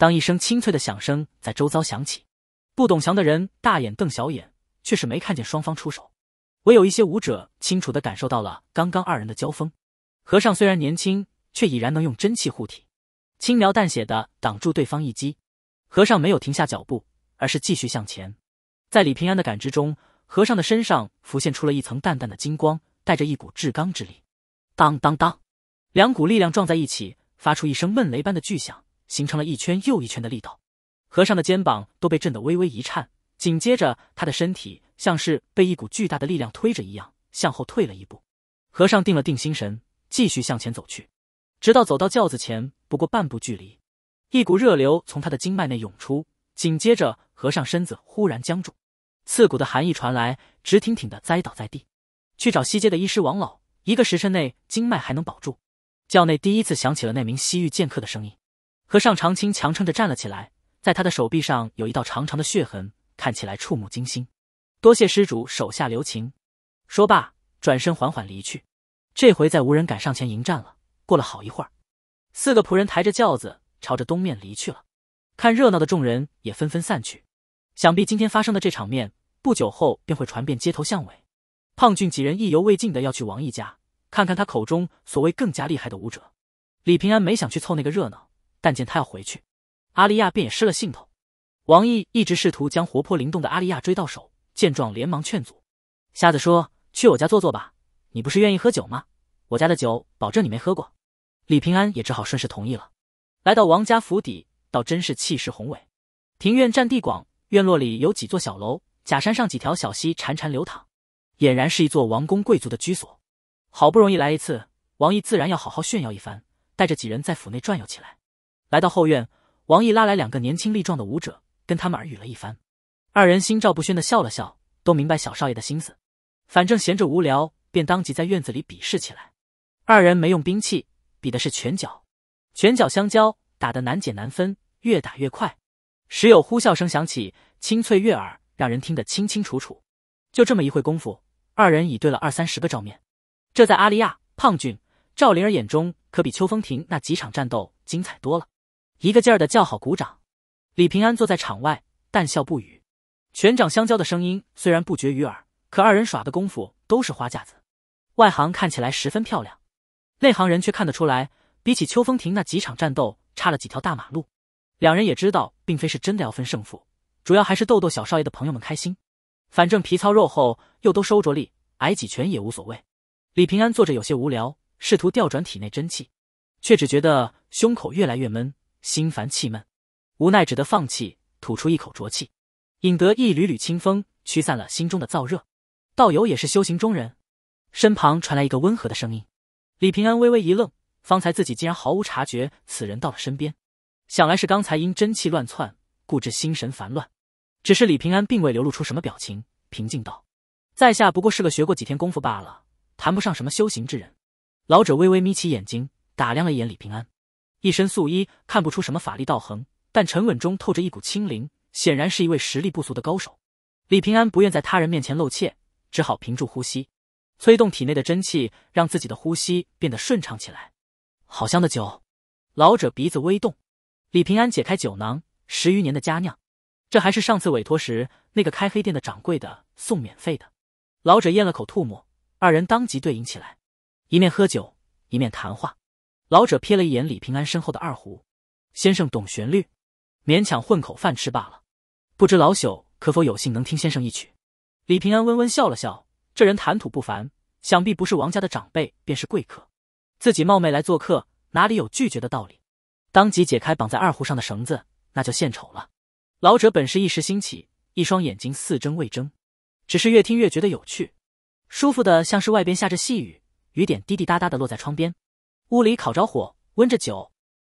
当一声清脆的响声在周遭响起，不懂翔的人大眼瞪小眼，却是没看见双方出手。唯有一些武者清楚地感受到了刚刚二人的交锋。和尚虽然年轻，却已然能用真气护体，轻描淡写的挡住对方一击。和尚没有停下脚步，而是继续向前。在李平安的感知中，和尚的身上浮现出了一层淡淡的金光，带着一股至刚之力。当当当，两股力量撞在一起，发出一声闷雷般的巨响。形成了一圈又一圈的力道，和尚的肩膀都被震得微微一颤，紧接着他的身体像是被一股巨大的力量推着一样向后退了一步。和尚定了定心神，继续向前走去，直到走到轿子前不过半步距离，一股热流从他的经脉内涌出，紧接着和尚身子忽然僵住，刺骨的寒意传来，直挺挺的栽倒在地。去找西街的医师王老，一个时辰内经脉还能保住。轿内第一次响起了那名西域剑客的声音。和尚长青强撑着站了起来，在他的手臂上有一道长长的血痕，看起来触目惊心。多谢施主手下留情。说罢，转身缓缓离去。这回再无人敢上前迎战了。过了好一会儿，四个仆人抬着轿子朝着东面离去了。看热闹的众人也纷纷散去。想必今天发生的这场面，不久后便会传遍街头巷尾。胖俊几人意犹未尽的要去王毅家看看他口中所谓更加厉害的武者。李平安没想去凑那个热闹。但见他要回去，阿丽亚便也失了兴头。王毅一直试图将活泼灵动的阿丽亚追到手，见状连忙劝阻。瞎子说：“去我家坐坐吧，你不是愿意喝酒吗？我家的酒保证你没喝过。”李平安也只好顺势同意了。来到王家府邸，倒真是气势宏伟，庭院占地广，院落里有几座小楼，假山上几条小溪潺潺流淌，俨然是一座王公贵族的居所。好不容易来一次，王毅自然要好好炫耀一番，带着几人在府内转悠起来。来到后院，王毅拉来两个年轻力壮的武者，跟他们耳语了一番。二人心照不宣的笑了笑，都明白小少爷的心思。反正闲着无聊，便当即在院子里比试起来。二人没用兵器，比的是拳脚。拳脚相交，打得难解难分，越打越快。时有呼啸声响起，清脆悦耳，让人听得清清楚楚。就这么一会功夫，二人已对了二三十个照面。这在阿利亚、胖俊、赵灵儿眼中，可比秋风亭那几场战斗精彩多了。一个劲儿的叫好鼓掌，李平安坐在场外淡笑不语。拳掌相交的声音虽然不绝于耳，可二人耍的功夫都是花架子，外行看起来十分漂亮，内行人却看得出来，比起秋风亭那几场战斗差了几条大马路。两人也知道，并非是真的要分胜负，主要还是逗逗小少爷的朋友们开心。反正皮糙肉厚，又都收着力，挨几拳也无所谓。李平安坐着有些无聊，试图调转体内真气，却只觉得胸口越来越闷。心烦气闷，无奈只得放弃，吐出一口浊气，引得一缕缕清风驱散了心中的燥热。道友也是修行中人，身旁传来一个温和的声音。李平安微微一愣，方才自己竟然毫无察觉此人到了身边，想来是刚才因真气乱窜，故致心神烦乱。只是李平安并未流露出什么表情，平静道：“在下不过是个学过几天功夫罢了，谈不上什么修行之人。”老者微微眯起眼睛，打量了一眼李平安。一身素衣，看不出什么法力道行，但沉稳中透着一股清灵，显然是一位实力不俗的高手。李平安不愿在他人面前露怯，只好屏住呼吸，催动体内的真气，让自己的呼吸变得顺畅起来。好香的酒，老者鼻子微动。李平安解开酒囊，十余年的佳酿，这还是上次委托时那个开黑店的掌柜的送免费的。老者咽了口吐沫，二人当即对饮起来，一面喝酒，一面谈话。老者瞥了一眼李平安身后的二胡，先生懂旋律，勉强混口饭吃罢了。不知老朽可否有幸能听先生一曲？李平安温温笑了笑，这人谈吐不凡，想必不是王家的长辈便是贵客。自己冒昧来做客，哪里有拒绝的道理？当即解开绑在二胡上的绳子，那就献丑了。老者本是一时兴起，一双眼睛似睁未睁，只是越听越觉得有趣，舒服的像是外边下着细雨，雨点滴滴答答的落在窗边。屋里烤着火，温着酒，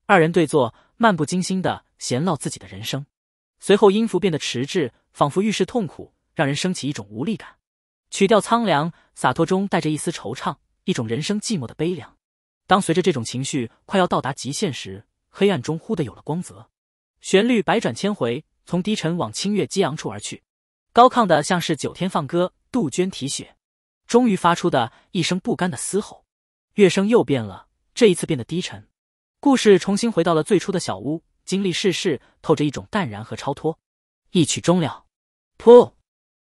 二人对坐，漫不经心的闲唠自己的人生。随后音符变得迟滞，仿佛遇事痛苦，让人生起一种无力感。曲调苍凉洒脱中带着一丝惆怅，一种人生寂寞的悲凉。当随着这种情绪快要到达极限时，黑暗中忽的有了光泽，旋律百转千回，从低沉往清越激昂处而去，高亢的像是九天放歌，杜鹃啼血，终于发出的一声不甘的嘶吼。乐声又变了。这一次变得低沉，故事重新回到了最初的小屋，经历世事，透着一种淡然和超脱。一曲终了，噗，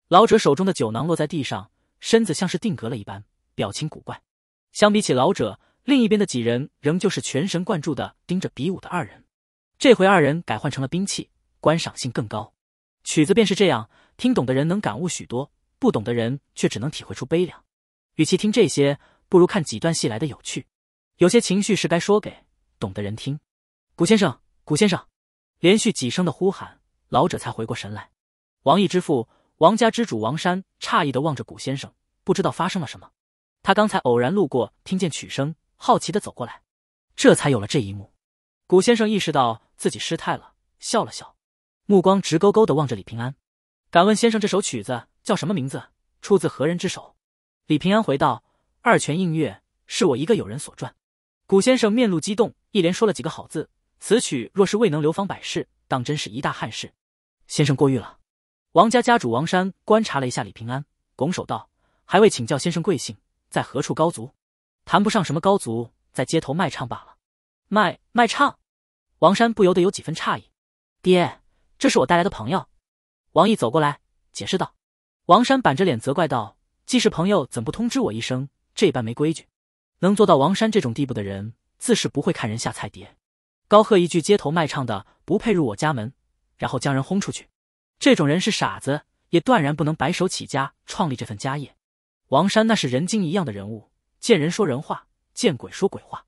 老者手中的酒囊落在地上，身子像是定格了一般，表情古怪。相比起老者，另一边的几人仍旧是全神贯注的盯着比武的二人。这回二人改换成了兵器，观赏性更高。曲子便是这样，听懂的人能感悟许多，不懂的人却只能体会出悲凉。与其听这些，不如看几段戏来的有趣。有些情绪是该说给懂的人听。古先生，古先生，连续几声的呼喊，老者才回过神来。王毅之父，王家之主王山，诧异的望着古先生，不知道发生了什么。他刚才偶然路过，听见曲声，好奇的走过来，这才有了这一幕。古先生意识到自己失态了，笑了笑，目光直勾勾的望着李平安，敢问先生，这首曲子叫什么名字？出自何人之手？李平安回道：“二泉映月，是我一个友人所撰。”古先生面露激动，一连说了几个好字。此曲若是未能流芳百世，当真是一大憾事。先生过誉了。王家家主王山观察了一下李平安，拱手道：“还未请教先生贵姓，在何处高足？谈不上什么高足，在街头卖唱罢了。”卖卖唱，王山不由得有几分诧异。爹，这是我带来的朋友。王毅走过来解释道。王山板着脸责怪道：“既是朋友，怎不通知我一声？这般没规矩。”能做到王山这种地步的人，自是不会看人下菜碟，高喝一句“街头卖唱的不配入我家门”，然后将人轰出去。这种人是傻子，也断然不能白手起家创立这份家业。王山那是人精一样的人物，见人说人话，见鬼说鬼话。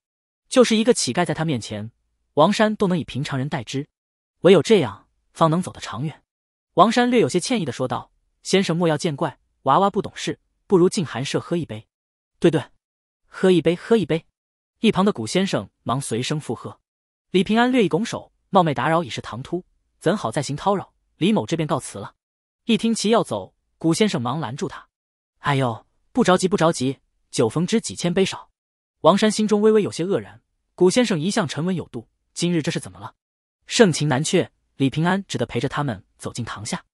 就是一个乞丐在他面前，王山都能以平常人待之，唯有这样方能走得长远。王山略有些歉意的说道：“先生莫要见怪，娃娃不懂事，不如进寒舍喝一杯。”对对。喝一杯，喝一杯。一旁的古先生忙随声附和。李平安略一拱手，冒昧打扰已是唐突，怎好再行叨扰？李某这便告辞了。一听其要走，古先生忙拦住他：“哎呦，不着急，不着急。酒逢知几千杯少。”王山心中微微有些愕然，古先生一向沉稳有度，今日这是怎么了？盛情难却，李平安只得陪着他们走进堂下。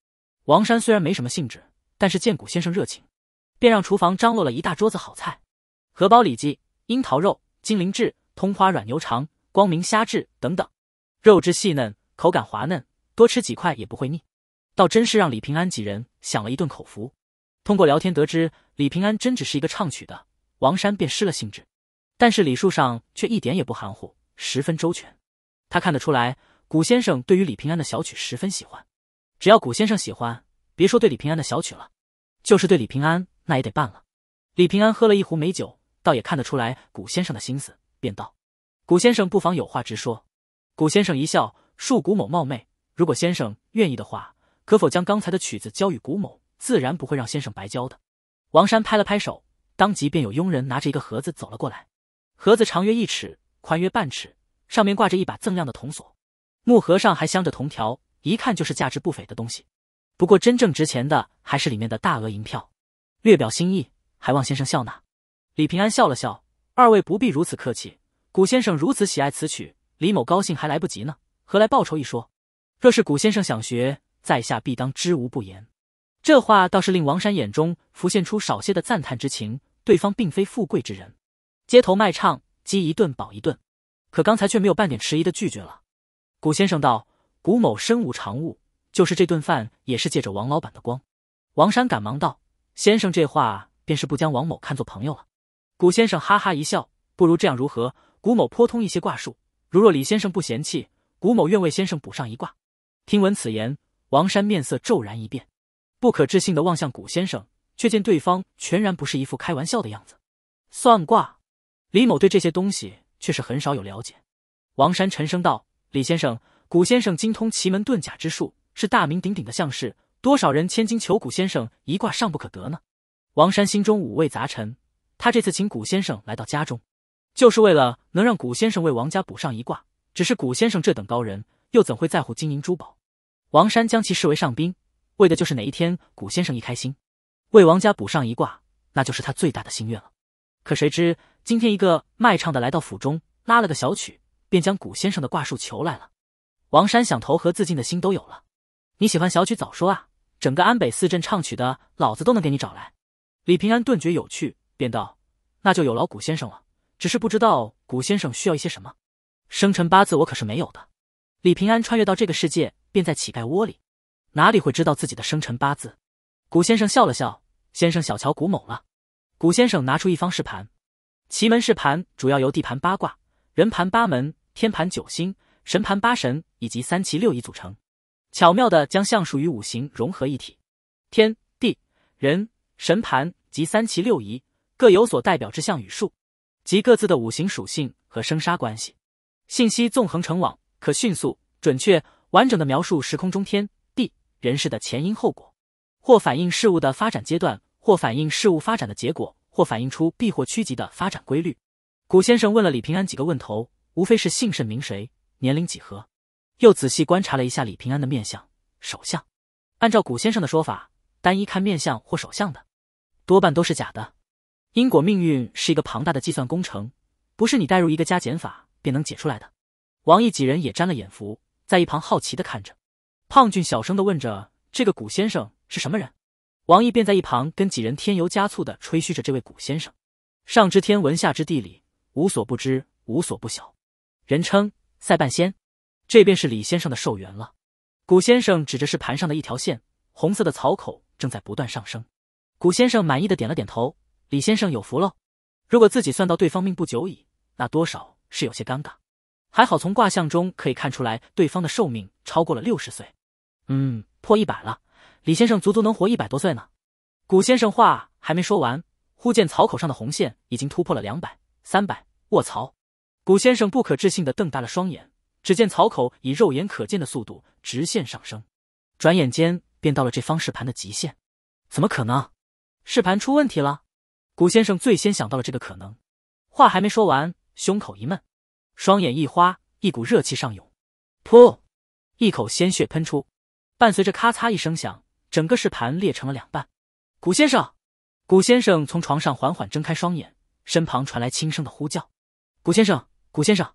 王山虽然没什么兴致，但是见古先生热情，便让厨房张罗了一大桌子好菜。荷包里脊、樱桃肉、金陵翅、通花软牛肠、光明虾翅等等，肉质细嫩，口感滑嫩，多吃几块也不会腻，倒真是让李平安几人享了一顿口福。通过聊天得知，李平安真只是一个唱曲的，王山便失了兴致，但是礼数上却一点也不含糊，十分周全。他看得出来，古先生对于李平安的小曲十分喜欢，只要古先生喜欢，别说对李平安的小曲了，就是对李平安那也得办了。李平安喝了一壶美酒。倒也看得出来古先生的心思，便道：“古先生不妨有话直说。”古先生一笑，恕古某冒昧，如果先生愿意的话，可否将刚才的曲子交与古某？自然不会让先生白交的。王山拍了拍手，当即便有佣人拿着一个盒子走了过来。盒子长约一尺，宽约半尺，上面挂着一把锃亮的铜锁，木盒上还镶着铜条，一看就是价值不菲的东西。不过真正值钱的还是里面的大额银票，略表心意，还望先生笑纳。李平安笑了笑：“二位不必如此客气，古先生如此喜爱此曲，李某高兴还来不及呢，何来报仇一说？若是古先生想学，在下必当知无不言。”这话倒是令王山眼中浮现出少些的赞叹之情。对方并非富贵之人，街头卖唱，饥一顿饱一顿，可刚才却没有半点迟疑的拒绝了。古先生道：“古某身无长物，就是这顿饭也是借着王老板的光。”王山赶忙道：“先生这话便是不将王某看作朋友了。”古先生哈哈一笑，不如这样如何？古某颇通一些卦术，如若李先生不嫌弃，古某愿为先生卜上一卦。听闻此言，王山面色骤然一变，不可置信的望向古先生，却见对方全然不是一副开玩笑的样子。算卦，李某对这些东西却是很少有了解。王山沉声道：“李先生，古先生精通奇门遁甲之术，是大名鼎鼎的相士，多少人千金求古先生一卦尚不可得呢？”王山心中五味杂陈。他这次请古先生来到家中，就是为了能让古先生为王家补上一卦。只是古先生这等高人，又怎会在乎金银珠宝？王山将其视为上宾，为的就是哪一天古先生一开心，为王家补上一卦，那就是他最大的心愿了。可谁知今天一个卖唱的来到府中，拉了个小曲，便将古先生的卦术求来了。王山想投河自尽的心都有了。你喜欢小曲早说啊，整个安北四镇唱曲的，老子都能给你找来。李平安顿觉有趣。便道，那就有劳古先生了。只是不知道古先生需要一些什么，生辰八字我可是没有的。李平安穿越到这个世界，便在乞丐窝里，哪里会知道自己的生辰八字？古先生笑了笑，先生小瞧古某了。古先生拿出一方试盘，奇门试盘主要由地盘八卦、人盘八门、天盘九星、神盘八神以及三奇六仪组成，巧妙的将相术与五行融合一体，天地人神盘及三奇六仪。各有所代表之象与数，及各自的五行属性和生杀关系，信息纵横成网，可迅速、准确、完整的描述时空中天地人事的前因后果，或反映事物的发展阶段，或反映事物发展的结果，或反映出避祸趋吉的发展规律。古先生问了李平安几个问头，无非是姓甚名谁，年龄几何，又仔细观察了一下李平安的面相、手相。按照古先生的说法，单一看面相或手相的，多半都是假的。因果命运是一个庞大的计算工程，不是你代入一个加减法便能解出来的。王毅几人也沾了眼福，在一旁好奇的看着。胖俊小声的问着：“这个古先生是什么人？”王毅便在一旁跟几人添油加醋的吹嘘着：“这位古先生，上知天文，下知地理，无所不知，无所不晓，人称赛半仙。”这便是李先生的寿元了。古先生指着是盘上的一条线，红色的槽口正在不断上升。古先生满意的点了点头。李先生有福喽！如果自己算到对方命不久矣，那多少是有些尴尬。还好从卦象中可以看出来，对方的寿命超过了六十岁，嗯，破一百了。李先生足足能活一百多岁呢。古先生话还没说完，忽见草口上的红线已经突破了两百、三百。卧槽！古先生不可置信的瞪大了双眼，只见草口以肉眼可见的速度直线上升，转眼间便到了这方试盘的极限。怎么可能？试盘出问题了？古先生最先想到了这个可能，话还没说完，胸口一闷，双眼一花，一股热气上涌，噗，一口鲜血喷出，伴随着咔嚓一声响，整个试盘裂成了两半。古先生，古先生从床上缓缓睁开双眼，身旁传来轻声的呼叫：“古先生，古先生。”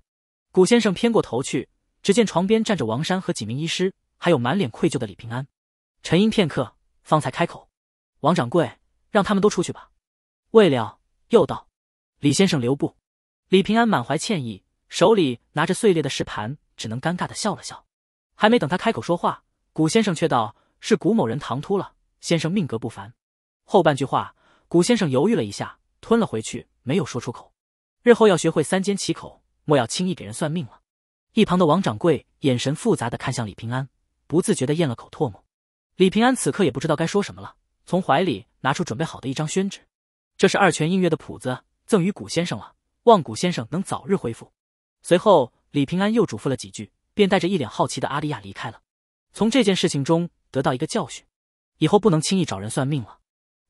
古先生偏过头去，只见床边站着王山和几名医师，还有满脸愧疚的李平安。沉吟片刻，方才开口：“王掌柜，让他们都出去吧。”未了，又道：“李先生留步。”李平安满怀歉意，手里拿着碎裂的石盘，只能尴尬的笑了笑。还没等他开口说话，古先生却道：“是古某人唐突了，先生命格不凡。”后半句话，古先生犹豫了一下，吞了回去，没有说出口。日后要学会三缄其口，莫要轻易给人算命了。一旁的王掌柜眼神复杂的看向李平安，不自觉的咽了口唾沫。李平安此刻也不知道该说什么了，从怀里拿出准备好的一张宣纸。这是二泉映月的谱子，赠与古先生了。望古先生能早日恢复。随后，李平安又嘱咐了几句，便带着一脸好奇的阿丽亚离开了。从这件事情中得到一个教训，以后不能轻易找人算命了。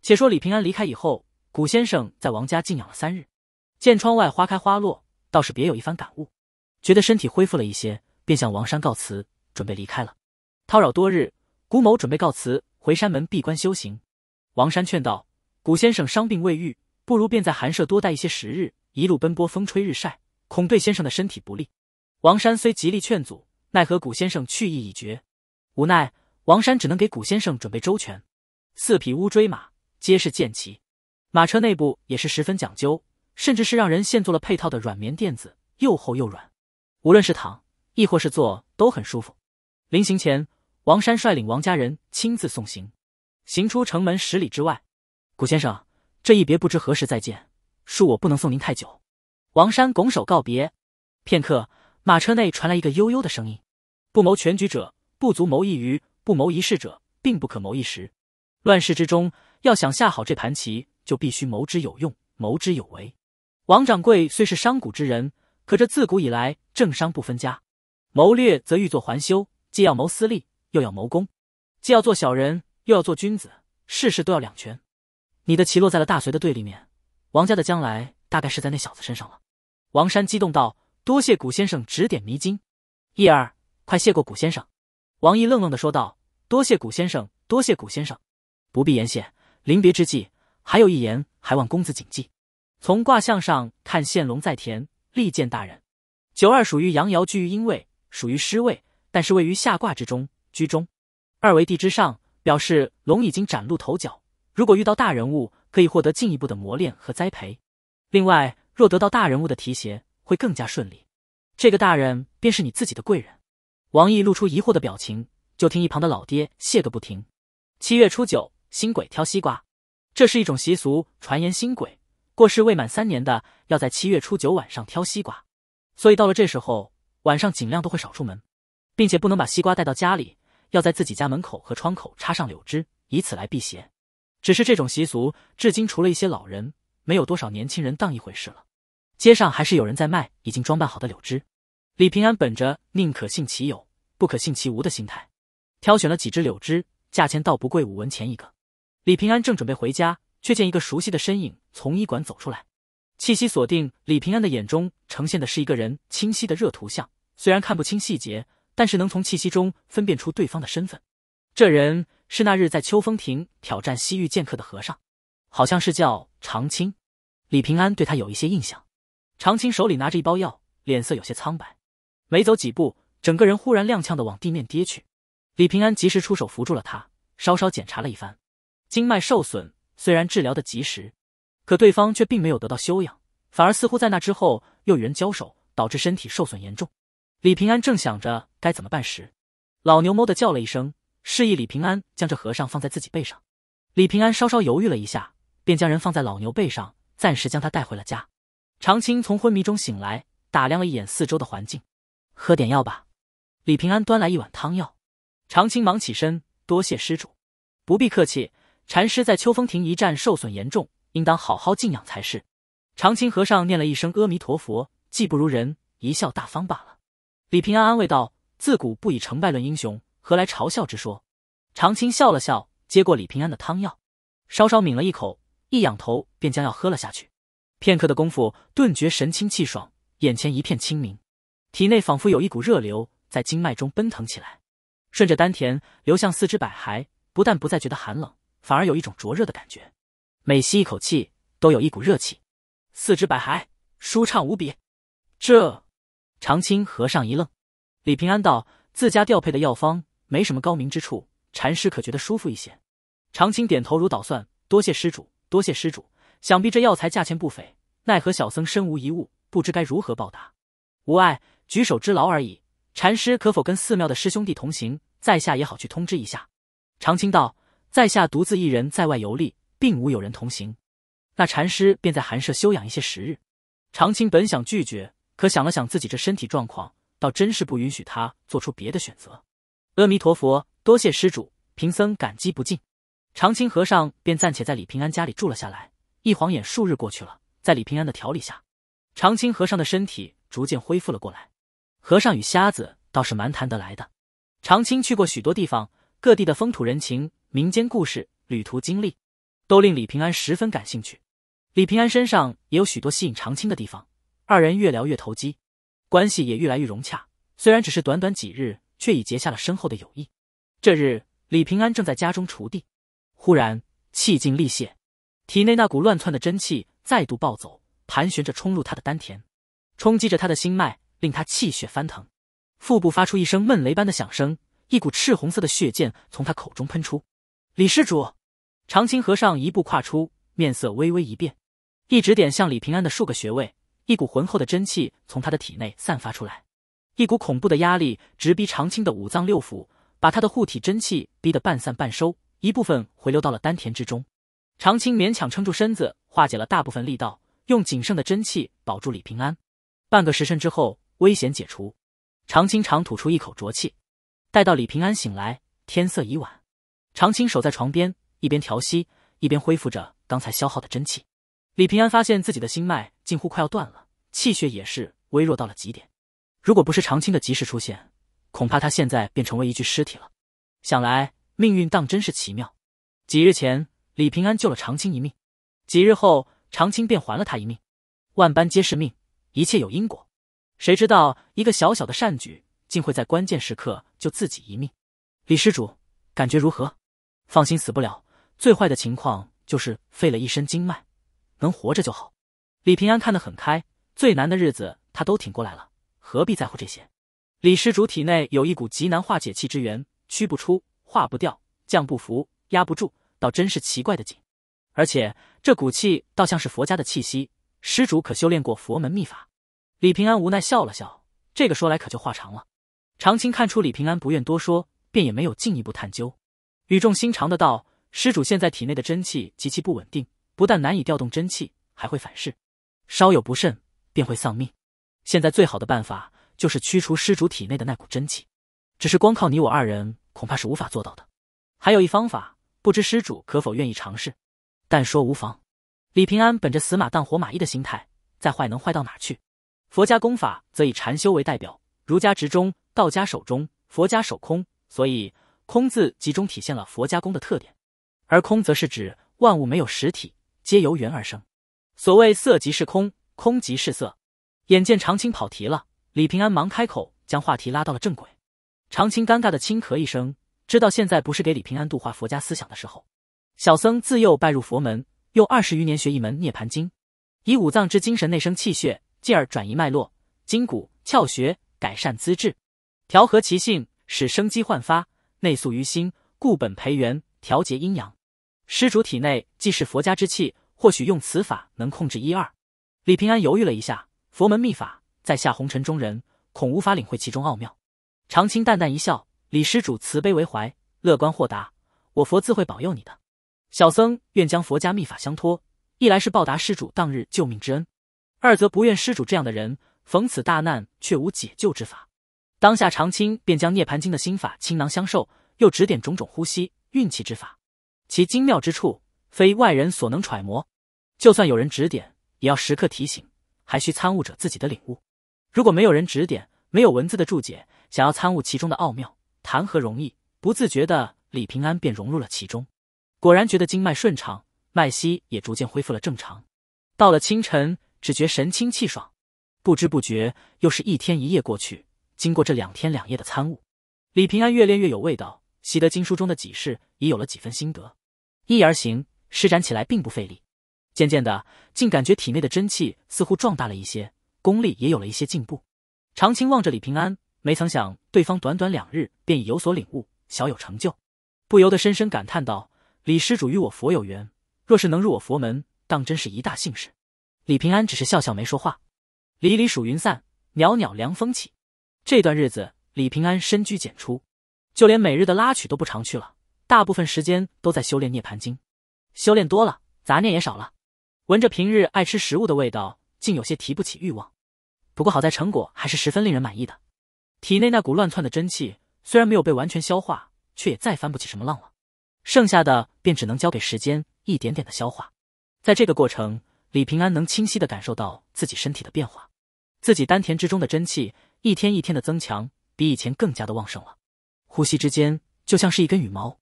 且说李平安离开以后，古先生在王家静养了三日，见窗外花开花落，倒是别有一番感悟，觉得身体恢复了一些，便向王山告辞，准备离开了。叨扰多日，古某准备告辞，回山门闭关修行。王山劝道。古先生伤病未愈，不如便在寒舍多待一些时日。一路奔波，风吹日晒，恐对先生的身体不利。王山虽极力劝阻，奈何古先生去意已决，无奈王山只能给古先生准备周全。四匹乌骓马皆是剑骑，马车内部也是十分讲究，甚至是让人现做了配套的软绵垫子，又厚又软，无论是躺亦或是坐都很舒服。临行前，王山率领王家人亲自送行，行出城门十里之外。古先生，这一别不知何时再见，恕我不能送您太久。王山拱手告别。片刻，马车内传来一个悠悠的声音：“不谋全局者，不足谋一隅；不谋一世者，并不可谋一时。乱世之中，要想下好这盘棋，就必须谋之有用，谋之有为。王掌柜虽是商贾之人，可这自古以来，政商不分家。谋略则欲作还休，既要谋私利，又要谋公；既要做小人，又要做君子，事事都要两全。”你的棋落在了大隋的对立面，王家的将来大概是在那小子身上了。王山激动道：“多谢古先生指点迷津。”翼儿，快谢过古先生。王毅愣愣的说道：“多谢古先生，多谢古先生，不必言谢。临别之际，还有一言，还望公子谨记。从卦象上看，现龙在田，利见大人。九二属于阳爻居于阴位，属于失位，但是位于下卦之中，居中，二为地之上，表示龙已经崭露头角。”如果遇到大人物，可以获得进一步的磨练和栽培。另外，若得到大人物的提携，会更加顺利。这个大人便是你自己的贵人。王毅露出疑惑的表情，就听一旁的老爹谢个不停。七月初九，新鬼挑西瓜，这是一种习俗。传言新鬼过世未满三年的，要在七月初九晚上挑西瓜，所以到了这时候晚上尽量都会少出门，并且不能把西瓜带到家里，要在自己家门口和窗口插上柳枝，以此来避邪。只是这种习俗，至今除了一些老人，没有多少年轻人当一回事了。街上还是有人在卖已经装扮好的柳枝。李平安本着宁可信其有，不可信其无的心态，挑选了几只柳枝，价钱倒不贵，五文钱一个。李平安正准备回家，却见一个熟悉的身影从医馆走出来，气息锁定李平安的眼中呈现的是一个人清晰的热图像，虽然看不清细节，但是能从气息中分辨出对方的身份。这人。是那日在秋风亭挑战西域剑客的和尚，好像是叫长青。李平安对他有一些印象。长青手里拿着一包药，脸色有些苍白。没走几步，整个人忽然踉跄的往地面跌去。李平安及时出手扶住了他，稍稍检查了一番，经脉受损。虽然治疗的及时，可对方却并没有得到休养，反而似乎在那之后又与人交手，导致身体受损严重。李平安正想着该怎么办时，老牛哞的叫了一声。示意李平安将这和尚放在自己背上，李平安稍稍犹豫了一下，便将人放在老牛背上，暂时将他带回了家。长青从昏迷中醒来，打量了一眼四周的环境，喝点药吧。李平安端来一碗汤药，长青忙起身，多谢施主，不必客气。禅师在秋风亭一战受损严重，应当好好静养才是。长青和尚念了一声阿弥陀佛，技不如人，贻笑大方罢了。李平安安慰道：“自古不以成败论英雄。”何来嘲笑之说？长青笑了笑，接过李平安的汤药，稍稍抿了一口，一仰头便将药喝了下去。片刻的功夫，顿觉神清气爽，眼前一片清明，体内仿佛有一股热流在经脉中奔腾起来，顺着丹田流向四肢百骸，不但不再觉得寒冷，反而有一种灼热的感觉。每吸一口气，都有一股热气，四肢百骸舒畅无比。这长青和尚一愣，李平安道：“自家调配的药方。”没什么高明之处，禅师可觉得舒服一些？长青点头如捣蒜，多谢施主，多谢施主。想必这药材价钱不菲，奈何小僧身无一物，不知该如何报答。无碍，举手之劳而已。禅师可否跟寺庙的师兄弟同行，在下也好去通知一下？长青道，在下独自一人在外游历，并无有人同行。那禅师便在寒舍休养一些时日。长青本想拒绝，可想了想自己这身体状况，倒真是不允许他做出别的选择。阿弥陀佛，多谢施主，贫僧感激不尽。长青和尚便暂且在李平安家里住了下来。一晃眼数日过去了，在李平安的调理下，长青和尚的身体逐渐恢复了过来。和尚与瞎子倒是蛮谈得来的。长青去过许多地方，各地的风土人情、民间故事、旅途经历，都令李平安十分感兴趣。李平安身上也有许多吸引长青的地方，二人越聊越投机，关系也越来越融洽。虽然只是短短几日。却已结下了深厚的友谊。这日，李平安正在家中锄地，忽然气尽力泄，体内那股乱窜的真气再度暴走，盘旋着冲入他的丹田，冲击着他的心脉，令他气血翻腾，腹部发出一声闷雷般的响声，一股赤红色的血箭从他口中喷出。李施主，长青和尚一步跨出，面色微微一变，一指点向李平安的数个穴位，一股浑厚的真气从他的体内散发出来。一股恐怖的压力直逼长青的五脏六腑，把他的护体真气逼得半散半收，一部分回流到了丹田之中。长青勉强撑住身子，化解了大部分力道，用仅剩的真气保住李平安。半个时辰之后，危险解除，长青长吐出一口浊气。待到李平安醒来，天色已晚，长青守在床边，一边调息，一边恢复着刚才消耗的真气。李平安发现自己的心脉近乎快要断了，气血也是微弱到了极点。如果不是长青的及时出现，恐怕他现在便成为一具尸体了。想来命运当真是奇妙。几日前李平安救了长青一命，几日后长青便还了他一命。万般皆是命，一切有因果。谁知道一个小小的善举，竟会在关键时刻救自己一命？李施主感觉如何？放心，死不了。最坏的情况就是废了一身经脉，能活着就好。李平安看得很开，最难的日子他都挺过来了。何必在乎这些？李施主体内有一股极难化解气之源，驱不出，化不掉，降不服，压不住，倒真是奇怪的紧。而且这股气倒像是佛家的气息，施主可修炼过佛门秘法？李平安无奈笑了笑，这个说来可就话长了。长青看出李平安不愿多说，便也没有进一步探究，语重心长的道：“施主现在体内的真气极其不稳定，不但难以调动真气，还会反噬，稍有不慎便会丧命。”现在最好的办法就是驱除施主体内的那股真气，只是光靠你我二人恐怕是无法做到的。还有一方法，不知施主可否愿意尝试？但说无妨。李平安本着死马当活马医的心态，再坏能坏到哪去？佛家功法则以禅修为代表，儒家执中，道家守中，佛家守空，所以“空”字集中体现了佛家功的特点。而“空”则是指万物没有实体，皆由缘而生。所谓色即是空，空即是色。眼见长青跑题了，李平安忙开口将话题拉到了正轨。长青尴尬的轻咳一声，知道现在不是给李平安度化佛家思想的时候。小僧自幼拜入佛门，用二十余年学一门《涅盘经》，以五脏之精神内生气血，进而转移脉络、筋骨、窍穴，改善资质，调和其性，使生机焕发。内塑于心，固本培元，调节阴阳。施主体内既是佛家之气，或许用此法能控制一二。李平安犹豫了一下。佛门秘法，在下红尘中人恐无法领会其中奥妙。长青淡淡一笑：“李施主慈悲为怀，乐观豁达，我佛自会保佑你的。”小僧愿将佛家秘法相托，一来是报答施主当日救命之恩，二则不愿施主这样的人逢此大难却无解救之法。当下，长青便将《涅盘经》的心法倾囊相授，又指点种种呼吸运气之法，其精妙之处非外人所能揣摩。就算有人指点，也要时刻提醒。还需参悟者自己的领悟，如果没有人指点，没有文字的注解，想要参悟其中的奥妙，谈何容易？不自觉的，李平安便融入了其中，果然觉得经脉顺畅，脉息也逐渐恢复了正常。到了清晨，只觉神清气爽，不知不觉又是一天一夜过去。经过这两天两夜的参悟，李平安越练越有味道，习得经书中的几式，已有了几分心得，一而行，施展起来并不费力。渐渐的，竟感觉体内的真气似乎壮大了一些，功力也有了一些进步。长青望着李平安，没曾想对方短短两日便已有所领悟，小有成就，不由得深深感叹道：“李施主与我佛有缘，若是能入我佛门，当真是一大幸事。”李平安只是笑笑，没说话。离离暑云散，袅袅凉风起。这段日子，李平安深居简出，就连每日的拉曲都不常去了，大部分时间都在修炼《涅槃经》，修炼多了，杂念也少了。闻着平日爱吃食物的味道，竟有些提不起欲望。不过好在成果还是十分令人满意的。体内那股乱窜的真气虽然没有被完全消化，却也再翻不起什么浪了。剩下的便只能交给时间，一点点的消化。在这个过程，李平安能清晰的感受到自己身体的变化。自己丹田之中的真气一天一天的增强，比以前更加的旺盛了。呼吸之间就像是一根羽毛，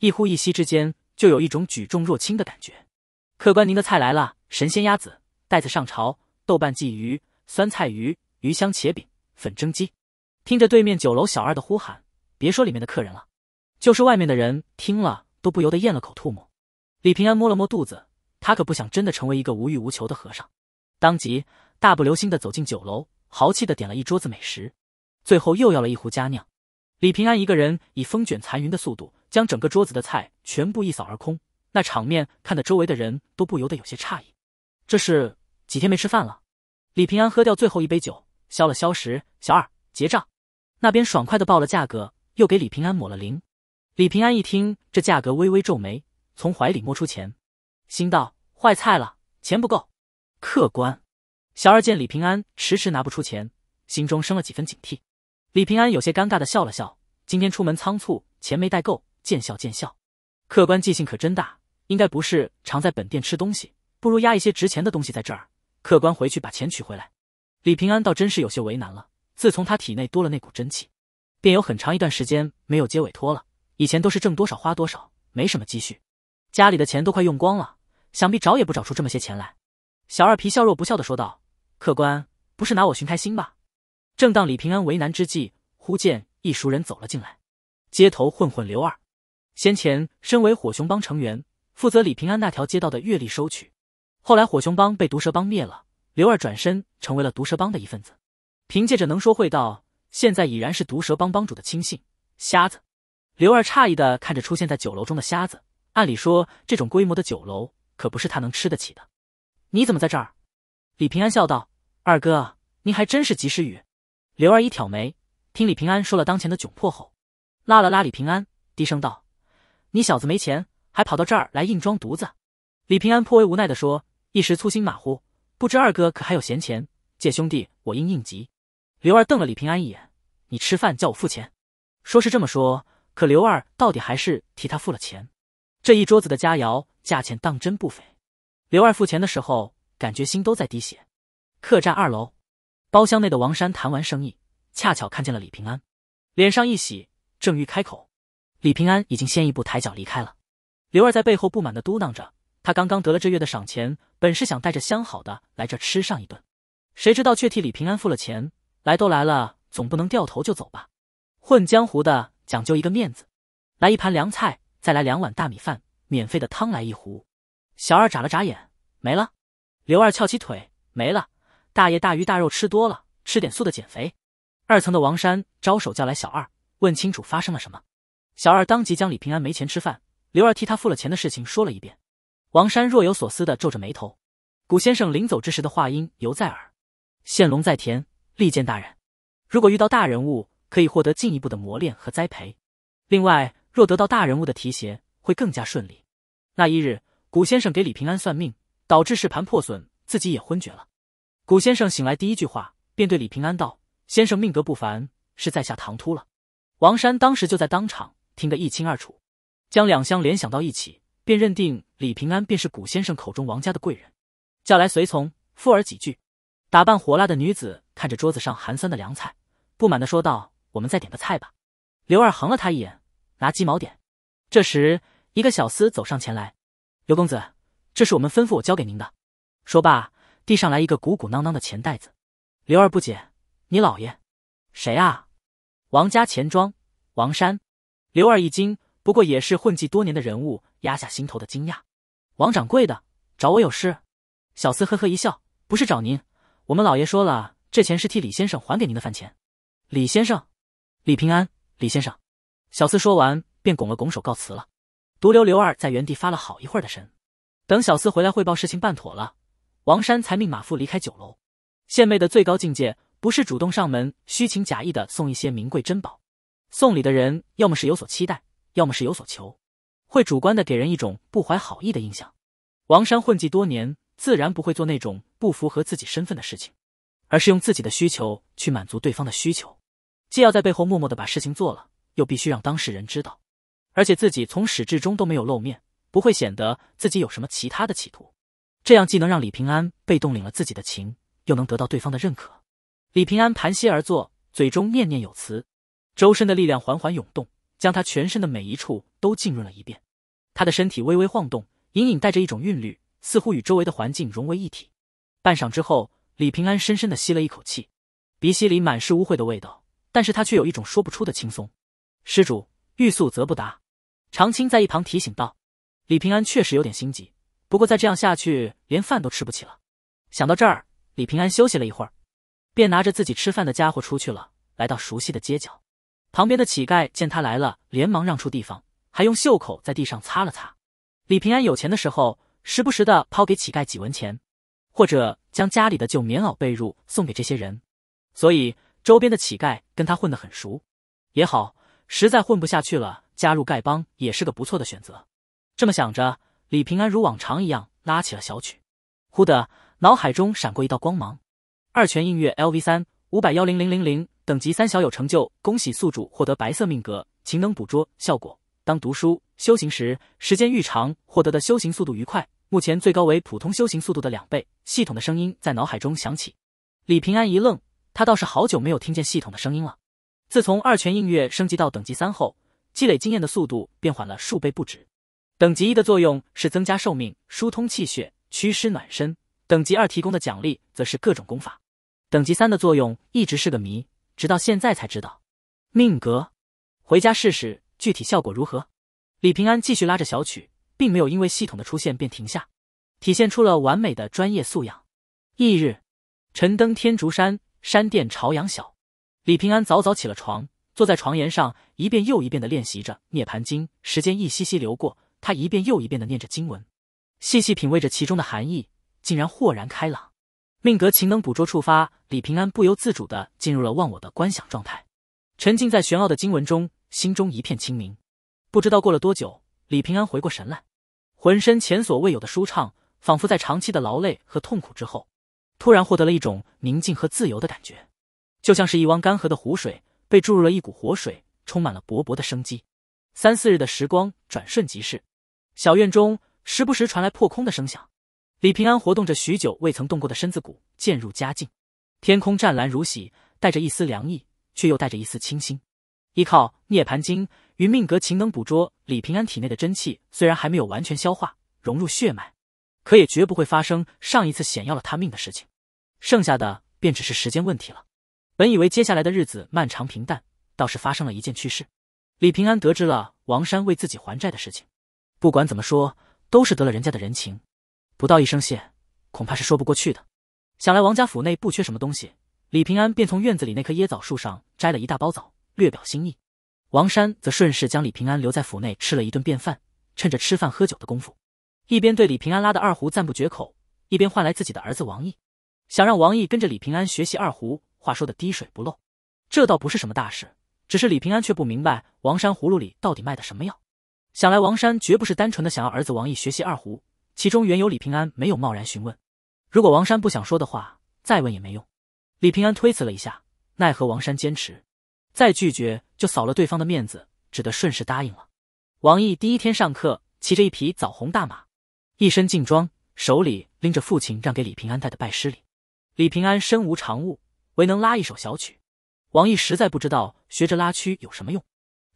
一呼一吸之间就有一种举重若轻的感觉。客官，您的菜来了！神仙鸭子、袋子上朝、豆瓣鲫鱼、酸菜鱼、鱼香茄饼、粉蒸鸡。听着对面酒楼小二的呼喊，别说里面的客人了，就是外面的人听了都不由得咽了口唾沫。李平安摸了摸肚子，他可不想真的成为一个无欲无求的和尚。当即大步流星的走进酒楼，豪气的点了一桌子美食，最后又要了一壶佳酿。李平安一个人以风卷残云的速度，将整个桌子的菜全部一扫而空。那场面看得周围的人都不由得有些诧异，这是几天没吃饭了。李平安喝掉最后一杯酒，消了消食。小二结账，那边爽快的报了价格，又给李平安抹了零。李平安一听这价格，微微皱眉，从怀里摸出钱，心道坏菜了，钱不够。客官，小二见李平安迟迟拿不出钱，心中生了几分警惕。李平安有些尴尬的笑了笑，今天出门仓促，钱没带够，见笑见笑。客官记性可真大。应该不是常在本店吃东西，不如押一些值钱的东西在这儿。客官回去把钱取回来。李平安倒真是有些为难了。自从他体内多了那股真气，便有很长一段时间没有接委托了。以前都是挣多少花多少，没什么积蓄，家里的钱都快用光了，想必找也不找出这么些钱来。小二皮笑肉不笑的说道：“客官不是拿我寻开心吧？”正当李平安为难之际，忽见一熟人走了进来，街头混混刘二，先前身为火熊帮成员。负责李平安那条街道的月历收取。后来火熊帮被毒蛇帮灭了，刘二转身成为了毒蛇帮的一份子，凭借着能说会道，现在已然是毒蛇帮帮主的亲信。瞎子，刘二诧异的看着出现在酒楼中的瞎子。按理说，这种规模的酒楼可不是他能吃得起的。你怎么在这儿？李平安笑道：“二哥，您还真是及时雨。”刘二一挑眉，听李平安说了当前的窘迫后，拉了拉李平安，低声道：“你小子没钱。”还跑到这儿来硬装犊子，李平安颇为无奈的说：“一时粗心马虎，不知二哥可还有闲钱借兄弟，我应应急。”刘二瞪了李平安一眼：“你吃饭叫我付钱。”说是这么说，可刘二到底还是替他付了钱。这一桌子的佳肴价钱当真不菲，刘二付钱的时候感觉心都在滴血。客栈二楼，包厢内的王山谈完生意，恰巧看见了李平安，脸上一喜，正欲开口，李平安已经先一步抬脚离开了。刘二在背后不满的嘟囔着，他刚刚得了这月的赏钱，本是想带着相好的来这吃上一顿，谁知道却替李平安付了钱。来都来了，总不能掉头就走吧？混江湖的讲究一个面子，来一盘凉菜，再来两碗大米饭，免费的汤来一壶。小二眨了眨眼，没了。刘二翘起腿，没了。大爷，大鱼大肉吃多了，吃点素的减肥。二层的王山招手叫来小二，问清楚发生了什么。小二当即将李平安没钱吃饭。刘二替他付了钱的事情说了一遍，王山若有所思的皱着眉头。古先生临走之时的话音犹在耳：“现龙在田，力荐大人。如果遇到大人物，可以获得进一步的磨练和栽培。另外，若得到大人物的提携，会更加顺利。”那一日，古先生给李平安算命，导致石盘破损，自己也昏厥了。古先生醒来第一句话便对李平安道：“先生命格不凡，是在下唐突了。”王山当时就在当场听得一清二楚。将两相联想到一起，便认定李平安便是古先生口中王家的贵人，叫来随从，附耳几句。打扮火辣的女子看着桌子上寒酸的凉菜，不满的说道：“我们再点个菜吧。”刘二横了他一眼，拿鸡毛点。这时，一个小厮走上前来：“刘公子，这是我们吩咐我交给您的。”说罢，递上来一个鼓鼓囊囊的钱袋子。刘二不解：“你老爷，谁啊？”王家钱庄，王山。刘二一惊。不过也是混迹多年的人物，压下心头的惊讶。王掌柜的，找我有事？小厮呵呵一笑，不是找您，我们老爷说了，这钱是替李先生还给您的饭钱。李先生，李平安，李先生。小四说完，便拱了拱手告辞了，独留刘二在原地发了好一会儿的神。等小四回来汇报事情办妥了，王山才命马夫离开酒楼。献媚的最高境界，不是主动上门，虚情假意的送一些名贵珍宝。送礼的人，要么是有所期待。要么是有所求，会主观的给人一种不怀好意的印象。王山混迹多年，自然不会做那种不符合自己身份的事情，而是用自己的需求去满足对方的需求，既要在背后默默的把事情做了，又必须让当事人知道，而且自己从始至终都没有露面，不会显得自己有什么其他的企图。这样既能让李平安被动领了自己的情，又能得到对方的认可。李平安盘膝而坐，嘴中念念有词，周身的力量缓缓涌动。将他全身的每一处都浸润了一遍，他的身体微微晃动，隐隐带着一种韵律，似乎与周围的环境融为一体。半晌之后，李平安深深的吸了一口气，鼻息里满是污秽的味道，但是他却有一种说不出的轻松。施主，欲速则不达。”长青在一旁提醒道。李平安确实有点心急，不过再这样下去，连饭都吃不起了。想到这儿，李平安休息了一会儿，便拿着自己吃饭的家伙出去了，来到熟悉的街角。旁边的乞丐见他来了，连忙让出地方，还用袖口在地上擦了擦。李平安有钱的时候，时不时的抛给乞丐几文钱，或者将家里的旧棉袄、被褥送给这些人。所以，周边的乞丐跟他混得很熟。也好，实在混不下去了，加入丐帮也是个不错的选择。这么想着，李平安如往常一样拉起了小曲。忽的，脑海中闪过一道光芒。二泉映月 LV 三五百幺零零零零。等级三小有成就，恭喜宿主获得白色命格，勤能捕捉效果。当读书修行时，时间愈长，获得的修行速度愈快。目前最高为普通修行速度的两倍。系统的声音在脑海中响起。李平安一愣，他倒是好久没有听见系统的声音了。自从二泉映月升级到等级三后，积累经验的速度变缓了数倍不止。等级一的作用是增加寿命、疏通气血、驱湿暖身；等级二提供的奖励则是各种功法；等级三的作用一直是个谜。直到现在才知道，命格，回家试试具体效果如何？李平安继续拉着小曲，并没有因为系统的出现便停下，体现出了完美的专业素养。翌日，晨登天竺山，山殿朝阳晓。李平安早早起了床，坐在床沿上，一遍又一遍的练习着《涅盘经》，时间一息息流过，他一遍又一遍的念着经文，细细品味着其中的含义，竟然豁然开朗。命格勤能捕捉触发，李平安不由自主的进入了忘我的观想状态，沉浸在玄奥的经文中，心中一片清明。不知道过了多久，李平安回过神来，浑身前所未有的舒畅，仿佛在长期的劳累和痛苦之后，突然获得了一种宁静和自由的感觉，就像是一汪干涸的湖水被注入了一股活水，充满了勃勃的生机。三四日的时光转瞬即逝，小院中时不时传来破空的声响。李平安活动着许久未曾动过的身子骨，渐入佳境。天空湛蓝如洗，带着一丝凉意，却又带着一丝清新。依靠《涅盘经》与命格，勤能捕捉李平安体内的真气，虽然还没有完全消化融入血脉，可也绝不会发生上一次险要了他命的事情。剩下的便只是时间问题了。本以为接下来的日子漫长平淡，倒是发生了一件趣事。李平安得知了王山为自己还债的事情，不管怎么说，都是得了人家的人情。不到一声谢，恐怕是说不过去的。想来王家府内不缺什么东西，李平安便从院子里那棵椰枣树上摘了一大包枣，略表心意。王山则顺势将李平安留在府内吃了一顿便饭，趁着吃饭喝酒的功夫，一边对李平安拉的二胡赞不绝口，一边换来自己的儿子王毅，想让王毅跟着李平安学习二胡。话说的滴水不漏，这倒不是什么大事，只是李平安却不明白王山葫芦里到底卖的什么药。想来王山绝不是单纯的想要儿子王毅学习二胡。其中缘由，李平安没有贸然询问。如果王山不想说的话，再问也没用。李平安推辞了一下，奈何王山坚持，再拒绝就扫了对方的面子，只得顺势答应了。王毅第一天上课，骑着一匹枣红大马，一身劲装，手里拎着父亲让给李平安带的拜师礼。李平安身无长物，唯能拉一首小曲。王毅实在不知道学着拉曲有什么用，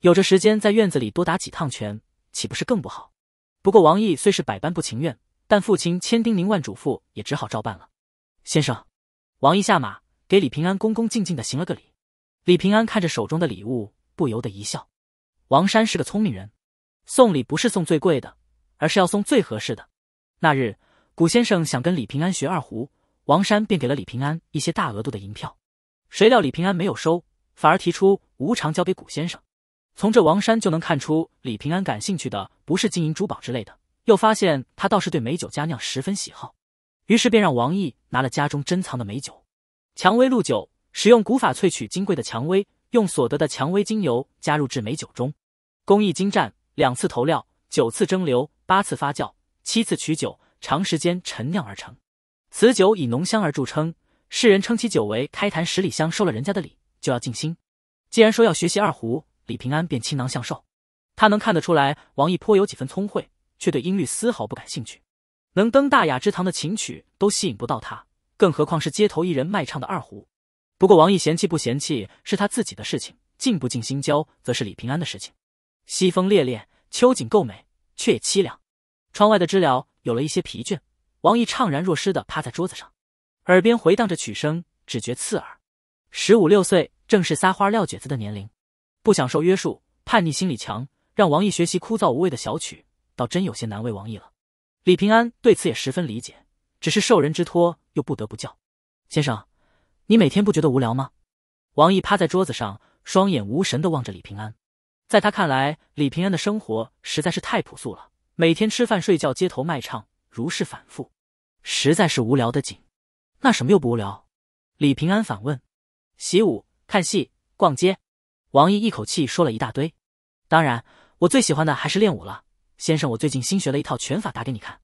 有着时间在院子里多打几趟拳，岂不是更不好？不过王毅虽是百般不情愿，但父亲千叮咛万嘱咐，也只好照办了。先生，王毅下马，给李平安恭恭敬敬的行了个礼。李平安看着手中的礼物，不由得一笑。王山是个聪明人，送礼不是送最贵的，而是要送最合适的。那日，古先生想跟李平安学二胡，王山便给了李平安一些大额度的银票。谁料李平安没有收，反而提出无偿交给古先生。从这王山就能看出，李平安感兴趣的不是金银珠宝之类的，又发现他倒是对美酒佳酿十分喜好，于是便让王毅拿了家中珍藏的美酒——蔷薇露酒，使用古法萃取金贵的蔷薇，用所得的蔷薇精油加入至美酒中，工艺精湛，两次投料，九次蒸馏，八次发酵，七次取酒，长时间陈酿而成。此酒以浓香而著称，世人称其酒为“开坛十里香”。收了人家的礼，就要尽心。既然说要学习二胡。李平安便倾囊相授，他能看得出来，王毅颇有几分聪慧，却对音律丝毫不感兴趣。能登大雅之堂的琴曲都吸引不到他，更何况是街头艺人卖唱的二胡？不过王毅嫌弃不嫌弃是他自己的事情，进不进心交则是李平安的事情。西风烈烈，秋景够美，却也凄凉。窗外的知了有了一些疲倦，王毅怅然若失的趴在桌子上，耳边回荡着曲声，只觉刺耳。十五六岁，正是撒花撂蹶子的年龄。不享受约束，叛逆心理强，让王毅学习枯燥无味的小曲，倒真有些难为王毅了。李平安对此也十分理解，只是受人之托，又不得不教。先生，你每天不觉得无聊吗？王毅趴在桌子上，双眼无神地望着李平安。在他看来，李平安的生活实在是太朴素了，每天吃饭、睡觉、街头卖唱，如是反复，实在是无聊的紧。那什么又不无聊？李平安反问。习武、看戏、逛街。王毅一口气说了一大堆，当然，我最喜欢的还是练武了。先生，我最近新学了一套拳法，打给你看。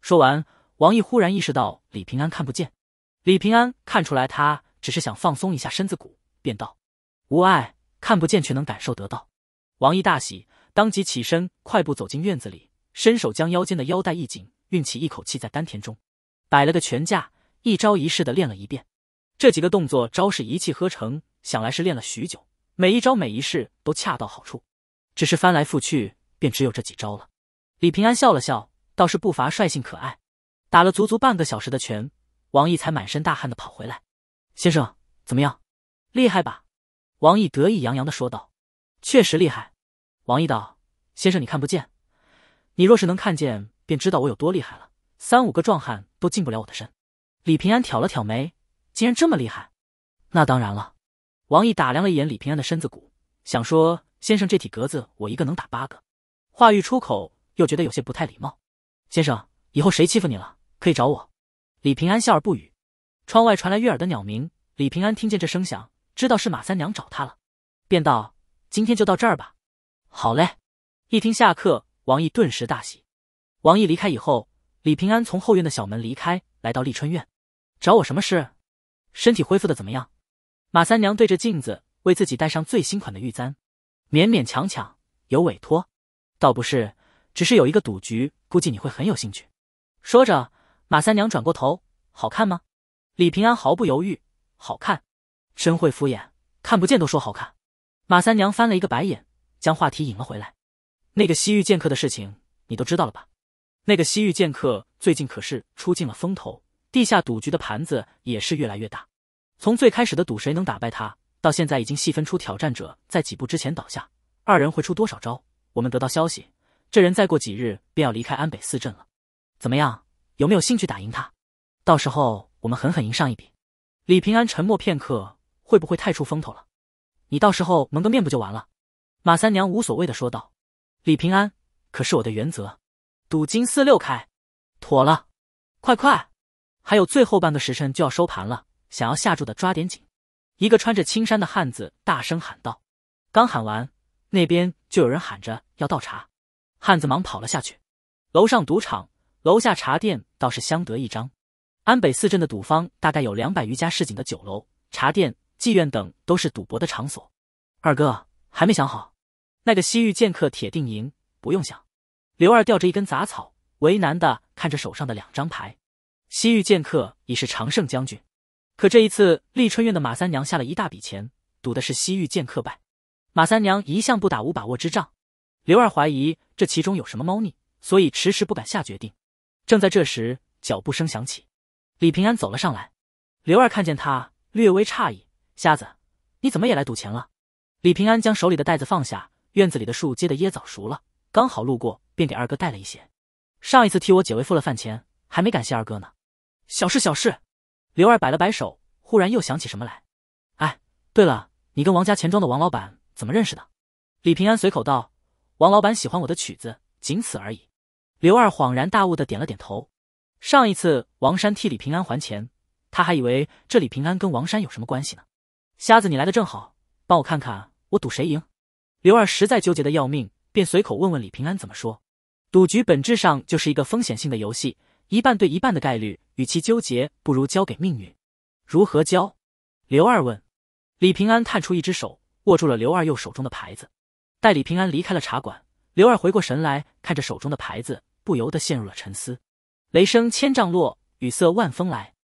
说完，王毅忽然意识到李平安看不见。李平安看出来他只是想放松一下身子骨，便道：“无碍，看不见却能感受得到。”王毅大喜，当即起身，快步走进院子里，伸手将腰间的腰带一紧，运起一口气在丹田中，摆了个拳架，一招一式的练了一遍。这几个动作招式一气呵成，想来是练了许久。每一招每一式都恰到好处，只是翻来覆去便只有这几招了。李平安笑了笑，倒是不乏率性可爱。打了足足半个小时的拳，王毅才满身大汗的跑回来。先生，怎么样？厉害吧？王毅得意洋洋的说道。确实厉害。王毅道。先生你看不见，你若是能看见，便知道我有多厉害了。三五个壮汉都进不了我的身。李平安挑了挑眉，竟然这么厉害？那当然了。王毅打量了一眼李平安的身子骨，想说：“先生这体格子，我一个能打八个。”话欲出口，又觉得有些不太礼貌。先生，以后谁欺负你了，可以找我。李平安笑而不语。窗外传来悦耳的鸟鸣，李平安听见这声响，知道是马三娘找他了，便道：“今天就到这儿吧。”好嘞。一听下课，王毅顿时大喜。王毅离开以后，李平安从后院的小门离开，来到丽春院，找我什么事？身体恢复的怎么样？马三娘对着镜子为自己戴上最新款的玉簪，勉勉强强。有委托，倒不是，只是有一个赌局，估计你会很有兴趣。说着，马三娘转过头，好看吗？李平安毫不犹豫，好看。真会敷衍，看不见都说好看。马三娘翻了一个白眼，将话题引了回来。那个西域剑客的事情，你都知道了吧？那个西域剑客最近可是出尽了风头，地下赌局的盘子也是越来越大。从最开始的赌谁能打败他，到现在已经细分出挑战者在几步之前倒下，二人会出多少招？我们得到消息，这人再过几日便要离开安北四镇了。怎么样，有没有兴趣打赢他？到时候我们狠狠赢上一笔。李平安沉默片刻，会不会太出风头了？你到时候蒙个面不就完了？马三娘无所谓的说道。李平安，可是我的原则，赌金四六开，妥了。快快，还有最后半个时辰就要收盘了。想要下注的抓点紧，一个穿着青衫的汉子大声喊道。刚喊完，那边就有人喊着要倒茶，汉子忙跑了下去。楼上赌场，楼下茶店倒是相得益彰。安北四镇的赌坊大概有两百余家，市井的酒楼、茶店、妓院等都是赌博的场所。二哥还没想好，那个西域剑客铁定赢。不用想，刘二吊着一根杂草，为难的看着手上的两张牌。西域剑客已是常胜将军。可这一次，丽春院的马三娘下了一大笔钱，赌的是西域剑客败。马三娘一向不打无把握之仗，刘二怀疑这其中有什么猫腻，所以迟迟不敢下决定。正在这时，脚步声响起，李平安走了上来。刘二看见他，略微诧异：“瞎子，你怎么也来赌钱了？”李平安将手里的袋子放下，院子里的树结的椰枣熟了，刚好路过，便给二哥带了一些。上一次替我解围付了饭钱，还没感谢二哥呢。小事小事。刘二摆了摆手，忽然又想起什么来，哎，对了，你跟王家钱庄的王老板怎么认识的？李平安随口道：“王老板喜欢我的曲子，仅此而已。”刘二恍然大悟的点了点头。上一次王山替李平安还钱，他还以为这李平安跟王山有什么关系呢。瞎子，你来的正好，帮我看看我赌谁赢。刘二实在纠结的要命，便随口问问李平安怎么说。赌局本质上就是一个风险性的游戏。一半对一半的概率，与其纠结，不如交给命运。如何交？刘二问。李平安探出一只手，握住了刘二右手中的牌子。待李平安离开了茶馆，刘二回过神来，看着手中的牌子，不由得陷入了沉思。雷声千丈落，雨色万峰来。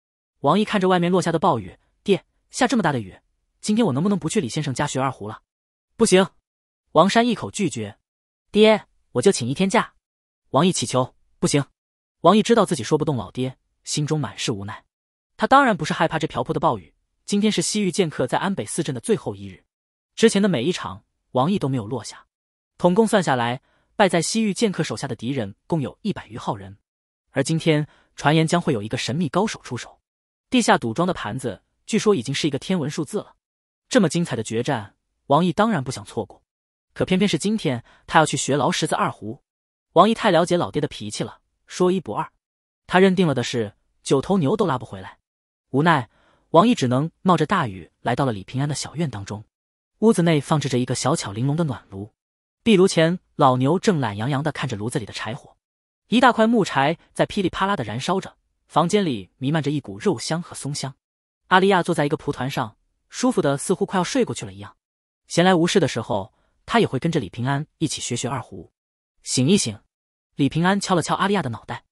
王毅看着外面落下的暴雨，爹，下这么大的雨，今天我能不能不去李先生家学二胡了？不行。王山一口拒绝。爹，我就请一天假。王毅乞求。不行。王毅知道自己说不动老爹，心中满是无奈。他当然不是害怕这瓢泼的暴雨。今天是西域剑客在安北四镇的最后一日，之前的每一场，王毅都没有落下。统共算下来，败在西域剑客手下的敌人共有一百余号人。而今天，传言将会有一个神秘高手出手。地下赌庄的盘子据说已经是一个天文数字了。这么精彩的决战，王毅当然不想错过。可偏偏是今天，他要去学牢石子二胡。王毅太了解老爹的脾气了。说一不二，他认定了的是九头牛都拉不回来。无奈，王毅只能冒着大雨来到了李平安的小院当中。屋子内放置着一个小巧玲珑的暖炉，壁炉前老牛正懒洋洋的看着炉子里的柴火，一大块木柴在噼里啪啦的燃烧着。房间里弥漫着一股肉香和松香。阿丽亚坐在一个蒲团上，舒服的似乎快要睡过去了一样。闲来无事的时候，他也会跟着李平安一起学学二胡。醒一醒。李平安敲了敲阿莉亚的脑袋，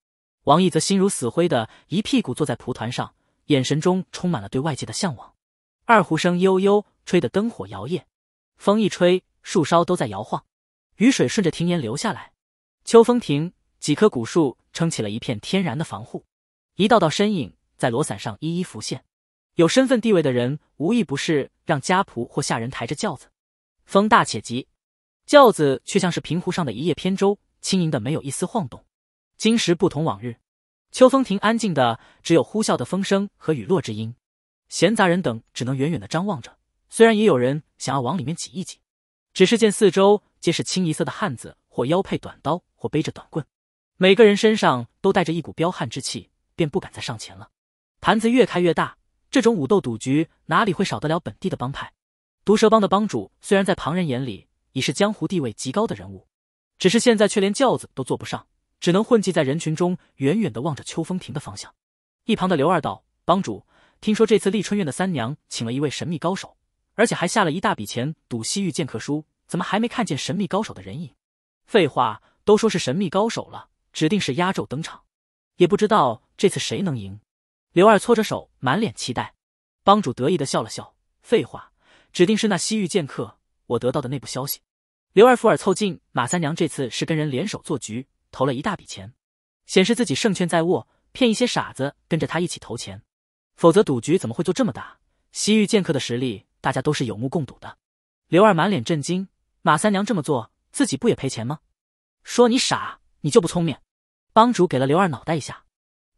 王毅则心如死灰的一屁股坐在蒲团上，眼神中充满了对外界的向往。二胡声悠悠，吹得灯火摇曳，风一吹，树梢都在摇晃，雨水顺着庭檐流下来。秋风亭几棵古树撑起了一片天然的防护，一道道身影在罗伞上一一浮现。有身份地位的人，无一不是让家仆或下人抬着轿子。风大且急，轿子却像是平湖上的一叶扁舟。轻盈的没有一丝晃动，今时不同往日，秋风亭安静的只有呼啸的风声和雨落之音，闲杂人等只能远远的张望着，虽然也有人想要往里面挤一挤，只是见四周皆是清一色的汉子，或腰配短刀，或背着短棍，每个人身上都带着一股彪悍之气，便不敢再上前了。盘子越开越大，这种武斗赌局哪里会少得了本地的帮派？毒蛇帮的帮主虽然在旁人眼里已是江湖地位极高的人物。只是现在却连轿子都坐不上，只能混迹在人群中，远远的望着秋风亭的方向。一旁的刘二道：“帮主，听说这次丽春院的三娘请了一位神秘高手，而且还下了一大笔钱赌西域剑客输，怎么还没看见神秘高手的人影？”“废话，都说是神秘高手了，指定是压轴登场，也不知道这次谁能赢。”刘二搓着手，满脸期待。帮主得意的笑了笑：“废话，指定是那西域剑客，我得到的内部消息。”刘二福尔凑近马三娘，这次是跟人联手做局，投了一大笔钱，显示自己胜券在握，骗一些傻子跟着他一起投钱，否则赌局怎么会做这么大？西域剑客的实力，大家都是有目共睹的。刘二满脸震惊，马三娘这么做，自己不也赔钱吗？说你傻，你就不聪明？帮主给了刘二脑袋一下。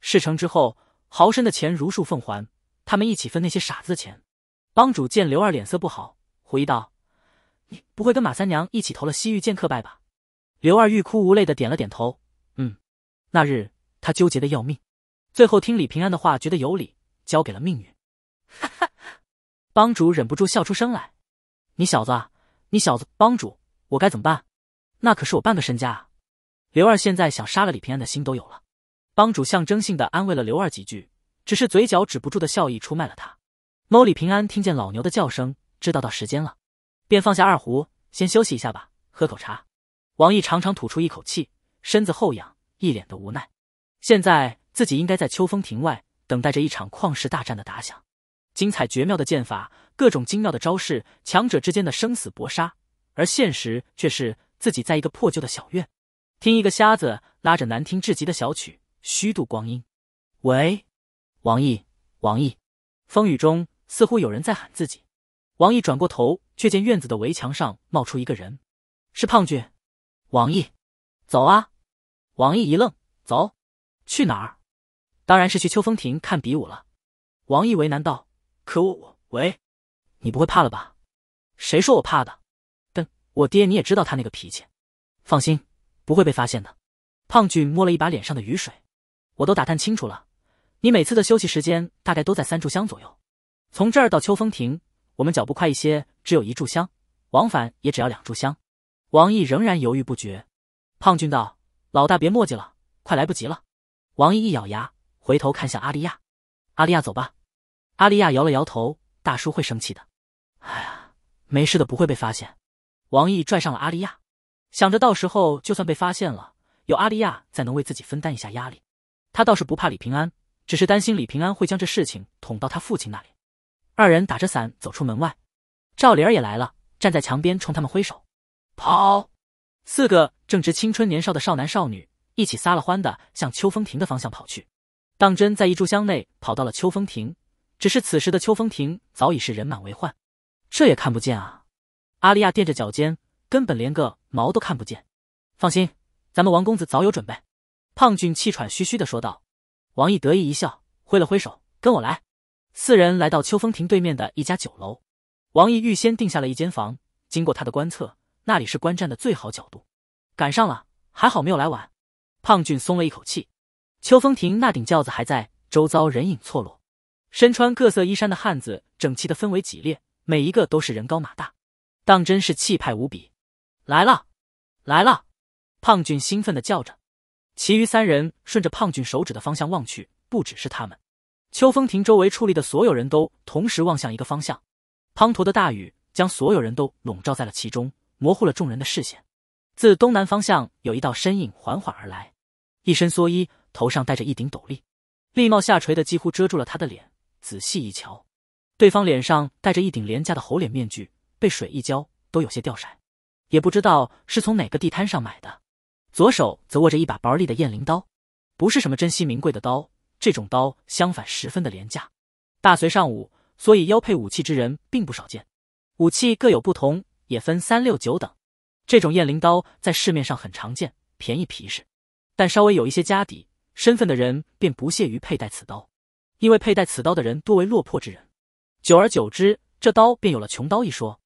事成之后，豪绅的钱如数奉还，他们一起分那些傻子的钱。帮主见刘二脸色不好，狐疑道。你不会跟马三娘一起投了西域剑客拜吧？刘二欲哭无泪的点了点头。嗯，那日他纠结的要命，最后听李平安的话，觉得有理，交给了命运。哈哈，帮主忍不住笑出声来。你小子，你小子，帮主，我该怎么办？那可是我半个身家。刘二现在想杀了李平安的心都有了。帮主象征性的安慰了刘二几句，只是嘴角止不住的笑意出卖了他。猫李平安听见老牛的叫声，知道到时间了。便放下二胡，先休息一下吧，喝口茶。王毅长长吐出一口气，身子后仰，一脸的无奈。现在自己应该在秋风亭外，等待着一场旷世大战的打响，精彩绝妙的剑法，各种精妙的招式，强者之间的生死搏杀。而现实却是自己在一个破旧的小院，听一个瞎子拉着难听至极的小曲，虚度光阴。喂，王毅，王毅，风雨中似乎有人在喊自己。王毅转过头。却见院子的围墙上冒出一个人，是胖俊。王毅，走啊！王毅一愣，走？去哪儿？当然是去秋风亭看比武了。王毅为难道，可我我喂，你不会怕了吧？谁说我怕的？但我爹你也知道他那个脾气，放心，不会被发现的。胖俊摸了一把脸上的雨水，我都打探清楚了，你每次的休息时间大概都在三炷香左右。从这儿到秋风亭。我们脚步快一些，只有一炷香，往返也只要两炷香。王毅仍然犹豫不决。胖俊道：“老大别墨迹了，快来不及了。”王毅一咬牙，回头看向阿利亚：“阿利亚，走吧。”阿利亚摇了摇头：“大叔会生气的。”“哎呀，没事的，不会被发现。”王毅拽上了阿利亚，想着到时候就算被发现了，有阿利亚在能为自己分担一下压力。他倒是不怕李平安，只是担心李平安会将这事情捅到他父亲那里。二人打着伞走出门外，赵灵儿也来了，站在墙边冲他们挥手，跑。四个正值青春年少的少男少女一起撒了欢的向秋风亭的方向跑去，当真在一炷香内跑到了秋风亭。只是此时的秋风亭早已是人满为患，这也看不见啊！阿丽亚垫着脚尖，根本连个毛都看不见。放心，咱们王公子早有准备。胖俊气喘吁吁的说道。王毅得意一笑，挥了挥手，跟我来。四人来到秋风亭对面的一家酒楼，王毅预先定下了一间房。经过他的观测，那里是观战的最好角度。赶上了，还好没有来晚。胖俊松了一口气。秋风亭那顶轿子还在，周遭人影错落，身穿各色衣衫的汉子整齐的分为几列，每一个都是人高马大，当真是气派无比。来了，来了！胖俊兴奋地叫着。其余三人顺着胖俊手指的方向望去，不只是他们。秋风亭周围矗立的所有人都同时望向一个方向，滂沱的大雨将所有人都笼罩在了其中，模糊了众人的视线。自东南方向有一道身影缓缓而来，一身蓑衣，头上戴着一顶斗笠，笠帽下垂的几乎遮住了他的脸。仔细一瞧，对方脸上戴着一顶廉价的猴脸面具，被水一浇都有些掉色，也不知道是从哪个地摊上买的。左手则握着一把薄利的雁翎刀，不是什么珍稀名贵的刀。这种刀相反十分的廉价，大隋尚武，所以腰配武器之人并不少见。武器各有不同，也分三六九等。这种雁翎刀在市面上很常见，便宜皮实。但稍微有一些家底、身份的人便不屑于佩戴此刀，因为佩戴此刀的人多为落魄之人。久而久之，这刀便有了穷刀一说。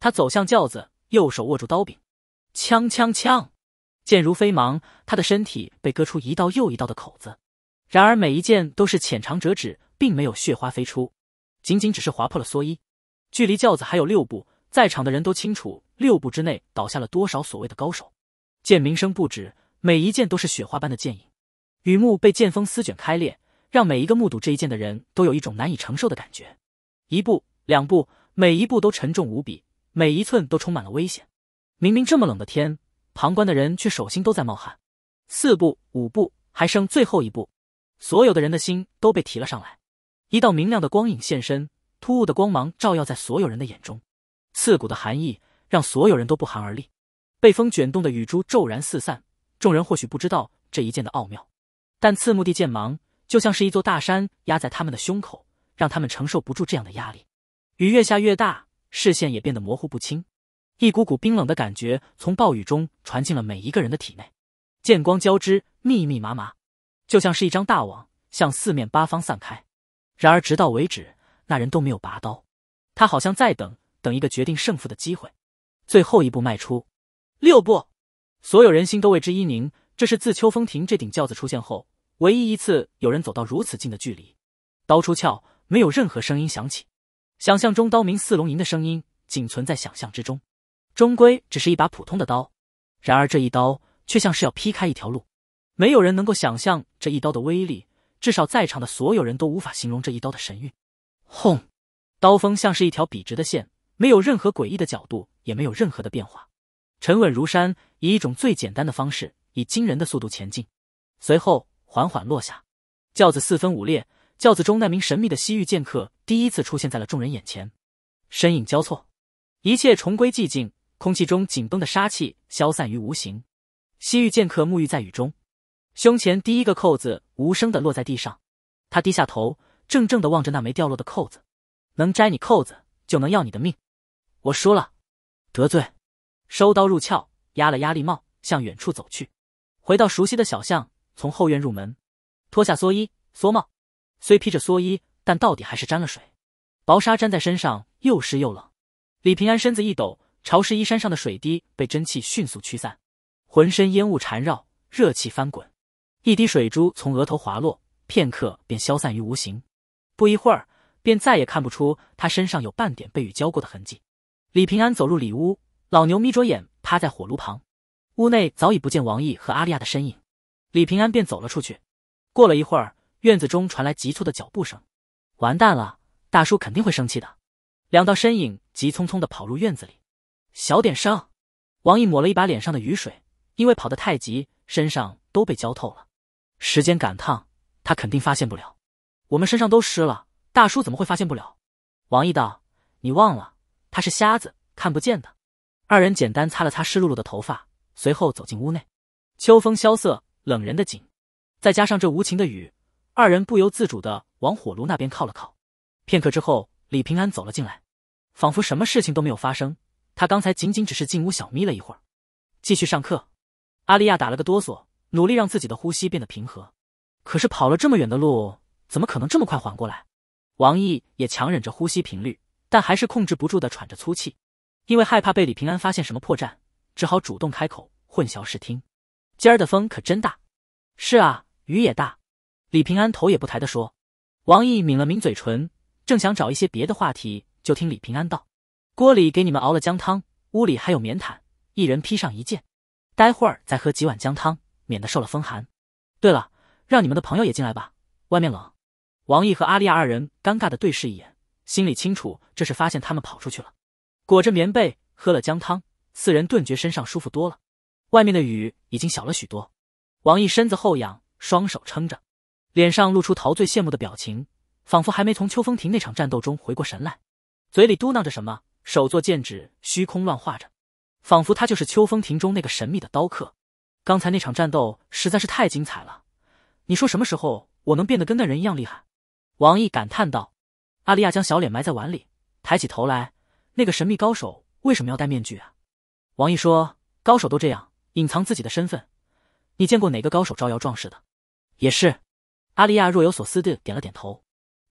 他走向轿子，右手握住刀柄，锵锵锵，剑如飞芒，他的身体被割出一道又一道的口子。然而每一剑都是浅尝辄止，并没有血花飞出，仅仅只是划破了蓑衣。距离轿子还有六步，在场的人都清楚，六步之内倒下了多少所谓的高手。剑鸣声不止，每一剑都是雪花般的剑影，雨幕被剑锋撕卷开裂，让每一个目睹这一剑的人都有一种难以承受的感觉。一步，两步，每一步都沉重无比，每一寸都充满了危险。明明这么冷的天，旁观的人却手心都在冒汗。四步，五步，还剩最后一步。所有的人的心都被提了上来，一道明亮的光影现身，突兀的光芒照耀在所有人的眼中，刺骨的寒意让所有人都不寒而栗。被风卷动的雨珠骤然四散，众人或许不知道这一剑的奥妙，但刺目的剑芒就像是一座大山压在他们的胸口，让他们承受不住这样的压力。雨越下越大，视线也变得模糊不清，一股股冰冷的感觉从暴雨中传进了每一个人的体内。剑光交织，密密麻麻。就像是一张大网，向四面八方散开。然而，直到为止，那人都没有拔刀，他好像在等等一个决定胜负的机会。最后一步迈出，六步，所有人心都为之一凝。这是自秋风亭这顶轿子出现后，唯一一次有人走到如此近的距离。刀出鞘，没有任何声音响起。想象中刀鸣似龙吟的声音，仅存在想象之中。终归只是一把普通的刀，然而这一刀却像是要劈开一条路。没有人能够想象这一刀的威力，至少在场的所有人都无法形容这一刀的神韵。轰，刀锋像是一条笔直的线，没有任何诡异的角度，也没有任何的变化，沉稳如山，以一种最简单的方式，以惊人的速度前进，随后缓缓落下。轿子四分五裂，轿子中那名神秘的西域剑客第一次出现在了众人眼前，身影交错，一切重归寂静，空气中紧绷的杀气消散于无形。西域剑客沐浴在雨中。胸前第一个扣子无声的落在地上，他低下头，怔怔的望着那枚掉落的扣子。能摘你扣子，就能要你的命。我输了，得罪。收刀入鞘，压了压力帽，向远处走去。回到熟悉的小巷，从后院入门，脱下蓑衣、蓑帽。虽披着蓑衣，但到底还是沾了水，薄纱粘在身上，又湿又冷。李平安身子一抖，潮湿衣衫上的水滴被真气迅速驱散，浑身烟雾缠绕，热气翻滚。一滴水珠从额头滑落，片刻便消散于无形。不一会儿，便再也看不出他身上有半点被雨浇过的痕迹。李平安走入里屋，老牛眯着眼趴在火炉旁。屋内早已不见王毅和阿丽亚的身影，李平安便走了出去。过了一会儿，院子中传来急促的脚步声。完蛋了，大叔肯定会生气的。两道身影急匆匆地跑入院子里。小点声。王毅抹了一把脸上的雨水，因为跑得太急，身上都被浇透了。时间赶趟，他肯定发现不了。我们身上都湿了，大叔怎么会发现不了？王毅道：“你忘了，他是瞎子，看不见的。”二人简单擦了擦湿漉漉的头发，随后走进屋内。秋风萧瑟，冷人的紧，再加上这无情的雨，二人不由自主的往火炉那边靠了靠。片刻之后，李平安走了进来，仿佛什么事情都没有发生。他刚才仅仅只是进屋小眯了一会儿，继续上课。阿利亚打了个哆嗦。努力让自己的呼吸变得平和，可是跑了这么远的路，怎么可能这么快缓过来？王毅也强忍着呼吸频率，但还是控制不住的喘着粗气，因为害怕被李平安发现什么破绽，只好主动开口混淆视听。今儿的风可真大，是啊，雨也大。李平安头也不抬的说。王毅抿了抿嘴唇，正想找一些别的话题，就听李平安道：“锅里给你们熬了姜汤，屋里还有棉毯，一人披上一件，待会儿再喝几碗姜汤。”免得受了风寒。对了，让你们的朋友也进来吧，外面冷。王毅和阿利亚二人尴尬的对视一眼，心里清楚这是发现他们跑出去了。裹着棉被，喝了姜汤，四人顿觉身上舒服多了。外面的雨已经小了许多。王毅身子后仰，双手撑着，脸上露出陶醉羡慕的表情，仿佛还没从秋风亭那场战斗中回过神来，嘴里嘟囔着什么，手作剑指虚空乱画着，仿佛他就是秋风亭中那个神秘的刀客。刚才那场战斗实在是太精彩了，你说什么时候我能变得跟那人一样厉害？王毅感叹道。阿利亚将小脸埋在碗里，抬起头来，那个神秘高手为什么要戴面具啊？王毅说：“高手都这样，隐藏自己的身份。你见过哪个高手招摇撞势的？”也是。阿利亚若有所思的点了点头。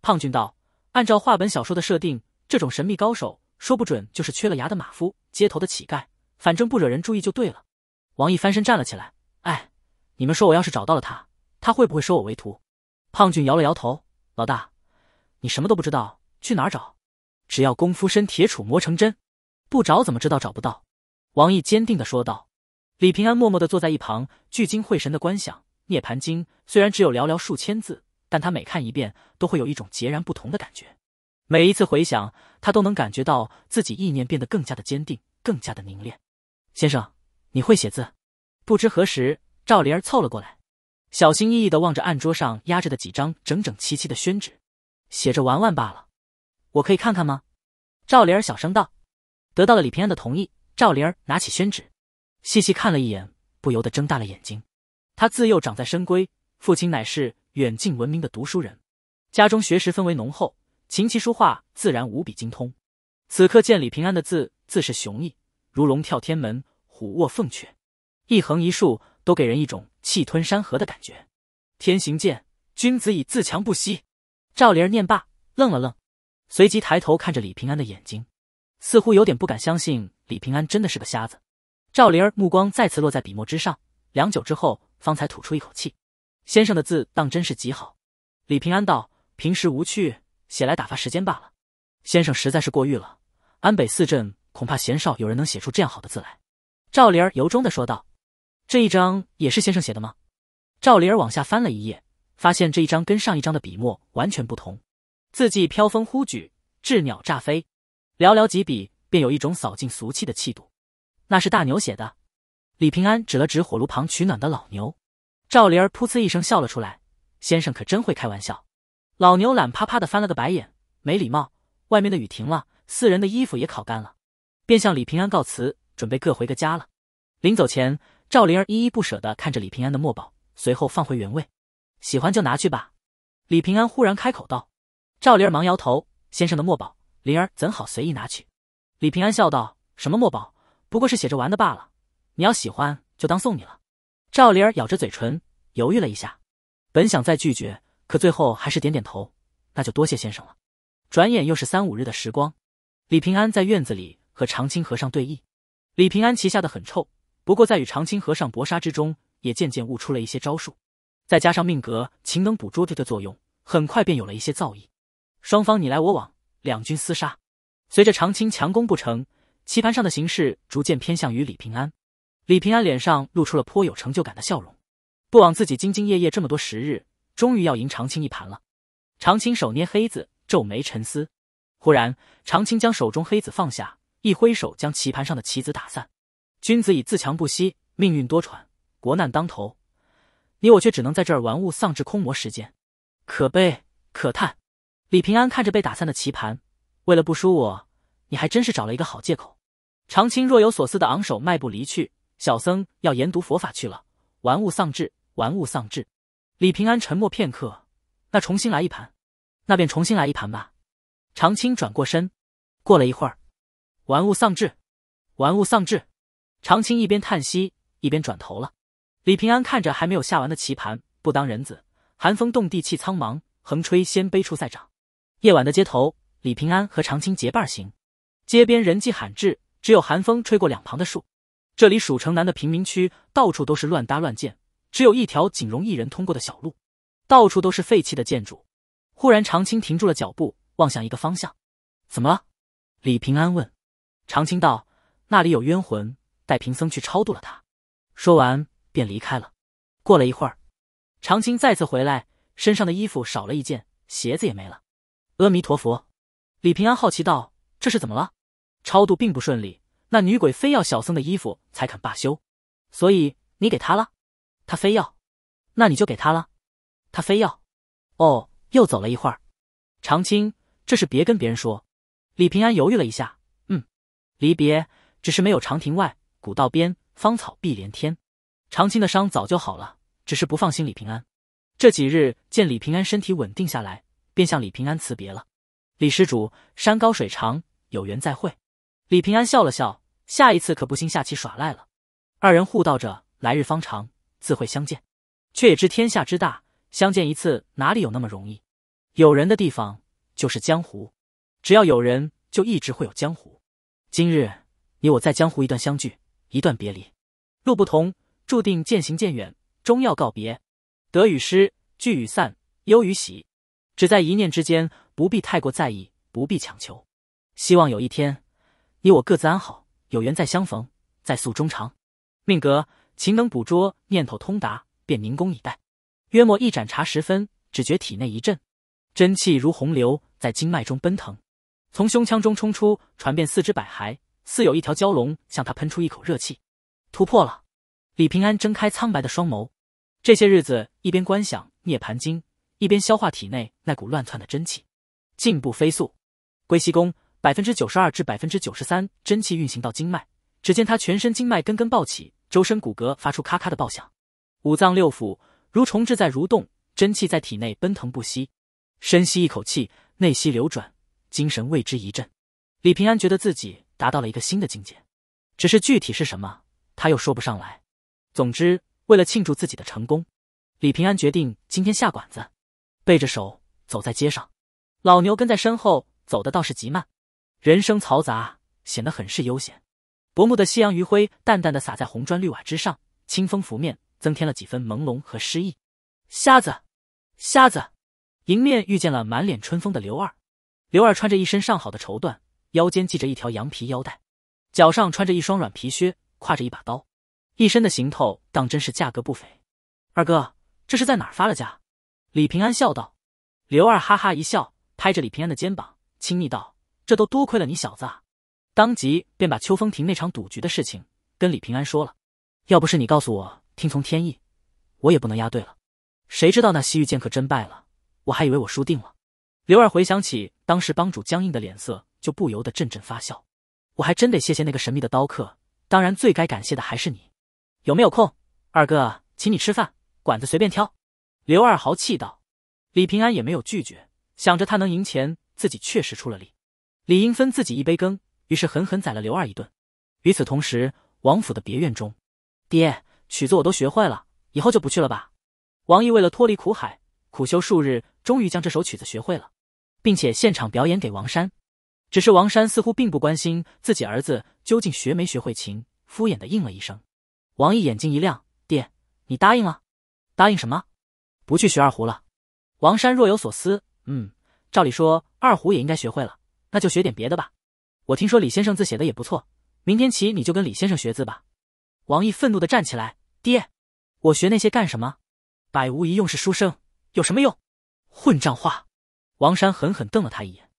胖俊道：“按照话本小说的设定，这种神秘高手说不准就是缺了牙的马夫，街头的乞丐，反正不惹人注意就对了。”王毅翻身站了起来。哎，你们说，我要是找到了他，他会不会收我为徒？胖俊摇了摇头。老大，你什么都不知道，去哪儿找？只要功夫深，铁杵磨成针。不找怎么知道找不到？王毅坚定的说道。李平安默默的坐在一旁，聚精会神的观想《涅盘经》。虽然只有寥寥数千字，但他每看一遍都会有一种截然不同的感觉。每一次回想，他都能感觉到自己意念变得更加的坚定，更加的凝练。先生。你会写字？不知何时，赵灵儿凑了过来，小心翼翼的望着案桌上压着的几张整整齐齐的宣纸，写着玩玩罢了。我可以看看吗？赵灵儿小声道。得到了李平安的同意，赵灵儿拿起宣纸，细细看了一眼，不由得睁大了眼睛。他自幼长在深闺，父亲乃是远近闻名的读书人，家中学识氛围浓厚，琴棋书画自然无比精通。此刻见李平安的字，自是雄毅，如龙跳天门。虎卧凤阙，一横一竖都给人一种气吞山河的感觉。天行健，君子以自强不息。赵灵儿念罢，愣了愣，随即抬头看着李平安的眼睛，似乎有点不敢相信李平安真的是个瞎子。赵灵儿目光再次落在笔墨之上，良久之后，方才吐出一口气：“先生的字当真是极好。”李平安道：“平时无趣，写来打发时间罢了。先生实在是过誉了，安北四镇恐怕鲜少有人能写出这样好的字来。”赵灵儿由衷的说道：“这一章也是先生写的吗？”赵灵儿往下翻了一页，发现这一章跟上一张的笔墨完全不同，字迹飘风忽举，鸷鸟乍飞，寥寥几笔便有一种扫尽俗气的气度。那是大牛写的。李平安指了指火炉旁取暖的老牛，赵灵儿噗呲一声笑了出来：“先生可真会开玩笑。”老牛懒啪啪地翻了个白眼，没礼貌。外面的雨停了，四人的衣服也烤干了，便向李平安告辞。准备各回各家了。临走前，赵灵儿依依不舍的看着李平安的墨宝，随后放回原位。喜欢就拿去吧。李平安忽然开口道。赵灵儿忙摇头：“先生的墨宝，灵儿怎好随意拿取？”李平安笑道：“什么墨宝？不过是写着玩的罢了。你要喜欢，就当送你了。”赵灵儿咬着嘴唇，犹豫了一下，本想再拒绝，可最后还是点点头：“那就多谢先生了。”转眼又是三五日的时光，李平安在院子里和长青和尚对弈。李平安棋下的很臭，不过在与长青和尚搏杀之中，也渐渐悟出了一些招数，再加上命格勤能捕捉着的作用，很快便有了一些造诣。双方你来我往，两军厮杀。随着长青强攻不成，棋盘上的形势逐渐偏向于李平安。李平安脸上露出了颇有成就感的笑容，不枉自己兢兢业业这么多时日，终于要赢长青一盘了。长青手捏黑子，皱眉沉思。忽然，长青将手中黑子放下。一挥手将棋盘上的棋子打散。君子以自强不息，命运多舛，国难当头，你我却只能在这儿玩物丧志、空磨时间，可悲可叹。李平安看着被打散的棋盘，为了不输我，你还真是找了一个好借口。长青若有所思的昂首迈步离去，小僧要研读佛法去了。玩物丧志，玩物丧志。李平安沉默片刻，那重新来一盘，那便重新来一盘吧。长青转过身，过了一会儿。玩物丧志，玩物丧志。长青一边叹息一边转头了。李平安看着还没有下完的棋盘，不当人子。寒风动地气苍茫，横吹仙卑出赛长。夜晚的街头，李平安和长青结伴行。街边人迹罕至，只有寒风吹过两旁的树。这里蜀城南的贫民区，到处都是乱搭乱建，只有一条仅容一人通过的小路，到处都是废弃的建筑。忽然，长青停住了脚步，望向一个方向。怎么了？李平安问。长青道：“那里有冤魂，带贫僧去超度了他。”说完便离开了。过了一会儿，长青再次回来，身上的衣服少了一件，鞋子也没了。“阿弥陀佛！”李平安好奇道：“这是怎么了？超度并不顺利，那女鬼非要小僧的衣服才肯罢休，所以你给他了，他非要，那你就给他了，他非要。”“哦。”又走了一会儿，长青：“这事别跟别人说。”李平安犹豫了一下。离别，只是没有长亭外，古道边，芳草碧连天。长青的伤早就好了，只是不放心李平安。这几日见李平安身体稳定下来，便向李平安辞别了。李施主，山高水长，有缘再会。李平安笑了笑，下一次可不兴下棋耍赖了。二人互道着，来日方长，自会相见。却也知天下之大，相见一次哪里有那么容易？有人的地方就是江湖，只要有人，就一直会有江湖。今日，你我在江湖一段相聚，一段别离，路不同，注定渐行渐远，终要告别。得与失，聚与散，忧与喜，只在一念之间，不必太过在意，不必强求。希望有一天，你我各自安好，有缘再相逢，再诉衷肠。命格，勤能捕捉念头，通达便凝功以待。约莫一盏茶时分，只觉体内一震，真气如洪流在经脉中奔腾。从胸腔中冲出，传遍四肢百骸，似有一条蛟龙向他喷出一口热气。突破了！李平安睁开苍白的双眸，这些日子一边观想《涅盘经》，一边消化体内那股乱窜的真气，进步飞速。归西功百分之九十二至百分之九十三，真气运行到经脉，只见他全身经脉根根暴起，周身骨骼发出咔咔的爆响，五脏六腑如虫豸在蠕动，真气在体内奔腾不息。深吸一口气，内息流转。精神为之一振，李平安觉得自己达到了一个新的境界，只是具体是什么，他又说不上来。总之，为了庆祝自己的成功，李平安决定今天下馆子。背着手走在街上，老牛跟在身后，走的倒是极慢。人声嘈杂，显得很是悠闲。薄暮的夕阳余晖淡淡的洒在红砖绿瓦之上，清风拂面，增添了几分朦胧和诗意。瞎子，瞎子，迎面遇见了满脸春风的刘二。刘二穿着一身上好的绸缎，腰间系着一条羊皮腰带，脚上穿着一双软皮靴，挎着一把刀，一身的行头当真是价格不菲。二哥，这是在哪儿发了家？李平安笑道。刘二哈哈一笑，拍着李平安的肩膀，亲昵道：“这都多亏了你小子。”当即便把秋风亭那场赌局的事情跟李平安说了。要不是你告诉我听从天意，我也不能押对了。谁知道那西域剑客真败了，我还以为我输定了。刘二回想起。当时帮主僵硬的脸色就不由得阵阵发笑，我还真得谢谢那个神秘的刀客，当然最该感谢的还是你。有没有空，二哥，请你吃饭，馆子随便挑。刘二豪气道。李平安也没有拒绝，想着他能赢钱，自己确实出了力，理应分自己一杯羹，于是狠狠宰了刘二一顿。与此同时，王府的别院中，爹，曲子我都学会了，以后就不去了吧。王毅为了脱离苦海，苦修数日，终于将这首曲子学会了。并且现场表演给王山，只是王山似乎并不关心自己儿子究竟学没学会琴，敷衍的应了一声。王毅眼睛一亮：“爹，你答应了？答应什么？不去学二胡了？”王山若有所思：“嗯，照理说二胡也应该学会了，那就学点别的吧。我听说李先生字写的也不错，明天起你就跟李先生学字吧。”王毅愤怒的站起来：“爹，我学那些干什么？百无一用是书生，有什么用？混账话！”王山狠狠瞪了他一眼，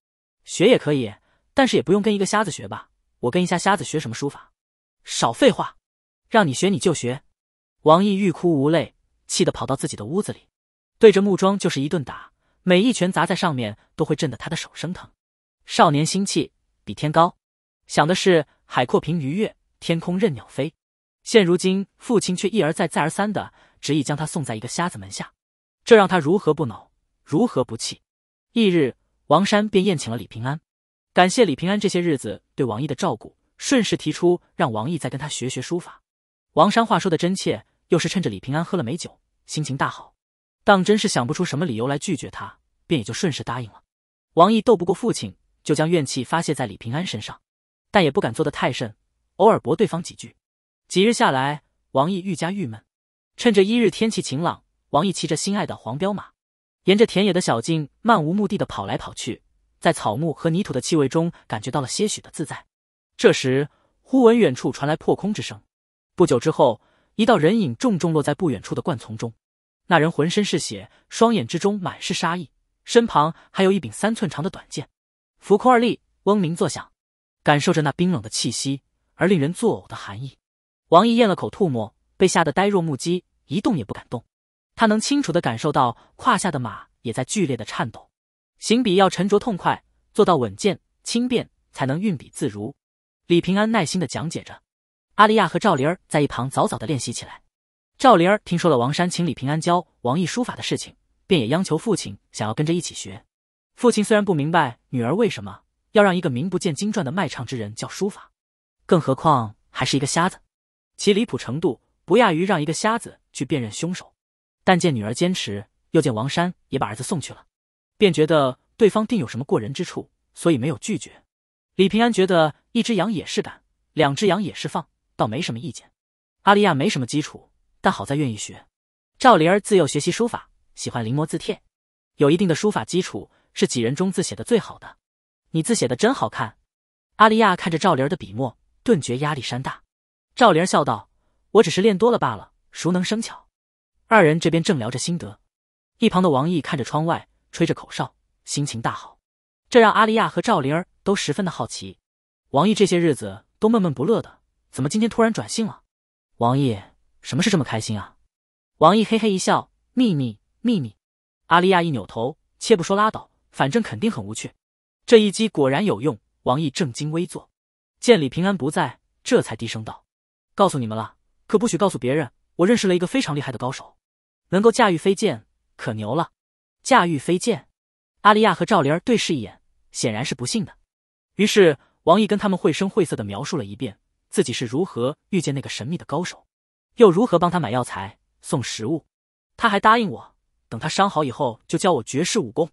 学也可以，但是也不用跟一个瞎子学吧。我跟一下瞎子学什么书法？少废话，让你学你就学。王毅欲哭无泪，气得跑到自己的屋子里，对着木桩就是一顿打，每一拳砸在上面都会震得他的手生疼。少年心气比天高，想的是海阔凭鱼跃，天空任鸟飞。现如今父亲却一而再再而三的执意将他送在一个瞎子门下，这让他如何不恼，如何不气？翌日，王山便宴请了李平安，感谢李平安这些日子对王毅的照顾，顺势提出让王毅再跟他学学书法。王山话说的真切，又是趁着李平安喝了美酒，心情大好，当真是想不出什么理由来拒绝他，便也就顺势答应了。王毅斗不过父亲，就将怨气发泄在李平安身上，但也不敢做得太甚，偶尔驳对方几句。几日下来，王毅愈加郁闷。趁着一日天气晴朗，王毅骑着心爱的黄骠马。沿着田野的小径漫无目的的跑来跑去，在草木和泥土的气味中感觉到了些许的自在。这时，忽闻远处传来破空之声，不久之后，一道人影重重落在不远处的灌丛中。那人浑身是血，双眼之中满是杀意，身旁还有一柄三寸长的短剑，浮空而立，嗡鸣作响。感受着那冰冷的气息而令人作呕的寒意，王毅咽了口唾沫，被吓得呆若木鸡，一动也不敢动。他能清楚地感受到胯下的马也在剧烈的颤抖，行笔要沉着痛快，做到稳健轻便，才能运笔自如。李平安耐心地讲解着，阿丽亚和赵灵儿在一旁早早地练习起来。赵灵儿听说了王山请李平安教王毅书法的事情，便也央求父亲想要跟着一起学。父亲虽然不明白女儿为什么要让一个名不见经传的卖唱之人教书法，更何况还是一个瞎子，其离谱程度不亚于让一个瞎子去辨认凶手。但见女儿坚持，又见王山也把儿子送去了，便觉得对方定有什么过人之处，所以没有拒绝。李平安觉得一只羊也是赶，两只羊也是放，倒没什么意见。阿丽亚没什么基础，但好在愿意学。赵灵儿自幼学习书法，喜欢临摹字帖，有一定的书法基础，是几人中字写的最好的。你字写的真好看。阿丽亚看着赵灵儿的笔墨，顿觉压力山大。赵灵儿笑道：“我只是练多了罢了，熟能生巧。”二人这边正聊着心得，一旁的王毅看着窗外，吹着口哨，心情大好。这让阿丽亚和赵灵儿都十分的好奇。王毅这些日子都闷闷不乐的，怎么今天突然转性了？王毅，什么事这么开心啊？王毅嘿嘿一笑，秘密，秘密。阿丽亚一扭头，切不说拉倒，反正肯定很无趣。这一击果然有用。王毅正襟危坐，见李平安不在，这才低声道：“告诉你们了，可不许告诉别人。”我认识了一个非常厉害的高手，能够驾驭飞剑，可牛了！驾驭飞剑，阿丽亚和赵灵儿对视一眼，显然是不信的。于是王毅跟他们绘声绘色的描述了一遍自己是如何遇见那个神秘的高手，又如何帮他买药材、送食物。他还答应我，等他伤好以后就教我绝世武功。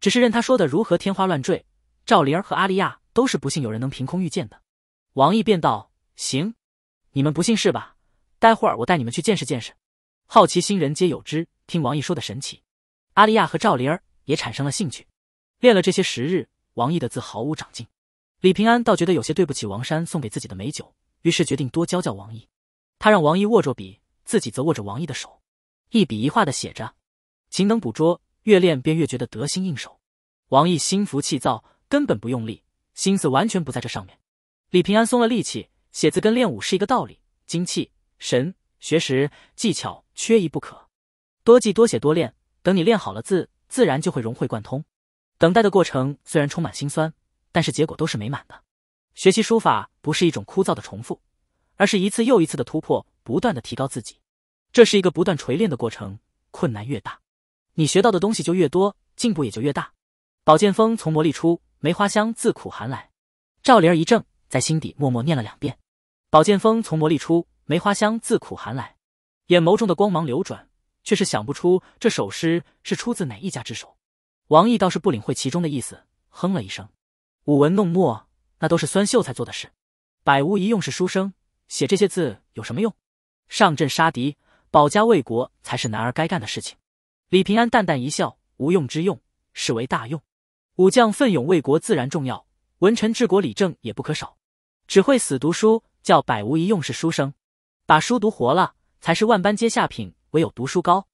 只是任他说的如何天花乱坠，赵灵儿和阿丽亚都是不信有人能凭空遇见的。王毅便道：“行，你们不信是吧？”待会儿我带你们去见识见识。好奇心人皆有之，听王毅说的神奇，阿丽亚和赵灵儿也产生了兴趣。练了这些时日，王毅的字毫无长进。李平安倒觉得有些对不起王山送给自己的美酒，于是决定多教教王毅。他让王毅握着笔，自己则握着王毅的手，一笔一画的写着。勤能捕捉，越练便越觉得得心应手。王毅心浮气躁，根本不用力，心思完全不在这上面。李平安松了力气，写字跟练武是一个道理，精气。神学识技巧缺一不可，多记多写多练，等你练好了字，自然就会融会贯通。等待的过程虽然充满心酸，但是结果都是美满的。学习书法不是一种枯燥的重复，而是一次又一次的突破，不断的提高自己。这是一个不断锤炼的过程，困难越大，你学到的东西就越多，进步也就越大。宝剑锋从磨砺出，梅花香自苦寒来。赵灵儿一怔，在心底默默念了两遍：“宝剑锋从磨砺出。”梅花香自苦寒来，眼眸中的光芒流转，却是想不出这首诗是出自哪一家之手。王毅倒是不领会其中的意思，哼了一声。舞文弄墨，那都是酸秀才做的事，百无一用是书生，写这些字有什么用？上阵杀敌，保家卫国才是男儿该干的事情。李平安淡淡一笑，无用之用，是为大用。武将奋勇为国自然重要，文臣治国理政也不可少。只会死读书，叫百无一用是书生。把书读活了，才是万般皆下品，唯有读书高。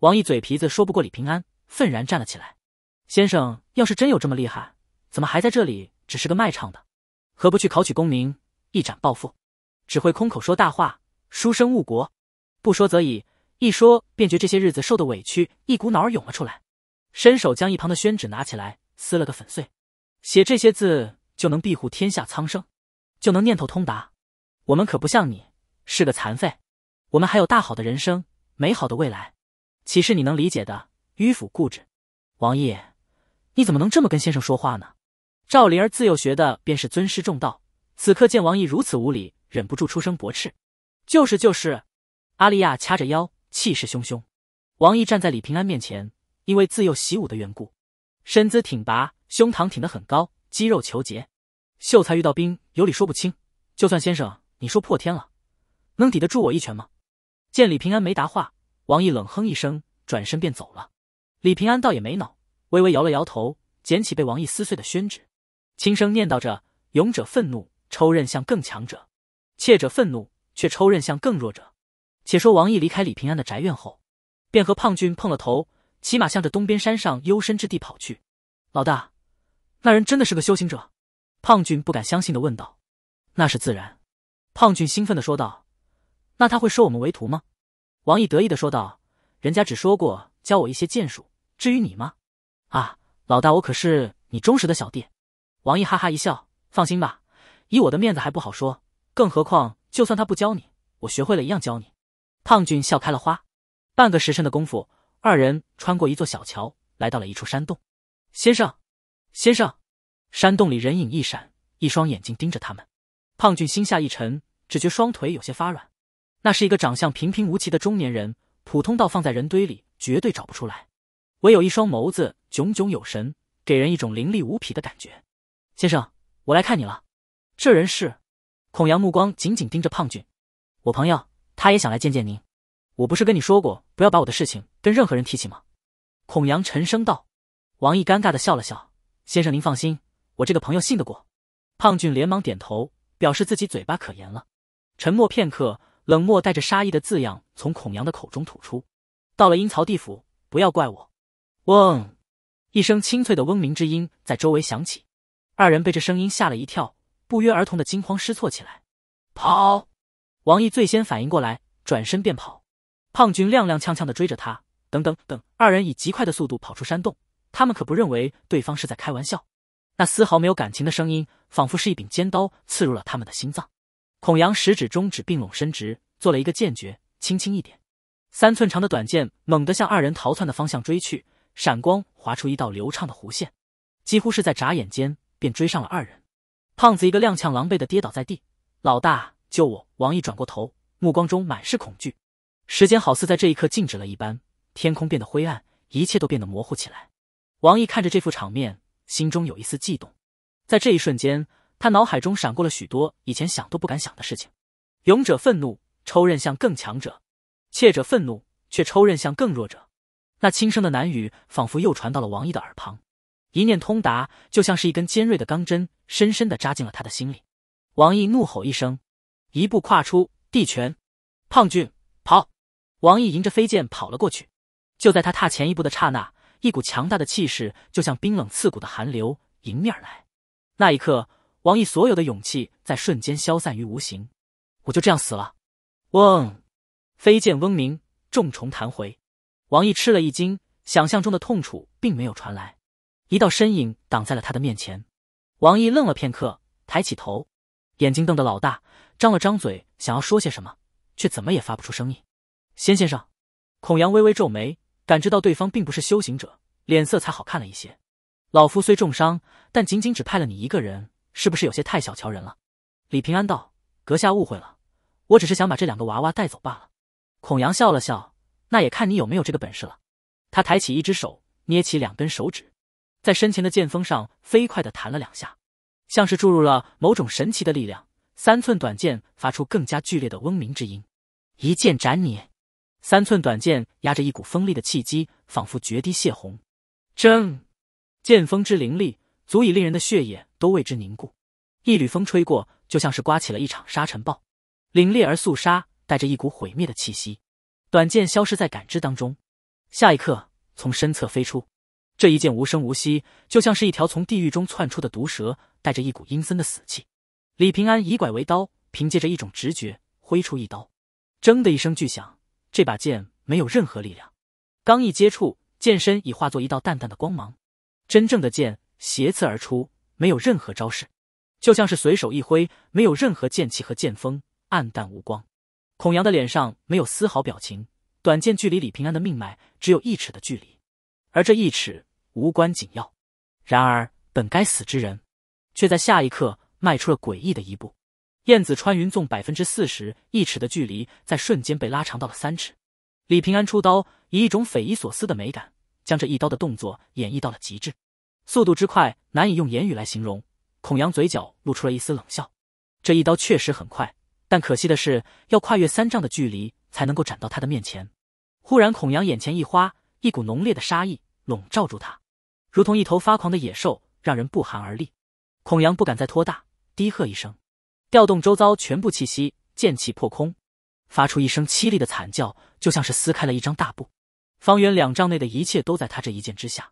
王毅嘴皮子说不过李平安，愤然站了起来。先生要是真有这么厉害，怎么还在这里？只是个卖唱的，何不去考取功名，一展抱负？只会空口说大话，书生误国。不说则已，一说便觉这些日子受的委屈一股脑儿涌了出来，伸手将一旁的宣纸拿起来撕了个粉碎。写这些字就能庇护天下苍生，就能念头通达。我们可不像你。是个残废，我们还有大好的人生，美好的未来，岂是你能理解的？迂腐固执，王毅，你怎么能这么跟先生说话呢？赵灵儿自幼学的便是尊师重道，此刻见王毅如此无礼，忍不住出声驳斥。就是就是，阿丽亚掐着腰，气势汹汹。王毅站在李平安面前，因为自幼习武的缘故，身姿挺拔，胸膛挺得很高，肌肉虬结。秀才遇到兵，有理说不清。就算先生，你说破天了。能抵得住我一拳吗？见李平安没答话，王毅冷哼一声，转身便走了。李平安倒也没恼，微微摇了摇头，捡起被王毅撕碎的宣纸，轻声念叨着：“勇者愤怒，抽刃向更强者；怯者愤怒，却抽刃向更弱者。”且说王毅离开李平安的宅院后，便和胖俊碰了头，骑马向着东边山上幽深之地跑去。老大，那人真的是个修行者？胖俊不敢相信的问道。“那是自然。”胖俊兴奋的说道。那他会收我们为徒吗？王毅得意的说道：“人家只说过教我一些剑术，至于你吗？啊，老大，我可是你忠实的小弟。”王毅哈哈一笑：“放心吧，以我的面子还不好说，更何况就算他不教你，我学会了一样教你。”胖俊笑开了花。半个时辰的功夫，二人穿过一座小桥，来到了一处山洞。先生，先生！山洞里人影一闪，一双眼睛盯着他们。胖俊心下一沉，只觉双腿有些发软。那是一个长相平平无奇的中年人，普通到放在人堆里绝对找不出来，唯有一双眸子炯炯有神，给人一种凌厉无匹的感觉。先生，我来看你了。这人是孔阳，目光紧紧盯着胖俊。我朋友，他也想来见见您。我不是跟你说过，不要把我的事情跟任何人提起吗？孔阳沉声道。王毅尴尬的笑了笑。先生您放心，我这个朋友信得过。胖俊连忙点头，表示自己嘴巴可严了。沉默片刻。冷漠带着杀意的字样从孔阳的口中吐出。到了阴曹地府，不要怪我。嗡，一声清脆的嗡鸣之音在周围响起，二人被这声音吓了一跳，不约而同的惊慌失措起来。跑！王毅最先反应过来，转身便跑。胖军踉踉跄跄的追着他。等等等，二人以极快的速度跑出山洞，他们可不认为对方是在开玩笑。那丝毫没有感情的声音，仿佛是一柄尖刀刺入了他们的心脏。孔阳食指、中指并拢伸直，做了一个剑诀，轻轻一点，三寸长的短剑猛地向二人逃窜的方向追去，闪光划出一道流畅的弧线，几乎是在眨眼间便追上了二人。胖子一个踉跄，狼狈的跌倒在地。老大，救我！王毅转过头，目光中满是恐惧。时间好似在这一刻静止了一般，天空变得灰暗，一切都变得模糊起来。王毅看着这副场面，心中有一丝悸动。在这一瞬间。他脑海中闪过了许多以前想都不敢想的事情，勇者愤怒抽刃向更强者，怯者愤怒却抽刃向更弱者。那轻声的喃语仿佛又传到了王毅的耳旁，一念通达，就像是一根尖锐的钢针，深深地扎进了他的心里。王毅怒吼一声，一步跨出，地拳。胖俊跑，王毅迎着飞剑跑了过去。就在他踏前一步的刹那，一股强大的气势就像冰冷刺骨的寒流迎面而来。那一刻。王毅所有的勇气在瞬间消散于无形，我就这样死了。嗡，飞剑嗡鸣，重重弹回。王毅吃了一惊，想象中的痛楚并没有传来，一道身影挡在了他的面前。王毅愣了片刻，抬起头，眼睛瞪得老大，张了张嘴，想要说些什么，却怎么也发不出声音。仙先生，孔阳微微皱眉，感知到对方并不是修行者，脸色才好看了一些。老夫虽重伤，但仅仅只派了你一个人。是不是有些太小瞧人了？李平安道：“阁下误会了，我只是想把这两个娃娃带走罢了。”孔阳笑了笑：“那也看你有没有这个本事了。”他抬起一只手，捏起两根手指，在身前的剑锋上飞快的弹了两下，像是注入了某种神奇的力量，三寸短剑发出更加剧烈的嗡鸣之音，一剑斩你！三寸短剑压着一股锋利的气机，仿佛决堤泄洪，铮，剑锋之凌厉，足以令人的血液。都为之凝固，一缕风吹过，就像是刮起了一场沙尘暴，凛冽而肃杀，带着一股毁灭的气息。短剑消失在感知当中，下一刻从身侧飞出，这一剑无声无息，就像是一条从地狱中窜出的毒蛇，带着一股阴森的死气。李平安以拐为刀，凭借着一种直觉挥出一刀，铮的一声巨响，这把剑没有任何力量，刚一接触，剑身已化作一道淡淡的光芒。真正的剑斜刺而出。没有任何招式，就像是随手一挥，没有任何剑气和剑锋，暗淡无光。孔阳的脸上没有丝毫表情，短剑距离李平安的命脉只有一尺的距离，而这一尺无关紧要。然而，本该死之人，却在下一刻迈出了诡异的一步。燕子穿云纵百分之四十一尺的距离，在瞬间被拉长到了三尺。李平安出刀，以一种匪夷所思的美感，将这一刀的动作演绎到了极致。速度之快，难以用言语来形容。孔阳嘴角露出了一丝冷笑，这一刀确实很快，但可惜的是，要跨越三丈的距离才能够斩到他的面前。忽然，孔阳眼前一花，一股浓烈的杀意笼罩住他，如同一头发狂的野兽，让人不寒而栗。孔阳不敢再拖大，低喝一声，调动周遭全部气息，剑气破空，发出一声凄厉的惨叫，就像是撕开了一张大布，方圆两丈内的一切都在他这一剑之下。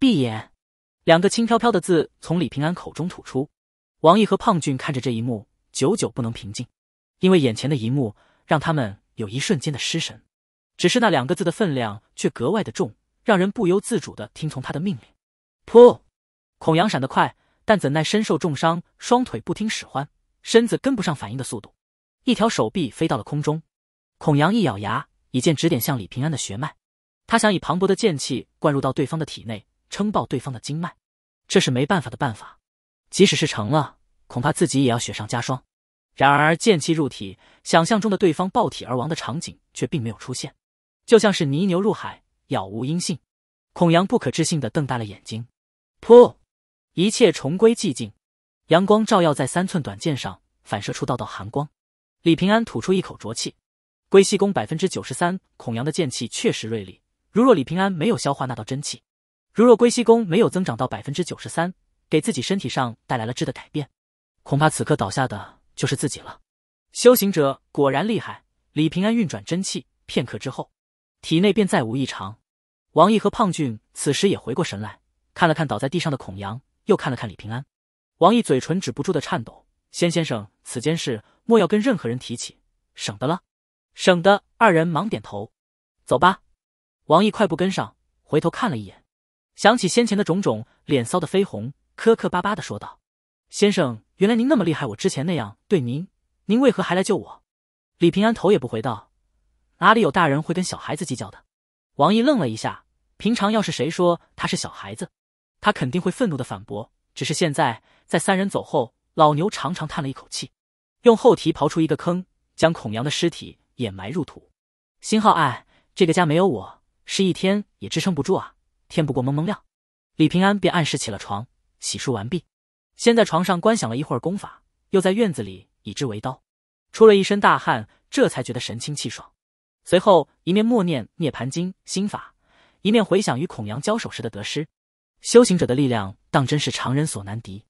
闭眼。两个轻飘飘的字从李平安口中吐出，王毅和胖俊看着这一幕，久久不能平静，因为眼前的一幕让他们有一瞬间的失神。只是那两个字的分量却格外的重，让人不由自主的听从他的命令。噗！孔阳闪得快，但怎奈身受重伤，双腿不听使唤，身子跟不上反应的速度，一条手臂飞到了空中。孔阳一咬牙，以剑指点向李平安的血脉，他想以磅礴的剑气灌入到对方的体内，撑爆对方的经脉。这是没办法的办法，即使是成了，恐怕自己也要雪上加霜。然而剑气入体，想象中的对方爆体而亡的场景却并没有出现，就像是泥牛入海，杳无音信。孔阳不可置信的瞪大了眼睛。噗，一切重归寂静。阳光照耀在三寸短剑上，反射出道道寒光。李平安吐出一口浊气，归息功百分之九十三。孔阳的剑气确实锐利，如若李平安没有消化那道真气。如若归西功没有增长到百分之九十三，给自己身体上带来了质的改变，恐怕此刻倒下的就是自己了。修行者果然厉害！李平安运转真气，片刻之后，体内便再无异常。王毅和胖俊此时也回过神来，看了看倒在地上的孔阳，又看了看李平安。王毅嘴唇止不住的颤抖：“仙先生，此间事莫要跟任何人提起，省得了。”省得。二人忙点头：“走吧。”王毅快步跟上，回头看了一眼。想起先前的种种，脸臊的绯红，磕磕巴巴的说道：“先生，原来您那么厉害，我之前那样对您，您为何还来救我？”李平安头也不回道：“哪里有大人会跟小孩子计较的？”王毅愣了一下，平常要是谁说他是小孩子，他肯定会愤怒的反驳。只是现在，在三人走后，老牛长长叹了一口气，用后蹄刨出一个坑，将孔阳的尸体掩埋入土。辛浩，哎，这个家没有我，是一天也支撑不住啊。天不过蒙蒙亮，李平安便按时起了床，洗漱完毕，先在床上观想了一会儿功法，又在院子里以之为刀，出了一身大汗，这才觉得神清气爽。随后一面默念《涅盘经》心法，一面回想与孔阳交手时的得失。修行者的力量当真是常人所难敌。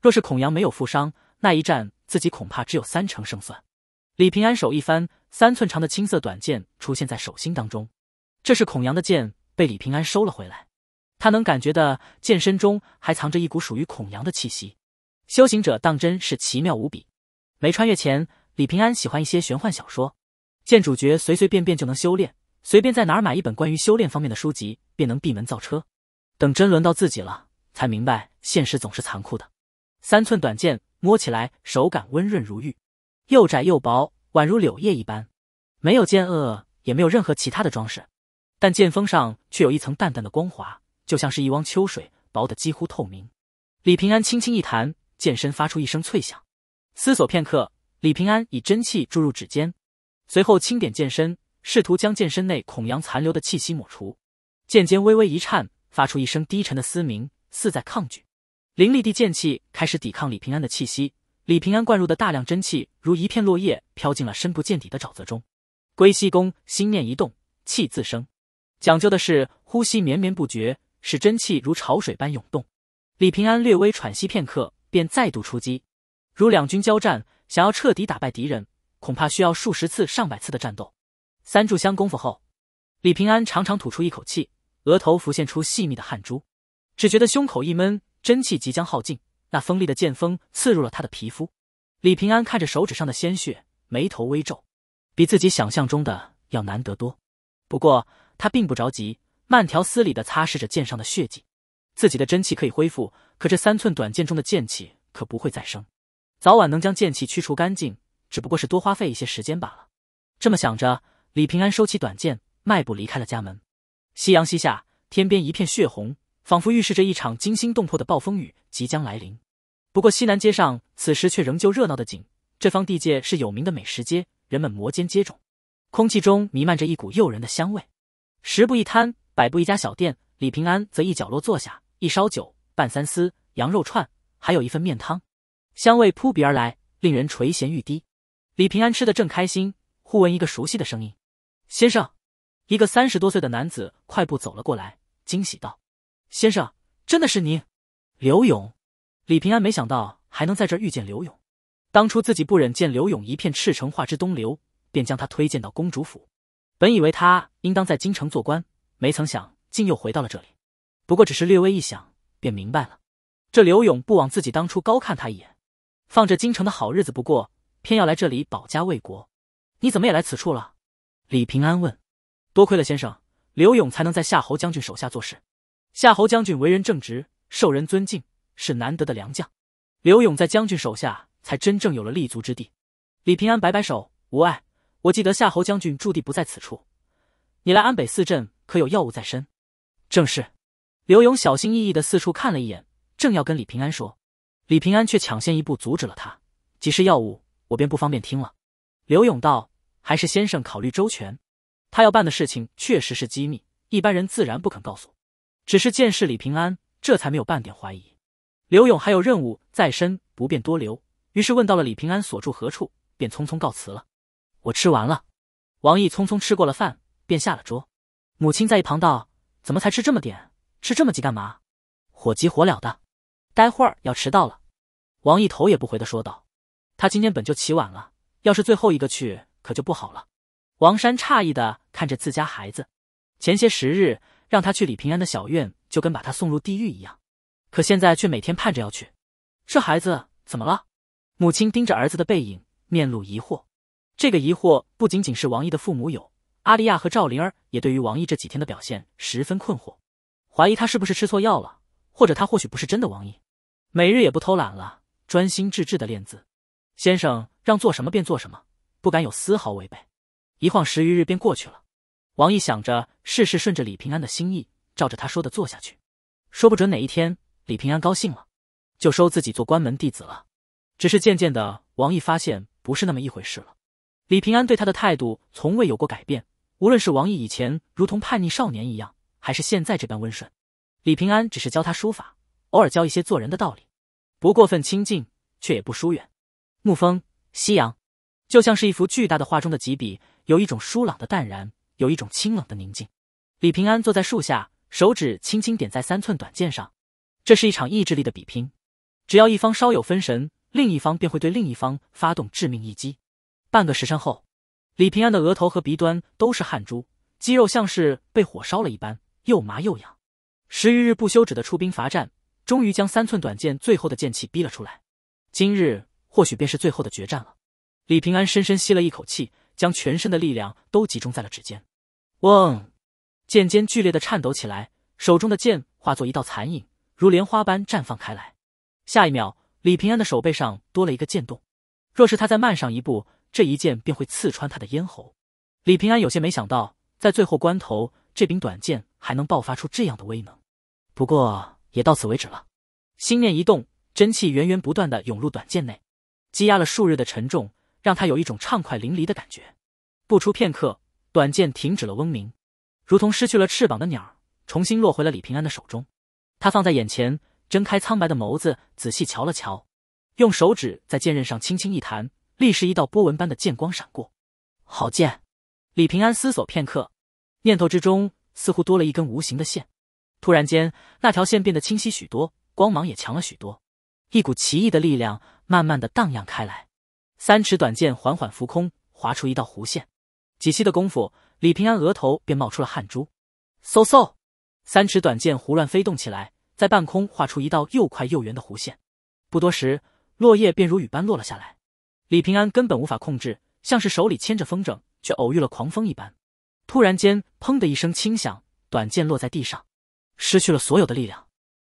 若是孔阳没有负伤，那一战自己恐怕只有三成胜算。李平安手一翻，三寸长的青色短剑出现在手心当中，这是孔阳的剑。被李平安收了回来，他能感觉的剑身中还藏着一股属于孔阳的气息。修行者当真是奇妙无比。没穿越前，李平安喜欢一些玄幻小说，见主角随随便便就能修炼，随便在哪儿买一本关于修炼方面的书籍便能闭门造车。等真轮到自己了，才明白现实总是残酷的。三寸短剑摸起来手感温润如玉，又窄又薄，宛如柳叶一般，没有剑锷，也没有任何其他的装饰。但剑锋上却有一层淡淡的光滑，就像是一汪秋水，薄得几乎透明。李平安轻轻一弹，剑身发出一声脆响。思索片刻，李平安以真气注入指尖，随后轻点剑身，试图将剑身内孔阳残留的气息抹除。剑尖微微一颤，发出一声低沉的嘶鸣，似在抗拒。凌厉地剑气开始抵抗李平安的气息，李平安灌入的大量真气如一片落叶飘进了深不见底的沼泽中。龟息宫心念一动，气自生。讲究的是呼吸绵绵不绝，使真气如潮水般涌动。李平安略微喘息片刻，便再度出击。如两军交战，想要彻底打败敌人，恐怕需要数十次、上百次的战斗。三炷香功夫后，李平安长长吐出一口气，额头浮现出细密的汗珠，只觉得胸口一闷，真气即将耗尽。那锋利的剑锋刺入了他的皮肤。李平安看着手指上的鲜血，眉头微皱，比自己想象中的要难得多。不过，他并不着急，慢条斯理地擦拭着剑上的血迹。自己的真气可以恢复，可这三寸短剑中的剑气可不会再生。早晚能将剑气驱除干净，只不过是多花费一些时间罢了。这么想着，李平安收起短剑，迈步离开了家门。夕阳西下，天边一片血红，仿佛预示着一场惊心动魄的暴风雨即将来临。不过西南街上此时却仍旧热闹的紧。这方地界是有名的美食街，人们摩肩接踵，空气中弥漫着一股诱人的香味。十步一摊，百步一家小店。李平安则一角落坐下，一烧酒，半三丝羊肉串，还有一份面汤，香味扑鼻而来，令人垂涎欲滴。李平安吃的正开心，忽闻一个熟悉的声音：“先生！”一个三十多岁的男子快步走了过来，惊喜道：“先生，真的是您，刘勇！”李平安没想到还能在这遇见刘勇。当初自己不忍见刘勇一片赤诚化之东流，便将他推荐到公主府。本以为他应当在京城做官，没曾想竟又回到了这里。不过只是略微一想，便明白了。这刘勇不枉自己当初高看他一眼，放着京城的好日子不过，偏要来这里保家卫国。你怎么也来此处了？李平安问。多亏了先生，刘勇才能在夏侯将军手下做事。夏侯将军为人正直，受人尊敬，是难得的良将。刘勇在将军手下才真正有了立足之地。李平安摆摆手，无碍。我记得夏侯将军驻地不在此处，你来安北四镇可有要务在身？正是。刘勇小心翼翼的四处看了一眼，正要跟李平安说，李平安却抢先一步阻止了他。即是要务，我便不方便听了。刘勇道：“还是先生考虑周全，他要办的事情确实是机密，一般人自然不肯告诉。只是见是李平安，这才没有半点怀疑。”刘勇还有任务在身，不便多留，于是问到了李平安所住何处，便匆匆告辞了。我吃完了，王毅匆匆吃过了饭，便下了桌。母亲在一旁道：“怎么才吃这么点？吃这么急干嘛？火急火燎的，待会儿要迟到了。”王毅头也不回的说道：“他今天本就起晚了，要是最后一个去，可就不好了。”王山诧异的看着自家孩子，前些时日让他去李平安的小院，就跟把他送入地狱一样，可现在却每天盼着要去，这孩子怎么了？母亲盯着儿子的背影，面露疑惑。这个疑惑不仅仅是王毅的父母有，阿丽亚和赵灵儿也对于王毅这几天的表现十分困惑，怀疑他是不是吃错药了，或者他或许不是真的王毅。每日也不偷懒了，专心致志的练字，先生让做什么便做什么，不敢有丝毫违背。一晃十余日便过去了，王毅想着事事顺着李平安的心意，照着他说的做下去，说不准哪一天李平安高兴了，就收自己做关门弟子了。只是渐渐的，王毅发现不是那么一回事了。李平安对他的态度从未有过改变，无论是王毅以前如同叛逆少年一样，还是现在这般温顺，李平安只是教他书法，偶尔教一些做人的道理，不过分亲近，却也不疏远。沐风夕阳，就像是一幅巨大的画中的几笔，有一种疏朗的淡然，有一种清冷的宁静。李平安坐在树下，手指轻轻点在三寸短剑上，这是一场意志力的比拼，只要一方稍有分神，另一方便会对另一方发动致命一击。半个时辰后，李平安的额头和鼻端都是汗珠，肌肉像是被火烧了一般，又麻又痒。十余日不休止的出兵伐战，终于将三寸短剑最后的剑气逼了出来。今日或许便是最后的决战了。李平安深深吸了一口气，将全身的力量都集中在了指尖。嗡，剑尖剧烈的颤抖起来，手中的剑化作一道残影，如莲花般绽放开来。下一秒，李平安的手背上多了一个剑洞。若是他再慢上一步。这一剑便会刺穿他的咽喉。李平安有些没想到，在最后关头，这柄短剑还能爆发出这样的威能。不过也到此为止了。心念一动，真气源源不断的涌入短剑内，积压了数日的沉重，让他有一种畅快淋漓的感觉。不出片刻，短剑停止了嗡鸣，如同失去了翅膀的鸟儿，重新落回了李平安的手中。他放在眼前，睁开苍白的眸子，仔细瞧了瞧，用手指在剑刃上轻轻一弹。立时，一道波纹般的剑光闪过。好剑！李平安思索片刻，念头之中似乎多了一根无形的线。突然间，那条线变得清晰许多，光芒也强了许多。一股奇异的力量慢慢的荡漾开来。三尺短剑缓缓浮空，划出一道弧线。几息的功夫，李平安额头便冒出了汗珠。嗖嗖，三尺短剑胡乱飞动起来，在半空划出一道又快又圆的弧线。不多时，落叶便如雨般落了下来。李平安根本无法控制，像是手里牵着风筝却偶遇了狂风一般。突然间，砰的一声轻响，短剑落在地上，失去了所有的力量。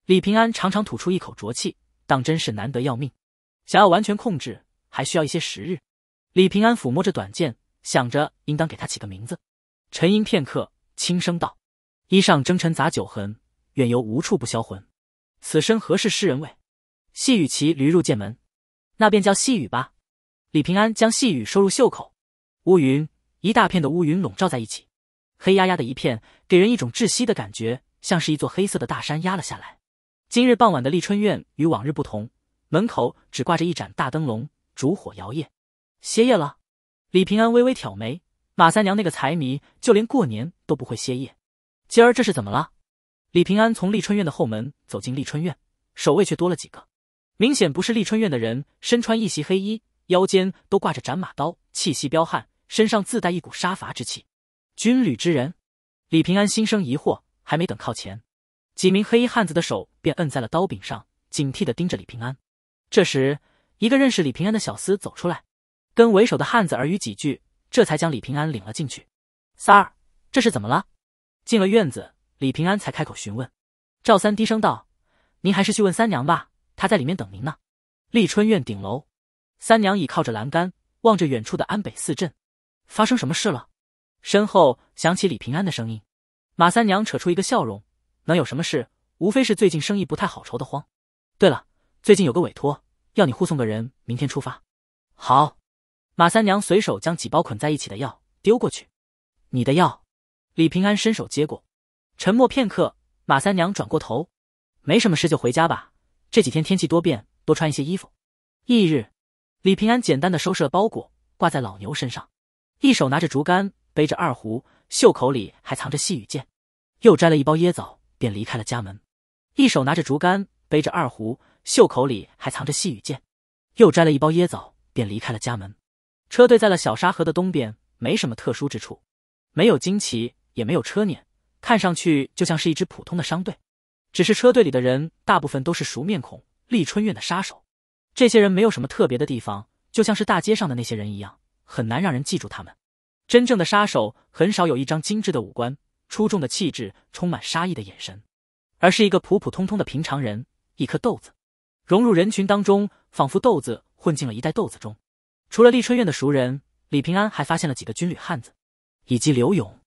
李平安长长吐出一口浊气，当真是难得要命。想要完全控制，还需要一些时日。李平安抚摸着短剑，想着应当给他起个名字。沉吟片刻，轻声道：“衣上征尘杂酒痕，远游无处不销魂。此身何事诗人味？细雨骑驴入剑门，那便叫细雨吧。”李平安将细雨收入袖口，乌云一大片的乌云笼罩在一起，黑压压的一片，给人一种窒息的感觉，像是一座黑色的大山压了下来。今日傍晚的丽春院与往日不同，门口只挂着一盏大灯笼，烛火摇曳，歇业了。李平安微微挑眉，马三娘那个财迷，就连过年都不会歇业，今儿这是怎么了？李平安从丽春院的后门走进丽春院，守卫却多了几个，明显不是丽春院的人，身穿一袭黑衣。腰间都挂着斩马刀，气息彪悍，身上自带一股杀伐之气。军旅之人，李平安心生疑惑，还没等靠前，几名黑衣汉子的手便摁在了刀柄上，警惕地盯着李平安。这时，一个认识李平安的小厮走出来，跟为首的汉子耳语几句，这才将李平安领了进去。三儿，这是怎么了？进了院子，李平安才开口询问。赵三低声道：“您还是去问三娘吧，她在里面等您呢。”丽春院顶楼。三娘倚靠着栏杆，望着远处的安北四镇，发生什么事了？身后响起李平安的声音。马三娘扯出一个笑容，能有什么事？无非是最近生意不太好，愁得慌。对了，最近有个委托，要你护送个人，明天出发。好。马三娘随手将几包捆在一起的药丢过去。你的药。李平安伸手接过，沉默片刻，马三娘转过头，没什么事就回家吧。这几天天气多变，多穿一些衣服。翌日。李平安简单的收拾了包裹，挂在老牛身上，一手拿着竹竿，背着二胡，袖口里还藏着细雨剑，又摘了一包椰枣，便离开了家门。一手拿着竹竿，背着二胡，袖口里还藏着细雨剑，又摘了一包椰枣，便离开了家门。车队在了小沙河的东边，没什么特殊之处，没有旌旗，也没有车辇，看上去就像是一支普通的商队，只是车队里的人大部分都是熟面孔，立春院的杀手。这些人没有什么特别的地方，就像是大街上的那些人一样，很难让人记住他们。真正的杀手很少有一张精致的五官、出众的气质、充满杀意的眼神，而是一个普普通通的平常人，一颗豆子，融入人群当中，仿佛豆子混进了一袋豆子中。除了丽春院的熟人，李平安还发现了几个军旅汉子，以及刘勇。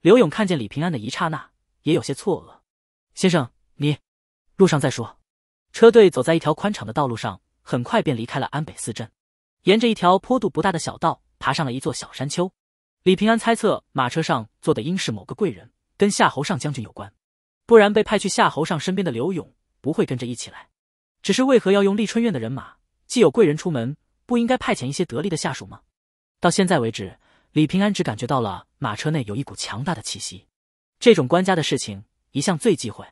刘勇看见李平安的一刹那，也有些错愕：“先生，你路上再说。”车队走在一条宽敞的道路上。很快便离开了安北四镇，沿着一条坡度不大的小道爬上了一座小山丘。李平安猜测，马车上坐的应是某个贵人，跟夏侯尚将军有关，不然被派去夏侯尚身边的刘勇不会跟着一起来。只是为何要用立春院的人马？既有贵人出门，不应该派遣一些得力的下属吗？到现在为止，李平安只感觉到了马车内有一股强大的气息。这种官家的事情一向最忌讳，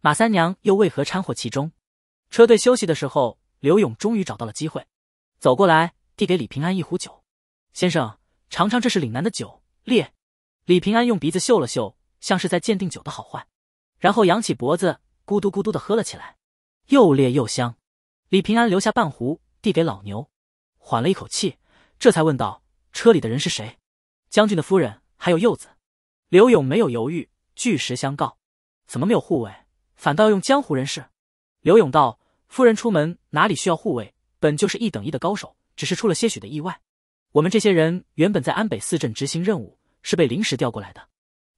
马三娘又为何掺和其中？车队休息的时候。刘勇终于找到了机会，走过来递给李平安一壶酒：“先生，尝尝，这是岭南的酒，烈。”李平安用鼻子嗅了嗅，像是在鉴定酒的好坏，然后扬起脖子，咕嘟咕嘟的喝了起来，又烈又香。李平安留下半壶，递给老牛，缓了一口气，这才问道：“车里的人是谁？将军的夫人，还有幼子。”刘勇没有犹豫，据实相告：“怎么没有护卫，反倒用江湖人士？”刘勇道。夫人出门哪里需要护卫？本就是一等一的高手，只是出了些许的意外。我们这些人原本在安北四镇执行任务，是被临时调过来的。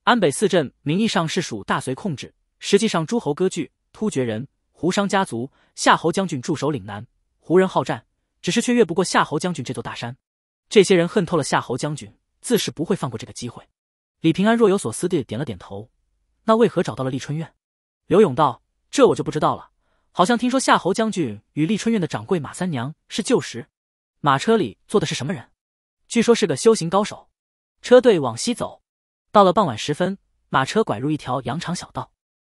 安北四镇名义上是属大隋控制，实际上诸侯割据，突厥人、胡商家族、夏侯将军驻守岭南。胡人好战，只是却越不过夏侯将军这座大山。这些人恨透了夏侯将军，自是不会放过这个机会。李平安若有所思地点了点头。那为何找到了丽春院？刘勇道：“这我就不知道了。”好像听说夏侯将军与丽春院的掌柜马三娘是旧识。马车里坐的是什么人？据说是个修行高手。车队往西走，到了傍晚时分，马车拐入一条羊肠小道，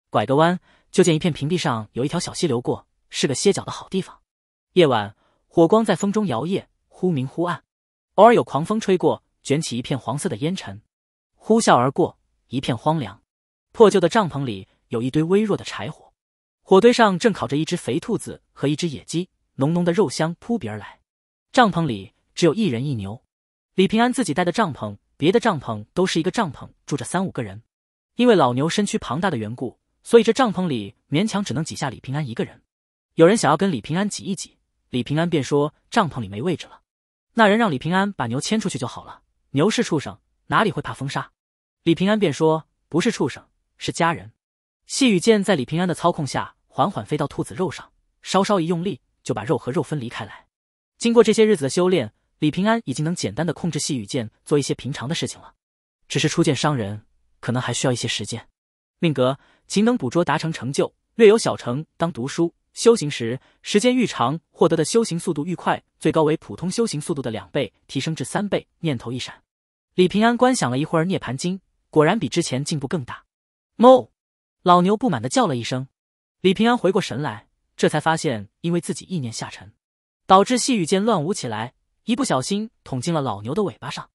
拐个弯就见一片平地上有一条小溪流过，是个歇脚的好地方。夜晚，火光在风中摇曳，忽明忽暗，偶尔有狂风吹过，卷起一片黄色的烟尘，呼啸而过，一片荒凉。破旧的帐篷里有一堆微弱的柴火。火堆上正烤着一只肥兔子和一只野鸡，浓浓的肉香扑鼻而来。帐篷里只有一人一牛，李平安自己带的帐篷，别的帐篷都是一个帐篷住着三五个人。因为老牛身躯庞大的缘故，所以这帐篷里勉强只能挤下李平安一个人。有人想要跟李平安挤一挤，李平安便说帐篷里没位置了。那人让李平安把牛牵出去就好了，牛是畜生，哪里会怕风沙？李平安便说不是畜生，是家人。细雨剑在李平安的操控下。缓缓飞到兔子肉上，稍稍一用力，就把肉和肉分离开来。经过这些日子的修炼，李平安已经能简单的控制细雨剑做一些平常的事情了。只是初见伤人，可能还需要一些时间。命格勤能捕捉，达成成就，略有小成。当读书修行时，时间愈长，获得的修行速度愈快，最高为普通修行速度的两倍，提升至三倍。念头一闪，李平安观想了一会儿《涅盘经》，果然比之前进步更大。哞！老牛不满的叫了一声。李平安回过神来，这才发现，因为自己意念下沉，导致细雨剑乱舞起来，一不小心捅进了老牛的尾巴上。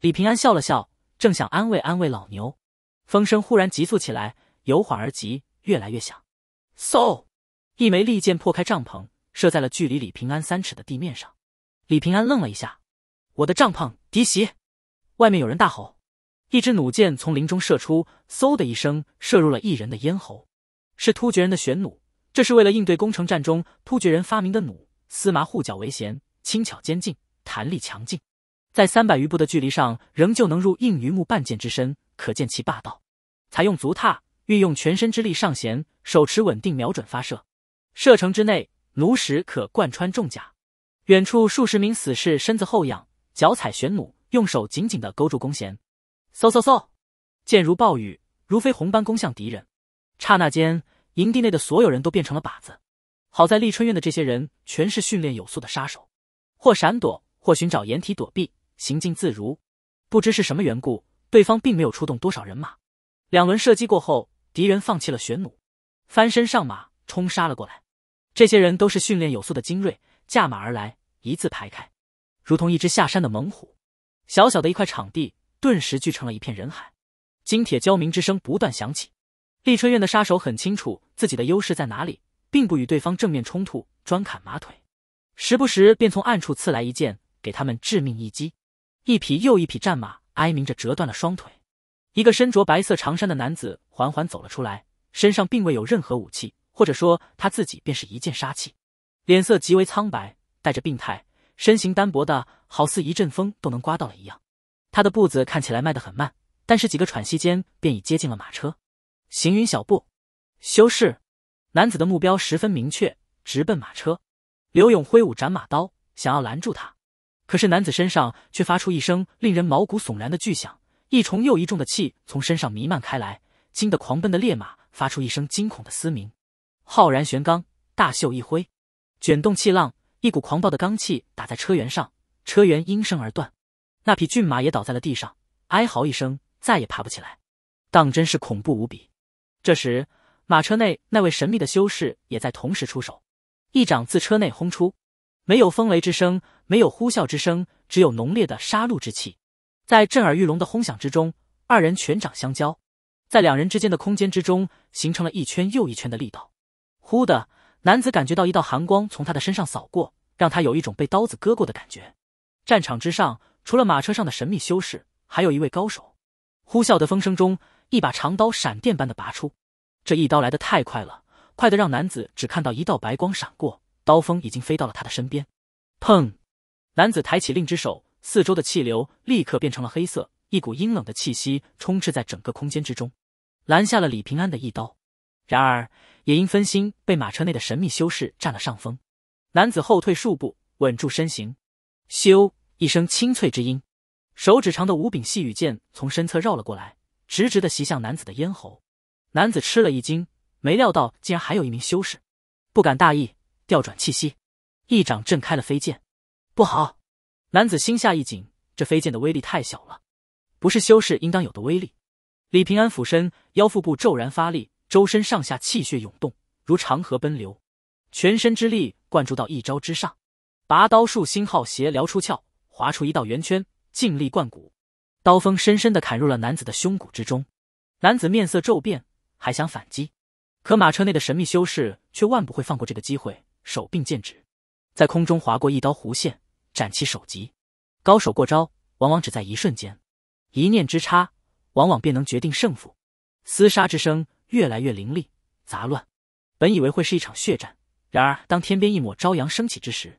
李平安笑了笑，正想安慰安慰老牛，风声忽然急促起来，由缓而急，越来越响。嗖！一枚利箭破开帐篷，射在了距离李平安三尺的地面上。李平安愣了一下：“我的帐篷，敌袭！”外面有人大吼：“一支弩箭从林中射出，嗖的一声，射入了一人的咽喉。”是突厥人的玄弩，这是为了应对攻城战中突厥人发明的弩。丝麻护角为弦，轻巧坚劲，弹力强劲，在三百余步的距离上仍旧能入硬榆木半箭之身，可见其霸道。采用足踏，运用全身之力上弦，手持稳定瞄准发射，射程之内，弩矢可贯穿重甲。远处数十名死士身子后仰，脚踩玄弩，用手紧紧地勾住弓弦，嗖嗖嗖，箭如暴雨，如飞鸿般攻向敌人。刹那间，营地内的所有人都变成了靶子。好在丽春院的这些人全是训练有素的杀手，或闪躲，或寻找掩体躲避，行进自如。不知是什么缘故，对方并没有出动多少人马。两轮射击过后，敌人放弃了玄弩，翻身上马冲杀了过来。这些人都是训练有素的精锐，驾马而来，一字排开，如同一只下山的猛虎。小小的一块场地，顿时聚成了一片人海，金铁交鸣之声不断响起。丽春院的杀手很清楚自己的优势在哪里，并不与对方正面冲突，专砍马腿，时不时便从暗处刺来一剑，给他们致命一击。一匹又一匹战马哀鸣着折断了双腿。一个身着白色长衫的男子缓缓走了出来，身上并未有任何武器，或者说他自己便是一件杀器。脸色极为苍白，带着病态，身形单薄的好似一阵风都能刮到了一样。他的步子看起来迈得很慢，但是几个喘息间便已接近了马车。行云小步，修士男子的目标十分明确，直奔马车。刘勇挥舞斩马刀，想要拦住他，可是男子身上却发出一声令人毛骨悚然的巨响，一重又一重的气从身上弥漫开来，惊得狂奔的烈马发出一声惊恐的嘶鸣。浩然玄刚，大袖一挥，卷动气浪，一股狂暴的罡气打在车辕上，车辕应声而断。那匹骏马也倒在了地上，哀嚎一声，再也爬不起来。当真是恐怖无比。这时，马车内那位神秘的修士也在同时出手，一掌自车内轰出，没有风雷之声，没有呼啸之声，只有浓烈的杀戮之气。在震耳欲聋的轰响之中，二人拳掌相交，在两人之间的空间之中形成了一圈又一圈的力道。忽的，男子感觉到一道寒光从他的身上扫过，让他有一种被刀子割过的感觉。战场之上，除了马车上的神秘修士，还有一位高手。呼啸的风声中。一把长刀闪电般的拔出，这一刀来得太快了，快得让男子只看到一道白光闪过，刀锋已经飞到了他的身边。砰！男子抬起另一手，四周的气流立刻变成了黑色，一股阴冷的气息充斥在整个空间之中，拦下了李平安的一刀。然而也因分心，被马车内的神秘修士占了上风。男子后退数步，稳住身形。咻！一声清脆之音，手指长的五柄细雨剑从身侧绕了过来。直直的袭向男子的咽喉，男子吃了一惊，没料到竟然还有一名修士，不敢大意，调转气息，一掌震开了飞剑。不好！男子心下一紧，这飞剑的威力太小了，不是修士应当有的威力。李平安俯身，腰腹部骤然发力，周身上下气血涌动，如长河奔流，全身之力灌注到一招之上，拔刀术星号斜撩出鞘，划出一道圆圈，尽力贯骨。刀锋深深的砍入了男子的胸骨之中，男子面色骤变，还想反击，可马车内的神秘修士却万不会放过这个机会，手并剑指，在空中划过一道弧线，斩其首级。高手过招，往往只在一瞬间，一念之差，往往便能决定胜负。厮杀之声越来越凌厉、杂乱。本以为会是一场血战，然而当天边一抹朝阳升起之时，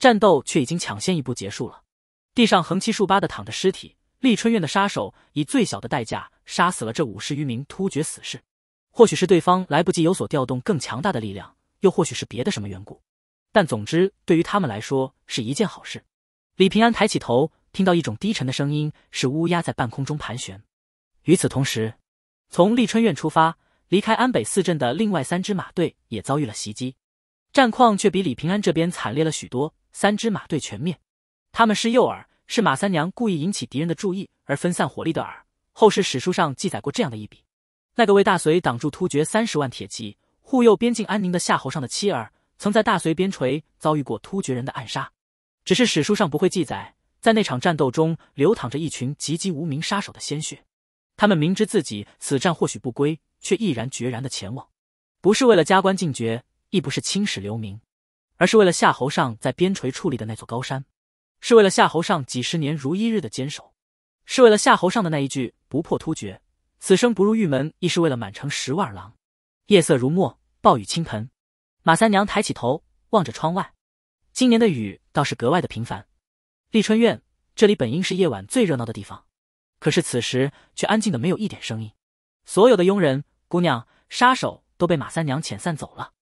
战斗却已经抢先一步结束了。地上横七竖八的躺着尸体。丽春院的杀手以最小的代价杀死了这五十余名突厥死士，或许是对方来不及有所调动更强大的力量，又或许是别的什么缘故，但总之对于他们来说是一件好事。李平安抬起头，听到一种低沉的声音，是乌鸦在半空中盘旋。与此同时，从丽春院出发离开安北四镇的另外三支马队也遭遇了袭击，战况却比李平安这边惨烈了许多，三支马队全灭。他们是诱饵。是马三娘故意引起敌人的注意，而分散火力的饵。后世史书上记载过这样的一笔：那个为大隋挡住突厥三十万铁骑、护佑边境安宁的夏侯尚的妻儿，曾在大隋边陲遭遇过突厥人的暗杀。只是史书上不会记载，在那场战斗中流淌着一群籍籍无名杀手的鲜血。他们明知自己此战或许不归，却毅然决然的前往，不是为了加官进爵，亦不是青史留名，而是为了夏侯尚在边陲矗立的那座高山。是为了夏侯尚几十年如一日的坚守，是为了夏侯尚的那一句“不破突厥，此生不入玉门”，亦是为了满城十万狼。夜色如墨，暴雨倾盆。马三娘抬起头，望着窗外。今年的雨倒是格外的频繁。丽春院这里本应是夜晚最热闹的地方，可是此时却安静的没有一点声音。所有的佣人、姑娘、杀手都被马三娘遣散走了。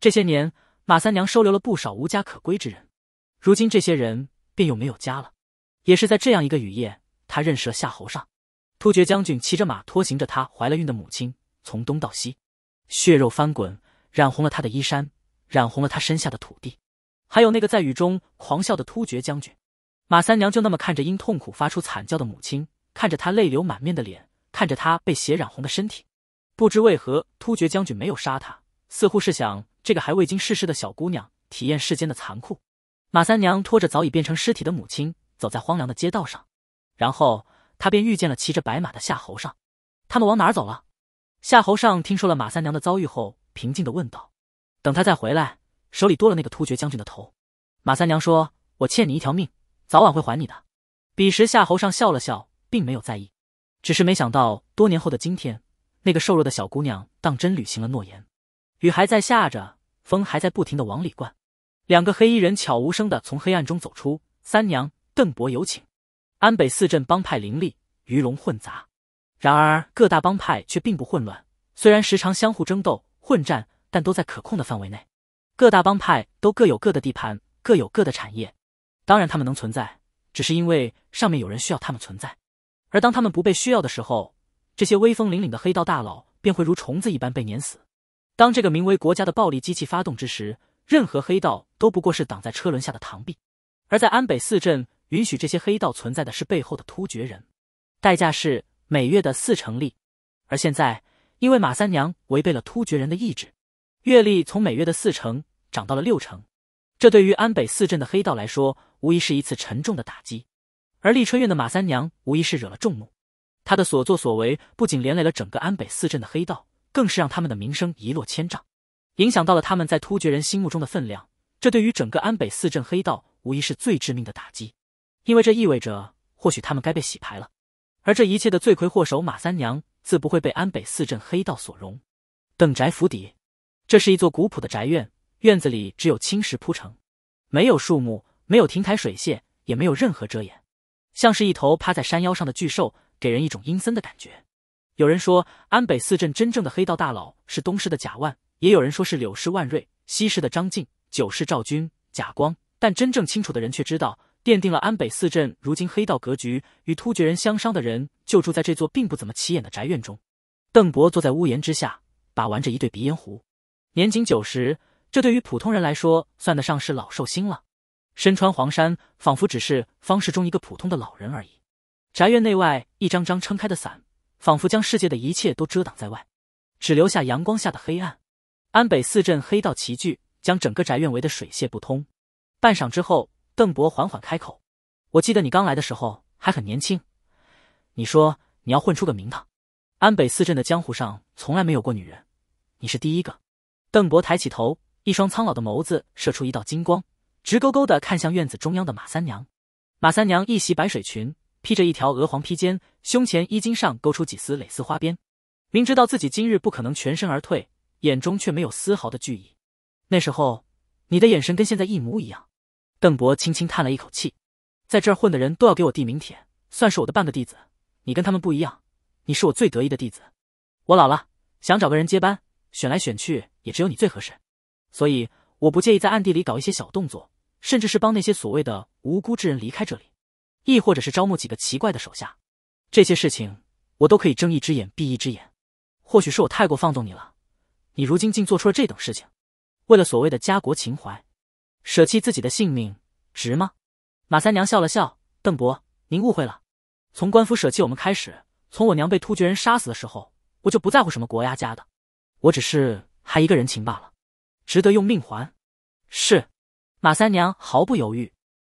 这些年，马三娘收留了不少无家可归之人，如今这些人。便又没有家了。也是在这样一个雨夜，他认识了夏侯尚。突厥将军骑着马，拖行着他怀了孕的母亲，从东到西，血肉翻滚，染红了他的衣衫，染红了他身下的土地。还有那个在雨中狂笑的突厥将军，马三娘就那么看着因痛苦发出惨叫的母亲，看着她泪流满面的脸，看着她被血染红的身体。不知为何，突厥将军没有杀她，似乎是想这个还未经世事的小姑娘体验世间的残酷。马三娘拖着早已变成尸体的母亲，走在荒凉的街道上，然后她便遇见了骑着白马的夏侯尚。他们往哪走了？夏侯尚听说了马三娘的遭遇后，平静的问道：“等他再回来，手里多了那个突厥将军的头。”马三娘说：“我欠你一条命，早晚会还你的。”彼时，夏侯尚笑了笑，并没有在意，只是没想到多年后的今天，那个瘦弱的小姑娘当真履行了诺言。雨还在下着，风还在不停的往里灌。两个黑衣人悄无声的从黑暗中走出。三娘邓伯有请。安北四镇帮派林立，鱼龙混杂。然而各大帮派却并不混乱，虽然时常相互争斗、混战，但都在可控的范围内。各大帮派都各有各的地盘，各有各的产业。当然，他们能存在，只是因为上面有人需要他们存在。而当他们不被需要的时候，这些威风凛凛的黑道大佬便会如虫子一般被碾死。当这个名为国家的暴力机器发动之时。任何黑道都不过是挡在车轮下的螳臂，而在安北四镇允许这些黑道存在的是背后的突厥人，代价是每月的四成利。而现在，因为马三娘违背了突厥人的意志，月利从每月的四成涨到了六成，这对于安北四镇的黑道来说，无疑是一次沉重的打击。而丽春院的马三娘无疑是惹了众怒，她的所作所为不仅连累了整个安北四镇的黑道，更是让他们的名声一落千丈。影响到了他们在突厥人心目中的分量，这对于整个安北四镇黑道无疑是最致命的打击，因为这意味着或许他们该被洗牌了。而这一切的罪魁祸首马三娘自不会被安北四镇黑道所容。邓宅府邸，这是一座古朴的宅院，院子里只有青石铺成，没有树木，没有亭台水榭，也没有任何遮掩，像是一头趴在山腰上的巨兽，给人一种阴森的感觉。有人说，安北四镇真正的黑道大佬是东市的贾万。也有人说是柳氏万瑞，西氏的张晋，九氏赵军，贾光。但真正清楚的人却知道，奠定了安北四镇如今黑道格局与突厥人相商的人，就住在这座并不怎么起眼的宅院中。邓博坐在屋檐之下，把玩着一对鼻烟壶。年仅九十，这对于普通人来说，算得上是老寿星了。身穿黄衫，仿佛只是方世中一个普通的老人而已。宅院内外，一张张撑开的伞，仿佛将世界的一切都遮挡在外，只留下阳光下的黑暗。安北四镇黑道齐聚，将整个宅院围得水泄不通。半晌之后，邓博缓缓开口：“我记得你刚来的时候还很年轻，你说你要混出个名堂。安北四镇的江湖上从来没有过女人，你是第一个。”邓博抬起头，一双苍老的眸子射出一道金光，直勾勾的看向院子中央的马三娘。马三娘一袭白水裙，披着一条鹅黄披肩，胸前衣襟上勾出几丝蕾丝花边。明知道自己今日不可能全身而退。眼中却没有丝毫的惧意。那时候，你的眼神跟现在一模一样。邓博轻轻叹了一口气，在这儿混的人都要给我递名帖，算是我的半个弟子。你跟他们不一样，你是我最得意的弟子。我老了，想找个人接班，选来选去也只有你最合适。所以，我不介意在暗地里搞一些小动作，甚至是帮那些所谓的无辜之人离开这里，亦或者是招募几个奇怪的手下，这些事情我都可以睁一只眼闭一只眼。或许是我太过放纵你了。你如今竟做出了这等事情，为了所谓的家国情怀，舍弃自己的性命，值吗？马三娘笑了笑：“邓伯，您误会了。从官府舍弃我们开始，从我娘被突厥人杀死的时候，我就不在乎什么国呀家的，我只是还一个人情罢了，值得用命还。”是。马三娘毫不犹豫，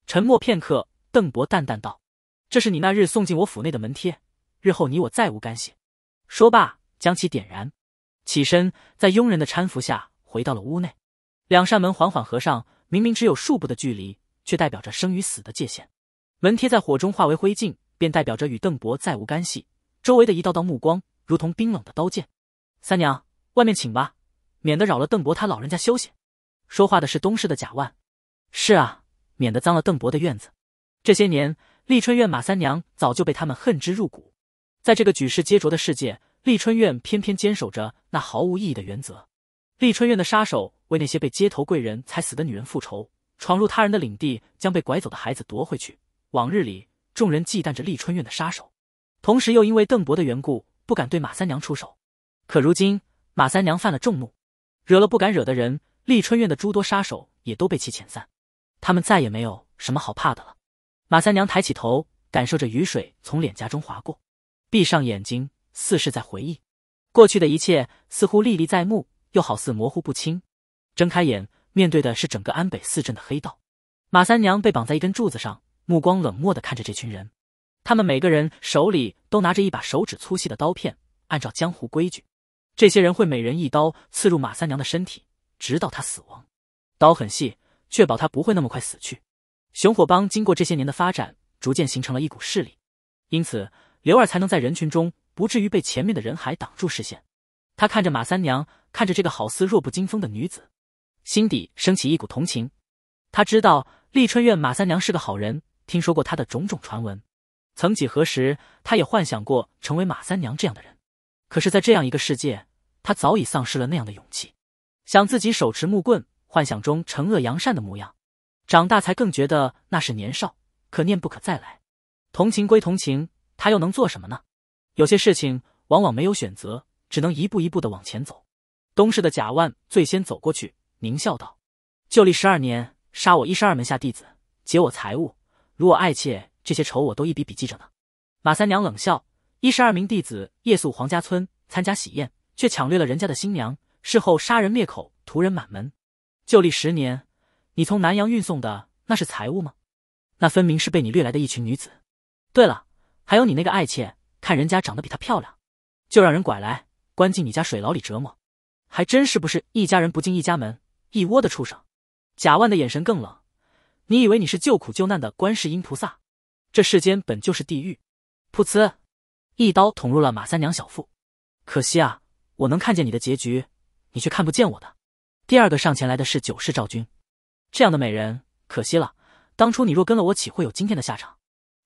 沉默片刻，邓伯淡淡道：“这是你那日送进我府内的门贴，日后你我再无干系。”说罢，将其点燃。起身，在佣人的搀扶下回到了屋内，两扇门缓缓合上。明明只有数步的距离，却代表着生与死的界限。门贴在火中化为灰烬，便代表着与邓博再无干系。周围的一道道目光，如同冰冷的刀剑。三娘，外面请吧，免得扰了邓博他老人家休息。说话的是东市的贾万。是啊，免得脏了邓博的院子。这些年，丽春院马三娘早就被他们恨之入骨。在这个举世皆浊的世界。丽春院偏偏坚守着那毫无意义的原则。丽春院的杀手为那些被街头贵人才死的女人复仇，闯入他人的领地，将被拐走的孩子夺回去。往日里，众人忌惮着丽春院的杀手，同时又因为邓博的缘故不敢对马三娘出手。可如今，马三娘犯了众怒，惹了不敢惹的人，丽春院的诸多杀手也都被其遣散，他们再也没有什么好怕的了。马三娘抬起头，感受着雨水从脸颊中划过，闭上眼睛。似是在回忆过去的一切，似乎历历在目，又好似模糊不清。睁开眼，面对的是整个安北四镇的黑道。马三娘被绑在一根柱子上，目光冷漠的看着这群人。他们每个人手里都拿着一把手指粗细的刀片。按照江湖规矩，这些人会每人一刀刺入马三娘的身体，直到她死亡。刀很细，确保她不会那么快死去。熊火帮经过这些年的发展，逐渐形成了一股势力，因此刘二才能在人群中。不至于被前面的人海挡住视线。他看着马三娘，看着这个好似弱不禁风的女子，心底升起一股同情。他知道丽春院马三娘是个好人，听说过她的种种传闻。曾几何时，他也幻想过成为马三娘这样的人。可是，在这样一个世界，他早已丧失了那样的勇气。想自己手持木棍，幻想中惩恶扬善的模样，长大才更觉得那是年少，可念不可再来。同情归同情，他又能做什么呢？有些事情往往没有选择，只能一步一步的往前走。东市的贾万最先走过去，狞笑道：“旧历十二年，杀我一十二门下弟子，劫我财物，辱我爱妾，这些仇我都一笔笔记着呢。”马三娘冷笑：“一十二名弟子夜宿黄家村，参加喜宴，却抢掠了人家的新娘，事后杀人灭口，屠人满门。旧历十年，你从南阳运送的那是财物吗？那分明是被你掠来的一群女子。对了，还有你那个爱妾。”看人家长得比她漂亮，就让人拐来关进你家水牢里折磨，还真是不是一家人不进一家门，一窝的畜生。贾万的眼神更冷，你以为你是救苦救难的观世音菩萨？这世间本就是地狱。噗呲，一刀捅入了马三娘小腹。可惜啊，我能看见你的结局，你却看不见我的。第二个上前来的是九世赵君，这样的美人可惜了。当初你若跟了我，岂会有今天的下场？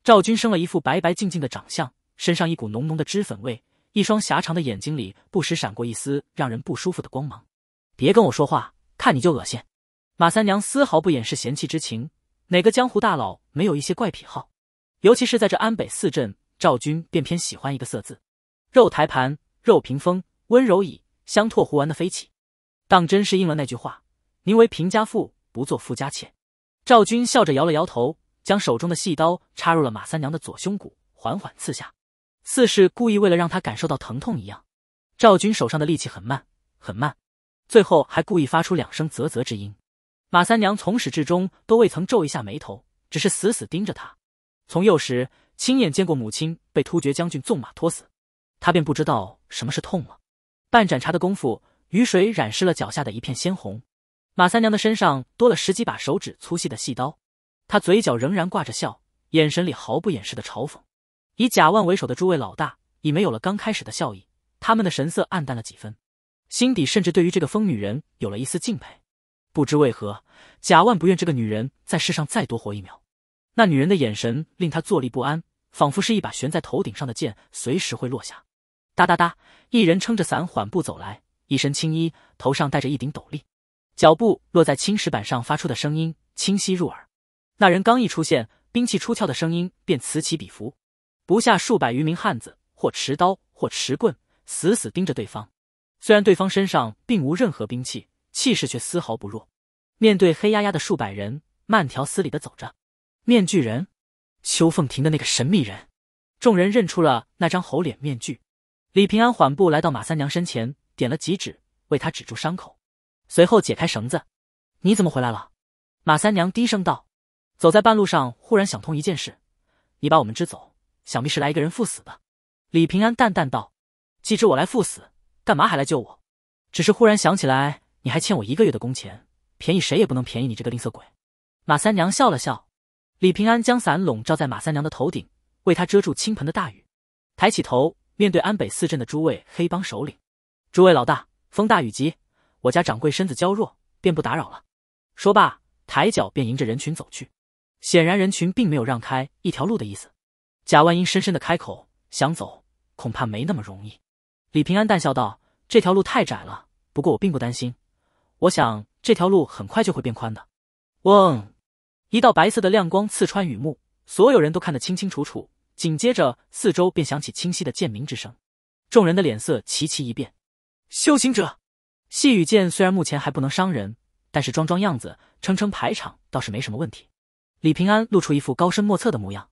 赵君生了一副白白净净的长相。身上一股浓浓的脂粉味，一双狭长的眼睛里不时闪过一丝让人不舒服的光芒。别跟我说话，看你就恶心。马三娘丝毫不掩饰嫌弃之情。哪个江湖大佬没有一些怪癖好？尤其是在这安北四镇，赵军便偏喜欢一个色字。肉台盘、肉屏风、温柔椅、香唾壶玩得飞起，当真是应了那句话：宁为贫家妇，不做富家妾。赵军笑着摇了摇头，将手中的细刀插入了马三娘的左胸骨，缓缓刺下。似是故意为了让他感受到疼痛一样，赵军手上的力气很慢，很慢，最后还故意发出两声啧啧之音。马三娘从始至终都未曾皱一下眉头，只是死死盯着他。从幼时亲眼见过母亲被突厥将军纵马拖死，他便不知道什么是痛了。半盏茶的功夫，雨水染湿了脚下的一片鲜红，马三娘的身上多了十几把手指粗细的细刀，她嘴角仍然挂着笑，眼神里毫不掩饰的嘲讽。以贾万为首的诸位老大，已没有了刚开始的笑意，他们的神色暗淡了几分，心底甚至对于这个疯女人有了一丝敬佩。不知为何，贾万不愿这个女人在世上再多活一秒。那女人的眼神令他坐立不安，仿佛是一把悬在头顶上的剑，随时会落下。哒哒哒，一人撑着伞缓步走来，一身青衣，头上戴着一顶斗笠，脚步落在青石板上发出的声音清晰入耳。那人刚一出现，兵器出鞘的声音便此起彼伏。不下数百余名汉子，或持刀，或持棍，死死盯着对方。虽然对方身上并无任何兵器，气势却丝毫不弱。面对黑压压的数百人，慢条斯理的走着。面具人，邱凤婷的那个神秘人，众人认出了那张猴脸面具。李平安缓步来到马三娘身前，点了几指为她止住伤口，随后解开绳子。你怎么回来了？马三娘低声道。走在半路上，忽然想通一件事：你把我们支走。想必是来一个人赴死的，李平安淡淡道：“既知我来赴死，干嘛还来救我？只是忽然想起来，你还欠我一个月的工钱，便宜谁也不能便宜你这个吝啬鬼。”马三娘笑了笑。李平安将伞笼罩在马三娘的头顶，为她遮住倾盆的大雨。抬起头，面对安北四镇的诸位黑帮首领：“诸位老大，风大雨急，我家掌柜身子娇弱，便不打扰了。”说罢，抬脚便迎着人群走去。显然，人群并没有让开一条路的意思。贾万英深深的开口：“想走，恐怕没那么容易。”李平安淡笑道：“这条路太窄了，不过我并不担心。我想这条路很快就会变宽的。”嗡，一道白色的亮光刺穿雨幕，所有人都看得清清楚楚。紧接着，四周便响起清晰的剑鸣之声，众人的脸色齐齐一变。修行者细雨剑虽然目前还不能伤人，但是装装样子、撑撑排场倒是没什么问题。李平安露出一副高深莫测的模样。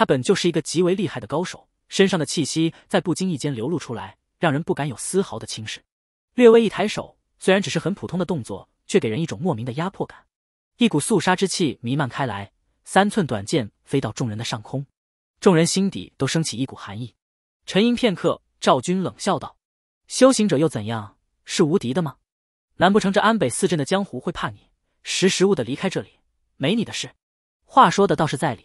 他本就是一个极为厉害的高手，身上的气息在不经意间流露出来，让人不敢有丝毫的轻视。略微一抬手，虽然只是很普通的动作，却给人一种莫名的压迫感。一股肃杀之气弥漫开来，三寸短剑飞到众人的上空，众人心底都升起一股寒意。沉吟片刻，赵军冷笑道：“修行者又怎样？是无敌的吗？难不成这安北四镇的江湖会怕你？识时务的离开这里，没你的事。话说的倒是在理。”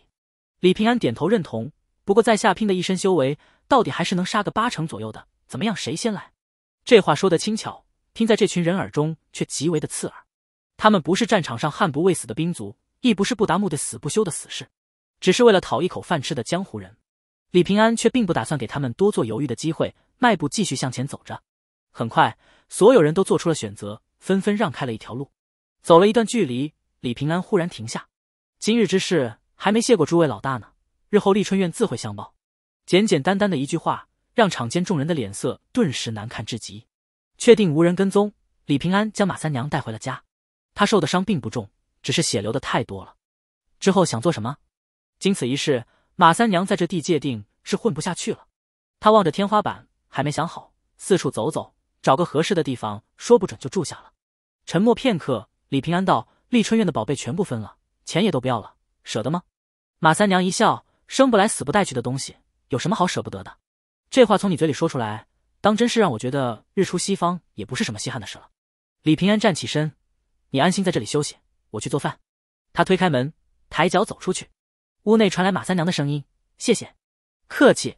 李平安点头认同，不过在下拼的一身修为，到底还是能杀个八成左右的。怎么样？谁先来？这话说得轻巧，听在这群人耳中却极为的刺耳。他们不是战场上悍不畏死的兵卒，亦不是不达目的死不休的死士，只是为了讨一口饭吃的江湖人。李平安却并不打算给他们多做犹豫的机会，迈步继续向前走着。很快，所有人都做出了选择，纷纷让开了一条路。走了一段距离，李平安忽然停下。今日之事。还没谢过诸位老大呢，日后丽春院自会相报。简简单单的一句话，让场间众人的脸色顿时难看至极。确定无人跟踪，李平安将马三娘带回了家。他受的伤并不重，只是血流的太多了。之后想做什么？经此一事，马三娘在这地界定是混不下去了。他望着天花板，还没想好，四处走走，找个合适的地方，说不准就住下了。沉默片刻，李平安道：“丽春院的宝贝全部分了，钱也都不要了。”舍得吗？马三娘一笑，生不来死不带去的东西，有什么好舍不得的？这话从你嘴里说出来，当真是让我觉得日出西方也不是什么稀罕的事了。李平安站起身，你安心在这里休息，我去做饭。他推开门，抬脚走出去。屋内传来马三娘的声音：“谢谢，客气。”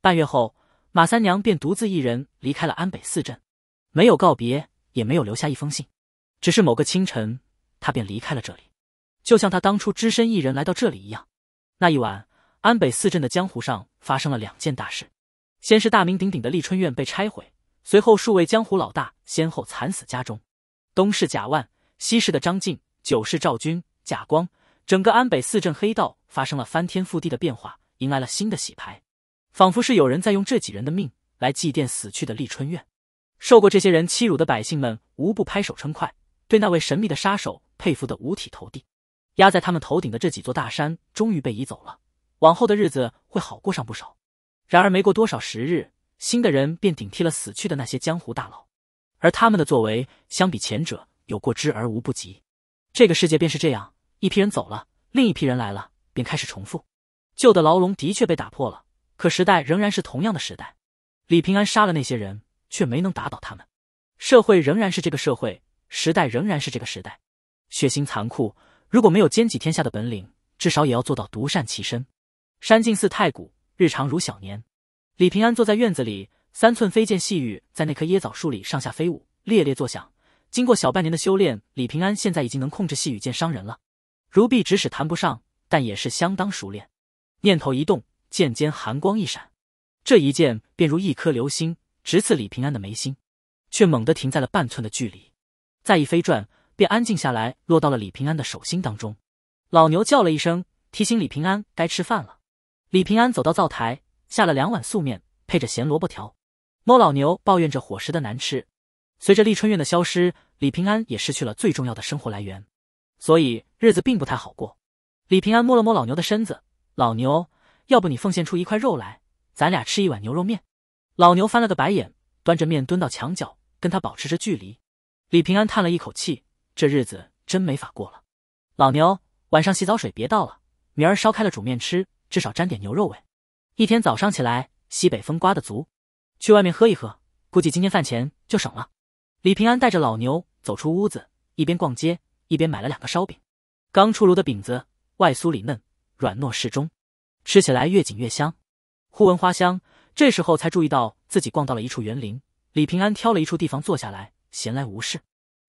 半月后，马三娘便独自一人离开了安北四镇，没有告别，也没有留下一封信，只是某个清晨，她便离开了这里。就像他当初只身一人来到这里一样，那一晚，安北四镇的江湖上发生了两件大事。先是大名鼎鼎的丽春院被拆毁，随后数位江湖老大先后惨死家中。东市贾万、西市的张静、九市赵军、贾光，整个安北四镇黑道发生了翻天覆地的变化，迎来了新的洗牌。仿佛是有人在用这几人的命来祭奠死去的丽春院。受过这些人欺辱的百姓们无不拍手称快，对那位神秘的杀手佩服的五体投地。压在他们头顶的这几座大山终于被移走了，往后的日子会好过上不少。然而没过多少时日，新的人便顶替了死去的那些江湖大佬，而他们的作为相比前者有过之而无不及。这个世界便是这样，一批人走了，另一批人来了，便开始重复。旧的牢笼的确被打破了，可时代仍然是同样的时代。李平安杀了那些人，却没能打倒他们。社会仍然是这个社会，时代仍然是这个时代，血腥残酷。如果没有兼济天下的本领，至少也要做到独善其身。山近似太古，日常如小年。李平安坐在院子里，三寸飞剑细雨在那棵椰枣树里上下飞舞，猎猎作响。经过小半年的修炼，李平安现在已经能控制细雨剑伤人了，如臂指使谈不上，但也是相当熟练。念头一动，剑尖寒光一闪，这一剑便如一颗流星，直刺李平安的眉心，却猛地停在了半寸的距离。再一飞转。便安静下来，落到了李平安的手心当中。老牛叫了一声，提醒李平安该吃饭了。李平安走到灶台，下了两碗素面，配着咸萝卜条。摸老牛抱怨着伙食的难吃。随着立春院的消失，李平安也失去了最重要的生活来源，所以日子并不太好过。李平安摸了摸老牛的身子，老牛，要不你奉献出一块肉来，咱俩吃一碗牛肉面。老牛翻了个白眼，端着面蹲到墙角，跟他保持着距离。李平安叹了一口气。这日子真没法过了，老牛，晚上洗澡水别倒了，明儿烧开了煮面吃，至少沾点牛肉味。一天早上起来，西北风刮得足，去外面喝一喝，估计今天饭钱就省了。李平安带着老牛走出屋子，一边逛街一边买了两个烧饼，刚出炉的饼子外酥里嫩，软糯适中，吃起来越紧越香。忽闻花香，这时候才注意到自己逛到了一处园林。李平安挑了一处地方坐下来，闲来无事。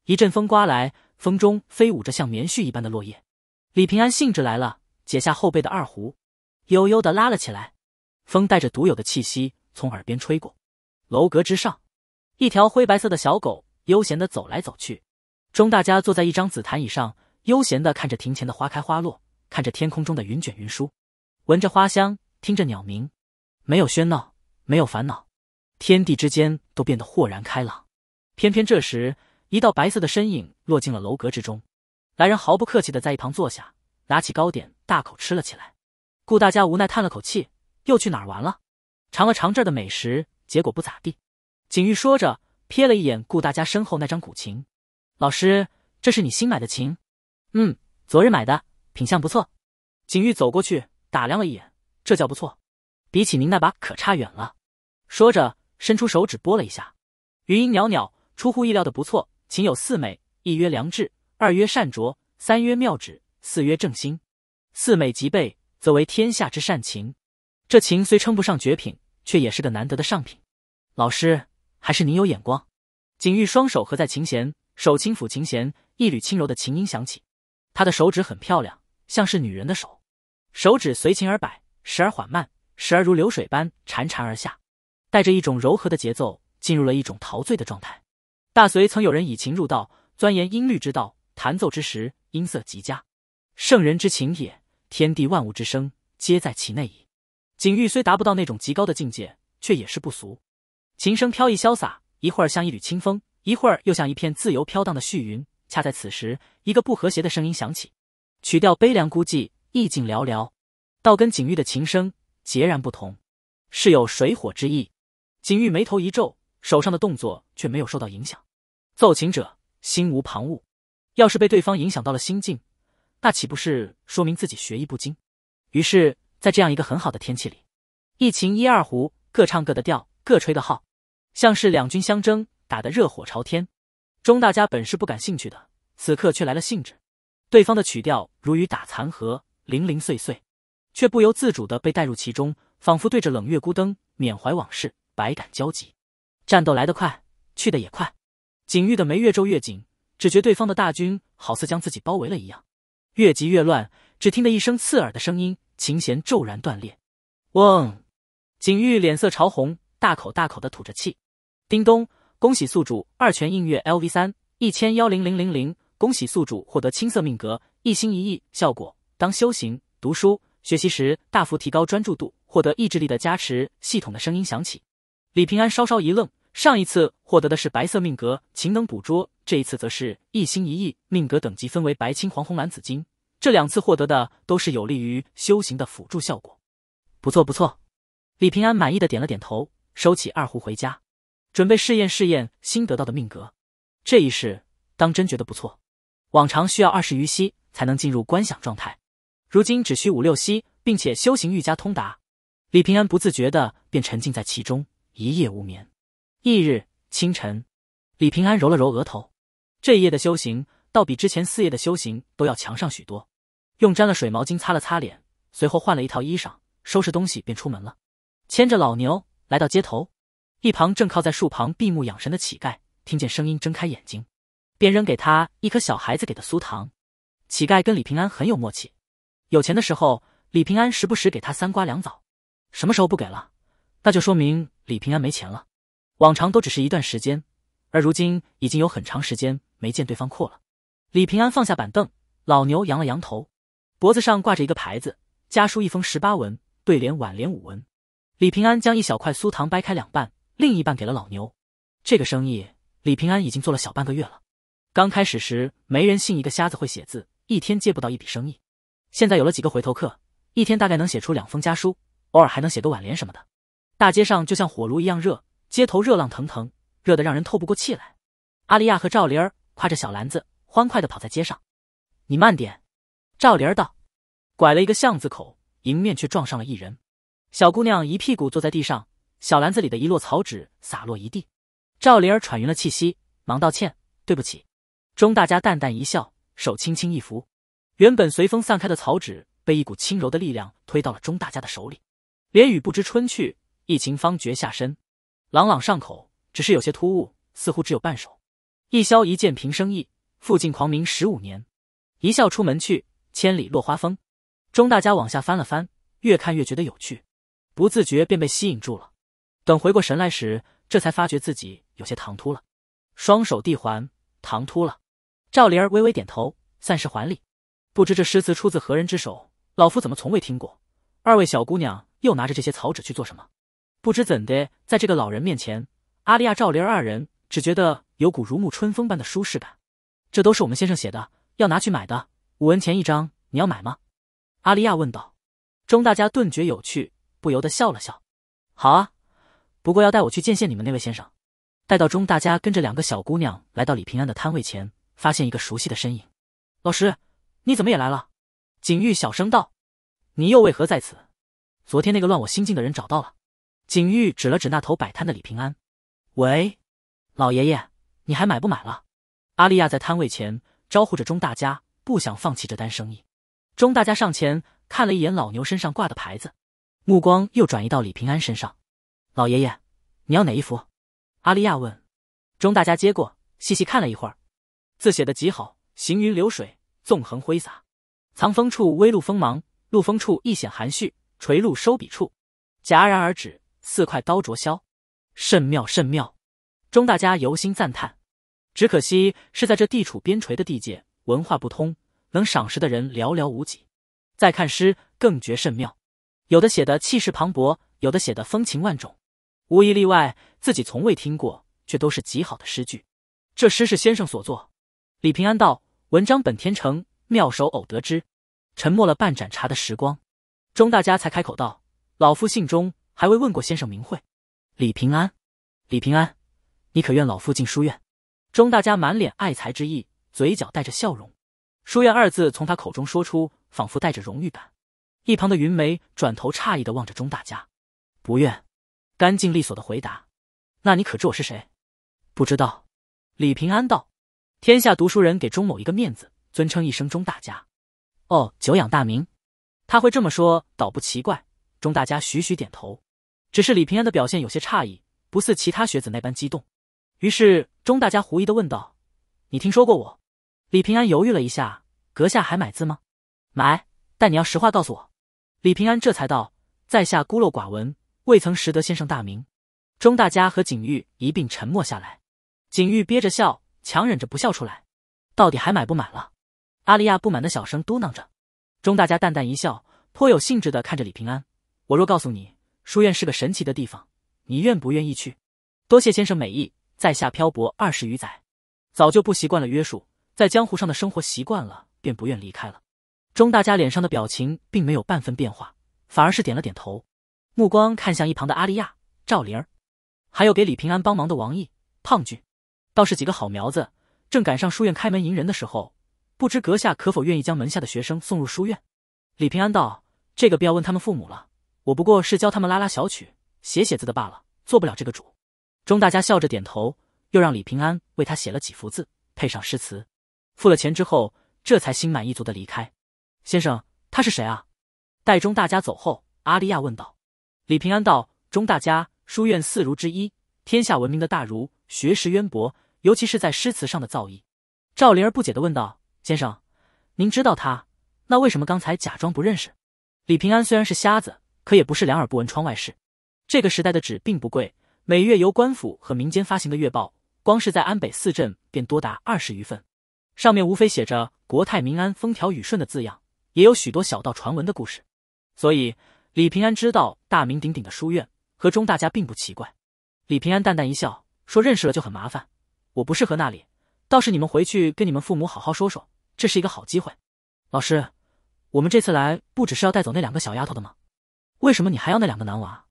一阵风刮来，风中飞舞着像棉絮一般的落叶。李平安兴致来了，解下后背的二胡，悠悠地拉了起来。风带着独有的气息从耳边吹过。楼阁之上，一条灰白色的小狗悠闲地走来走去。钟大家坐在一张紫檀椅上，悠闲地看着庭前的花开花落，看着天空中的云卷云舒，闻着花香，听着鸟鸣，没有喧闹，没有烦恼，天地之间都变得豁然开朗。偏偏这时。一道白色的身影落进了楼阁之中，来人毫不客气的在一旁坐下，拿起糕点大口吃了起来。顾大家无奈叹了口气，又去哪儿玩了？尝了尝这儿的美食，结果不咋地。景玉说着，瞥了一眼顾大家身后那张古琴，老师，这是你新买的琴？嗯，昨日买的，品相不错。景玉走过去打量了一眼，这叫不错，比起您那把可差远了。说着，伸出手指拨了一下，余音袅袅，出乎意料的不错。琴有四美，一曰良质，二曰善卓，三曰妙指，四曰正心。四美即备，则为天下之善琴。这琴虽称不上绝品，却也是个难得的上品。老师，还是您有眼光。景玉双手合在琴弦，手轻抚琴弦，一缕轻柔的琴音响起。他的手指很漂亮，像是女人的手，手指随琴而摆，时而缓慢，时而如流水般潺潺而下，带着一种柔和的节奏，进入了一种陶醉的状态。大隋曾有人以琴入道，钻研音律之道，弹奏之时音色极佳，圣人之琴也。天地万物之声，皆在其内矣。景玉虽达不到那种极高的境界，却也是不俗。琴声飘逸潇洒，一会儿像一缕清风，一会儿又像一片自由飘荡的絮云。恰在此时，一个不和谐的声音响起，曲调悲凉孤寂，意境寥寥，倒跟景玉的琴声截然不同，是有水火之意。景玉眉头一皱。手上的动作却没有受到影响，奏琴者心无旁骛。要是被对方影响到了心境，那岂不是说明自己学艺不精？于是，在这样一个很好的天气里，一琴一二胡，各唱各的调，各吹各号，像是两军相争，打得热火朝天。钟大家本是不感兴趣的，此刻却来了兴致。对方的曲调如雨打残荷，零零碎碎，却不由自主的被带入其中，仿佛对着冷月孤灯，缅怀往事，百感交集。战斗来得快，去得也快，景玉的眉越皱越紧，只觉对方的大军好似将自己包围了一样，越急越乱。只听得一声刺耳的声音，琴弦骤然断裂。嗡，景玉脸色潮红，大口大口的吐着气。叮咚，恭喜宿主二泉映月 L V 三一千幺零零零零，恭喜宿主获得青色命格，一心一意效果，当修行、读书、学习时，大幅提高专注度，获得意志力的加持。系统的声音响起，李平安稍稍一愣。上一次获得的是白色命格，勤能捕捉；这一次则是一心一意。命格等级分为白、青、黄、红、蓝、紫、金。这两次获得的都是有利于修行的辅助效果，不错不错。李平安满意的点了点头，收起二胡回家，准备试验试验新得到的命格。这一试，当真觉得不错。往常需要二十余息才能进入观想状态，如今只需五六息，并且修行愈加通达。李平安不自觉的便沉浸在其中，一夜无眠。翌日清晨，李平安揉了揉额头，这一夜的修行倒比之前四夜的修行都要强上许多。用沾了水毛巾擦了擦脸，随后换了一套衣裳，收拾东西便出门了。牵着老牛来到街头，一旁正靠在树旁闭目养神的乞丐听见声音睁开眼睛，便扔给他一颗小孩子给的酥糖。乞丐跟李平安很有默契，有钱的时候李平安时不时给他三瓜两枣，什么时候不给了，那就说明李平安没钱了。往常都只是一段时间，而如今已经有很长时间没见对方扩了。李平安放下板凳，老牛扬了扬头，脖子上挂着一个牌子，家书一封十八文，对联挽联五文。李平安将一小块酥糖掰开两半，另一半给了老牛。这个生意李平安已经做了小半个月了。刚开始时没人信一个瞎子会写字，一天接不到一笔生意。现在有了几个回头客，一天大概能写出两封家书，偶尔还能写个挽联什么的。大街上就像火炉一样热。街头热浪腾腾，热得让人透不过气来。阿丽亚和赵灵儿挎着小篮子，欢快的跑在街上。你慢点，赵灵儿道。拐了一个巷子口，迎面却撞上了一人。小姑娘一屁股坐在地上，小篮子里的一摞草纸洒落一地。赵灵儿喘匀了气息，忙道歉：“对不起。”钟大家淡淡一笑，手轻轻一扶，原本随风散开的草纸被一股轻柔的力量推到了钟大家的手里。连雨不知春去，一情方觉下身。朗朗上口，只是有些突兀，似乎只有半首。一箫一剑平生意，负尽狂名十五年。一笑出门去，千里落花风。钟大家往下翻了翻，越看越觉得有趣，不自觉便被吸引住了。等回过神来时，这才发觉自己有些唐突了。双手递还，唐突了。赵灵儿微微点头，算是还礼。不知这诗词出自何人之手，老夫怎么从未听过？二位小姑娘又拿着这些草纸去做什么？不知怎的，在这个老人面前，阿利亚、赵灵二人只觉得有股如沐春风般的舒适感。这都是我们先生写的，要拿去买的，五文钱一张，你要买吗？阿利亚问道。钟大家顿觉有趣，不由得笑了笑。好啊，不过要带我去见见你们那位先生。待到钟大家跟着两个小姑娘来到李平安的摊位前，发现一个熟悉的身影。老师，你怎么也来了？景玉小声道。你又为何在此？昨天那个乱我心境的人找到了。景玉指了指那头摆摊的李平安，喂，老爷爷，你还买不买了？阿丽亚在摊位前招呼着钟大家，不想放弃这单生意。钟大家上前看了一眼老牛身上挂的牌子，目光又转移到李平安身上。老爷爷，你要哪一幅？阿丽亚问。钟大家接过，细细看了一会儿，字写的极好，行云流水，纵横挥洒，藏锋处微露锋芒，露锋处一显含蓄，垂露收笔处，戛然而止。四块刀灼削，甚妙甚妙，钟大家由心赞叹。只可惜是在这地处边陲的地界，文化不通，能赏识的人寥寥无几。再看诗，更觉甚妙。有的写的气势磅礴，有的写的风情万种，无一例外，自己从未听过，却都是极好的诗句。这诗是先生所作？李平安道：“文章本天成，妙手偶得之。”沉默了半盏茶的时光，钟大家才开口道：“老夫姓钟。”还未问过先生名讳，李平安，李平安，你可愿老夫进书院？钟大家满脸爱才之意，嘴角带着笑容。书院二字从他口中说出，仿佛带着荣誉感。一旁的云梅转头诧异的望着钟大家，不愿，干净利索的回答。那你可知我是谁？不知道。李平安道：“天下读书人给钟某一个面子，尊称一声钟大家。”哦，久仰大名。他会这么说，倒不奇怪。钟大家徐徐点头。只是李平安的表现有些诧异，不似其他学子那般激动。于是钟大家狐疑的问道：“你听说过我？”李平安犹豫了一下：“阁下还买字吗？买，但你要实话告诉我。”李平安这才道：“在下孤陋寡闻，未曾识得先生大名。”钟大家和景玉一并沉默下来，景玉憋着笑，强忍着不笑出来。到底还买不买了？阿丽亚不满的小声嘟囔着。钟大家淡淡一笑，颇有兴致的看着李平安：“我若告诉你……”书院是个神奇的地方，你愿不愿意去？多谢先生美意，在下漂泊二十余载，早就不习惯了约束，在江湖上的生活习惯了，便不愿离开了。钟大家脸上的表情并没有半分变化，反而是点了点头，目光看向一旁的阿丽亚、赵灵儿，还有给李平安帮忙的王毅、胖俊，倒是几个好苗子，正赶上书院开门迎人的时候，不知阁下可否愿意将门下的学生送入书院？李平安道：“这个便要问他们父母了。”我不过是教他们拉拉小曲、写写字的罢了，做不了这个主。钟大家笑着点头，又让李平安为他写了几幅字，配上诗词，付了钱之后，这才心满意足的离开。先生，他是谁啊？待钟大家走后，阿丽亚问道。李平安道：钟大家，书院四儒之一，天下闻名的大儒，学识渊博，尤其是在诗词上的造诣。赵灵儿不解的问道：先生，您知道他，那为什么刚才假装不认识？李平安虽然是瞎子。可也不是两耳不闻窗外事。这个时代的纸并不贵，每月由官府和民间发行的月报，光是在安北四镇便多达二十余份，上面无非写着“国泰民安，风调雨顺”的字样，也有许多小道传闻的故事。所以李平安知道大名鼎鼎的书院和钟大家并不奇怪。李平安淡淡一笑，说：“认识了就很麻烦，我不适合那里。倒是你们回去跟你们父母好好说说，这是一个好机会。”老师，我们这次来不只是要带走那两个小丫头的吗？为什么你还要那两个男娃？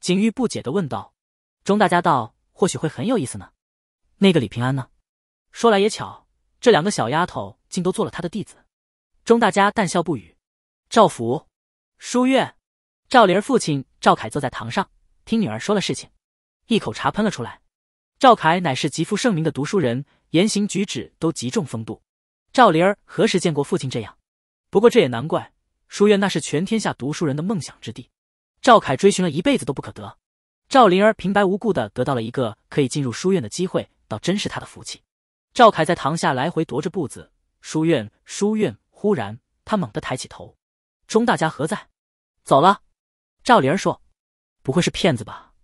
景玉不解的问道。钟大家道：“或许会很有意思呢。”那个李平安呢？说来也巧，这两个小丫头竟都做了他的弟子。钟大家淡笑不语。赵府书院，赵灵儿父亲赵凯坐在堂上，听女儿说了事情，一口茶喷了出来。赵凯乃是极负盛名的读书人，言行举止都极重风度。赵灵儿何时见过父亲这样？不过这也难怪。书院那是全天下读书人的梦想之地，赵凯追寻了一辈子都不可得，赵灵儿平白无故的得到了一个可以进入书院的机会，倒真是他的福气。赵凯在堂下来回踱着步子，书院，书院。忽然，他猛地抬起头：“钟大家何在？”“走了。”赵灵儿说，“不会是骗子吧？”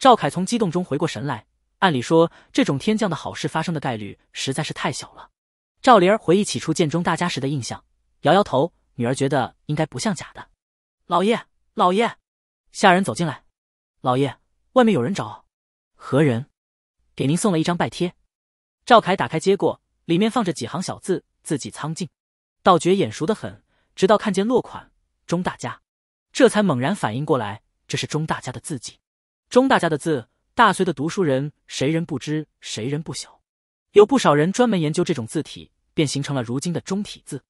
赵凯从激动中回过神来，按理说这种天降的好事发生的概率实在是太小了。赵灵儿回忆起初见钟大家时的印象，摇摇头。女儿觉得应该不像假的。老爷，老爷，下人走进来。老爷，外面有人找。何人？给您送了一张拜帖。赵凯打开接过，里面放着几行小字，字迹苍劲，倒觉眼熟的很。直到看见落款“钟大家”，这才猛然反应过来，这是钟大家的字迹。钟大家的字，大隋的读书人谁人不知，谁人不晓？有不少人专门研究这种字体，便形成了如今的中体字。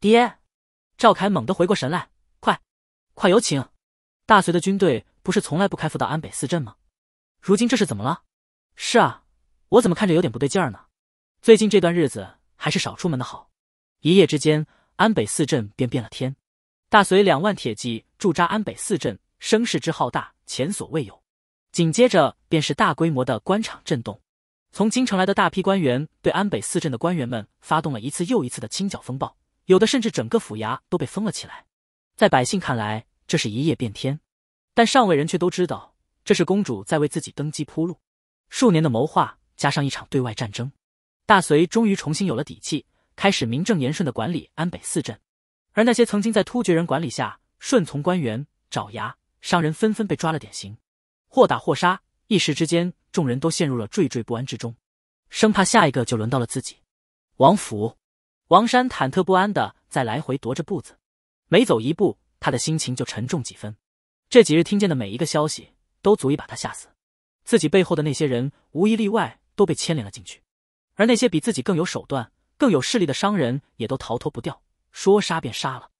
爹。赵凯猛地回过神来，快，快有请！大隋的军队不是从来不开赴到安北四镇吗？如今这是怎么了？是啊，我怎么看着有点不对劲儿呢？最近这段日子还是少出门的好。一夜之间，安北四镇便变了天。大隋两万铁骑驻扎安北四镇，声势之浩大，前所未有。紧接着便是大规模的官场震动，从京城来的大批官员对安北四镇的官员们发动了一次又一次的清剿风暴。有的甚至整个府衙都被封了起来，在百姓看来，这是一夜变天，但上位人却都知道，这是公主在为自己登基铺路。数年的谋划加上一场对外战争，大隋终于重新有了底气，开始名正言顺的管理安北四镇。而那些曾经在突厥人管理下顺从官员、爪牙、商人，纷纷被抓了典型，或打或杀。一时之间，众人都陷入了惴惴不安之中，生怕下一个就轮到了自己。王府。王山忐忑不安的在来回踱着步子，每走一步，他的心情就沉重几分。这几日听见的每一个消息，都足以把他吓死。自己背后的那些人，无一例外都被牵连了进去，而那些比自己更有手段、更有势力的商人，也都逃脱不掉，说杀便杀了。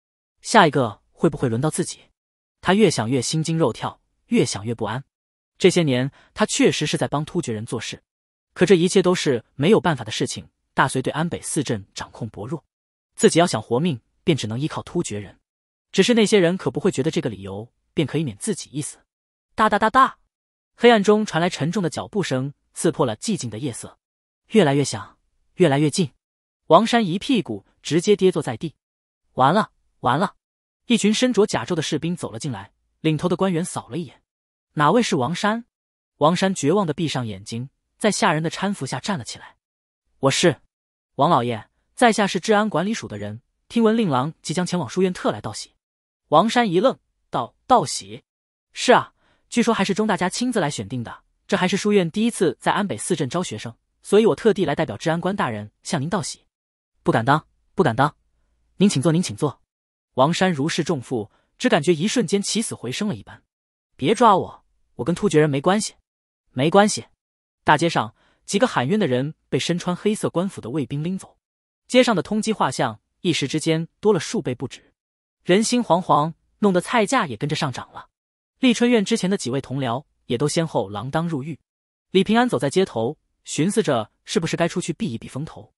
下一个会不会轮到自己？他越想越心惊肉跳，越想越不安。这些年，他确实是在帮突厥人做事，可这一切都是没有办法的事情。大隋对安北四镇掌控薄弱，自己要想活命，便只能依靠突厥人。只是那些人可不会觉得这个理由便可以免自己一死。哒哒哒哒，黑暗中传来沉重的脚步声，刺破了寂静的夜色，越来越响，越来越近。王山一屁股直接跌坐在地，完了完了！一群身着甲胄的士兵走了进来，领头的官员扫了一眼：“哪位是王山？”王山绝望的闭上眼睛，在下人的搀扶下站了起来：“我是。”王老爷，在下是治安管理署的人，听闻令郎即将前往书院，特来道喜。王山一愣，道：“道喜？是啊，据说还是钟大家亲自来选定的。这还是书院第一次在安北四镇招学生，所以我特地来代表治安官大人向您道喜。不敢当，不敢当。您请坐，您请坐。”王山如释重负，只感觉一瞬间起死回生了一般。别抓我，我跟突厥人没关系，没关系。大街上。几个喊冤的人被身穿黑色官服的卫兵拎走，街上的通缉画像一时之间多了数倍不止，人心惶惶，弄得菜价也跟着上涨了。丽春院之前的几位同僚也都先后锒铛入狱。李平安走在街头，寻思着是不是该出去避一避风头。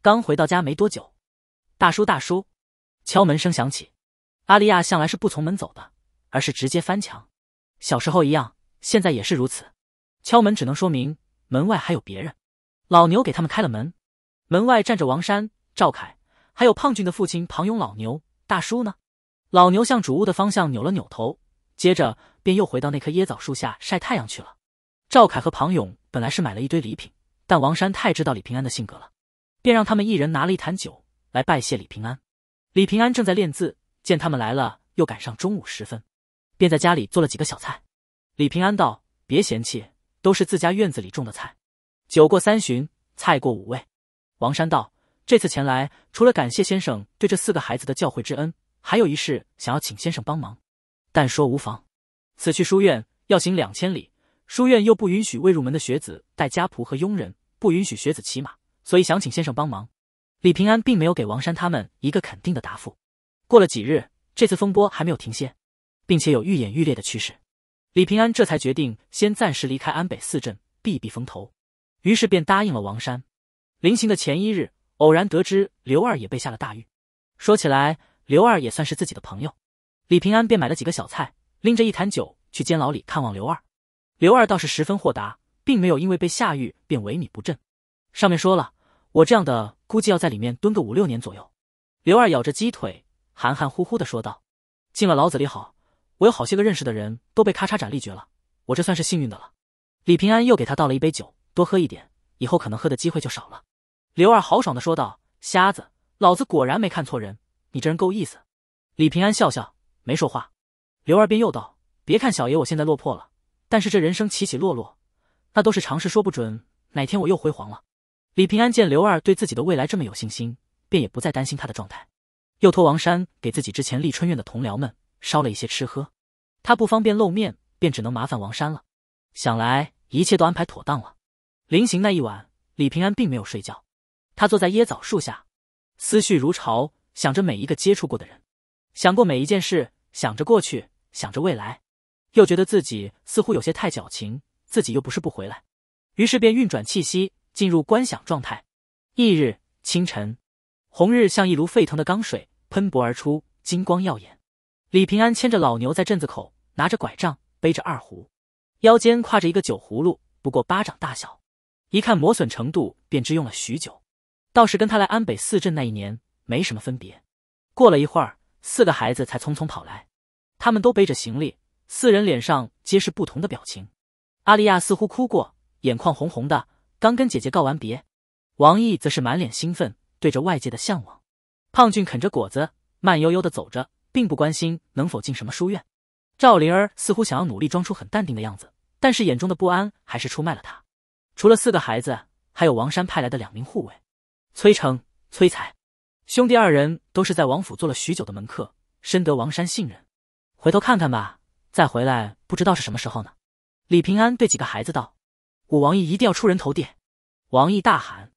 刚回到家没多久，大叔大叔，敲门声响起。阿丽亚向来是不从门走的，而是直接翻墙。小时候一样，现在也是如此。敲门只能说明。门外还有别人，老牛给他们开了门。门外站着王山、赵凯，还有胖俊的父亲庞勇。老牛大叔呢？老牛向主屋的方向扭了扭头，接着便又回到那棵椰枣树下晒太阳去了。赵凯和庞勇本来是买了一堆礼品，但王山太知道李平安的性格了，便让他们一人拿了一坛酒来拜谢李平安。李平安正在练字，见他们来了，又赶上中午时分，便在家里做了几个小菜。李平安道：“别嫌弃。”都是自家院子里种的菜。酒过三巡，菜过五味。王山道：“这次前来，除了感谢先生对这四个孩子的教诲之恩，还有一事想要请先生帮忙。但说无妨。此去书院要行两千里，书院又不允许未入门的学子带家仆和佣人，不允许学子骑马，所以想请先生帮忙。”李平安并没有给王山他们一个肯定的答复。过了几日，这次风波还没有停歇，并且有愈演愈烈的趋势。李平安这才决定先暂时离开安北四镇避避风头，于是便答应了王山。临行的前一日，偶然得知刘二也被下了大狱。说起来，刘二也算是自己的朋友，李平安便买了几个小菜，拎着一坛酒去监牢里看望刘二。刘二倒是十分豁达，并没有因为被下狱便萎靡不振。上面说了，我这样的估计要在里面蹲个五六年左右。刘二咬着鸡腿，含含糊糊的说道：“进了牢子里好。”我有好些个认识的人都被咔嚓斩立决了，我这算是幸运的了。李平安又给他倒了一杯酒，多喝一点，以后可能喝的机会就少了。刘二豪爽的说道：“瞎子，老子果然没看错人，你这人够意思。”李平安笑笑，没说话。刘二便又道：“别看小爷我现在落魄了，但是这人生起起落落，那都是常事，说不准哪天我又辉煌了。”李平安见刘二对自己的未来这么有信心，便也不再担心他的状态，又托王山给自己之前立春院的同僚们烧了一些吃喝。他不方便露面，便只能麻烦王山了。想来一切都安排妥当了。临行那一晚，李平安并没有睡觉，他坐在椰枣树下，思绪如潮，想着每一个接触过的人，想过每一件事，想着过去，想着未来，又觉得自己似乎有些太矫情，自己又不是不回来，于是便运转气息，进入观想状态。翌日清晨，红日像一炉沸腾的钢水喷薄而出，金光耀眼。李平安牵着老牛在镇子口。拿着拐杖，背着二胡，腰间挎着一个酒葫芦，不过巴掌大小，一看磨损程度便知用了许久，倒是跟他来安北四镇那一年没什么分别。过了一会儿，四个孩子才匆匆跑来，他们都背着行李，四人脸上皆是不同的表情。阿丽亚似乎哭过，眼眶红红的，刚跟姐姐告完别。王毅则是满脸兴奋，对着外界的向往。胖俊啃着果子，慢悠悠的走着，并不关心能否进什么书院。赵灵儿似乎想要努力装出很淡定的样子，但是眼中的不安还是出卖了他。除了四个孩子，还有王山派来的两名护卫，崔成、崔才兄弟二人都是在王府做了许久的门客，深得王山信任。回头看看吧，再回来不知道是什么时候呢。李平安对几个孩子道：“我王毅一定要出人头地。”王毅大喊：“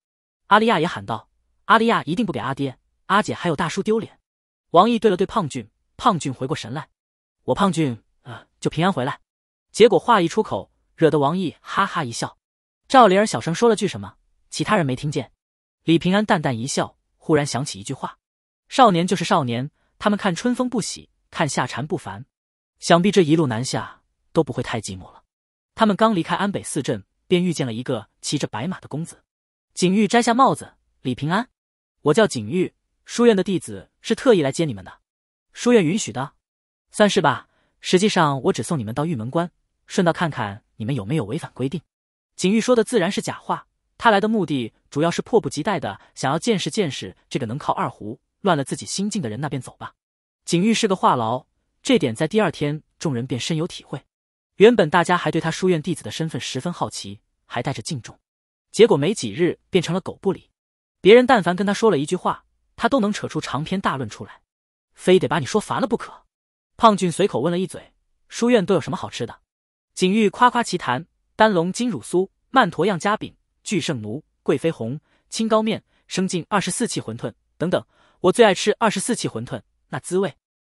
阿利亚也喊道：阿利亚一定不给阿爹、阿姐还有大叔丢脸。”王毅对了对胖俊，胖俊回过神来。我胖俊啊，就平安回来。结果话一出口，惹得王毅哈哈一笑。赵灵儿小声说了句什么，其他人没听见。李平安淡淡一笑，忽然想起一句话：“少年就是少年，他们看春风不喜，看夏蝉不烦。想必这一路南下都不会太寂寞了。”他们刚离开安北四镇，便遇见了一个骑着白马的公子。景玉摘下帽子，李平安，我叫景玉，书院的弟子是特意来接你们的。书院允许的。算是吧，实际上我只送你们到玉门关，顺道看看你们有没有违反规定。景玉说的自然是假话，他来的目的主要是迫不及待的想要见识见识这个能靠二胡乱了自己心境的人。那边走吧。景玉是个话痨，这点在第二天众人便深有体会。原本大家还对他书院弟子的身份十分好奇，还带着敬重，结果没几日变成了狗不理。别人但凡跟他说了一句话，他都能扯出长篇大论出来，非得把你说烦了不可。胖俊随口问了一嘴：“书院都有什么好吃的？”景玉夸夸其谈：“丹龙金乳酥、曼陀样夹饼、巨圣奴、贵妃红、清高面、生进二十四气馄饨等等，我最爱吃二十四气馄饨，那滋味。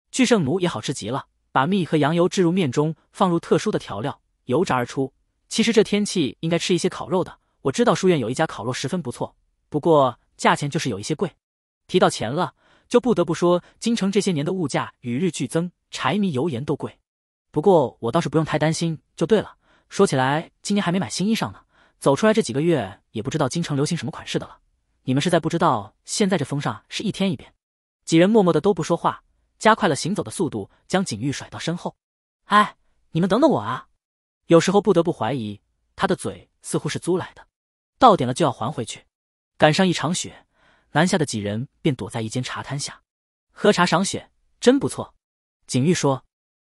巨圣奴也好吃极了，把蜜和羊油置入面中，放入特殊的调料，油炸而出。其实这天气应该吃一些烤肉的，我知道书院有一家烤肉十分不错，不过价钱就是有一些贵。提到钱了，就不得不说京城这些年的物价与日俱增。”柴米油盐都贵，不过我倒是不用太担心。就对了，说起来，今年还没买新衣裳呢。走出来这几个月，也不知道京城流行什么款式的了。你们是在不知道，现在这风尚是一天一变。几人默默的都不说话，加快了行走的速度，将景玉甩到身后。哎，你们等等我啊！有时候不得不怀疑，他的嘴似乎是租来的，到点了就要还回去。赶上一场雪，南下的几人便躲在一间茶摊下，喝茶赏雪，真不错。景玉说，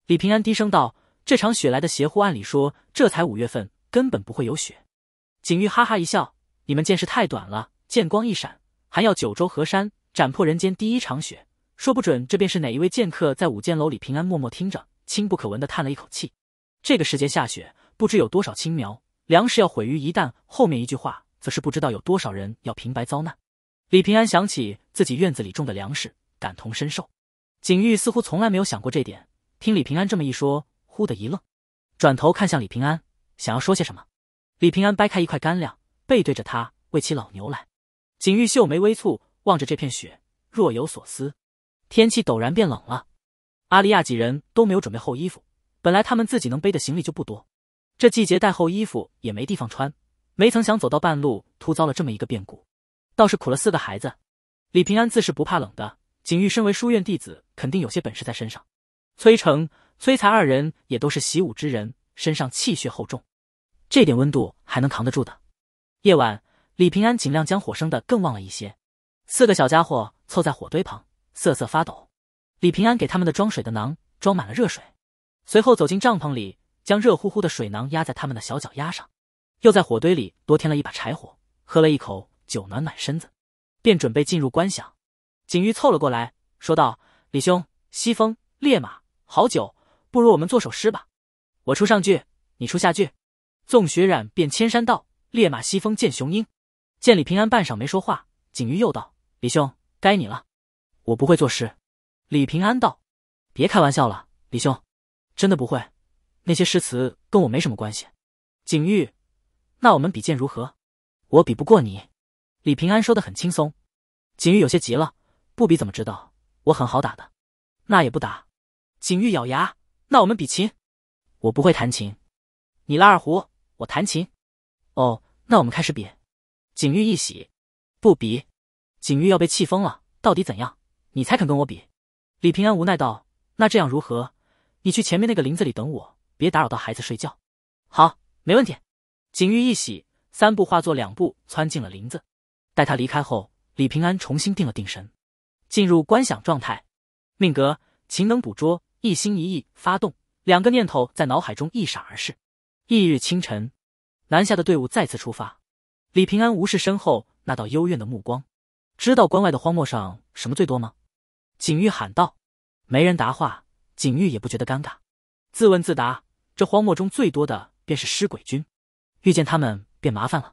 李平安低声道：“这场雪来的邪乎，按理说这才五月份，根本不会有雪。”景玉哈哈一笑：“你们见识太短了。”剑光一闪，还要九州河山斩破人间第一场雪，说不准这便是哪一位剑客在五剑楼里。平安默默听着，轻不可闻的叹了一口气。这个时节下雪，不知有多少青苗，粮食要毁于一旦。后面一句话，则是不知道有多少人要平白遭难。李平安想起自己院子里种的粮食，感同身受。景玉似乎从来没有想过这点，听李平安这么一说，忽的一愣，转头看向李平安，想要说些什么。李平安掰开一块干粮，背对着他喂起老牛来。景玉秀眉微蹙，望着这片雪，若有所思。天气陡然变冷了，阿丽亚几人都没有准备厚衣服，本来他们自己能背的行李就不多，这季节带厚衣服也没地方穿。没曾想走到半路，突遭了这么一个变故，倒是苦了四个孩子。李平安自是不怕冷的。景玉身为书院弟子，肯定有些本事在身上。崔成、崔才二人也都是习武之人，身上气血厚重，这点温度还能扛得住的。夜晚，李平安尽量将火升得更旺了一些。四个小家伙凑在火堆旁瑟瑟发抖。李平安给他们的装水的囊装满了热水，随后走进帐篷里，将热乎乎的水囊压在他们的小脚丫上，又在火堆里多添了一把柴火，喝了一口酒暖暖身子，便准备进入观想。景玉凑了过来，说道：“李兄，西风烈马，好酒，不如我们做首诗吧。我出上句，你出下句。纵雪染遍千山道，烈马西风见雄鹰。”见李平安半晌没说话，景玉又道：“李兄，该你了。我不会作诗。”李平安道：“别开玩笑了，李兄，真的不会。那些诗词跟我没什么关系。”景玉：“那我们比剑如何？我比不过你。”李平安说的很轻松。景玉有些急了。不比怎么知道我很好打的，那也不打。景玉咬牙，那我们比琴。我不会弹琴，你拉二胡，我弹琴。哦，那我们开始比。景玉一喜，不比。景玉要被气疯了，到底怎样你才肯跟我比？李平安无奈道：“那这样如何？你去前面那个林子里等我，别打扰到孩子睡觉。”好，没问题。景玉一喜，三步化作两步，窜进了林子。待他离开后，李平安重新定了定神。进入观想状态，命格勤能捕捉，一心一意发动。两个念头在脑海中一闪而逝。翌日清晨，南下的队伍再次出发。李平安无视身后那道幽怨的目光，知道关外的荒漠上什么最多吗？景玉喊道。没人答话，景玉也不觉得尴尬，自问自答：这荒漠中最多的便是尸鬼军，遇见他们便麻烦了。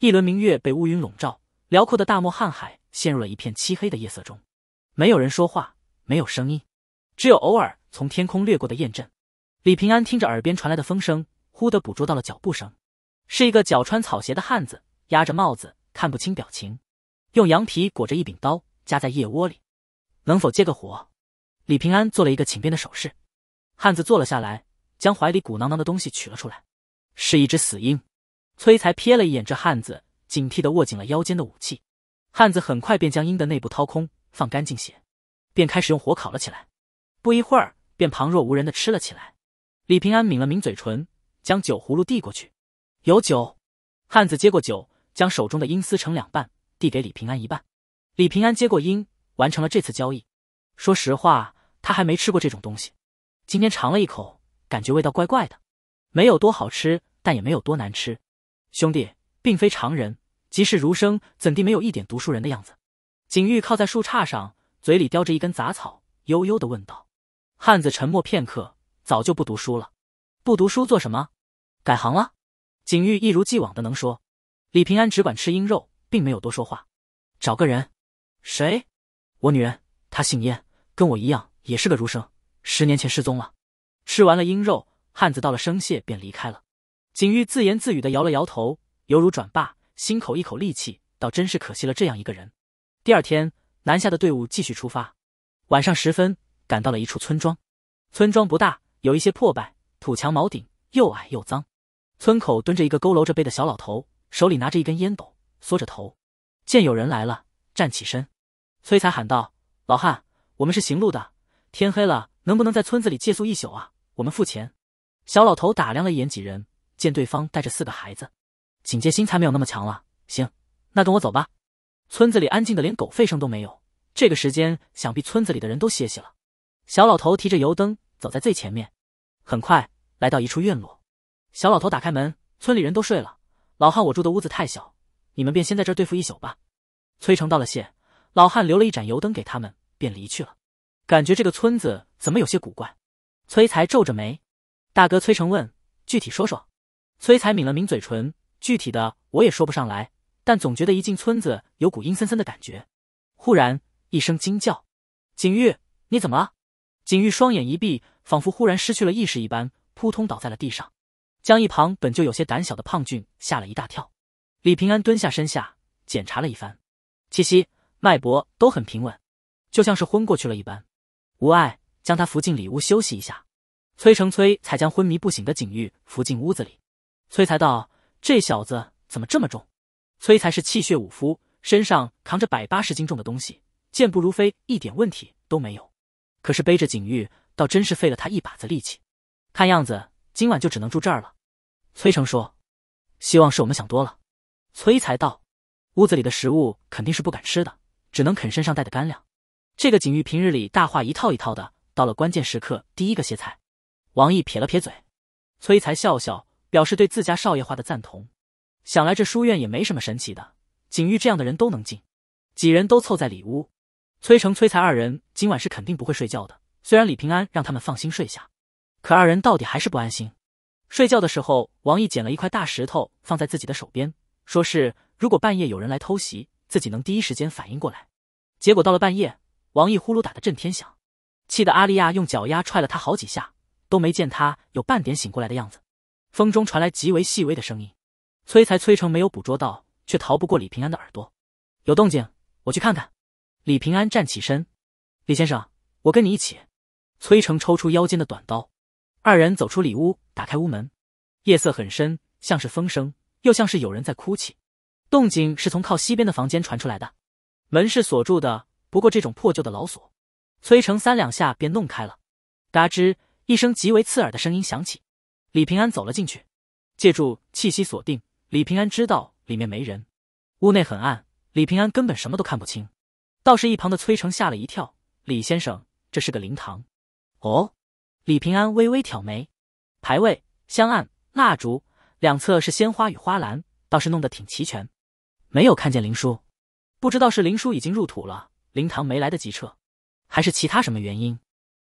一轮明月被乌云笼罩，辽阔的大漠瀚海陷入了一片漆黑的夜色中。没有人说话，没有声音，只有偶尔从天空掠过的雁阵。李平安听着耳边传来的风声，忽地捕捉到了脚步声，是一个脚穿草鞋的汉子，压着帽子，看不清表情，用羊皮裹着一柄刀，夹在腋窝里。能否借个火？李平安做了一个请便的手势。汉子坐了下来，将怀里鼓囊囊的东西取了出来，是一只死鹰。崔才瞥了一眼这汉子，警惕的握紧了腰间的武器。汉子很快便将鹰的内部掏空。放干净些，便开始用火烤了起来。不一会儿，便旁若无人的吃了起来。李平安抿了抿嘴唇，将酒葫芦递过去。有酒，汉子接过酒，将手中的鹰撕成两半，递给李平安一半。李平安接过鹰，完成了这次交易。说实话，他还没吃过这种东西，今天尝了一口，感觉味道怪怪的，没有多好吃，但也没有多难吃。兄弟，并非常人，即是儒生，怎地没有一点读书人的样子？景玉靠在树杈上，嘴里叼着一根杂草，悠悠的问道：“汉子，沉默片刻，早就不读书了，不读书做什么？改行了？”景玉一如既往的能说。李平安只管吃鹰肉，并没有多说话。找个人，谁？我女人，她姓燕，跟我一样也是个儒生，十年前失踪了。吃完了鹰肉，汉子到了生谢便离开了。景玉自言自语的摇了摇头，犹如转罢，心口一口戾气，倒真是可惜了这样一个人。第二天，南下的队伍继续出发。晚上时分，赶到了一处村庄。村庄不大，有一些破败，土墙茅顶，又矮又脏。村口蹲着一个佝偻着背的小老头，手里拿着一根烟斗，缩着头。见有人来了，站起身。崔才喊道：“老汉，我们是行路的，天黑了，能不能在村子里借宿一宿啊？我们付钱。”小老头打量了一眼几人，见对方带着四个孩子，警戒心才没有那么强了。行，那跟我走吧。村子里安静的连狗吠声都没有，这个时间想必村子里的人都歇息了。小老头提着油灯走在最前面，很快来到一处院落。小老头打开门，村里人都睡了。老汉，我住的屋子太小，你们便先在这对付一宿吧。崔成道了谢，老汉留了一盏油灯给他们，便离去了。感觉这个村子怎么有些古怪？崔才皱着眉。大哥崔成问：“具体说说。”崔才抿了抿嘴唇：“具体的我也说不上来。”但总觉得一进村子有股阴森森的感觉。忽然一声惊叫：“景玉，你怎么了？”景玉双眼一闭，仿佛忽然失去了意识一般，扑通倒在了地上，将一旁本就有些胆小的胖俊吓了一大跳。李平安蹲下身下检查了一番，气息、脉搏都很平稳，就像是昏过去了一般，无碍。将他扶进里屋休息一下。崔成崔才将昏迷不醒的景玉扶进屋子里，崔才道：“这小子怎么这么重？”崔才是气血武夫，身上扛着百八十斤重的东西，健步如飞，一点问题都没有。可是背着景玉，倒真是费了他一把子力气。看样子今晚就只能住这儿了。崔成说：“希望是我们想多了。”崔才道：“屋子里的食物肯定是不敢吃的，只能啃身上带的干粮。”这个景玉平日里大话一套一套的，到了关键时刻第一个歇菜。王毅撇了撇嘴，崔才笑笑，表示对自家少爷话的赞同。想来这书院也没什么神奇的，景玉这样的人都能进。几人都凑在里屋，崔成、崔才二人今晚是肯定不会睡觉的。虽然李平安让他们放心睡下，可二人到底还是不安心。睡觉的时候，王毅捡了一块大石头放在自己的手边，说是如果半夜有人来偷袭，自己能第一时间反应过来。结果到了半夜，王毅呼噜打得震天响，气得阿利亚用脚丫踹了他好几下，都没见他有半点醒过来的样子。风中传来极为细微的声音。崔才、崔成没有捕捉到，却逃不过李平安的耳朵。有动静，我去看看。李平安站起身。李先生，我跟你一起。崔成抽出腰间的短刀，二人走出里屋，打开屋门。夜色很深，像是风声，又像是有人在哭泣。动静是从靠西边的房间传出来的。门是锁住的，不过这种破旧的老锁，崔成三两下便弄开了。嘎吱一声极为刺耳的声音响起。李平安走了进去，借助气息锁定。李平安知道里面没人，屋内很暗，李平安根本什么都看不清。倒是一旁的崔成吓了一跳：“李先生，这是个灵堂。”“哦。”李平安微微挑眉。牌位、香案、蜡烛，两侧是鲜花与花篮，倒是弄得挺齐全。没有看见林叔，不知道是林叔已经入土了，灵堂没来得及撤，还是其他什么原因？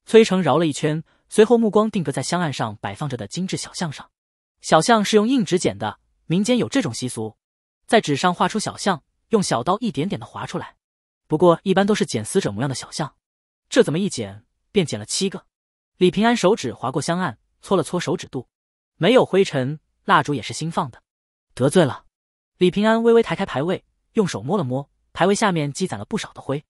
崔成绕了一圈，随后目光定格在香案上摆放着的精致小象上。小象是用硬纸剪的。民间有这种习俗，在纸上画出小象，用小刀一点点的划出来。不过一般都是剪死者模样的小象，这怎么一剪便剪了七个？李平安手指划过香案，搓了搓手指肚，没有灰尘，蜡烛也是新放的，得罪了。李平安微微抬开牌位，用手摸了摸牌位下面积攒了不少的灰，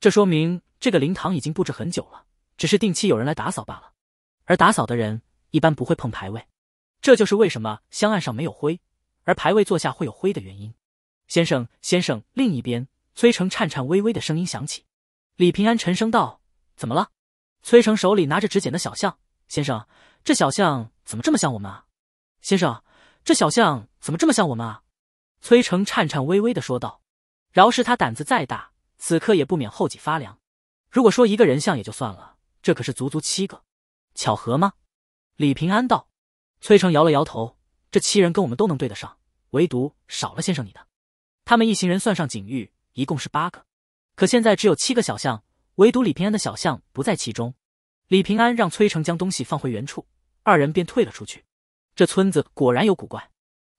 这说明这个灵堂已经布置很久了，只是定期有人来打扫罢了。而打扫的人一般不会碰牌位，这就是为什么香案上没有灰。而牌位坐下会有灰的原因，先生，先生。另一边，崔成颤颤巍巍的声音响起。李平安沉声道：“怎么了？”崔成手里拿着纸剪的小象，先生，这小象怎么这么像我们啊？先生，这小象怎么这么像我们啊？崔成颤颤巍巍的说道。饶是他胆子再大，此刻也不免后脊发凉。如果说一个人像也就算了，这可是足足七个，巧合吗？李平安道。崔成摇了摇头。这七人跟我们都能对得上，唯独少了先生你的。他们一行人算上景玉，一共是八个，可现在只有七个小象，唯独李平安的小象不在其中。李平安让崔成将东西放回原处，二人便退了出去。这村子果然有古怪。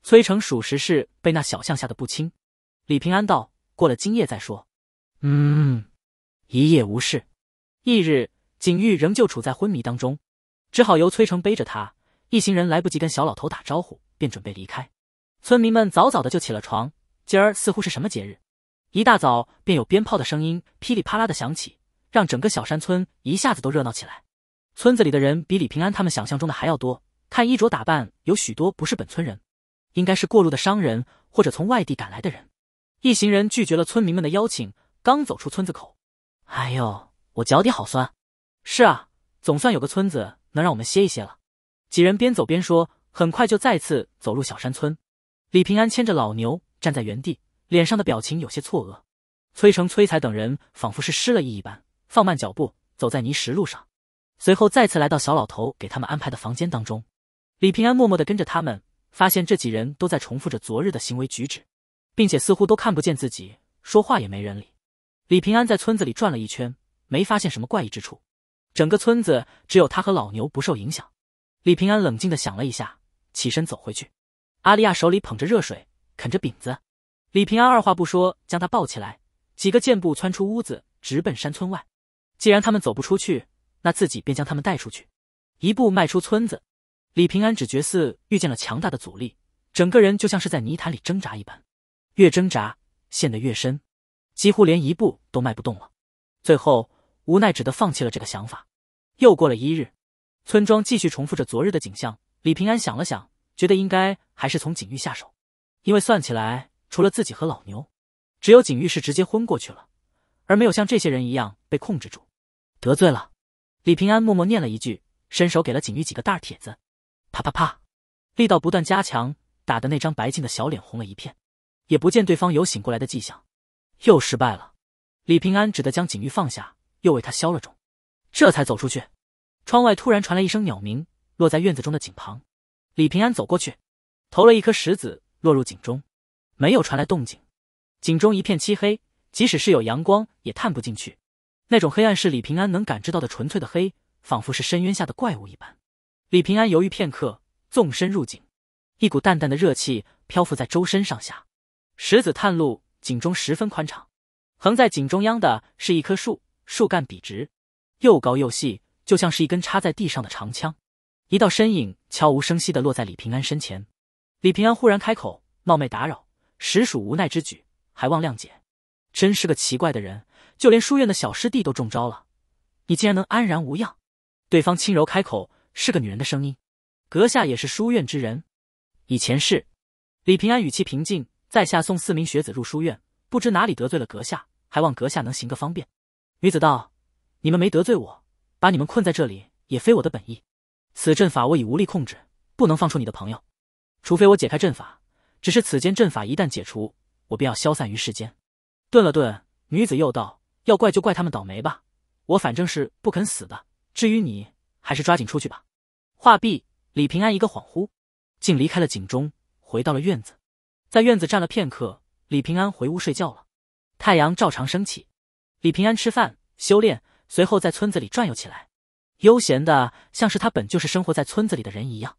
崔成属实是被那小象吓得不轻。李平安道：“过了今夜再说。”嗯，一夜无事。翌日，景玉仍旧处在昏迷当中，只好由崔成背着他。一行人来不及跟小老头打招呼，便准备离开。村民们早早的就起了床，今儿似乎是什么节日，一大早便有鞭炮的声音噼里啪啦的响起，让整个小山村一下子都热闹起来。村子里的人比李平安他们想象中的还要多，看衣着打扮，有许多不是本村人，应该是过路的商人或者从外地赶来的人。一行人拒绝了村民们的邀请，刚走出村子口，哎呦，我脚底好酸。是啊，总算有个村子能让我们歇一歇了。几人边走边说，很快就再次走入小山村。李平安牵着老牛站在原地，脸上的表情有些错愕。崔成、崔才等人仿佛是失了忆一般，放慢脚步走在泥石路上。随后再次来到小老头给他们安排的房间当中。李平安默默的跟着他们，发现这几人都在重复着昨日的行为举止，并且似乎都看不见自己，说话也没人理。李平安在村子里转了一圈，没发现什么怪异之处。整个村子只有他和老牛不受影响。李平安冷静的想了一下，起身走回去。阿利亚手里捧着热水，啃着饼子。李平安二话不说，将他抱起来，几个箭步窜出屋子，直奔山村外。既然他们走不出去，那自己便将他们带出去。一步迈出村子，李平安只觉似遇见了强大的阻力，整个人就像是在泥潭里挣扎一般，越挣扎陷得越深，几乎连一步都迈不动了。最后无奈只得放弃了这个想法。又过了一日。村庄继续重复着昨日的景象。李平安想了想，觉得应该还是从景玉下手，因为算起来，除了自己和老牛，只有景玉是直接昏过去了，而没有像这些人一样被控制住。得罪了，李平安默默念了一句，伸手给了景玉几个大铁子，啪啪啪，力道不断加强，打的那张白净的小脸红了一片，也不见对方有醒过来的迹象，又失败了。李平安只得将景玉放下，又为他消了肿，这才走出去。窗外突然传来一声鸟鸣，落在院子中的井旁。李平安走过去，投了一颗石子落入井中，没有传来动静。井中一片漆黑，即使是有阳光也探不进去。那种黑暗是李平安能感知到的纯粹的黑，仿佛是深渊下的怪物一般。李平安犹豫片刻，纵身入井，一股淡淡的热气漂浮在周身上下。石子探路，井中十分宽敞。横在井中央的是一棵树，树干笔直，又高又细。就像是一根插在地上的长枪，一道身影悄无声息的落在李平安身前。李平安忽然开口：“冒昧打扰，实属无奈之举，还望谅解。”真是个奇怪的人，就连书院的小师弟都中招了，你竟然能安然无恙。对方轻柔开口，是个女人的声音：“阁下也是书院之人？以前是。”李平安语气平静：“在下送四名学子入书院，不知哪里得罪了阁下，还望阁下能行个方便。”女子道：“你们没得罪我。”把你们困在这里也非我的本意，此阵法我已无力控制，不能放出你的朋友，除非我解开阵法。只是此间阵法一旦解除，我便要消散于世间。顿了顿，女子又道：“要怪就怪他们倒霉吧，我反正是不肯死的。至于你，还是抓紧出去吧。”话毕，李平安一个恍惚，竟离开了井中，回到了院子。在院子站了片刻，李平安回屋睡觉了。太阳照常升起，李平安吃饭、修炼。随后在村子里转悠起来，悠闲的像是他本就是生活在村子里的人一样。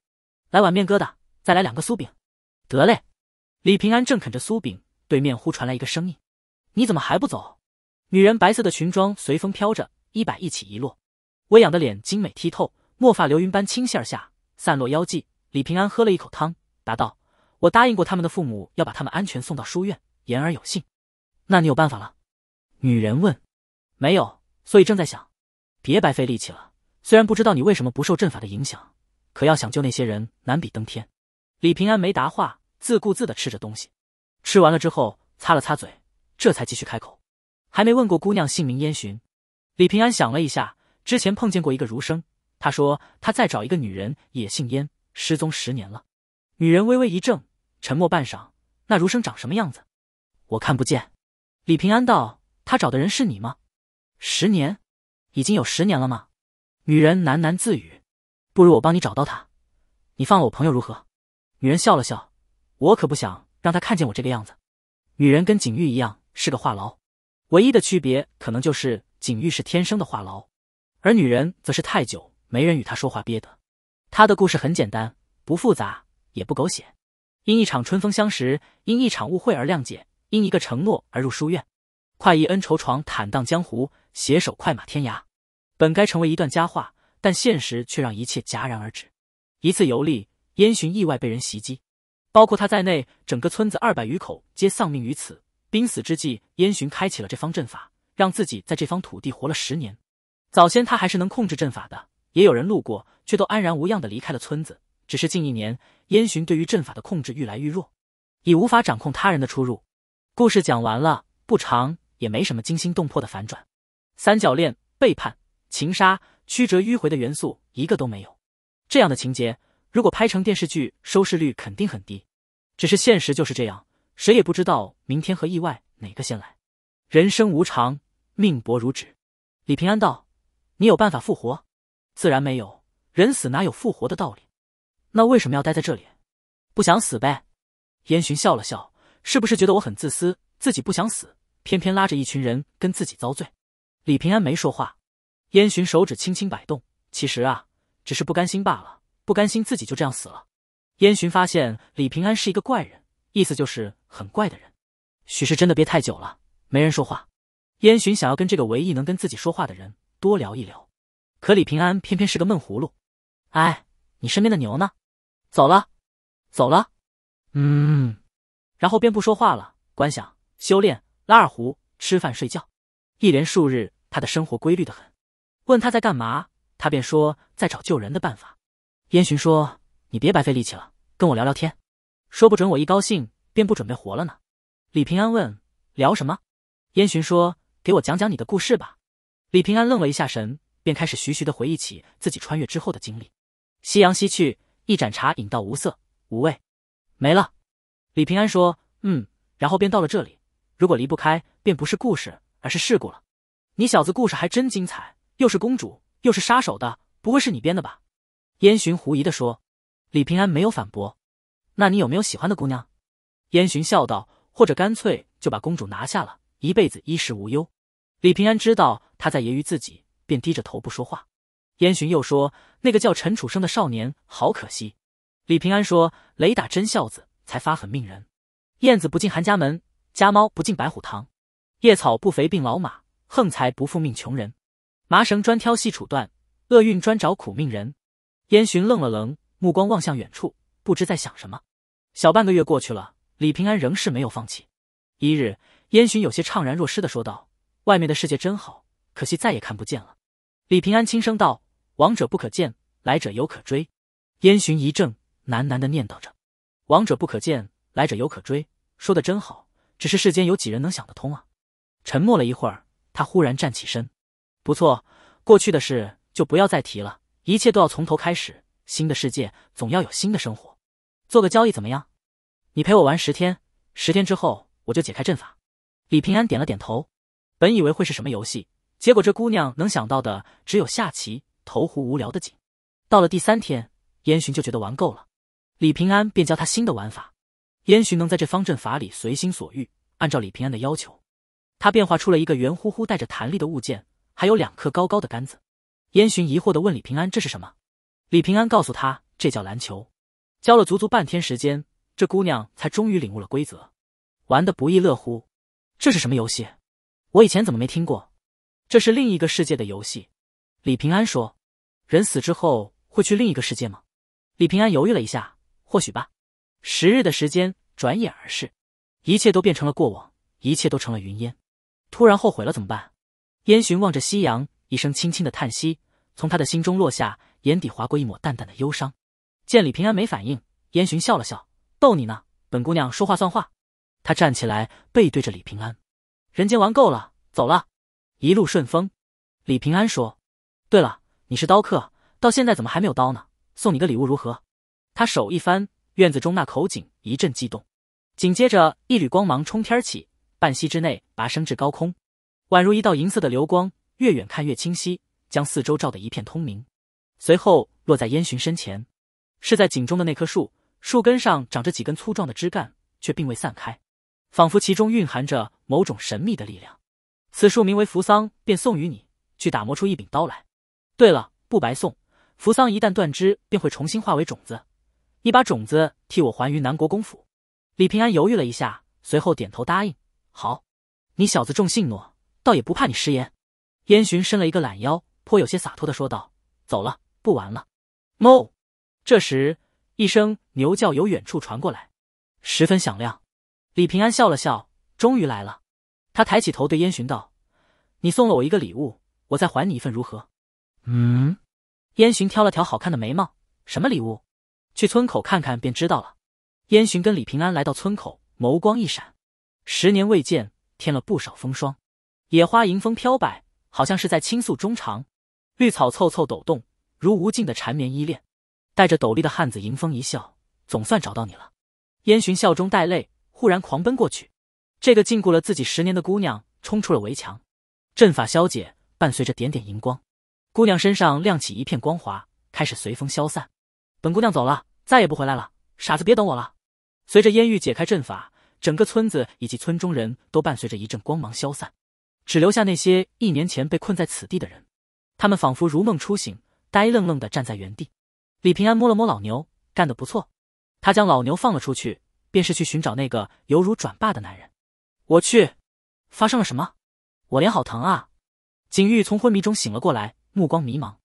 来碗面疙瘩，再来两个酥饼。得嘞。李平安正啃着酥饼，对面忽传来一个声音：“你怎么还不走？”女人白色的裙装随风飘着，衣摆一起一落，微仰的脸精美剔透，墨发流云般倾泻而下，散落腰际。李平安喝了一口汤，答道：“我答应过他们的父母要把他们安全送到书院，言而有信。那你有办法了？”女人问：“没有。”所以正在想，别白费力气了。虽然不知道你为什么不受阵法的影响，可要想救那些人，难比登天。李平安没答话，自顾自的吃着东西。吃完了之后，擦了擦嘴，这才继续开口。还没问过姑娘姓名，燕洵。李平安想了一下，之前碰见过一个儒生，他说他再找一个女人也姓燕，失踪十年了。女人微微一怔，沉默半晌。那儒生长什么样子？我看不见。李平安道：“他找的人是你吗？”十年，已经有十年了吗？女人喃喃自语。不如我帮你找到他，你放了我朋友如何？女人笑了笑，我可不想让他看见我这个样子。女人跟景玉一样是个话痨，唯一的区别可能就是景玉是天生的话痨，而女人则是太久没人与她说话憋的。她的故事很简单，不复杂，也不狗血。因一场春风相识，因一场误会而谅解，因一个承诺而入书院。快意恩仇，闯坦荡江湖，携手快马天涯，本该成为一段佳话，但现实却让一切戛然而止。一次游历，燕洵意外被人袭击，包括他在内，整个村子二百余口皆丧命于此。濒死之际，燕洵开启了这方阵法，让自己在这方土地活了十年。早先他还是能控制阵法的，也有人路过，却都安然无恙的离开了村子。只是近一年，燕洵对于阵法的控制愈来愈弱，已无法掌控他人的出入。故事讲完了，不长。也没什么惊心动魄的反转，三角恋、背叛、情杀、曲折迂回的元素一个都没有。这样的情节，如果拍成电视剧，收视率肯定很低。只是现实就是这样，谁也不知道明天和意外哪个先来。人生无常，命薄如纸。李平安道：“你有办法复活？自然没有。人死哪有复活的道理？那为什么要待在这里？不想死呗。”燕洵笑了笑：“是不是觉得我很自私？自己不想死？”偏偏拉着一群人跟自己遭罪，李平安没说话。燕洵手指轻轻摆动，其实啊，只是不甘心罢了，不甘心自己就这样死了。燕洵发现李平安是一个怪人，意思就是很怪的人。许是真的憋太久了，没人说话。燕洵想要跟这个唯一能跟自己说话的人多聊一聊，可李平安偏偏是个闷葫芦。哎，你身边的牛呢？走了，走了。嗯，然后便不说话了，观想修炼。拉二胡、吃饭、睡觉，一连数日，他的生活规律的很。问他在干嘛，他便说在找救人的办法。燕洵说：“你别白费力气了，跟我聊聊天，说不准我一高兴便不准备活了呢。”李平安问：“聊什么？”燕洵说：“给我讲讲你的故事吧。”李平安愣了一下神，便开始徐徐的回忆起自己穿越之后的经历。夕阳西去，一盏茶饮到无色无味，没了。李平安说：“嗯。”然后便到了这里。如果离不开，便不是故事，而是事故了。你小子故事还真精彩，又是公主，又是杀手的，不会是你编的吧？燕洵狐疑的说。李平安没有反驳。那你有没有喜欢的姑娘？燕洵笑道，或者干脆就把公主拿下了，一辈子衣食无忧。李平安知道他在揶揄自己，便低着头不说话。燕洵又说，那个叫陈楚生的少年好可惜。李平安说，雷打真孝子，才发狠命人。燕子不进韩家门。家猫不进白虎堂，夜草不肥病老马，横财不富命穷人，麻绳专挑细处断，厄运专找苦命人。燕洵愣了愣，目光望向远处，不知在想什么。小半个月过去了，李平安仍是没有放弃。一日，燕洵有些怅然若失的说道：“外面的世界真好，可惜再也看不见了。”李平安轻声道：“往者不可见，来者犹可追。”燕洵一怔，喃喃的念叨着：“往者不可见，来者犹可追。”说的真好。只是世间有几人能想得通啊！沉默了一会儿，他忽然站起身。不错，过去的事就不要再提了，一切都要从头开始。新的世界总要有新的生活。做个交易怎么样？你陪我玩十天，十天之后我就解开阵法。李平安点了点头。本以为会是什么游戏，结果这姑娘能想到的只有下棋、投壶，无聊的紧。到了第三天，燕洵就觉得玩够了，李平安便教他新的玩法。燕洵能在这方阵法里随心所欲，按照李平安的要求，他变化出了一个圆乎乎、带着弹力的物件，还有两颗高高的杆子。燕洵疑惑的问李平安：“这是什么？”李平安告诉他：“这叫篮球。”教了足足半天时间，这姑娘才终于领悟了规则，玩的不亦乐乎。这是什么游戏？我以前怎么没听过？这是另一个世界的游戏。李平安说：“人死之后会去另一个世界吗？”李平安犹豫了一下：“或许吧。”十日的时间转眼而逝，一切都变成了过往，一切都成了云烟。突然后悔了怎么办？燕洵望着夕阳，一声轻轻的叹息从他的心中落下，眼底划过一抹淡淡的忧伤。见李平安没反应，燕洵笑了笑，逗你呢，本姑娘说话算话。他站起来，背对着李平安，人间玩够了，走了，一路顺风。李平安说：“对了，你是刀客，到现在怎么还没有刀呢？送你个礼物如何？”他手一翻。院子中那口井一阵悸动，紧接着一缕光芒冲天起，半息之内拔升至高空，宛如一道银色的流光，越远看越清晰，将四周照得一片通明。随后落在燕洵身前，是在井中的那棵树，树根上长着几根粗壮的枝干，却并未散开，仿佛其中蕴含着某种神秘的力量。此树名为扶桑，便送与你去打磨出一柄刀来。对了，不白送，扶桑一旦断枝，便会重新化为种子。一把种子替我还于南国公府。李平安犹豫了一下，随后点头答应：“好，你小子重信诺，倒也不怕你食言。”燕洵伸了一个懒腰，颇有些洒脱的说道：“走了，不玩了。”哞。这时，一声牛叫由远处传过来，十分响亮。李平安笑了笑：“终于来了。”他抬起头对燕洵道：“你送了我一个礼物，我再还你一份如何？”嗯。燕洵挑了挑好看的眉毛：“什么礼物？”去村口看看便知道了。燕洵跟李平安来到村口，眸光一闪。十年未见，添了不少风霜。野花迎风飘摆，好像是在倾诉衷肠。绿草凑凑抖动，如无尽的缠绵依恋。带着斗笠的汉子迎风一笑，总算找到你了。燕洵笑中带泪，忽然狂奔过去。这个禁锢了自己十年的姑娘冲出了围墙，阵法消解，伴随着点点荧光，姑娘身上亮起一片光华，开始随风消散。本姑娘走了，再也不回来了。傻子，别等我了。随着烟玉解开阵法，整个村子以及村中人都伴随着一阵光芒消散，只留下那些一年前被困在此地的人。他们仿佛如梦初醒，呆愣愣的站在原地。李平安摸了摸老牛，干得不错。他将老牛放了出去，便是去寻找那个犹如转霸的男人。我去，发生了什么？我脸好疼啊！景玉从昏迷中醒了过来，目光迷茫。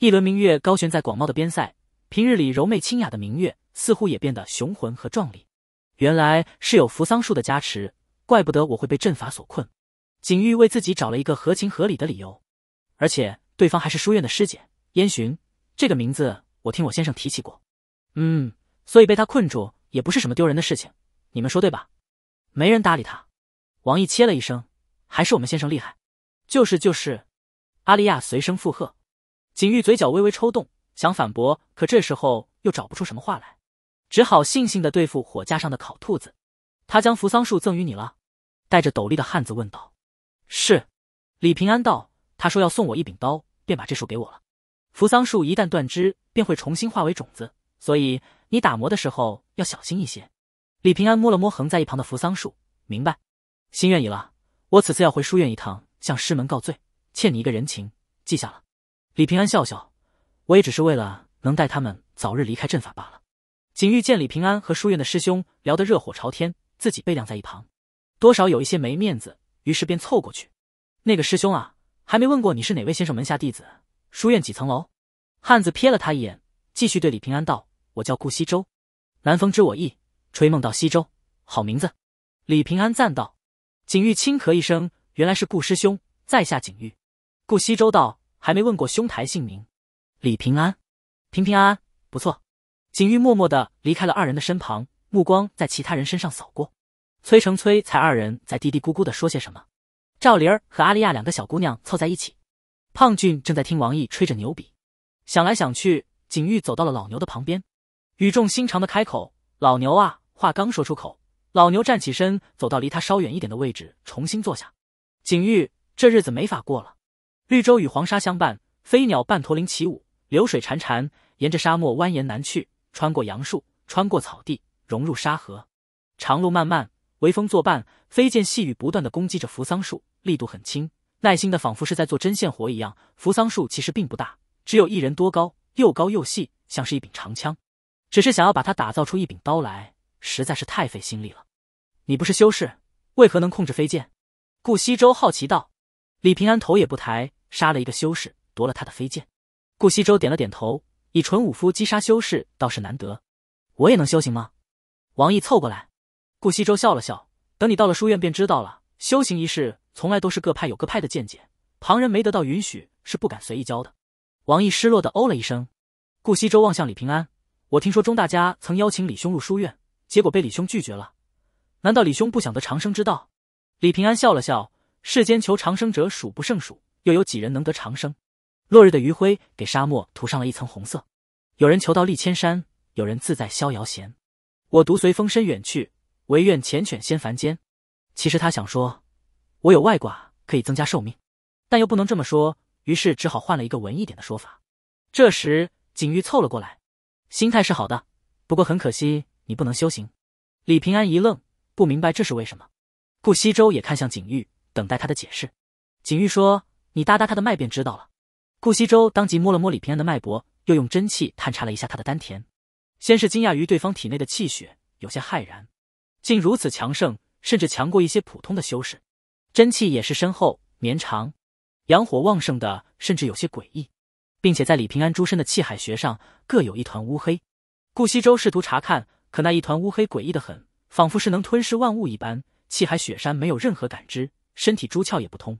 一轮明月高悬在广袤的边塞。平日里柔媚清雅的明月，似乎也变得雄浑和壮丽。原来是有扶桑树的加持，怪不得我会被阵法所困。景玉为自己找了一个合情合理的理由，而且对方还是书院的师姐燕洵，这个名字我听我先生提起过。嗯，所以被他困住也不是什么丢人的事情，你们说对吧？没人搭理他。王毅切了一声，还是我们先生厉害。就是就是，阿丽亚随声附和。景玉嘴角微微抽动。想反驳，可这时候又找不出什么话来，只好悻悻地对付火架上的烤兔子。他将扶桑树赠与你了，带着斗笠的汉子问道。是，李平安道。他说要送我一柄刀，便把这树给我了。扶桑树一旦断枝，便会重新化为种子，所以你打磨的时候要小心一些。李平安摸了摸横在一旁的扶桑树，明白，心愿已了。我此次要回书院一趟，向师门告罪，欠你一个人情，记下了。李平安笑笑。我也只是为了能带他们早日离开阵法罢了。景玉见李平安和书院的师兄聊得热火朝天，自己被晾在一旁，多少有一些没面子，于是便凑过去：“那个师兄啊，还没问过你是哪位先生门下弟子，书院几层楼？”汉子瞥了他一眼，继续对李平安道：“我叫顾西周，南风知我意，吹梦到西周，好名字。”李平安赞道：“景玉轻咳一声，原来是顾师兄，在下景玉。”顾西周道：“还没问过兄台姓名。”李平安，平平安安，不错。景玉默默的离开了二人的身旁，目光在其他人身上扫过。崔成、崔才二人在嘀嘀咕咕的说些什么。赵灵儿和阿丽亚两个小姑娘凑在一起。胖俊正在听王毅吹着牛逼。想来想去，景玉走到了老牛的旁边，语重心长的开口：“老牛啊！”话刚说出口，老牛站起身，走到离他稍远一点的位置，重新坐下。景玉这日子没法过了。绿洲与黄沙相伴，飞鸟伴驼铃起舞。流水潺潺，沿着沙漠蜿蜒南去，穿过杨树，穿过草地，融入沙河。长路漫漫，微风作伴，飞剑细雨不断的攻击着扶桑树，力度很轻，耐心的仿佛是在做针线活一样。扶桑树其实并不大，只有一人多高，又高又细，像是一柄长枪。只是想要把它打造出一柄刀来，实在是太费心力了。你不是修士，为何能控制飞剑？顾西周好奇道。李平安头也不抬，杀了一个修士，夺了他的飞剑。顾西周点了点头，以纯武夫击杀修士倒是难得。我也能修行吗？王毅凑过来。顾西周笑了笑，等你到了书院便知道了。修行一事，从来都是各派有各派的见解，旁人没得到允许是不敢随意教的。王毅失落的哦了一声。顾西周望向李平安，我听说钟大家曾邀请李兄入书院，结果被李兄拒绝了。难道李兄不想得长生之道？李平安笑了笑，世间求长生者数不胜数，又有几人能得长生？落日的余晖给沙漠涂上了一层红色。有人求道立千山，有人自在逍遥闲。我独随风身远去，唯愿浅犬仙凡间。其实他想说，我有外挂可以增加寿命，但又不能这么说，于是只好换了一个文艺点的说法。这时，景玉凑了过来，心态是好的，不过很可惜你不能修行。李平安一愣，不明白这是为什么。顾西周也看向景玉，等待他的解释。景玉说：“你搭搭他的脉便知道了。”顾西周当即摸了摸李平安的脉搏，又用真气探查了一下他的丹田，先是惊讶于对方体内的气血，有些骇然，竟如此强盛，甚至强过一些普通的修士，真气也是深厚绵长，阳火旺盛的，甚至有些诡异，并且在李平安诸身的气海穴上各有一团乌黑。顾西周试图查看，可那一团乌黑诡异的很，仿佛是能吞噬万物一般，气海雪山没有任何感知，身体诸窍也不通，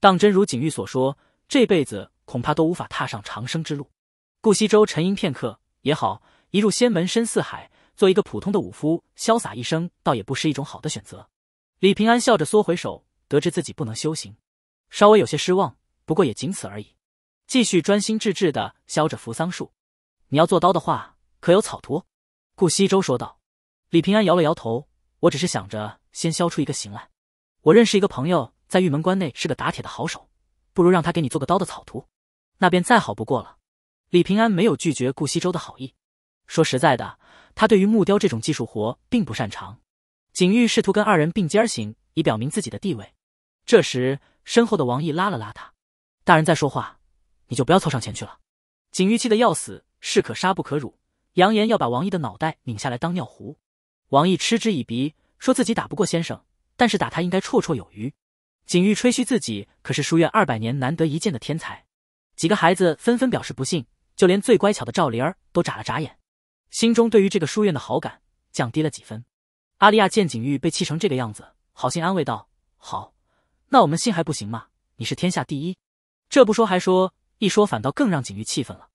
当真如景玉所说，这辈子。恐怕都无法踏上长生之路。顾西周沉吟片刻，也好，一入仙门深似海，做一个普通的武夫，潇洒一生，倒也不是一种好的选择。李平安笑着缩回手，得知自己不能修行，稍微有些失望，不过也仅此而已，继续专心致志的削着扶桑树。你要做刀的话，可有草图？顾西周说道。李平安摇了摇头，我只是想着先削出一个形来。我认识一个朋友，在玉门关内是个打铁的好手，不如让他给你做个刀的草图。那便再好不过了。李平安没有拒绝顾西周的好意。说实在的，他对于木雕这种技术活并不擅长。景玉试图跟二人并肩行，以表明自己的地位。这时，身后的王毅拉了拉他：“大人在说话，你就不要凑上前去了。”景玉气得要死，士可杀不可辱，扬言要把王毅的脑袋拧下来当尿壶。王毅嗤之以鼻，说自己打不过先生，但是打他应该绰绰有余。景玉吹嘘自己可是书院二百年难得一见的天才。几个孩子纷纷表示不信，就连最乖巧的赵灵儿都眨了眨眼，心中对于这个书院的好感降低了几分。阿丽亚见景玉被气成这个样子，好心安慰道：“好，那我们信还不行吗？你是天下第一，这不说还说一说，反倒更让景玉气愤了。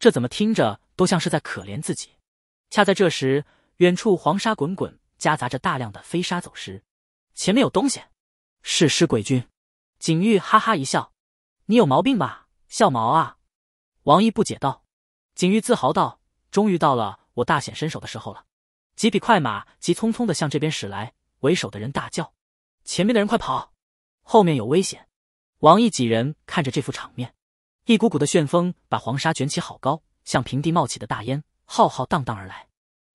这怎么听着都像是在可怜自己。”恰在这时，远处黄沙滚滚，夹杂着大量的飞沙走石，前面有东西，是尸鬼君。景玉哈哈一笑：“你有毛病吧？”笑毛啊！王毅不解道。景玉自豪道：“终于到了我大显身手的时候了。”几匹快马急匆匆的向这边驶来，为首的人大叫：“前面的人快跑，后面有危险！”王毅几人看着这副场面，一股股的旋风把黄沙卷起好高，向平地冒起的大烟浩浩荡荡而来。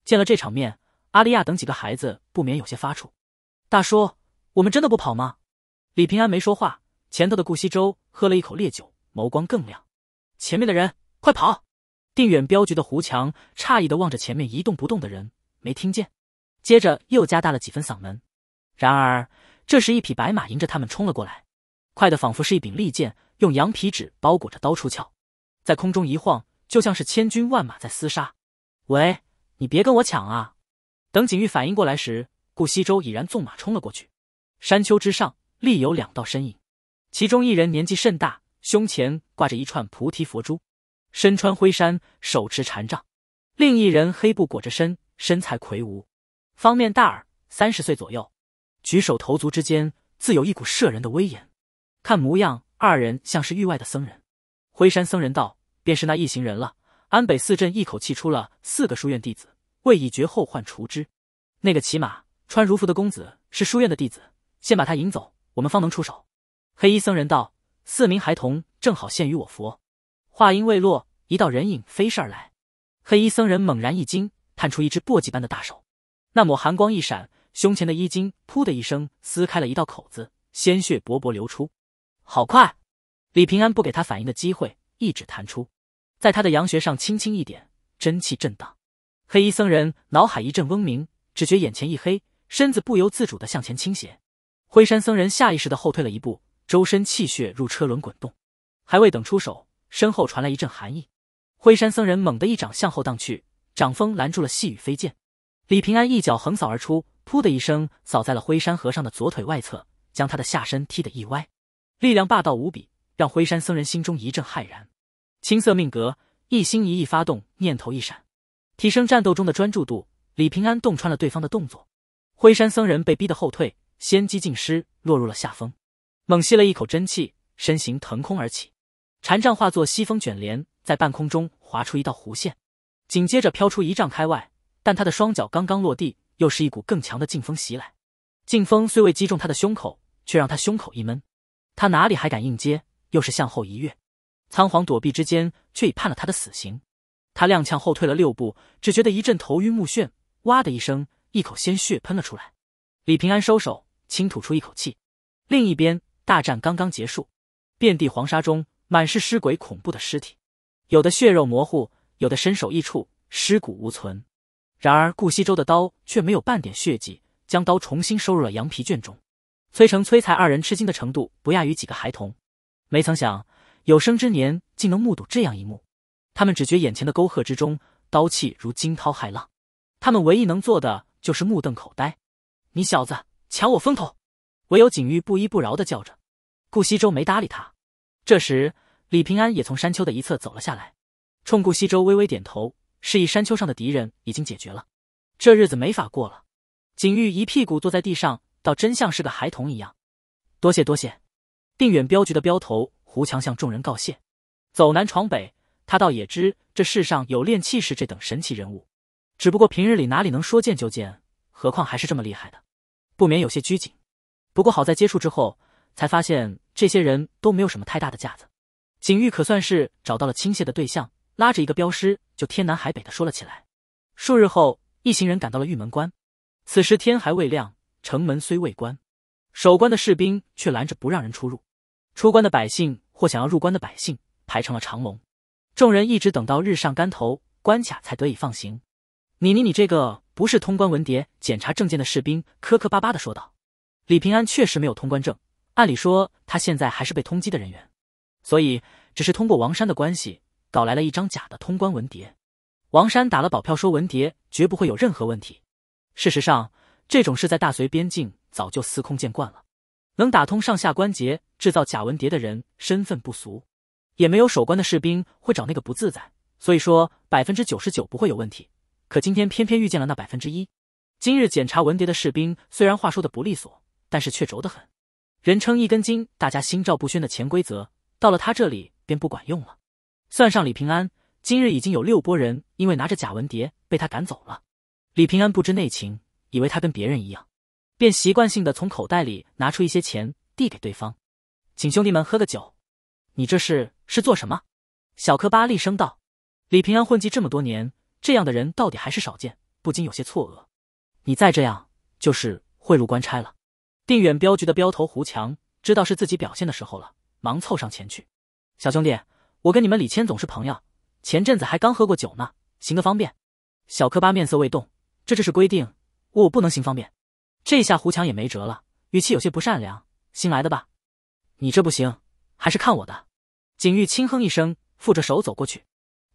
见了这场面，阿利亚等几个孩子不免有些发怵。“大叔，我们真的不跑吗？”李平安没说话，前头的顾惜周喝了一口烈酒。眸光更亮，前面的人快跑！定远镖局的胡强诧异的望着前面一动不动的人，没听见。接着又加大了几分嗓门。然而，这时一匹白马迎着他们冲了过来，快的仿佛是一柄利剑，用羊皮纸包裹着刀出鞘，在空中一晃，就像是千军万马在厮杀。喂，你别跟我抢啊！等景玉反应过来时，顾西周已然纵马冲了过去。山丘之上立有两道身影，其中一人年纪甚大。胸前挂着一串菩提佛珠，身穿灰衫，手持禅杖。另一人黑布裹着身，身材魁梧，方面大耳，三十岁左右，举手投足之间自有一股摄人的威严。看模样，二人像是域外的僧人。灰山僧人道：“便是那一行人了。安北四镇一口气出了四个书院弟子，为以绝后患除之。那个骑马穿儒服的公子是书院的弟子，先把他引走，我们方能出手。”黑衣僧人道。四名孩童正好现于我佛。话音未落，一道人影飞射而来，黑衣僧人猛然一惊，探出一只簸箕般的大手，那抹寒光一闪，胸前的衣襟“噗”的一声撕开了一道口子，鲜血勃勃流出。好快！李平安不给他反应的机会，一指弹出，在他的阳穴上轻轻一点，真气震荡，黑衣僧人脑海一阵嗡鸣，只觉眼前一黑，身子不由自主的向前倾斜，灰山僧人下意识的后退了一步。周身气血入车轮滚动，还未等出手，身后传来一阵寒意。灰山僧人猛地一掌向后荡去，掌风拦住了细雨飞剑。李平安一脚横扫而出，噗的一声扫在了灰山和尚的左腿外侧，将他的下身踢得一歪。力量霸道无比，让灰山僧人心中一阵骇然。青色命格一心一意发动，念头一闪，提升战斗中的专注度。李平安洞穿了对方的动作，灰山僧人被逼得后退，先机尽失，落入了下风。猛吸了一口真气，身形腾空而起，禅杖化作西风卷帘，在半空中划出一道弧线。紧接着飘出一丈开外，但他的双脚刚刚落地，又是一股更强的劲风袭来。劲风虽未击中他的胸口，却让他胸口一闷。他哪里还敢硬接？又是向后一跃，仓皇躲避之间，却已判了他的死刑。他踉跄后退了六步，只觉得一阵头晕目眩，哇的一声，一口鲜血喷了出来。李平安收手，轻吐出一口气。另一边。大战刚刚结束，遍地黄沙中满是尸鬼恐怖的尸体，有的血肉模糊，有的身首异处，尸骨无存。然而顾西周的刀却没有半点血迹，将刀重新收入了羊皮卷中。崔成、崔才二人吃惊的程度不亚于几个孩童，没曾想有生之年竟能目睹这样一幕。他们只觉眼前的沟壑之中，刀气如惊涛骇浪，他们唯一能做的就是目瞪口呆。你小子抢我风头！唯有景玉不依不饶的叫着，顾西周没搭理他。这时，李平安也从山丘的一侧走了下来，冲顾西周微微点头，示意山丘上的敌人已经解决了。这日子没法过了。景玉一屁股坐在地上，倒真像是个孩童一样。多谢多谢，定远镖局的镖头胡强向众人告谢。走南闯北，他倒也知这世上有练气士这等神奇人物，只不过平日里哪里能说见就见，何况还是这么厉害的，不免有些拘谨。不过好在接触之后，才发现这些人都没有什么太大的架子。景玉可算是找到了倾泻的对象，拉着一个镖师就天南海北的说了起来。数日后，一行人赶到了玉门关，此时天还未亮，城门虽未关，守关的士兵却拦着不让人出入。出关的百姓或想要入关的百姓排成了长龙，众人一直等到日上竿头，关卡才得以放行。你你你，这个不是通关文牒，检查证件的士兵磕磕巴巴的说道。李平安确实没有通关证，按理说他现在还是被通缉的人员，所以只是通过王山的关系搞来了一张假的通关文牒。王山打了保票，说文牒绝不会有任何问题。事实上，这种事在大隋边境早就司空见惯了。能打通上下关节制造假文牒的人身份不俗，也没有守关的士兵会找那个不自在，所以说百分之九十九不会有问题。可今天偏偏遇见了那百分之一。今日检查文牒的士兵虽然话说的不利索。但是却轴得很，人称一根筋。大家心照不宣的潜规则，到了他这里便不管用了。算上李平安，今日已经有六波人因为拿着假文牒被他赶走了。李平安不知内情，以为他跟别人一样，便习惯性的从口袋里拿出一些钱递给对方，请兄弟们喝个酒。你这是是做什么？小柯巴厉声道。李平安混迹这么多年，这样的人到底还是少见，不禁有些错愕。你再这样，就是贿赂官差了。定远镖局的镖头胡强知道是自己表现的时候了，忙凑上前去：“小兄弟，我跟你们李谦总是朋友，前阵子还刚喝过酒呢，行个方便。”小柯巴面色未动：“这这是规定，我我不能行方便。”这下胡强也没辙了，语气有些不善良：“新来的吧？你这不行，还是看我的。”景玉轻哼一声，负着手走过去：“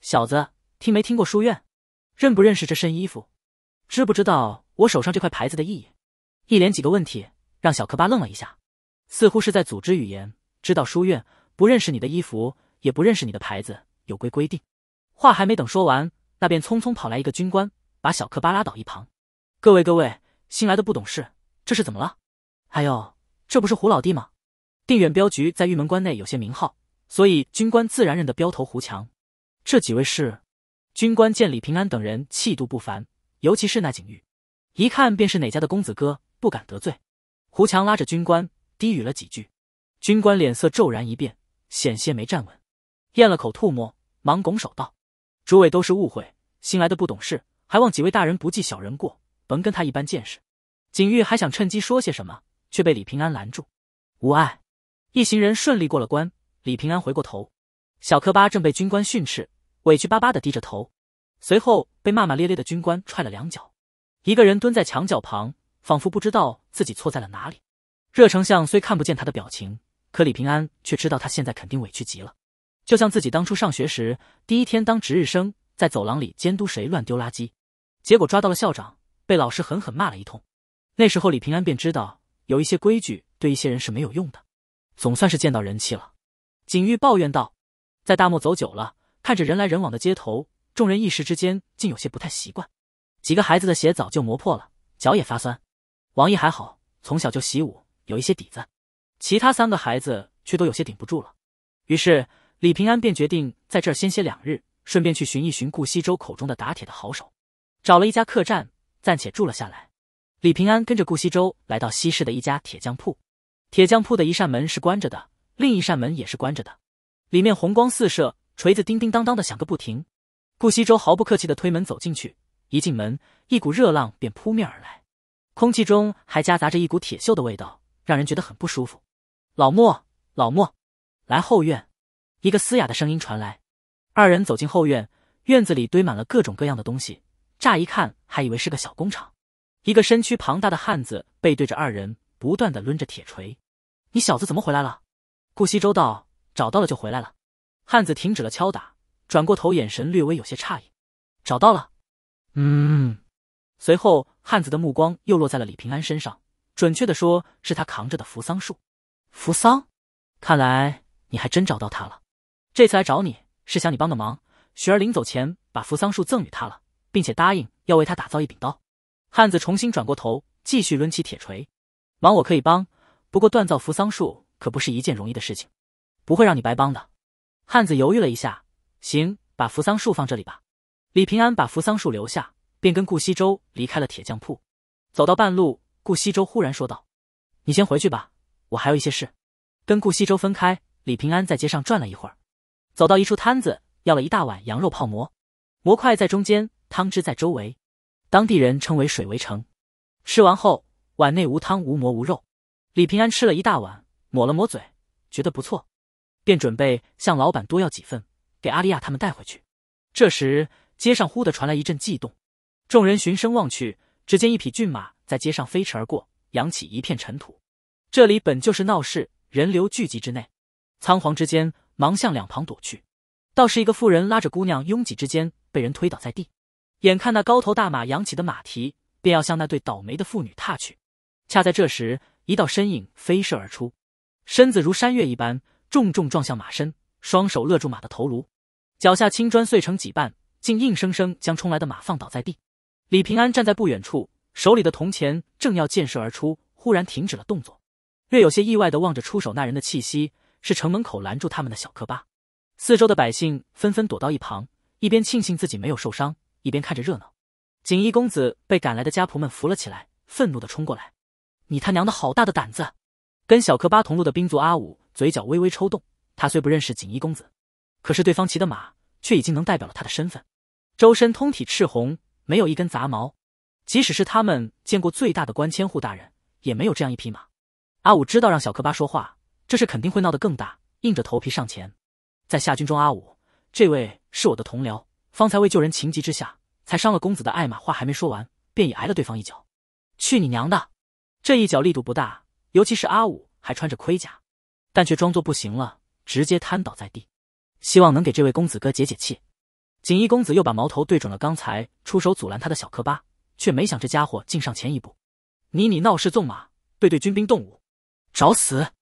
小子，听没听过书院？认不认识这身衣服？知不知道我手上这块牌子的意义？”一连几个问题。让小克巴愣了一下，似乎是在组织语言。知道书院不认识你的衣服，也不认识你的牌子。有规规定，话还没等说完，那便匆匆跑来一个军官，把小克巴拉倒一旁。各位各位，新来的不懂事，这是怎么了？还有，这不是胡老弟吗？定远镖局在玉门关内有些名号，所以军官自然认得镖头胡强。这几位是？军官见李平安等人气度不凡，尤其是那景玉，一看便是哪家的公子哥，不敢得罪。胡强拉着军官低语了几句，军官脸色骤然一变，险些没站稳，咽了口唾沫，忙拱手道：“诸位都是误会，新来的不懂事，还望几位大人不计小人过，甭跟他一般见识。”景玉还想趁机说些什么，却被李平安拦住：“无碍。”一行人顺利过了关。李平安回过头，小磕巴正被军官训斥，委屈巴巴地低着头，随后被骂骂咧咧的军官踹了两脚，一个人蹲在墙角旁。仿佛不知道自己错在了哪里。热丞相虽看不见他的表情，可李平安却知道他现在肯定委屈极了。就像自己当初上学时，第一天当值日生，在走廊里监督谁乱丢垃圾，结果抓到了校长，被老师狠狠骂了一通。那时候李平安便知道，有一些规矩对一些人是没有用的。总算是见到人气了，景玉抱怨道：“在大漠走久了，看着人来人往的街头，众人一时之间竟有些不太习惯。几个孩子的鞋早就磨破了，脚也发酸。”王毅还好，从小就习武，有一些底子。其他三个孩子却都有些顶不住了。于是李平安便决定在这儿歇两日，顺便去寻一寻顾西周口中的打铁的好手。找了一家客栈，暂且住了下来。李平安跟着顾西周来到西市的一家铁匠铺。铁匠铺的一扇门是关着的，另一扇门也是关着的。里面红光四射，锤子叮叮当当的响个不停。顾西周毫不客气地推门走进去，一进门，一股热浪便扑面而来。空气中还夹杂着一股铁锈的味道，让人觉得很不舒服。老莫，老莫，来后院。一个嘶哑的声音传来。二人走进后院，院子里堆满了各种各样的东西，乍一看还以为是个小工厂。一个身躯庞大的汉子背对着二人，不断的抡着铁锤。你小子怎么回来了？顾惜周道找到了就回来了。汉子停止了敲打，转过头，眼神略微有些诧异。找到了？嗯。随后，汉子的目光又落在了李平安身上，准确的说，是他扛着的扶桑树。扶桑，看来你还真找到他了。这次来找你是想你帮个忙。雪儿临走前把扶桑树赠与他了，并且答应要为他打造一柄刀。汉子重新转过头，继续抡起铁锤。忙我可以帮，不过锻造扶桑树可不是一件容易的事情，不会让你白帮的。汉子犹豫了一下，行，把扶桑树放这里吧。李平安把扶桑树留下。便跟顾西周离开了铁匠铺，走到半路，顾西周忽然说道：“你先回去吧，我还有一些事。”跟顾西周分开，李平安在街上转了一会儿，走到一处摊子，要了一大碗羊肉泡馍，馍块在中间，汤汁在周围，当地人称为“水围城”。吃完后，碗内无汤无馍无肉。李平安吃了一大碗，抹了抹嘴，觉得不错，便准备向老板多要几份，给阿丽亚他们带回去。这时，街上忽的传来一阵悸动。众人循声望去，只见一匹骏马在街上飞驰而过，扬起一片尘土。这里本就是闹市，人流聚集之内，仓皇之间忙向两旁躲去。倒是一个妇人拉着姑娘，拥挤之间被人推倒在地。眼看那高头大马扬起的马蹄便要向那对倒霉的妇女踏去，恰在这时，一道身影飞射而出，身子如山岳一般重重撞向马身，双手勒住马的头颅，脚下青砖碎成几瓣，竟硬生生将冲来的马放倒在地。李平安站在不远处，手里的铜钱正要溅射而出，忽然停止了动作，略有些意外的望着出手那人的气息，是城门口拦住他们的小柯巴。四周的百姓纷纷躲到一旁，一边庆幸自己没有受伤，一边看着热闹。锦衣公子被赶来的家仆们扶了起来，愤怒的冲过来：“你他娘的好大的胆子！”跟小柯巴同路的兵卒阿武嘴角微微抽动，他虽不认识锦衣公子，可是对方骑的马却已经能代表了他的身份，周身通体赤红。没有一根杂毛，即使是他们见过最大的官千户大人，也没有这样一匹马。阿武知道让小柯巴说话，这事肯定会闹得更大，硬着头皮上前。在下军中，阿武，这位是我的同僚，方才为救人情急之下，才伤了公子的爱马。话还没说完，便已挨了对方一脚。去你娘的！这一脚力度不大，尤其是阿武还穿着盔甲，但却装作不行了，直接瘫倒在地，希望能给这位公子哥解解气。锦衣公子又把矛头对准了刚才出手阻拦他的小柯巴，却没想这家伙竟上前一步。你你闹事纵马，对对军兵动武，找死！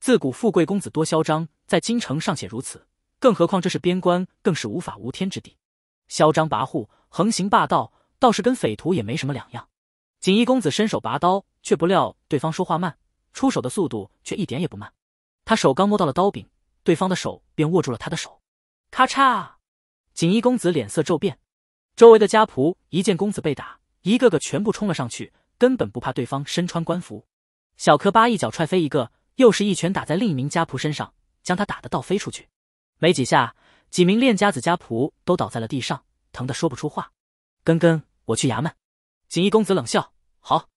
自古富贵公子多嚣张，在京城尚且如此，更何况这是边关，更是无法无天之地。嚣张跋扈，横行霸道，倒是跟匪徒也没什么两样。锦衣公子伸手拔刀，却不料对方说话慢，出手的速度却一点也不慢。他手刚摸到了刀柄，对方的手便握住了他的手，咔嚓。锦衣公子脸色骤变，周围的家仆一见公子被打，一个个全部冲了上去，根本不怕对方身穿官服。小柯巴一脚踹飞一个，又是一拳打在另一名家仆身上，将他打得倒飞出去。没几下，几名练家子家仆都倒在了地上，疼得说不出话。根根，我去衙门。锦衣公子冷笑：“好，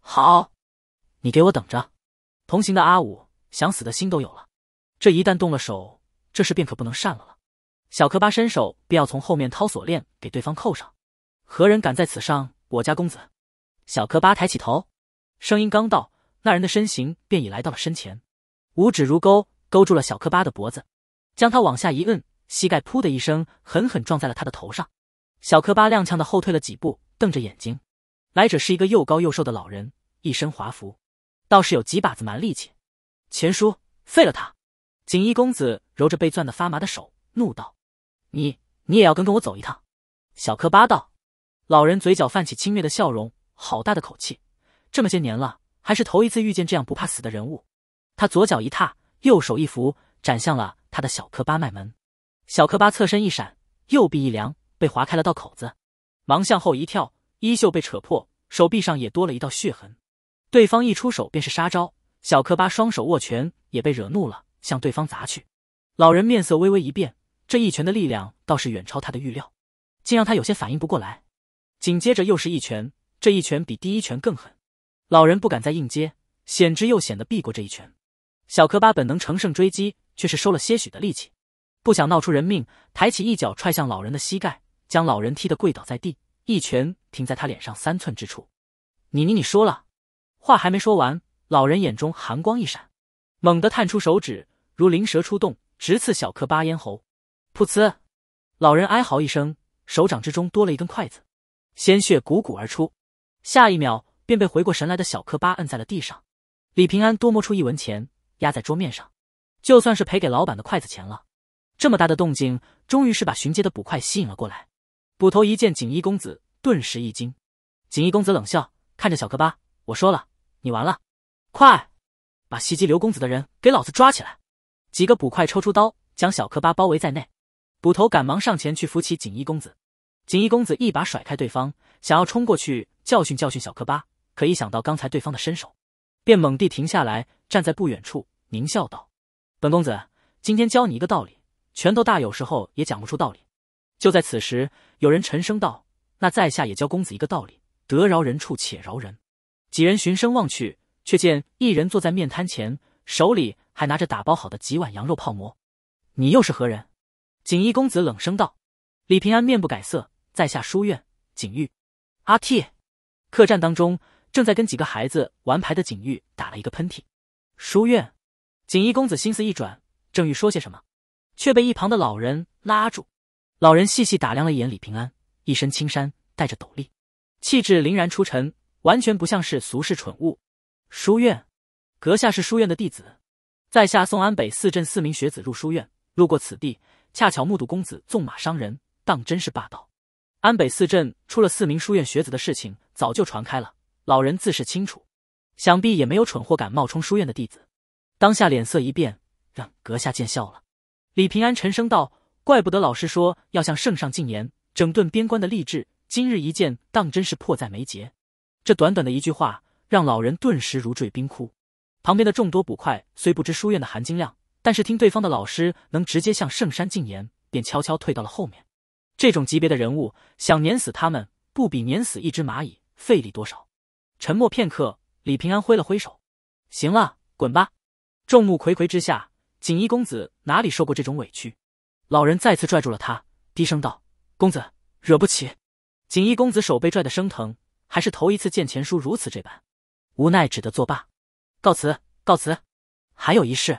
好，你给我等着。”同行的阿五想死的心都有了，这一旦动了手，这事便可不能善了了。小柯巴伸手便要从后面掏锁链给对方扣上，何人敢在此上？我家公子！小柯巴抬起头，声音刚到，那人的身形便已来到了身前，五指如钩，勾住了小柯巴的脖子，将他往下一摁，膝盖噗的一声狠狠撞在了他的头上。小柯巴踉跄的后退了几步，瞪着眼睛。来者是一个又高又瘦的老人，一身华服，倒是有几把子蛮力气。钱叔，废了他！锦衣公子揉着被攥得发麻的手，怒道。你你也要跟跟我走一趟，小柯巴道。老人嘴角泛起轻蔑的笑容，好大的口气！这么些年了，还是头一次遇见这样不怕死的人物。他左脚一踏，右手一扶，斩向了他的小柯巴脉门。小柯巴侧身一闪，右臂一凉，被划开了道口子，忙向后一跳，衣袖被扯破，手臂上也多了一道血痕。对方一出手便是杀招，小柯巴双手握拳，也被惹怒了，向对方砸去。老人面色微微一变。这一拳的力量倒是远超他的预料，竟让他有些反应不过来。紧接着又是一拳，这一拳比第一拳更狠。老人不敢再硬接，险之又险的避过这一拳。小柯巴本能乘胜追击，却是收了些许的力气，不想闹出人命，抬起一脚踹向老人的膝盖，将老人踢得跪倒在地。一拳停在他脸上三寸之处。你你你说了，话还没说完，老人眼中寒光一闪，猛地探出手指，如灵蛇出洞，直刺小柯巴咽喉。噗呲，老人哀嚎一声，手掌之中多了一根筷子，鲜血汩汩而出，下一秒便被回过神来的小柯巴摁在了地上。李平安多摸出一文钱，压在桌面上，就算是赔给老板的筷子钱了。这么大的动静，终于是把巡街的捕快吸引了过来。捕头一见锦衣公子，顿时一惊。锦衣公子冷笑，看着小柯巴：“我说了，你完了！快，把袭击刘公子的人给老子抓起来！”几个捕快抽出刀，将小柯巴包围在内。捕头赶忙上前去扶起锦衣公子，锦衣公子一把甩开对方，想要冲过去教训教训小柯巴，可一想到刚才对方的身手，便猛地停下来，站在不远处狞笑道：“本公子今天教你一个道理，拳头大有时候也讲不出道理。”就在此时，有人沉声道：“那在下也教公子一个道理，得饶人处且饶人。”几人循声望去，却见一人坐在面摊前，手里还拿着打包好的几碗羊肉泡馍。“你又是何人？”锦衣公子冷声道：“李平安面不改色，在下书院景玉，阿嚏。”客栈当中，正在跟几个孩子玩牌的景玉打了一个喷嚏。书院，锦衣公子心思一转，正欲说些什么，却被一旁的老人拉住。老人细细打量了一眼李平安，一身青衫，带着斗笠，气质凛然出尘，完全不像是俗世蠢物。书院，阁下是书院的弟子，在下送安北四镇四名学子入书院，路过此地。恰巧目睹公子纵马伤人，当真是霸道。安北四镇出了四名书院学子的事情，早就传开了，老人自是清楚，想必也没有蠢货敢冒充书院的弟子。当下脸色一变，让阁下见笑了。李平安沉声道：“怪不得老师说要向圣上进言，整顿边关的吏治。今日一见，当真是迫在眉睫。”这短短的一句话，让老人顿时如坠冰窟。旁边的众多捕快虽不知书院的含金量。但是听对方的老师能直接向圣山进言，便悄悄退到了后面。这种级别的人物想碾死他们，不比碾死一只蚂蚁费力多少。沉默片刻，李平安挥了挥手：“行了，滚吧。”众目睽睽之下，锦衣公子哪里受过这种委屈？老人再次拽住了他，低声道：“公子，惹不起。”锦衣公子手被拽得生疼，还是头一次见钱叔如此这般，无奈只得作罢：“告辞，告辞。”还有一事。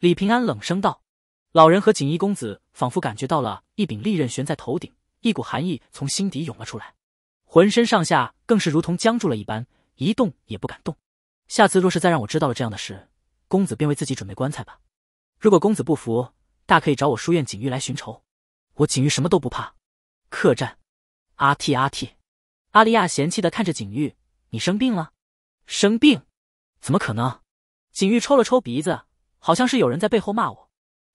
李平安冷声道：“老人和锦衣公子仿佛感觉到了一柄利刃悬在头顶，一股寒意从心底涌了出来，浑身上下更是如同僵住了一般，一动也不敢动。下次若是再让我知道了这样的事，公子便为自己准备棺材吧。如果公子不服，大可以找我书院锦玉来寻仇。我锦玉什么都不怕。”客栈，阿嚏阿嚏，阿丽亚嫌弃的看着锦玉：“你生病了？生病？怎么可能？”锦玉抽了抽鼻子。好像是有人在背后骂我，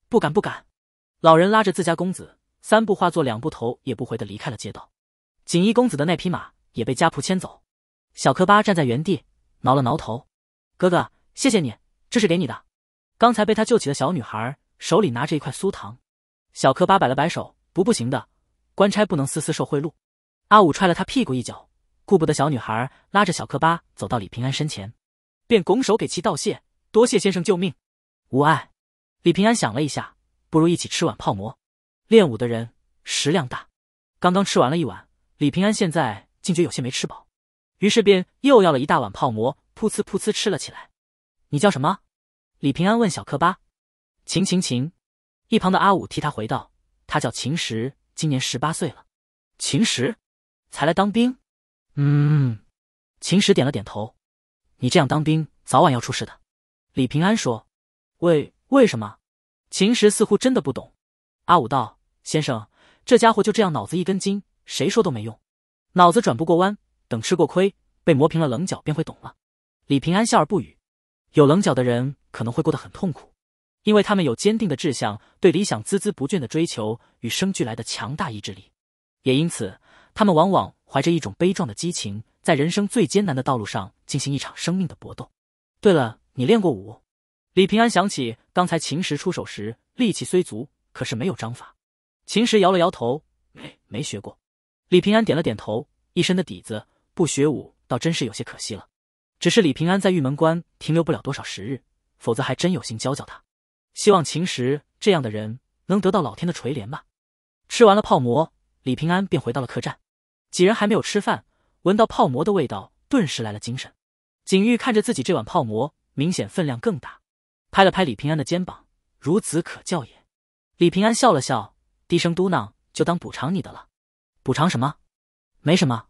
不敢不敢。老人拉着自家公子，三步化作两步，头也不回的离开了街道。锦衣公子的那匹马也被家仆牵走。小柯巴站在原地，挠了挠头：“哥哥，谢谢你，这是给你的。刚才被他救起的小女孩手里拿着一块酥糖。”小柯巴摆了摆手：“不，不行的，官差不能私私受贿赂。”阿武踹了他屁股一脚，顾不得小女孩拉着小柯巴走到李平安身前，便拱手给其道谢：“多谢先生救命。”无碍，李平安想了一下，不如一起吃碗泡馍。练武的人食量大，刚刚吃完了一碗，李平安现在竟觉有些没吃饱，于是便又要了一大碗泡馍，噗呲噗呲吃了起来。你叫什么？李平安问小克巴。秦秦秦，一旁的阿武替他回道：“他叫秦石，今年十八岁了。”秦石才来当兵。嗯，秦石点了点头。你这样当兵，早晚要出事的。李平安说。为为什么？秦时似乎真的不懂。阿武道先生，这家伙就这样脑子一根筋，谁说都没用，脑子转不过弯。等吃过亏，被磨平了棱角，便会懂了。李平安笑而不语。有棱角的人可能会过得很痛苦，因为他们有坚定的志向，对理想孜孜不倦的追求，与生俱来的强大意志力。也因此，他们往往怀着一种悲壮的激情，在人生最艰难的道路上进行一场生命的搏斗。对了，你练过武？李平安想起刚才秦时出手时力气虽足，可是没有章法。秦时摇了摇头，没没学过。李平安点了点头，一身的底子不学武，倒真是有些可惜了。只是李平安在玉门关停留不了多少时日，否则还真有心教教他。希望秦时这样的人能得到老天的垂怜吧。吃完了泡馍，李平安便回到了客栈。几人还没有吃饭，闻到泡馍的味道，顿时来了精神。景玉看着自己这碗泡馍，明显分量更大。拍了拍李平安的肩膀，孺子可教也。李平安笑了笑，低声嘟囔：“就当补偿你的了。”“补偿什么？”“没什么。”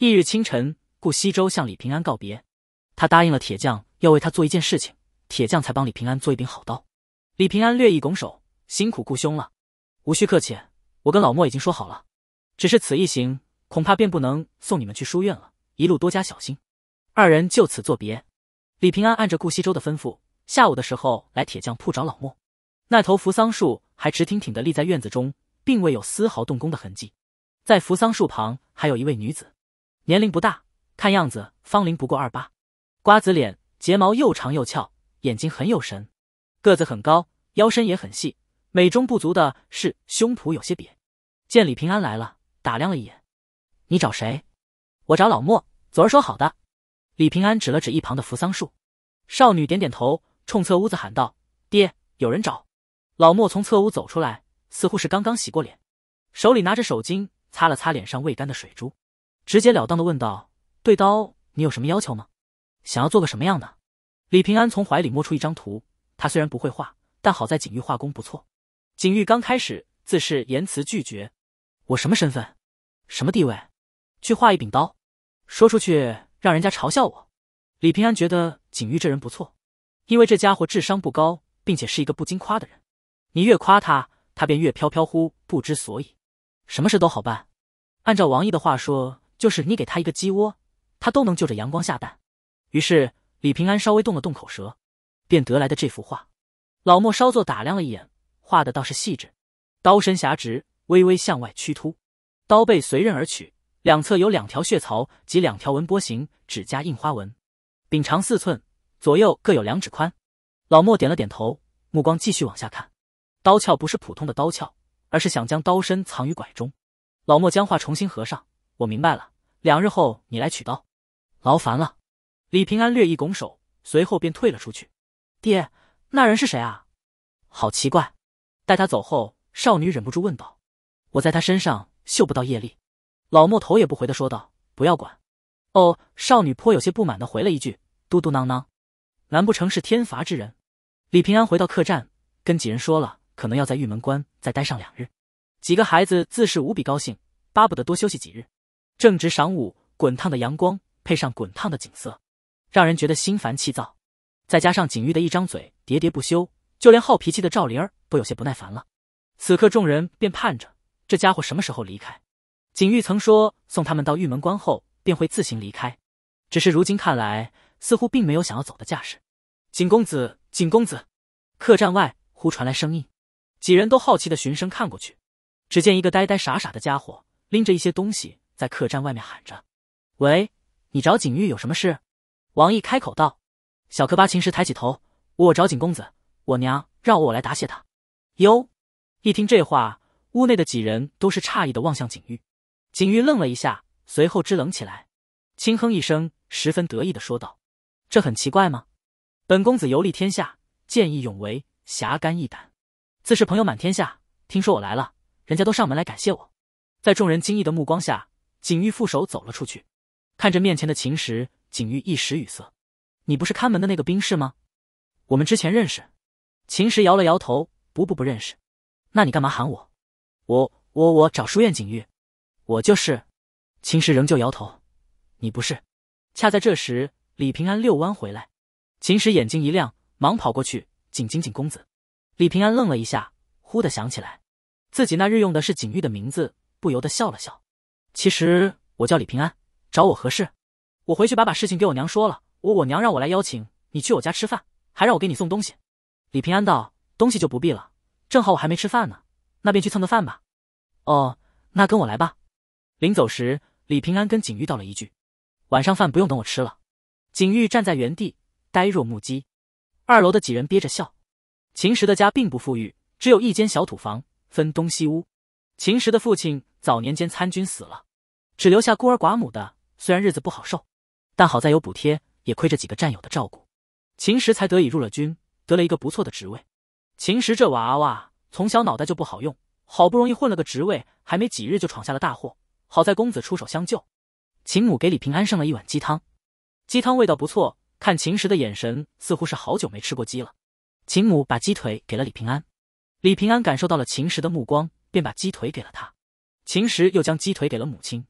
翌日清晨，顾西周向李平安告别。他答应了铁匠要为他做一件事情，铁匠才帮李平安做一柄好刀。李平安略一拱手：“辛苦顾兄了。”“无需客气，我跟老莫已经说好了。只是此一行，恐怕便不能送你们去书院了。一路多加小心。”二人就此作别。李平安按着顾西周的吩咐。下午的时候来铁匠铺找老莫，那头扶桑树还直挺挺地立在院子中，并未有丝毫动工的痕迹。在扶桑树旁还有一位女子，年龄不大，看样子芳龄不过二八，瓜子脸，睫毛又长又翘，眼睛很有神，个子很高，腰身也很细。美中不足的是胸脯有些瘪。见李平安来了，打量了一眼：“你找谁？”“我找老莫，昨儿说好的。”李平安指了指一旁的扶桑树，少女点点头。冲侧屋子喊道：“爹，有人找。”老莫从侧屋走出来，似乎是刚刚洗过脸，手里拿着手巾擦了擦脸上未干的水珠，直截了当的问道：“对刀，你有什么要求吗？想要做个什么样的？”李平安从怀里摸出一张图，他虽然不会画，但好在景玉画工不错。景玉刚开始自是言辞拒绝：“我什么身份，什么地位，去画一柄刀，说出去让人家嘲笑我。”李平安觉得景玉这人不错。因为这家伙智商不高，并且是一个不经夸的人，你越夸他，他便越飘飘忽不知所以。什么事都好办，按照王毅的话说，就是你给他一个鸡窝，他都能就着阳光下蛋。于是李平安稍微动了动口舌，便得来的这幅画。老莫稍作打量了一眼，画的倒是细致，刀身狭直，微微向外曲凸，刀背随刃而取，两侧有两条血槽及两条纹波形指甲印花纹，柄长四寸。左右各有两指宽，老莫点了点头，目光继续往下看。刀鞘不是普通的刀鞘，而是想将刀身藏于拐中。老莫将画重新合上，我明白了。两日后你来取刀，劳烦了。李平安略一拱手，随后便退了出去。爹，那人是谁啊？好奇怪。待他走后，少女忍不住问道：“我在他身上嗅不到业力。”老莫头也不回的说道：“不要管。”哦，少女颇有些不满的回了一句：“嘟嘟囔囔。”难不成是天罚之人？李平安回到客栈，跟几人说了，可能要在玉门关再待上两日。几个孩子自是无比高兴，巴不得多休息几日。正值晌午，滚烫的阳光配上滚烫的景色，让人觉得心烦气躁。再加上景玉的一张嘴喋喋不休，就连好脾气的赵灵儿都有些不耐烦了。此刻众人便盼着这家伙什么时候离开。景玉曾说送他们到玉门关后便会自行离开，只是如今看来。似乎并没有想要走的架势，景公子，景公子，客栈外忽传来声音，几人都好奇的循声看过去，只见一个呆呆傻傻的家伙拎着一些东西在客栈外面喊着：“喂，你找景玉有什么事？”王毅开口道。小可巴秦时抬起头：“我找景公子，我娘让我我来答谢他。”哟，一听这话，屋内的几人都是诧异的望向景玉，景玉愣了一下，随后支棱起来，轻哼一声，十分得意的说道。这很奇怪吗？本公子游历天下，见义勇为，侠肝义胆，自是朋友满天下。听说我来了，人家都上门来感谢我。在众人惊异的目光下，景玉负手走了出去，看着面前的秦时，景玉一时语塞。你不是看门的那个兵士吗？我们之前认识。秦时摇了摇头，不不不认识。那你干嘛喊我？我我我找书院景玉，我就是。秦时仍旧摇头，你不是。恰在这时。李平安遛弯回来，秦时眼睛一亮，忙跑过去，紧紧紧公子。李平安愣了一下，忽的想起来，自己那日用的是景玉的名字，不由得笑了笑。其实我叫李平安，找我何事？我回去把把事情给我娘说了。我我娘让我来邀请你去我家吃饭，还让我给你送东西。李平安道：“东西就不必了，正好我还没吃饭呢，那便去蹭个饭吧。”哦，那跟我来吧。临走时，李平安跟景玉道了一句：“晚上饭不用等我吃了。”景玉站在原地，呆若木鸡。二楼的几人憋着笑。秦时的家并不富裕，只有一间小土房，分东西屋。秦时的父亲早年间参军死了，只留下孤儿寡母的。虽然日子不好受，但好在有补贴，也亏着几个战友的照顾，秦时才得以入了军，得了一个不错的职位。秦时这娃娃从小脑袋就不好用，好不容易混了个职位，还没几日就闯下了大祸。好在公子出手相救。秦母给李平安剩了一碗鸡汤。鸡汤味道不错，看秦时的眼神似乎是好久没吃过鸡了。秦母把鸡腿给了李平安，李平安感受到了秦时的目光，便把鸡腿给了他。秦时又将鸡腿给了母亲，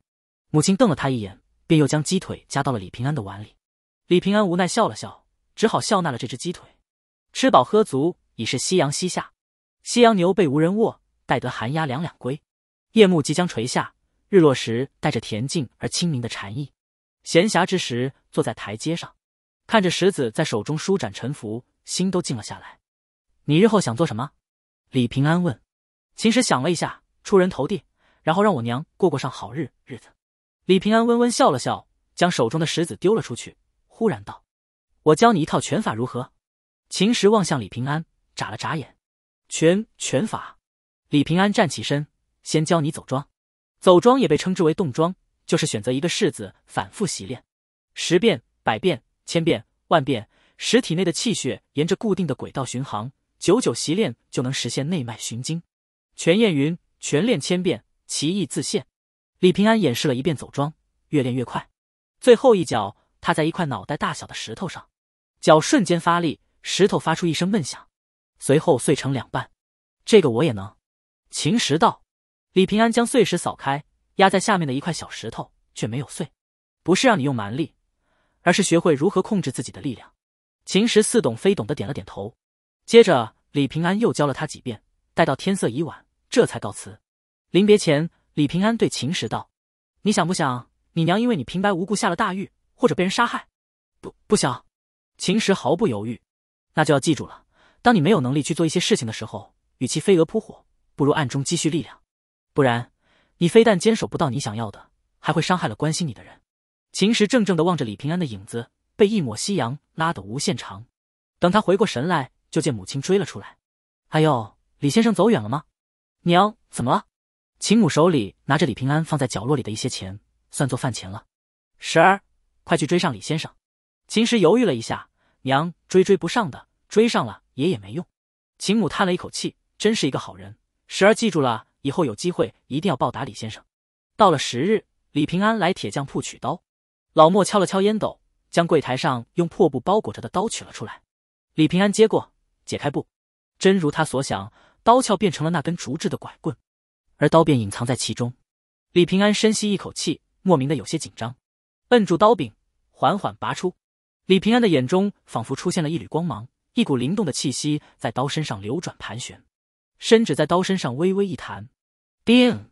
母亲瞪了他一眼，便又将鸡腿夹到了李平安的碗里。李平安无奈笑了笑，只好笑纳了这只鸡腿。吃饱喝足，已是夕阳西下，夕阳牛背无人卧，待得寒鸦两两归。夜幕即将垂下，日落时带着恬静而清明的禅意。闲暇之时，坐在台阶上，看着石子在手中舒展沉浮，心都静了下来。你日后想做什么？李平安问。秦时想了一下，出人头地，然后让我娘过过上好日日子。李平安温温笑了笑，将手中的石子丢了出去，忽然道：“我教你一套拳法，如何？”秦时望向李平安，眨了眨眼。拳拳法。李平安站起身，先教你走桩，走桩也被称之为动桩。就是选择一个式子反复习练，十遍、百遍、千遍、万遍，使体内的气血沿着固定的轨道巡航，久久习练就能实现内脉循经。全燕云全练千遍，其意自现。李平安演示了一遍走桩，越练越快。最后一脚，踏在一块脑袋大小的石头上，脚瞬间发力，石头发出一声闷响，随后碎成两半。这个我也能。秦石道。李平安将碎石扫开。压在下面的一块小石头却没有碎，不是让你用蛮力，而是学会如何控制自己的力量。秦时似懂非懂的点了点头，接着李平安又教了他几遍，待到天色已晚，这才告辞。临别前，李平安对秦时道：“你想不想你娘因为你平白无故下了大狱，或者被人杀害？”“不，不想。”秦时毫不犹豫。那就要记住了，当你没有能力去做一些事情的时候，与其飞蛾扑火，不如暗中积蓄力量，不然。你非但坚守不到你想要的，还会伤害了关心你的人。秦时怔怔的望着李平安的影子，被一抹夕阳拉得无限长。等他回过神来，就见母亲追了出来。哎呦，李先生走远了吗？娘，怎么了？秦母手里拿着李平安放在角落里的一些钱，算做饭钱了。时儿，快去追上李先生。秦时犹豫了一下，娘，追追不上的，追上了也也没用。秦母叹了一口气，真是一个好人。时儿，记住了。以后有机会一定要报答李先生。到了十日，李平安来铁匠铺取刀，老莫敲了敲烟斗，将柜台上用破布包裹着的刀取了出来。李平安接过，解开布，真如他所想，刀鞘变成了那根竹制的拐棍，而刀便隐藏在其中。李平安深吸一口气，莫名的有些紧张，摁住刀柄，缓缓拔出。李平安的眼中仿佛出现了一缕光芒，一股灵动的气息在刀身上流转盘旋。伸指在刀身上微微一弹，叮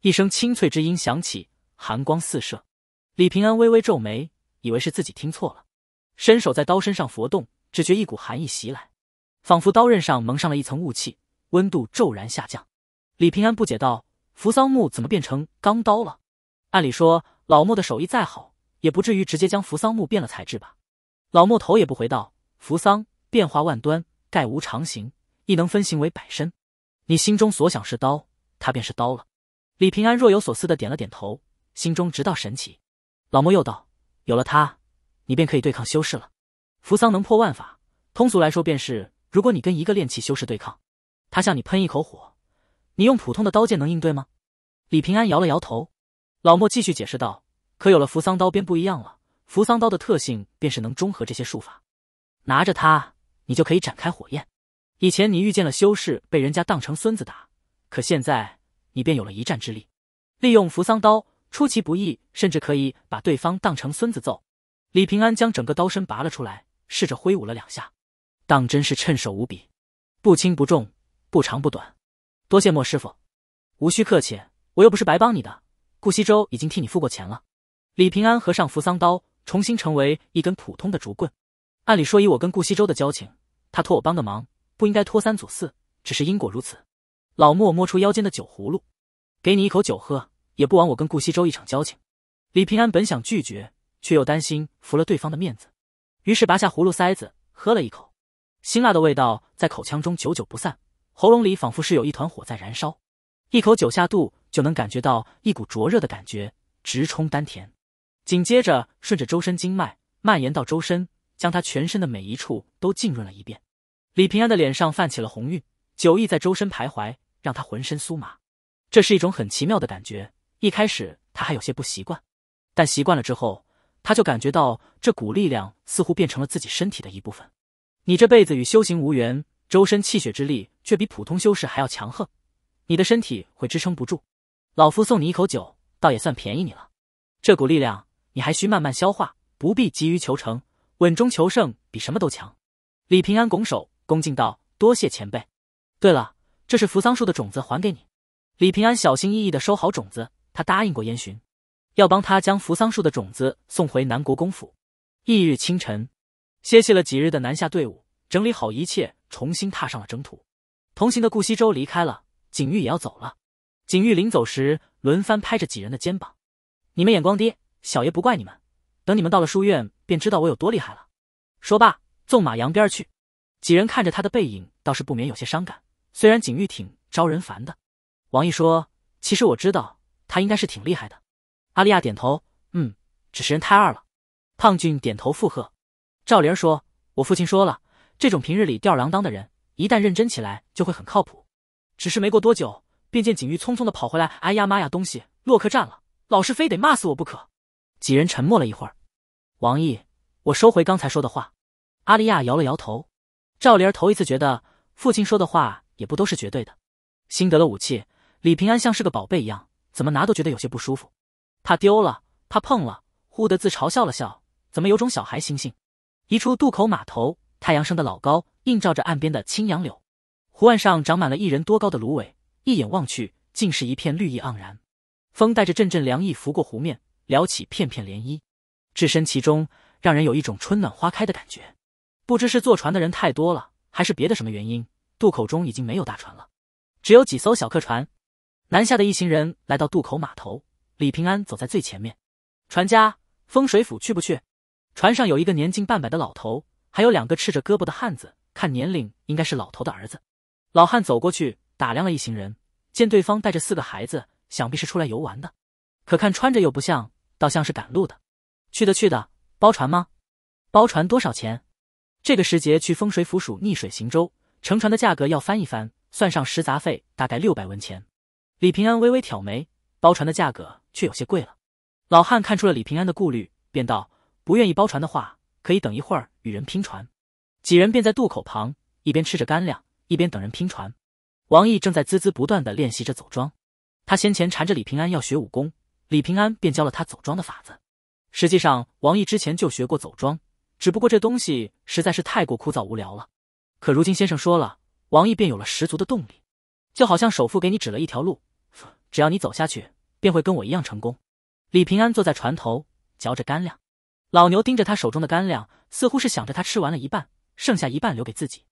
一声清脆之音响起，寒光四射。李平安微微皱眉，以为是自己听错了，伸手在刀身上拂动，只觉一股寒意袭来，仿佛刀刃上蒙上了一层雾气，温度骤然下降。李平安不解道：“扶桑木怎么变成钢刀了？按理说老莫的手艺再好，也不至于直接将扶桑木变了材质吧？”老莫头也不回道：“扶桑变化万端，盖无常形，亦能分形为百身。”你心中所想是刀，它便是刀了。李平安若有所思的点了点头，心中直道神奇。老莫又道，有了它，你便可以对抗修士了。扶桑能破万法，通俗来说便是，如果你跟一个炼气修士对抗，他向你喷一口火，你用普通的刀剑能应对吗？李平安摇了摇头。老莫继续解释道，可有了扶桑刀便不一样了。扶桑刀的特性便是能中和这些术法，拿着它，你就可以展开火焰。以前你遇见了修士，被人家当成孙子打；可现在你便有了一战之力，利用扶桑刀出其不意，甚至可以把对方当成孙子揍。李平安将整个刀身拔了出来，试着挥舞了两下，当真是趁手无比，不轻不重，不长不短。多谢莫师傅，无需客气，我又不是白帮你的。顾西周已经替你付过钱了。李平安合上扶桑刀，重新成为一根普通的竹棍。按理说，以我跟顾西周的交情，他托我帮个忙。不应该拖三阻四，只是因果如此。老莫摸出腰间的酒葫芦，给你一口酒喝，也不枉我跟顾西周一场交情。李平安本想拒绝，却又担心拂了对方的面子，于是拔下葫芦塞子，喝了一口，辛辣的味道在口腔中久久不散，喉咙里仿佛是有一团火在燃烧。一口酒下肚，就能感觉到一股灼热的感觉直冲丹田，紧接着顺着周身经脉蔓延到周身，将他全身的每一处都浸润了一遍。李平安的脸上泛起了红晕，酒意在周身徘徊，让他浑身酥麻，这是一种很奇妙的感觉。一开始他还有些不习惯，但习惯了之后，他就感觉到这股力量似乎变成了自己身体的一部分。你这辈子与修行无缘，周身气血之力却比普通修士还要强横，你的身体会支撑不住。老夫送你一口酒，倒也算便宜你了。这股力量你还需慢慢消化，不必急于求成，稳中求胜比什么都强。李平安拱手。恭敬道：“多谢前辈。对了，这是扶桑树的种子，还给你。”李平安小心翼翼的收好种子。他答应过燕洵，要帮他将扶桑树的种子送回南国公府。翌日清晨，歇息了几日的南下队伍整理好一切，重新踏上了征途。同行的顾西周离开了，景玉也要走了。景玉临走时，轮番拍着几人的肩膀：“你们眼光低，小爷不怪你们。等你们到了书院，便知道我有多厉害了。”说罢，纵马扬鞭去。几人看着他的背影，倒是不免有些伤感。虽然景玉挺招人烦的，王毅说：“其实我知道，他应该是挺厉害的。”阿丽亚点头，嗯，只是人太二了。胖俊点头附和。赵玲儿说：“我父亲说了，这种平日里吊儿郎当的人，一旦认真起来，就会很靠谱。”只是没过多久，便见景玉匆匆的跑回来：“哎呀妈呀，东西洛克占了，老师非得骂死我不可。”几人沉默了一会儿。王毅，我收回刚才说的话。阿丽亚摇了摇头。赵灵儿头一次觉得父亲说的话也不都是绝对的。新得了武器，李平安像是个宝贝一样，怎么拿都觉得有些不舒服，怕丢了，怕碰了。忽得自嘲笑了笑，怎么有种小孩心性？一处渡口码头，太阳升的老高，映照着岸边的青杨柳，湖岸上长满了一人多高的芦苇，一眼望去，竟是一片绿意盎然。风带着阵阵凉意拂过湖面，撩起片片涟漪，置身其中，让人有一种春暖花开的感觉。不知是坐船的人太多了，还是别的什么原因，渡口中已经没有大船了，只有几艘小客船。南下的一行人来到渡口码头，李平安走在最前面。船家，风水府去不去？船上有一个年近半百的老头，还有两个赤着胳膊的汉子，看年龄应该是老头的儿子。老汉走过去打量了一行人，见对方带着四个孩子，想必是出来游玩的，可看穿着又不像，倒像是赶路的。去的去的，包船吗？包船多少钱？这个时节去风水府署逆水行舟，乘船的价格要翻一翻，算上食杂费，大概六百文钱。李平安微微挑眉，包船的价格却有些贵了。老汉看出了李平安的顾虑，便道：“不愿意包船的话，可以等一会儿与人拼船。”几人便在渡口旁一边吃着干粮，一边等人拼船。王毅正在孜孜不断地练习着走桩。他先前缠着李平安要学武功，李平安便教了他走桩的法子。实际上，王毅之前就学过走桩。只不过这东西实在是太过枯燥无聊了，可如今先生说了，王毅便有了十足的动力，就好像首富给你指了一条路，只要你走下去，便会跟我一样成功。李平安坐在船头嚼着干粮，老牛盯着他手中的干粮，似乎是想着他吃完了一半，剩下一半留给自己。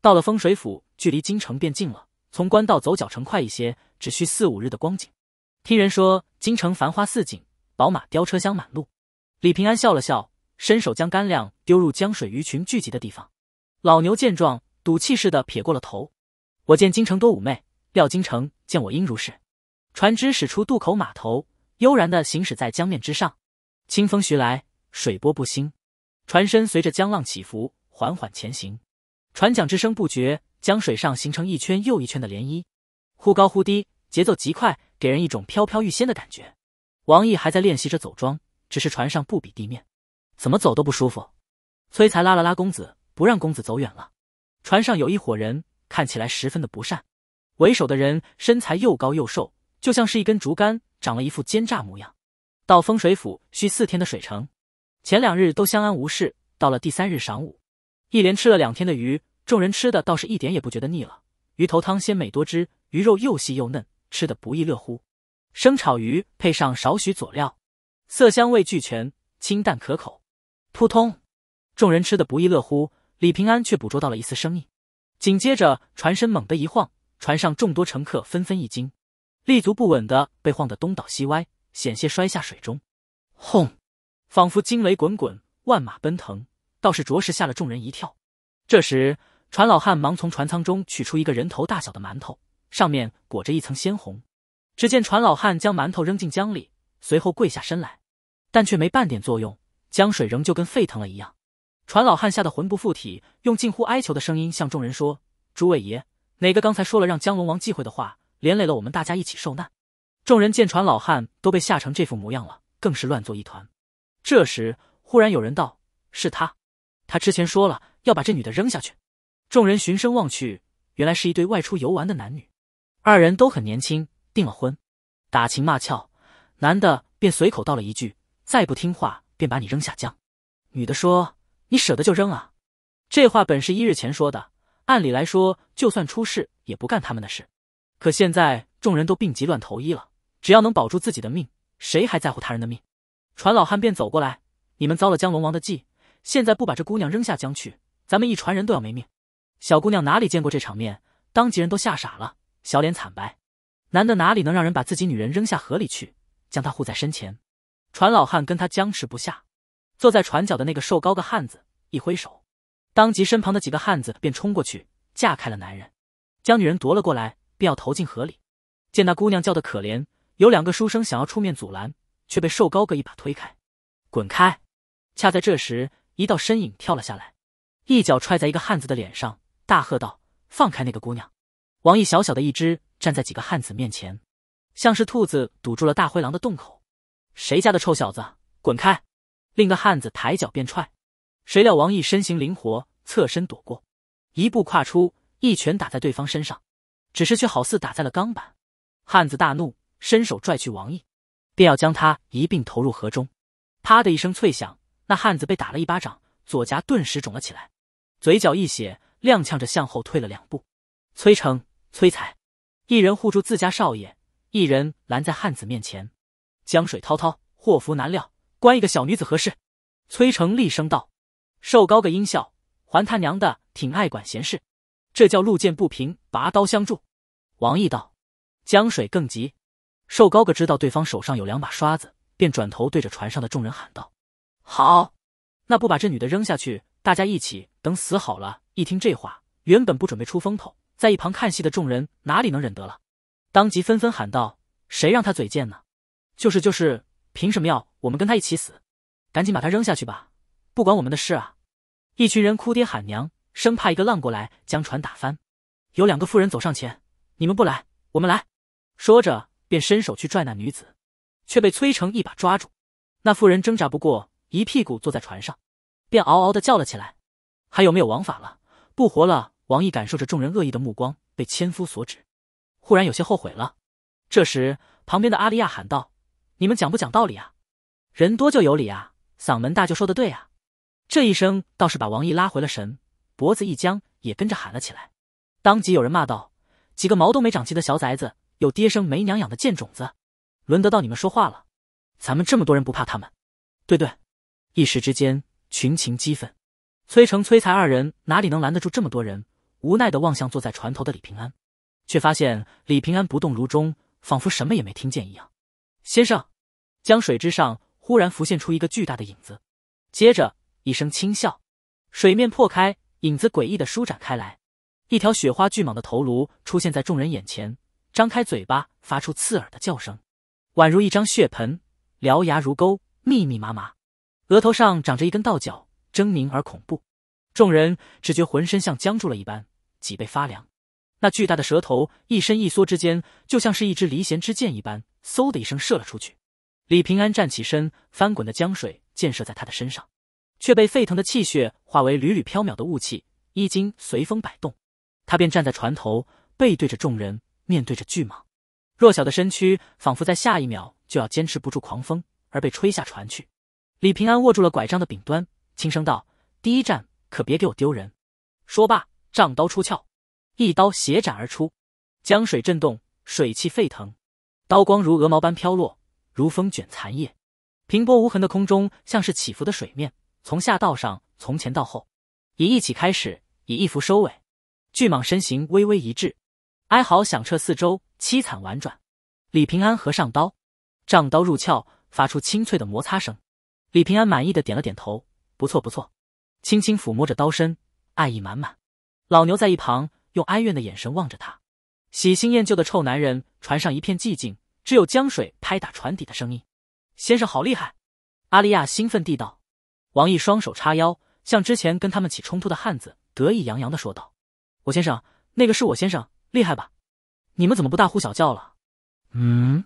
到了风水府，距离京城便近了，从官道走脚程快一些，只需四五日的光景。听人说京城繁花似锦，宝马雕车香满路。李平安笑了笑。伸手将干粮丢入江水鱼群聚集的地方，老牛见状，赌气似的撇过了头。我见京城多妩媚，料京城见我应如是。船只驶出渡口码头，悠然的行驶在江面之上，清风徐来，水波不兴，船身随着江浪起伏，缓缓前行。船桨之声不绝，江水上形成一圈又一圈的涟漪，忽高忽低，节奏极快，给人一种飘飘欲仙的感觉。王毅还在练习着走桩，只是船上不比地面。怎么走都不舒服，崔才拉了拉公子，不让公子走远了。船上有一伙人，看起来十分的不善。为首的人身材又高又瘦，就像是一根竹竿，长了一副奸诈模样。到风水府需四天的水程，前两日都相安无事。到了第三日晌午，一连吃了两天的鱼，众人吃的倒是一点也不觉得腻了。鱼头汤鲜美多汁，鱼肉又细又嫩，吃的不亦乐乎。生炒鱼配上少许佐料，色香味俱全，清淡可口。扑通！众人吃的不亦乐乎，李平安却捕捉到了一丝声音。紧接着，船身猛地一晃，船上众多乘客纷纷一惊，立足不稳的被晃得东倒西歪，险些摔下水中。轰！仿佛惊雷滚滚，万马奔腾，倒是着实吓了众人一跳。这时，船老汉忙从船舱中取出一个人头大小的馒头，上面裹着一层鲜红。只见船老汉将馒头扔进江里，随后跪下身来，但却没半点作用。江水仍旧跟沸腾了一样，船老汉吓得魂不附体，用近乎哀求的声音向众人说：“诸位爷，哪个刚才说了让江龙王忌讳的话，连累了我们大家一起受难？”众人见船老汉都被吓成这副模样了，更是乱作一团。这时，忽然有人道：“是他，他之前说了要把这女的扔下去。”众人循声望去，原来是一对外出游玩的男女，二人都很年轻，订了婚，打情骂俏。男的便随口道了一句：“再不听话。”便把你扔下江，女的说：“你舍得就扔啊。”这话本是一日前说的，按理来说，就算出事也不干他们的事。可现在众人都病急乱投医了，只要能保住自己的命，谁还在乎他人的命？船老汉便走过来：“你们遭了江龙王的计，现在不把这姑娘扔下江去，咱们一船人都要没命。”小姑娘哪里见过这场面，当即人都吓傻了，小脸惨白。男的哪里能让人把自己女人扔下河里去？将她护在身前。船老汉跟他僵持不下，坐在船角的那个瘦高个汉子一挥手，当即身旁的几个汉子便冲过去架开了男人，将女人夺了过来，便要投进河里。见那姑娘叫得可怜，有两个书生想要出面阻拦，却被瘦高个一把推开，滚开！恰在这时，一道身影跳了下来，一脚踹在一个汉子的脸上，大喝道：“放开那个姑娘！”王毅小小的一只，站在几个汉子面前，像是兔子堵住了大灰狼的洞口。谁家的臭小子，滚开！另一个汉子抬脚便踹，谁料王毅身形灵活，侧身躲过，一步跨出，一拳打在对方身上，只是却好似打在了钢板。汉子大怒，伸手拽去王毅，便要将他一并投入河中。啪的一声脆响，那汉子被打了一巴掌，左颊顿时肿了起来，嘴角一血，踉跄着向后退了两步。崔成、崔才，一人护住自家少爷，一人拦在汉子面前。江水滔滔，祸福难料，关一个小女子何事？崔成厉声道：“瘦高个阴笑，还他娘的挺爱管闲事，这叫路见不平，拔刀相助。”王毅道：“江水更急。”瘦高个知道对方手上有两把刷子，便转头对着船上的众人喊道：“好，那不把这女的扔下去，大家一起等死好了！”一听这话，原本不准备出风头，在一旁看戏的众人哪里能忍得了，当即纷纷喊道：“谁让他嘴贱呢！”就是就是，凭什么要我们跟他一起死？赶紧把他扔下去吧，不管我们的事啊！一群人哭爹喊娘，生怕一个浪过来将船打翻。有两个妇人走上前，你们不来，我们来。说着便伸手去拽那女子，却被崔成一把抓住。那妇人挣扎不过，一屁股坐在船上，便嗷嗷的叫了起来。还有没有王法了？不活了！王毅感受着众人恶意的目光，被千夫所指，忽然有些后悔了。这时，旁边的阿利亚喊道。你们讲不讲道理啊？人多就有理啊，嗓门大就说的对啊。这一声倒是把王毅拉回了神，脖子一僵，也跟着喊了起来。当即有人骂道：“几个毛都没长齐的小崽子，有爹生没娘养的贱种子，轮得到你们说话了？咱们这么多人不怕他们？对对。”一时之间群情激愤，崔成、崔才二人哪里能拦得住这么多人？无奈的望向坐在船头的李平安，却发现李平安不动如钟，仿佛什么也没听见一样。先生，江水之上忽然浮现出一个巨大的影子，接着一声轻笑，水面破开，影子诡异的舒展开来，一条雪花巨蟒的头颅出现在众人眼前，张开嘴巴发出刺耳的叫声，宛如一张血盆，獠牙如钩，密密麻麻，额头上长着一根倒角，狰狞而恐怖。众人只觉浑身像僵住了一般，脊背发凉。那巨大的蛇头一伸一缩之间，就像是一支离弦之箭一般。嗖的一声，射了出去。李平安站起身，翻滚的江水溅射在他的身上，却被沸腾的气血化为缕缕飘渺的雾气。衣襟随风摆动，他便站在船头，背对着众人，面对着巨蟒。弱小的身躯仿佛在下一秒就要坚持不住狂风而被吹下船去。李平安握住了拐杖的柄端，轻声道：“第一站可别给我丢人。”说罢，杖刀出鞘，一刀斜斩而出，江水震动，水汽沸腾。刀光如鹅毛般飘落，如风卷残叶，平波无痕的空中像是起伏的水面，从下到上，从前到后，以一起开始，以一幅收尾。巨蟒身形微微一滞，哀嚎响彻四周，凄惨婉转。李平安合上刀，丈刀入鞘，发出清脆的摩擦声。李平安满意的点了点头，不错不错，轻轻抚摸着刀身，爱意满满。老牛在一旁用哀怨的眼神望着他。喜新厌旧的臭男人，船上一片寂静，只有江水拍打船底的声音。先生好厉害！阿利亚兴奋地道。王毅双手叉腰，像之前跟他们起冲突的汉子，得意洋洋地说道：“我先生，那个是我先生，厉害吧？你们怎么不大呼小叫了？”嗯，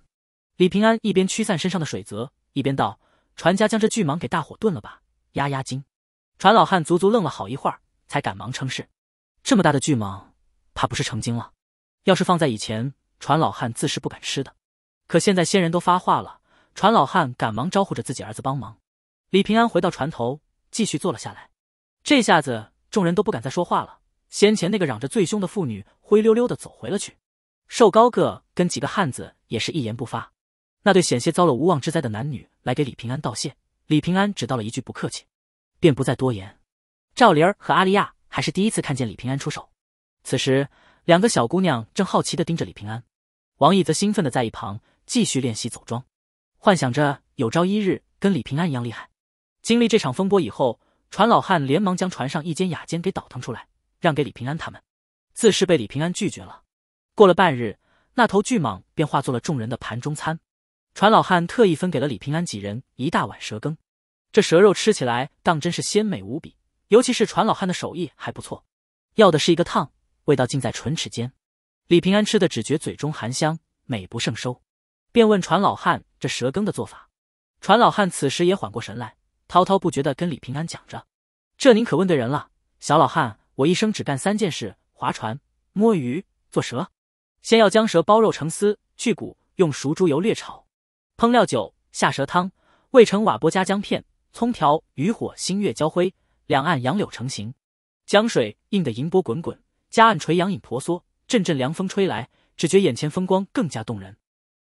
李平安一边驱散身上的水泽，一边道：“船家，将这巨蟒给大伙炖了吧，压压惊。”船老汉足足愣了好一会儿，才赶忙称是。这么大的巨蟒，怕不是成精了？要是放在以前，船老汉自是不敢吃的。可现在仙人都发话了，船老汉赶忙招呼着自己儿子帮忙。李平安回到船头，继续坐了下来。这下子，众人都不敢再说话了。先前那个嚷着最凶的妇女灰溜溜的走回了去。瘦高个跟几个汉子也是一言不发。那对险些遭了无妄之灾的男女来给李平安道谢，李平安只道了一句不客气，便不再多言。赵林儿和阿丽亚还是第一次看见李平安出手。此时。两个小姑娘正好奇地盯着李平安，王毅则兴奋地在一旁继续练习走桩，幻想着有朝一日跟李平安一样厉害。经历这场风波以后，船老汉连忙将船上一间雅间给倒腾出来，让给李平安他们，自是被李平安拒绝了。过了半日，那头巨蟒便化作了众人的盘中餐。船老汉特意分给了李平安几人一大碗蛇羹，这蛇肉吃起来当真是鲜美无比，尤其是船老汉的手艺还不错，要的是一个烫。味道尽在唇齿间，李平安吃的只觉嘴中含香，美不胜收，便问船老汉这蛇羹的做法。船老汉此时也缓过神来，滔滔不绝的跟李平安讲着。这您可问对人了，小老汉，我一生只干三件事：划船、摸鱼、做蛇。先要将蛇剥肉成丝，去骨，用熟猪油略炒，烹料酒，下蛇汤，味成瓦钵，加姜片、葱条。渔火星月交辉，两岸杨柳成行，江水映得银波滚滚。夹岸垂杨影婆娑，阵阵凉风吹来，只觉眼前风光更加动人。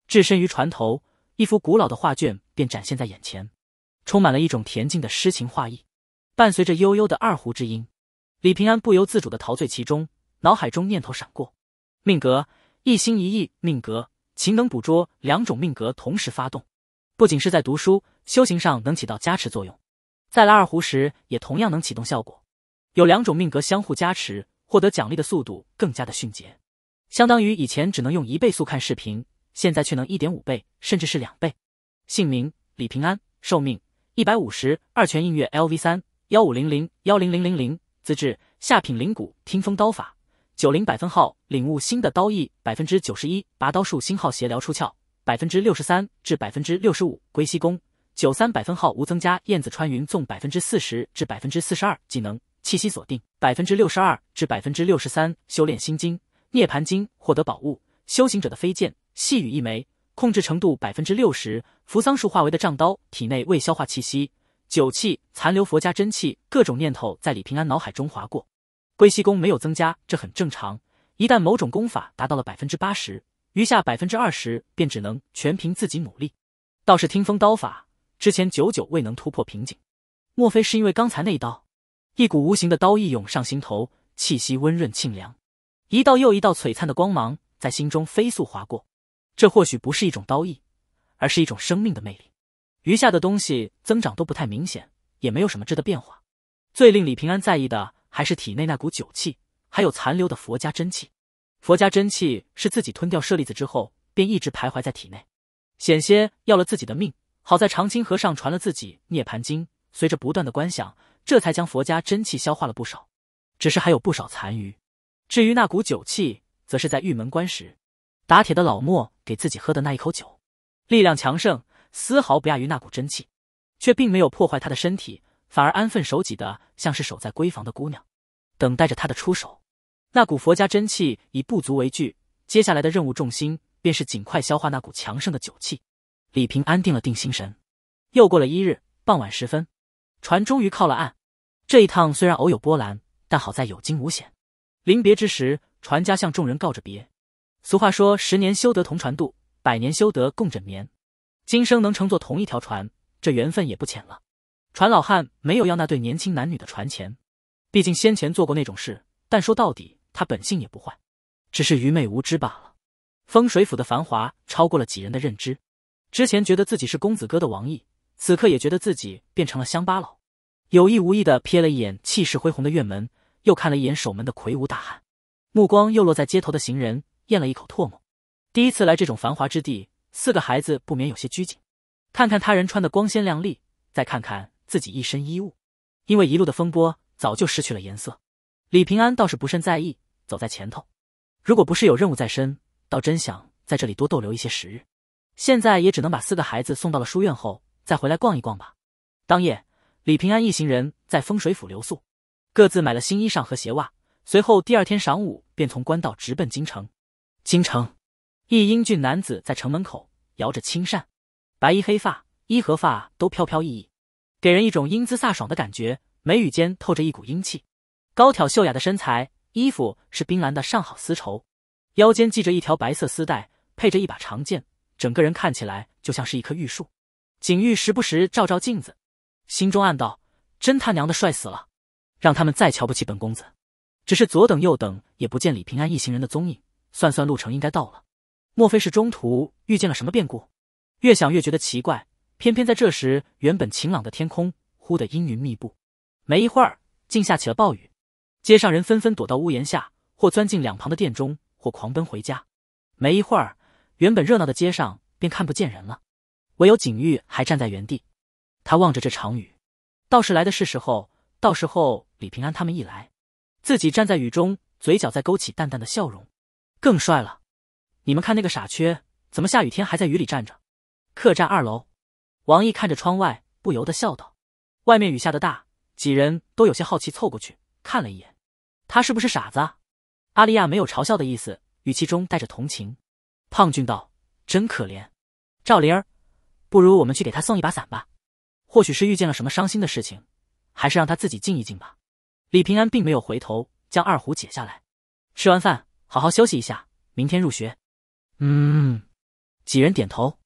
置身于船头，一幅古老的画卷便展现在眼前，充满了一种恬静的诗情画意。伴随着悠悠的二胡之音，李平安不由自主的陶醉其中，脑海中念头闪过：命格一心一意，命格勤能捕捉，两种命格同时发动，不仅是在读书修行上能起到加持作用，在拉二胡时也同样能启动效果。有两种命格相互加持。获得奖励的速度更加的迅捷，相当于以前只能用一倍速看视频，现在却能一点五倍，甚至是两倍。姓名：李平安，寿命一百五十，二泉映月 LV 三，幺五零零幺零零零零，资质下品灵骨，听风刀法九零百分号，领悟新的刀意百分之九十一，拔刀术新号协聊出鞘百分之六十三至百分之六十五，归西宫。九三百分号无增加，燕子穿云纵百分之四十至百分之四十二技能。气息锁定百分之六十二至百分之六十三，修炼心经、涅盘经，获得宝物，修行者的飞剑细雨一枚，控制程度百分之六十。扶桑树化为的杖刀，体内未消化气息、酒气残留，佛家真气，各种念头在李平安脑海中划过。归西功没有增加，这很正常。一旦某种功法达到了百分之八十，余下百分之二十便只能全凭自己努力。倒是听风刀法，之前久久未能突破瓶颈，莫非是因为刚才那一刀？一股无形的刀意涌上心头，气息温润沁凉，一道又一道璀璨的光芒在心中飞速划过。这或许不是一种刀意，而是一种生命的魅力。余下的东西增长都不太明显，也没有什么质的变化。最令李平安在意的还是体内那股酒气，还有残留的佛家真气。佛家真气是自己吞掉舍利子之后便一直徘徊在体内，险些要了自己的命。好在长青和尚传了自己《涅盘经》，随着不断的观想。这才将佛家真气消化了不少，只是还有不少残余。至于那股酒气，则是在玉门关时，打铁的老莫给自己喝的那一口酒，力量强盛，丝毫不亚于那股真气，却并没有破坏他的身体，反而安分守己的像是守在闺房的姑娘，等待着他的出手。那股佛家真气已不足为惧，接下来的任务重心便是尽快消化那股强盛的酒气。李平安定了定心神，又过了一日，傍晚时分，船终于靠了岸。这一趟虽然偶有波澜，但好在有惊无险。临别之时，船家向众人告着别。俗话说：“十年修得同船渡，百年修得共枕眠。”今生能乘坐同一条船，这缘分也不浅了。船老汉没有要那对年轻男女的船钱，毕竟先前做过那种事。但说到底，他本性也不坏，只是愚昧无知罢了。风水府的繁华超过了几人的认知。之前觉得自己是公子哥的王毅，此刻也觉得自己变成了乡巴佬。有意无意的瞥了一眼气势恢宏的院门，又看了一眼守门的魁梧大汉，目光又落在街头的行人，咽了一口唾沫。第一次来这种繁华之地，四个孩子不免有些拘谨。看看他人穿的光鲜亮丽，再看看自己一身衣物，因为一路的风波，早就失去了颜色。李平安倒是不甚在意，走在前头。如果不是有任务在身，倒真想在这里多逗留一些时日。现在也只能把四个孩子送到了书院后再回来逛一逛吧。当夜。李平安一行人在风水府留宿，各自买了新衣裳和鞋袜。随后第二天晌午，便从官道直奔京城。京城，一英俊男子在城门口摇着青扇，白衣黑发，衣和发都飘飘逸逸，给人一种英姿飒爽的感觉。眉宇间透着一股英气，高挑秀雅的身材，衣服是冰蓝的上好丝绸，腰间系着一条白色丝带，配着一把长剑，整个人看起来就像是一棵玉树。景玉时不时照照镜子。心中暗道：“真他娘的帅死了，让他们再瞧不起本公子。”只是左等右等也不见李平安一行人的踪影，算算路程应该到了，莫非是中途遇见了什么变故？越想越觉得奇怪，偏偏在这时，原本晴朗的天空忽的阴云密布，没一会儿竟下起了暴雨，街上人纷纷躲到屋檐下，或钻进两旁的店中，或狂奔回家。没一会儿，原本热闹的街上便看不见人了，唯有景玉还站在原地。他望着这场雨，倒是来的是时候。到时候李平安他们一来，自己站在雨中，嘴角再勾起淡淡的笑容，更帅了。你们看那个傻缺，怎么下雨天还在雨里站着？客栈二楼，王毅看着窗外，不由得笑道：“外面雨下的大。”几人都有些好奇，凑过去看了一眼，他是不是傻子？阿丽亚没有嘲笑的意思，语气中带着同情。胖俊道：“真可怜。”赵灵儿，不如我们去给他送一把伞吧。或许是遇见了什么伤心的事情，还是让他自己静一静吧。李平安并没有回头，将二胡解下来。吃完饭，好好休息一下，明天入学。嗯。几人点头。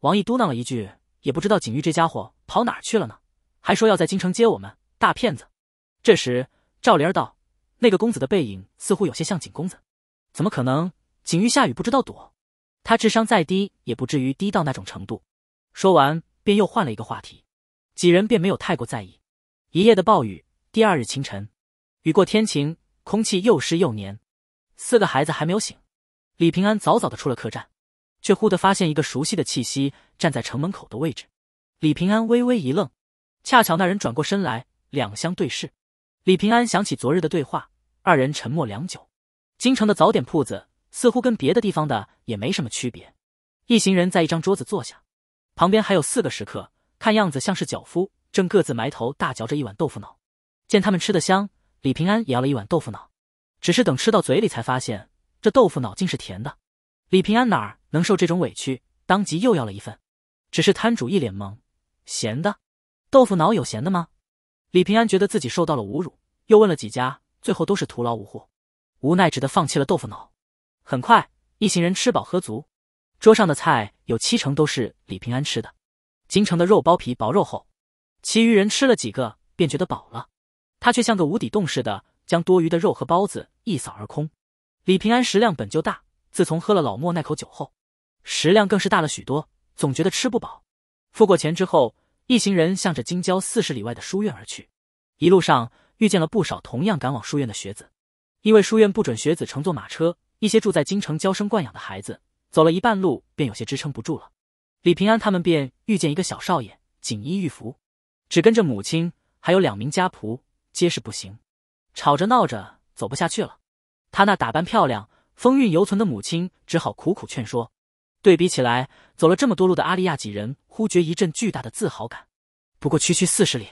王毅嘟囔了一句：“也不知道景玉这家伙跑哪儿去了呢？还说要在京城接我们，大骗子。”这时，赵灵儿道：“那个公子的背影似乎有些像景公子，怎么可能？景玉下雨不知道躲，他智商再低也不至于低到那种程度。”说完，便又换了一个话题。几人便没有太过在意。一夜的暴雨，第二日清晨，雨过天晴，空气又湿又黏。四个孩子还没有醒，李平安早早的出了客栈，却忽的发现一个熟悉的气息站在城门口的位置。李平安微微一愣，恰巧那人转过身来，两相对视。李平安想起昨日的对话，二人沉默良久。京城的早点铺子似乎跟别的地方的也没什么区别。一行人在一张桌子坐下，旁边还有四个食客。看样子像是脚夫，正各自埋头大嚼着一碗豆腐脑。见他们吃的香，李平安也要了一碗豆腐脑。只是等吃到嘴里才发现，这豆腐脑竟是甜的。李平安哪能受这种委屈，当即又要了一份。只是摊主一脸懵，咸的？豆腐脑有咸的吗？李平安觉得自己受到了侮辱，又问了几家，最后都是徒劳无获，无奈只得放弃了豆腐脑。很快，一行人吃饱喝足，桌上的菜有七成都是李平安吃的。京城的肉包皮薄肉厚，其余人吃了几个便觉得饱了，他却像个无底洞似的，将多余的肉和包子一扫而空。李平安食量本就大，自从喝了老莫那口酒后，食量更是大了许多，总觉得吃不饱。付过钱之后，一行人向着京郊四十里外的书院而去。一路上遇见了不少同样赶往书院的学子，因为书院不准学子乘坐马车，一些住在京城娇生惯养的孩子走了一半路便有些支撑不住了。李平安他们便遇见一个小少爷，锦衣玉服，只跟着母亲，还有两名家仆，皆是不行，吵着闹着走不下去了。他那打扮漂亮、风韵犹存的母亲只好苦苦劝说。对比起来，走了这么多路的阿利亚几人忽觉一阵巨大的自豪感。不过区区四十里，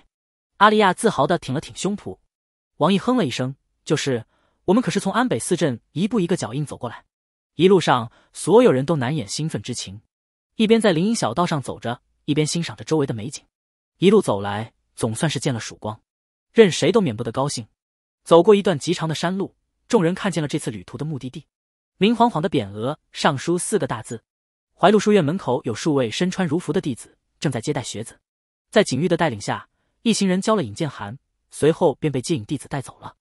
阿利亚自豪的挺了挺胸脯。王毅哼了一声：“就是，我们可是从安北四镇一步一个脚印走过来，一路上所有人都难掩兴奋之情。”一边在林荫小道上走着，一边欣赏着周围的美景，一路走来，总算是见了曙光，任谁都免不得高兴。走过一段极长的山路，众人看见了这次旅途的目的地，明晃晃的匾额上书四个大字“怀禄书院”。门口有数位身穿儒服的弟子正在接待学子。在景玉的带领下，一行人交了引荐函，随后便被接引弟子带走了。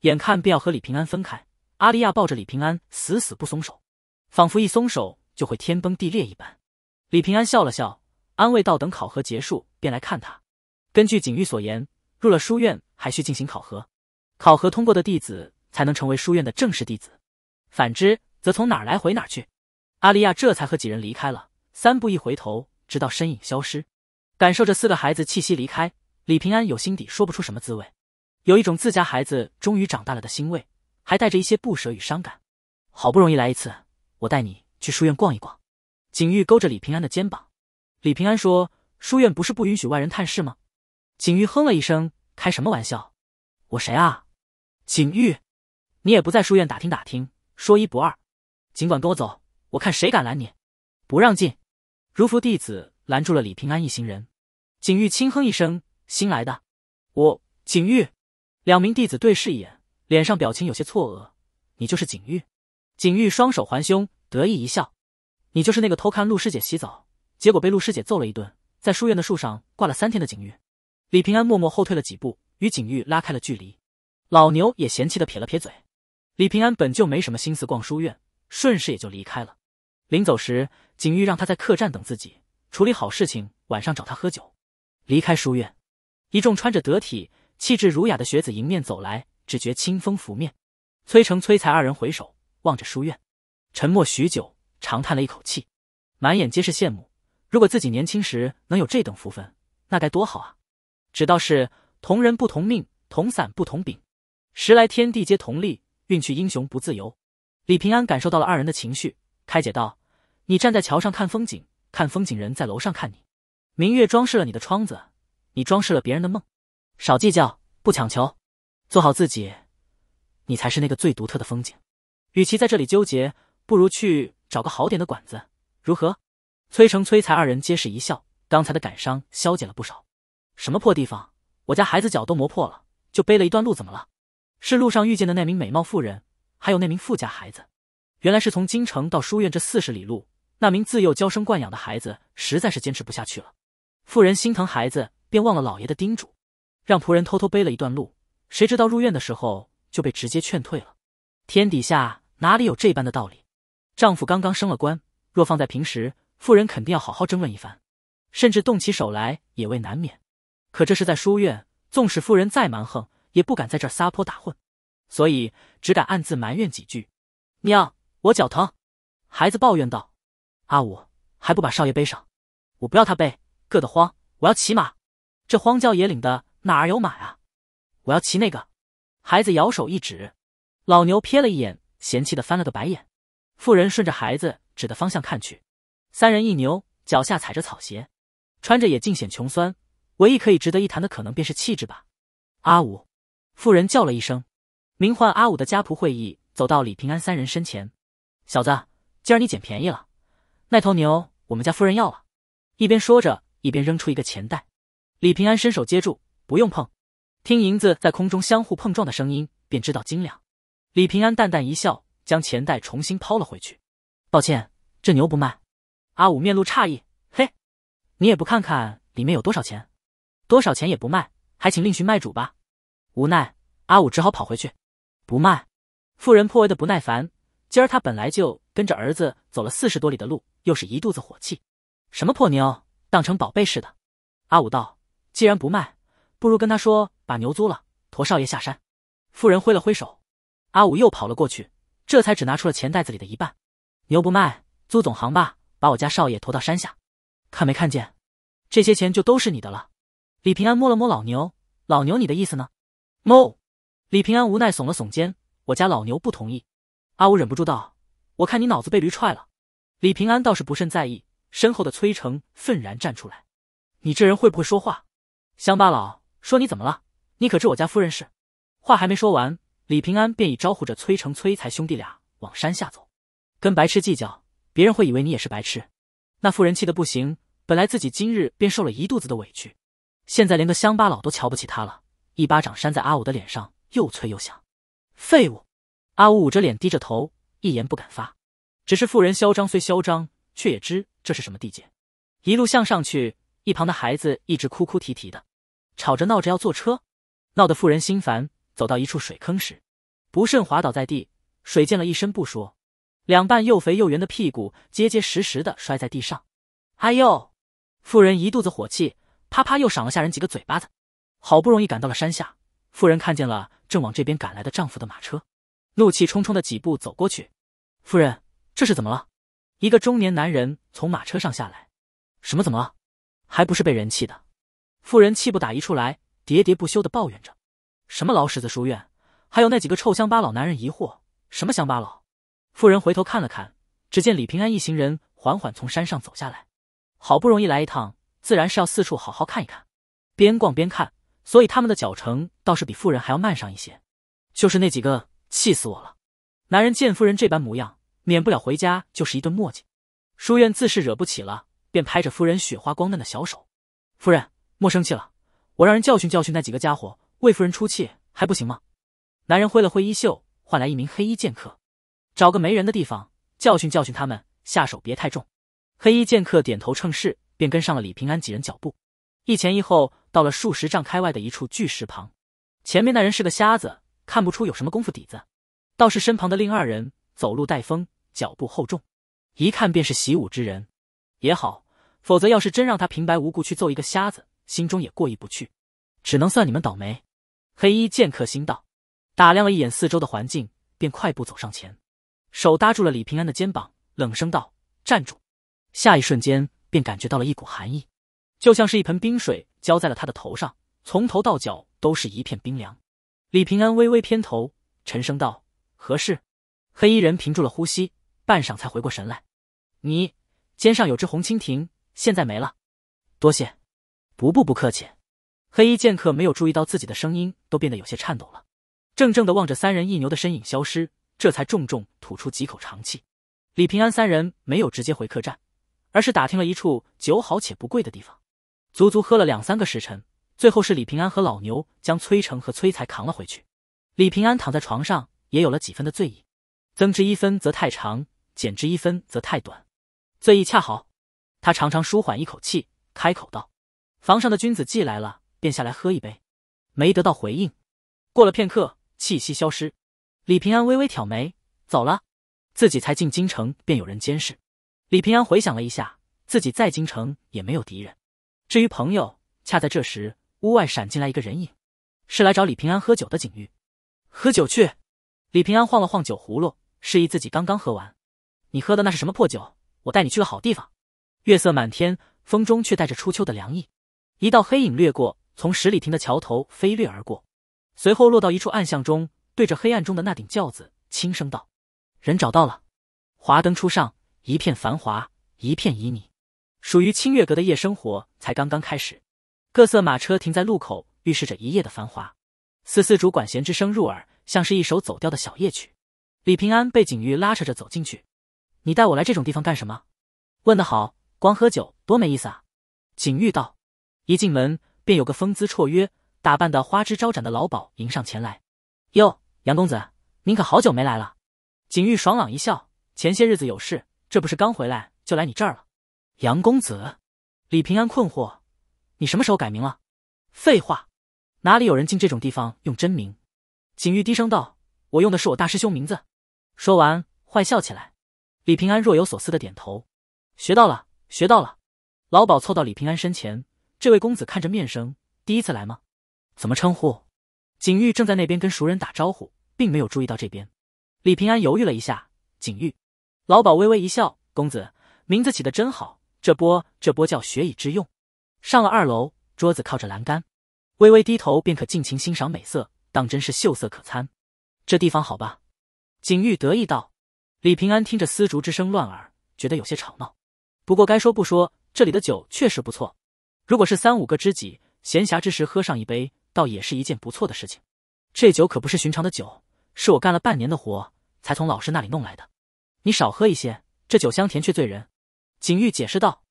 眼看便要和李平安分开，阿丽亚抱着李平安死死不松手，仿佛一松手就会天崩地裂一般。李平安笑了笑，安慰道：“等考核结束，便来看他。”根据景玉所言，入了书院还需进行考核，考核通过的弟子才能成为书院的正式弟子，反之则从哪儿来回哪儿去。阿丽亚这才和几人离开了，三步一回头，直到身影消失。感受着四个孩子气息离开，李平安有心底说不出什么滋味，有一种自家孩子终于长大了的欣慰，还带着一些不舍与伤感。好不容易来一次，我带你去书院逛一逛。景玉勾着李平安的肩膀，李平安说：“书院不是不允许外人探视吗？”景玉哼了一声：“开什么玩笑，我谁啊？”景玉，你也不在书院打听打听，说一不二，尽管跟我走，我看谁敢拦你，不让进。如福弟子拦住了李平安一行人，景玉轻哼一声：“新来的，我景玉。”两名弟子对视一眼，脸上表情有些错愕：“你就是景玉？”景玉双手环胸，得意一笑。你就是那个偷看陆师姐洗澡，结果被陆师姐揍了一顿，在书院的树上挂了三天的景玉。李平安默默后退了几步，与景玉拉开了距离。老牛也嫌弃的撇了撇嘴。李平安本就没什么心思逛书院，顺势也就离开了。临走时，景玉让他在客栈等自己，处理好事情，晚上找他喝酒。离开书院，一众穿着得体、气质儒雅的学子迎面走来，只觉清风拂面。崔成、崔才二人回首望着书院，沉默许久。长叹了一口气，满眼皆是羡慕。如果自己年轻时能有这等福分，那该多好啊！只道是同人不同命，同伞不同柄。时来天地皆同力，运去英雄不自由。李平安感受到了二人的情绪，开解道：“你站在桥上看风景，看风景人在楼上看你。明月装饰了你的窗子，你装饰了别人的梦。少计较，不强求，做好自己，你才是那个最独特的风景。与其在这里纠结，不如去。”找个好点的馆子，如何？崔成、崔才二人皆是一笑，刚才的感伤消减了不少。什么破地方？我家孩子脚都磨破了，就背了一段路，怎么了？是路上遇见的那名美貌妇人，还有那名富家孩子。原来是从京城到书院这四十里路，那名自幼娇生惯养的孩子实在是坚持不下去了。妇人心疼孩子，便忘了老爷的叮嘱，让仆人偷偷背了一段路。谁知道入院的时候就被直接劝退了。天底下哪里有这般的道理？丈夫刚刚升了官，若放在平时，妇人肯定要好好争论一番，甚至动起手来也未难免。可这是在书院，纵使妇人再蛮横，也不敢在这撒泼打混，所以只敢暗自埋怨几句。娘，我脚疼。孩子抱怨道：“阿五，还不把少爷背上？我不要他背，硌得慌。我要骑马。这荒郊野岭的哪有马啊？我要骑那个。”孩子摇手一指。老牛瞥了一眼，嫌弃的翻了个白眼。富人顺着孩子指的方向看去，三人一牛，脚下踩着草鞋，穿着也尽显穷酸。唯一可以值得一谈的，可能便是气质吧。阿五，富人叫了一声，名唤阿五的家仆会意，走到李平安三人身前。小子，今儿你捡便宜了，那头牛我们家夫人要了。一边说着，一边扔出一个钱袋。李平安伸手接住，不用碰，听银子在空中相互碰撞的声音，便知道斤两。李平安淡淡一笑。将钱袋重新抛了回去，抱歉，这牛不卖。阿武面露诧异，嘿，你也不看看里面有多少钱，多少钱也不卖，还请另寻卖主吧。无奈，阿武只好跑回去，不卖。妇人颇为的不耐烦，今儿他本来就跟着儿子走了四十多里的路，又是一肚子火气，什么破牛当成宝贝似的。阿武道，既然不卖，不如跟他说把牛租了，驮少爷下山。妇人挥了挥手，阿武又跑了过去。这才只拿出了钱袋子里的一半，牛不卖，租总行吧，把我家少爷驮到山下。看没看见？这些钱就都是你的了。李平安摸了摸老牛，老牛，你的意思呢？莫。李平安无奈耸了耸肩，我家老牛不同意。阿武忍不住道：“我看你脑子被驴踹了。”李平安倒是不甚在意，身后的崔成愤然站出来：“你这人会不会说话？乡巴佬，说你怎么了？你可知我家夫人是？”话还没说完。李平安便已招呼着崔成、崔才兄弟俩往山下走，跟白痴计较，别人会以为你也是白痴。那妇人气得不行，本来自己今日便受了一肚子的委屈，现在连个乡巴佬都瞧不起他了，一巴掌扇在阿武的脸上，又脆又响。废物！阿武捂着脸，低着头，一言不敢发。只是妇人嚣张虽嚣张，却也知这是什么地界。一路向上去，一旁的孩子一直哭哭啼啼的，吵着闹着要坐车，闹得妇人心烦。走到一处水坑时，不慎滑倒在地，水溅了一身不说，两半又肥又圆的屁股结结实实的摔在地上。哎呦！妇人一肚子火气，啪啪又赏了下人几个嘴巴子。好不容易赶到了山下，妇人看见了正往这边赶来的丈夫的马车，怒气冲冲的几步走过去。夫人，这是怎么了？一个中年男人从马车上下来。什么怎么了？还不是被人气的。妇人气不打一处来，喋喋不休的抱怨着。什么老狮子书院，还有那几个臭乡巴佬男人疑惑。什么乡巴佬？妇人回头看了看，只见李平安一行人缓缓从山上走下来。好不容易来一趟，自然是要四处好好看一看，边逛边看，所以他们的脚程倒是比妇人还要慢上一些。就是那几个，气死我了！男人见夫人这般模样，免不了回家就是一顿磨叽。书院自是惹不起了，便拍着夫人雪花光嫩的小手：“夫人莫生气了，我让人教训教训那几个家伙。”魏夫人出气还不行吗？男人挥了挥衣袖，换来一名黑衣剑客，找个没人的地方教训教训他们，下手别太重。黑衣剑客点头称是，便跟上了李平安几人脚步，一前一后到了数十丈开外的一处巨石旁。前面那人是个瞎子，看不出有什么功夫底子，倒是身旁的另二人走路带风，脚步厚重，一看便是习武之人。也好，否则要是真让他平白无故去揍一个瞎子，心中也过意不去，只能算你们倒霉。黑衣剑客心道，打量了一眼四周的环境，便快步走上前，手搭住了李平安的肩膀，冷声道：“站住！”下一瞬间，便感觉到了一股寒意，就像是一盆冰水浇在了他的头上，从头到脚都是一片冰凉。李平安微微偏头，沉声道：“何事？”黑衣人屏住了呼吸，半晌才回过神来：“你肩上有只红蜻蜓，现在没了。多谢，不不不客气。”黑衣剑客没有注意到自己的声音都变得有些颤抖了，怔怔的望着三人一牛的身影消失，这才重重吐出几口长气。李平安三人没有直接回客栈，而是打听了一处酒好且不贵的地方，足足喝了两三个时辰。最后是李平安和老牛将崔成和崔才扛了回去。李平安躺在床上，也有了几分的醉意。增之一分则太长，减之一分则太短，醉意恰好。他长长舒缓一口气，开口道：“房上的君子季来了。”便下来喝一杯，没得到回应。过了片刻，气息消失。李平安微微挑眉，走了。自己才进京城，便有人监视。李平安回想了一下，自己在京城也没有敌人。至于朋友，恰在这时，屋外闪进来一个人影，是来找李平安喝酒的景玉。喝酒去！李平安晃了晃酒葫芦，示意自己刚刚喝完。你喝的那是什么破酒？我带你去个好地方。月色满天，风中却带着初秋的凉意。一道黑影掠过。从十里亭的桥头飞掠而过，随后落到一处暗巷中，对着黑暗中的那顶轿子轻声道：“人找到了。”华灯初上，一片繁华，一片旖旎，属于清月阁的夜生活才刚刚开始。各色马车停在路口，预示着一夜的繁华。丝丝竹管弦之声入耳，像是一首走调的小夜曲。李平安被景玉拉扯着走进去：“你带我来这种地方干什么？”问得好，光喝酒多没意思啊！景玉道：“一进门。”便有个风姿绰约、打扮得花枝招展的老鸨迎上前来，“哟，杨公子，您可好久没来了。”景玉爽朗一笑，“前些日子有事，这不是刚回来就来你这儿了。”杨公子，李平安困惑，“你什么时候改名了？”“废话，哪里有人进这种地方用真名？”景玉低声道，“我用的是我大师兄名字。”说完，坏笑起来。李平安若有所思的点头，“学到了，学到了。”老鸨凑到李平安身前。这位公子看着面生，第一次来吗？怎么称呼？景玉正在那边跟熟人打招呼，并没有注意到这边。李平安犹豫了一下，景玉老鸨微微一笑：“公子名字起的真好，这波这波叫学以致用。”上了二楼，桌子靠着栏杆，微微低头便可尽情欣赏美色，当真是秀色可餐。这地方好吧？景玉得意道。李平安听着丝竹之声乱耳，觉得有些吵闹，不过该说不说，这里的酒确实不错。如果是三五个知己，闲暇之时喝上一杯，倒也是一件不错的事情。这酒可不是寻常的酒，是我干了半年的活才从老师那里弄来的。你少喝一些，这酒香甜却醉人。”景玉解释道。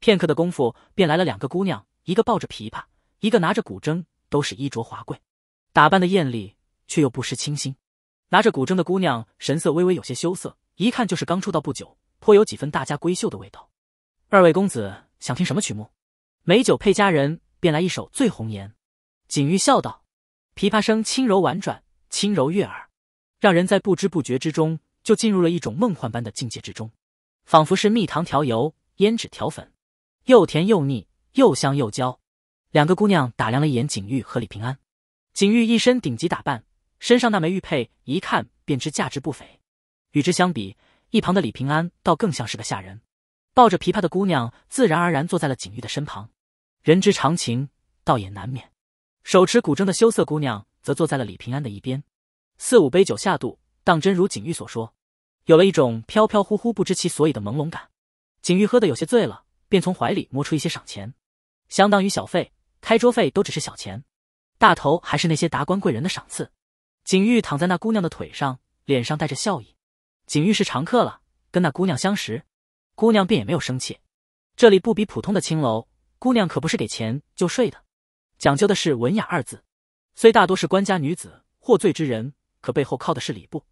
片刻的功夫，便来了两个姑娘，一个抱着琵琶，一个拿着古筝，都是衣着华贵，打扮的艳丽却又不失清新。拿着古筝的姑娘神色微微有些羞涩，一看就是刚出道不久，颇有几分大家闺秀的味道。二位公子想听什么曲目？美酒配佳人，便来一首《醉红颜》。景玉笑道：“琵琶声轻柔婉转，轻柔悦耳，让人在不知不觉之中就进入了一种梦幻般的境界之中，仿佛是蜜糖调油，胭脂调粉，又甜又腻，又香又娇。”两个姑娘打量了一眼景玉和李平安，景玉一身顶级打扮，身上那枚玉佩一看便知价值不菲。与之相比，一旁的李平安倒更像是个下人。抱着琵琶的姑娘自然而然坐在了景玉的身旁。人之常情，倒也难免。手持古筝的羞涩姑娘则坐在了李平安的一边。四五杯酒下肚，当真如景玉所说，有了一种飘飘忽忽、不知其所以的朦胧感。景玉喝的有些醉了，便从怀里摸出一些赏钱，相当于小费、开桌费都只是小钱，大头还是那些达官贵人的赏赐。景玉躺在那姑娘的腿上，脸上带着笑意。景玉是常客了，跟那姑娘相识，姑娘便也没有生气。这里不比普通的青楼。姑娘可不是给钱就睡的，讲究的是文雅二字。虽大多是官家女子获罪之人，可背后靠的是礼部，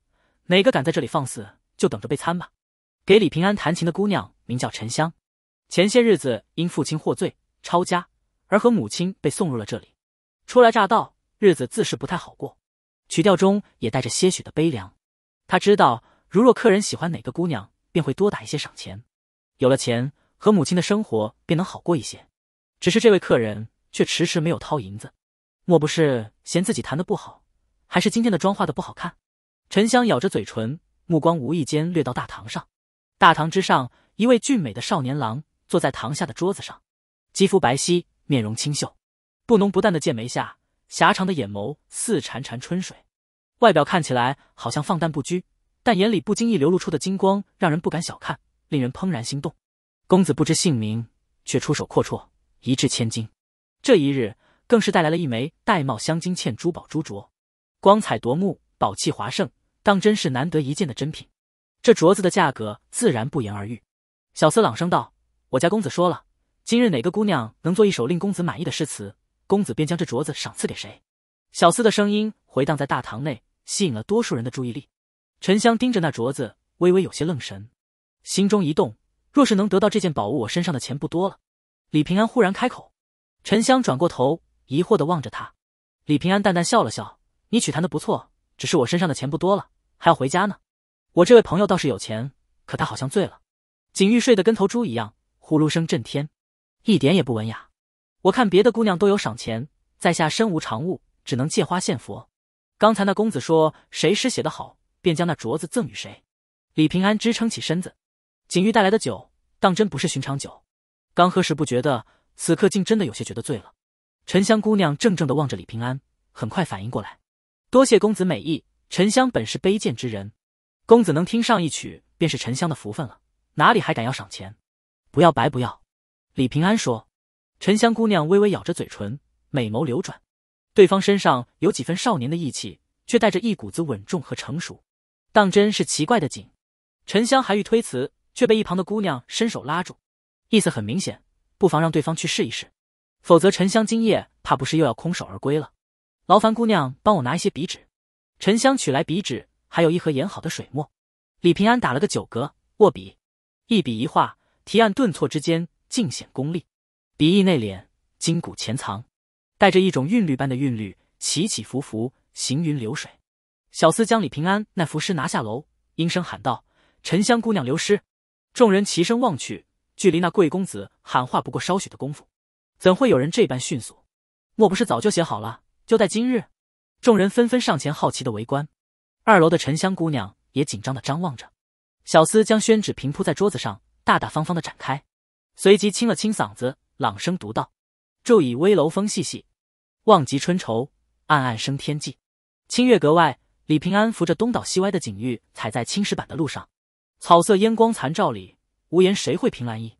哪个敢在这里放肆，就等着被参吧。给李平安弹琴的姑娘名叫沉香，前些日子因父亲获罪抄家而和母亲被送入了这里，初来乍到，日子自是不太好过，曲调中也带着些许的悲凉。他知道，如若客人喜欢哪个姑娘，便会多打一些赏钱，有了钱，和母亲的生活便能好过一些。只是这位客人却迟迟没有掏银子，莫不是嫌自己弹的不好，还是今天的妆化的不好看？沉香咬着嘴唇，目光无意间掠到大堂上。大堂之上，一位俊美的少年郎坐在堂下的桌子上，肌肤白皙，面容清秀，不浓不淡的剑眉下，狭长的眼眸似潺潺春水。外表看起来好像放荡不拘，但眼里不经意流露出的金光让人不敢小看，令人怦然心动。公子不知姓名，却出手阔绰。一掷千金，这一日更是带来了一枚玳瑁镶金嵌珠宝珠镯，光彩夺目，宝气华盛，当真是难得一见的珍品。这镯子的价格自然不言而喻。小厮朗声道：“我家公子说了，今日哪个姑娘能做一首令公子满意的诗词，公子便将这镯子赏赐给谁。”小厮的声音回荡在大堂内，吸引了多数人的注意力。沉香盯着那镯子，微微有些愣神，心中一动，若是能得到这件宝物，我身上的钱不多了。李平安忽然开口，沉香转过头，疑惑的望着他。李平安淡淡笑了笑：“你曲弹的不错，只是我身上的钱不多了，还要回家呢。我这位朋友倒是有钱，可他好像醉了。景玉睡得跟头猪一样，呼噜声震天，一点也不文雅。我看别的姑娘都有赏钱，在下身无长物，只能借花献佛。刚才那公子说谁诗写的好，便将那镯子赠与谁。”李平安支撑起身子，景玉带来的酒，当真不是寻常酒。刚喝时不觉得，此刻竟真的有些觉得醉了。沉香姑娘怔怔的望着李平安，很快反应过来：“多谢公子美意。沉香本是卑贱之人，公子能听上一曲，便是沉香的福分了，哪里还敢要赏钱？不要白不要。”李平安说。沉香姑娘微微咬着嘴唇，美眸流转，对方身上有几分少年的意气，却带着一股子稳重和成熟，当真是奇怪的紧。沉香还欲推辞，却被一旁的姑娘伸手拉住。意思很明显，不妨让对方去试一试，否则沉香今夜怕不是又要空手而归了。劳烦姑娘帮我拿一些笔纸。沉香取来笔纸，还有一盒研好的水墨。李平安打了个酒嗝，握笔，一笔一画，提按顿挫之间尽显功力，笔意内敛，筋骨潜藏，带着一种韵律般的韵律，起起伏伏，行云流水。小厮将李平安那幅诗拿下楼，应声喊道：“沉香姑娘，留诗。”众人齐声望去。距离那贵公子喊话不过稍许的功夫，怎会有人这般迅速？莫不是早就写好了，就在今日？众人纷纷上前，好奇的围观。二楼的沉香姑娘也紧张的张望着。小厮将宣纸平铺在桌子上，大大方方的展开，随即清了清嗓子，朗声读道：“住倚危楼风细细，望极春愁暗暗生。”天际清月阁外，李平安扶着东倒西歪的景玉，踩在青石板的路上。草色烟光残照里。无言谁会凭栏意，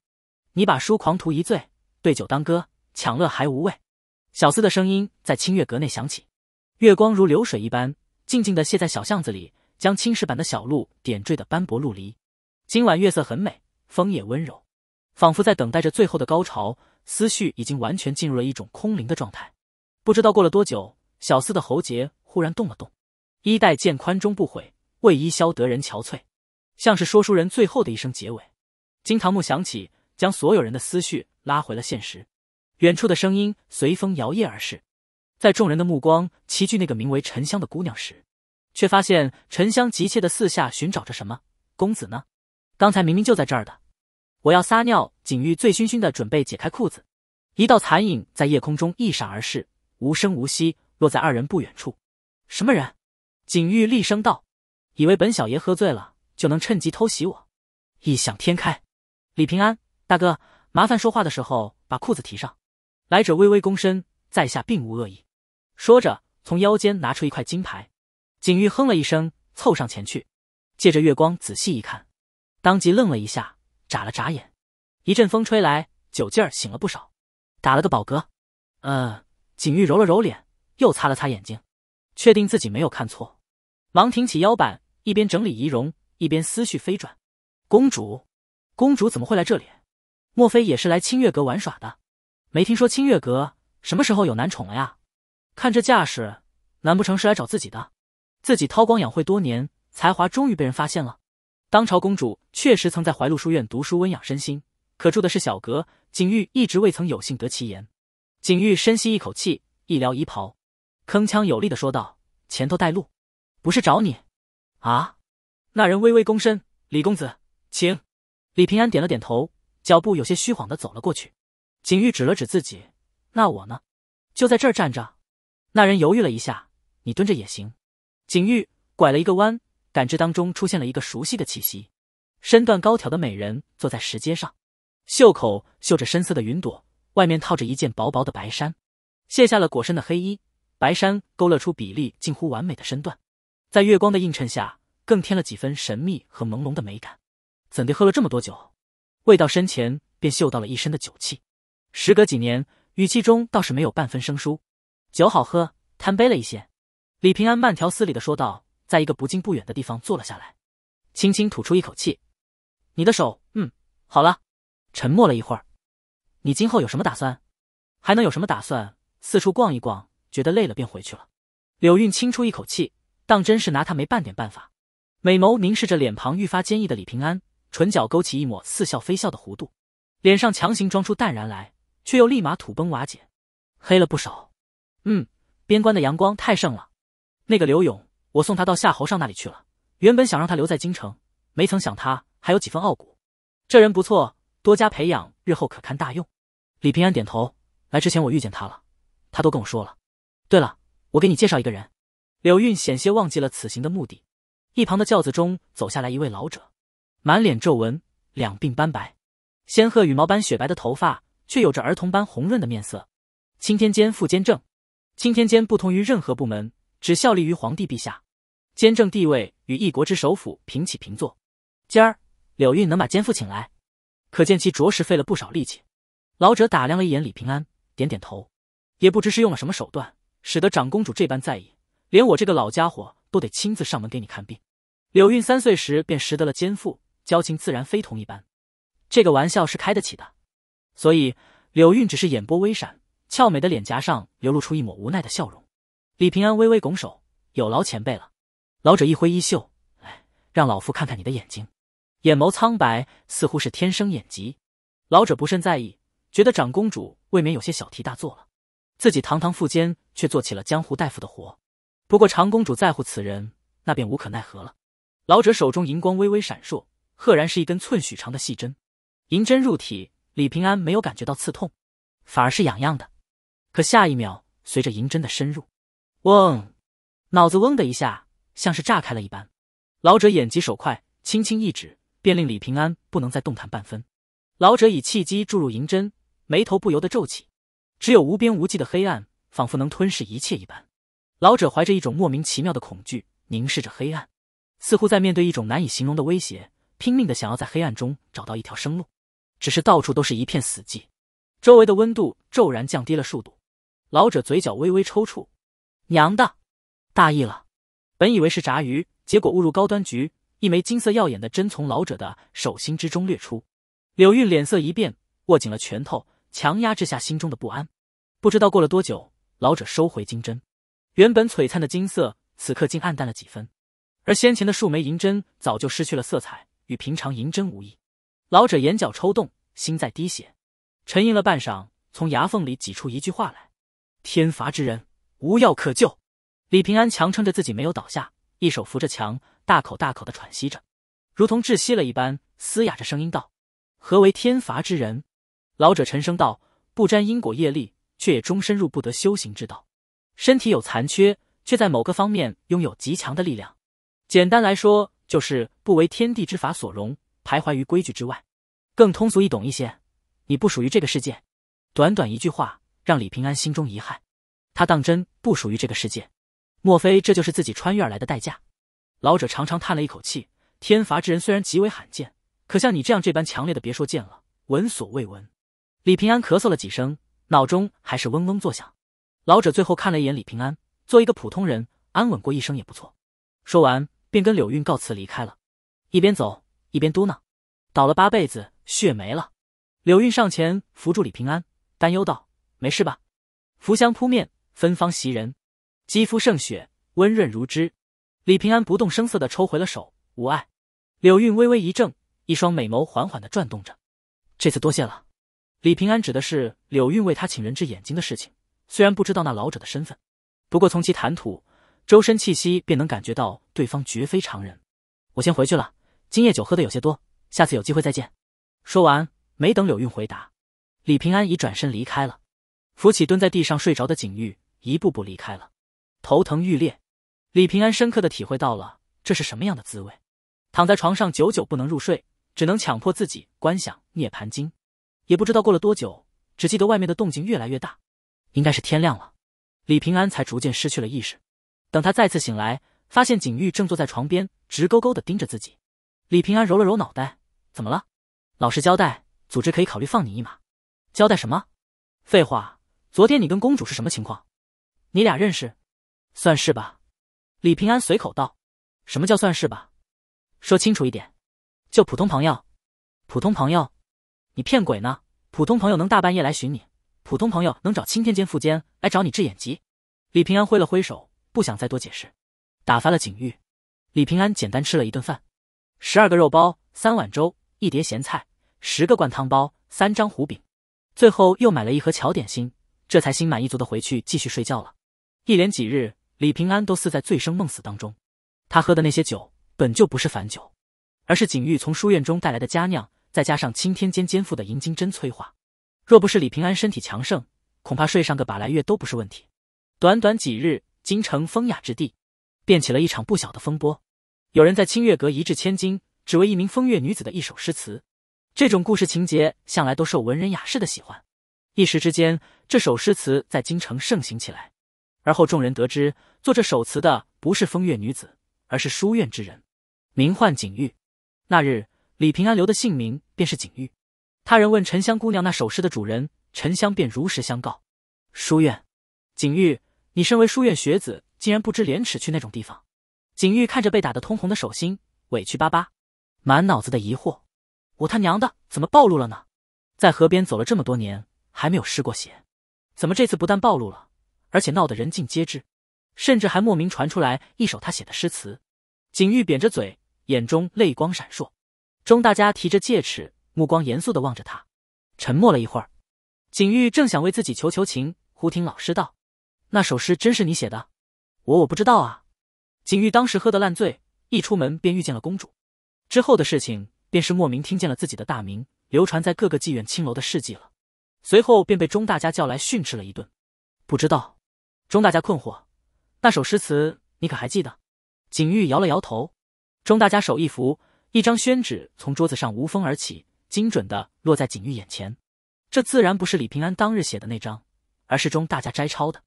你把书狂徒一醉，对酒当歌，强乐还无味。小厮的声音在清月阁内响起，月光如流水一般，静静的泻在小巷子里，将青石板的小路点缀的斑驳陆离。今晚月色很美，风也温柔，仿佛在等待着最后的高潮。思绪已经完全进入了一种空灵的状态。不知道过了多久，小厮的喉结忽然动了动，衣带渐宽终不悔，为伊消得人憔悴，像是说书人最后的一声结尾。惊堂木响起，将所有人的思绪拉回了现实。远处的声音随风摇曳而逝。在众人的目光齐聚那个名为沉香的姑娘时，却发现沉香急切的四下寻找着什么。公子呢？刚才明明就在这儿的。我要撒尿。景玉醉醺醺的准备解开裤子，一道残影在夜空中一闪而逝，无声无息落在二人不远处。什么人？景玉厉声道：“以为本小爷喝醉了就能趁机偷袭我？异想天开！”李平安大哥，麻烦说话的时候把裤子提上。来者微微躬身，在下并无恶意。说着，从腰间拿出一块金牌。景玉哼了一声，凑上前去，借着月光仔细一看，当即愣了一下，眨了眨眼。一阵风吹来，酒劲儿醒了不少，打了个饱嗝。嗯，景玉揉了揉脸，又擦了擦眼睛，确定自己没有看错，忙挺起腰板，一边整理仪容，一边思绪飞转。公主。公主怎么会来这里？莫非也是来清月阁玩耍的？没听说清月阁什么时候有男宠了呀？看这架势，难不成是来找自己的？自己韬光养晦多年，才华终于被人发现了。当朝公主确实曾在怀露书院读书温养身心，可住的是小阁，景玉一直未曾有幸得其言。景玉深吸一口气，一撩衣袍，铿锵有力的说道：“前头带路，不是找你。”啊！那人微微躬身：“李公子，请。”李平安点了点头，脚步有些虚晃的走了过去。景玉指了指自己，那我呢？就在这儿站着。那人犹豫了一下，你蹲着也行。景玉拐了一个弯，感知当中出现了一个熟悉的气息。身段高挑的美人坐在石阶上，袖口绣着深色的云朵，外面套着一件薄薄的白衫，卸下了裹身的黑衣，白衫勾勒出比例近乎完美的身段，在月光的映衬下，更添了几分神秘和朦胧的美感。怎地喝了这么多酒，未到身前便嗅到了一身的酒气。时隔几年，语气中倒是没有半分生疏。酒好喝，贪杯了一些。李平安慢条斯理的说道，在一个不近不远的地方坐了下来，轻轻吐出一口气。你的手，嗯，好了。沉默了一会儿，你今后有什么打算？还能有什么打算？四处逛一逛，觉得累了便回去了。柳韵轻出一口气，当真是拿他没半点办法。美眸凝视着脸庞愈发坚毅的李平安。唇角勾起一抹似笑非笑的弧度，脸上强行装出淡然来，却又立马土崩瓦解，黑了不少。嗯，边关的阳光太盛了。那个刘勇，我送他到夏侯尚那里去了。原本想让他留在京城，没曾想他还有几分傲骨，这人不错，多加培养，日后可堪大用。李平安点头。来之前我遇见他了，他都跟我说了。对了，我给你介绍一个人。柳韵险些忘记了此行的目的，一旁的轿子中走下来一位老者。满脸皱纹，两鬓斑白，仙鹤羽毛般雪白的头发，却有着儿童般红润的面色。钦天监副监正，钦天监不同于任何部门，只效力于皇帝陛下，监正地位与一国之首府平起平坐。今儿柳韵能把监父请来，可见其着实费了不少力气。老者打量了一眼李平安，点点头，也不知是用了什么手段，使得长公主这般在意，连我这个老家伙都得亲自上门给你看病。柳韵三岁时便识得了监父。交情自然非同一般，这个玩笑是开得起的，所以柳韵只是眼波微闪，俏美的脸颊上流露出一抹无奈的笑容。李平安微微拱手：“有劳前辈了。”老者一挥衣袖：“哎，让老夫看看你的眼睛。”眼眸苍白，似乎是天生眼疾。老者不甚在意，觉得长公主未免有些小题大做了。自己堂堂副监却做起了江湖大夫的活。不过长公主在乎此人，那便无可奈何了。老者手中银光微微闪烁。赫然是一根寸许长的细针，银针入体，李平安没有感觉到刺痛，反而是痒痒的。可下一秒，随着银针的深入，嗡，脑子嗡的一下，像是炸开了一般。老者眼疾手快，轻轻一指，便令李平安不能再动弹半分。老者以气机注入银针，眉头不由得皱起。只有无边无际的黑暗，仿佛能吞噬一切一般。老者怀着一种莫名其妙的恐惧，凝视着黑暗，似乎在面对一种难以形容的威胁。拼命的想要在黑暗中找到一条生路，只是到处都是一片死寂。周围的温度骤然降低了数度，老者嘴角微微抽搐：“娘的，大意了，本以为是炸鱼，结果误入高端局。一枚金色耀眼的针从老者的手心之中掠出，柳韵脸色一变，握紧了拳头，强压之下心中的不安。不知道过了多久，老者收回金针，原本璀璨的金色此刻竟暗淡了几分，而先前的数枚银针早就失去了色彩。”与平常银针无异，老者眼角抽动，心在滴血，沉吟了半晌，从牙缝里挤出一句话来：“天罚之人，无药可救。”李平安强撑着自己没有倒下，一手扶着墙，大口大口的喘息着，如同窒息了一般，嘶哑着声音道：“何为天罚之人？”老者沉声道：“不沾因果业力，却也终身入不得修行之道，身体有残缺，却在某个方面拥有极强的力量。简单来说。”就是不为天地之法所容，徘徊于规矩之外。更通俗易懂一些，你不属于这个世界。短短一句话，让李平安心中遗憾。他当真不属于这个世界？莫非这就是自己穿越而来的代价？老者长长叹了一口气。天罚之人虽然极为罕见，可像你这样这般强烈的，别说见了，闻所未闻。李平安咳嗽了几声，脑中还是嗡嗡作响。老者最后看了一眼李平安，做一个普通人，安稳过一生也不错。说完。便跟柳韵告辞离开了，一边走一边嘟囔：“倒了八辈子血霉了。”柳韵上前扶住李平安，担忧道：“没事吧？”佛香扑面，芬芳袭人，肌肤胜雪，温润如脂。李平安不动声色地抽回了手：“无碍。”柳韵微微一怔，一双美眸缓缓地转动着：“这次多谢了。”李平安指的是柳韵为他请人治眼睛的事情，虽然不知道那老者的身份，不过从其谈吐。周身气息便能感觉到对方绝非常人，我先回去了。今夜酒喝的有些多，下次有机会再见。说完，没等柳韵回答，李平安已转身离开了，扶起蹲在地上睡着的景玉，一步步离开了。头疼欲裂，李平安深刻的体会到了这是什么样的滋味。躺在床上久久不能入睡，只能强迫自己观想《涅盘经》。也不知道过了多久，只记得外面的动静越来越大，应该是天亮了。李平安才逐渐失去了意识。等他再次醒来，发现景玉正坐在床边，直勾勾的盯着自己。李平安揉了揉脑袋，怎么了？老实交代，组织可以考虑放你一马。交代什么？废话，昨天你跟公主是什么情况？你俩认识？算是吧。李平安随口道：“什么叫算是吧？说清楚一点，就普通朋友。普通朋友？你骗鬼呢？普通朋友能大半夜来寻你？普通朋友能找青天监副监来找你治眼疾？”李平安挥了挥手。不想再多解释，打发了景玉。李平安简单吃了一顿饭：十二个肉包、三碗粥、一碟咸菜、十个灌汤包、三张糊饼，最后又买了一盒巧点心，这才心满意足的回去继续睡觉了。一连几日，李平安都似在醉生梦死当中。他喝的那些酒本就不是凡酒，而是景玉从书院中带来的佳酿，再加上青天间肩负的银金针催化。若不是李平安身体强盛，恐怕睡上个把来月都不是问题。短短几日。京城风雅之地，便起了一场不小的风波。有人在清月阁一掷千金，只为一名风月女子的一首诗词。这种故事情节向来都受文人雅士的喜欢。一时之间，这首诗词在京城盛行起来。而后众人得知，做这首词的不是风月女子，而是书院之人，名唤景玉。那日李平安留的姓名便是景玉。他人问沉香姑娘那首诗的主人，沉香便如实相告：书院，景玉。你身为书院学子，竟然不知廉耻去那种地方！景玉看着被打得通红的手心，委屈巴巴，满脑子的疑惑：我他娘的怎么暴露了呢？在河边走了这么多年，还没有失过血，怎么这次不但暴露了，而且闹得人尽皆知，甚至还莫名传出来一首他写的诗词？景玉扁着嘴，眼中泪光闪烁。钟大家提着戒尺，目光严肃的望着他，沉默了一会儿。景玉正想为自己求求情，忽听老师道。那首诗真是你写的？我我不知道啊。景玉当时喝得烂醉，一出门便遇见了公主，之后的事情便是莫名听见了自己的大名，流传在各个妓院青楼的事迹了。随后便被钟大家叫来训斥了一顿。不知道，钟大家困惑。那首诗词你可还记得？景玉摇了摇头。钟大家手一扶，一张宣纸从桌子上无风而起，精准的落在景玉眼前。这自然不是李平安当日写的那张，而是钟大家摘抄的。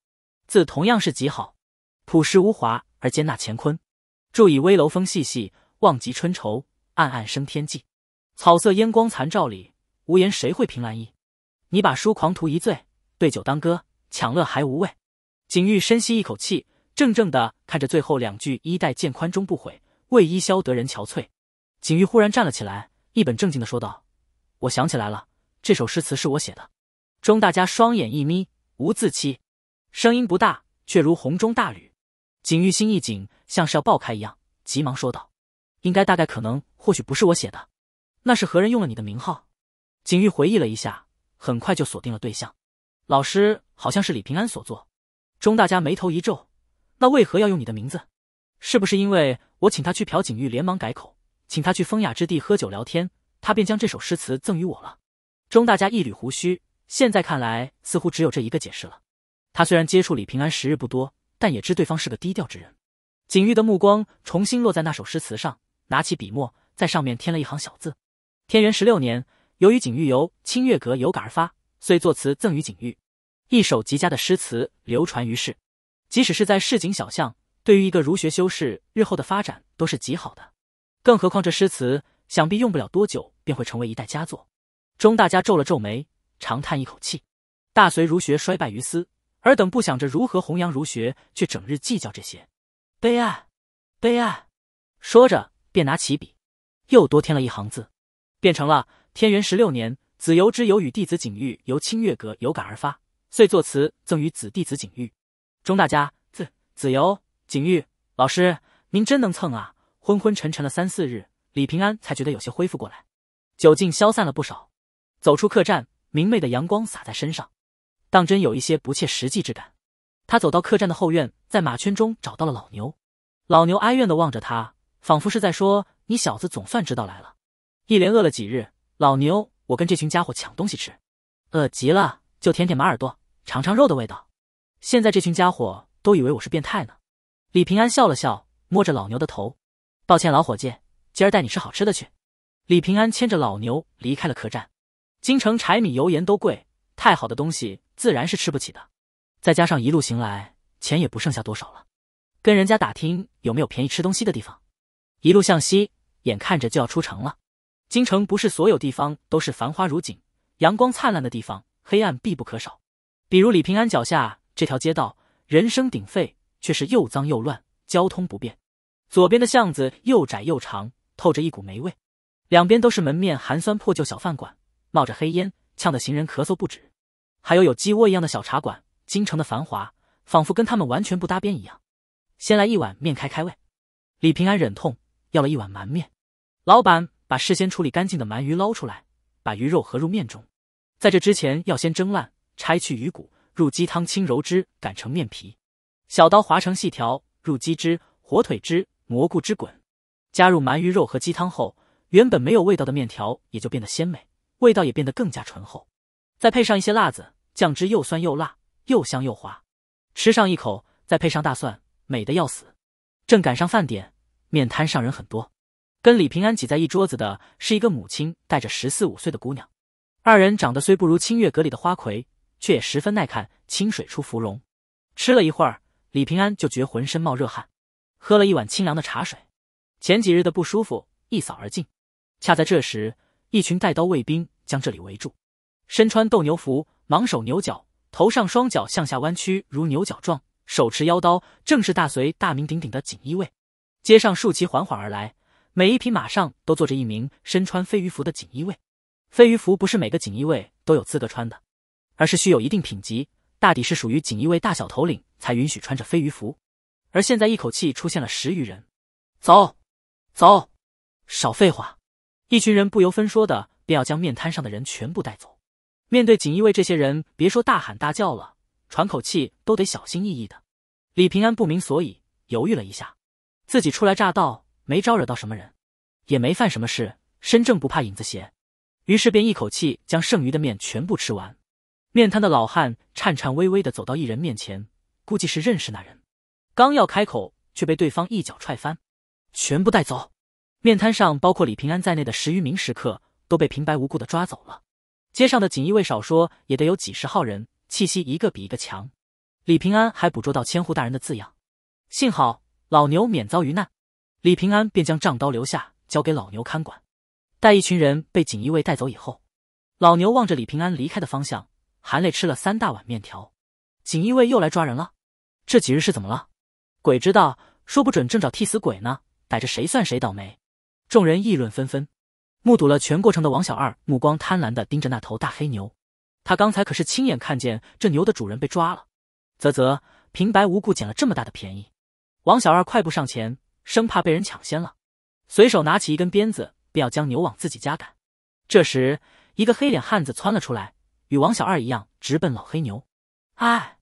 字同样是极好，朴实无华而兼纳乾坤。注以危楼风细细，望极春愁，暗暗生天际。草色烟光残照里，无言谁会凭栏意？你把书狂徒一醉，对酒当歌，强乐还无味。景玉深吸一口气，怔怔的看着最后两句：衣带渐宽终不悔，为伊消得人憔悴。景玉忽然站了起来，一本正经的说道：“我想起来了，这首诗词是我写的。”钟大家双眼一眯，无字期。声音不大，却如洪钟大吕。景玉心一紧，像是要爆开一样，急忙说道：“应该大概可能或许不是我写的，那是何人用了你的名号？”景玉回忆了一下，很快就锁定了对象。老师好像是李平安所作。钟大家眉头一皱：“那为何要用你的名字？是不是因为我请他去？”朴景玉连忙改口：“请他去风雅之地喝酒聊天，他便将这首诗词赠予我了。”钟大家一缕胡须，现在看来似乎只有这一个解释了。他虽然接触李平安时日不多，但也知对方是个低调之人。景玉的目光重新落在那首诗词上，拿起笔墨在上面添了一行小字：“天元十六年，由于景玉由清月阁有感而发，遂作词赠与景玉。一首极佳的诗词流传于世，即使是在市井小巷，对于一个儒学修士日后的发展都是极好的。更何况这诗词，想必用不了多久便会成为一代佳作。”钟大家皱了皱眉，长叹一口气：“大隋儒学衰败于斯。”尔等不想着如何弘扬儒学，却整日计较这些，悲哀，悲哀。说着，便拿起笔，又多添了一行字，变成了天元十六年，子游之游与弟子景玉由清月阁有感而发，遂作词赠与子弟子景玉。钟大家，字子游、景玉老师，您真能蹭啊！昏昏沉沉了三四日，李平安才觉得有些恢复过来，酒劲消散了不少。走出客栈，明媚的阳光洒在身上。当真有一些不切实际之感。他走到客栈的后院，在马圈中找到了老牛。老牛哀怨的望着他，仿佛是在说：“你小子总算知道来了。”一连饿了几日，老牛，我跟这群家伙抢东西吃，饿极了就舔舔马耳朵，尝尝肉的味道。现在这群家伙都以为我是变态呢。李平安笑了笑，摸着老牛的头：“抱歉，老伙计，今儿带你吃好吃的去。”李平安牵着老牛离开了客栈。京城柴米油盐都贵，太好的东西。自然是吃不起的，再加上一路行来，钱也不剩下多少了。跟人家打听有没有便宜吃东西的地方，一路向西，眼看着就要出城了。京城不是所有地方都是繁花如锦、阳光灿烂的地方，黑暗必不可少。比如李平安脚下这条街道，人声鼎沸，却是又脏又乱，交通不便。左边的巷子又窄又长，透着一股霉味，两边都是门面寒酸破旧小饭馆，冒着黑烟，呛得行人咳嗽不止。还有有鸡窝一样的小茶馆，京城的繁华仿佛跟他们完全不搭边一样。先来一碗面开开胃。李平安忍痛要了一碗鳗面。老板把事先处理干净的鳗鱼捞出来，把鱼肉合入面中。在这之前要先蒸烂，拆去鱼骨，入鸡汤轻揉汁，擀成面皮。小刀划成细条，入鸡汁、火腿汁、蘑菇汁滚。加入鳗鱼肉和鸡汤后，原本没有味道的面条也就变得鲜美，味道也变得更加醇厚。再配上一些辣子。酱汁又酸又辣，又香又滑，吃上一口，再配上大蒜，美的要死。正赶上饭点，面摊上人很多。跟李平安挤在一桌子的是一个母亲带着十四五岁的姑娘，二人长得虽不如清月阁里的花魁，却也十分耐看。清水出芙蓉。吃了一会儿，李平安就觉浑身冒热汗，喝了一碗清凉的茶水，前几日的不舒服一扫而尽。恰在这时，一群带刀卫兵将这里围住，身穿斗牛服。忙手牛角，头上双脚向下弯曲如牛角状，手持腰刀，正是大隋大名鼎鼎的锦衣卫。街上竖旗缓缓而来，每一匹马上都坐着一名身穿飞鱼服的锦衣卫。飞鱼服不是每个锦衣卫都有资格穿的，而是需有一定品级，大抵是属于锦衣卫大小头领才允许穿着飞鱼服。而现在一口气出现了十余人，走，走，少废话！一群人不由分说的便要将面摊上的人全部带走。面对锦衣卫这些人，别说大喊大叫了，喘口气都得小心翼翼的。李平安不明所以，犹豫了一下，自己初来乍到，没招惹到什么人，也没犯什么事，身正不怕影子斜，于是便一口气将剩余的面全部吃完。面摊的老汉颤颤巍巍的走到一人面前，估计是认识那人，刚要开口，却被对方一脚踹翻，全部带走。面摊上包括李平安在内的十余名食客都被平白无故的抓走了。街上的锦衣卫少说也得有几十号人，气息一个比一个强。李平安还捕捉到“千户大人”的字样，幸好老牛免遭于难。李平安便将账刀留下，交给老牛看管。待一群人被锦衣卫带走以后，老牛望着李平安离开的方向，含泪吃了三大碗面条。锦衣卫又来抓人了，这几日是怎么了？鬼知道，说不准正找替死鬼呢，逮着谁算谁倒霉。众人议论纷纷。目睹了全过程的王小二目光贪婪地盯着那头大黑牛，他刚才可是亲眼看见这牛的主人被抓了。啧啧，平白无故捡了这么大的便宜。王小二快步上前，生怕被人抢先了，随手拿起一根鞭子，便要将牛往自己家赶。这时，一个黑脸汉子窜了出来，与王小二一样直奔老黑牛。哎，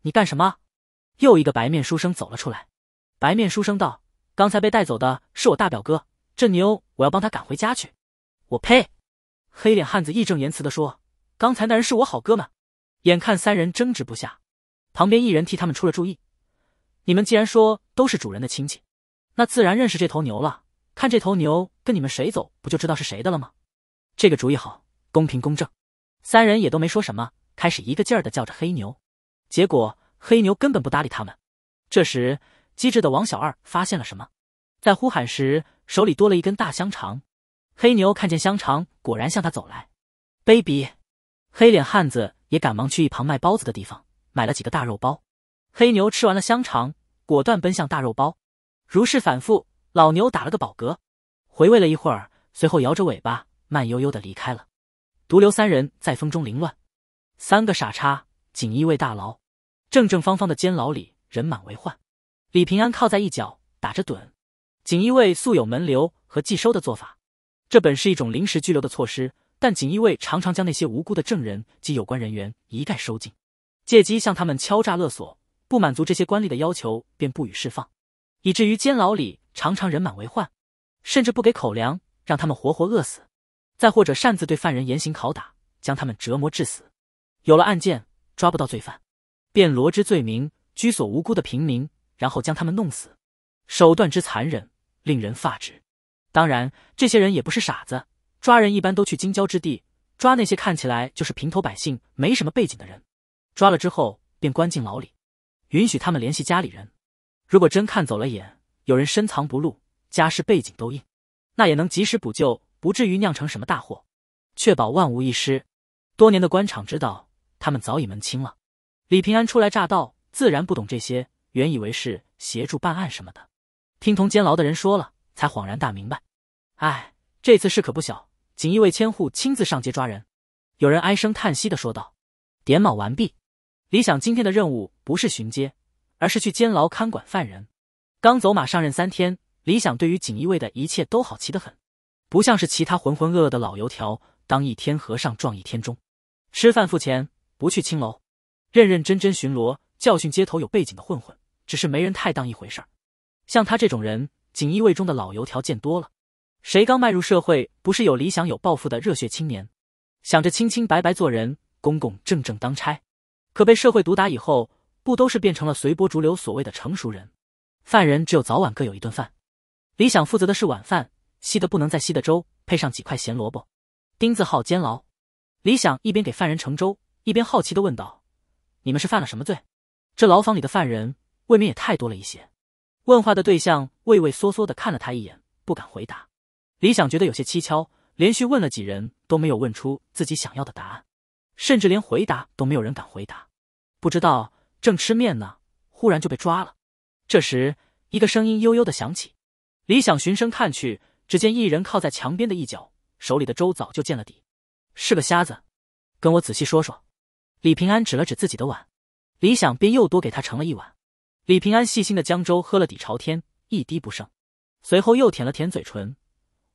你干什么？又一个白面书生走了出来。白面书生道：“刚才被带走的是我大表哥，这牛我要帮他赶回家去。”我呸！黑脸汉子义正言辞的说：“刚才那人是我好哥们。”眼看三人争执不下，旁边一人替他们出了主意：“你们既然说都是主人的亲戚，那自然认识这头牛了。看这头牛跟你们谁走，不就知道是谁的了吗？”这个主意好，公平公正。三人也都没说什么，开始一个劲儿的叫着黑牛。结果黑牛根本不搭理他们。这时，机智的王小二发现了什么，在呼喊时手里多了一根大香肠。黑牛看见香肠，果然向他走来。baby，黑脸汉子也赶忙去一旁卖包子的地方买了几个大肉包。黑牛吃完了香肠，果断奔向大肉包。如是反复，老牛打了个饱嗝，回味了一会儿，随后摇着尾巴，慢悠悠的离开了，独留三人在风中凌乱。三个傻叉，锦衣卫大牢，正正方方的监牢里人满为患。李平安靠在一角打着盹。锦衣卫素有门留和计收的做法。这本是一种临时拘留的措施，但锦衣卫常常将那些无辜的证人及有关人员一概收进，借机向他们敲诈勒索。不满足这些官吏的要求，便不予释放，以至于监牢里常常人满为患，甚至不给口粮，让他们活活饿死。再或者擅自对犯人严刑拷打，将他们折磨致死。有了案件抓不到罪犯，便罗织罪名，拘锁无辜的平民，然后将他们弄死，手段之残忍，令人发指。当然，这些人也不是傻子，抓人一般都去京郊之地，抓那些看起来就是平头百姓、没什么背景的人。抓了之后，便关进牢里，允许他们联系家里人。如果真看走了眼，有人深藏不露，家世背景都硬，那也能及时补救，不至于酿成什么大祸，确保万无一失。多年的官场之道，他们早已门清了。李平安初来乍到，自然不懂这些，原以为是协助办案什么的，听同监牢的人说了，才恍然大明白。唉，这次事可不小，锦衣卫千户亲自上街抓人。有人唉声叹息的说道。点卯完毕，李想今天的任务不是巡街，而是去监牢看管犯人。刚走马上任三天，李想对于锦衣卫的一切都好奇的很，不像是其他浑浑噩噩的老油条，当一天和尚撞一天钟，吃饭付钱，不去青楼，认认真真巡逻，教训街头有背景的混混，只是没人太当一回事儿。像他这种人，锦衣卫中的老油条见多了。谁刚迈入社会，不是有理想、有抱负的热血青年，想着清清白白做人，公公正正当差，可被社会毒打以后，不都是变成了随波逐流所谓的成熟人？犯人只有早晚各有一顿饭，理想负责的是晚饭，稀的不能再稀的粥，配上几块咸萝卜。丁字号监牢，理想一边给犯人盛粥，一边好奇的问道：“你们是犯了什么罪？”这牢房里的犯人未免也太多了一些。问话的对象畏畏缩缩的看了他一眼，不敢回答。李想觉得有些蹊跷，连续问了几人，都没有问出自己想要的答案，甚至连回答都没有人敢回答。不知道正吃面呢，忽然就被抓了。这时，一个声音悠悠的响起。李想循声看去，只见一人靠在墙边的一角，手里的粥早就见了底，是个瞎子。跟我仔细说说。李平安指了指自己的碗，李想便又多给他盛了一碗。李平安细心的将粥喝了底朝天，一滴不剩，随后又舔了舔嘴唇。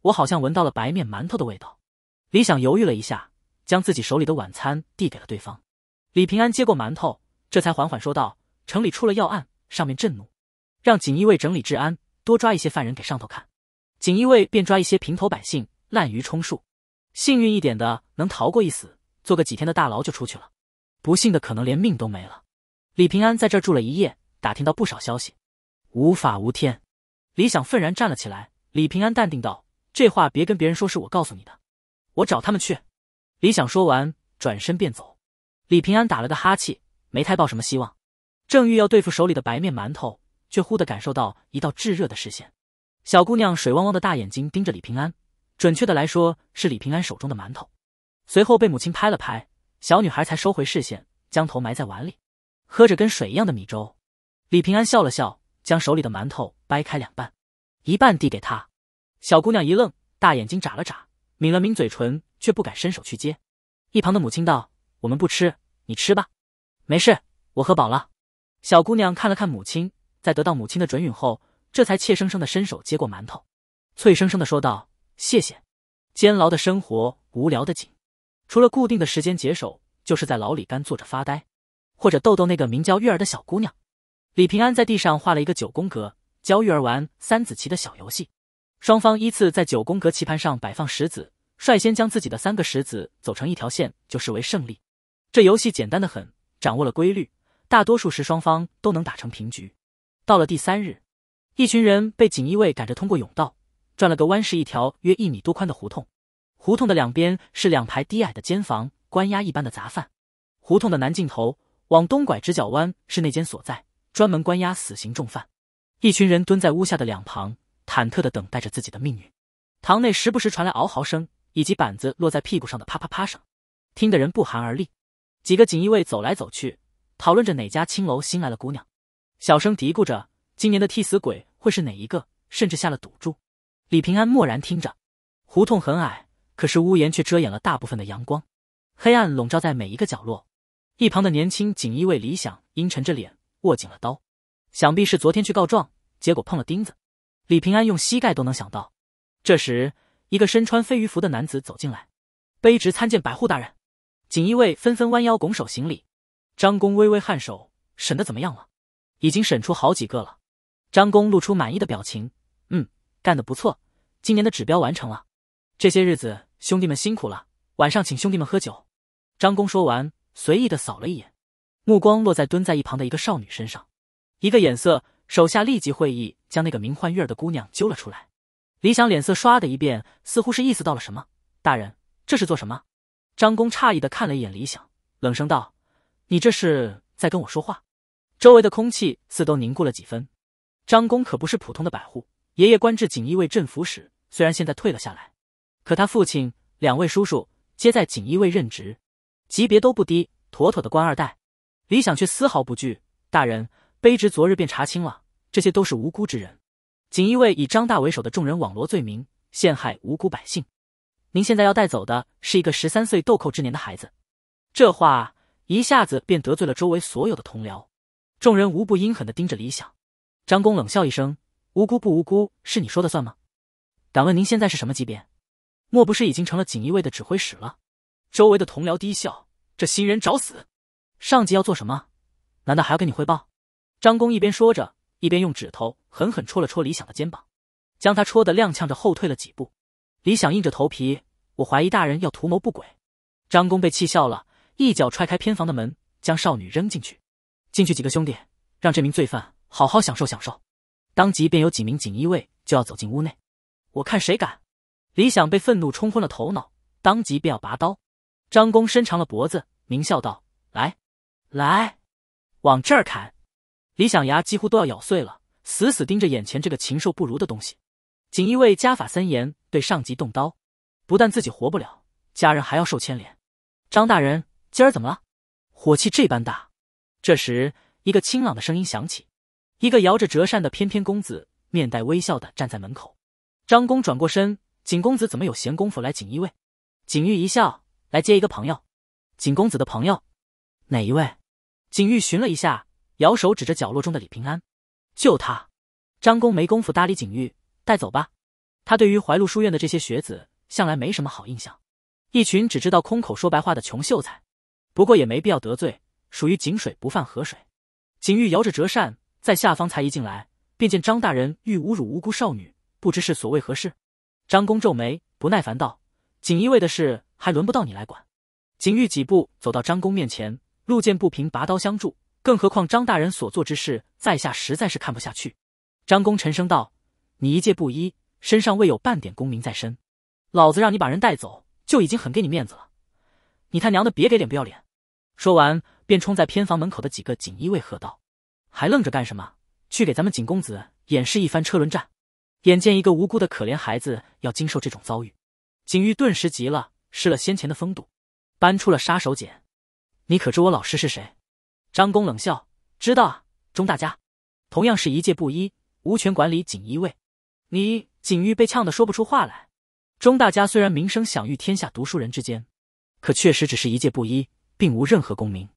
我好像闻到了白面馒头的味道。李想犹豫了一下，将自己手里的晚餐递给了对方。李平安接过馒头，这才缓缓说道：“城里出了要案，上面震怒，让锦衣卫整理治安，多抓一些犯人给上头看。锦衣卫便抓一些平头百姓，滥竽充数。幸运一点的能逃过一死，做个几天的大牢就出去了；不幸的可能连命都没了。”李平安在这儿住了一夜，打听到不少消息，无法无天。李想愤然站了起来，李平安淡定道。这话别跟别人说，是我告诉你的。我找他们去。李想说完，转身便走。李平安打了个哈气，没太抱什么希望，正欲要对付手里的白面馒头，却忽地感受到一道炙热的视线。小姑娘水汪汪的大眼睛盯着李平安，准确的来说是李平安手中的馒头。随后被母亲拍了拍，小女孩才收回视线，将头埋在碗里，喝着跟水一样的米粥。李平安笑了笑，将手里的馒头掰开两半，一半递给她。小姑娘一愣，大眼睛眨了眨，抿了抿嘴唇，却不敢伸手去接。一旁的母亲道：“我们不吃，你吃吧。”“没事，我喝饱了。”小姑娘看了看母亲，在得到母亲的准允后，这才怯生生的伸手接过馒头，脆生生的说道：“谢谢。”监牢的生活无聊的紧，除了固定的时间解手，就是在牢里干坐着发呆，或者逗逗那个名叫玉儿的小姑娘。李平安在地上画了一个九宫格，教玉儿玩三子棋的小游戏。双方依次在九宫格棋盘上摆放石子，率先将自己的三个石子走成一条线，就视为胜利。这游戏简单的很，掌握了规律，大多数时双方都能打成平局。到了第三日，一群人被锦衣卫赶着通过甬道，转了个弯是一条约一米多宽的胡同，胡同的两边是两排低矮的监房，关押一般的杂犯。胡同的南尽头往东拐直角弯是内监所在，专门关押死刑重犯。一群人蹲在屋下的两旁。忐忑的等待着自己的命运，堂内时不时传来嗷嚎声以及板子落在屁股上的啪啪啪声，听得人不寒而栗。几个锦衣卫走来走去，讨论着哪家青楼新来了姑娘，小声嘀咕着今年的替死鬼会是哪一个，甚至下了赌注。李平安默然听着，胡同很矮，可是屋檐却遮掩了大部分的阳光，黑暗笼罩在每一个角落。一旁的年轻锦衣卫李想阴沉着脸，握紧了刀，想必是昨天去告状，结果碰了钉子。李平安用膝盖都能想到。这时，一个身穿飞鱼服的男子走进来：“卑职参见百户大人。”锦衣卫纷纷弯腰拱手行礼。张公微微颔首：“审的怎么样了？”“已经审出好几个了。”张公露出满意的表情：“嗯，干得不错，今年的指标完成了。这些日子兄弟们辛苦了，晚上请兄弟们喝酒。”张公说完，随意的扫了一眼，目光落在蹲在一旁的一个少女身上，一个眼色，手下立即会意。将那个名唤月儿的姑娘揪了出来，李想脸色唰的一变，似乎是意识到了什么。大人，这是做什么？张公诧异的看了一眼李想，冷声道：“你这是在跟我说话？”周围的空气似都凝固了几分。张公可不是普通的百户，爷爷官至锦衣卫镇抚使，虽然现在退了下来，可他父亲、两位叔叔皆在锦衣卫任职，级别都不低，妥妥的官二代。李想却丝毫不惧，大人，卑职昨日便查清了。这些都是无辜之人，锦衣卫以张大为首的众人网罗罪名，陷害无辜百姓。您现在要带走的是一个十三岁豆蔻之年的孩子。这话一下子便得罪了周围所有的同僚，众人无不阴狠的盯着李想。张公冷笑一声：“无辜不无辜是你说的算吗？敢问您现在是什么级别？莫不是已经成了锦衣卫的指挥使了？”周围的同僚低笑：“这新人找死！上级要做什么？难道还要跟你汇报？”张公一边说着。一边用指头狠狠戳了戳李想的肩膀，将他戳得踉跄着后退了几步。李想硬着头皮：“我怀疑大人要图谋不轨。”张公被气笑了，一脚踹开偏房的门，将少女扔进去。进去几个兄弟，让这名罪犯好好享受享受。当即便有几名锦衣卫就要走进屋内，我看谁敢！李想被愤怒冲昏了头脑，当即便要拔刀。张公伸长了脖子，狞笑道：“来，来，往这儿砍！”李想牙几乎都要咬碎了，死死盯着眼前这个禽兽不如的东西。锦衣卫家法森严，对上级动刀，不但自己活不了，家人还要受牵连。张大人，今儿怎么了？火气这般大？这时，一个清朗的声音响起，一个摇着折扇的翩翩公子面带微笑的站在门口。张公转过身，锦公子怎么有闲工夫来锦衣卫？锦玉一笑，来接一个朋友。锦公子的朋友，哪一位？锦玉寻了一下。摇手指着角落中的李平安，就他，张公没工夫搭理景玉，带走吧。他对于怀禄书院的这些学子向来没什么好印象，一群只知道空口说白话的穷秀才。不过也没必要得罪，属于井水不犯河水。景玉摇着折扇，在下方才一进来，便见张大人欲侮辱无辜少女，不知是所谓何事。张公皱眉，不耐烦道：“锦衣卫的事还轮不到你来管。”景玉几步走到张公面前，路见不平拔刀相助。更何况张大人所做之事，在下实在是看不下去。张公沉声道：“你一介布衣，身上未有半点功名在身，老子让你把人带走，就已经很给你面子了。你他娘的别给脸不要脸！”说完，便冲在偏房门口的几个锦衣卫喝道：“还愣着干什么？去给咱们景公子演示一番车轮战！”眼见一个无辜的可怜孩子要经受这种遭遇，景玉顿时急了，失了先前的风度，搬出了杀手锏：“你可知我老师是谁？”张公冷笑：“知道啊，钟大家，同样是一介布衣，无权管理锦衣卫。你锦玉被呛得说不出话来。钟大家虽然名声享誉天下读书人之间，可确实只是一介布衣，并无任何功名。”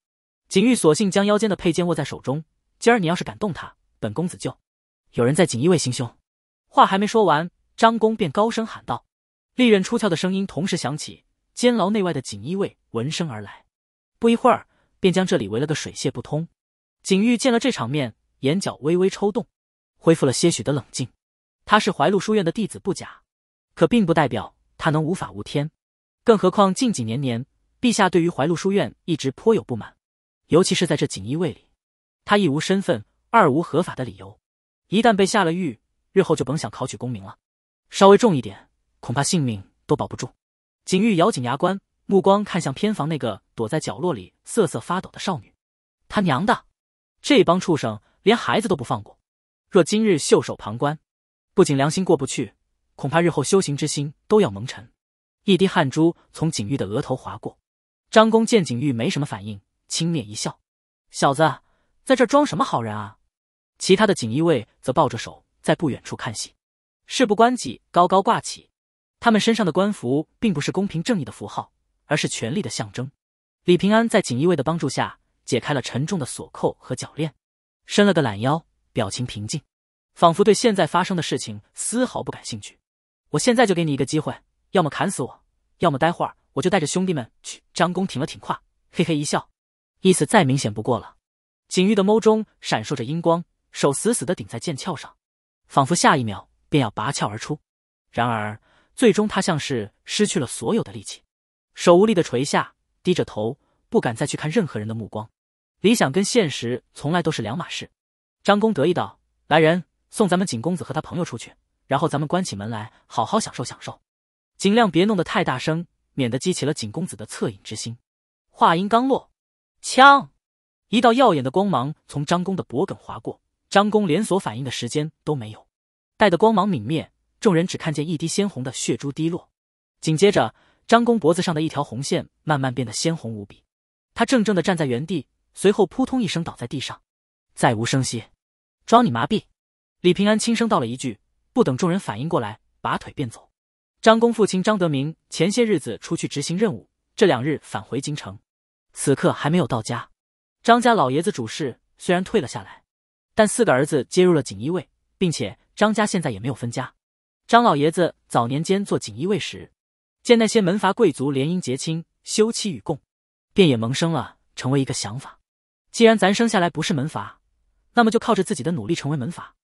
锦玉索性将腰间的佩剑握在手中。今儿你要是敢动他，本公子就……有人在锦衣卫行凶。话还没说完，张公便高声喊道：“利刃出鞘的声音同时响起，监牢内外的锦衣卫闻声而来。不一会儿。”便将这里围了个水泄不通。景玉见了这场面，眼角微微抽动，恢复了些许的冷静。他是怀禄书院的弟子不假，可并不代表他能无法无天。更何况近几年年，陛下对于怀禄书院一直颇有不满，尤其是在这锦衣卫里，他一无身份，二无合法的理由，一旦被下了狱，日后就甭想考取功名了。稍微重一点，恐怕性命都保不住。景玉咬紧牙关。目光看向偏房那个躲在角落里瑟瑟发抖的少女，他娘的，这帮畜生连孩子都不放过。若今日袖手旁观，不仅良心过不去，恐怕日后修行之心都要蒙尘。一滴汗珠从景玉的额头划过。张公见景玉没什么反应，轻蔑一笑：“小子，在这装什么好人啊？”其他的锦衣卫则抱着手在不远处看戏，事不关己高高挂起。他们身上的官服并不是公平正义的符号。而是权力的象征。李平安在锦衣卫的帮助下解开了沉重的锁扣和铰链，伸了个懒腰，表情平静，仿佛对现在发生的事情丝毫不感兴趣。我现在就给你一个机会，要么砍死我，要么待会儿我就带着兄弟们去。张公挺了挺胯，嘿嘿一笑，意思再明显不过了。锦玉的眸中闪烁着阴光，手死死地顶在剑鞘上，仿佛下一秒便要拔鞘而出。然而，最终他像是失去了所有的力气。手无力的垂下，低着头，不敢再去看任何人的目光。理想跟现实从来都是两码事。张公得意道：“来人，送咱们景公子和他朋友出去，然后咱们关起门来好好享受享受，尽量别弄得太大声，免得激起了景公子的恻隐之心。”话音刚落，枪，一道耀眼的光芒从张公的脖梗划过，张公连锁反应的时间都没有，待得光芒泯灭，众人只看见一滴鲜红的血珠滴落，紧接着。张公脖子上的一条红线慢慢变得鲜红无比，他怔怔的站在原地，随后扑通一声倒在地上，再无声息。装你麻痹！李平安轻声道了一句，不等众人反应过来，拔腿便走。张公父亲张德明前些日子出去执行任务，这两日返回京城，此刻还没有到家。张家老爷子主事虽然退了下来，但四个儿子接入了锦衣卫，并且张家现在也没有分家。张老爷子早年间做锦衣卫时。见那些门阀贵族联姻结亲，休妻与共，便也萌生了成为一个想法。既然咱生下来不是门阀，那么就靠着自己的努力成为门阀。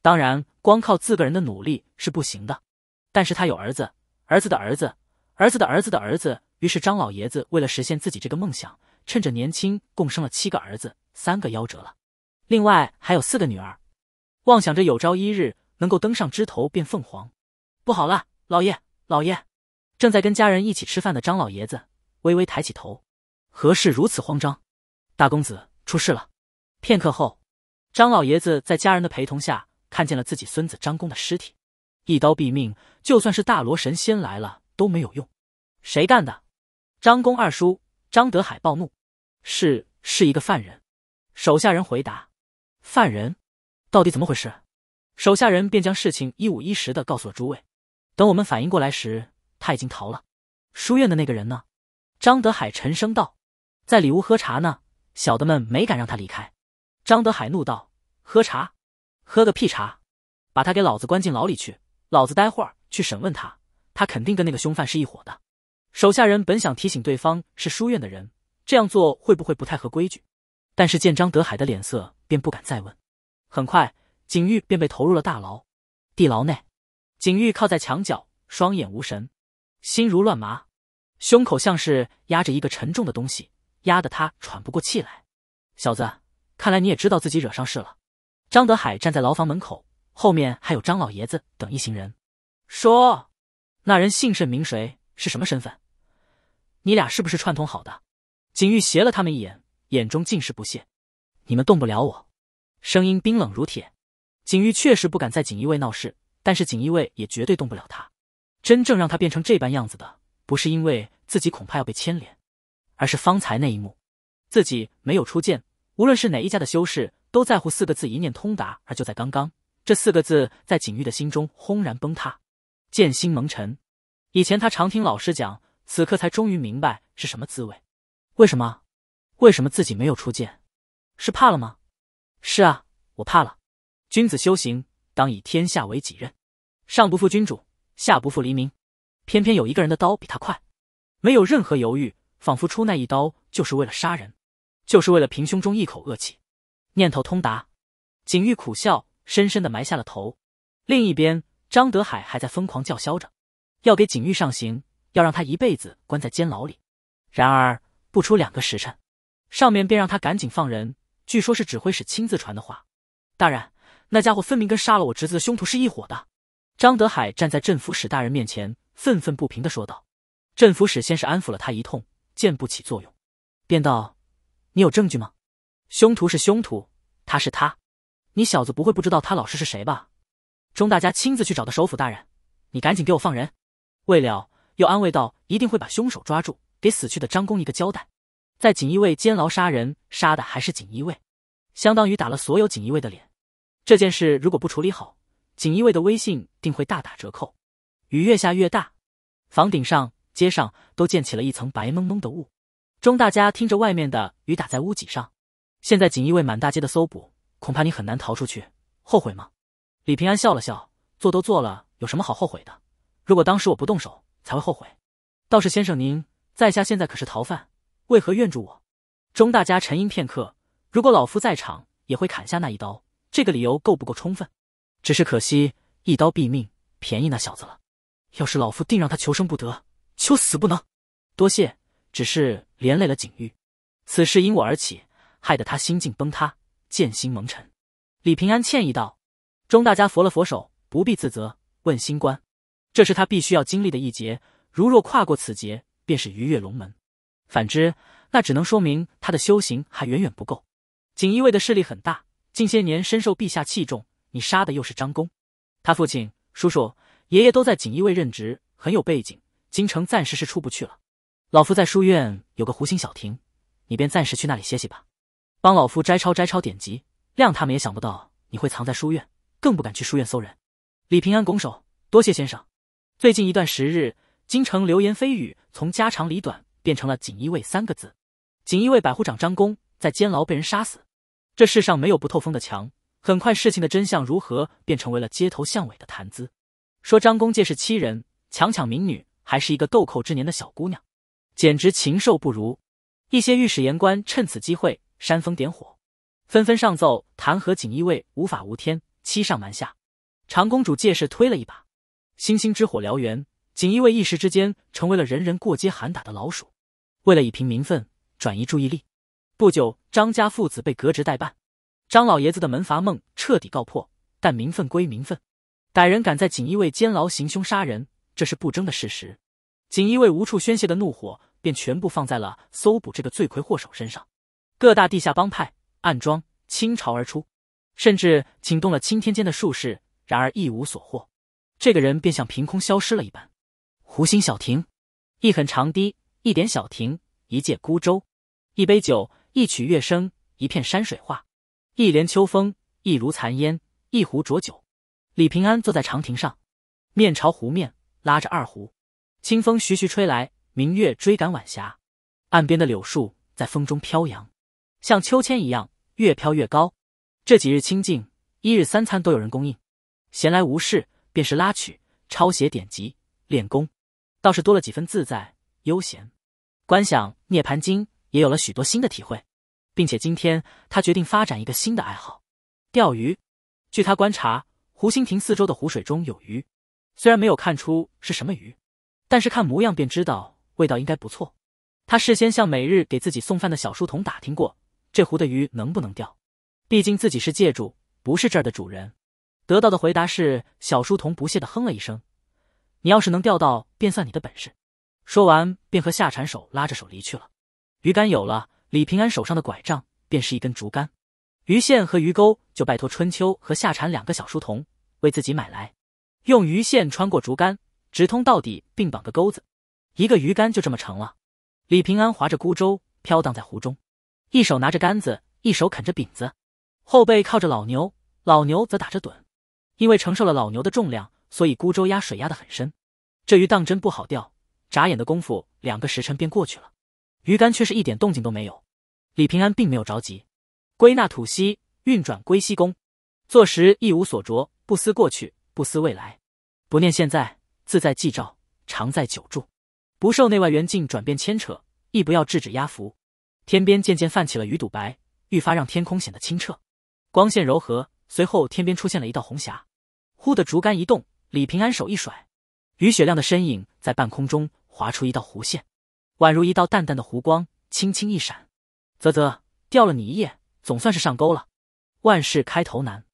当然，光靠自个人的努力是不行的。但是他有儿子，儿子的儿子，儿子的儿子的儿子。于是张老爷子为了实现自己这个梦想，趁着年轻，共生了七个儿子，三个夭折了，另外还有四个女儿，妄想着有朝一日能够登上枝头变凤凰。不好了，老爷，老爷！正在跟家人一起吃饭的张老爷子微微抬起头，何事如此慌张？大公子出事了。片刻后，张老爷子在家人的陪同下，看见了自己孙子张公的尸体，一刀毙命。就算是大罗神仙来了都没有用。谁干的？张公二叔张德海暴怒：“是，是一个犯人。”手下人回答：“犯人，到底怎么回事？”手下人便将事情一五一十的告诉了诸位。等我们反应过来时，他已经逃了，书院的那个人呢？张德海沉声道：“在里屋喝茶呢，小的们没敢让他离开。”张德海怒道：“喝茶？喝个屁茶！把他给老子关进牢里去！老子待会儿去审问他，他肯定跟那个凶犯是一伙的。”手下人本想提醒对方是书院的人，这样做会不会不太合规矩？但是见张德海的脸色，便不敢再问。很快，景玉便被投入了大牢。地牢内，景玉靠在墙角，双眼无神。心如乱麻，胸口像是压着一个沉重的东西，压得他喘不过气来。小子，看来你也知道自己惹上事了。张德海站在牢房门口，后面还有张老爷子等一行人。说，那人姓甚名谁，是什么身份？你俩是不是串通好的？景玉斜了他们一眼，眼中尽是不屑。你们动不了我，声音冰冷如铁。景玉确实不敢在锦衣卫闹事，但是锦衣卫也绝对动不了他。真正让他变成这般样子的，不是因为自己恐怕要被牵连，而是方才那一幕，自己没有出剑。无论是哪一家的修士，都在乎四个字“一念通达”。而就在刚刚，这四个字在景玉的心中轰然崩塌，剑心蒙尘。以前他常听老师讲，此刻才终于明白是什么滋味。为什么？为什么自己没有出剑？是怕了吗？是啊，我怕了。君子修行，当以天下为己任，上不负君主。下不负黎明。偏偏有一个人的刀比他快，没有任何犹豫，仿佛出那一刀就是为了杀人，就是为了平胸中一口恶气。念头通达，景玉苦笑，深深的埋下了头。另一边，张德海还在疯狂叫嚣着，要给景玉上刑，要让他一辈子关在监牢里。然而，不出两个时辰，上面便让他赶紧放人，据说是指挥使亲自传的话。大人，那家伙分明跟杀了我侄子的凶徒是一伙的。张德海站在镇抚使大人面前，愤愤不平地说道：“镇抚使先是安抚了他一通，见不起作用，便道：‘你有证据吗？凶徒是凶徒，他是他。你小子不会不知道他老师是谁吧？’钟大家亲自去找的首府大人，你赶紧给我放人。未了又安慰道：‘一定会把凶手抓住，给死去的张公一个交代。’在锦衣卫监牢杀人，杀的还是锦衣卫，相当于打了所有锦衣卫的脸。这件事如果不处理好。”锦衣卫的威信定会大打折扣。雨越下越大，房顶上、街上都溅起了一层白蒙蒙的雾。钟大家听着外面的雨打在屋脊上。现在锦衣卫满大街的搜捕，恐怕你很难逃出去。后悔吗？李平安笑了笑：“做都做了，有什么好后悔的？如果当时我不动手，才会后悔。倒是先生您，在下现在可是逃犯，为何怨住我？”钟大家沉吟片刻：“如果老夫在场，也会砍下那一刀。这个理由够不够充分？”只是可惜，一刀毙命，便宜那小子了。要是老夫定让他求生不得，求死不能。多谢，只是连累了景玉。此事因我而起，害得他心境崩塌，剑心蒙尘。李平安歉意道：“钟大家，佛了佛手，不必自责。问心官，这是他必须要经历的一劫。如若跨过此劫，便是鱼跃龙门；反之，那只能说明他的修行还远远不够。”锦衣卫的势力很大，近些年深受陛下器重。你杀的又是张公，他父亲、叔叔、爷爷都在锦衣卫任职，很有背景，京城暂时是出不去了。老夫在书院有个湖心小亭，你便暂时去那里歇息吧，帮老夫摘抄摘抄典籍，谅他们也想不到你会藏在书院，更不敢去书院搜人。李平安拱手，多谢先生。最近一段时日，京城流言蜚语从家长里短变成了锦衣卫三个字，锦衣卫百户长张公在监牢被人杀死，这世上没有不透风的墙。很快，事情的真相如何便成为了街头巷尾的谈资。说张公介是欺人强抢民女，还是一个豆蔻之年的小姑娘，简直禽兽不如。一些御史言官趁此机会煽风点火，纷纷上奏弹劾锦衣卫无法无天、欺上瞒下。长公主借势推了一把，星星之火燎原，锦衣卫一时之间成为了人人过街喊打的老鼠。为了以平民愤、转移注意力，不久张家父子被革职代办。张老爷子的门阀梦彻底告破，但名分归名分，歹人敢在锦衣卫监牢行凶杀人，这是不争的事实。锦衣卫无处宣泄的怒火，便全部放在了搜捕这个罪魁祸首身上。各大地下帮派、暗桩倾巢而出，甚至请动了青天间的术士，然而一无所获。这个人便像凭空消失了一般。湖心小亭，一痕长堤，一点小亭，一介孤舟，一杯酒，一曲乐声，一片山水画。一帘秋风，一炉残烟；一壶浊酒，李平安坐在长亭上，面朝湖面，拉着二胡。清风徐徐吹来，明月追赶晚霞，岸边的柳树在风中飘扬，像秋千一样越飘越高。这几日清静，一日三餐都有人供应，闲来无事便是拉曲、抄写典籍、练功，倒是多了几分自在悠闲。观想《涅盘经》，也有了许多新的体会。并且今天他决定发展一个新的爱好，钓鱼。据他观察，湖心亭四周的湖水中有鱼，虽然没有看出是什么鱼，但是看模样便知道味道应该不错。他事先向每日给自己送饭的小书童打听过，这湖的鱼能不能钓？毕竟自己是借住，不是这儿的主人。得到的回答是，小书童不屑的哼了一声：“你要是能钓到，便算你的本事。”说完便和夏蝉手拉着手离去了。鱼竿有了。李平安手上的拐杖便是一根竹竿，鱼线和鱼钩就拜托春秋和夏蝉两个小书童为自己买来，用鱼线穿过竹竿，直通到底，并绑个钩子，一个鱼竿就这么成了。李平安划着孤舟，飘荡在湖中，一手拿着杆子，一手啃着饼子，后背靠着老牛，老牛则打着盹。因为承受了老牛的重量，所以孤舟压水压得很深。这鱼当真不好钓，眨眼的功夫，两个时辰便过去了，鱼竿却是一点动静都没有。李平安并没有着急，归纳吐息，运转归西功，坐时一无所着，不思过去，不思未来，不念现在，自在寂照，常在久住，不受内外缘境转变牵扯，亦不要制止压服。天边渐渐泛起了鱼肚白，愈发让天空显得清澈，光线柔和。随后，天边出现了一道红霞。忽的，竹竿一动，李平安手一甩，于雪亮的身影在半空中划出一道弧线，宛如一道淡淡的湖光，轻轻一闪。啧啧，钓了你一夜，总算是上钩了。万事开头难，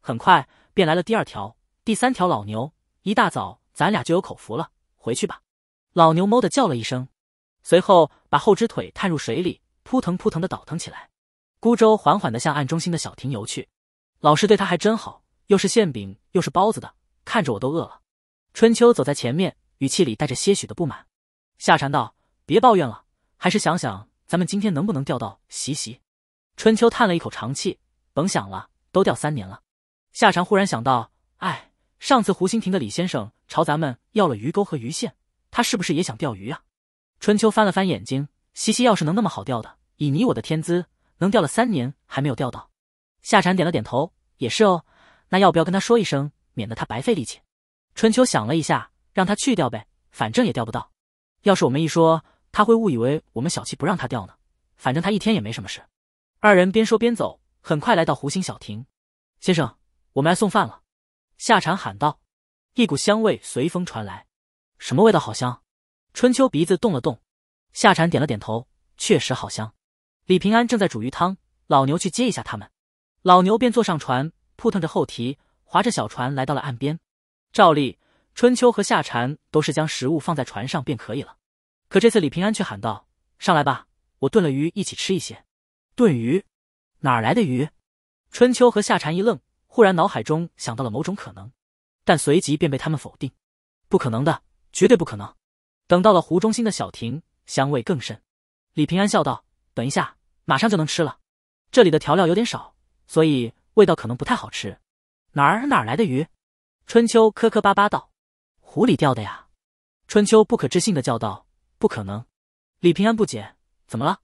很快便来了第二条、第三条。老牛一大早，咱俩就有口福了。回去吧。老牛哞的叫了一声，随后把后肢腿探入水里，扑腾扑腾的倒腾起来。孤舟缓缓的向岸中心的小亭游去。老师对他还真好，又是馅饼又是包子的，看着我都饿了。春秋走在前面，语气里带着些许的不满。夏蝉道：“别抱怨了，还是想想。”咱们今天能不能钓到习习？春秋叹了一口长气，甭想了，都钓三年了。夏蝉忽然想到，哎，上次湖心亭的李先生朝咱们要了鱼钩和鱼线，他是不是也想钓鱼啊？春秋翻了翻眼睛，习习要是能那么好钓的，以你我的天资，能钓了三年还没有钓到？夏蝉点了点头，也是哦。那要不要跟他说一声，免得他白费力气？春秋想了一下，让他去钓呗，反正也钓不到。要是我们一说。他会误以为我们小气不让他钓呢，反正他一天也没什么事。二人边说边走，很快来到湖心小亭。先生，我们来送饭了。”夏蝉喊道。一股香味随风传来，什么味道？好香！春秋鼻子动了动。夏蝉点了点头，确实好香。李平安正在煮鱼汤，老牛去接一下他们。老牛便坐上船，扑腾着后蹄，划着小船来到了岸边。照例，春秋和夏蝉都是将食物放在船上便可以了。可这次李平安却喊道：“上来吧，我炖了鱼一起吃一些。”炖鱼，哪儿来的鱼？春秋和夏蝉一愣，忽然脑海中想到了某种可能，但随即便被他们否定，不可能的，绝对不可能。等到了湖中心的小亭，香味更甚。李平安笑道：“等一下，马上就能吃了。这里的调料有点少，所以味道可能不太好吃。”哪儿哪儿来的鱼？春秋磕磕巴巴道：“湖里钓的呀。”春秋不可置信的叫道。不可能，李平安不解，怎么了？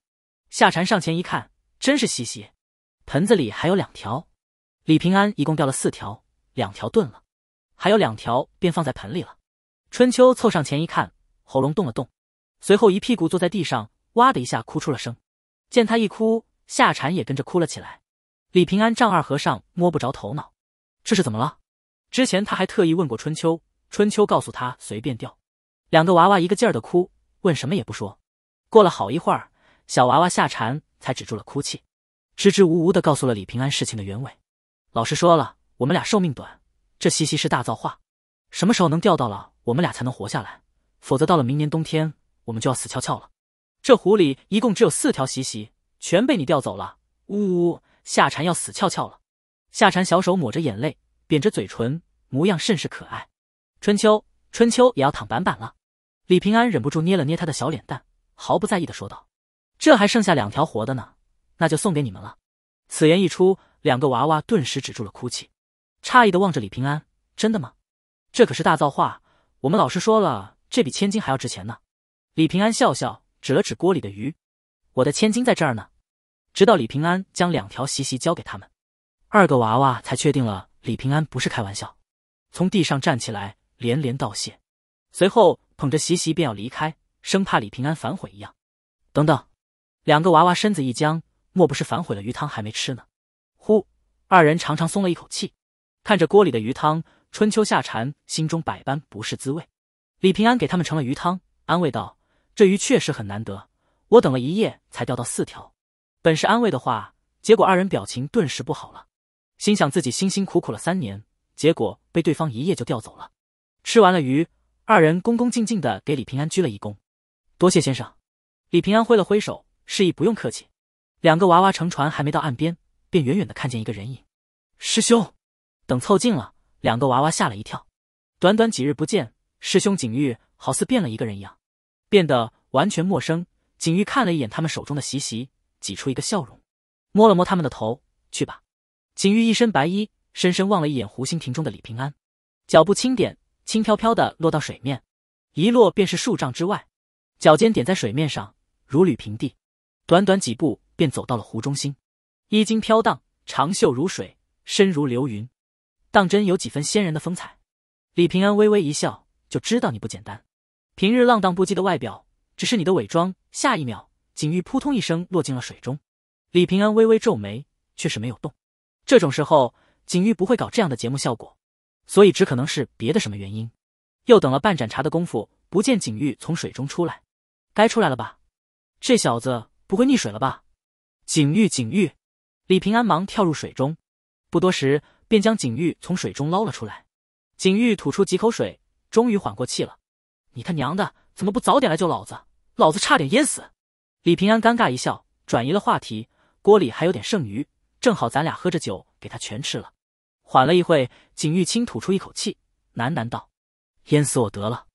夏蝉上前一看，真是稀奇，盆子里还有两条。李平安一共钓了四条，两条钝了，还有两条便放在盆里了。春秋凑上前一看，喉咙动了动，随后一屁股坐在地上，哇的一下哭出了声。见他一哭，夏蝉也跟着哭了起来。李平安丈二和尚摸不着头脑，这是怎么了？之前他还特意问过春秋，春秋告诉他随便钓。两个娃娃一个劲儿的哭。问什么也不说。过了好一会儿，小娃娃夏蝉才止住了哭泣，支支吾吾的告诉了李平安事情的原委。老师说了，我们俩寿命短，这西西是大造化，什么时候能钓到了，我们俩才能活下来，否则到了明年冬天，我们就要死翘翘了。这湖里一共只有四条西西，全被你钓走了。呜呜，夏蝉要死翘翘了。夏蝉小手抹着眼泪，扁着嘴唇，模样甚是可爱。春秋，春秋也要躺板板了。李平安忍不住捏了捏他的小脸蛋，毫不在意的说道：“这还剩下两条活的呢，那就送给你们了。”此言一出，两个娃娃顿时止住了哭泣，诧异的望着李平安：“真的吗？这可是大造化！我们老师说了，这比千金还要值钱呢。”李平安笑笑，指了指锅里的鱼：“我的千金在这儿呢。”直到李平安将两条习习交给他们，二个娃娃才确定了李平安不是开玩笑，从地上站起来，连连道谢。随后捧着席席便要离开，生怕李平安反悔一样。等等，两个娃娃身子一僵，莫不是反悔了？鱼汤还没吃呢。呼，二人长长松了一口气，看着锅里的鱼汤，春秋夏蝉心中百般不是滋味。李平安给他们盛了鱼汤，安慰道：“这鱼确实很难得，我等了一夜才钓到四条。”本是安慰的话，结果二人表情顿时不好了，心想自己辛辛苦苦了三年，结果被对方一夜就钓走了。吃完了鱼。二人恭恭敬敬的给李平安鞠了一躬，多谢先生。李平安挥了挥手，示意不用客气。两个娃娃乘船还没到岸边，便远远的看见一个人影。师兄，等凑近了，两个娃娃吓了一跳。短短几日不见，师兄景玉好似变了一个人一样，变得完全陌生。景玉看了一眼他们手中的习习，挤出一个笑容，摸了摸他们的头，去吧。景玉一身白衣，深深望了一眼湖心亭中的李平安，脚步轻点。轻飘飘的落到水面，一落便是数丈之外，脚尖点在水面上，如履平地，短短几步便走到了湖中心，衣襟飘荡，长袖如水，身如流云，当真有几分仙人的风采。李平安微微一笑，就知道你不简单。平日浪荡不羁的外表，只是你的伪装。下一秒，景玉扑通一声落进了水中，李平安微微皱眉，却是没有动。这种时候，景玉不会搞这样的节目效果。所以只可能是别的什么原因。又等了半盏茶的功夫，不见景玉从水中出来，该出来了吧？这小子不会溺水了吧？景玉，景玉！李平安忙跳入水中，不多时便将景玉从水中捞了出来。景玉吐出几口水，终于缓过气了。你他娘的怎么不早点来救老子？老子差点淹死！李平安尴尬一笑，转移了话题。锅里还有点剩余，正好咱俩喝着酒给他全吃了。缓了一会，景玉清吐出一口气，喃喃道：“淹死我得了。”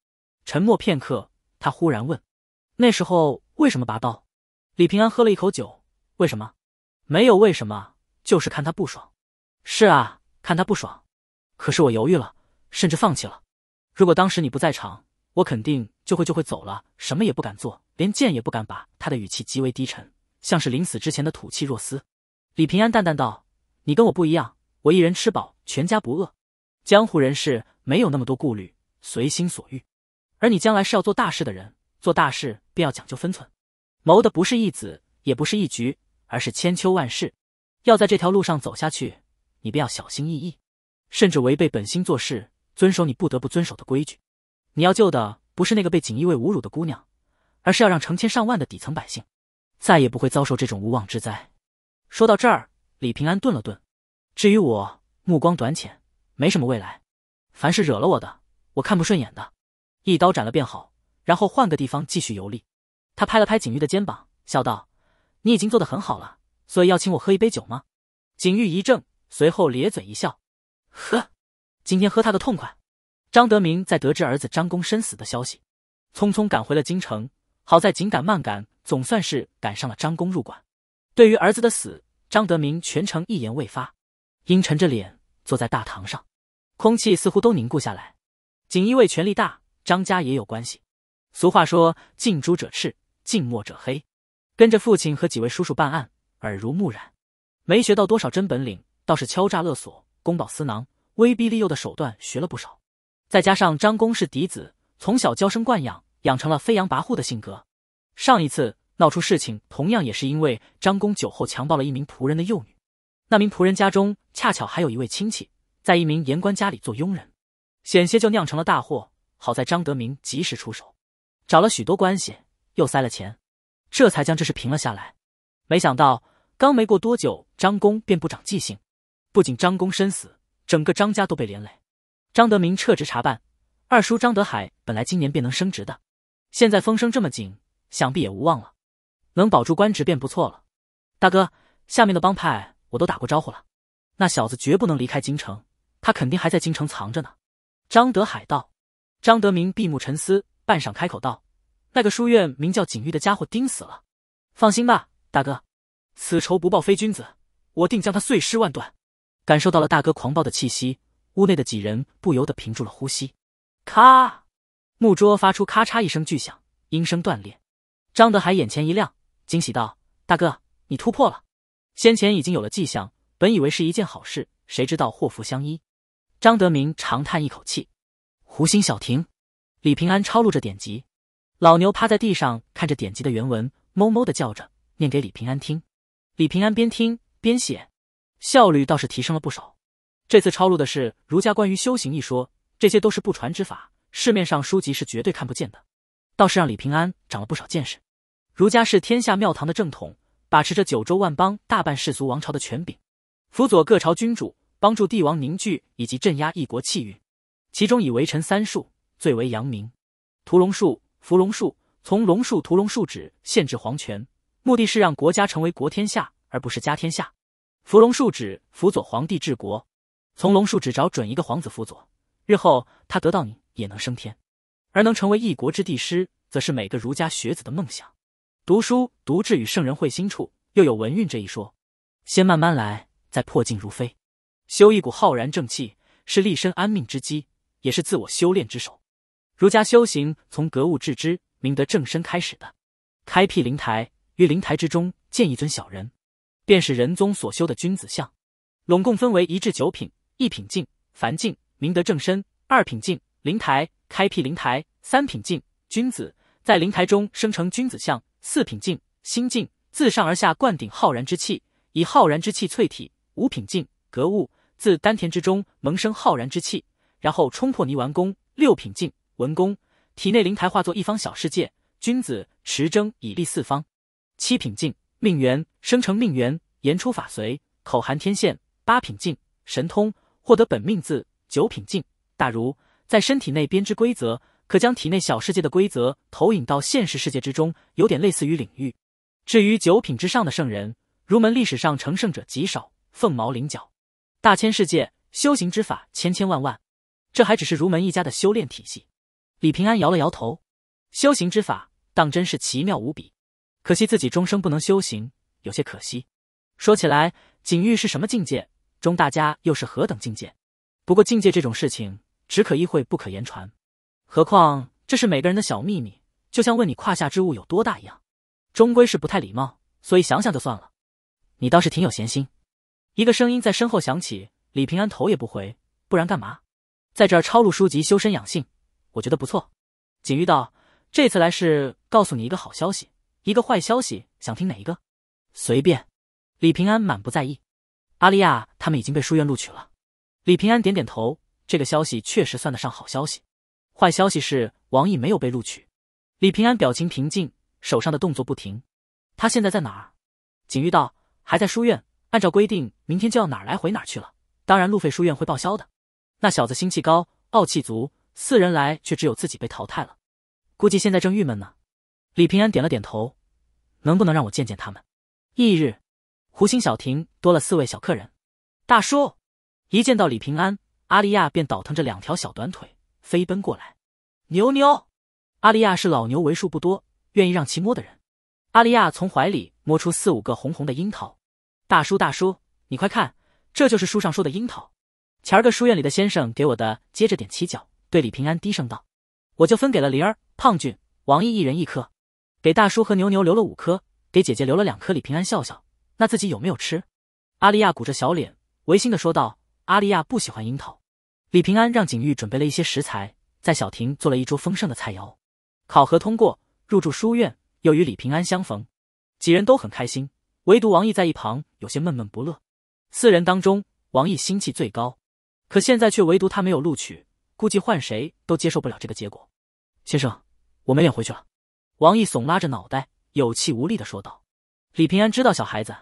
沉默片刻，他忽然问：“那时候为什么拔刀？”李平安喝了一口酒：“为什么？没有为什么，就是看他不爽。”“是啊，看他不爽。”“可是我犹豫了，甚至放弃了。如果当时你不在场，我肯定就会就会走了，什么也不敢做，连剑也不敢拔。”他的语气极为低沉，像是临死之前的吐气若丝。李平安淡淡道：“你跟我不一样。”我一人吃饱，全家不饿。江湖人士没有那么多顾虑，随心所欲。而你将来是要做大事的人，做大事便要讲究分寸，谋的不是一子，也不是一局，而是千秋万世。要在这条路上走下去，你便要小心翼翼，甚至违背本心做事，遵守你不得不遵守的规矩。你要救的不是那个被锦衣卫侮辱的姑娘，而是要让成千上万的底层百姓，再也不会遭受这种无妄之灾。说到这儿，李平安顿了顿。至于我目光短浅，没什么未来。凡是惹了我的，我看不顺眼的，一刀斩了便好。然后换个地方继续游历。他拍了拍景玉的肩膀，笑道：“你已经做得很好了，所以要请我喝一杯酒吗？”景玉一怔，随后咧嘴一笑：“呵，今天喝他个痛快。”张德明在得知儿子张公身死的消息，匆匆赶回了京城。好在紧赶慢赶，总算是赶上了张公入馆。对于儿子的死，张德明全程一言未发。阴沉着脸坐在大堂上，空气似乎都凝固下来。锦衣卫权力大，张家也有关系。俗话说近朱者赤，近墨者黑。跟着父亲和几位叔叔办案，耳濡目染，没学到多少真本领，倒是敲诈勒索、公报私囊、威逼利诱的手段学了不少。再加上张公是嫡子，从小娇生惯养，养成了飞扬跋扈的性格。上一次闹出事情，同样也是因为张公酒后强暴了一名仆人的幼女。那名仆人家中恰巧还有一位亲戚，在一名盐官家里做佣人，险些就酿成了大祸。好在张德明及时出手，找了许多关系，又塞了钱，这才将这事平了下来。没想到刚没过多久，张公便不长记性，不仅张公身死，整个张家都被连累。张德明撤职查办，二叔张德海本来今年便能升职的，现在风声这么紧，想必也无望了。能保住官职便不错了。大哥，下面的帮派。我都打过招呼了，那小子绝不能离开京城，他肯定还在京城藏着呢。张德海道，张德明闭目沉思，半晌开口道：“那个书院名叫景玉的家伙盯死了，放心吧，大哥，此仇不报非君子，我定将他碎尸万段。”感受到了大哥狂暴的气息，屋内的几人不由得屏住了呼吸。咔，木桌发出咔嚓一声巨响，音声断裂。张德海眼前一亮，惊喜道：“大哥，你突破了！”先前已经有了迹象，本以为是一件好事，谁知道祸福相依。张德明长叹一口气。湖心小亭，李平安抄录着典籍，老牛趴在地上看着典籍的原文，哞哞的叫着，念给李平安听。李平安边听边写，效率倒是提升了不少。这次抄录的是儒家关于修行一说，这些都是不传之法，市面上书籍是绝对看不见的，倒是让李平安长了不少见识。儒家是天下庙堂的正统。把持着九州万邦大半世俗王朝的权柄，辅佐各朝君主，帮助帝王凝聚以及镇压一国气运。其中以为臣三术最为扬名：屠龙术、伏龙术、从龙术。屠龙术指限制皇权，目的是让国家成为国天下，而不是家天下。伏龙术指辅佐皇帝治国，从龙术指找准一个皇子辅佐，日后他得到你也能升天。而能成为一国之帝师，则是每个儒家学子的梦想。读书读至与圣人会心处，又有文运这一说。先慢慢来，再破镜如飞。修一股浩然正气，是立身安命之基，也是自我修炼之首。儒家修行从格物致知、明德正身开始的，开辟灵台，于灵台之中建一尊小人，便是仁宗所修的君子像。拢共分为一至九品：一品境，凡境；明德正身；二品境，灵台，开辟灵台；三品境，君子，在灵台中生成君子像。四品境心境，自上而下灌顶浩然之气，以浩然之气淬体。五品境格物，自丹田之中萌生浩然之气，然后冲破泥丸宫。六品境文宫体内灵台化作一方小世界，君子持争以立四方。七品境命元生成命元，言出法随，口含天线。八品境神通，获得本命字。九品境大如在身体内编织规则。可将体内小世界的规则投影到现实世界之中，有点类似于领域。至于九品之上的圣人，儒门历史上成圣者极少，凤毛麟角。大千世界修行之法千千万万，这还只是儒门一家的修炼体系。李平安摇了摇头，修行之法当真是奇妙无比，可惜自己终生不能修行，有些可惜。说起来，景玉是什么境界？钟大家又是何等境界？不过境界这种事情，只可意会，不可言传。何况这是每个人的小秘密，就像问你胯下之物有多大一样，终归是不太礼貌。所以想想就算了。你倒是挺有闲心。一个声音在身后响起。李平安头也不回，不然干嘛？在这儿抄录书籍，修身养性，我觉得不错。锦玉道：“这次来是告诉你一个好消息，一个坏消息。想听哪一个？随便。”李平安满不在意。阿丽亚他们已经被书院录取了。李平安点点头，这个消息确实算得上好消息。坏消息是，王毅没有被录取。李平安表情平静，手上的动作不停。他现在在哪儿？景玉道，还在书院。按照规定，明天就要哪儿来回哪儿去了。当然，路费书院会报销的。那小子心气高，傲气足，四人来却只有自己被淘汰了，估计现在正郁闷呢。李平安点了点头。能不能让我见见他们？翌日，湖心小亭多了四位小客人。大叔，一见到李平安，阿丽亚便倒腾着两条小短腿。飞奔过来，牛牛，阿利亚是老牛为数不多愿意让其摸的人。阿利亚从怀里摸出四五个红红的樱桃，大叔大叔，你快看，这就是书上说的樱桃。前儿个书院里的先生给我的。接着点起脚，对李平安低声道：“我就分给了灵儿、胖俊、王毅一人一颗，给大叔和牛牛留了五颗，给姐姐留了两颗。”李平安笑笑：“那自己有没有吃？”阿利亚鼓着小脸，违心的说道：“阿利亚不喜欢樱桃。”李平安让景玉准备了一些食材，在小亭做了一桌丰盛的菜肴。考核通过，入住书院，又与李平安相逢，几人都很开心，唯独王毅在一旁有些闷闷不乐。四人当中，王毅心气最高，可现在却唯独他没有录取，估计换谁都接受不了这个结果。先生，我没脸回去了。”王毅耸拉着脑袋，有气无力的说道。李平安知道小孩子，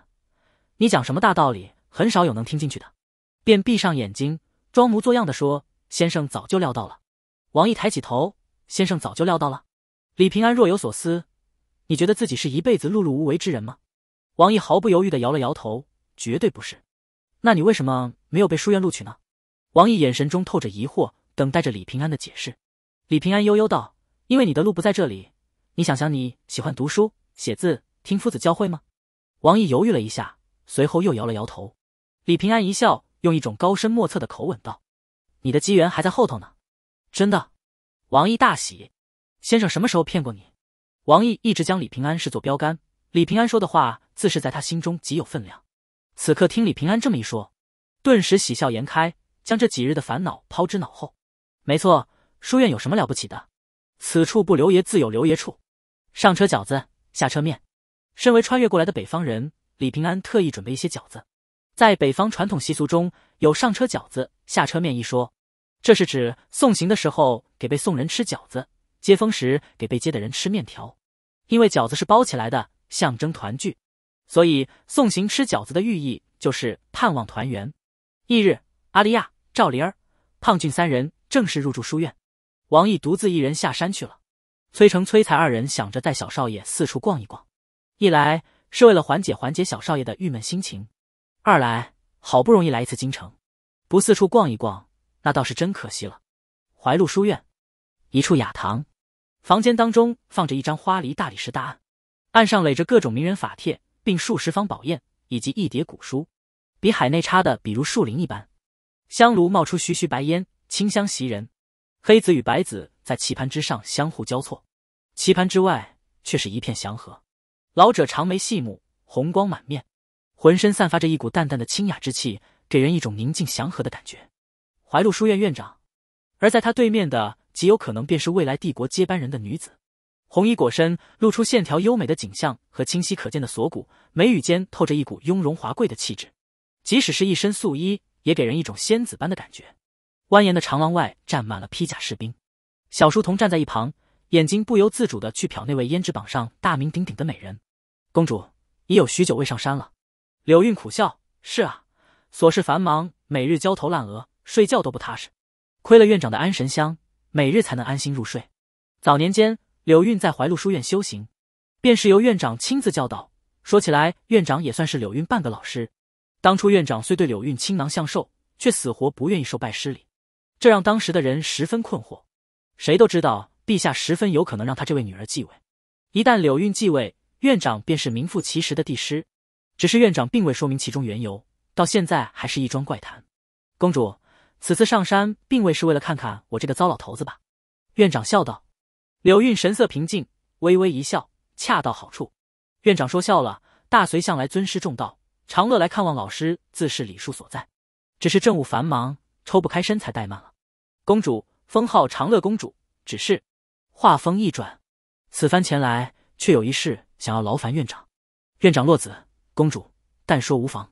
你讲什么大道理，很少有能听进去的，便闭上眼睛。装模作样的说：“先生早就料到了。”王毅抬起头：“先生早就料到了。”李平安若有所思：“你觉得自己是一辈子碌碌无为之人吗？”王毅毫不犹豫的摇了摇头：“绝对不是。”“那你为什么没有被书院录取呢？”王毅眼神中透着疑惑，等待着李平安的解释。李平安悠悠道：“因为你的路不在这里。你想想，你喜欢读书、写字、听夫子教诲吗？”王毅犹豫了一下，随后又摇了摇头。李平安一笑。用一种高深莫测的口吻道：“你的机缘还在后头呢，真的。”王毅大喜，先生什么时候骗过你？王毅一直将李平安视作标杆，李平安说的话自是在他心中极有分量。此刻听李平安这么一说，顿时喜笑颜开，将这几日的烦恼抛之脑后。没错，书院有什么了不起的？此处不留爷，自有留爷处。上车饺子，下车面。身为穿越过来的北方人，李平安特意准备一些饺子。在北方传统习俗中，有上车饺子下车面一说，这是指送行的时候给被送人吃饺子，接风时给被接的人吃面条。因为饺子是包起来的，象征团聚，所以送行吃饺子的寓意就是盼望团圆。翌日，阿丽亚、赵灵儿、胖俊三人正式入住书院，王毅独自一人下山去了。崔成、崔才二人想着带小少爷四处逛一逛，一来是为了缓解缓解小少爷的郁闷心情。二来，好不容易来一次京城，不四处逛一逛，那倒是真可惜了。怀露书院，一处雅堂，房间当中放着一张花梨大理石大案，案上垒着各种名人法帖，并数十方宝砚以及一叠古书，比海内差的，比如树林一般。香炉冒出徐徐白烟，清香袭人。黑子与白子在棋盘之上相互交错，棋盘之外却是一片祥和。老者长眉细目，红光满面。浑身散发着一股淡淡的清雅之气，给人一种宁静祥和的感觉。怀禄书院院长，而在他对面的极有可能便是未来帝国接班人的女子。红衣裹身，露出线条优美的颈项和清晰可见的锁骨，眉宇间透着一股雍容华贵的气质。即使是一身素衣，也给人一种仙子般的感觉。蜿蜒的长廊外站满了披甲士兵，小书童站在一旁，眼睛不由自主的去瞟那位胭脂榜上大名鼎鼎的美人。公主已有许久未上山了。柳韵苦笑：“是啊，琐事繁忙，每日焦头烂额，睡觉都不踏实。亏了院长的安神香，每日才能安心入睡。早年间，柳韵在怀禄书院修行，便是由院长亲自教导。说起来，院长也算是柳韵半个老师。当初院长虽对柳韵倾囊相授，却死活不愿意受拜师礼，这让当时的人十分困惑。谁都知道，陛下十分有可能让他这位女儿继位。一旦柳韵继位，院长便是名副其实的帝师。”只是院长并未说明其中缘由，到现在还是一桩怪谈。公主此次上山，并未是为了看看我这个糟老头子吧？院长笑道。柳韵神色平静，微微一笑，恰到好处。院长说笑了，大隋向来尊师重道，长乐来看望老师，自是礼数所在。只是政务繁忙，抽不开身，才怠慢了。公主封号长乐公主，只是话锋一转，此番前来却有一事想要劳烦院长。院长落子。公主，但说无妨。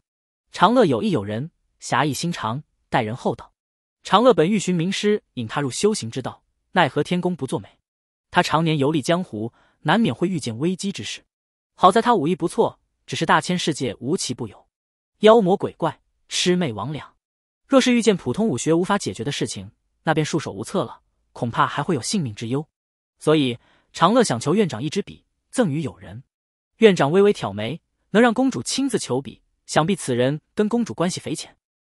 长乐有意友人，侠义心肠，待人厚道。长乐本欲寻名师引他入修行之道，奈何天公不作美。他常年游历江湖，难免会遇见危机之事。好在他武艺不错，只是大千世界无奇不有，妖魔鬼怪、魑魅魍魉，若是遇见普通武学无法解决的事情，那便束手无策了，恐怕还会有性命之忧。所以，长乐想求院长一支笔赠与友人。院长微微挑眉。能让公主亲自求笔，想必此人跟公主关系匪浅。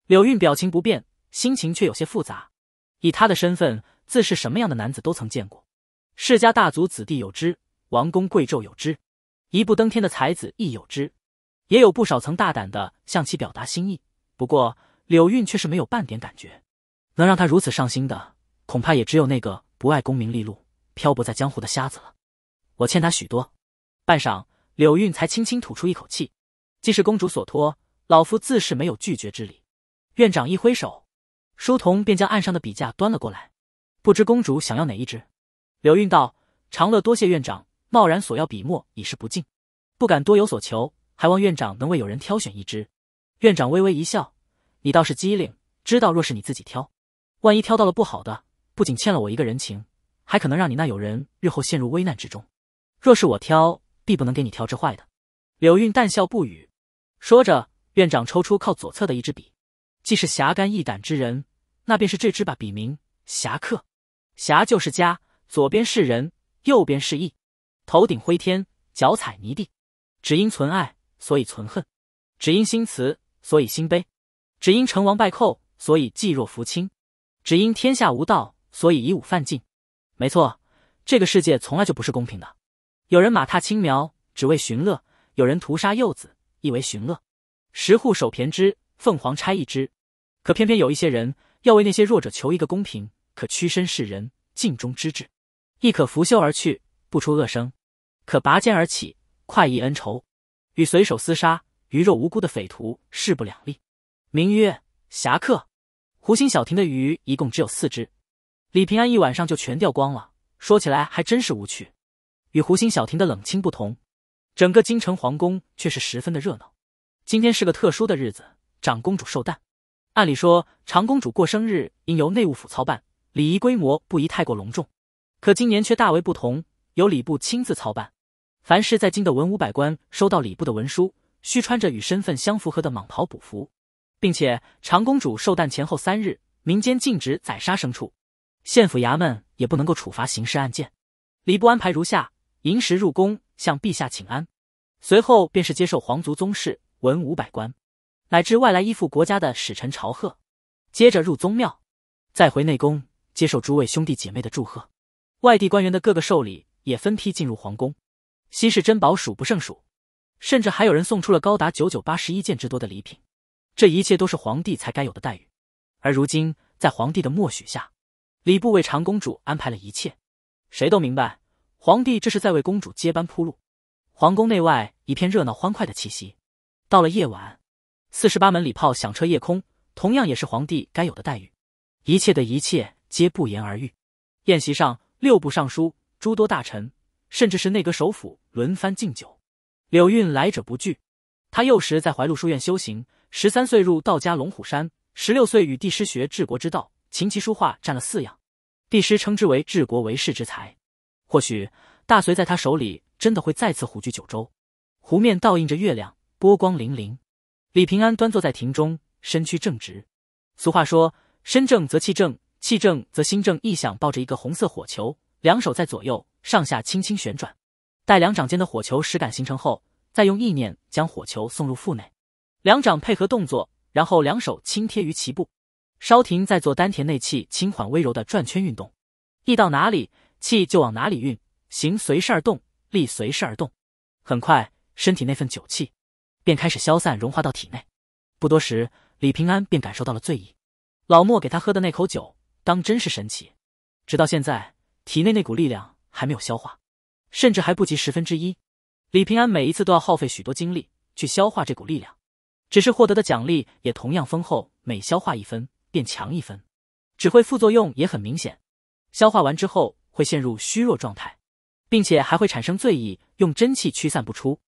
柳韵表情不变，心情却有些复杂。以她的身份，自是什么样的男子都曾见过，世家大族子弟有之，王公贵胄有之，一步登天的才子亦有之，也有不少曾大胆的向其表达心意。不过柳韵却是没有半点感觉，能让他如此上心的，恐怕也只有那个不爱功名利禄、漂泊在江湖的瞎子了。我欠他许多。半晌。柳韵才轻轻吐出一口气，既是公主所托，老夫自是没有拒绝之理。院长一挥手，书童便将案上的笔架端了过来。不知公主想要哪一支？柳韵道：“长乐，多谢院长。贸然索要笔墨已是不敬，不敢多有所求，还望院长能为友人挑选一支。”院长微微一笑：“你倒是机灵，知道若是你自己挑，万一挑到了不好的，不仅欠了我一个人情，还可能让你那友人日后陷入危难之中。若是我挑……”必不能给你挑制坏的。柳韵淡笑不语，说着，院长抽出靠左侧的一支笔，既是侠肝义胆之人，那便是这支吧。笔名侠客，侠就是家，左边是人，右边是义，头顶灰天，脚踩泥地，只因存爱，所以存恨；只因心慈，所以心悲；只因成王败寇，所以济若扶倾；只因天下无道，所以以武犯禁。没错，这个世界从来就不是公平的。有人马踏青苗，只为寻乐；有人屠杀幼子，亦为寻乐。十户守偏之，凤凰钗一只。可偏偏有一些人，要为那些弱者求一个公平。可屈身世人，尽忠之志；亦可拂袖而去，不出恶声；可拔剑而起，快意恩仇，与随手厮杀鱼肉无辜的匪徒势不两立。名曰侠客。湖心小亭的鱼一共只有四只，李平安一晚上就全钓光了。说起来还真是无趣。与湖心小亭的冷清不同，整个京城皇宫却是十分的热闹。今天是个特殊的日子，长公主寿诞。按理说，长公主过生日应由内务府操办，礼仪规模不宜太过隆重。可今年却大为不同，由礼部亲自操办。凡是在京的文武百官收到礼部的文书，需穿着与身份相符合的蟒袍补服，并且长公主寿诞前后三日，民间禁止宰杀牲畜，县府衙门也不能够处罚刑事案件。礼部安排如下。迎时入宫，向陛下请安，随后便是接受皇族宗室、文武百官，乃至外来依附国家的使臣朝贺。接着入宗庙，再回内宫接受诸位兄弟姐妹的祝贺。外地官员的各个寿礼也分批进入皇宫，稀世珍宝数不胜数，甚至还有人送出了高达九九八十一件之多的礼品。这一切都是皇帝才该有的待遇，而如今在皇帝的默许下，礼部为长公主安排了一切，谁都明白。皇帝这是在为公主接班铺路，皇宫内外一片热闹欢快的气息。到了夜晚，四十八门礼炮响彻夜空，同样也是皇帝该有的待遇。一切的一切皆不言而喻。宴席上，六部尚书、诸多大臣，甚至是内阁首辅轮番敬酒，柳韵来者不拒。他幼时在怀陆书院修行，十三岁入道家龙虎山，十六岁与帝师学治国之道，琴棋书画占了四样，帝师称之为治国为世之才。或许大隋在他手里真的会再次虎踞九州。湖面倒映着月亮，波光粼粼。李平安端坐在亭中，身躯正直。俗话说，身正则气正，气正则心正。意想抱着一个红色火球，两手在左右上下轻轻旋转。待两掌间的火球实感形成后，再用意念将火球送入腹内。两掌配合动作，然后两手轻贴于脐部，稍停，再做丹田内气轻缓微柔的转圈运动。意到哪里？气就往哪里运行，随势而动，力随势而动。很快，身体那份酒气便开始消散，融化到体内。不多时，李平安便感受到了醉意。老莫给他喝的那口酒，当真是神奇。直到现在，体内那股力量还没有消化，甚至还不及十分之一。李平安每一次都要耗费许多精力去消化这股力量，只是获得的奖励也同样丰厚。每消化一分，便强一分。只会副作用也很明显，消化完之后。会陷入虚弱状态，并且还会产生醉意，用真气驱散不出。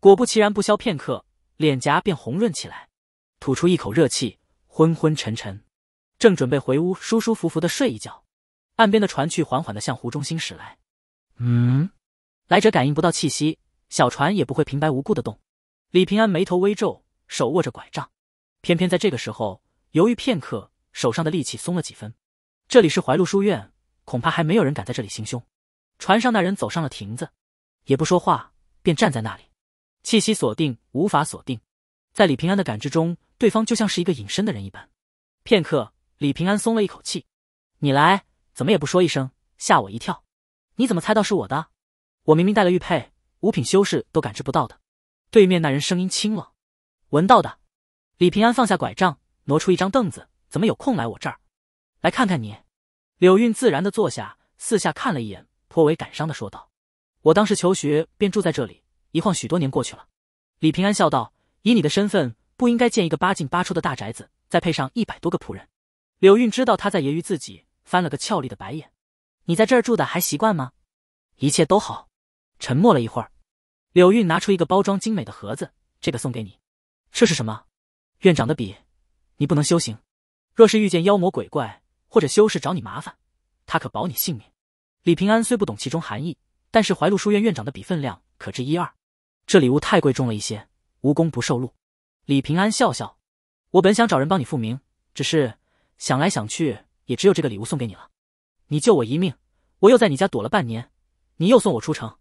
果不其然，不消片刻，脸颊便红润起来，吐出一口热气，昏昏沉沉，正准备回屋舒舒服服的睡一觉。岸边的船去缓缓的向湖中心驶来。嗯，来者感应不到气息，小船也不会平白无故的动。李平安眉头微皱，手握着拐杖，偏偏在这个时候犹豫片刻，手上的力气松了几分。这里是怀路书院。恐怕还没有人敢在这里行凶。船上那人走上了亭子，也不说话，便站在那里，气息锁定，无法锁定。在李平安的感知中，对方就像是一个隐身的人一般。片刻，李平安松了一口气：“你来怎么也不说一声，吓我一跳。你怎么猜到是我的？我明明带了玉佩，五品修士都感知不到的。”对面那人声音清冷：“闻到的。”李平安放下拐杖，挪出一张凳子：“怎么有空来我这儿？来看看你。”柳韵自然的坐下，四下看了一眼，颇为感伤的说道：“我当时求学便住在这里，一晃许多年过去了。”李平安笑道：“以你的身份，不应该建一个八进八出的大宅子，再配上一百多个仆人。”柳韵知道他在揶揄自己，翻了个俏丽的白眼：“你在这儿住的还习惯吗？”“一切都好。”沉默了一会儿，柳韵拿出一个包装精美的盒子：“这个送给你，这是什么？”“院长的笔，你不能修行，若是遇见妖魔鬼怪。”或者修士找你麻烦，他可保你性命。李平安虽不懂其中含义，但是怀禄书院院长的笔分量可知一二。这礼物太贵重了一些，无功不受禄。李平安笑笑，我本想找人帮你复名，只是想来想去，也只有这个礼物送给你了。你救我一命，我又在你家躲了半年，你又送我出城，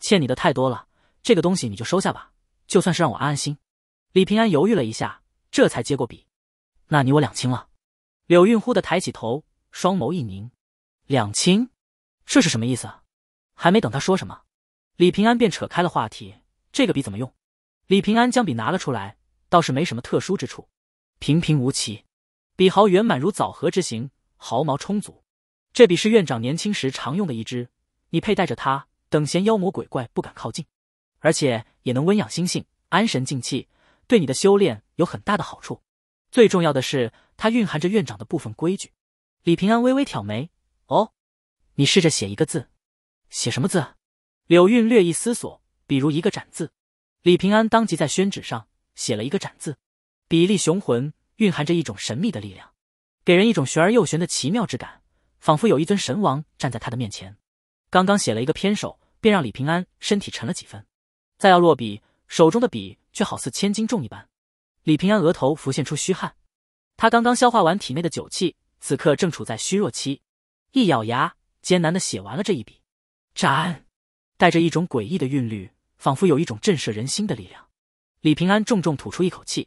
欠你的太多了。这个东西你就收下吧，就算是让我安安心。李平安犹豫了一下，这才接过笔。那你我两清了。柳韵忽地抬起头，双眸一凝，两清，这是什么意思？还没等他说什么，李平安便扯开了话题：“这个笔怎么用？”李平安将笔拿了出来，倒是没什么特殊之处，平平无奇。笔毫圆满如枣核之形，毫毛充足。这笔是院长年轻时常用的一支，你佩戴着它，等闲妖魔鬼怪不敢靠近，而且也能温养心性，安神静气，对你的修炼有很大的好处。最重要的是。它蕴含着院长的部分规矩。李平安微微挑眉：“哦，你试着写一个字，写什么字？”柳韵略一思索，比如一个“展”字。李平安当即在宣纸上写了一个“展”字，笔力雄浑，蕴含着一种神秘的力量，给人一种玄而又玄的奇妙之感，仿佛有一尊神王站在他的面前。刚刚写了一个偏手，便让李平安身体沉了几分，再要落笔，手中的笔却好似千斤重一般。李平安额头浮现出虚汗。他刚刚消化完体内的酒气，此刻正处在虚弱期，一咬牙，艰难的写完了这一笔，斩，带着一种诡异的韵律，仿佛有一种震慑人心的力量。李平安重重吐出一口气，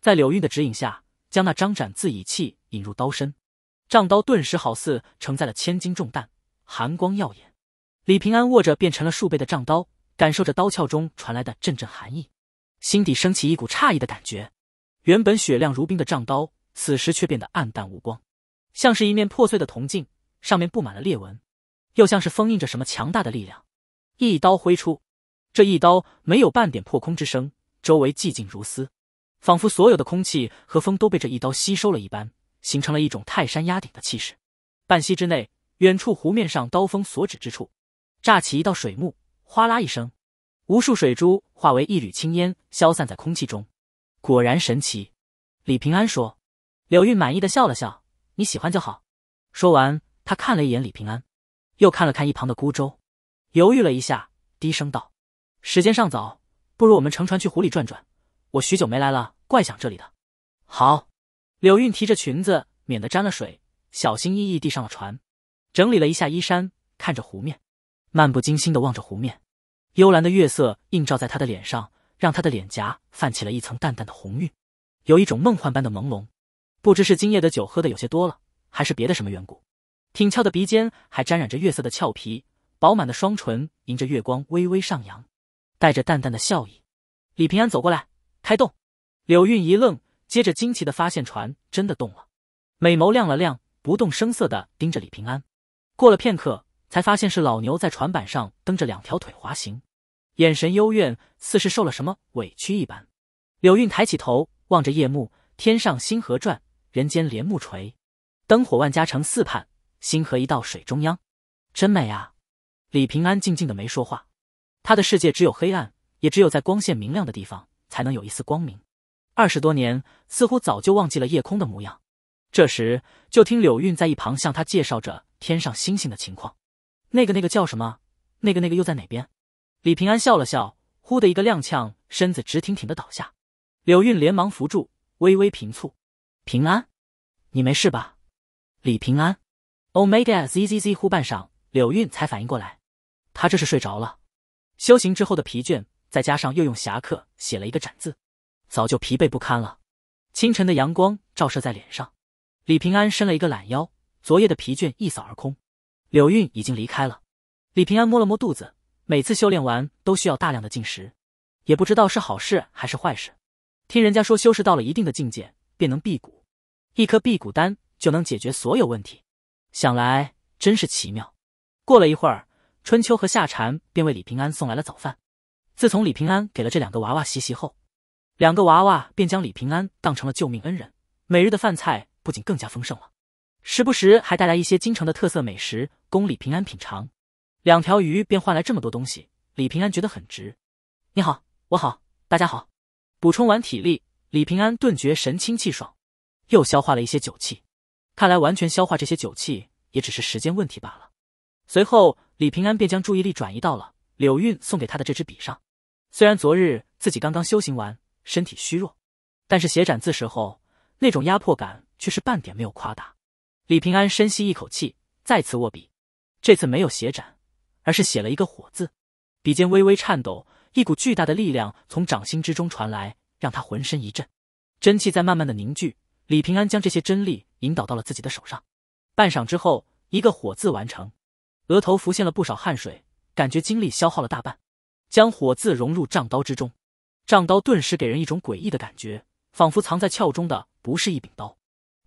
在柳韵的指引下，将那张斩字以气引入刀身，丈刀顿时好似承载了千斤重担，寒光耀眼。李平安握着变成了数倍的丈刀，感受着刀鞘中传来的阵阵寒意，心底升起一股诧异的感觉。原本雪亮如冰的丈刀。此时却变得暗淡无光，像是一面破碎的铜镜，上面布满了裂纹，又像是封印着什么强大的力量。一刀挥出，这一刀没有半点破空之声，周围寂静如斯，仿佛所有的空气和风都被这一刀吸收了一般，形成了一种泰山压顶的气势。半息之内，远处湖面上刀锋所指之处，炸起一道水幕，哗啦一声，无数水珠化为一缕青烟，消散在空气中。果然神奇，李平安说。柳玉满意的笑了笑，你喜欢就好。说完，他看了一眼李平安，又看了看一旁的孤舟，犹豫了一下，低声道：“时间尚早，不如我们乘船去湖里转转。我许久没来了，怪想这里的。”好。柳韵提着裙子，免得沾了水，小心翼翼地上了船，整理了一下衣衫，看着湖面，漫不经心的望着湖面。幽蓝的月色映照在他的脸上，让他的脸颊泛起了一层淡淡的红晕，有一种梦幻般的朦胧。不知是今夜的酒喝的有些多了，还是别的什么缘故，挺翘的鼻尖还沾染着月色的俏皮，饱满的双唇迎着月光微微上扬，带着淡淡的笑意。李平安走过来，开动。柳韵一愣，接着惊奇的发现船真的动了，美眸亮了亮，不动声色的盯着李平安。过了片刻，才发现是老牛在船板上蹬着两条腿滑行，眼神幽怨，似是受了什么委屈一般。柳韵抬起头，望着夜幕，天上星河转。人间帘幕垂，灯火万家城四畔，星河一道水中央，真美啊！李平安静静的没说话，他的世界只有黑暗，也只有在光线明亮的地方才能有一丝光明。二十多年，似乎早就忘记了夜空的模样。这时，就听柳韵在一旁向他介绍着天上星星的情况：“那个，那个叫什么？那个，那个又在哪边？”李平安笑了笑，忽的一个踉跄，身子直挺挺的倒下，柳韵连忙扶住，微微平促。平安，你没事吧？李平安，Omega Z Z Z 呼半晌，柳韵才反应过来，他这是睡着了。修行之后的疲倦，再加上又用侠客写了一个斩字，早就疲惫不堪了。清晨的阳光照射在脸上，李平安伸了一个懒腰，昨夜的疲倦一扫而空。柳韵已经离开了，李平安摸了摸肚子，每次修炼完都需要大量的进食，也不知道是好事还是坏事。听人家说，修士到了一定的境界，便能辟谷。一颗辟谷丹就能解决所有问题，想来真是奇妙。过了一会儿，春秋和夏蝉便为李平安送来了早饭。自从李平安给了这两个娃娃洗洗后，两个娃娃便将李平安当成了救命恩人，每日的饭菜不仅更加丰盛了，时不时还带来一些京城的特色美食供李平安品尝。两条鱼便换来这么多东西，李平安觉得很值。你好，我好，大家好。补充完体力，李平安顿觉神清气爽。又消化了一些酒气，看来完全消化这些酒气也只是时间问题罢了。随后，李平安便将注意力转移到了柳韵送给他的这支笔上。虽然昨日自己刚刚修行完，身体虚弱，但是写展字时候那种压迫感却是半点没有夸大。李平安深吸一口气，再次握笔，这次没有写展，而是写了一个火字。笔尖微微颤抖，一股巨大的力量从掌心之中传来，让他浑身一震。真气在慢慢的凝聚。李平安将这些真力引导到了自己的手上，半晌之后，一个火字完成，额头浮现了不少汗水，感觉精力消耗了大半。将火字融入丈刀之中，丈刀顿时给人一种诡异的感觉，仿佛藏在鞘中的不是一柄刀，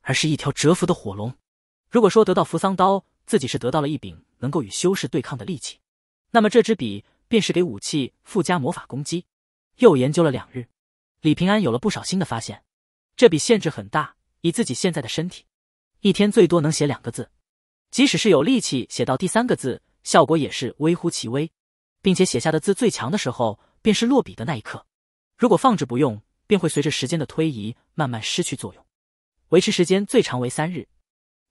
而是一条蛰伏的火龙。如果说得到扶桑刀，自己是得到了一柄能够与修士对抗的利器，那么这支笔便是给武器附加魔法攻击。又研究了两日，李平安有了不少新的发现。这笔限制很大，以自己现在的身体，一天最多能写两个字。即使是有力气写到第三个字，效果也是微乎其微。并且写下的字最强的时候便是落笔的那一刻，如果放置不用，便会随着时间的推移慢慢失去作用，维持时间最长为三日。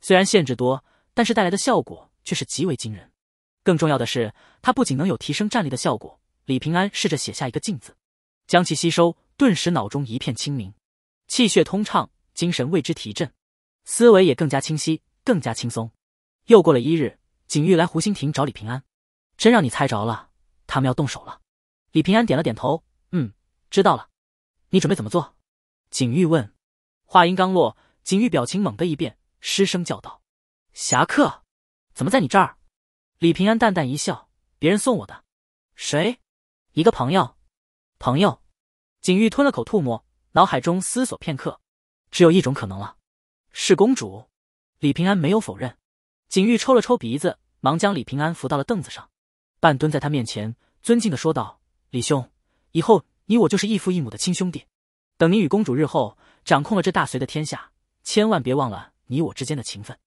虽然限制多，但是带来的效果却是极为惊人。更重要的是，它不仅能有提升战力的效果。李平安试着写下一个“静”字，将其吸收，顿时脑中一片清明。气血通畅，精神为之提振，思维也更加清晰，更加轻松。又过了一日，景玉来湖心亭找李平安，真让你猜着了，他们要动手了。李平安点了点头，嗯，知道了。你准备怎么做？景玉问。话音刚落，景玉表情猛地一变，失声叫道：“侠客，怎么在你这儿？”李平安淡淡一笑：“别人送我的。”“谁？”“一个朋友。”“朋友。”景玉吞了口吐沫。脑海中思索片刻，只有一种可能了，是公主。李平安没有否认。景玉抽了抽鼻子，忙将李平安扶到了凳子上，半蹲在他面前，尊敬的说道：“李兄，以后你我就是异父异母的亲兄弟。等你与公主日后掌控了这大隋的天下，千万别忘了你我之间的情分。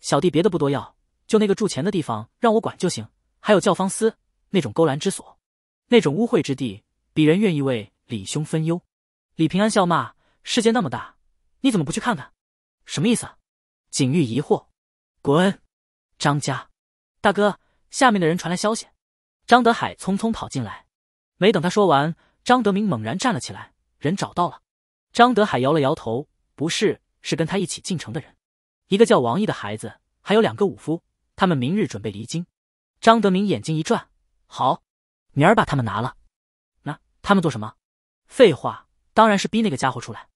小弟别的不多要，就那个铸钱的地方让我管就行。还有教坊司那种勾栏之所，那种污秽之地，鄙人愿意为李兄分忧。”李平安笑骂：“世界那么大，你怎么不去看看？什么意思？”景玉疑惑。滚！张家大哥，下面的人传来消息。张德海匆匆跑进来，没等他说完，张德明猛然站了起来：“人找到了。”张德海摇了摇头：“不是，是跟他一起进城的人，一个叫王毅的孩子，还有两个武夫。他们明日准备离京。”张德明眼睛一转：“好，明儿把他们拿了。”那他们做什么？废话。当然是逼那个家伙出来，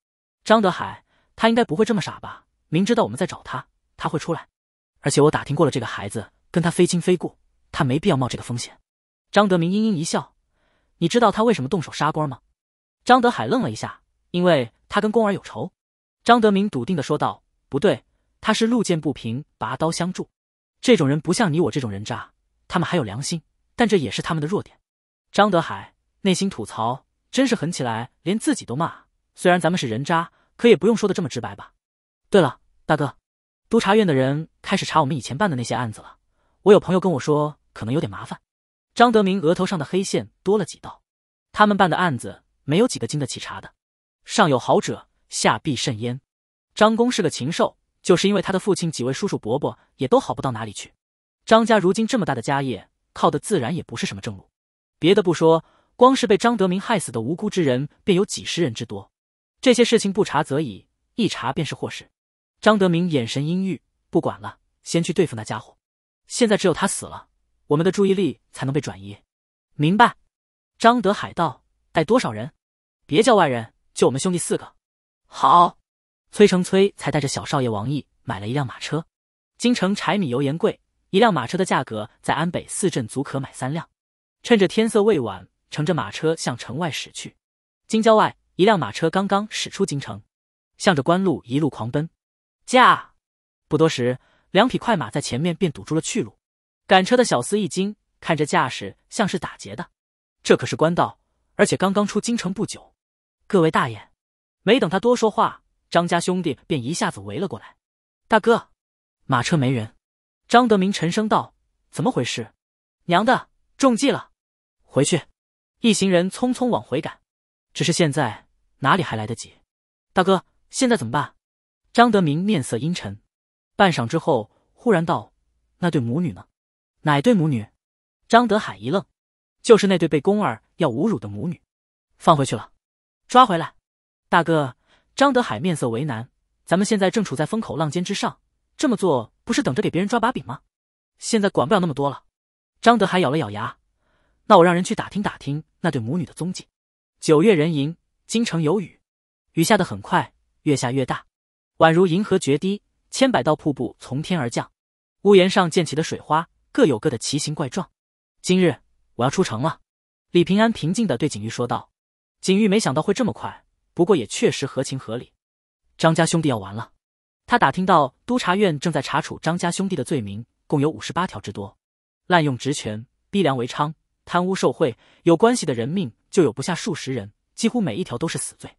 张德海，他应该不会这么傻吧？明知道我们在找他，他会出来。而且我打听过了，这个孩子跟他非亲非故，他没必要冒这个风险。张德明嘤嘤一笑：“你知道他为什么动手杀官吗？”张德海愣了一下，因为他跟宫儿有仇。张德明笃定的说道：“不对，他是路见不平，拔刀相助。这种人不像你我这种人渣，他们还有良心，但这也是他们的弱点。”张德海内心吐槽。真是狠起来，连自己都骂。虽然咱们是人渣，可也不用说的这么直白吧。对了，大哥，督察院的人开始查我们以前办的那些案子了。我有朋友跟我说，可能有点麻烦。张德明额头上的黑线多了几道。他们办的案子，没有几个经得起查的。上有好者，下必甚焉。张公是个禽兽，就是因为他的父亲、几位叔叔伯伯也都好不到哪里去。张家如今这么大的家业，靠的自然也不是什么正路。别的不说。光是被张德明害死的无辜之人，便有几十人之多。这些事情不查则已，一查便是祸事。张德明眼神阴郁，不管了，先去对付那家伙。现在只有他死了，我们的注意力才能被转移。明白？张德海道，带多少人？别叫外人，就我们兄弟四个。好。崔成崔才带着小少爷王毅买了一辆马车。京城柴米油盐贵，一辆马车的价格在安北四镇足可买三辆。趁着天色未晚。乘着马车向城外驶去，京郊外，一辆马车刚刚驶出京城，向着官路一路狂奔。驾！不多时，两匹快马在前面便堵住了去路。赶车的小厮一惊，看这架势像是打劫的。这可是官道，而且刚刚出京城不久。各位大爷，没等他多说话，张家兄弟便一下子围了过来。大哥，马车没人。张德明沉声道：“怎么回事？娘的，中计了！回去。”一行人匆匆往回赶，只是现在哪里还来得及？大哥，现在怎么办？张德明面色阴沉，半晌之后忽然道：“那对母女呢？哪对母女？”张德海一愣：“就是那对被宫儿要侮辱的母女，放回去了，抓回来。”大哥，张德海面色为难：“咱们现在正处在风口浪尖之上，这么做不是等着给别人抓把柄吗？现在管不了那么多了。”张德海咬了咬牙：“那我让人去打听打听。”那对母女的踪迹。九月人迎，京城有雨，雨下得很快，越下越大，宛如银河决堤，千百道瀑布从天而降，屋檐上溅起的水花各有各的奇形怪状。今日我要出城了，李平安平静地对景玉说道。景玉没想到会这么快，不过也确实合情合理。张家兄弟要完了，他打听到督察院正在查处张家兄弟的罪名，共有五十八条之多，滥用职权，逼良为娼。贪污受贿有关系的人命就有不下数十人，几乎每一条都是死罪。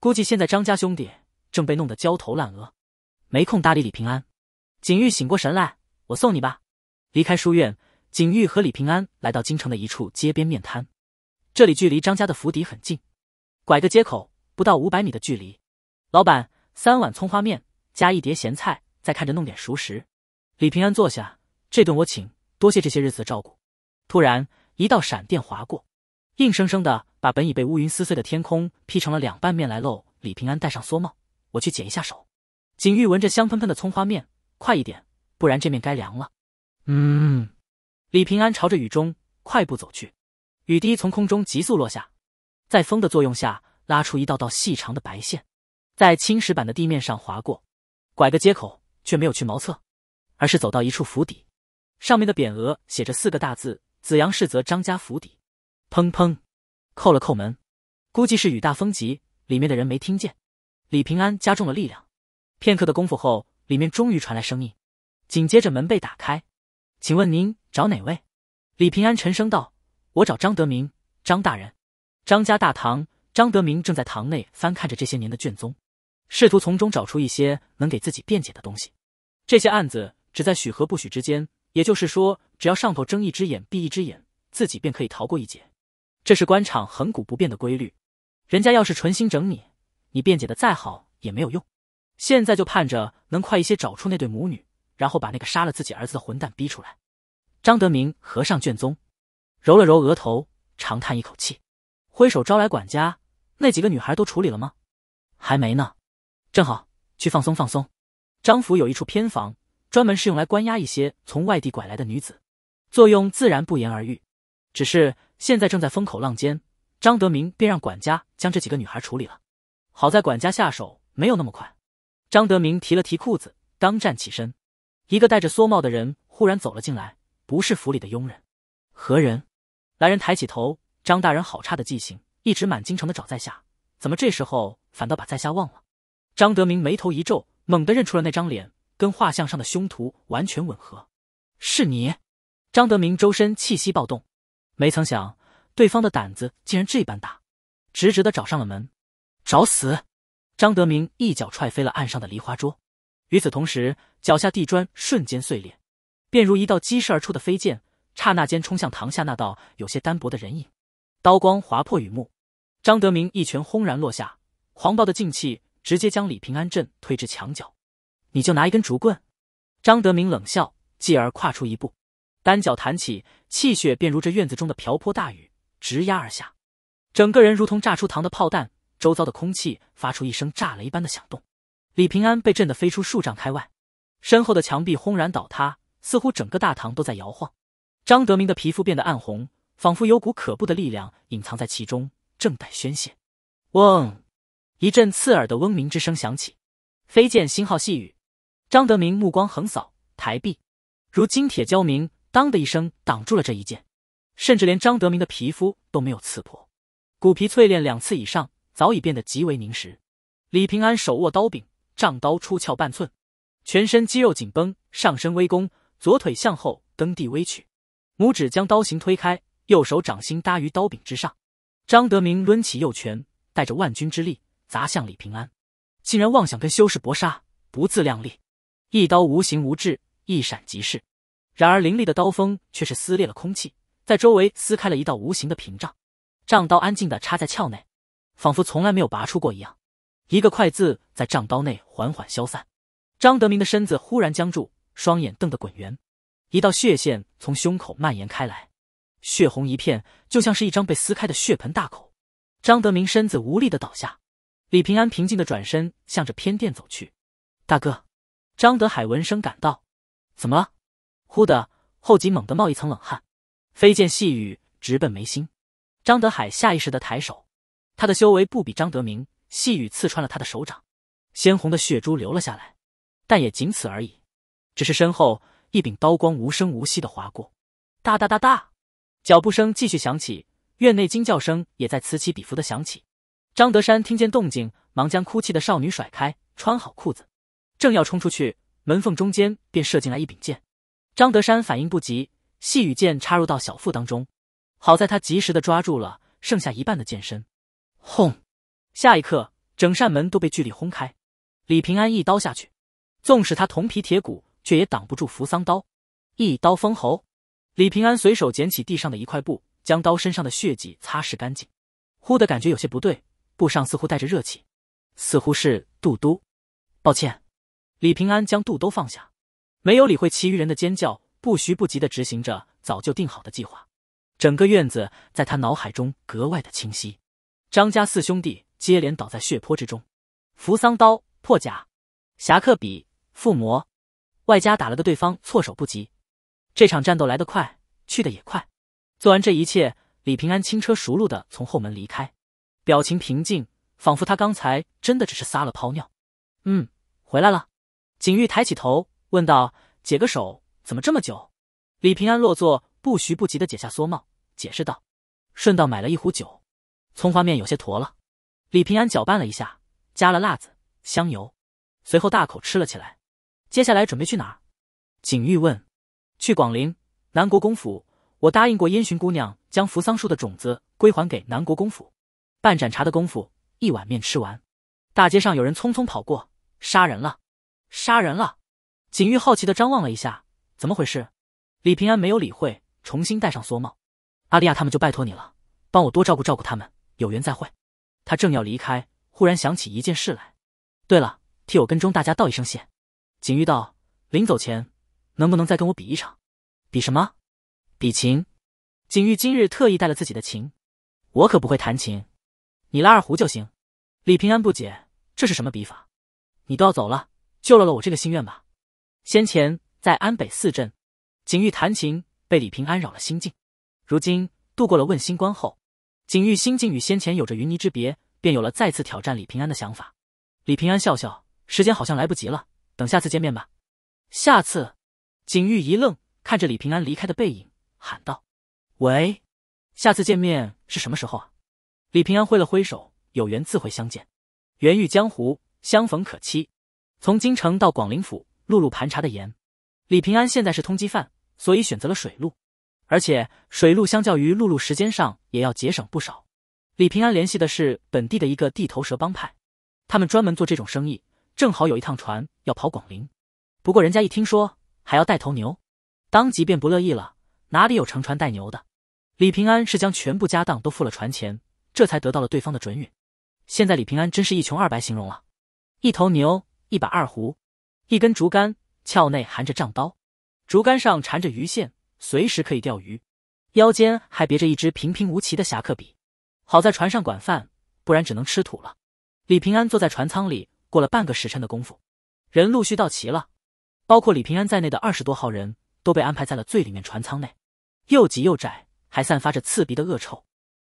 估计现在张家兄弟正被弄得焦头烂额，没空搭理李平安。景玉醒过神来，我送你吧。离开书院，景玉和李平安来到京城的一处街边面摊。这里距离张家的府邸很近，拐个街口不到五百米的距离。老板，三碗葱花面，加一碟咸菜，再看着弄点熟食。李平安坐下，这顿我请。多谢这些日子的照顾。突然。一道闪电划过，硬生生的把本已被乌云撕碎的天空劈成了两半面来喽。李平安戴上蓑帽，我去剪一下手。景玉闻着香喷喷的葱花面，快一点，不然这面该凉了。嗯。李平安朝着雨中快步走去，雨滴从空中急速落下，在风的作用下拉出一道道细长的白线，在青石板的地面上划过。拐个街口，却没有去茅厕，而是走到一处府邸，上面的匾额写着四个大字。紫阳斥则张家府邸，砰砰，扣了扣门，估计是雨大风急，里面的人没听见。李平安加重了力量，片刻的功夫后，里面终于传来声音，紧接着门被打开。请问您找哪位？李平安沉声道：“我找张德明，张大人。”张家大堂，张德明正在堂内翻看着这些年的卷宗，试图从中找出一些能给自己辩解的东西。这些案子只在许和不许之间。也就是说，只要上头睁一只眼闭一只眼，自己便可以逃过一劫。这是官场恒古不变的规律。人家要是存心整你，你辩解的再好也没有用。现在就盼着能快一些找出那对母女，然后把那个杀了自己儿子的混蛋逼出来。张德明合上卷宗，揉了揉额头，长叹一口气，挥手招来管家：“那几个女孩都处理了吗？还没呢。正好去放松放松。张府有一处偏房。”专门是用来关押一些从外地拐来的女子，作用自然不言而喻。只是现在正在风口浪尖，张德明便让管家将这几个女孩处理了。好在管家下手没有那么快。张德明提了提裤子，刚站起身，一个戴着蓑帽的人忽然走了进来，不是府里的佣人，何人？来人抬起头，张大人好差的记性，一直满京城的找在下，怎么这时候反倒把在下忘了？张德明眉头一皱，猛地认出了那张脸。跟画像上的凶徒完全吻合，是你，张德明周身气息暴动，没曾想对方的胆子竟然这般大，直直的找上了门，找死！张德明一脚踹飞了岸上的梨花桌，与此同时，脚下地砖瞬间碎裂，便如一道激射而出的飞剑，刹那间冲向堂下那道有些单薄的人影，刀光划破雨幕，张德明一拳轰然落下，狂暴的劲气直接将李平安震推至墙角。你就拿一根竹棍，张德明冷笑，继而跨出一步，单脚弹起，气血便如这院子中的瓢泼大雨直压而下，整个人如同炸出膛的炮弹，周遭的空气发出一声炸雷般的响动。李平安被震得飞出数丈开外，身后的墙壁轰然倒塌，似乎整个大堂都在摇晃。张德明的皮肤变得暗红，仿佛有股可怖的力量隐藏在其中，正待宣泄。嗡，一阵刺耳的嗡鸣之声响起，飞剑星号细雨。张德明目光横扫，台臂，如金铁交鸣，当的一声挡住了这一剑，甚至连张德明的皮肤都没有刺破。骨皮淬炼两次以上，早已变得极为凝实。李平安手握刀柄，丈刀出鞘半寸，全身肌肉紧绷，上身微弓，左腿向后蹬地微曲，拇指将刀形推开，右手掌心搭于刀柄之上。张德明抡起右拳，带着万钧之力砸向李平安，竟然妄想跟修士搏杀，不自量力。一刀无形无质，一闪即逝，然而凌厉的刀锋却是撕裂了空气，在周围撕开了一道无形的屏障。丈刀安静的插在鞘内，仿佛从来没有拔出过一样。一个快字在丈刀内缓缓消散。张德明的身子忽然僵住，双眼瞪得滚圆，一道血线从胸口蔓延开来，血红一片，就像是一张被撕开的血盆大口。张德明身子无力的倒下，李平安平静的转身，向着偏殿走去。大哥。张德海闻声赶到，怎么了？忽的，后脊猛地冒一层冷汗，飞溅细雨直奔眉心。张德海下意识的抬手，他的修为不比张德明，细雨刺穿了他的手掌，鲜红的血珠流了下来，但也仅此而已。只是身后一柄刀光无声无息的划过，哒哒哒哒，脚步声继续响起，院内惊叫声也在此起彼伏的响起。张德山听见动静，忙将哭泣的少女甩开，穿好裤子。正要冲出去，门缝中间便射进来一柄剑。张德山反应不及，细雨剑插入到小腹当中。好在他及时的抓住了剩下一半的剑身。轰！下一刻，整扇门都被巨力轰开。李平安一刀下去，纵使他铜皮铁骨，却也挡不住扶桑刀，一刀封喉。李平安随手捡起地上的一块布，将刀身上的血迹擦拭干净。忽的感觉有些不对，布上似乎带着热气，似乎是杜都。抱歉。李平安将肚兜放下，没有理会其余人的尖叫，不徐不急的执行着早就定好的计划。整个院子在他脑海中格外的清晰。张家四兄弟接连倒在血泊之中，扶桑刀破甲，侠客笔附魔，外加打了个对方措手不及。这场战斗来得快，去得也快。做完这一切，李平安轻车熟路的从后门离开，表情平静，仿佛他刚才真的只是撒了泡尿。嗯，回来了。景玉抬起头问道：“解个手怎么这么久？”李平安落座，不徐不急的解下蓑帽，解释道：“顺道买了一壶酒，葱花面有些坨了。”李平安搅拌了一下，加了辣子、香油，随后大口吃了起来。接下来准备去哪儿？景玉问：“去广陵南国公府，我答应过燕洵姑娘，将扶桑树的种子归还给南国公府。”半盏茶的功夫，一碗面吃完。大街上有人匆匆跑过，杀人了。杀人了，景玉好奇的张望了一下，怎么回事？李平安没有理会，重新戴上蓑帽。阿丽亚他们就拜托你了，帮我多照顾照顾他们。有缘再会。他正要离开，忽然想起一件事来。对了，替我跟钟大家道一声谢。景玉道，临走前能不能再跟我比一场？比什么？比琴。景玉今日特意带了自己的琴，我可不会弹琴，你拉二胡就行。李平安不解，这是什么比法？你都要走了？救了了我这个心愿吧。先前在安北四镇，景玉弹琴被李平安扰了心境。如今度过了问心关后，景玉心境与先前有着云泥之别，便有了再次挑战李平安的想法。李平安笑笑，时间好像来不及了，等下次见面吧。下次，景玉一愣，看着李平安离开的背影，喊道：“喂，下次见面是什么时候啊？”李平安挥了挥手，有缘自会相见，缘遇江湖，相逢可期。从京城到广陵府，陆路盘查的严。李平安现在是通缉犯，所以选择了水路，而且水路相较于陆路时间上也要节省不少。李平安联系的是本地的一个地头蛇帮派，他们专门做这种生意。正好有一趟船要跑广陵，不过人家一听说还要带头牛，当即便不乐意了。哪里有乘船带牛的？李平安是将全部家当都付了船钱，这才得到了对方的准允。现在李平安真是一穷二白，形容了。一头牛。一把二胡，一根竹竿，鞘内含着丈刀，竹竿上缠着鱼线，随时可以钓鱼。腰间还别着一支平平无奇的侠客笔。好在船上管饭，不然只能吃土了。李平安坐在船舱里，过了半个时辰的功夫，人陆续到齐了。包括李平安在内的二十多号人都被安排在了最里面船舱内，又挤又窄，还散发着刺鼻的恶臭。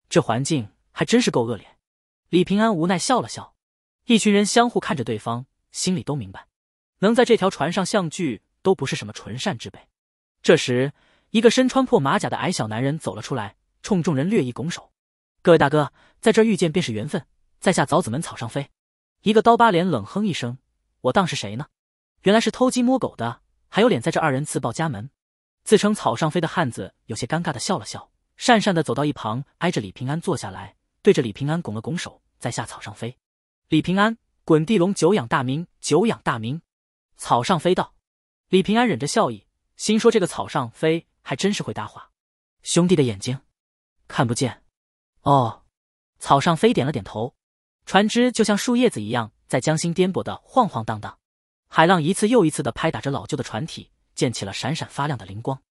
这环境还真是够恶劣。李平安无奈笑了笑，一群人相互看着对方。心里都明白，能在这条船上相聚，都不是什么纯善之辈。这时，一个身穿破马甲的矮小男人走了出来，冲众人略一拱手：“各位大哥，在这遇见便是缘分，在下早子门草上飞。”一个刀疤脸冷哼一声：“我当是谁呢？原来是偷鸡摸狗的，还有脸在这二人自报家门。”自称草上飞的汉子有些尴尬的笑了笑，讪讪的走到一旁，挨着李平安坐下来，对着李平安拱了拱手：“在下草上飞。”李平安。滚地龙久仰大名，久仰大名。草上飞道，李平安忍着笑意，心说这个草上飞还真是会搭话。兄弟的眼睛看不见哦。草上飞点了点头。船只就像树叶子一样，在江心颠簸的晃晃荡荡，海浪一次又一次的拍打着老旧的船体，溅起了闪闪发亮的灵光。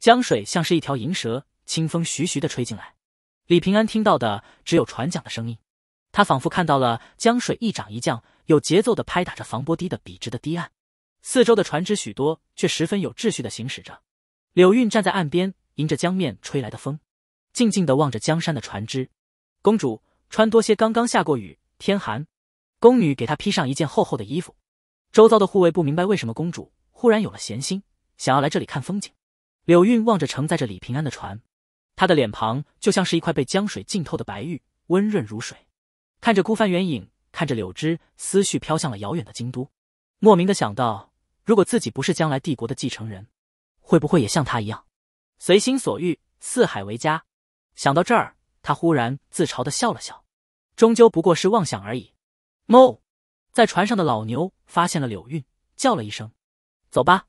江水像是一条银蛇，清风徐徐的吹进来，李平安听到的只有船桨的声音。他仿佛看到了江水一涨一降，有节奏的拍打着防波堤的笔直的堤岸。四周的船只许多，却十分有秩序的行驶着。柳韵站在岸边，迎着江面吹来的风，静静的望着江山的船只。公主穿多些，刚刚下过雨，天寒。宫女给她披上一件厚厚的衣服。周遭的护卫不明白为什么公主忽然有了闲心，想要来这里看风景。柳韵望着承载着李平安的船，她的脸庞就像是一块被江水浸透的白玉，温润如水。看着孤帆远影，看着柳枝，思绪飘向了遥远的京都，莫名的想到，如果自己不是将来帝国的继承人，会不会也像他一样，随心所欲，四海为家？想到这儿，他忽然自嘲的笑了笑，终究不过是妄想而已。哞，在船上的老牛发现了柳韵，叫了一声：“走吧。”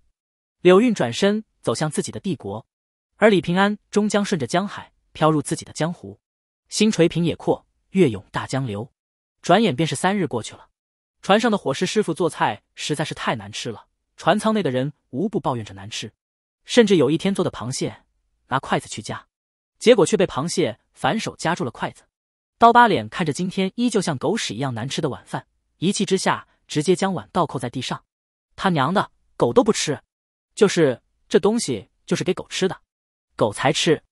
柳韵转身走向自己的帝国，而李平安终将顺着江海飘入自己的江湖。心垂平野阔。月涌大江流，转眼便是三日过去了。船上的伙食师傅做菜实在是太难吃了，船舱内的人无不抱怨着难吃。甚至有一天做的螃蟹，拿筷子去夹，结果却被螃蟹反手夹住了筷子。刀疤脸看着今天依旧像狗屎一样难吃的晚饭，一气之下直接将碗倒扣在地上。他娘的，狗都不吃，就是这东西就是给狗吃的，狗才吃。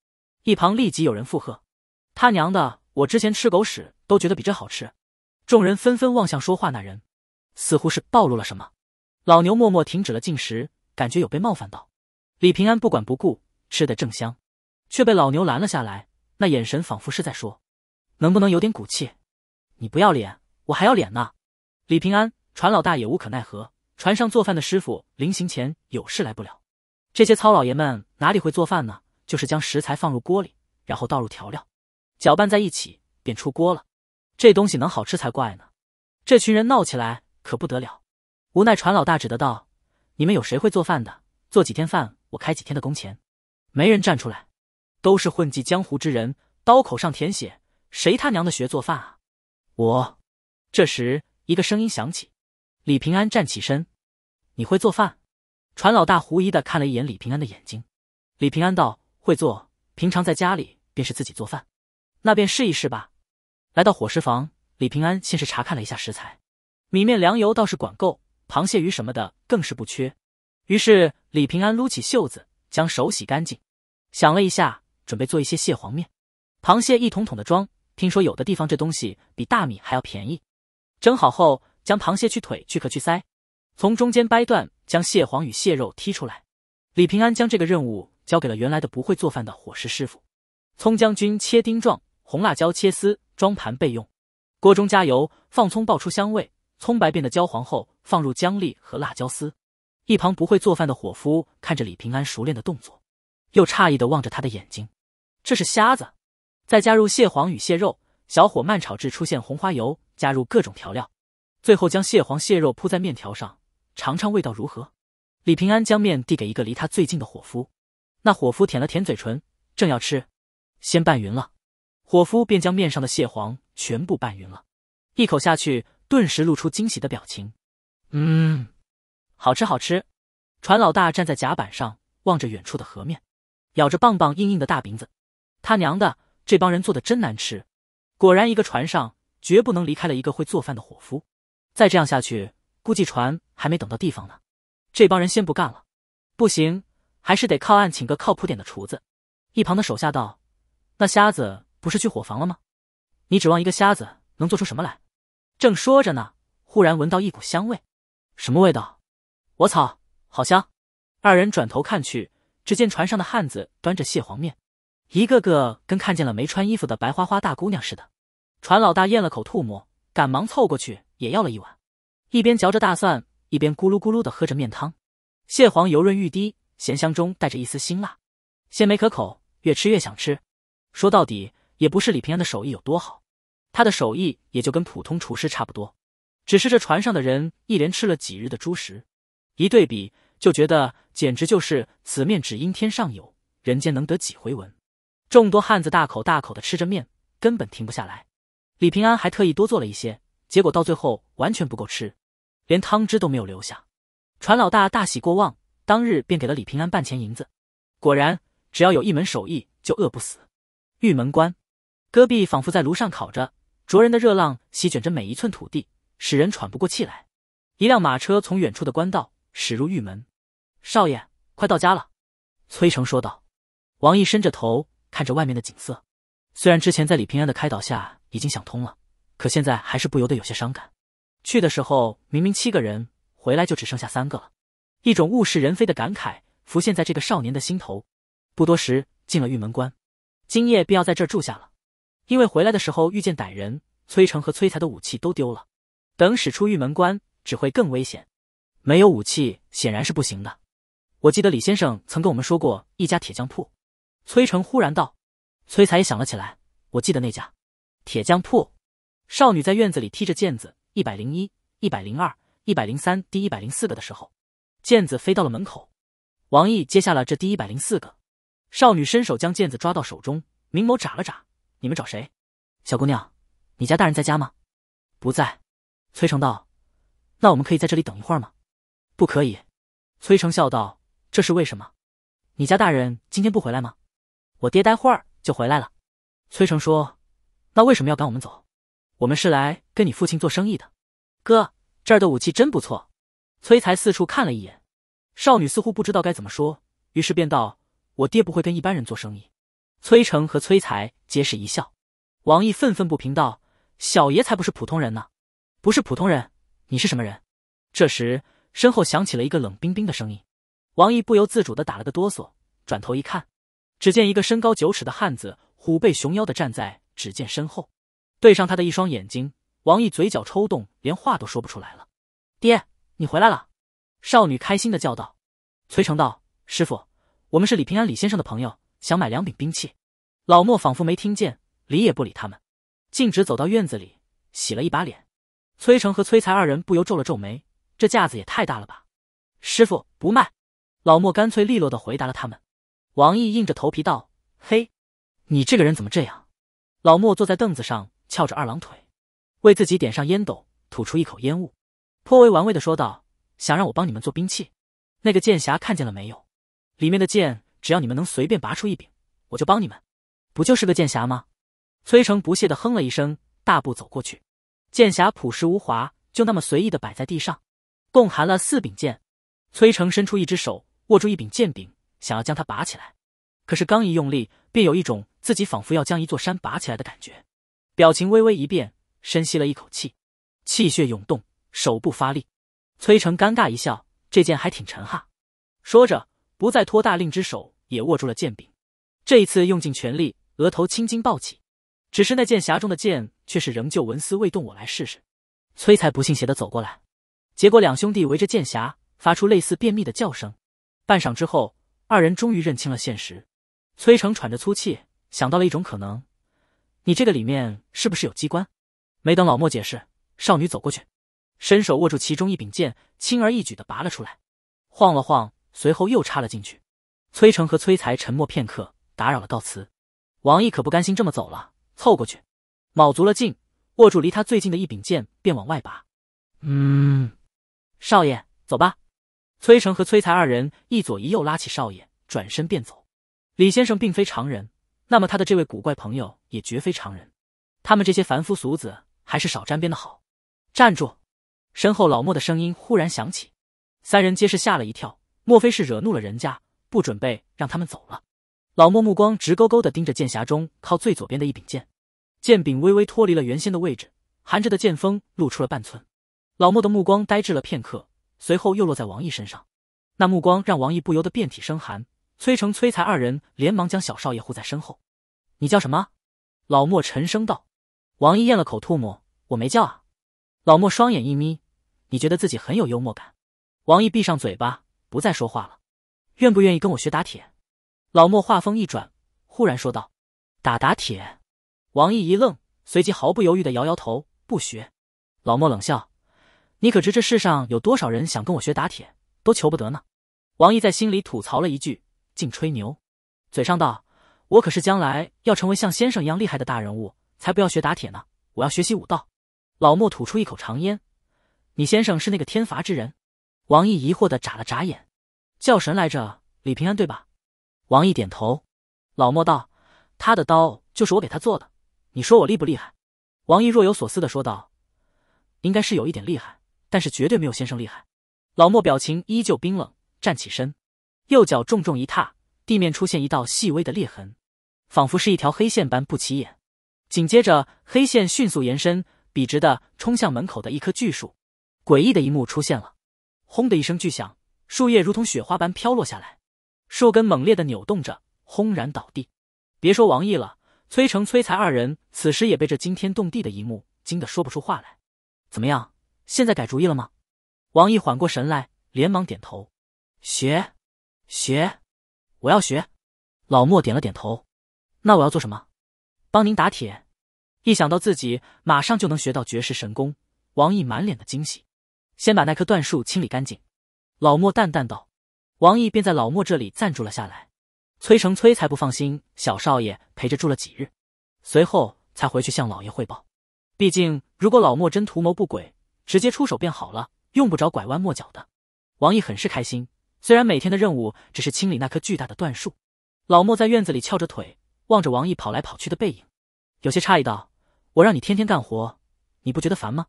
一旁立即有人附和：“他娘的！”我之前吃狗屎都觉得比这好吃，众人纷纷望向说话那人，似乎是暴露了什么。老牛默默停止了进食，感觉有被冒犯到。李平安不管不顾，吃的正香，却被老牛拦了下来，那眼神仿佛是在说：“能不能有点骨气？你不要脸，我还要脸呢。”李平安，船老大也无可奈何。船上做饭的师傅临行前有事来不了，这些糙老爷们哪里会做饭呢？就是将食材放入锅里，然后倒入调料。搅拌在一起便出锅了，这东西能好吃才怪呢！这群人闹起来可不得了。无奈船老大只得道：“你们有谁会做饭的？做几天饭我开几天的工钱。”没人站出来，都是混迹江湖之人，刀口上舔血，谁他娘的学做饭啊？我。这时一个声音响起，李平安站起身：“你会做饭？”船老大狐疑的看了一眼李平安的眼睛。李平安道：“会做，平常在家里便是自己做饭。”那便试一试吧。来到伙食房，李平安先是查看了一下食材，米面粮油倒是管够，螃蟹鱼什么的更是不缺。于是李平安撸起袖子，将手洗干净，想了一下，准备做一些蟹黄面。螃蟹一桶桶的装，听说有的地方这东西比大米还要便宜。蒸好后，将螃蟹去腿、去壳、去腮，从中间掰断，将蟹黄与蟹肉剔出来。李平安将这个任务交给了原来的不会做饭的伙食师傅。葱、姜、菌切丁状。红辣椒切丝装盘备用。锅中加油，放葱爆出香味，葱白变得焦黄后，放入姜粒和辣椒丝。一旁不会做饭的伙夫看着李平安熟练的动作，又诧异的望着他的眼睛：“这是瞎子？”再加入蟹黄与蟹肉，小火慢炒至出现红花油，加入各种调料，最后将蟹黄蟹肉铺在面条上，尝尝味道如何。李平安将面递给一个离他最近的伙夫，那伙夫舔了舔嘴唇，正要吃，先拌匀了。伙夫便将面上的蟹黄全部拌匀了，一口下去，顿时露出惊喜的表情。嗯，好吃，好吃。船老大站在甲板上，望着远处的河面，咬着棒棒硬硬的大饼子。他娘的，这帮人做的真难吃。果然，一个船上绝不能离开了一个会做饭的伙夫。再这样下去，估计船还没等到地方呢。这帮人先不干了。不行，还是得靠岸，请个靠谱点的厨子。一旁的手下道：“那瞎子。”不是去火房了吗？你指望一个瞎子能做出什么来？正说着呢，忽然闻到一股香味，什么味道？我操，好香！二人转头看去，只见船上的汉子端着蟹黄面，一个个跟看见了没穿衣服的白花花大姑娘似的。船老大咽了口唾沫，赶忙凑过去也要了一碗，一边嚼着大蒜，一边咕噜咕噜的喝着面汤。蟹黄油润欲滴，咸香中带着一丝辛辣，鲜美可口，越吃越想吃。说到底。也不是李平安的手艺有多好，他的手艺也就跟普通厨师差不多。只是这船上的人一连吃了几日的猪食，一对比就觉得简直就是“此面只因天上有人间能得几回闻”。众多汉子大口大口的吃着面，根本停不下来。李平安还特意多做了一些，结果到最后完全不够吃，连汤汁都没有留下。船老大大喜过望，当日便给了李平安半钱银子。果然，只要有一门手艺，就饿不死。玉门关。戈壁仿佛在炉上烤着，灼人的热浪席卷着每一寸土地，使人喘不过气来。一辆马车从远处的官道驶入玉门，少爷快到家了，崔成说道。王毅伸着头看着外面的景色，虽然之前在李平安的开导下已经想通了，可现在还是不由得有些伤感。去的时候明明七个人，回来就只剩下三个了，一种物是人非的感慨浮现在这个少年的心头。不多时，进了玉门关，今夜便要在这儿住下了。因为回来的时候遇见歹人，崔成和崔才的武器都丢了。等使出玉门关，只会更危险。没有武器显然是不行的。我记得李先生曾跟我们说过一家铁匠铺。崔成忽然道：“崔才也想了起来，我记得那家铁匠铺。”少女在院子里踢着毽子，一百零一、一百零二、一百零三、第一百零四个的时候，毽子飞到了门口。王毅接下了这第一百零四个，少女伸手将毽子抓到手中，明眸眨了眨。你们找谁？小姑娘，你家大人在家吗？不在。崔成道，那我们可以在这里等一会儿吗？不可以。崔成笑道：“这是为什么？你家大人今天不回来吗？”我爹待会儿就回来了。崔成说：“那为什么要赶我们走？我们是来跟你父亲做生意的。”哥，这儿的武器真不错。崔才四处看了一眼，少女似乎不知道该怎么说，于是便道：“我爹不会跟一般人做生意。”崔成和崔才皆是一笑，王毅愤愤不平道：“小爷才不是普通人呢，不是普通人，你是什么人？”这时，身后响起了一个冷冰冰的声音。王毅不由自主的打了个哆嗦，转头一看，只见一个身高九尺的汉子，虎背熊腰的站在只见身后。对上他的一双眼睛，王毅嘴角抽动，连话都说不出来了。“爹，你回来了！”少女开心的叫道。崔成道：“师傅，我们是李平安李先生的朋友。”想买两柄兵器，老莫仿佛没听见，理也不理他们，径直走到院子里洗了一把脸。崔成和崔才二人不由皱了皱眉，这架子也太大了吧！师傅不卖。老莫干脆利落的回答了他们。王毅硬着头皮道：“嘿，你这个人怎么这样？”老莫坐在凳子上，翘着二郎腿，为自己点上烟斗，吐出一口烟雾，颇为玩味的说道：“想让我帮你们做兵器？那个剑匣看见了没有？里面的剑。”只要你们能随便拔出一柄，我就帮你们。不就是个剑侠吗？崔成不屑地哼了一声，大步走过去。剑侠朴实无华，就那么随意的摆在地上，共含了四柄剑。崔成伸出一只手握住一柄剑柄，想要将它拔起来，可是刚一用力，便有一种自己仿佛要将一座山拔起来的感觉。表情微微一变，深吸了一口气，气血涌动，手部发力。崔成尴尬一笑：“这剑还挺沉哈。”说着，不再拖大另只手。也握住了剑柄，这一次用尽全力，额头青筋暴起。只是那剑匣中的剑却是仍旧纹丝未动。我来试试。崔才不信邪的走过来，结果两兄弟围着剑匣发出类似便秘的叫声。半晌之后，二人终于认清了现实。崔成喘着粗气，想到了一种可能：你这个里面是不是有机关？没等老莫解释，少女走过去，伸手握住其中一柄剑，轻而易举的拔了出来，晃了晃，随后又插了进去。崔成和崔才沉默片刻，打扰了，告辞。王毅可不甘心这么走了，凑过去，卯足了劲握住离他最近的一柄剑，便往外拔。嗯，少爷，走吧。崔成和崔才二人一左一右拉起少爷，转身便走。李先生并非常人，那么他的这位古怪朋友也绝非常人。他们这些凡夫俗子还是少沾边的好。站住！身后老莫的声音忽然响起，三人皆是吓了一跳，莫非是惹怒了人家？不准备让他们走了。老莫目光直勾勾的盯着剑匣中靠最左边的一柄剑，剑柄微微脱离了原先的位置，含着的剑锋露出了半寸。老莫的目光呆滞了片刻，随后又落在王毅身上。那目光让王毅不由得遍体生寒。崔成、崔才二人连忙将小少爷护在身后。你叫什么？老莫沉声道。王毅咽了口唾沫：“我没叫啊。”老莫双眼一眯：“你觉得自己很有幽默感？”王毅闭上嘴巴，不再说话了。愿不愿意跟我学打铁？老莫话锋一转，忽然说道：“打打铁。”王毅一愣，随即毫不犹豫的摇摇头：“不学。”老莫冷笑：“你可知这世上有多少人想跟我学打铁，都求不得呢？”王毅在心里吐槽了一句：“净吹牛。”嘴上道：“我可是将来要成为像先生一样厉害的大人物，才不要学打铁呢。我要学习武道。”老莫吐出一口长烟：“你先生是那个天罚之人？”王毅疑惑的眨了眨眼。叫神来着，李平安对吧？王毅点头。老莫道：“他的刀就是我给他做的，你说我厉不厉害？”王毅若有所思的说道：“应该是有一点厉害，但是绝对没有先生厉害。”老莫表情依旧冰冷，站起身，右脚重重一踏，地面出现一道细微的裂痕，仿佛是一条黑线般不起眼。紧接着，黑线迅速延伸，笔直的冲向门口的一棵巨树。诡异的一幕出现了，轰的一声巨响。树叶如同雪花般飘落下来，树根猛烈的扭动着，轰然倒地。别说王毅了，崔成、崔才二人此时也被这惊天动地的一幕惊得说不出话来。怎么样，现在改主意了吗？王毅缓过神来，连忙点头：“学，学，我要学。”老莫点了点头：“那我要做什么？帮您打铁。”一想到自己马上就能学到绝世神功，王毅满脸的惊喜。先把那棵断树清理干净。老莫淡淡道：“王毅便在老莫这里暂住了下来。崔成崔才不放心，小少爷陪着住了几日，随后才回去向老爷汇报。毕竟，如果老莫真图谋不轨，直接出手便好了，用不着拐弯抹角的。”王毅很是开心，虽然每天的任务只是清理那棵巨大的断树。老莫在院子里翘着腿，望着王毅跑来跑去的背影，有些诧异道：“我让你天天干活，你不觉得烦吗？”“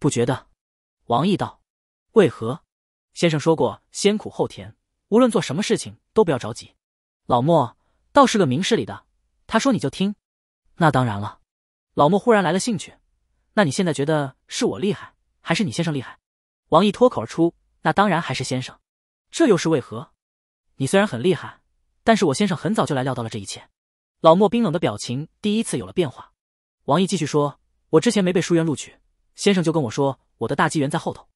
不觉得。”王毅道。“为何？”先生说过，先苦后甜，无论做什么事情都不要着急。老莫倒是个明事理的，他说你就听。那当然了。老莫忽然来了兴趣。那你现在觉得是我厉害，还是你先生厉害？王毅脱口而出：“那当然还是先生。”这又是为何？你虽然很厉害，但是我先生很早就来料到了这一切。老莫冰冷的表情第一次有了变化。王毅继续说：“我之前没被书院录取，先生就跟我说我的大机缘在后头，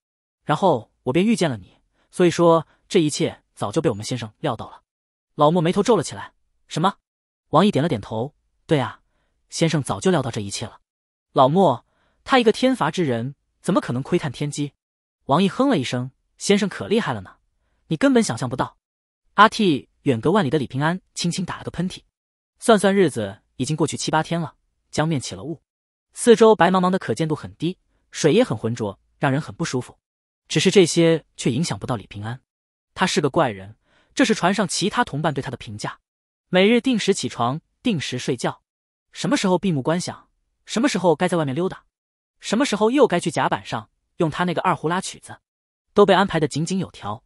然后。”我便遇见了你，所以说这一切早就被我们先生料到了。老莫眉头皱了起来。什么？王毅点了点头。对啊，先生早就料到这一切了。老莫，他一个天罚之人，怎么可能窥探天机？王毅哼了一声。先生可厉害了呢，你根本想象不到。阿嚏！远隔万里的李平安轻轻打了个喷嚏。算算日子，已经过去七八天了。江面起了雾，四周白茫茫的，可见度很低，水也很浑浊，让人很不舒服。只是这些却影响不到李平安，他是个怪人。这是船上其他同伴对他的评价。每日定时起床，定时睡觉，什么时候闭目观想，什么时候该在外面溜达，什么时候又该去甲板上用他那个二胡拉曲子，都被安排的井井有条。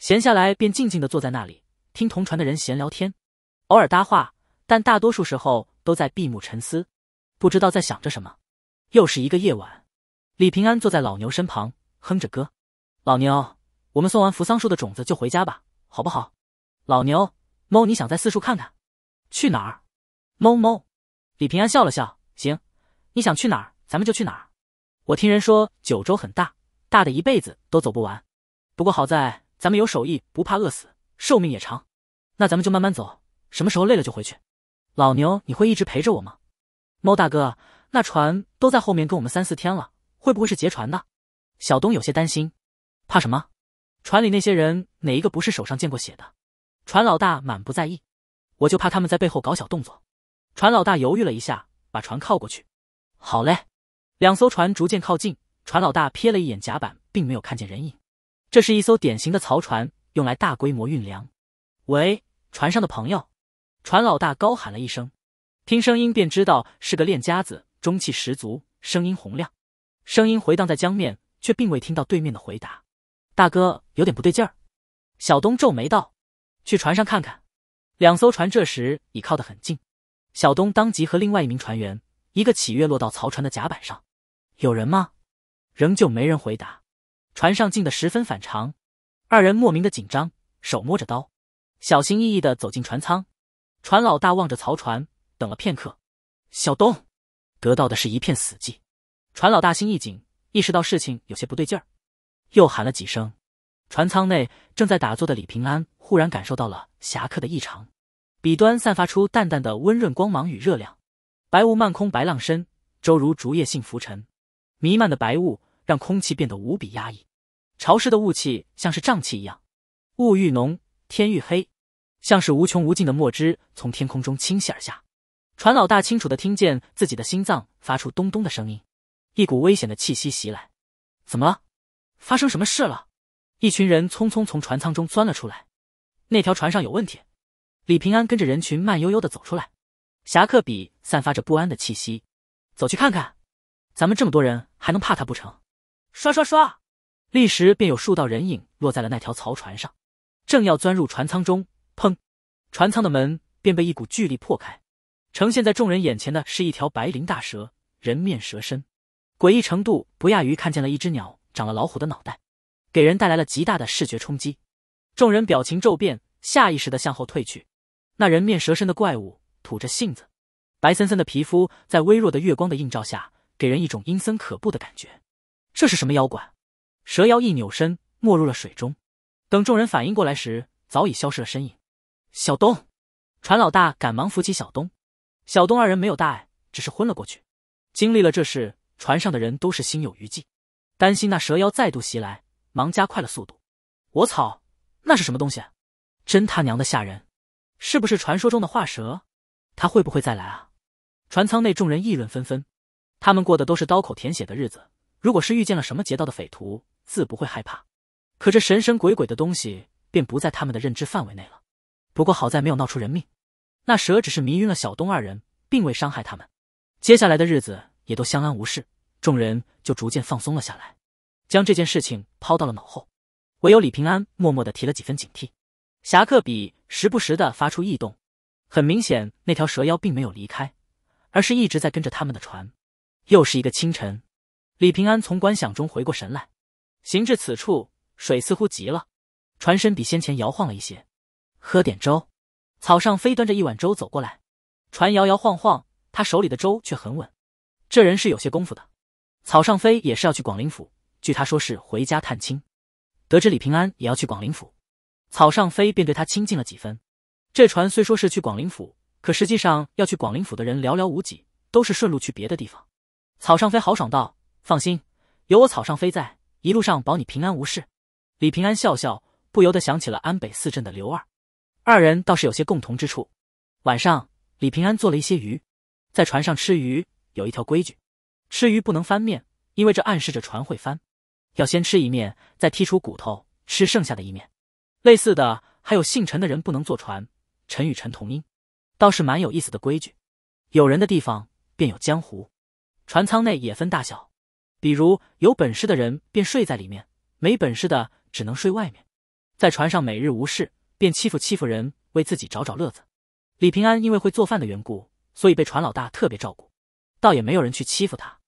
闲下来便静静的坐在那里，听同船的人闲聊天，偶尔搭话，但大多数时候都在闭目沉思，不知道在想着什么。又是一个夜晚，李平安坐在老牛身旁，哼着歌。老牛，我们送完扶桑树的种子就回家吧，好不好？老牛，猫，你想在四处看看？去哪儿？猫猫。李平安笑了笑，行，你想去哪儿，咱们就去哪儿。我听人说九州很大，大的一辈子都走不完。不过好在咱们有手艺，不怕饿死，寿命也长。那咱们就慢慢走，什么时候累了就回去。老牛，你会一直陪着我吗？猫大哥，那船都在后面跟我们三四天了，会不会是劫船的？小东有些担心。怕什么？船里那些人哪一个不是手上见过血的？船老大满不在意。我就怕他们在背后搞小动作。船老大犹豫了一下，把船靠过去。好嘞。两艘船逐渐靠近。船老大瞥了一眼甲板，并没有看见人影。这是一艘典型的漕船，用来大规模运粮。喂，船上的朋友！船老大高喊了一声，听声音便知道是个练家子，中气十足，声音洪亮。声音回荡在江面，却并未听到对面的回答。大哥有点不对劲儿，小东皱眉道：“去船上看看。”两艘船这时已靠得很近，小东当即和另外一名船员一个起跃落到曹船的甲板上。“有人吗？”仍旧没人回答。船上静得十分反常，二人莫名的紧张，手摸着刀，小心翼翼地走进船舱。船老大望着曹船，等了片刻，小东得到的是一片死寂。船老大心一紧，意识到事情有些不对劲儿。又喊了几声，船舱内正在打坐的李平安忽然感受到了侠客的异常，笔端散发出淡淡的温润光芒与热量。白雾漫空，白浪深，舟如竹叶性浮沉。弥漫的白雾让空气变得无比压抑，潮湿的雾气像是瘴气一样。雾愈浓，天愈黑，像是无穷无尽的墨汁从天空中倾泻而下。船老大清楚的听见自己的心脏发出咚咚的声音，一股危险的气息袭来。怎么了？发生什么事了？一群人匆匆从船舱中钻了出来。那条船上有问题。李平安跟着人群慢悠悠的走出来。侠客比散发着不安的气息，走去看看。咱们这么多人还能怕他不成？刷刷刷！立时便有数道人影落在了那条槽船上，正要钻入船舱中，砰！船舱的门便被一股巨力破开。呈现在众人眼前的是一条白鳞大蛇，人面蛇身，诡异程度不亚于看见了一只鸟。长了老虎的脑袋，给人带来了极大的视觉冲击。众人表情骤变，下意识的向后退去。那人面蛇身的怪物吐着信子，白森森的皮肤在微弱的月光的映照下，给人一种阴森可怖的感觉。这是什么妖怪？蛇妖一扭身，没入了水中。等众人反应过来时，早已消失了身影。小东，船老大赶忙扶起小东。小东二人没有大碍，只是昏了过去。经历了这事，船上的人都是心有余悸。担心那蛇妖再度袭来，忙加快了速度。我操，那是什么东西？真他娘的吓人！是不是传说中的化蛇？他会不会再来啊？船舱内众人议论纷纷。他们过的都是刀口舔血的日子，如果是遇见了什么劫道的匪徒，自不会害怕。可这神神鬼鬼的东西，便不在他们的认知范围内了。不过好在没有闹出人命，那蛇只是迷晕了小东二人，并未伤害他们。接下来的日子也都相安无事。众人就逐渐放松了下来，将这件事情抛到了脑后，唯有李平安默默的提了几分警惕。侠客笔时不时的发出异动，很明显那条蛇妖并没有离开，而是一直在跟着他们的船。又是一个清晨，李平安从观想中回过神来，行至此处，水似乎急了，船身比先前摇晃了一些。喝点粥，草上飞端着一碗粥走过来，船摇摇晃晃，他手里的粥却很稳，这人是有些功夫的。草上飞也是要去广陵府，据他说是回家探亲。得知李平安也要去广陵府，草上飞便对他亲近了几分。这船虽说是去广陵府，可实际上要去广陵府的人寥寥无几，都是顺路去别的地方。草上飞豪爽道：“放心，有我草上飞在，一路上保你平安无事。”李平安笑笑，不由得想起了安北四镇的刘二，二人倒是有些共同之处。晚上，李平安做了一些鱼，在船上吃鱼，有一条规矩。吃鱼不能翻面，因为这暗示着船会翻。要先吃一面，再剔除骨头，吃剩下的一面。类似的还有姓陈的人不能坐船，陈与陈同音，倒是蛮有意思的规矩。有人的地方便有江湖，船舱内也分大小，比如有本事的人便睡在里面，没本事的只能睡外面。在船上每日无事，便欺负欺负人，为自己找找乐子。李平安因为会做饭的缘故，所以被船老大特别照顾，倒也没有人去欺负他。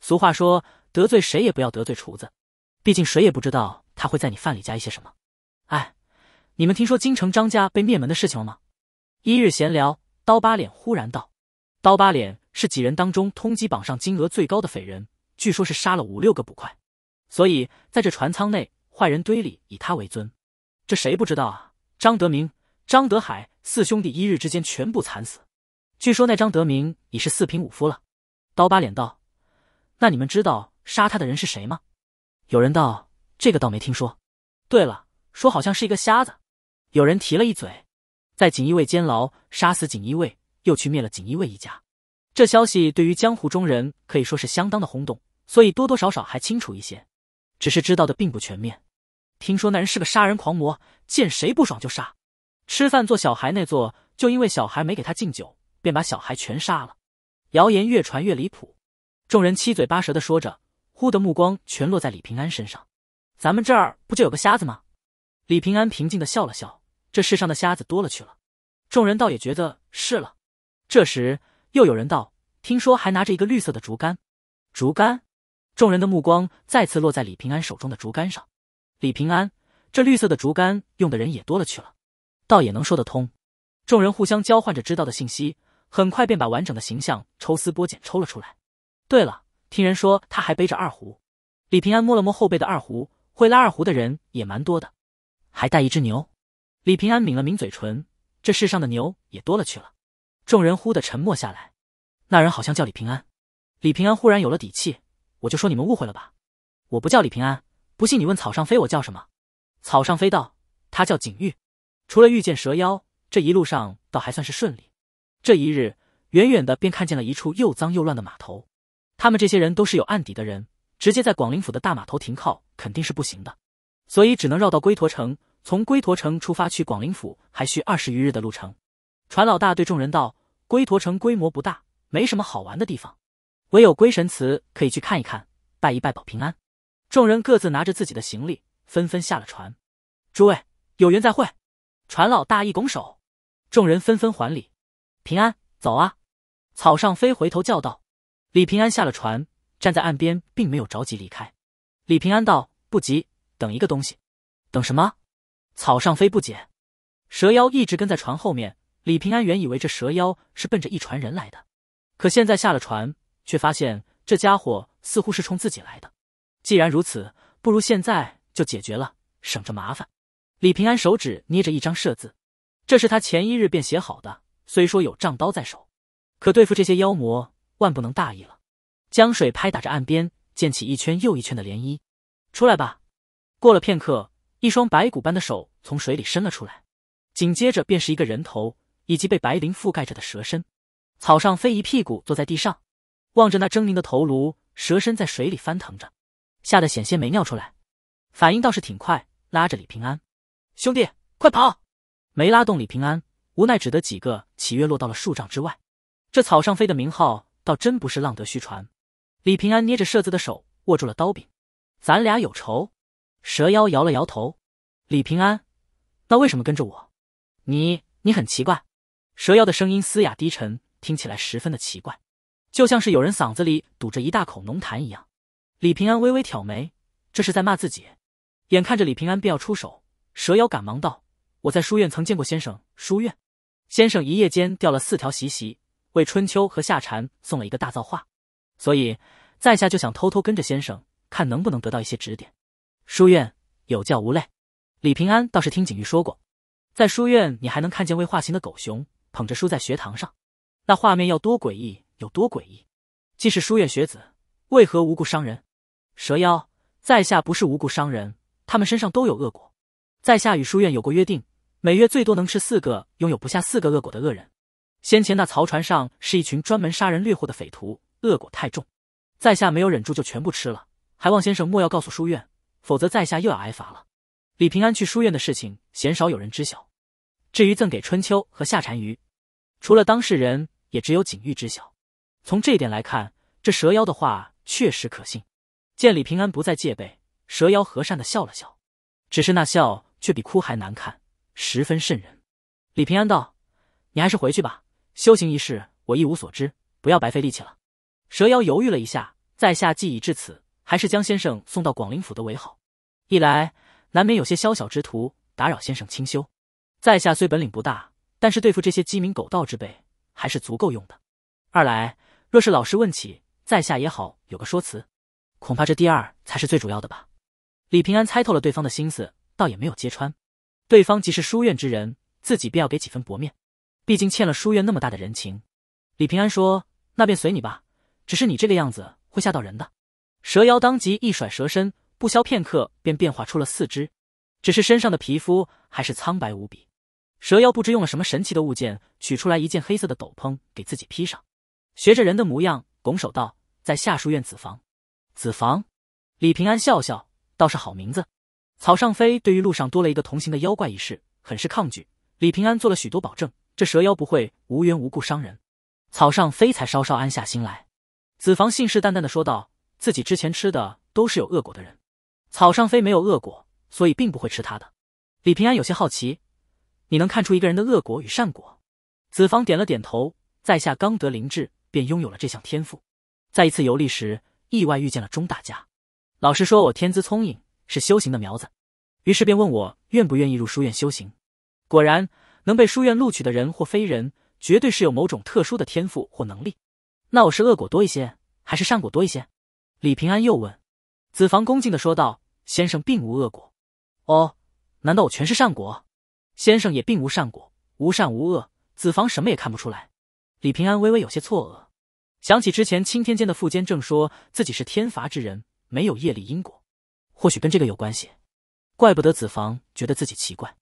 俗话说，得罪谁也不要得罪厨子，毕竟谁也不知道他会在你饭里加一些什么。哎，你们听说京城张家被灭门的事情了吗？一日闲聊，刀疤脸忽然道：“刀疤脸是几人当中通缉榜上金额最高的匪人，据说是杀了五六个捕快，所以在这船舱内坏人堆里以他为尊。这谁不知道啊？张德明、张德海四兄弟一日之间全部惨死，据说那张德明已是四品武夫了。”刀疤脸道。那你们知道杀他的人是谁吗？有人道这个倒没听说。对了，说好像是一个瞎子。有人提了一嘴，在锦衣卫监牢杀死锦衣卫，又去灭了锦衣卫一家。这消息对于江湖中人可以说是相当的轰动，所以多多少少还清楚一些，只是知道的并不全面。听说那人是个杀人狂魔，见谁不爽就杀。吃饭做小孩那座，就因为小孩没给他敬酒，便把小孩全杀了。谣言越传越离谱。众人七嘴八舌的说着，忽的目光全落在李平安身上。咱们这儿不就有个瞎子吗？李平安平静的笑了笑：“这世上的瞎子多了去了。”众人倒也觉得是了。这时又有人道：“听说还拿着一个绿色的竹竿。”竹竿，众人的目光再次落在李平安手中的竹竿上。李平安这绿色的竹竿用的人也多了去了，倒也能说得通。众人互相交换着知道的信息，很快便把完整的形象抽丝剥茧抽了出来。对了，听人说他还背着二胡。李平安摸了摸后背的二胡，会拉二胡的人也蛮多的。还带一只牛。李平安抿了抿嘴唇，这世上的牛也多了去了。众人忽的沉默下来。那人好像叫李平安。李平安忽然有了底气：“我就说你们误会了吧，我不叫李平安。不信你问草上飞，我叫什么？”草上飞道：“他叫景玉。”除了遇见蛇妖，这一路上倒还算是顺利。这一日，远远的便看见了一处又脏又乱的码头。他们这些人都是有案底的人，直接在广陵府的大码头停靠肯定是不行的，所以只能绕到龟陀城。从龟陀城出发去广陵府还需二十余日的路程。船老大对众人道：“龟陀城规模不大，没什么好玩的地方，唯有龟神祠可以去看一看，拜一拜保平安。”众人各自拿着自己的行李，纷纷下了船。诸位有缘再会。船老大一拱手，众人纷纷还礼。平安走啊！草上飞回头叫道。李平安下了船，站在岸边，并没有着急离开。李平安道：“不急，等一个东西。”“等什么？”草上飞不解。蛇妖一直跟在船后面。李平安原以为这蛇妖是奔着一船人来的，可现在下了船，却发现这家伙似乎是冲自己来的。既然如此，不如现在就解决了，省着麻烦。李平安手指捏着一张设字，这是他前一日便写好的。虽说有账刀在手，可对付这些妖魔。万不能大意了，江水拍打着岸边，溅起一圈又一圈的涟漪。出来吧。过了片刻，一双白骨般的手从水里伸了出来，紧接着便是一个人头，以及被白鳞覆盖着的蛇身。草上飞一屁股坐在地上，望着那狰狞的头颅，蛇身在水里翻腾着，吓得险些没尿出来。反应倒是挺快，拉着李平安，兄弟，快跑！没拉动李平安，无奈只得几个起跃，落到了数丈之外。这草上飞的名号。倒真不是浪得虚传，李平安捏着蛇子的手握住了刀柄。咱俩有仇？蛇妖摇了摇头。李平安，那为什么跟着我？你你很奇怪。蛇妖的声音嘶哑低沉，听起来十分的奇怪，就像是有人嗓子里堵着一大口浓痰一样。李平安微微挑眉，这是在骂自己？眼看着李平安便要出手，蛇妖赶忙道：“我在书院曾见过先生。书院先生一夜间掉了四条习习，为春秋和夏蝉送了一个大造化，所以在下就想偷偷跟着先生，看能不能得到一些指点。书院有教无类，李平安倒是听景玉说过，在书院你还能看见未化形的狗熊捧着书在学堂上，那画面要多诡异有多诡异。既是书院学子，为何无故伤人？蛇妖，在下不是无故伤人，他们身上都有恶果。在下与书院有过约定，每月最多能吃四个拥有不下四个恶果的恶人。先前那漕船上是一群专门杀人掠货的匪徒，恶果太重，在下没有忍住就全部吃了，还望先生莫要告诉书院，否则在下又要挨罚了。李平安去书院的事情，鲜少有人知晓。至于赠给春秋和夏蝉鱼，除了当事人，也只有景玉知晓。从这一点来看，这蛇妖的话确实可信。见李平安不再戒备，蛇妖和善的笑了笑，只是那笑却比哭还难看，十分瘆人。李平安道：“你还是回去吧。”修行一事，我一无所知，不要白费力气了。蛇妖犹豫了一下，在下既已至此，还是将先生送到广陵府的为好。一来，难免有些宵小之徒打扰先生清修；在下虽本领不大，但是对付这些鸡鸣狗盗之辈还是足够用的。二来，若是老师问起，在下也好有个说辞。恐怕这第二才是最主要的吧。李平安猜透了对方的心思，倒也没有揭穿。对方既是书院之人，自己便要给几分薄面。毕竟欠了书院那么大的人情，李平安说：“那便随你吧。只是你这个样子会吓到人的。”蛇妖当即一甩蛇身，不消片刻便变化出了四肢，只是身上的皮肤还是苍白无比。蛇妖不知用了什么神奇的物件，取出来一件黑色的斗篷给自己披上，学着人的模样拱手道：“在下书院子房。”子房，李平安笑笑，倒是好名字。草上飞对于路上多了一个同行的妖怪一事很是抗拒，李平安做了许多保证。这蛇妖不会无缘无故伤人，草上飞才稍稍安下心来。子房信誓旦旦的说道：“自己之前吃的都是有恶果的人，草上飞没有恶果，所以并不会吃他的。”李平安有些好奇：“你能看出一个人的恶果与善果？”子房点了点头：“在下刚得灵智，便拥有了这项天赋。在一次游历时，意外遇见了钟大家。老实说，我天资聪颖，是修行的苗子，于是便问我愿不愿意入书院修行。果然。”能被书院录取的人或非人，绝对是有某种特殊的天赋或能力。那我是恶果多一些，还是善果多一些？李平安又问。子房恭敬的说道：“先生并无恶果。”“哦，难道我全是善果？”“先生也并无善果，无善无恶。”子房什么也看不出来。李平安微微有些错愕，想起之前青天间的傅坚正说自己是天罚之人，没有业力因果，或许跟这个有关系。怪不得子房觉得自己奇怪。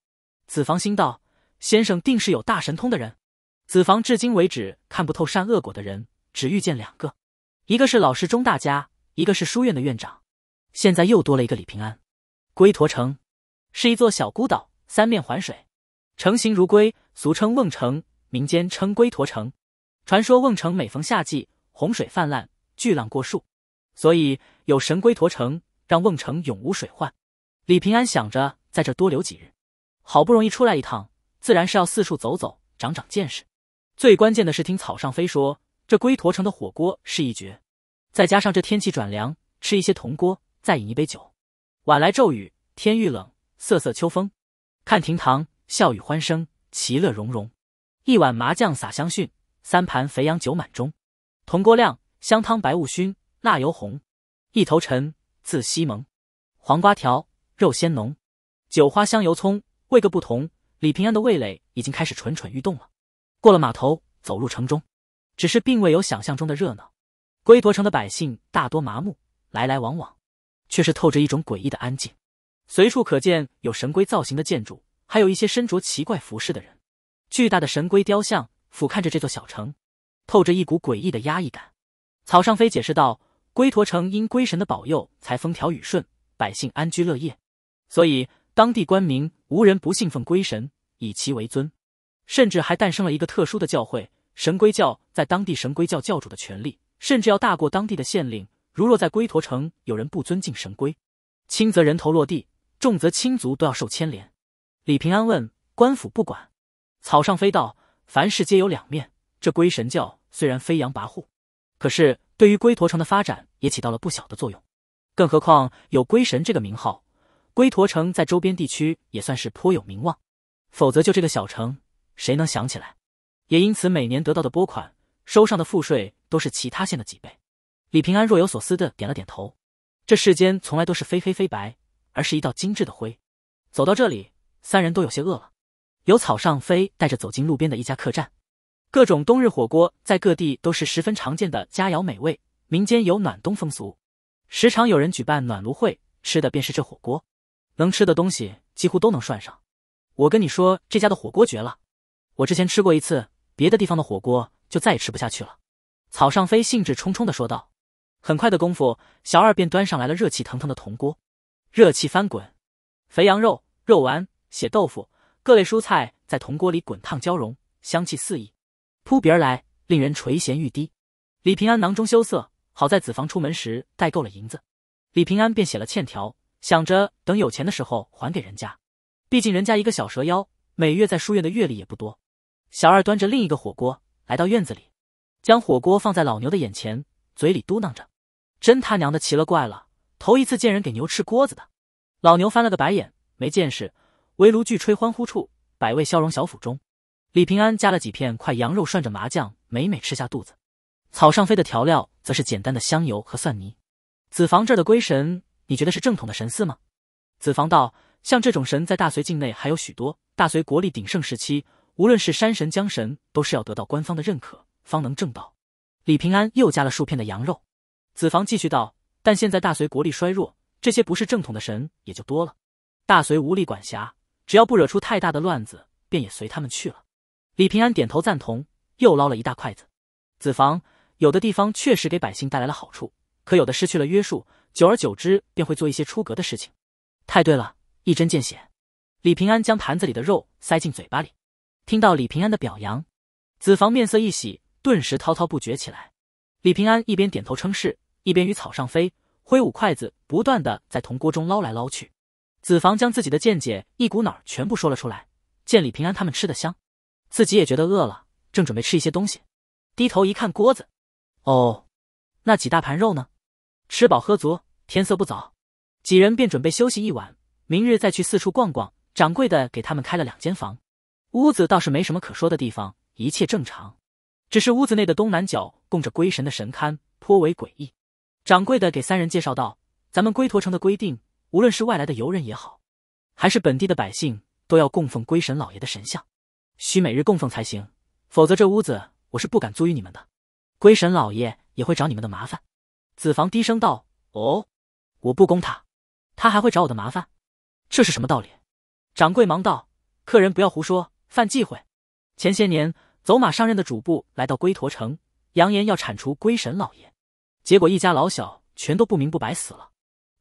子房心道。先生定是有大神通的人，子房至今为止看不透善恶果的人，只遇见两个，一个是老师钟大家，一个是书院的院长，现在又多了一个李平安。龟陀城是一座小孤岛，三面环水，成形如龟，俗称瓮城，民间称龟驼城。传说瓮城每逢夏季洪水泛滥，巨浪过数，所以有神龟陀城，让瓮城永无水患。李平安想着在这多留几日，好不容易出来一趟。自然是要四处走走，长长见识。最关键的是听草上飞说，这龟驼城的火锅是一绝。再加上这天气转凉，吃一些铜锅，再饮一杯酒。晚来骤雨，天欲冷，瑟瑟秋风。看亭堂，笑语欢声，其乐融融。一碗麻酱撒香逊，三盘肥羊酒满盅。铜锅亮，香汤白雾熏，辣油红。一头沉，自西蒙。黄瓜条，肉鲜浓。韭花香，油葱味各不同。李平安的味蕾已经开始蠢蠢欲动了。过了码头，走入城中，只是并未有想象中的热闹。龟驼城的百姓大多麻木，来来往往，却是透着一种诡异的安静。随处可见有神龟造型的建筑，还有一些身着奇怪服饰的人。巨大的神龟雕像俯瞰着这座小城，透着一股诡异的压抑感。草上飞解释道：“龟驼城因龟神的保佑，才风调雨顺，百姓安居乐业，所以当地官民无人不信奉龟神。”以其为尊，甚至还诞生了一个特殊的教会——神龟教。在当地，神龟教教主的权利，甚至要大过当地的县令。如若在龟陀城有人不尊敬神龟，轻则人头落地，重则亲族都要受牵连。李平安问：“官府不管？”草上飞道：“凡事皆有两面。这龟神教虽然飞扬跋扈，可是对于龟陀城的发展也起到了不小的作用。更何况有‘龟神’这个名号，龟陀城在周边地区也算是颇有名望。”否则，就这个小城，谁能想起来？也因此，每年得到的拨款、收上的赋税都是其他县的几倍。李平安若有所思的点了点头。这世间从来都是非黑非白，而是一道精致的灰。走到这里，三人都有些饿了。由草上飞带着走进路边的一家客栈。各种冬日火锅在各地都是十分常见的佳肴美味，民间有暖冬风俗，时常有人举办暖炉会，吃的便是这火锅。能吃的东西几乎都能涮上。我跟你说，这家的火锅绝了，我之前吃过一次，别的地方的火锅就再也吃不下去了。草上飞兴致冲冲的说道。很快的功夫，小二便端上来了热气腾腾的铜锅，热气翻滚，肥羊肉、肉丸、血豆腐、各类蔬菜在铜锅里滚烫交融，香气四溢，扑鼻而来，令人垂涎欲滴。李平安囊中羞涩，好在子房出门时带够了银子，李平安便写了欠条，想着等有钱的时候还给人家。毕竟人家一个小蛇妖，每月在书院的阅历也不多。小二端着另一个火锅来到院子里，将火锅放在老牛的眼前，嘴里嘟囔着：“真他娘的奇了怪了，头一次见人给牛吃锅子的。”老牛翻了个白眼，没见识。围炉俱吹欢呼处，百味消融小腹中。李平安加了几片块羊肉涮着麻酱，美美吃下肚子。草上飞的调料则是简单的香油和蒜泥。子房这儿的龟神，你觉得是正统的神似吗？子房道。像这种神，在大隋境内还有许多。大隋国力鼎盛时期，无论是山神、江神，都是要得到官方的认可，方能正道。李平安又加了数片的羊肉。子房继续道：“但现在大隋国力衰弱，这些不是正统的神也就多了。大隋无力管辖，只要不惹出太大的乱子，便也随他们去了。”李平安点头赞同，又捞了一大筷子。子房：“有的地方确实给百姓带来了好处，可有的失去了约束，久而久之便会做一些出格的事情。”太对了。一针见血，李平安将盘子里的肉塞进嘴巴里。听到李平安的表扬，子房面色一喜，顿时滔滔不绝起来。李平安一边点头称是，一边与草上飞挥舞筷子，不断的在铜锅中捞来捞去。子房将自己的见解一股脑全部说了出来。见李平安他们吃的香，自己也觉得饿了，正准备吃一些东西，低头一看锅子，哦，那几大盘肉呢？吃饱喝足，天色不早，几人便准备休息一晚。明日再去四处逛逛。掌柜的给他们开了两间房，屋子倒是没什么可说的地方，一切正常。只是屋子内的东南角供着龟神的神龛，颇为诡异。掌柜的给三人介绍道：“咱们龟陀城的规定，无论是外来的游人也好，还是本地的百姓，都要供奉龟神老爷的神像，需每日供奉才行。否则这屋子我是不敢租予你们的，龟神老爷也会找你们的麻烦。”子房低声道：“哦，我不供他，他还会找我的麻烦。”这是什么道理？掌柜忙道：“客人不要胡说，犯忌讳。前些年走马上任的主簿来到龟陀城，扬言要铲除龟神老爷，结果一家老小全都不明不白死了。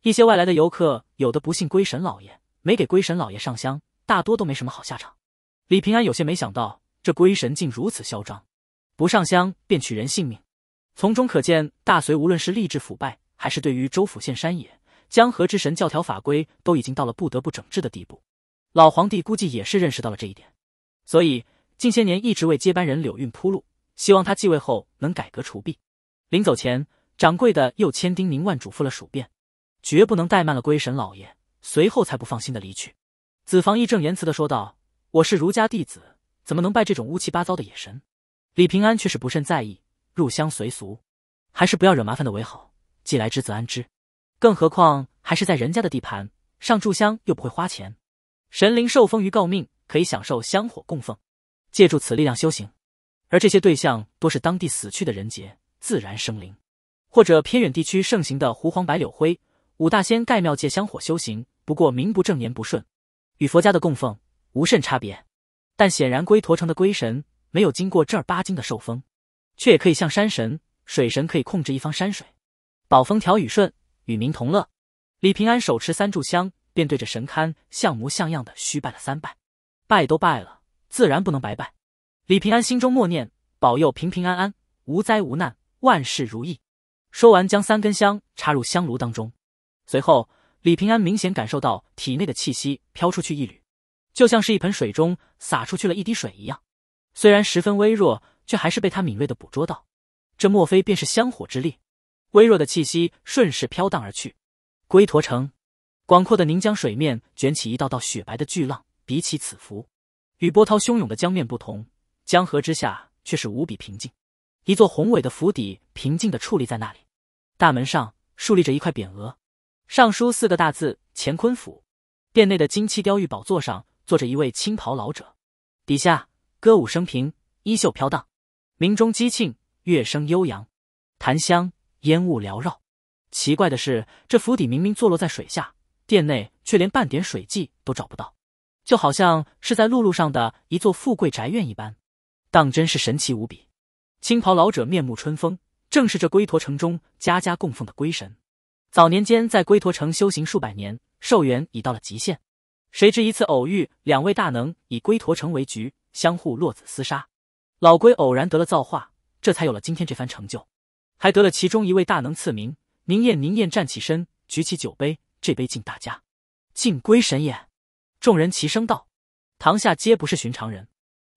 一些外来的游客，有的不信龟神老爷，没给龟神老爷上香，大多都没什么好下场。”李平安有些没想到，这龟神竟如此嚣张，不上香便取人性命，从中可见大隋无论是吏治腐败，还是对于州府县山野。江河之神教条法规都已经到了不得不整治的地步，老皇帝估计也是认识到了这一点，所以近些年一直为接班人柳韵铺路，希望他继位后能改革除弊。临走前，掌柜的又千叮咛万嘱咐了数遍，绝不能怠慢了龟神老爷。随后才不放心的离去。子房义正言辞的说道：“我是儒家弟子，怎么能拜这种乌七八糟的野神？”李平安却是不甚在意，入乡随俗，还是不要惹麻烦的为好。既来之，则安之。更何况还是在人家的地盘上，炷香又不会花钱。神灵受封于诰命，可以享受香火供奉，借助此力量修行。而这些对象多是当地死去的人杰、自然生灵，或者偏远地区盛行的狐黄白柳灰五大仙盖庙借香火修行。不过名不正言不顺，与佛家的供奉无甚差别。但显然龟陀城的龟神没有经过正儿八经的受封，却也可以像山神、水神，可以控制一方山水，保风调雨顺。与民同乐，李平安手持三炷香，便对着神龛像模像样的虚拜了三拜。拜都拜了，自然不能白拜。李平安心中默念：保佑平平安安，无灾无难，万事如意。说完，将三根香插入香炉当中。随后，李平安明显感受到体内的气息飘出去一缕，就像是一盆水中洒出去了一滴水一样。虽然十分微弱，却还是被他敏锐的捕捉到。这莫非便是香火之力？微弱的气息顺势飘荡而去。龟陀城，广阔的宁江水面卷起一道道雪白的巨浪。比起此幅，与波涛汹涌的江面不同，江河之下却是无比平静。一座宏伟的府邸平静地矗立在那里。大门上竖立着一块匾额，上书四个大字“乾坤府”。殿内的金漆雕玉宝座上坐着一位青袍老者，底下歌舞升平，衣袖飘荡，鸣钟击磬，乐声悠扬，檀香。烟雾缭绕，奇怪的是，这府邸明明坐落在水下，殿内却连半点水迹都找不到，就好像是在陆路上的一座富贵宅院一般，当真是神奇无比。青袍老者面目春风，正是这龟陀城中家家供奉的龟神。早年间在龟陀城修行数百年，寿元已到了极限。谁知一次偶遇，两位大能以龟陀城为局，相互落子厮杀，老龟偶然得了造化，这才有了今天这番成就。还得了其中一位大能赐名宁燕。宁燕站起身，举起酒杯：“这杯敬大家，敬归神也。”众人齐声道：“堂下皆不是寻常人。”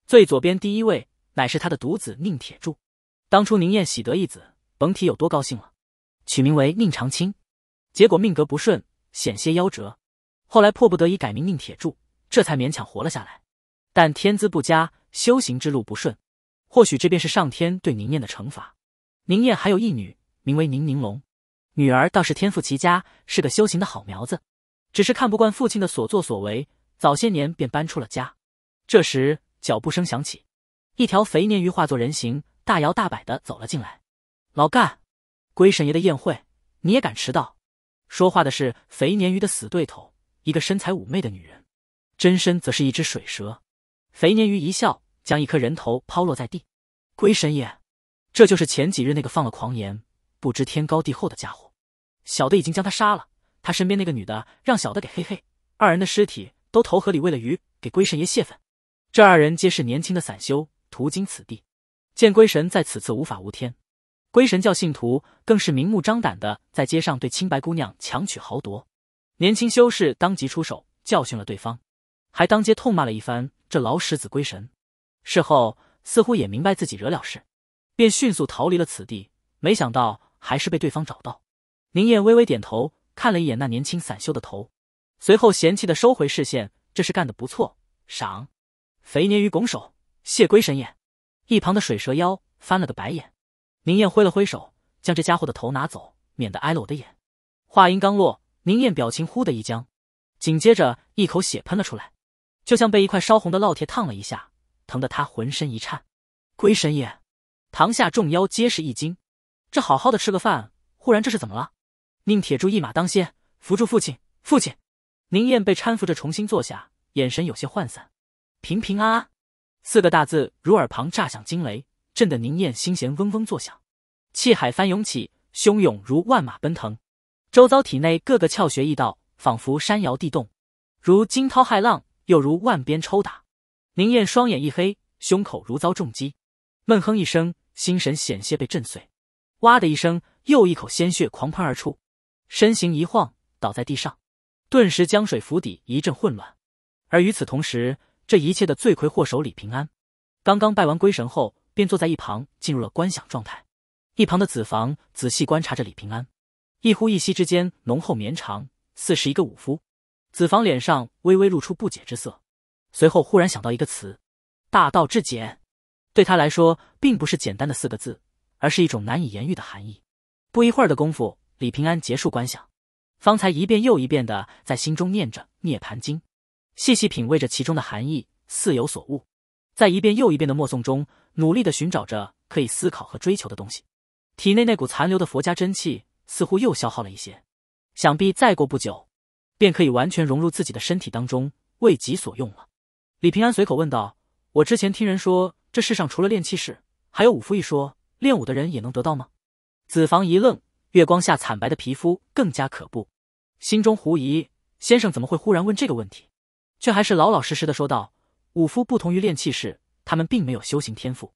最左边第一位乃是他的独子宁铁柱。当初宁燕喜得一子，甭提有多高兴了，取名为宁长青。结果命格不顺，险些夭折。后来迫不得已改名宁铁柱，这才勉强活了下来。但天资不佳，修行之路不顺，或许这便是上天对宁燕的惩罚。宁燕还有一女，名为宁宁龙。女儿倒是天赋奇佳，是个修行的好苗子，只是看不惯父亲的所作所为，早些年便搬出了家。这时脚步声响起，一条肥鲶鱼化作人形，大摇大摆的走了进来。老干，龟神爷的宴会，你也敢迟到？说话的是肥鲶鱼的死对头，一个身材妩媚的女人，真身则是一只水蛇。肥鲶鱼一笑，将一颗人头抛落在地。龟神爷。这就是前几日那个放了狂言、不知天高地厚的家伙，小的已经将他杀了。他身边那个女的，让小的给嘿嘿。二人的尸体都投河里喂了鱼，给龟神爷泄愤。这二人皆是年轻的散修，途经此地，见龟神在此次无法无天，龟神教信徒更是明目张胆的在街上对清白姑娘强取豪夺。年轻修士当即出手教训了对方，还当街痛骂了一番这老屎子龟神。事后似乎也明白自己惹了事。便迅速逃离了此地，没想到还是被对方找到。宁燕微微点头，看了一眼那年轻散修的头，随后嫌弃的收回视线。这是干得不错，赏。肥鲶鱼拱手谢龟神眼。一旁的水蛇妖翻了个白眼。宁燕挥了挥手，将这家伙的头拿走，免得挨了我的眼。话音刚落，宁燕表情忽的一僵，紧接着一口血喷了出来，就像被一块烧红的烙铁烫了一下，疼得她浑身一颤。龟神眼。堂下众妖皆是一惊，这好好的吃个饭，忽然这是怎么了？宁铁柱一马当先，扶住父亲。父亲，宁燕被搀扶着重新坐下，眼神有些涣散。平平安安四个大字如耳旁炸响惊雷，震得宁燕心弦嗡嗡作响，气海翻涌起，汹涌如万马奔腾，周遭体内各个窍穴一道，仿佛山摇地动，如惊涛骇浪，又如万鞭抽打。宁燕双眼一黑，胸口如遭重击。闷哼一声，心神险些被震碎，哇的一声，又一口鲜血狂喷而出，身形一晃，倒在地上。顿时，江水府邸一阵混乱。而与此同时，这一切的罪魁祸首李平安，刚刚拜完归神后，便坐在一旁进入了观想状态。一旁的子房仔细观察着李平安，一呼一吸之间浓厚绵长，似是一个武夫。子房脸上微微露出不解之色，随后忽然想到一个词：大道至简。对他来说，并不是简单的四个字，而是一种难以言喻的含义。不一会儿的功夫，李平安结束观想，方才一遍又一遍的在心中念着《涅盘经》，细细品味着其中的含义，似有所悟。在一遍又一遍的默诵中，努力的寻找着可以思考和追求的东西。体内那股残留的佛家真气似乎又消耗了一些，想必再过不久，便可以完全融入自己的身体当中，为己所用了。李平安随口问道：“我之前听人说。”这世上除了炼气士，还有武夫一说，练武的人也能得到吗？子房一愣，月光下惨白的皮肤更加可怖，心中狐疑：先生怎么会忽然问这个问题？却还是老老实实的说道：武夫不同于炼气士，他们并没有修行天赋，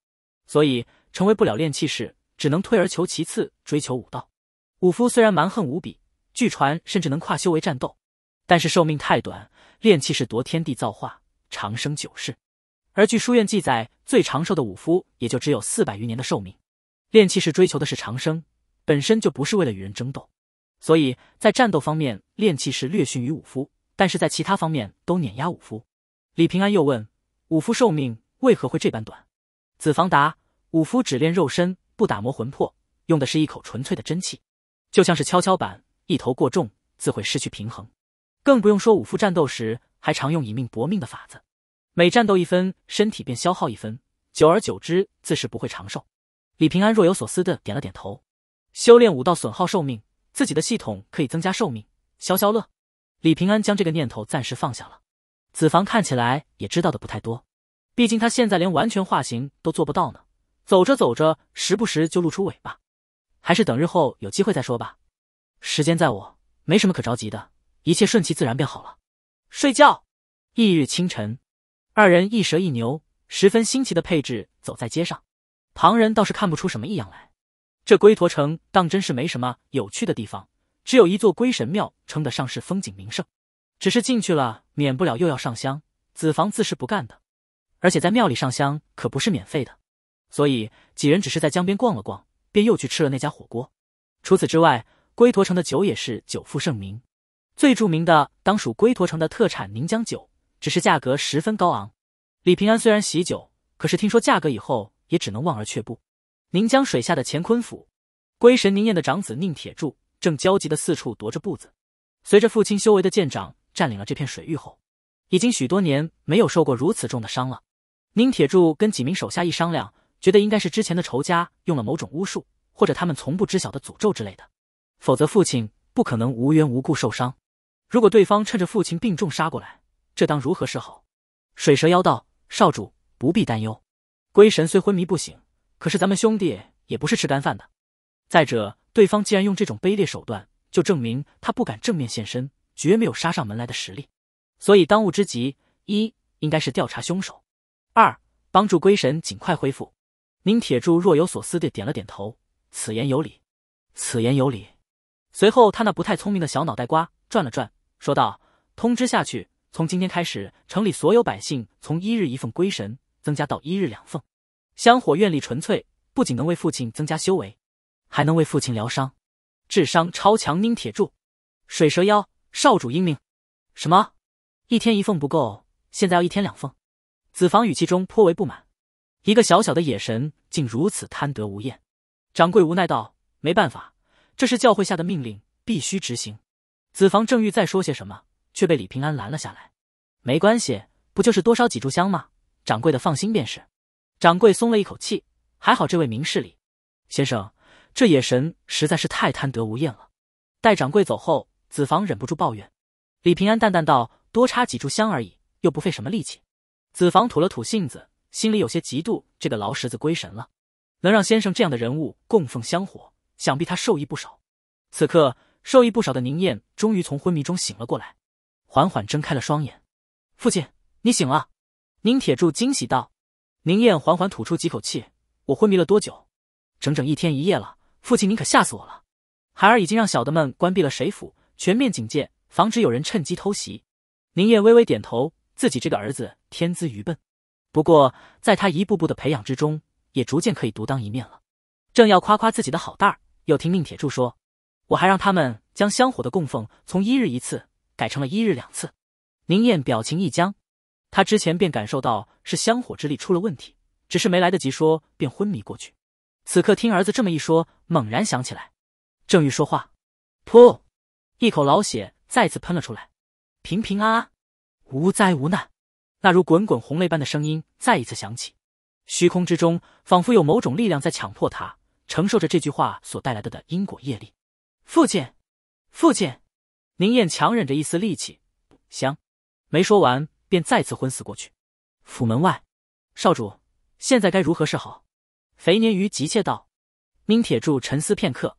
所以成为不了炼气士，只能退而求其次追求武道。武夫虽然蛮横无比，据传甚至能跨修为战斗，但是寿命太短。炼气士夺天地造化，长生久世。而据书院记载，最长寿的武夫也就只有四百余年的寿命。炼气士追求的是长生，本身就不是为了与人争斗，所以在战斗方面，炼气士略逊于武夫，但是在其他方面都碾压武夫。李平安又问：武夫寿命为何会这般短？子房答：武夫只练肉身，不打磨魂魄，用的是一口纯粹的真气，就像是跷跷板，一头过重，自会失去平衡。更不用说武夫战斗时还常用以命搏命的法子。每战斗一分，身体便消耗一分，久而久之，自是不会长寿。李平安若有所思的点了点头。修炼武道损耗寿命，自己的系统可以增加寿命，消消乐。李平安将这个念头暂时放下了。子房看起来也知道的不太多，毕竟他现在连完全化形都做不到呢。走着走着，时不时就露出尾巴，还是等日后有机会再说吧。时间在我，没什么可着急的，一切顺其自然便好了。睡觉。翌日清晨。二人一蛇一牛，十分新奇的配置，走在街上，旁人倒是看不出什么异样来。这龟驼城当真是没什么有趣的地方，只有一座龟神庙称得上是风景名胜。只是进去了，免不了又要上香。子房自是不干的，而且在庙里上香可不是免费的，所以几人只是在江边逛了逛，便又去吃了那家火锅。除此之外，龟驼城的酒也是久负盛名，最著名的当属龟驼城的特产宁江酒。只是价格十分高昂。李平安虽然喜酒，可是听说价格以后，也只能望而却步。宁江水下的乾坤府，归神宁燕的长子宁铁柱正焦急的四处踱着步子。随着父亲修为的渐长，占领了这片水域后，已经许多年没有受过如此重的伤了。宁铁柱跟几名手下一商量，觉得应该是之前的仇家用了某种巫术，或者他们从不知晓的诅咒之类的，否则父亲不可能无缘无故受伤。如果对方趁着父亲病重杀过来，这当如何是好？水蛇妖道：“少主不必担忧，龟神虽昏迷不醒，可是咱们兄弟也不是吃干饭的。再者，对方既然用这种卑劣手段，就证明他不敢正面现身，绝没有杀上门来的实力。所以，当务之急，一应该是调查凶手；二帮助龟神尽快恢复。”宁铁柱若有所思地点了点头：“此言有理，此言有理。”随后，他那不太聪明的小脑袋瓜转了转，说道：“通知下去。”从今天开始，城里所有百姓从一日一奉归神增加到一日两奉，香火愿力纯粹，不仅能为父亲增加修为，还能为父亲疗伤。智商超强宁铁柱，水蛇妖少主英明。什么？一天一奉不够，现在要一天两奉？子房语气中颇为不满。一个小小的野神竟如此贪得无厌。掌柜无奈道：“没办法，这是教会下的命令，必须执行。”子房正欲再说些什么。却被李平安拦了下来。没关系，不就是多烧几炷香吗？掌柜的放心便是。掌柜松了一口气，还好这位明事理先生，这眼神实在是太贪得无厌了。待掌柜走后，子房忍不住抱怨。李平安淡淡道：“多插几炷香而已，又不费什么力气。”子房吐了吐信子，心里有些嫉妒这个劳什子归神了，能让先生这样的人物供奉香火，想必他受益不少。此刻受益不少的宁燕终于从昏迷中醒了过来。缓缓睁开了双眼，父亲，你醒了！宁铁柱惊喜道。宁燕缓缓吐出几口气，我昏迷了多久？整整一天一夜了。父亲，您可吓死我了。孩儿已经让小的们关闭了水府，全面警戒，防止有人趁机偷袭。宁燕微微点头，自己这个儿子天资愚笨，不过在他一步步的培养之中，也逐渐可以独当一面了。正要夸夸自己的好儿，又听宁铁柱说，我还让他们将香火的供奉从一日一次。改成了一日两次，宁燕表情一僵，她之前便感受到是香火之力出了问题，只是没来得及说，便昏迷过去。此刻听儿子这么一说，猛然想起来，正欲说话，噗，一口老血再次喷了出来。平平安安，无灾无难，那如滚滚红雷般的声音再一次响起，虚空之中仿佛有某种力量在强迫他承受着这句话所带来的的因果业力。父亲，父亲。宁燕强忍着一丝力气，香，没说完便再次昏死过去。府门外，少主，现在该如何是好？肥鲶鱼急切道。宁铁柱沉思片刻，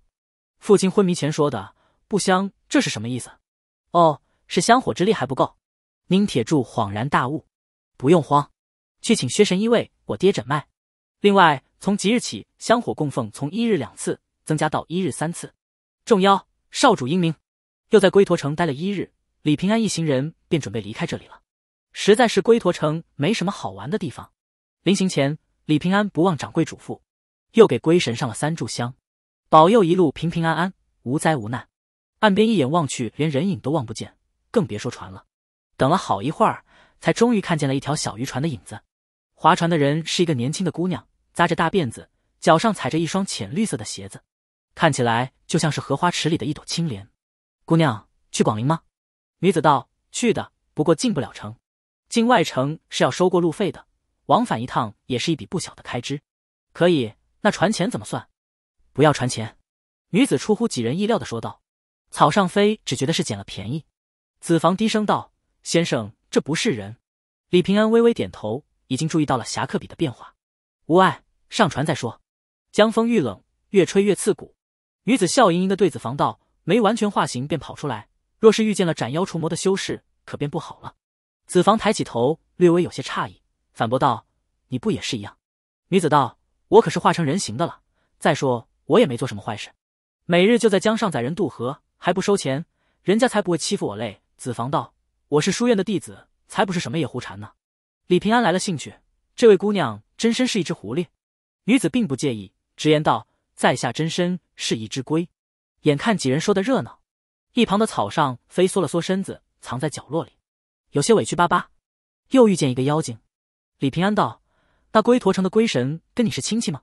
父亲昏迷前说的不香，这是什么意思？哦，是香火之力还不够。宁铁柱恍然大悟，不用慌，去请薛神医为我爹诊脉。另外，从即日起，香火供奉从一日两次增加到一日三次。众妖，少主英明。又在龟驼城待了一日，李平安一行人便准备离开这里了。实在是龟驼城没什么好玩的地方。临行前，李平安不忘掌柜嘱咐，又给龟神上了三炷香，保佑一路平平安安，无灾无难。岸边一眼望去，连人影都望不见，更别说船了。等了好一会儿，才终于看见了一条小渔船的影子。划船的人是一个年轻的姑娘，扎着大辫子，脚上踩着一双浅绿色的鞋子，看起来就像是荷花池里的一朵青莲。姑娘去广陵吗？女子道：“去的，不过进不了城，进外城是要收过路费的，往返一趟也是一笔不小的开支。”可以，那船钱怎么算？不要船钱。女子出乎几人意料的说道。草上飞只觉得是捡了便宜。子房低声道：“先生，这不是人。”李平安微微点头，已经注意到了侠客笔的变化。无碍，上船再说。江风愈冷，越吹越刺骨。女子笑盈盈的对子房道。没完全化形便跑出来，若是遇见了斩妖除魔的修士，可便不好了。子房抬起头，略微有些诧异，反驳道：“你不也是一样？”女子道：“我可是化成人形的了。再说我也没做什么坏事，每日就在江上载人渡河，还不收钱，人家才不会欺负我。”嘞。”子房道：“我是书院的弟子，才不是什么野狐禅呢。”李平安来了兴趣：“这位姑娘真身是一只狐狸？”女子并不介意，直言道：“在下真身是一只龟。”眼看几人说的热闹，一旁的草上飞缩了缩身子，藏在角落里，有些委屈巴巴。又遇见一个妖精，李平安道：“那龟驼城的龟神跟你是亲戚吗？”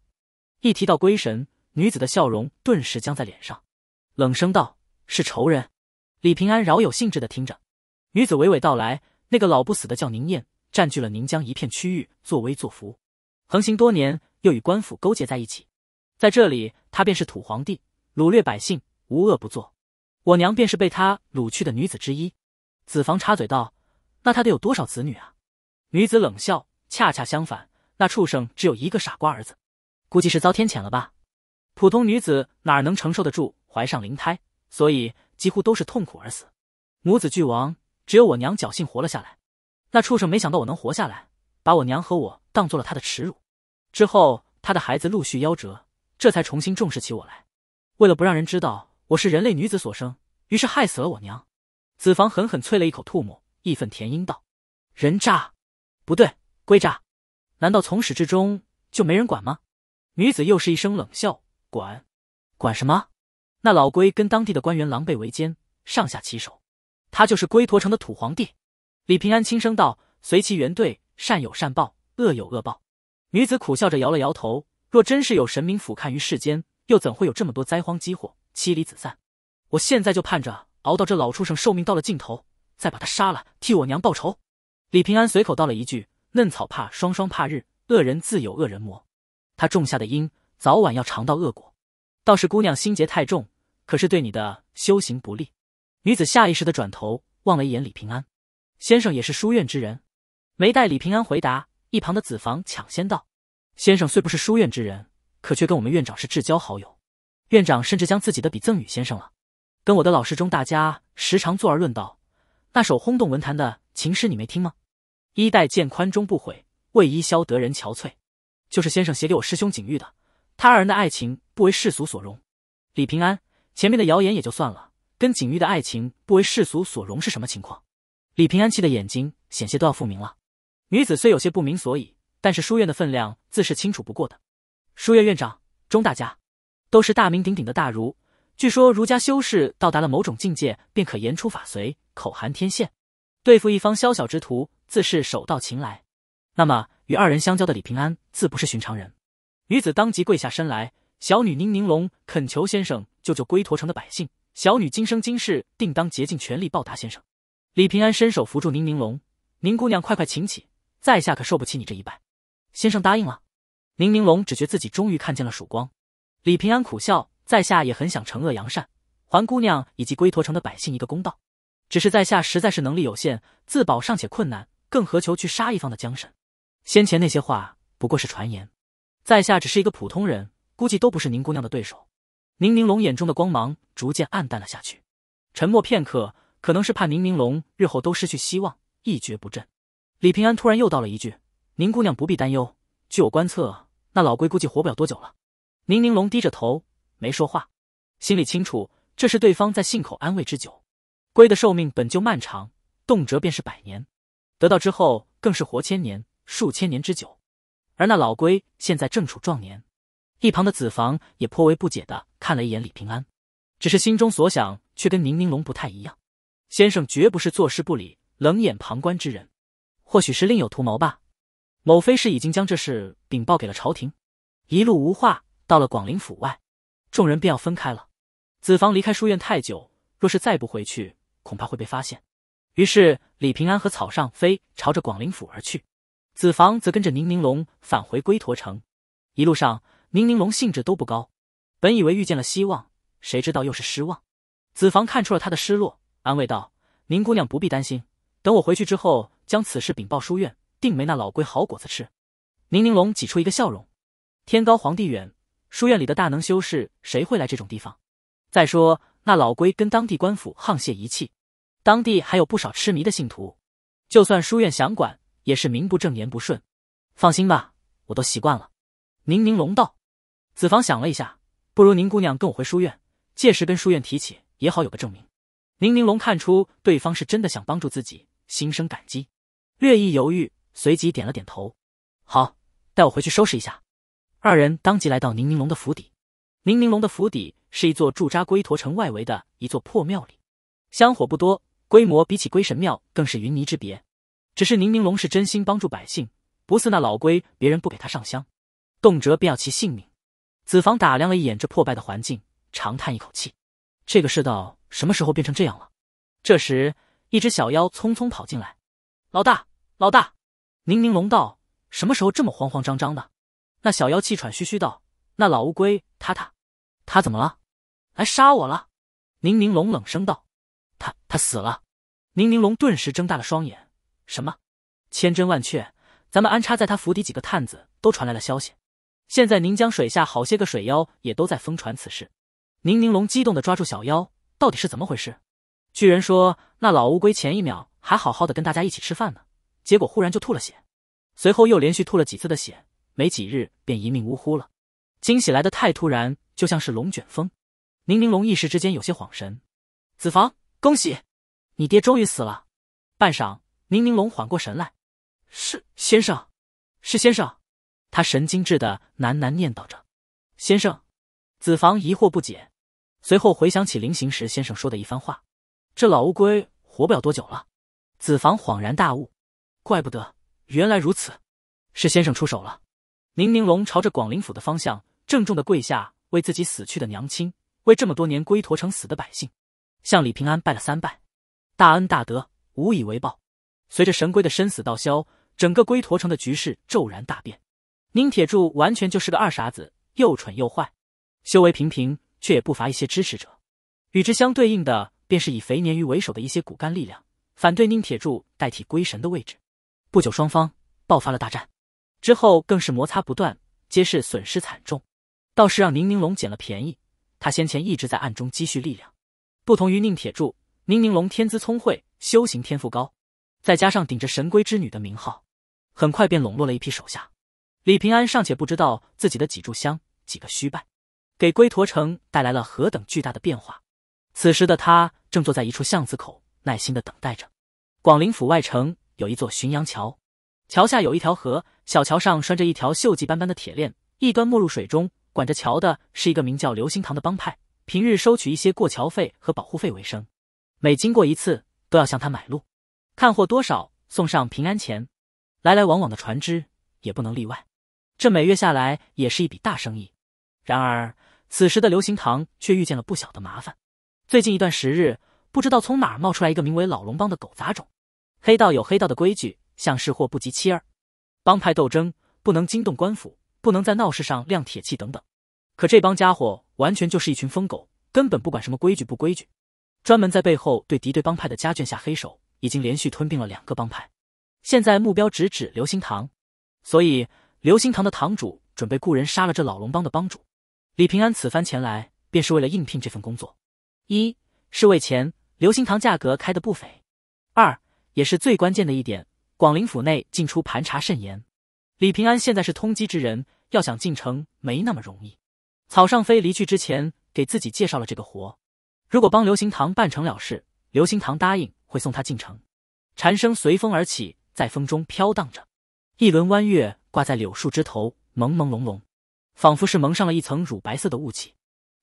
一提到龟神，女子的笑容顿时僵在脸上，冷声道：“是仇人。”李平安饶有兴致的听着，女子娓娓道来：“那个老不死的叫宁艳，占据了宁江一片区域，作威作福，横行多年，又与官府勾结在一起，在这里他便是土皇帝，掳掠百姓。”无恶不作，我娘便是被他掳去的女子之一。子房插嘴道：“那他得有多少子女啊？”女子冷笑：“恰恰相反，那畜生只有一个傻瓜儿子，估计是遭天谴了吧？普通女子哪能承受得住怀上灵胎，所以几乎都是痛苦而死，母子俱亡。只有我娘侥幸活了下来。那畜生没想到我能活下来，把我娘和我当做了他的耻辱。之后他的孩子陆续夭折，这才重新重视起我来。为了不让人知道。”我是人类女子所生，于是害死了我娘。子房狠狠啐了一口唾沫，义愤填膺道：“人渣！不对，龟渣！难道从始至终就没人管吗？”女子又是一声冷笑：“管？管什么？那老龟跟当地的官员狼狈为奸，上下其手，他就是龟陀城的土皇帝。”李平安轻声道：“随其原队，善有善报，恶有恶报。”女子苦笑着摇了摇头：“若真是有神明俯瞰于世间，又怎会有这么多灾荒饥祸？”妻离子散，我现在就盼着熬到这老畜生寿命到了尽头，再把他杀了，替我娘报仇。李平安随口道了一句：“嫩草怕霜，霜怕日，恶人自有恶人磨，他种下的因，早晚要尝到恶果。”倒是姑娘心结太重，可是对你的修行不利。女子下意识的转头望了一眼李平安，先生也是书院之人。没待李平安回答，一旁的子房抢先道：“先生虽不是书院之人，可却跟我们院长是至交好友。”院长甚至将自己的笔赠予先生了，跟我的老师钟大家时常坐而论道。那首轰动文坛的情诗你没听吗？衣带渐宽终不悔，为伊消得人憔悴，就是先生写给我师兄景玉的。他二人的爱情不为世俗所容。李平安，前面的谣言也就算了，跟景玉的爱情不为世俗所容是什么情况？李平安气的眼睛险些都要复明了。女子虽有些不明所以，但是书院的分量自是清楚不过的。书院院长钟大家。都是大名鼎鼎的大儒，据说儒家修士到达了某种境界，便可言出法随，口含天线，对付一方宵小之徒，自是手到擒来。那么与二人相交的李平安，自不是寻常人。女子当即跪下身来，小女宁宁龙恳求先生救救龟陀城的百姓，小女今生今世定当竭尽全力报答先生。李平安伸手扶住宁宁龙，宁姑娘快快请起，在下可受不起你这一拜。先生答应了。宁宁龙只觉自己终于看见了曙光。李平安苦笑，在下也很想惩恶扬善，还姑娘以及龟陀城的百姓一个公道。只是在下实在是能力有限，自保尚且困难，更何求去杀一方的江神？先前那些话不过是传言，在下只是一个普通人，估计都不是宁姑娘的对手。宁玲龙眼中的光芒逐渐暗淡了下去，沉默片刻，可能是怕宁玲龙日后都失去希望，一蹶不振。李平安突然又道了一句：“宁姑娘不必担忧，据我观测，那老龟估计活不了多久了。”宁宁龙低着头没说话，心里清楚这是对方在信口安慰之久。龟的寿命本就漫长，动辄便是百年，得到之后更是活千年、数千年之久。而那老龟现在正处壮年。一旁的子房也颇为不解的看了一眼李平安，只是心中所想却跟宁宁龙不太一样。先生绝不是坐视不理、冷眼旁观之人，或许是另有图谋吧。某妃是已经将这事禀报给了朝廷。一路无话。到了广陵府外，众人便要分开了。子房离开书院太久，若是再不回去，恐怕会被发现。于是李平安和草上飞朝着广陵府而去，子房则跟着宁宁龙返回龟陀城。一路上，宁宁龙兴致都不高。本以为遇见了希望，谁知道又是失望。子房看出了他的失落，安慰道：“宁姑娘不必担心，等我回去之后将此事禀报书院，定没那老龟好果子吃。”宁宁龙挤出一个笑容：“天高皇帝远。”书院里的大能修士谁会来这种地方？再说那老龟跟当地官府沆瀣一气，当地还有不少痴迷的信徒，就算书院想管，也是名不正言不顺。放心吧，我都习惯了。宁宁龙道，子房想了一下，不如宁姑娘跟我回书院，届时跟书院提起也好有个证明。宁宁龙看出对方是真的想帮助自己，心生感激，略一犹豫，随即点了点头。好，带我回去收拾一下。二人当即来到宁宁龙的府邸。宁宁龙的府邸是一座驻扎龟驼城外围的一座破庙里，香火不多，规模比起龟神庙更是云泥之别。只是宁宁龙是真心帮助百姓，不似那老龟，别人不给他上香，动辄便要其性命。子房打量了一眼这破败的环境，长叹一口气：这个世道什么时候变成这样了？这时，一只小妖匆匆跑进来：“老大，老大！”宁宁龙道：“什么时候这么慌慌张张的？”那小妖气喘吁吁道：“那老乌龟，他他他怎么了？来杀我了！”宁宁龙冷声道：“他他死了。”宁宁龙顿时睁大了双眼：“什么？千真万确！咱们安插在他府邸几个探子都传来了消息，现在宁江水下好些个水妖也都在疯传此事。”宁宁龙激动的抓住小妖：“到底是怎么回事？巨人说，那老乌龟前一秒还好好的，跟大家一起吃饭呢，结果忽然就吐了血，随后又连续吐了几次的血。”没几日便一命呜呼了，惊喜来的太突然，就像是龙卷风。宁玲龙一时之间有些恍神。子房，恭喜，你爹终于死了。半晌，宁玲龙缓过神来，是先生，是先生。他神经质的喃喃念叨着。先生，子房疑惑不解，随后回想起临行时先生说的一番话，这老乌龟活不了多久了。子房恍然大悟，怪不得，原来如此，是先生出手了。宁宁龙朝着广陵府的方向，郑重的跪下，为自己死去的娘亲，为这么多年龟驼城死的百姓，向李平安拜了三拜。大恩大德，无以为报。随着神龟的生死道消，整个龟驼城的局势骤然大变。宁铁柱完全就是个二傻子，又蠢又坏，修为平平，却也不乏一些支持者。与之相对应的，便是以肥鲶鱼为首的一些骨干力量，反对宁铁柱代替龟神的位置。不久，双方爆发了大战。之后更是摩擦不断，皆是损失惨重，倒是让宁宁龙捡了便宜。他先前一直在暗中积蓄力量，不同于宁铁柱，宁宁龙天资聪慧，修行天赋高，再加上顶着神龟之女的名号，很快便笼络了一批手下。李平安尚且不知道自己的几炷香、几个虚败，给龟驼城带来了何等巨大的变化。此时的他正坐在一处巷子口，耐心的等待着。广陵府外城有一座浔阳桥，桥下有一条河。小桥上拴着一条锈迹斑斑的铁链，一端没入水中。管着桥的是一个名叫刘兴堂的帮派，平日收取一些过桥费和保护费为生，每经过一次都要向他买路，看货多少送上平安钱。来来往往的船只也不能例外，这每月下来也是一笔大生意。然而此时的刘兴堂却遇见了不小的麻烦。最近一段时日，不知道从哪儿冒出来一个名为老龙帮的狗杂种。黑道有黑道的规矩，向是货不及妻儿。帮派斗争不能惊动官府，不能在闹市上亮铁器等等。可这帮家伙完全就是一群疯狗，根本不管什么规矩不规矩，专门在背后对敌对帮派的家眷下黑手，已经连续吞并了两个帮派，现在目标直指流星堂，所以流星堂的堂主准备雇人杀了这老龙帮的帮主李平安。此番前来便是为了应聘这份工作，一是为钱，流星堂价格开的不菲；二也是最关键的一点。广陵府内进出盘查甚严，李平安现在是通缉之人，要想进城没那么容易。草上飞离去之前，给自己介绍了这个活，如果帮刘行堂办成了事，刘行堂答应会送他进城。蝉声随风而起，在风中飘荡着，一轮弯月挂在柳树枝头，朦朦胧胧，仿佛是蒙上了一层乳白色的雾气。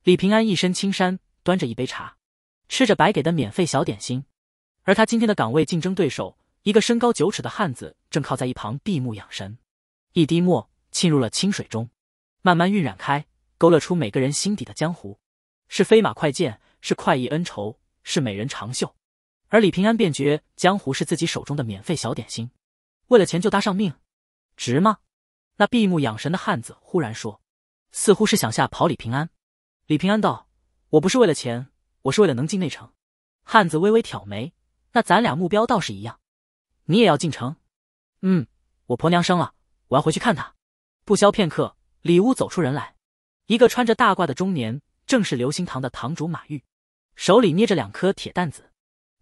李平安一身青衫，端着一杯茶，吃着白给的免费小点心，而他今天的岗位竞争对手。一个身高九尺的汉子正靠在一旁闭目养神，一滴墨浸入了清水中，慢慢晕染开，勾勒出每个人心底的江湖：是飞马快剑，是快意恩仇，是美人长袖。而李平安便觉江湖是自己手中的免费小点心，为了钱就搭上命，值吗？那闭目养神的汉子忽然说，似乎是想吓跑李平安。李平安道：“我不是为了钱，我是为了能进内城。”汉子微微挑眉：“那咱俩目标倒是一样。”你也要进城？嗯，我婆娘生了，我要回去看她。不消片刻，里屋走出人来，一个穿着大褂的中年，正是流星堂的堂主马玉，手里捏着两颗铁蛋子。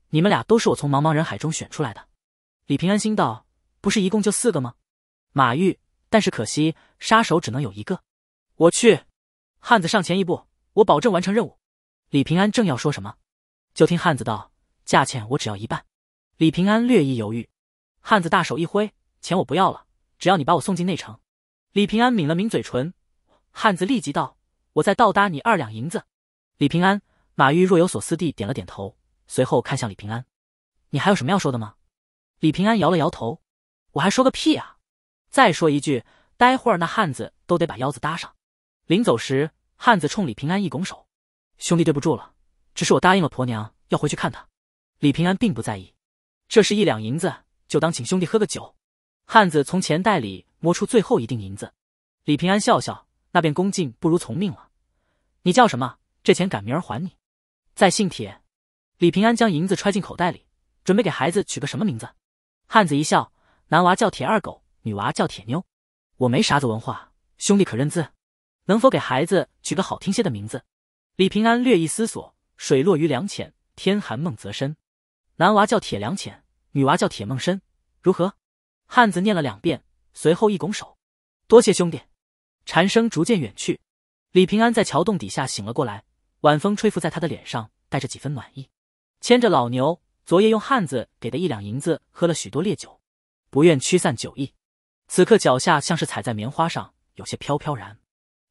你们俩都是我从茫茫人海中选出来的。李平安心道：不是一共就四个吗？马玉，但是可惜，杀手只能有一个。我去，汉子上前一步，我保证完成任务。李平安正要说什么，就听汉子道：价钱我只要一半。李平安略一犹豫。汉子大手一挥，钱我不要了，只要你把我送进内城。李平安抿了抿嘴唇，汉子立即道：“我再倒搭你二两银子。”李平安、马玉若有所思地点了点头，随后看向李平安：“你还有什么要说的吗？”李平安摇了摇头：“我还说个屁啊！再说一句，待会儿那汉子都得把腰子搭上。”临走时，汉子冲李平安一拱手：“兄弟，对不住了，只是我答应了婆娘要回去看他。”李平安并不在意，这是一两银子。就当请兄弟喝个酒，汉子从钱袋里摸出最后一锭银子。李平安笑笑，那便恭敬不如从命了。你叫什么？这钱赶明儿还你。再姓铁。李平安将银子揣进口袋里，准备给孩子取个什么名字。汉子一笑，男娃叫铁二狗，女娃叫铁妞。我没啥子文化，兄弟可认字？能否给孩子取个好听些的名字？李平安略一思索，水落于梁浅，天寒梦泽深。男娃叫铁梁浅。女娃叫铁梦深，如何？汉子念了两遍，随后一拱手，多谢兄弟。蝉声逐渐远去，李平安在桥洞底下醒了过来。晚风吹拂在他的脸上，带着几分暖意。牵着老牛，昨夜用汉子给的一两银子喝了许多烈酒，不愿驱散酒意。此刻脚下像是踩在棉花上，有些飘飘然。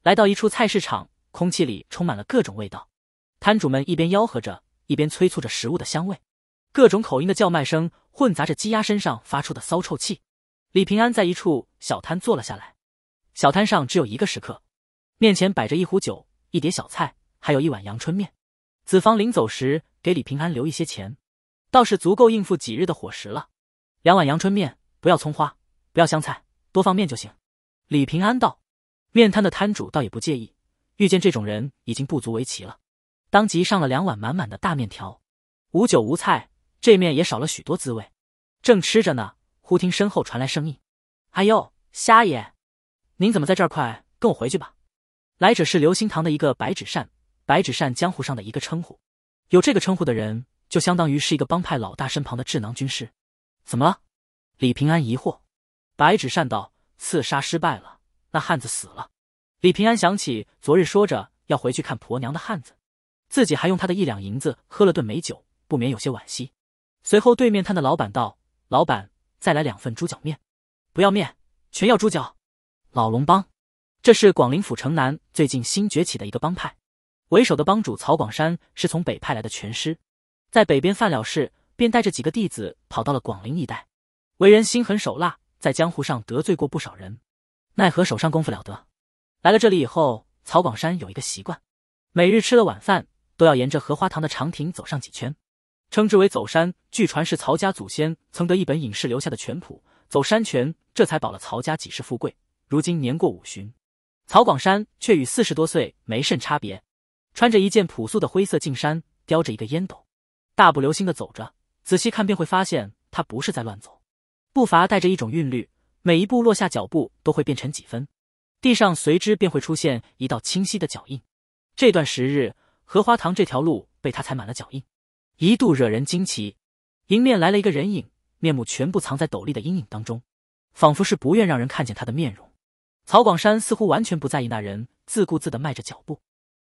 来到一处菜市场，空气里充满了各种味道，摊主们一边吆喝着，一边催促着食物的香味，各种口音的叫卖声。混杂着鸡鸭身上发出的骚臭气，李平安在一处小摊坐了下来。小摊上只有一个食客，面前摆着一壶酒、一碟小菜，还有一碗阳春面。子房临走时给李平安留一些钱，倒是足够应付几日的伙食了。两碗阳春面，不要葱花，不要香菜，多放面就行。李平安道。面摊的摊主倒也不介意，遇见这种人已经不足为奇了，当即上了两碗满满的大面条，无酒无菜。这面也少了许多滋味，正吃着呢，忽听身后传来声音：“哎呦，瞎爷，您怎么在这儿？快跟我回去吧。”来者是刘心堂的一个白纸扇，白纸扇江湖上的一个称呼。有这个称呼的人，就相当于是一个帮派老大身旁的智囊军师。怎么了？李平安疑惑。白纸扇道：“刺杀失败了，那汉子死了。”李平安想起昨日说着要回去看婆娘的汉子，自己还用他的一两银子喝了顿美酒，不免有些惋惜。随后，对面摊的老板道：“老板，再来两份猪脚面，不要面，全要猪脚。”老龙帮，这是广陵府城南最近新崛起的一个帮派，为首的帮主曹广山是从北派来的拳师，在北边犯了事，便带着几个弟子跑到了广陵一带，为人心狠手辣，在江湖上得罪过不少人，奈何手上功夫了得。来了这里以后，曹广山有一个习惯，每日吃了晚饭，都要沿着荷花塘的长亭走上几圈。称之为走山，据传是曹家祖先曾得一本隐士留下的拳谱，走山拳，这才保了曹家几世富贵。如今年过五旬，曹广山却与四十多岁没甚差别，穿着一件朴素的灰色净衫，叼着一个烟斗，大步流星的走着。仔细看便会发现，他不是在乱走，步伐带着一种韵律，每一步落下脚步都会变成几分，地上随之便会出现一道清晰的脚印。这段时日，荷花塘这条路被他踩满了脚印。一度惹人惊奇，迎面来了一个人影，面目全部藏在斗笠的阴影当中，仿佛是不愿让人看见他的面容。曹广山似乎完全不在意那人，自顾自的迈着脚步，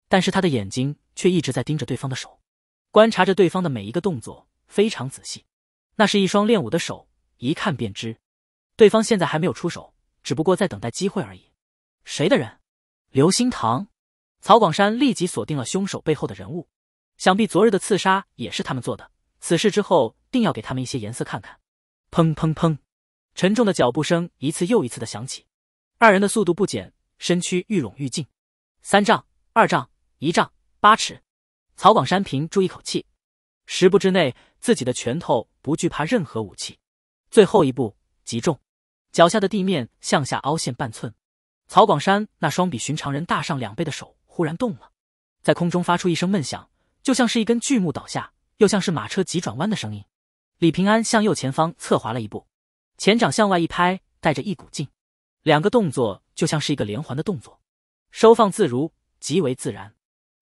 但是他的眼睛却一直在盯着对方的手，观察着对方的每一个动作，非常仔细。那是一双练武的手，一看便知，对方现在还没有出手，只不过在等待机会而已。谁的人？刘星堂。曹广山立即锁定了凶手背后的人物。想必昨日的刺杀也是他们做的。此事之后，定要给他们一些颜色看看。砰砰砰，沉重的脚步声一次又一次的响起，二人的速度不减，身躯愈拢愈近，三丈、二丈、一丈、八尺。曹广山屏住一口气，十步之内，自己的拳头不惧怕任何武器。最后一步，极重，脚下的地面向下凹陷半寸。曹广山那双比寻常人大上两倍的手忽然动了，在空中发出一声闷响。就像是一根巨木倒下，又像是马车急转弯的声音。李平安向右前方侧滑了一步，前掌向外一拍，带着一股劲。两个动作就像是一个连环的动作，收放自如，极为自然。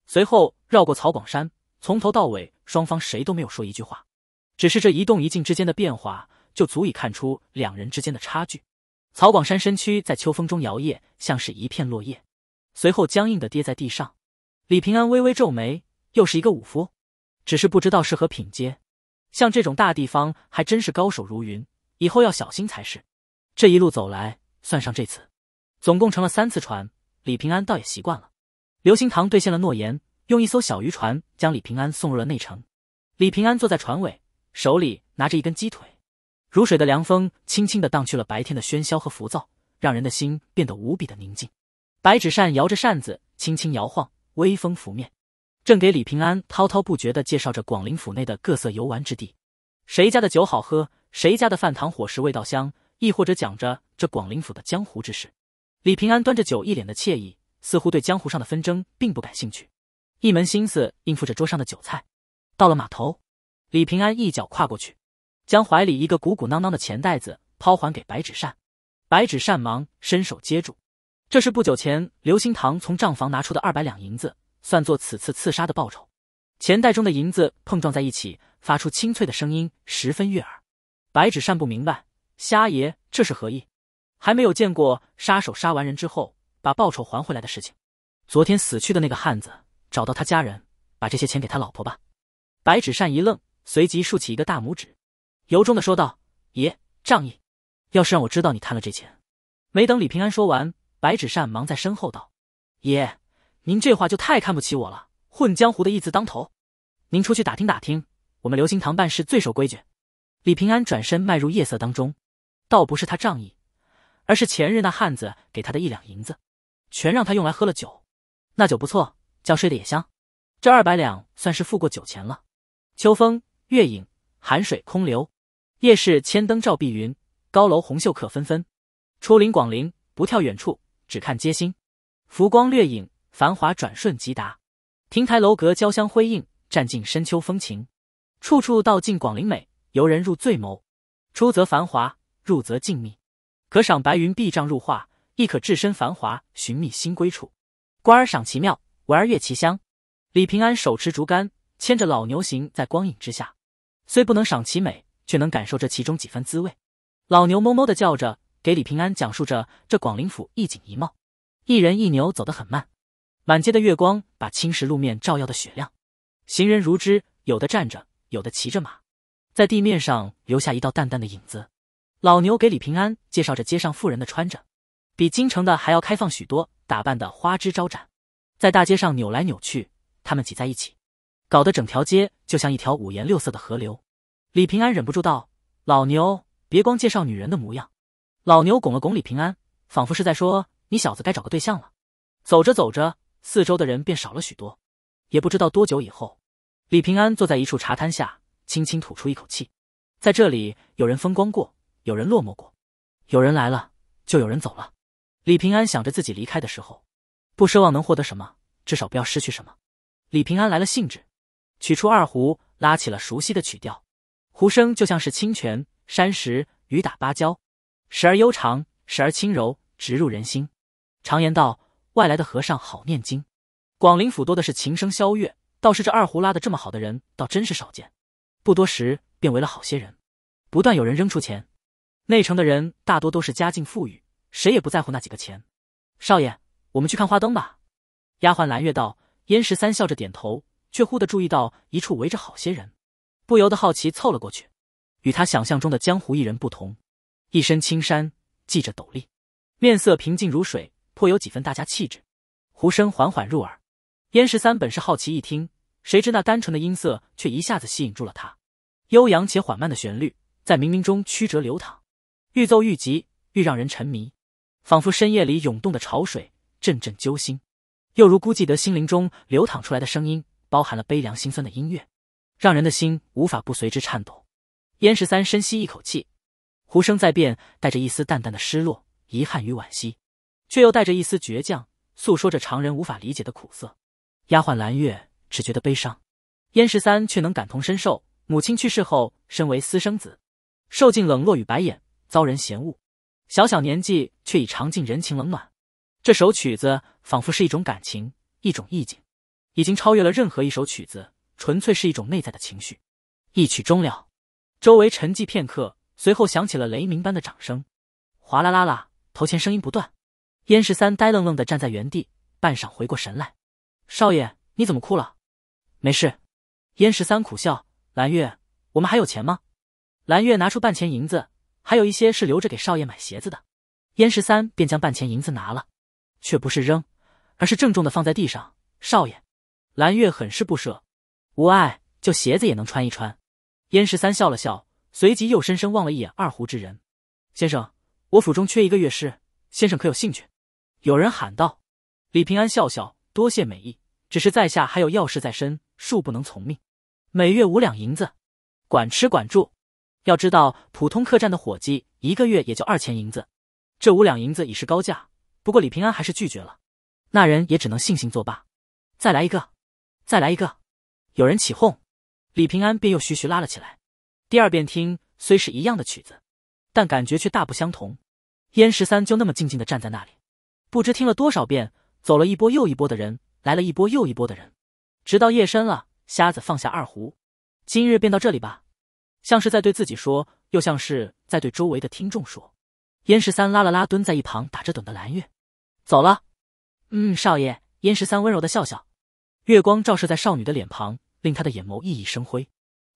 随后绕过曹广山，从头到尾，双方谁都没有说一句话，只是这一动一静之间的变化，就足以看出两人之间的差距。曹广山身躯在秋风中摇曳，像是一片落叶，随后僵硬的跌在地上。李平安微微皱眉。又是一个武夫，只是不知道是何品阶。像这种大地方，还真是高手如云，以后要小心才是。这一路走来，算上这次，总共乘了三次船。李平安倒也习惯了。刘星堂兑现了诺言，用一艘小渔船将李平安送入了内城。李平安坐在船尾，手里拿着一根鸡腿。如水的凉风轻轻的荡去了白天的喧嚣和浮躁，让人的心变得无比的宁静。白纸扇摇着扇子，轻轻摇晃，微风拂面。正给李平安滔滔不绝地介绍着广陵府内的各色游玩之地，谁家的酒好喝，谁家的饭堂伙食味道香，亦或者讲着这广陵府的江湖之事。李平安端着酒，一脸的惬意，似乎对江湖上的纷争并不感兴趣，一门心思应付着桌上的酒菜。到了码头，李平安一脚跨过去，将怀里一个鼓鼓囊囊的钱袋子抛还给白纸扇，白纸扇忙伸手接住，这是不久前刘星堂从账房拿出的二百两银子。算作此次刺杀的报酬，钱袋中的银子碰撞在一起，发出清脆的声音，十分悦耳。白纸扇不明白，瞎爷这是何意？还没有见过杀手杀完人之后把报酬还回来的事情。昨天死去的那个汉子，找到他家人，把这些钱给他老婆吧。白纸扇一愣，随即竖起一个大拇指，由衷的说道：“爷仗义，要是让我知道你贪了这钱。”没等李平安说完，白纸扇忙在身后道：“爷。”您这话就太看不起我了。混江湖的义字当头，您出去打听打听，我们流星堂办事最守规矩。李平安转身迈入夜色当中，倒不是他仗义，而是前日那汉子给他的一两银子，全让他用来喝了酒。那酒不错，觉睡得也香。这二百两算是付过酒钱了。秋风月影，寒水空流；夜市千灯照碧云，高楼红袖客纷纷。出林广陵，不跳远处，只看街心，浮光掠影。繁华转瞬即达，亭台楼阁交相辉映，占尽深秋风情，处处道尽广陵美，游人入醉眸。出则繁华，入则静谧，可赏白云碧障入画，亦可置身繁华寻觅新归处。观而赏其妙，玩而悦其香。李平安手持竹竿，牵着老牛行在光影之下，虽不能赏其美，却能感受这其中几番滋味。老牛哞哞的叫着，给李平安讲述着这广陵府一景一貌。一人一牛走得很慢。满街的月光把青石路面照耀的雪亮，行人如织，有的站着，有的骑着马，在地面上留下一道淡淡的影子。老牛给李平安介绍着街上富人的穿着，比京城的还要开放许多，打扮的花枝招展，在大街上扭来扭去。他们挤在一起，搞得整条街就像一条五颜六色的河流。李平安忍不住道：“老牛，别光介绍女人的模样。”老牛拱了拱李平安，仿佛是在说：“你小子该找个对象了。”走着走着。四周的人便少了许多，也不知道多久以后，李平安坐在一处茶摊下，轻轻吐出一口气。在这里，有人风光过，有人落寞过，有人来了，就有人走了。李平安想着自己离开的时候，不奢望能获得什么，至少不要失去什么。李平安来了兴致，取出二胡，拉起了熟悉的曲调，胡声就像是清泉、山石、雨打芭蕉，时而悠长，时而轻柔，直入人心。常言道。外来的和尚好念经，广陵府多的是琴声箫乐，倒是这二胡拉的这么好的人，倒真是少见。不多时，便围了好些人，不断有人扔出钱。内城的人大多都是家境富裕，谁也不在乎那几个钱。少爷，我们去看花灯吧。丫鬟蓝月道。燕十三笑着点头，却忽地注意到一处围着好些人，不由得好奇凑了过去。与他想象中的江湖艺人不同，一身青衫，系着斗笠，面色平静如水。颇有几分大家气质，胡声缓缓入耳。燕十三本是好奇一听，谁知那单纯的音色却一下子吸引住了他。悠扬且缓慢的旋律在冥冥中曲折流淌，愈奏愈急，愈让人沉迷，仿佛深夜里涌动的潮水，阵阵揪心。又如孤寂的心灵中流淌出来的声音，包含了悲凉心酸的音乐，让人的心无法不随之颤抖。燕十三深吸一口气，胡声在变，带着一丝淡淡的失落、遗憾与惋惜。却又带着一丝倔强，诉说着常人无法理解的苦涩。丫鬟蓝月只觉得悲伤，燕十三却能感同身受。母亲去世后，身为私生子，受尽冷落与白眼，遭人嫌恶。小小年纪却已尝尽人情冷暖。这首曲子仿佛是一种感情，一种意境，已经超越了任何一首曲子，纯粹是一种内在的情绪。一曲终了，周围沉寂片刻，随后响起了雷鸣般的掌声，哗啦啦啦，头前声音不断。燕十三呆愣愣的站在原地，半晌回过神来：“少爷，你怎么哭了？”“没事。”燕十三苦笑。“蓝月，我们还有钱吗？”蓝月拿出半钱银子，还有一些是留着给少爷买鞋子的。燕十三便将半钱银子拿了，却不是扔，而是郑重的放在地上。“少爷。”蓝月很是不舍。“无碍，就鞋子也能穿一穿。”燕十三笑了笑，随即又深深望了一眼二胡之人。“先生，我府中缺一个乐师，先生可有兴趣？”有人喊道：“李平安，笑笑，多谢美意。只是在下还有要事在身，恕不能从命。”每月五两银子，管吃管住。要知道，普通客栈的伙计一个月也就二钱银子，这五两银子已是高价。不过李平安还是拒绝了。那人也只能悻悻作罢。再来一个，再来一个。有人起哄，李平安便又徐徐拉了起来。第二遍听，虽是一样的曲子，但感觉却大不相同。燕十三就那么静静的站在那里。不知听了多少遍，走了一波又一波的人，来了一波又一波的人，直到夜深了，瞎子放下二胡，今日便到这里吧，像是在对自己说，又像是在对周围的听众说。燕十三拉了拉蹲在一旁打着盹的蓝月，走了。嗯，少爷。燕十三温柔的笑笑，月光照射在少女的脸庞，令她的眼眸熠熠生辉。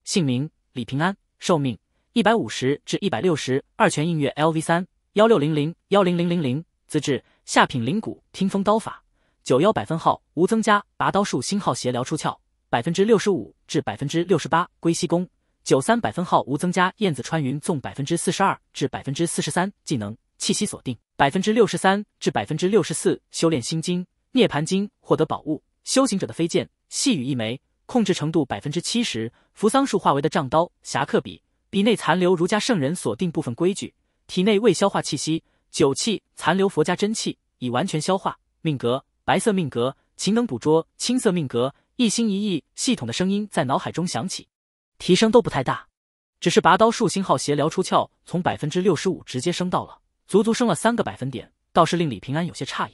姓名：李平安，寿命：一百五十至一百六十，二泉映月，L V 三幺六零零幺零零零零资质。下品灵骨，听风刀法，九幺百分号无增加，拔刀术星号邪撩出鞘，百分之六十五至百分之六十八归西功，九三百分号无增加，燕子穿云纵百分之四十二至百分之四十三技能，气息锁定百分之六十三至百分之六十四，修炼心经、涅盘经，获得宝物，修行者的飞剑细雨一枚，控制程度百分之七十，扶桑树化为的杖刀侠客笔，笔内残留儒家圣人锁定部分规矩，体内未消化气息。酒气残留佛家真气，已完全消化。命格白色命格，勤能捕捉青色命格，一心一意。系统的声音在脑海中响起，提升都不太大，只是拔刀术星号邪撩出鞘，从百分之六十五直接升到了，足足升了三个百分点，倒是令李平安有些诧异。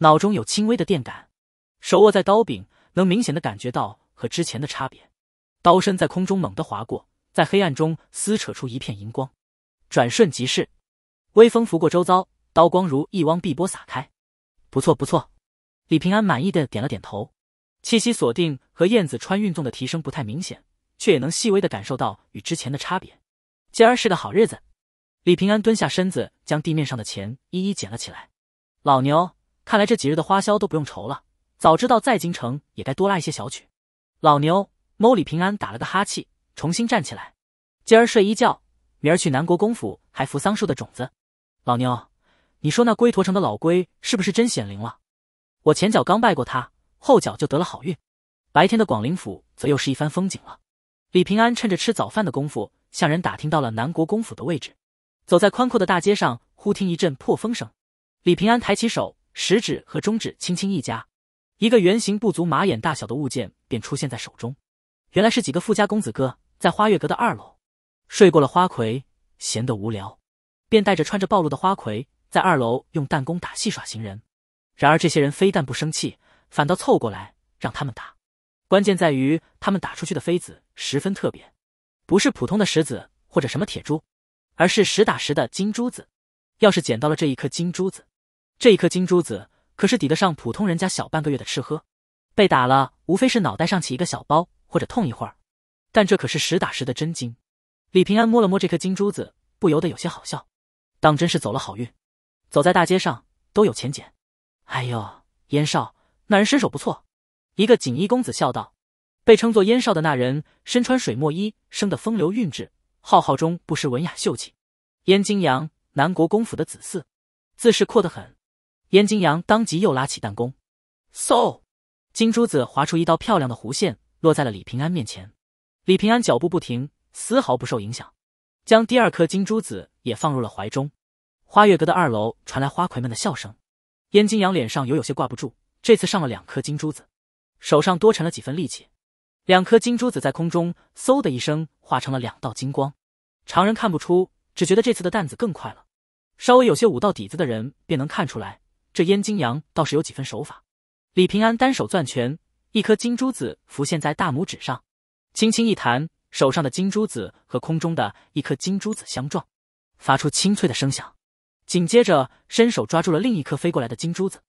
脑中有轻微的电感，手握在刀柄，能明显的感觉到和之前的差别。刀身在空中猛地划过，在黑暗中撕扯出一片银光，转瞬即逝。微风拂过周遭，刀光如一汪碧波洒开。不错，不错。李平安满意的点了点头，气息锁定和燕子穿运动的提升不太明显，却也能细微的感受到与之前的差别。今儿是个好日子。李平安蹲下身子，将地面上的钱一一捡了起来。老牛，看来这几日的花销都不用愁了。早知道在京城也该多拉一些小曲。老牛，猫李平安打了个哈气，重新站起来。今儿睡一觉，明儿去南国公府，还扶桑树的种子。老牛，你说那龟驼城的老龟是不是真显灵了？我前脚刚拜过他，后脚就得了好运。白天的广陵府则又是一番风景了。李平安趁着吃早饭的功夫，向人打听到了南国公府的位置。走在宽阔的大街上，忽听一阵破风声。李平安抬起手，食指和中指轻轻一夹，一个圆形不足马眼大小的物件便出现在手中。原来是几个富家公子哥在花月阁的二楼睡过了花魁，闲得无聊。便带着穿着暴露的花魁，在二楼用弹弓打戏耍行人。然而这些人非但不生气，反倒凑过来让他们打。关键在于他们打出去的飞子十分特别，不是普通的石子或者什么铁珠，而是实打实的金珠子。要是捡到了这一颗金珠子，这一颗金珠子可是抵得上普通人家小半个月的吃喝。被打了无非是脑袋上起一个小包或者痛一会儿，但这可是实打实的真金。李平安摸了摸这颗金珠子，不由得有些好笑。当真是走了好运，走在大街上都有钱捡。哎呦，燕少，那人身手不错。一个锦衣公子笑道：“被称作燕少的那人，身穿水墨衣，生得风流韵致，浩浩中不失文雅秀气。”燕京阳，南国公府的子嗣，自是阔得很。燕京阳当即又拉起弹弓，嗖，金珠子划出一道漂亮的弧线，落在了李平安面前。李平安脚步不停，丝毫不受影响。将第二颗金珠子也放入了怀中，花月阁的二楼传来花魁们的笑声。燕金阳脸上有有些挂不住，这次上了两颗金珠子，手上多沉了几分力气。两颗金珠子在空中嗖的一声化成了两道金光，常人看不出，只觉得这次的担子更快了。稍微有些武道底子的人便能看出来，这燕金阳倒是有几分手法。李平安单手攥拳，一颗金珠子浮现在大拇指上，轻轻一弹。手上的金珠子和空中的一颗金珠子相撞，发出清脆的声响。紧接着，伸手抓住了另一颗飞过来的金珠子。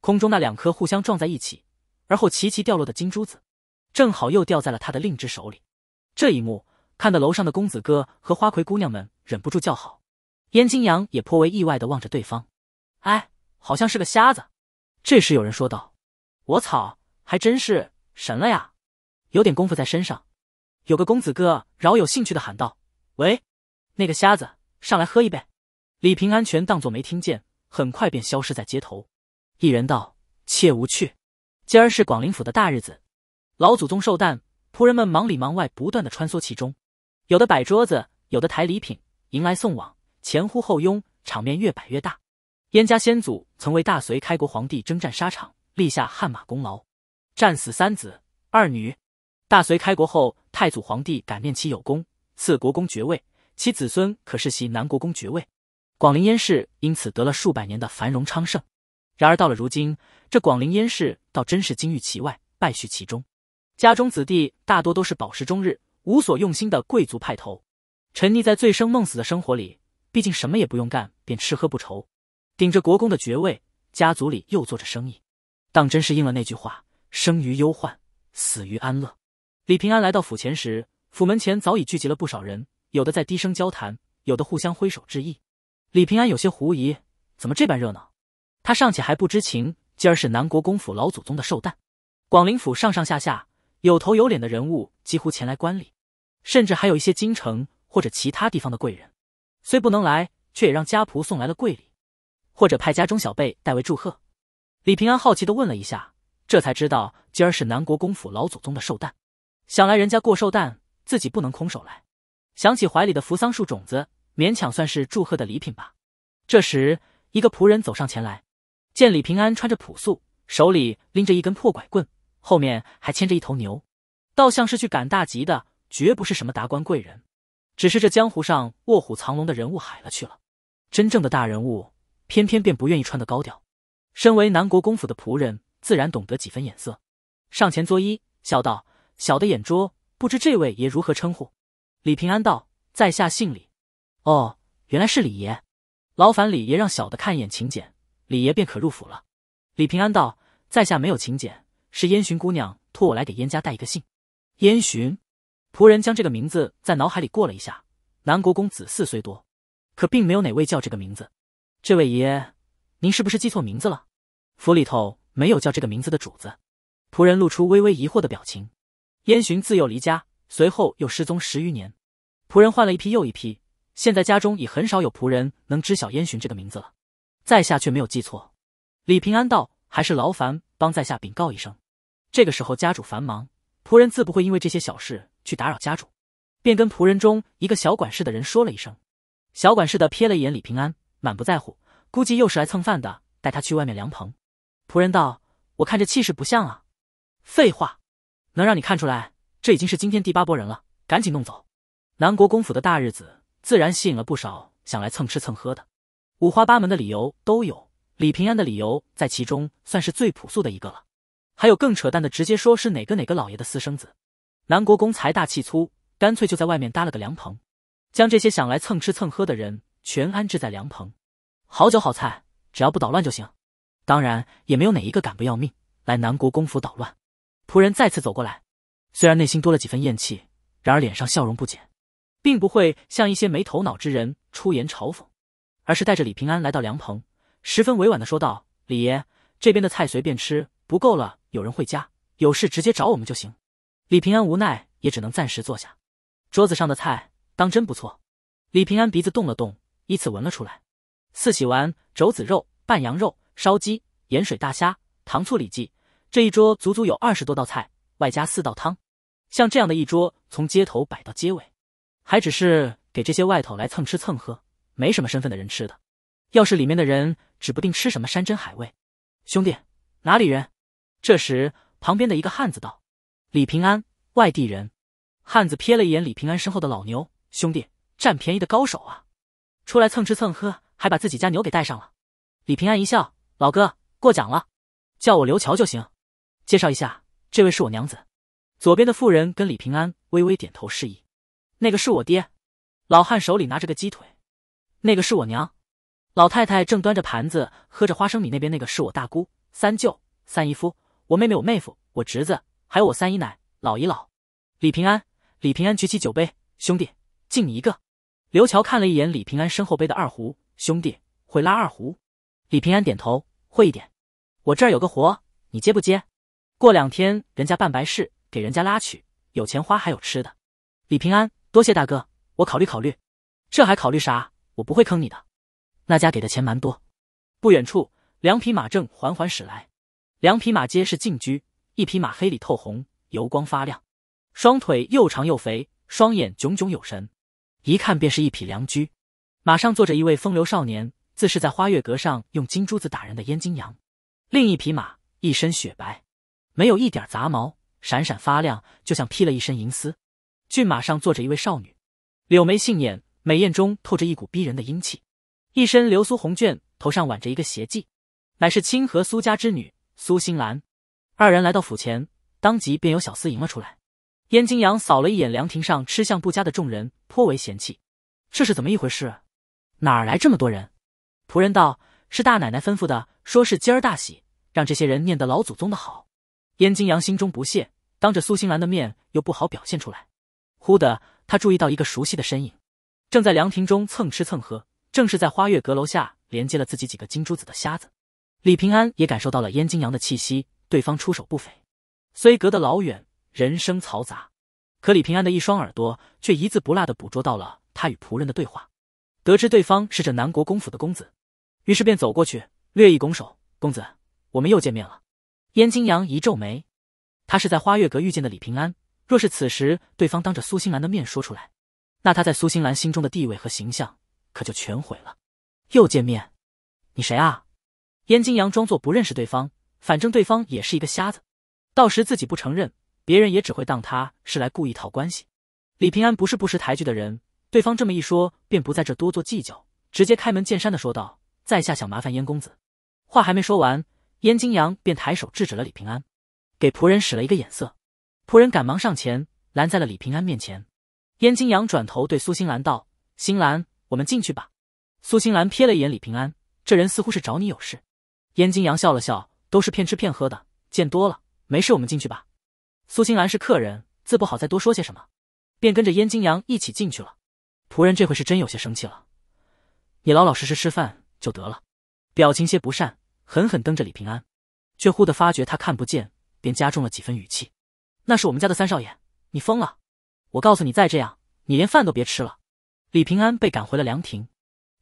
空中那两颗互相撞在一起，而后齐齐掉落的金珠子，正好又掉在了他的另一只手里。这一幕看得楼上的公子哥和花魁姑娘们忍不住叫好。燕青阳也颇为意外的望着对方：“哎，好像是个瞎子。”这时有人说道：“我操，还真是神了呀！有点功夫在身上。”有个公子哥饶有兴趣的喊道：“喂，那个瞎子，上来喝一杯。”李平安全当做没听见，很快便消失在街头。一人道：“切无趣，今儿是广陵府的大日子，老祖宗寿诞，仆人们忙里忙外，不断的穿梭其中，有的摆桌子，有的抬礼品，迎来送往，前呼后拥，场面越摆越大。燕家先祖曾为大隋开国皇帝征战沙场，立下汗马功劳，战死三子二女。”大隋开国后，太祖皇帝感念其有功，赐国公爵位，其子孙可世袭南国公爵位。广陵燕氏因此得了数百年的繁荣昌盛。然而到了如今，这广陵燕氏倒真是金玉其外，败絮其中。家中子弟大多都是饱食终日、无所用心的贵族派头，沉溺在醉生梦死的生活里。毕竟什么也不用干，便吃喝不愁。顶着国公的爵位，家族里又做着生意，当真是应了那句话：生于忧患，死于安乐。李平安来到府前时，府门前早已聚集了不少人，有的在低声交谈，有的互相挥手致意。李平安有些狐疑，怎么这般热闹？他尚且还不知情，今儿是南国公府老祖宗的寿诞，广陵府上上下下有头有脸的人物几乎前来观礼，甚至还有一些京城或者其他地方的贵人，虽不能来，却也让家仆送来了贵礼，或者派家中小辈代为祝贺。李平安好奇的问了一下，这才知道今儿是南国公府老祖宗的寿诞。想来人家过寿诞，自己不能空手来。想起怀里的扶桑树种子，勉强算是祝贺的礼品吧。这时，一个仆人走上前来，见李平安穿着朴素，手里拎着一根破拐棍，后面还牵着一头牛，倒像是去赶大集的，绝不是什么达官贵人。只是这江湖上卧虎藏龙的人物海了去了，真正的大人物偏偏便不愿意穿的高调。身为南国公府的仆人，自然懂得几分眼色，上前作揖，笑道。小的眼拙，不知这位爷如何称呼？李平安道：“在下姓李。”哦，原来是李爷，劳烦李爷让小的看一眼请柬，李爷便可入府了。李平安道：“在下没有请柬，是燕洵姑娘托我来给燕家带一个信。”燕洵，仆人将这个名字在脑海里过了一下。南国公子嗣虽多，可并没有哪位叫这个名字。这位爷，您是不是记错名字了？府里头没有叫这个名字的主子。仆人露出微微疑惑的表情。燕洵自幼离家，随后又失踪十余年，仆人换了一批又一批，现在家中已很少有仆人能知晓燕洵这个名字了。在下却没有记错，李平安道，还是劳烦帮在下禀告一声。这个时候家主繁忙，仆人自不会因为这些小事去打扰家主，便跟仆人中一个小管事的人说了一声。小管事的瞥了一眼李平安，满不在乎，估计又是来蹭饭的，带他去外面凉棚。仆人道：“我看这气势不像啊。”废话。能让你看出来，这已经是今天第八波人了。赶紧弄走！南国公府的大日子，自然吸引了不少想来蹭吃蹭喝的，五花八门的理由都有。李平安的理由在其中算是最朴素的一个了。还有更扯淡的，直接说是哪个哪个老爷的私生子。南国公财大气粗，干脆就在外面搭了个凉棚，将这些想来蹭吃蹭喝的人全安置在凉棚。好酒好菜，只要不捣乱就行。当然，也没有哪一个敢不要命来南国公府捣乱。仆人再次走过来，虽然内心多了几分厌气，然而脸上笑容不减，并不会像一些没头脑之人出言嘲讽，而是带着李平安来到凉棚，十分委婉的说道：“李爷，这边的菜随便吃，不够了有人会加，有事直接找我们就行。”李平安无奈，也只能暂时坐下。桌子上的菜当真不错，李平安鼻子动了动，依次闻了出来：四喜丸、肘子肉、拌羊肉、烧鸡、盐水大虾、糖醋里脊。这一桌足足有二十多道菜，外加四道汤，像这样的一桌从街头摆到街尾，还只是给这些外头来蹭吃蹭喝、没什么身份的人吃的。要是里面的人，指不定吃什么山珍海味。兄弟，哪里人？这时，旁边的一个汉子道：“李平安，外地人。”汉子瞥了一眼李平安身后的老牛，兄弟，占便宜的高手啊！出来蹭吃蹭喝，还把自己家牛给带上了。李平安一笑：“老哥过奖了，叫我刘桥就行。”介绍一下，这位是我娘子。左边的妇人跟李平安微微点头示意。那个是我爹，老汉手里拿着个鸡腿。那个是我娘，老太太正端着盘子喝着花生米。那边那个是我大姑、三舅、三姨夫，我妹妹、我妹夫、我侄子，还有我三姨奶、老姨老。李平安，李平安举起酒杯，兄弟，敬你一个。刘乔看了一眼李平安身后背的二胡，兄弟会拉二胡？李平安点头，会一点。我这儿有个活，你接不接？过两天人家办白事，给人家拉去，有钱花还有吃的。李平安，多谢大哥，我考虑考虑。这还考虑啥？我不会坑你的。那家给的钱蛮多。不远处，两匹马正缓缓驶来。两匹马皆是禁驹，一匹马黑里透红，油光发亮，双腿又长又肥，双眼炯炯有神，一看便是一匹良驹。马上坐着一位风流少年，自是在花月阁上用金珠子打人的燕京阳。另一匹马一身雪白。没有一点杂毛，闪闪发亮，就像披了一身银丝。骏马上坐着一位少女，柳眉杏眼，美艳中透着一股逼人的英气。一身流苏红绢，头上挽着一个斜髻，乃是清河苏家之女苏心兰。二人来到府前，当即便有小厮迎了出来。燕京阳扫了一眼凉亭上吃相不佳的众人，颇为嫌弃：“这是怎么一回事？哪儿来这么多人？”仆人道：“是大奶奶吩咐的，说是今儿大喜，让这些人念得老祖宗的好。”燕京阳心中不屑，当着苏心兰的面又不好表现出来。忽的，他注意到一个熟悉的身影，正在凉亭中蹭吃蹭喝，正是在花月阁楼下连接了自己几个金珠子的瞎子李平安。也感受到了燕京阳的气息，对方出手不菲。虽隔得老远，人声嘈杂，可李平安的一双耳朵却一字不落的捕捉到了他与仆人的对话。得知对方是这南国公府的公子，于是便走过去，略一拱手：“公子，我们又见面了。”燕京阳一皱眉，他是在花月阁遇见的李平安。若是此时对方当着苏心兰的面说出来，那他在苏心兰心中的地位和形象可就全毁了。又见面，你谁啊？燕京阳装作不认识对方，反正对方也是一个瞎子，到时自己不承认，别人也只会当他是来故意套关系。李平安不是不识抬举的人，对方这么一说，便不在这多做计较，直接开门见山的说道：“在下想麻烦燕公子。”话还没说完。燕京阳便抬手制止了李平安，给仆人使了一个眼色，仆人赶忙上前拦在了李平安面前。燕京阳转头对苏新兰道：“新兰，我们进去吧。”苏新兰瞥了一眼李平安，这人似乎是找你有事。燕京阳笑了笑：“都是骗吃骗喝的，见多了，没事，我们进去吧。”苏新兰是客人，自不好再多说些什么，便跟着燕京阳一起进去了。仆人这回是真有些生气了：“你老老实实吃饭就得了，表情些不善。”狠狠瞪着李平安，却忽的发觉他看不见，便加重了几分语气：“那是我们家的三少爷，你疯了！我告诉你，再这样，你连饭都别吃了。”李平安被赶回了凉亭，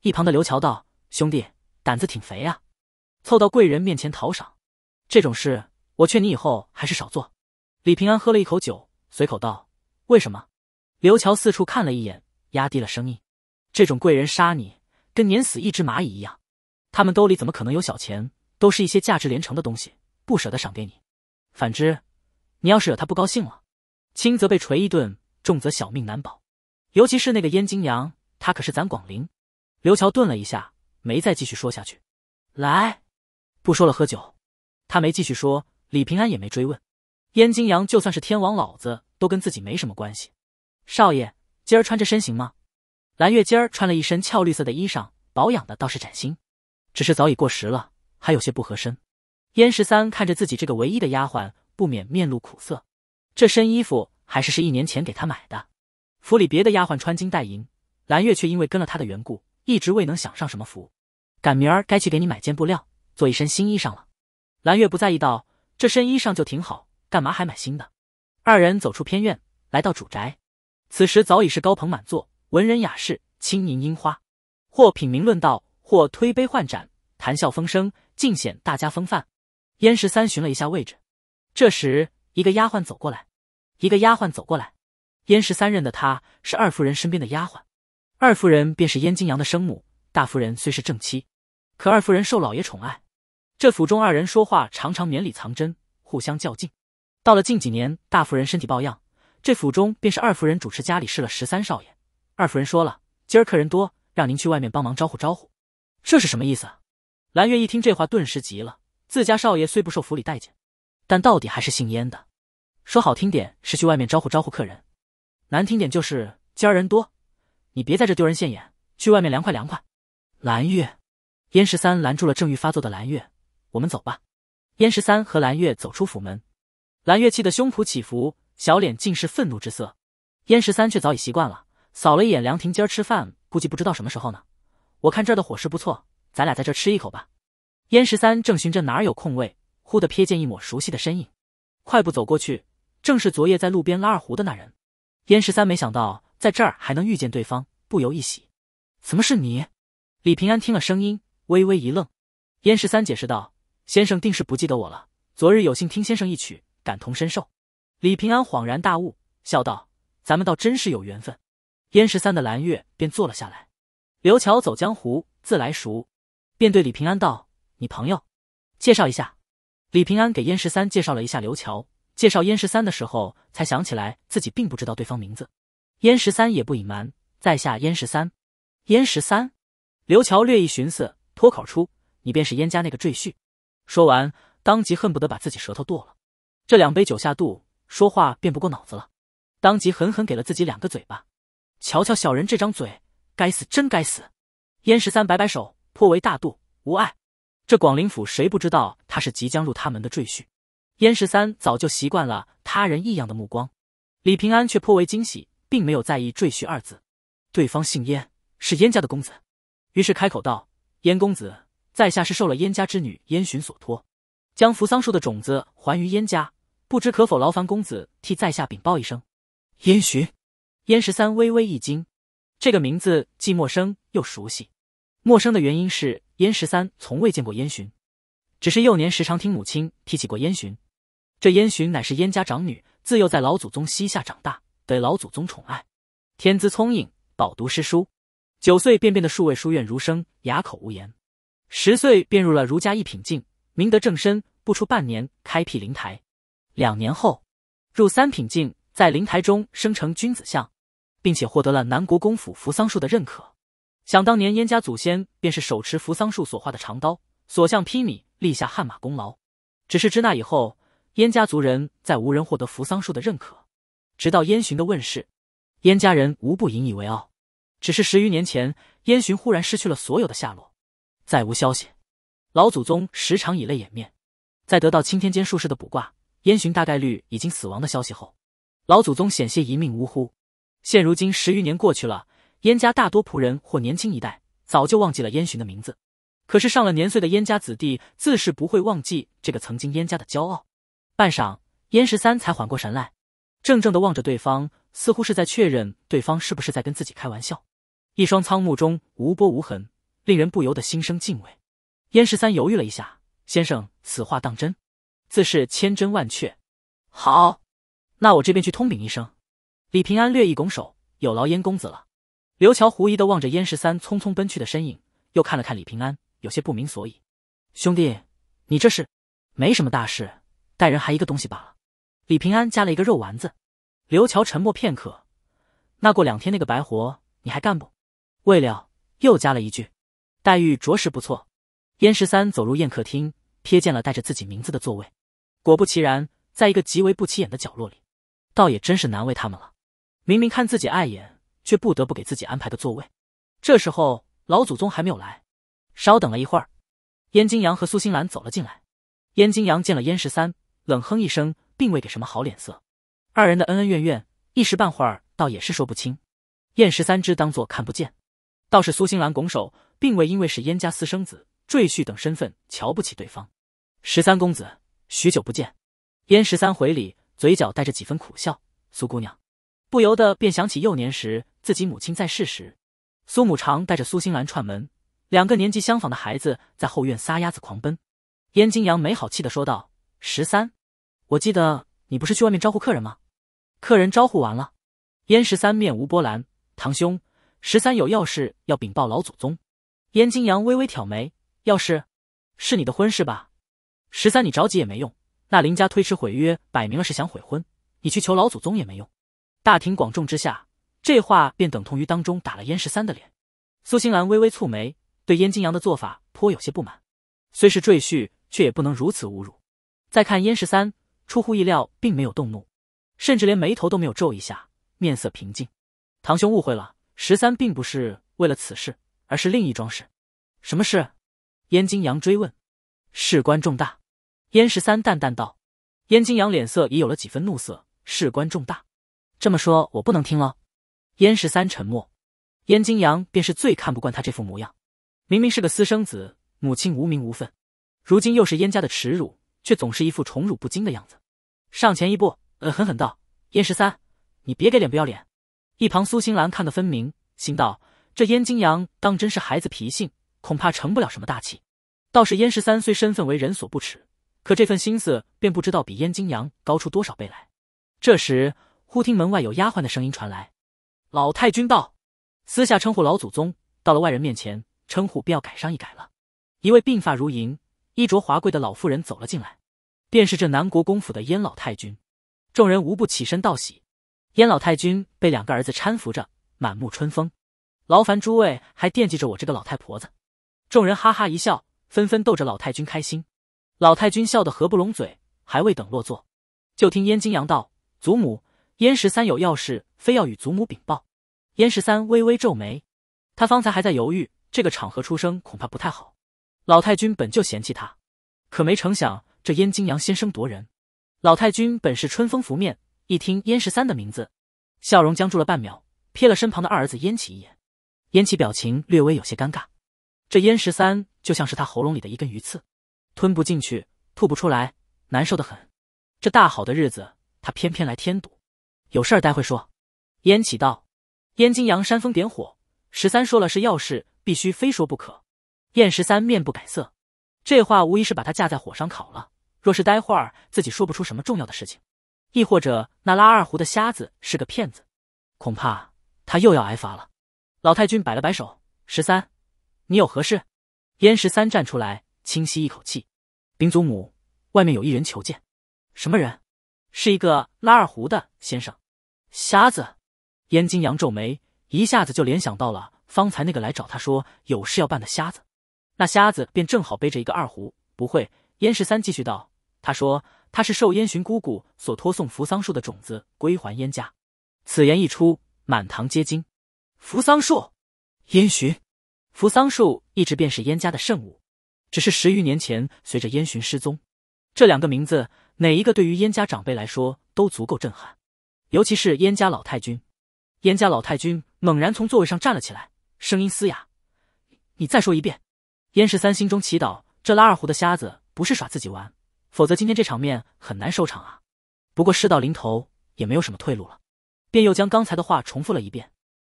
一旁的刘乔道：“兄弟，胆子挺肥啊，凑到贵人面前讨赏，这种事我劝你以后还是少做。”李平安喝了一口酒，随口道：“为什么？”刘乔四处看了一眼，压低了声音：“这种贵人杀你，跟碾死一只蚂蚁一样，他们兜里怎么可能有小钱？”都是一些价值连城的东西，不舍得赏给你。反之，你要是惹他不高兴了，轻则被锤一顿，重则小命难保。尤其是那个燕京阳，他可是咱广陵。刘乔顿了一下，没再继续说下去。来，不说了，喝酒。他没继续说，李平安也没追问。燕京阳就算是天王老子，都跟自己没什么关系。少爷，今儿穿这身行吗？蓝月今儿穿了一身俏绿色的衣裳，保养的倒是崭新，只是早已过时了。还有些不合身，燕十三看着自己这个唯一的丫鬟，不免面露苦涩。这身衣服还是是一年前给她买的，府里别的丫鬟穿金戴银，蓝月却因为跟了他的缘故，一直未能享上什么福。赶明儿该去给你买件布料，做一身新衣裳了。蓝月不在意道：“这身衣裳就挺好，干嘛还买新的？”二人走出偏院，来到主宅，此时早已是高朋满座，文人雅士、轻吟樱花，或品茗论道，或推杯换盏，谈笑风生。尽显大家风范。燕十三寻了一下位置，这时一个丫鬟走过来。一个丫鬟走过来，燕十三认得她，是二夫人身边的丫鬟。二夫人便是燕金阳的生母。大夫人虽是正妻，可二夫人受老爷宠爱。这府中二人说话常常绵里藏针，互相较劲。到了近几年，大夫人身体抱恙，这府中便是二夫人主持家里事了。十三少爷，二夫人说了，今儿客人多，让您去外面帮忙招呼招呼。这是什么意思？蓝月一听这话，顿时急了。自家少爷虽不受府里待见，但到底还是姓燕的。说好听点是去外面招呼招呼客人，难听点就是今儿人多，你别在这丢人现眼，去外面凉快凉快。蓝月，燕十三拦住了正欲发作的蓝月：“我们走吧。”燕十三和蓝月走出府门，蓝月气得胸脯起伏，小脸尽是愤怒之色。燕十三却早已习惯了，扫了一眼凉亭，今儿吃饭估计不知道什么时候呢。我看这儿的伙食不错。咱俩在这吃一口吧。燕十三正寻着哪儿有空位，忽地瞥见一抹熟悉的身影，快步走过去，正是昨夜在路边拉二胡的那人。燕十三没想到在这儿还能遇见对方，不由一喜。怎么是你？李平安听了声音，微微一愣。燕十三解释道：“先生定是不记得我了。昨日有幸听先生一曲，感同身受。”李平安恍然大悟，笑道：“咱们倒真是有缘分。”燕十三的蓝月便坐了下来。刘桥走江湖，自来熟。便对李平安道：“你朋友，介绍一下。”李平安给燕十三介绍了一下刘桥。介绍燕十三的时候，才想起来自己并不知道对方名字。燕十三也不隐瞒：“在下燕十三。”燕十三，刘桥略一寻思，脱口出：“你便是燕家那个赘婿。”说完，当即恨不得把自己舌头剁了。这两杯酒下肚，说话便不过脑子了，当即狠狠给了自己两个嘴巴。瞧瞧小人这张嘴，该死，真该死！燕十三摆摆手。颇为大度，无碍。这广陵府谁不知道他是即将入他门的赘婿？燕十三早就习惯了他人异样的目光，李平安却颇为惊喜，并没有在意“赘婿”二字。对方姓燕，是燕家的公子，于是开口道：“燕公子，在下是受了燕家之女燕洵所托，将扶桑树的种子还于燕家，不知可否劳烦公子替在下禀报一声？”燕洵，燕十三微微一惊，这个名字既陌生又熟悉。陌生的原因是燕十三从未见过燕洵，只是幼年时常听母亲提起过燕洵。这燕洵乃是燕家长女，自幼在老祖宗膝下长大，得老祖宗宠爱，天资聪颖，饱读诗书。九岁便变得数位书院儒生哑口无言，十岁便入了儒家一品境，明德正身，不出半年开辟灵台，两年后入三品境，在灵台中生成君子相，并且获得了南国公府扶桑树的认可。想当年，燕家祖先便是手持扶桑树所化的长刀，所向披靡，立下汗马功劳。只是支那以后，燕家族人再无人获得扶桑树的认可。直到燕洵的问世，燕家人无不引以为傲。只是十余年前，燕洵忽然失去了所有的下落，再无消息。老祖宗时常以泪掩面。在得到青天监术士的卜卦，燕洵大概率已经死亡的消息后，老祖宗险些一命呜呼。现如今，十余年过去了。燕家大多仆人或年轻一代早就忘记了燕洵的名字，可是上了年岁的燕家子弟自是不会忘记这个曾经燕家的骄傲。半晌，燕十三才缓过神来，怔怔地望着对方，似乎是在确认对方是不是在跟自己开玩笑。一双苍目中无波无痕，令人不由得心生敬畏。燕十三犹豫了一下：“先生此话当真？自是千真万确。好，那我这边去通禀一声。”李平安略一拱手：“有劳燕公子了。”刘乔狐疑的望着燕十三匆匆奔去的身影，又看了看李平安，有些不明所以。兄弟，你这是？没什么大事，带人还一个东西罢了。李平安加了一个肉丸子。刘乔沉默片刻，那过两天那个白活你还干不？未料又加了一句，待遇着实不错。燕十三走入宴客厅，瞥见了带着自己名字的座位，果不其然，在一个极为不起眼的角落里，倒也真是难为他们了。明明看自己碍眼。却不得不给自己安排个座位。这时候老祖宗还没有来，稍等了一会儿，燕京阳和苏新兰走了进来。燕京阳见了燕十三，冷哼一声，并未给什么好脸色。二人的恩恩怨怨，一时半会儿倒也是说不清。燕十三只当做看不见，倒是苏新兰拱手，并未因为是燕家私生子、赘婿等身份瞧不起对方。十三公子，许久不见。燕十三回礼，嘴角带着几分苦笑。苏姑娘。不由得便想起幼年时自己母亲在世时，苏母常带着苏心兰串门，两个年纪相仿的孩子在后院撒丫子狂奔。燕京阳没好气的说道：“十三，我记得你不是去外面招呼客人吗？客人招呼完了。”燕十三面无波澜：“堂兄，十三有要事要禀报老祖宗。”燕京阳微微挑眉：“要事？是你的婚事吧？十三，你着急也没用。那林家推迟毁约，摆明了是想悔婚，你去求老祖宗也没用。”大庭广众之下，这话便等同于当中打了燕十三的脸。苏心兰微微蹙眉，对燕金阳的做法颇有些不满。虽是赘婿，却也不能如此侮辱。再看燕十三，出乎意料，并没有动怒，甚至连眉头都没有皱一下，面色平静。堂兄误会了，十三并不是为了此事，而是另一桩事。什么事？燕金阳追问。事关重大，燕十三淡淡道。燕金阳脸色也有了几分怒色。事关重大。这么说，我不能听了。燕十三沉默。燕金阳便是最看不惯他这副模样，明明是个私生子，母亲无名无份，如今又是燕家的耻辱，却总是一副宠辱不惊的样子。上前一步，呃，狠狠道：“燕十三，你别给脸不要脸！”一旁苏心兰看得分明，心道：这燕金阳当真是孩子脾性，恐怕成不了什么大气。倒是燕十三虽身份为人所不齿，可这份心思便不知道比燕金阳高出多少倍来。这时。忽听门外有丫鬟的声音传来：“老太君到。”私下称呼老祖宗，到了外人面前，称呼便要改上一改了。一位鬓发如银、衣着华贵的老妇人走了进来，便是这南国公府的燕老太君。众人无不起身道喜。燕老太君被两个儿子搀扶着，满目春风：“劳烦诸位还惦记着我这个老太婆子。”众人哈哈一笑，纷纷逗着老太君开心。老太君笑得合不拢嘴，还未等落座，就听燕京阳道：“祖母。”燕十三有要事，非要与祖母禀报。燕十三微微皱眉，他方才还在犹豫，这个场合出声恐怕不太好。老太君本就嫌弃他，可没成想这燕京阳先声夺人。老太君本是春风拂面，一听燕十三的名字，笑容僵住了半秒，瞥了身旁的二儿子燕启一眼。燕启表情略微有些尴尬，这燕十三就像是他喉咙里的一根鱼刺，吞不进去，吐不出来，难受的很。这大好的日子，他偏偏来添堵。有事儿，待会说。燕启道，燕金阳煽风点火，十三说了是要事，必须非说不可。燕十三面不改色，这话无疑是把他架在火上烤了。若是待会儿自己说不出什么重要的事情，亦或者那拉二胡的瞎子是个骗子，恐怕他又要挨罚了。老太君摆了摆手，十三，你有何事？燕十三站出来，轻吸一口气，禀祖母，外面有一人求见。什么人？是一个拉二胡的先生，瞎子。燕金阳皱眉，一下子就联想到了方才那个来找他说有事要办的瞎子。那瞎子便正好背着一个二胡。不会，燕十三继续道：“他说他是受燕洵姑姑所托，送扶桑树的种子归还燕家。”此言一出，满堂皆惊。扶桑树，燕洵，扶桑树一直便是燕家的圣物，只是十余年前，随着燕洵失踪，这两个名字。哪一个对于燕家长辈来说都足够震撼，尤其是燕家老太君。燕家老太君猛然从座位上站了起来，声音嘶哑：“你再说一遍。”燕十三心中祈祷：这拉二胡的瞎子不是耍自己玩，否则今天这场面很难收场啊！不过事到临头也没有什么退路了，便又将刚才的话重复了一遍。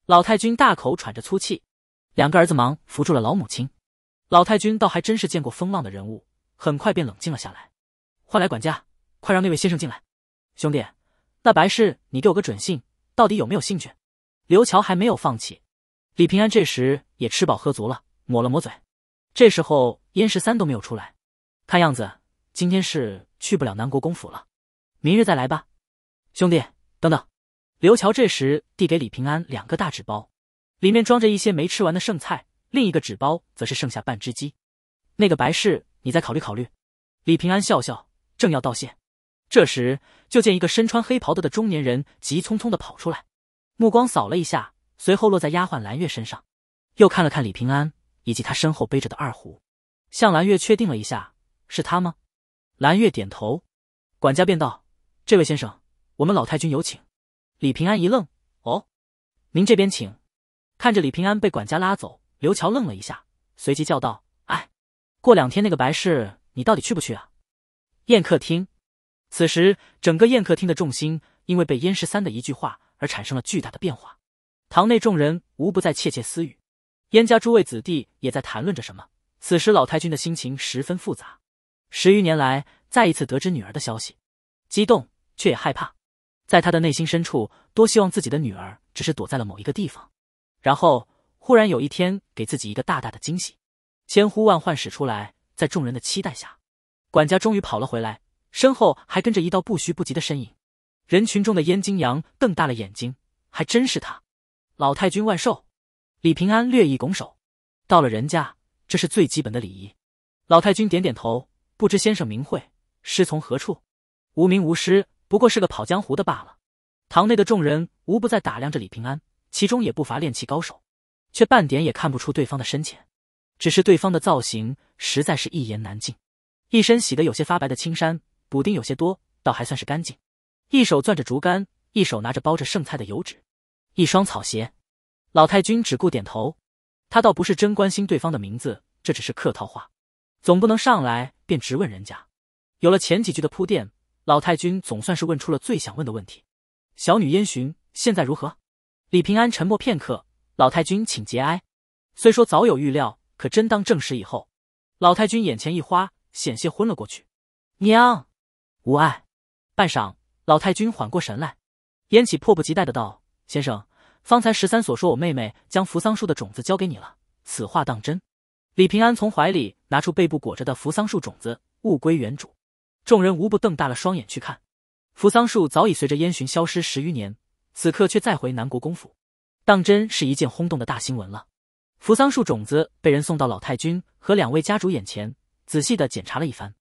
老太君大口喘着粗气，两个儿子忙扶住了老母亲。老太君倒还真是见过风浪的人物，很快便冷静了下来，唤来管家。快让那位先生进来，兄弟，那白氏，你给我个准信，到底有没有兴趣？刘乔还没有放弃。李平安这时也吃饱喝足了，抹了抹嘴。这时候燕十三都没有出来，看样子今天是去不了南国公府了，明日再来吧。兄弟，等等。刘乔这时递给李平安两个大纸包，里面装着一些没吃完的剩菜，另一个纸包则是剩下半只鸡。那个白氏，你再考虑考虑。李平安笑笑，正要道谢。这时，就见一个身穿黑袍的中年人急匆匆的跑出来，目光扫了一下，随后落在丫鬟蓝月身上，又看了看李平安以及他身后背着的二胡，向蓝月确定了一下：“是他吗？”蓝月点头，管家便道：“这位先生，我们老太君有请。”李平安一愣：“哦，您这边请。”看着李平安被管家拉走，刘乔愣了一下，随即叫道：“哎，过两天那个白事，你到底去不去啊？”宴客厅。此时，整个宴客厅的重心因为被燕十三的一句话而产生了巨大的变化。堂内众人无不在窃窃私语，燕家诸位子弟也在谈论着什么。此时，老太君的心情十分复杂。十余年来，再一次得知女儿的消息，激动却也害怕。在他的内心深处，多希望自己的女儿只是躲在了某一个地方，然后忽然有一天给自己一个大大的惊喜。千呼万唤始出来，在众人的期待下，管家终于跑了回来。身后还跟着一道不徐不疾的身影，人群中的燕京阳瞪大了眼睛，还真是他。老太君万寿，李平安略一拱手，到了人家，这是最基本的礼仪。老太君点点头，不知先生名讳，师从何处？无名无师，不过是个跑江湖的罢了。堂内的众人无不在打量着李平安，其中也不乏练气高手，却半点也看不出对方的深浅。只是对方的造型实在是一言难尽，一身洗得有些发白的青衫。补丁有些多，倒还算是干净。一手攥着竹竿，一手拿着包着剩菜的油纸，一双草鞋。老太君只顾点头，他倒不是真关心对方的名字，这只是客套话，总不能上来便直问人家。有了前几句的铺垫，老太君总算是问出了最想问的问题：“小女燕洵现在如何？”李平安沉默片刻，老太君请节哀。虽说早有预料，可真当证实以后，老太君眼前一花，险些昏了过去。娘。无碍。半晌，老太君缓过神来，燕起迫不及待的道：“先生，方才十三所说，我妹妹将扶桑树的种子交给你了，此话当真？”李平安从怀里拿出背部裹着的扶桑树种子，物归原主。众人无不瞪大了双眼去看。扶桑树早已随着燕洵消失十余年，此刻却再回南国公府，当真是一件轰动的大新闻了。扶桑树种子被人送到老太君和两位家主眼前，仔细的检查了一番。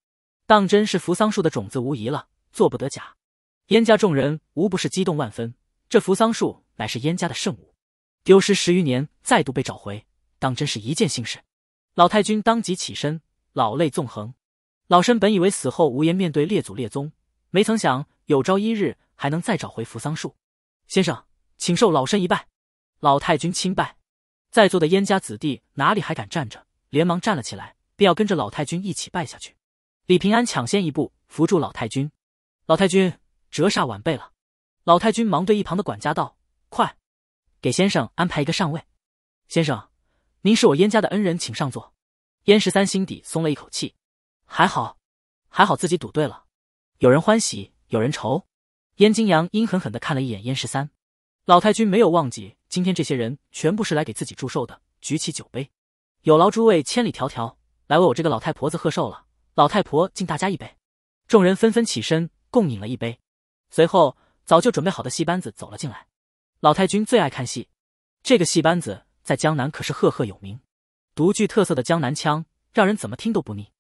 当真是扶桑树的种子无疑了，做不得假。燕家众人无不是激动万分。这扶桑树乃是燕家的圣物，丢失十余年，再度被找回，当真是一件幸事。老太君当即起身，老泪纵横。老身本以为死后无颜面对列祖列宗，没曾想有朝一日还能再找回扶桑树。先生，请受老身一拜。老太君亲拜。在座的燕家子弟哪里还敢站着，连忙站了起来，便要跟着老太君一起拜下去。李平安抢先一步扶住老太君，老太君折煞晚辈了。老太君忙对一旁的管家道：“快，给先生安排一个上位。先生，您是我燕家的恩人，请上座。”燕十三心底松了一口气，还好，还好自己赌对了。有人欢喜，有人愁。燕金阳阴狠狠的看了一眼燕十三。老太君没有忘记，今天这些人全部是来给自己祝寿的，举起酒杯：“有劳诸位千里迢迢来为我这个老太婆子贺寿了。”老太婆敬大家一杯，众人纷纷起身共饮了一杯。随后，早就准备好的戏班子走了进来。老太君最爱看戏，这个戏班子在江南可是赫赫有名，独具特色的江南腔让人怎么听都不腻。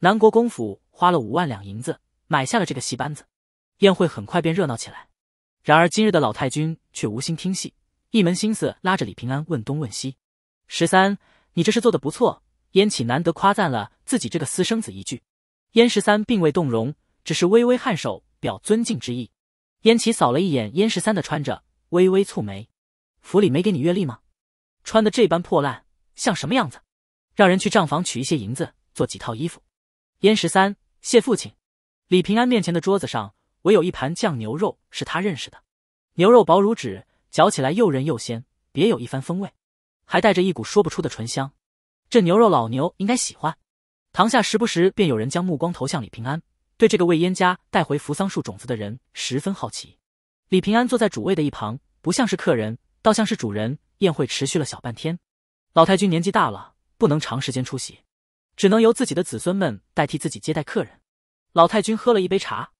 南国公府花了五万两银子买下了这个戏班子，宴会很快便热闹起来。然而今日的老太君却无心听戏，一门心思拉着李平安问东问西。十三，你这是做的不错。燕启难得夸赞了自己这个私生子一句，燕十三并未动容，只是微微颔首表尊敬之意。燕启扫了一眼燕十三的穿着，微微蹙眉：“府里没给你月例吗？穿的这般破烂，像什么样子？让人去账房取一些银子，做几套衣服。”燕十三谢父亲。李平安面前的桌子上，唯有一盘酱牛肉是他认识的，牛肉薄如纸，嚼起来又韧又鲜，别有一番风味，还带着一股说不出的醇香。这牛肉老牛应该喜欢。堂下时不时便有人将目光投向李平安，对这个为燕家带回扶桑树种子的人十分好奇。李平安坐在主位的一旁，不像是客人，倒像是主人。宴会持续了小半天，老太君年纪大了，不能长时间出席，只能由自己的子孙们代替自己接待客人。老太君喝了一杯茶，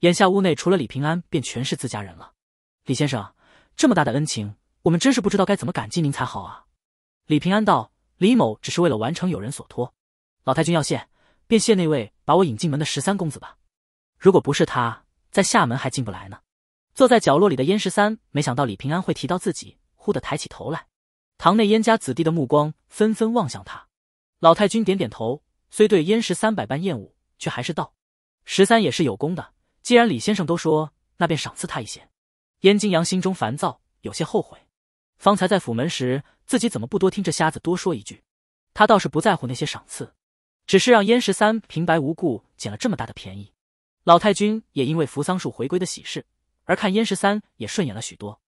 眼下屋内除了李平安，便全是自家人了。李先生这么大的恩情，我们真是不知道该怎么感激您才好啊！李平安道。李某只是为了完成友人所托，老太君要谢，便谢那位把我引进门的十三公子吧。如果不是他，在厦门还进不来呢。坐在角落里的燕十三没想到李平安会提到自己，忽地抬起头来，堂内燕家子弟的目光纷纷望向他。老太君点点头，虽对燕十三百般厌恶，却还是道：“十三也是有功的，既然李先生都说，那便赏赐他一些。”燕金阳心中烦躁，有些后悔，方才在府门时。自己怎么不多听这瞎子多说一句？他倒是不在乎那些赏赐，只是让燕十三平白无故捡了这么大的便宜。老太君也因为扶桑树回归的喜事，而看燕十三也顺眼了许多，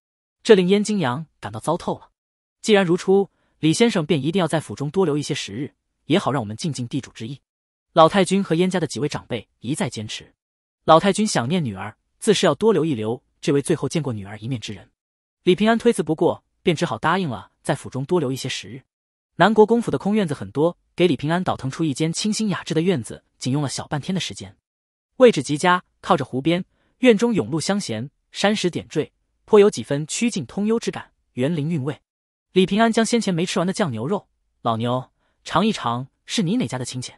这令燕京阳感到糟透了。既然如初，李先生便一定要在府中多留一些时日，也好让我们尽尽地主之意。老太君和燕家的几位长辈一再坚持，老太君想念女儿，自是要多留一留这位最后见过女儿一面之人。李平安推辞不过。便只好答应了，在府中多留一些时日。南国公府的空院子很多，给李平安倒腾出一间清新雅致的院子，仅用了小半天的时间。位置极佳，靠着湖边，院中甬路相衔，山石点缀，颇有几分曲径通幽之感，园林韵味。李平安将先前没吃完的酱牛肉，老牛尝一尝，是你哪家的亲戚？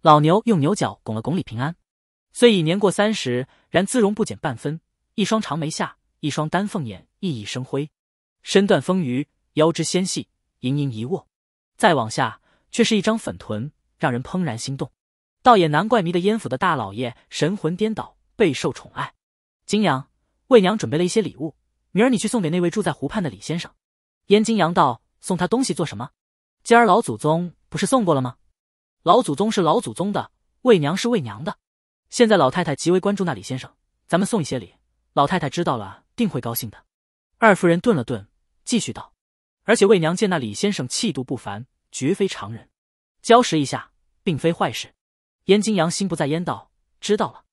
老牛用牛角拱了拱李平安，虽已年过三十，然姿容不减半分，一双长眉下，一双丹凤眼熠熠生辉。身段丰腴，腰肢纤细，盈盈一握，再往下却是一张粉臀，让人怦然心动。倒也难怪迷得燕府的大老爷神魂颠倒，备受宠爱。金阳，为娘准备了一些礼物，明儿你去送给那位住在湖畔的李先生。燕金阳道：送他东西做什么？今儿老祖宗不是送过了吗？老祖宗是老祖宗的，为娘是为娘的。现在老太太极为关注那李先生，咱们送一些礼，老太太知道了定会高兴的。二夫人顿了顿，继续道：“而且魏娘见那李先生气度不凡，绝非常人，交识一下，并非坏事。”燕金阳心不在焉道：“知道了。”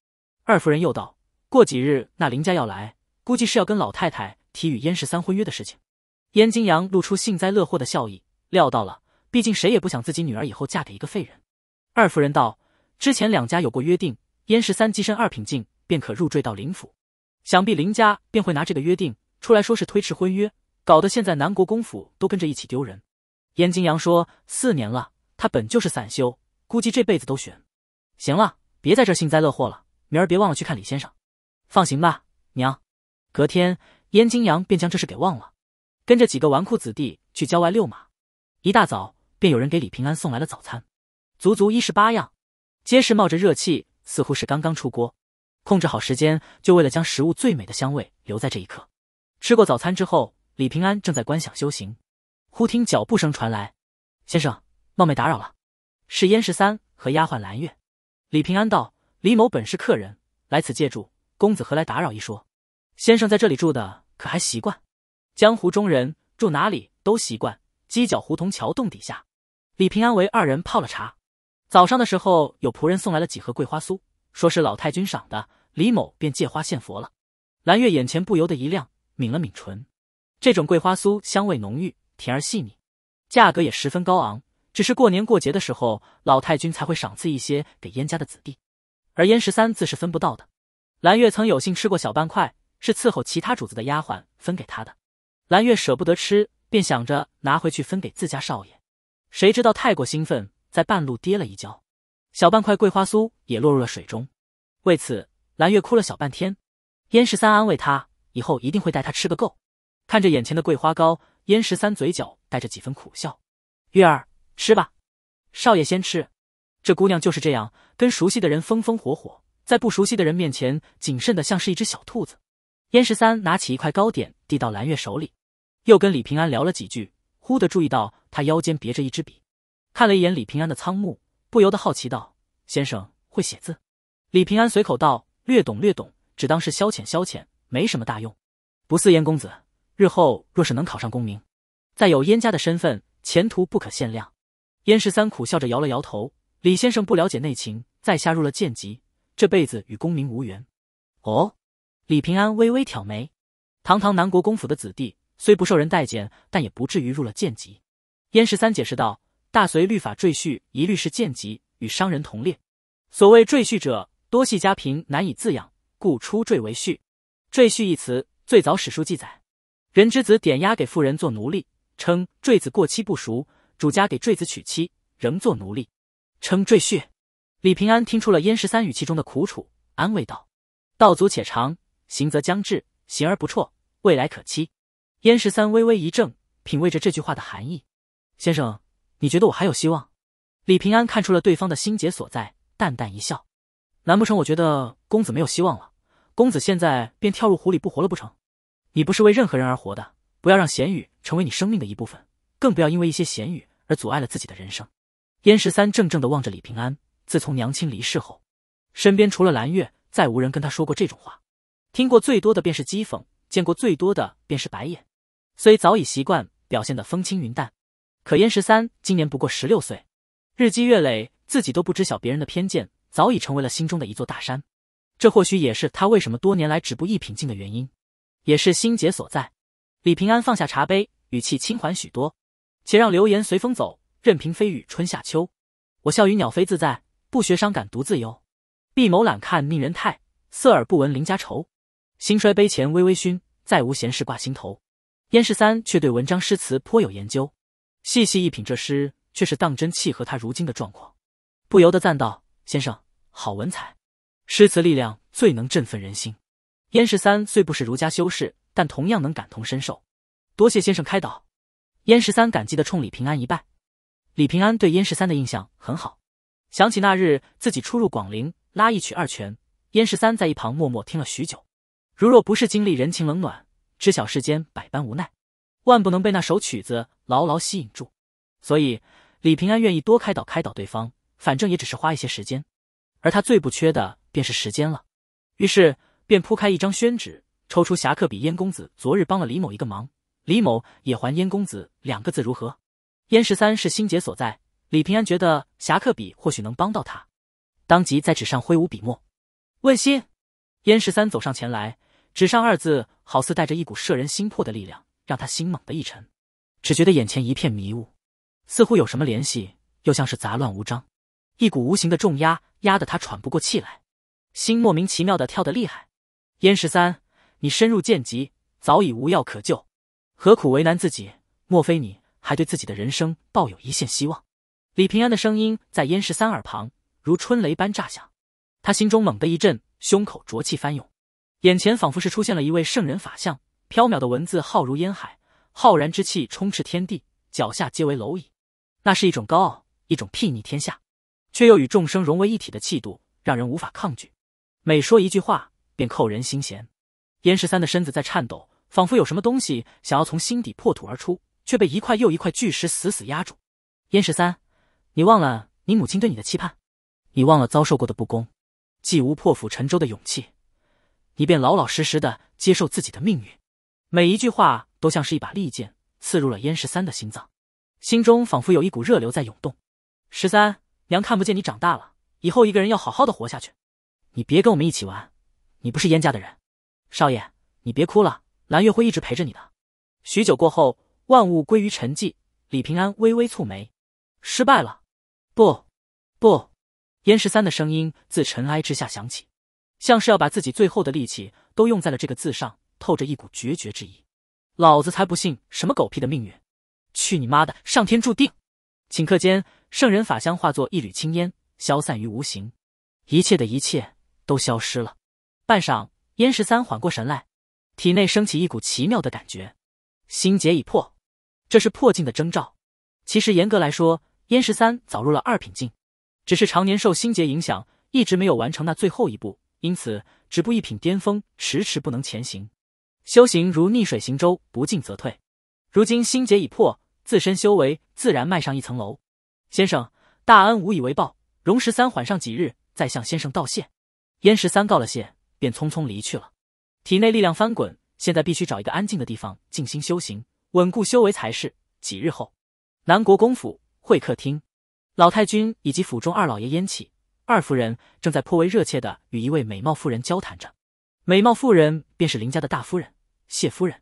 二夫人又道：“过几日那林家要来，估计是要跟老太太提与燕十三婚约的事情。”燕金阳露出幸灾乐祸的笑意，料到了，毕竟谁也不想自己女儿以后嫁给一个废人。二夫人道：“之前两家有过约定，燕十三跻身二品境，便可入赘到林府，想必林家便会拿这个约定。”出来说是推迟婚约，搞得现在南国公府都跟着一起丢人。燕京阳说：“四年了，他本就是散修，估计这辈子都悬。”行了，别在这幸灾乐祸了。明儿别忘了去看李先生。放行吧，娘。隔天，燕京阳便将这事给忘了，跟着几个纨绔子弟去郊外遛马。一大早便有人给李平安送来了早餐，足足一十八样，皆是冒着热气，似乎是刚刚出锅。控制好时间，就为了将食物最美的香味留在这一刻。吃过早餐之后，李平安正在观想修行，忽听脚步声传来。先生，冒昧打扰了，是燕十三和丫鬟蓝月。李平安道：“李某本是客人，来此借住，公子何来打扰一说？先生在这里住的可还习惯？江湖中人住哪里都习惯，犄角胡同、桥洞底下。”李平安为二人泡了茶。早上的时候，有仆人送来了几盒桂花酥，说是老太君赏的，李某便借花献佛了。蓝月眼前不由得一亮。抿了抿唇，这种桂花酥香味浓郁，甜而细腻，价格也十分高昂。只是过年过节的时候，老太君才会赏赐一些给燕家的子弟，而燕十三自是分不到的。蓝月曾有幸吃过小半块，是伺候其他主子的丫鬟分给她的。蓝月舍不得吃，便想着拿回去分给自家少爷。谁知道太过兴奋，在半路跌了一跤，小半块桂花酥也落入了水中。为此，蓝月哭了小半天。燕十三安慰他。以后一定会带他吃个够。看着眼前的桂花糕，燕十三嘴角带着几分苦笑。月儿，吃吧。少爷先吃。这姑娘就是这样，跟熟悉的人风风火火，在不熟悉的人面前谨慎的像是一只小兔子。燕十三拿起一块糕点递到蓝月手里，又跟李平安聊了几句，忽的注意到他腰间别着一支笔，看了一眼李平安的仓木，不由得好奇道：“先生会写字？”李平安随口道：“略懂略懂，只当是消遣消遣。”没什么大用，不似燕公子，日后若是能考上功名，再有燕家的身份，前途不可限量。燕十三苦笑着摇了摇头：“李先生不了解内情，在下入了贱籍，这辈子与功名无缘。”哦，李平安微微挑眉：“堂堂南国公府的子弟，虽不受人待见，但也不至于入了贱籍。”燕十三解释道：“大隋律法，赘婿一律是贱籍，与商人同列。所谓赘婿者，多系家贫难以自养，故出赘为婿。”赘婿一词最早史书记载，人之子点押给妇人做奴隶，称赘子过期不赎，主家给赘子娶妻，仍做奴隶，称赘婿。李平安听出了燕十三语气中的苦楚，安慰道：“道阻且长，行则将至，行而不辍，未来可期。”燕十三微微一怔，品味着这句话的含义。先生，你觉得我还有希望？李平安看出了对方的心结所在，淡淡一笑：“难不成我觉得公子没有希望了？”公子现在便跳入湖里不活了不成？你不是为任何人而活的，不要让咸鱼成为你生命的一部分，更不要因为一些咸鱼而阻碍了自己的人生。燕十三怔怔的望着李平安。自从娘亲离世后，身边除了蓝月，再无人跟他说过这种话。听过最多的便是讥讽，见过最多的便是白眼。虽早已习惯，表现的风轻云淡，可燕十三今年不过十六岁，日积月累，自己都不知晓别人的偏见早已成为了心中的一座大山。这或许也是他为什么多年来止步一品境的原因，也是心结所在。李平安放下茶杯，语气轻缓许多，且让流言随风走，任凭飞雨春夏秋。我笑与鸟飞自在，不学伤感独自忧。闭眸懒看命人态，色耳不闻邻家愁。兴衰杯前微微醺，再无闲事挂心头。燕十三却对文章诗词颇有研究，细细一品这诗，却是当真契合他如今的状况，不由得赞道：“先生好文采。”诗词力量最能振奋人心。燕十三虽不是儒家修士，但同样能感同身受。多谢先生开导，燕十三感激的冲李平安一拜。李平安对燕十三的印象很好，想起那日自己初入广陵，拉一曲二泉，燕十三在一旁默默听了许久。如若不是经历人情冷暖，知晓世间百般无奈，万不能被那首曲子牢牢吸引住。所以李平安愿意多开导开导对方，反正也只是花一些时间。而他最不缺的便是时间了，于是便铺开一张宣纸，抽出侠客笔。燕公子昨日帮了李某一个忙，李某也还燕公子两个字如何？燕十三是心结所在，李平安觉得侠客笔或许能帮到他，当即在纸上挥舞笔墨。问心，燕十三走上前来，纸上二字好似带着一股摄人心魄的力量，让他心猛地一沉，只觉得眼前一片迷雾，似乎有什么联系，又像是杂乱无章。一股无形的重压压得他喘不过气来，心莫名其妙的跳得厉害。燕十三，你深入剑籍，早已无药可救，何苦为难自己？莫非你还对自己的人生抱有一线希望？李平安的声音在燕十三耳旁如春雷般炸响，他心中猛地一震，胸口浊气翻涌，眼前仿佛是出现了一位圣人法相，飘渺的文字浩如烟海，浩然之气充斥天地，脚下皆为蝼蚁。那是一种高傲，一种睥睨天下。却又与众生融为一体的气度，让人无法抗拒。每说一句话，便扣人心弦。燕十三的身子在颤抖，仿佛有什么东西想要从心底破土而出，却被一块又一块巨石死死压住。燕十三，你忘了你母亲对你的期盼，你忘了遭受过的不公。既无破釜沉舟的勇气，你便老老实实的接受自己的命运。每一句话都像是一把利剑，刺入了燕十三的心脏，心中仿佛有一股热流在涌动。十三。娘看不见你长大了，以后一个人要好好的活下去。你别跟我们一起玩，你不是燕家的人。少爷，你别哭了，蓝月会一直陪着你的。许久过后，万物归于沉寂。李平安微微蹙眉，失败了？不，不。燕十三的声音自尘埃之下响起，像是要把自己最后的力气都用在了这个字上，透着一股决绝之意。老子才不信什么狗屁的命运，去你妈的上天注定！顷刻间，圣人法香化作一缕青烟，消散于无形。一切的一切都消失了。半晌，燕十三缓过神来，体内升起一股奇妙的感觉，心结已破，这是破境的征兆。其实严格来说，燕十三早入了二品境，只是常年受心结影响，一直没有完成那最后一步，因此止步一品巅峰，迟迟不能前行。修行如逆水行舟，不进则退。如今心结已破。自身修为自然迈上一层楼。先生大恩无以为报，荣十三缓上几日再向先生道谢。燕十三告了谢，便匆匆离去了。体内力量翻滚，现在必须找一个安静的地方静心修行，稳固修为才是。几日后，南国公府会客厅，老太君以及府中二老爷燕起、二夫人正在颇为热切的与一位美貌妇人交谈着。美貌妇人便是林家的大夫人谢夫人。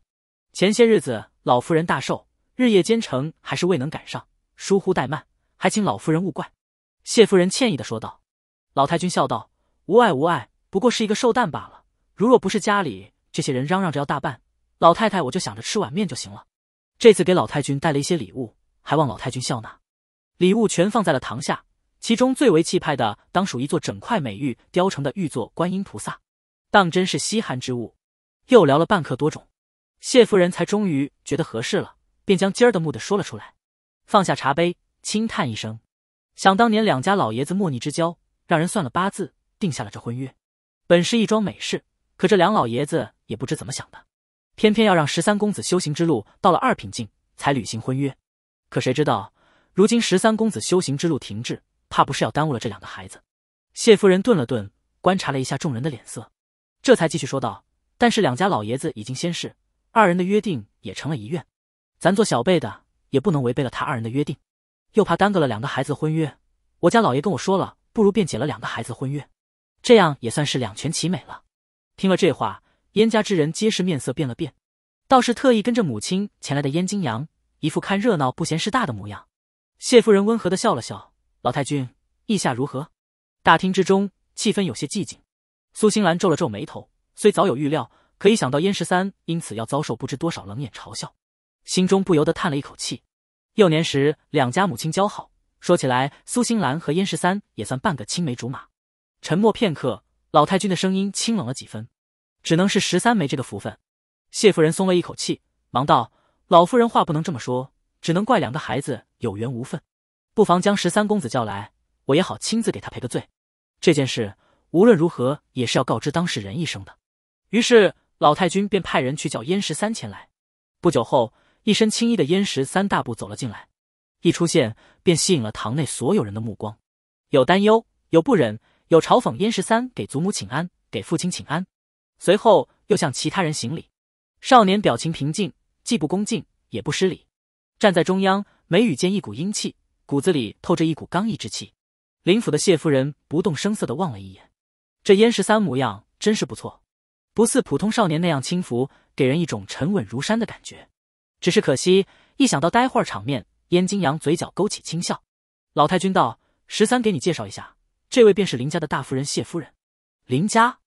前些日子老夫人大寿。日夜兼程，还是未能赶上，疏忽怠慢，还请老夫人勿怪。谢夫人歉意的说道。老太君笑道：“无碍无碍，不过是一个寿诞罢了。如若不是家里这些人嚷嚷着要大办，老太太我就想着吃碗面就行了。”这次给老太君带了一些礼物，还望老太君笑纳。礼物全放在了堂下，其中最为气派的当属一座整块美玉雕成的玉座观音菩萨，当真是稀罕之物。又聊了半刻多钟，谢夫人才终于觉得合适了。便将今儿的目的说了出来，放下茶杯，轻叹一声。想当年两家老爷子莫逆之交，让人算了八字，定下了这婚约，本是一桩美事。可这梁老爷子也不知怎么想的，偏偏要让十三公子修行之路到了二品境才履行婚约。可谁知道，如今十三公子修行之路停滞，怕不是要耽误了这两个孩子。谢夫人顿了顿，观察了一下众人的脸色，这才继续说道：“但是两家老爷子已经先逝，二人的约定也成了遗愿。”咱做小辈的也不能违背了他二人的约定，又怕耽搁了两个孩子婚约。我家老爷跟我说了，不如便解了两个孩子婚约，这样也算是两全其美了。听了这话，燕家之人皆是面色变了变，倒是特意跟着母亲前来的燕京阳，一副看热闹不嫌事大的模样。谢夫人温和的笑了笑：“老太君意下如何？”大厅之中气氛有些寂静。苏心兰皱了皱眉头，虽早有预料，可以想到燕十三因此要遭受不知多少冷眼嘲笑。心中不由得叹了一口气。幼年时，两家母亲交好，说起来，苏心兰和燕十三也算半个青梅竹马。沉默片刻，老太君的声音清冷了几分：“只能是十三没这个福分。”谢夫人松了一口气，忙道：“老夫人话不能这么说，只能怪两个孩子有缘无分。不妨将十三公子叫来，我也好亲自给他赔个罪。这件事无论如何也是要告知当事人一声的。”于是，老太君便派人去叫燕十三前来。不久后。一身青衣的燕十三大步走了进来，一出现便吸引了堂内所有人的目光，有担忧，有不忍，有嘲讽。燕十三给祖母请安，给父亲请安，随后又向其他人行礼。少年表情平静，既不恭敬也不失礼，站在中央，眉宇间一股英气，骨子里透着一股刚毅之气。林府的谢夫人不动声色的望了一眼，这燕十三模样真是不错，不似普通少年那样轻浮，给人一种沉稳如山的感觉。只是可惜，一想到待会儿场面，燕金阳嘴角勾起轻笑。老太君道：“十三，给你介绍一下，这位便是林家的大夫人谢夫人。”林家，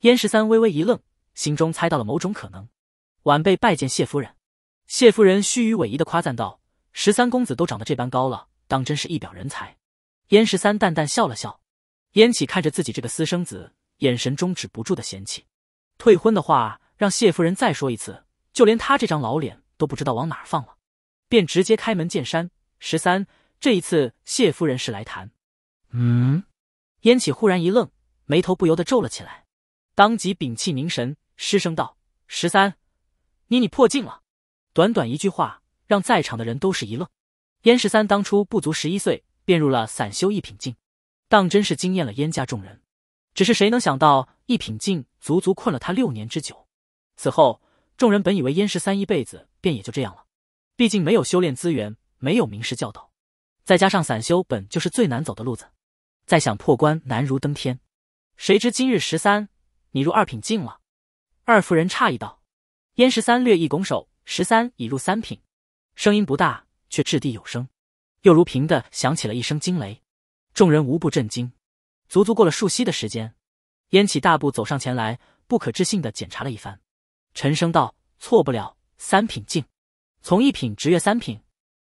燕十三微微一愣，心中猜到了某种可能。晚辈拜见谢夫人。谢夫人虚与委蛇的夸赞道：“十三公子都长得这般高了，当真是一表人才。”燕十三淡淡笑了笑。燕启看着自己这个私生子，眼神中止不住的嫌弃。退婚的话，让谢夫人再说一次，就连他这张老脸。都不知道往哪儿放了，便直接开门见山。十三，这一次谢夫人是来谈。嗯，燕起忽然一愣，眉头不由得皱了起来，当即屏气凝神，失声道：“十三，你你破境了！”短短一句话，让在场的人都是一愣。燕十三当初不足十一岁，便入了散修一品境，当真是惊艳了燕家众人。只是谁能想到，一品境足足困了他六年之久。此后，众人本以为燕十三一辈子。便也就这样了，毕竟没有修炼资源，没有名师教导，再加上散修本就是最难走的路子，再想破关难如登天。谁知今日十三，你入二品境了。二夫人诧异道：“燕十三，略一拱手，十三已入三品，声音不大，却掷地有声，又如平的响起了一声惊雷，众人无不震惊。足足过了数息的时间，燕起大步走上前来，不可置信的检查了一番，沉声道：错不了。”三品境，从一品直跃三品，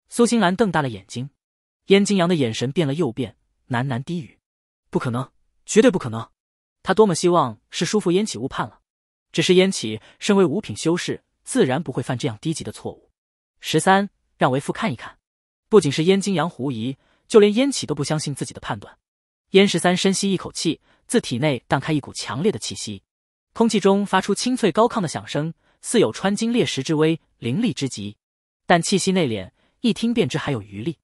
苏心兰瞪大了眼睛，燕京阳的眼神变了又变，喃喃低语：“不可能，绝对不可能！”他多么希望是叔父燕启误判了，只是燕启身为五品修士，自然不会犯这样低级的错误。十三，让为父看一看。不仅是燕京阳狐疑，就连燕启都不相信自己的判断。燕十三深吸一口气，自体内荡开一股强烈的气息，空气中发出清脆高亢的响声。似有穿金裂石之威，凌厉之极，但气息内敛，一听便知还有余力。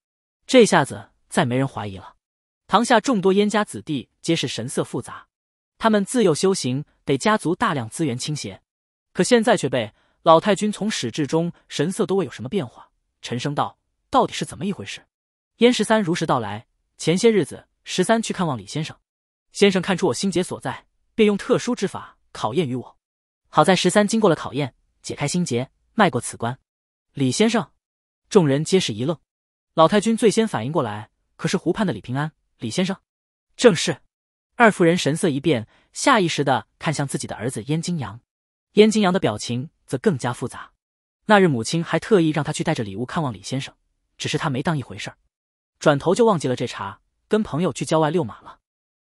这下子再没人怀疑了。堂下众多燕家子弟皆是神色复杂，他们自幼修行，得家族大量资源倾斜，可现在却被老太君从始至终神色都未有什么变化。沉声道：“到底是怎么一回事？”燕十三如实道来：“前些日子，十三去看望李先生，先生看出我心结所在，便用特殊之法考验于我。”好在十三经过了考验，解开心结，迈过此关。李先生，众人皆是一愣。老太君最先反应过来，可是湖畔的李平安，李先生，正是。二夫人神色一变，下意识的看向自己的儿子燕京阳。燕京阳的表情则更加复杂。那日母亲还特意让他去带着礼物看望李先生，只是他没当一回事儿，转头就忘记了这茬，跟朋友去郊外遛马了。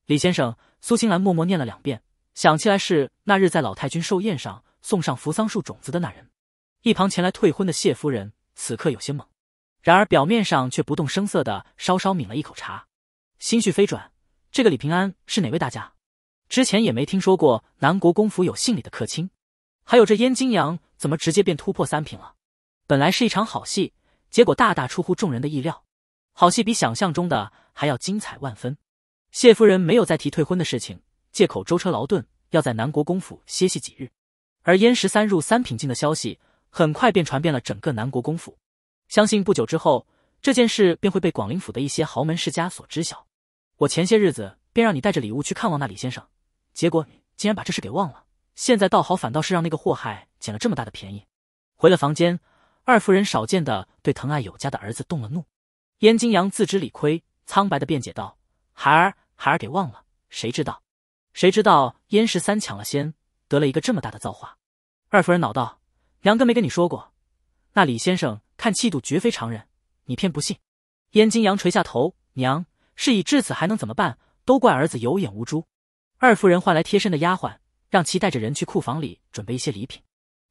李先生，苏青兰默默念了两遍。想起来是那日在老太君寿宴上送上扶桑树种子的那人，一旁前来退婚的谢夫人此刻有些懵，然而表面上却不动声色的稍稍抿了一口茶，心绪飞转。这个李平安是哪位大家？之前也没听说过南国公府有姓李的客卿。还有这燕京阳怎么直接便突破三品了？本来是一场好戏，结果大大出乎众人的意料，好戏比想象中的还要精彩万分。谢夫人没有再提退婚的事情，借口舟车劳顿。要在南国公府歇息几日，而燕十三入三品境的消息很快便传遍了整个南国公府，相信不久之后这件事便会被广陵府的一些豪门世家所知晓。我前些日子便让你带着礼物去看望那李先生，结果竟然把这事给忘了。现在倒好，反倒是让那个祸害捡了这么大的便宜。回了房间，二夫人少见的对疼爱有加的儿子动了怒。燕金阳自知理亏，苍白的辩解道：“孩儿孩儿给忘了，谁知道。”谁知道燕十三抢了先，得了一个这么大的造化。二夫人恼道：“娘，跟没跟你说过？那李先生看气度绝非常人，你偏不信。”燕金阳垂下头：“娘，事已至此，还能怎么办？都怪儿子有眼无珠。”二夫人唤来贴身的丫鬟，让其带着人去库房里准备一些礼品。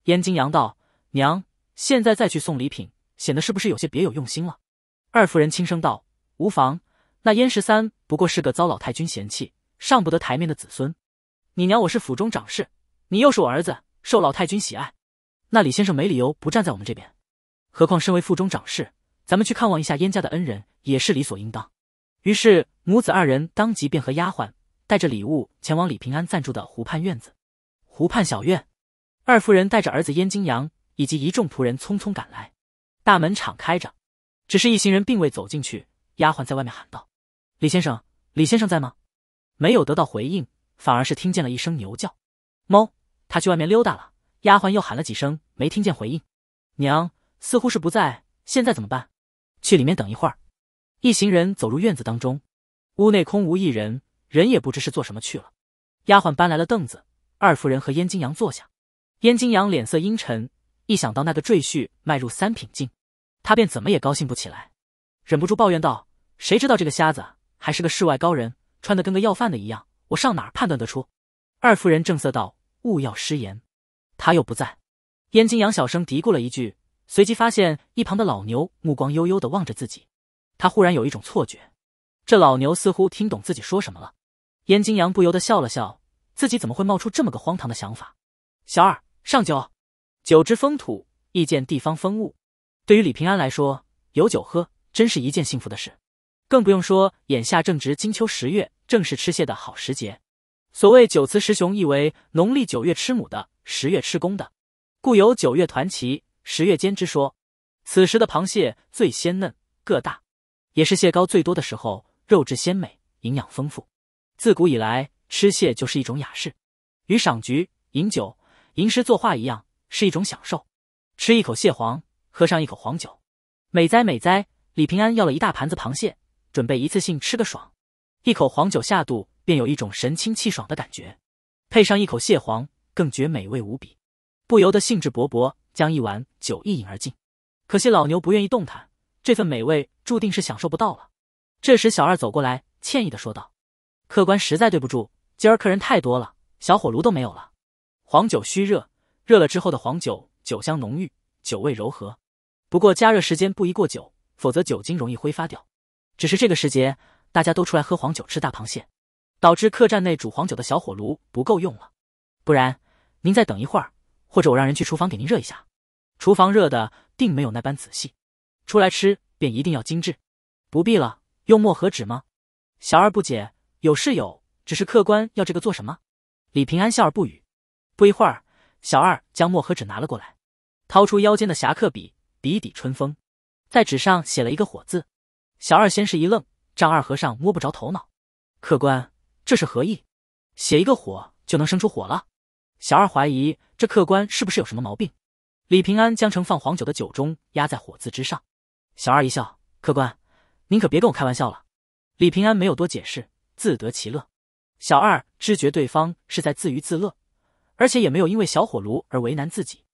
燕金阳道：“娘，现在再去送礼品，显得是不是有些别有用心了？”二夫人轻声道：“无妨，那燕十三不过是个遭老太君嫌弃。”上不得台面的子孙，你娘我是府中长事，你又是我儿子，受老太君喜爱，那李先生没理由不站在我们这边。何况身为府中长事，咱们去看望一下燕家的恩人也是理所应当。于是母子二人当即便和丫鬟带着礼物前往李平安暂住的湖畔院子。湖畔小院，二夫人带着儿子燕京阳以及一众仆人匆匆赶来，大门敞开着，只是一行人并未走进去。丫鬟在外面喊道：“李先生，李先生在吗？”没有得到回应，反而是听见了一声牛叫。猫，它去外面溜达了。丫鬟又喊了几声，没听见回应。娘似乎是不在，现在怎么办？去里面等一会儿。一行人走入院子当中，屋内空无一人，人也不知是做什么去了。丫鬟搬来了凳子，二夫人和燕京阳坐下。燕京阳脸色阴沉，一想到那个赘婿迈入三品境，他便怎么也高兴不起来，忍不住抱怨道：“谁知道这个瞎子还是个世外高人。”穿的跟个要饭的一样，我上哪儿判断得出？二夫人正色道：“勿要失言。”他又不在。燕京阳小声嘀咕了一句，随即发现一旁的老牛目光悠悠的望着自己。他忽然有一种错觉，这老牛似乎听懂自己说什么了。燕京阳不由得笑了笑，自己怎么会冒出这么个荒唐的想法？小二上酒。酒之风土，亦见地方风物。对于李平安来说，有酒喝真是一件幸福的事。更不用说，眼下正值金秋十月，正是吃蟹的好时节。所谓“九雌十雄”，意为农历九月吃母的，十月吃公的，故有“九月团旗，十月尖”之说。此时的螃蟹最鲜嫩、个大，也是蟹膏最多的时候，肉质鲜美，营养丰富。自古以来，吃蟹就是一种雅事，与赏菊、饮酒、吟诗作画一样，是一种享受。吃一口蟹黄，喝上一口黄酒，美哉美哉！李平安要了一大盘子螃蟹。准备一次性吃个爽，一口黄酒下肚，便有一种神清气爽的感觉。配上一口蟹黄，更觉美味无比，不由得兴致勃勃将一碗酒一饮而尽。可惜老牛不愿意动弹，这份美味注定是享受不到了。这时，小二走过来，歉意的说道：“客官，实在对不住，今儿客人太多了，小火炉都没有了。黄酒虚热，热了之后的黄酒酒香浓郁，酒味柔和。不过加热时间不宜过久，否则酒精容易挥发掉。”只是这个时节，大家都出来喝黄酒、吃大螃蟹，导致客栈内煮黄酒的小火炉不够用了。不然，您再等一会儿，或者我让人去厨房给您热一下。厨房热的定没有那般仔细，出来吃便一定要精致。不必了，用墨和纸吗？小二不解，有是有，只是客官要这个做什么？李平安笑而不语。不一会儿，小二将墨和纸拿了过来，掏出腰间的侠客笔，笔底春风，在纸上写了一个火字。小二先是一愣，丈二和尚摸不着头脑。客官，这是何意？写一个火就能生出火了？小二怀疑这客官是不是有什么毛病。李平安将盛放黄酒的酒盅压在火字之上。小二一笑：“客官，您可别跟我开玩笑了。”李平安没有多解释，自得其乐。小二知觉对方是在自娱自乐，而且也没有因为小火炉而为难自己，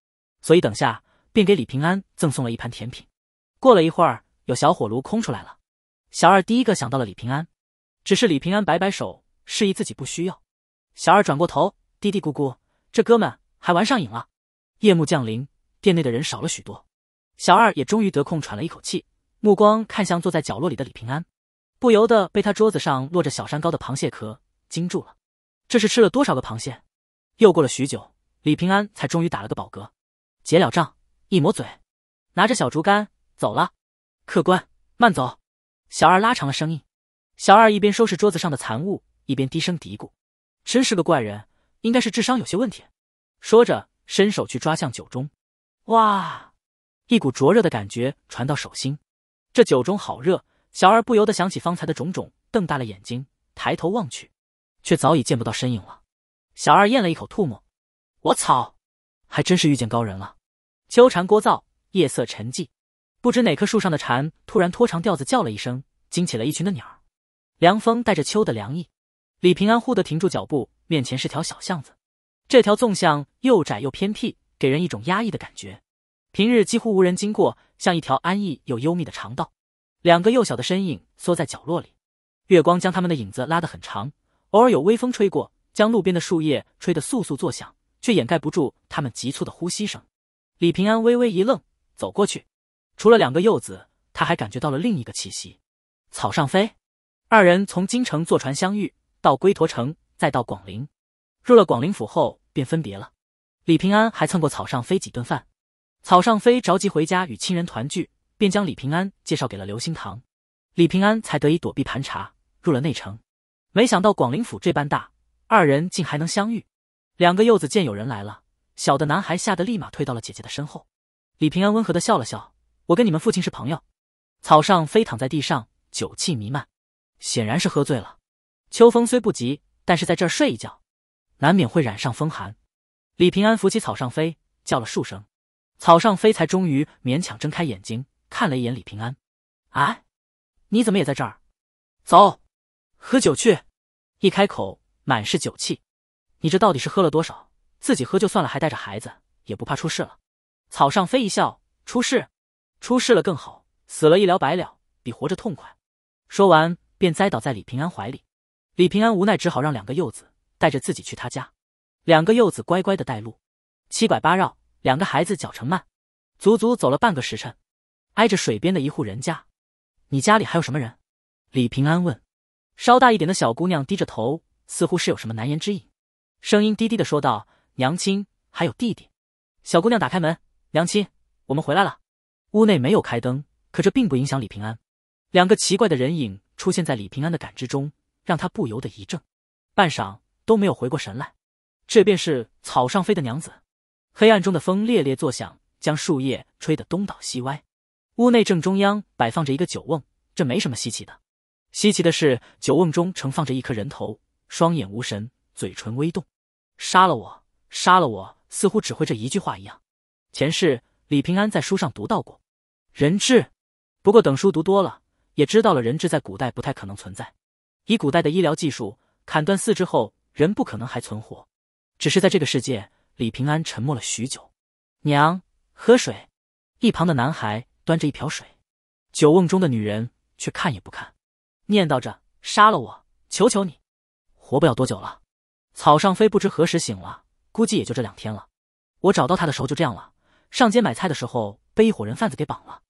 所以等下便给李平安赠送了一盘甜品。过了一会儿，有小火炉空出来了。小二第一个想到了李平安，只是李平安摆摆手，示意自己不需要。小二转过头，嘀嘀咕咕：“这哥们还玩上瘾了。”夜幕降临，店内的人少了许多，小二也终于得空喘了一口气，目光看向坐在角落里的李平安，不由得被他桌子上落着小山高的螃蟹壳惊住了。这是吃了多少个螃蟹？又过了许久，李平安才终于打了个饱嗝，结了账，一抹嘴，拿着小竹竿走了。“客官慢走。”小二拉长了声音，小二一边收拾桌子上的残物，一边低声嘀咕：“真是个怪人，应该是智商有些问题。”说着，伸手去抓向酒盅。哇！一股灼热的感觉传到手心，这酒盅好热。小二不由得想起方才的种种，瞪大了眼睛，抬头望去，却早已见不到身影了。小二咽了一口唾沫：“我操，还真是遇见高人了。”秋蝉聒噪，夜色沉寂。不知哪棵树上的蝉突然拖长调子叫了一声，惊起了一群的鸟儿。凉风带着秋的凉意，李平安忽地停住脚步，面前是条小巷子。这条纵巷又窄又偏僻，给人一种压抑的感觉。平日几乎无人经过，像一条安逸又幽密的长道。两个幼小的身影缩在角落里，月光将他们的影子拉得很长。偶尔有微风吹过，将路边的树叶吹得簌簌作响，却掩盖不住他们急促的呼吸声。李平安微微一愣，走过去。除了两个幼子，他还感觉到了另一个气息。草上飞二人从京城坐船相遇，到龟陀城，再到广陵，入了广陵府后便分别了。李平安还蹭过草上飞几顿饭。草上飞着急回家与亲人团聚，便将李平安介绍给了刘兴堂，李平安才得以躲避盘查，入了内城。没想到广陵府这般大，二人竟还能相遇。两个幼子见有人来了，小的男孩吓得立马退到了姐姐的身后。李平安温和的笑了笑。我跟你们父亲是朋友，草上飞躺在地上，酒气弥漫，显然是喝醉了。秋风虽不急，但是在这儿睡一觉，难免会染上风寒。李平安扶起草上飞，叫了数声，草上飞才终于勉强睁开眼睛，看了一眼李平安：“啊，你怎么也在这儿？走，喝酒去。”一开口满是酒气，你这到底是喝了多少？自己喝就算了，还带着孩子，也不怕出事了？草上飞一笑：“出事？”出事了更好，死了，一了百了，比活着痛快。说完，便栽倒在李平安怀里。李平安无奈，只好让两个幼子带着自己去他家。两个幼子乖乖的带路，七拐八绕，两个孩子脚程慢，足足走了半个时辰。挨着水边的一户人家，你家里还有什么人？李平安问。稍大一点的小姑娘低着头，似乎是有什么难言之隐，声音低低的说道：“娘亲，还有弟弟。”小姑娘打开门：“娘亲，我们回来了。”屋内没有开灯，可这并不影响李平安。两个奇怪的人影出现在李平安的感知中，让他不由得一怔，半晌都没有回过神来。这便是草上飞的娘子。黑暗中的风猎猎作响，将树叶吹得东倒西歪。屋内正中央摆放着一个酒瓮，这没什么稀奇的。稀奇的是，酒瓮中盛放着一颗人头，双眼无神，嘴唇微动。杀了我，杀了我，似乎只会这一句话一样。前世。李平安在书上读到过人质，不过等书读多了，也知道了人质在古代不太可能存在。以古代的医疗技术，砍断四肢后人不可能还存活。只是在这个世界，李平安沉默了许久。娘喝水，一旁的男孩端着一瓢水，酒瓮中的女人却看也不看，念叨着：“杀了我，求求你，活不了多久了。”草上飞不知何时醒了，估计也就这两天了。我找到他的时候就这样了。上街买菜的时候被一伙人贩子给绑了，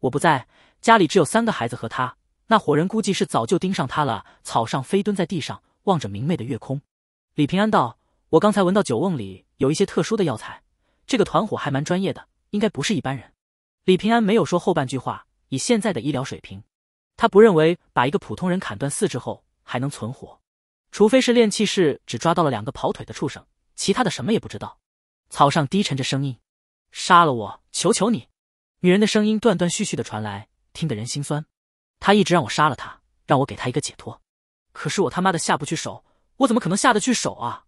我不在家里，只有三个孩子和他。那伙人估计是早就盯上他了。草上飞蹲在地上，望着明媚的月空。李平安道：“我刚才闻到酒瓮里有一些特殊的药材，这个团伙还蛮专业的，应该不是一般人。”李平安没有说后半句话。以现在的医疗水平，他不认为把一个普通人砍断四肢后还能存活，除非是炼气室只抓到了两个跑腿的畜生，其他的什么也不知道。草上低沉着声音。杀了我，求求你！女人的声音断断续续的传来，听得人心酸。他一直让我杀了他，让我给他一个解脱。可是我他妈的下不去手，我怎么可能下得去手啊？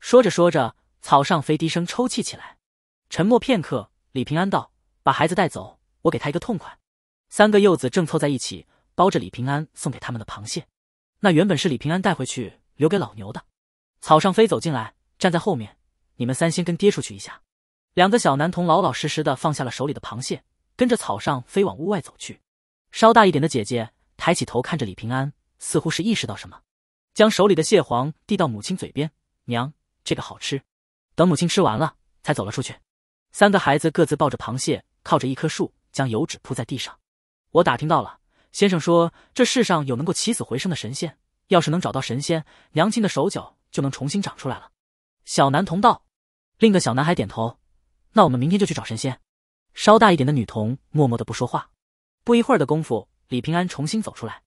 说着说着，草上飞低声抽泣起来。沉默片刻，李平安道：“把孩子带走，我给他一个痛快。”三个幼子正凑在一起包着李平安送给他们的螃蟹，那原本是李平安带回去留给老牛的。草上飞走进来，站在后面。你们三先跟爹出去一下。两个小男童老老实实的放下了手里的螃蟹，跟着草上飞往屋外走去。稍大一点的姐姐抬起头看着李平安，似乎是意识到什么，将手里的蟹黄递到母亲嘴边：“娘，这个好吃。”等母亲吃完了，才走了出去。三个孩子各自抱着螃蟹，靠着一棵树，将油纸铺在地上。我打听到了，先生说这世上有能够起死回生的神仙，要是能找到神仙，娘亲的手脚就能重新长出来了。小男童道，另个小男孩点头。那我们明天就去找神仙。稍大一点的女童默默的不说话。不一会儿的功夫，李平安重新走出来。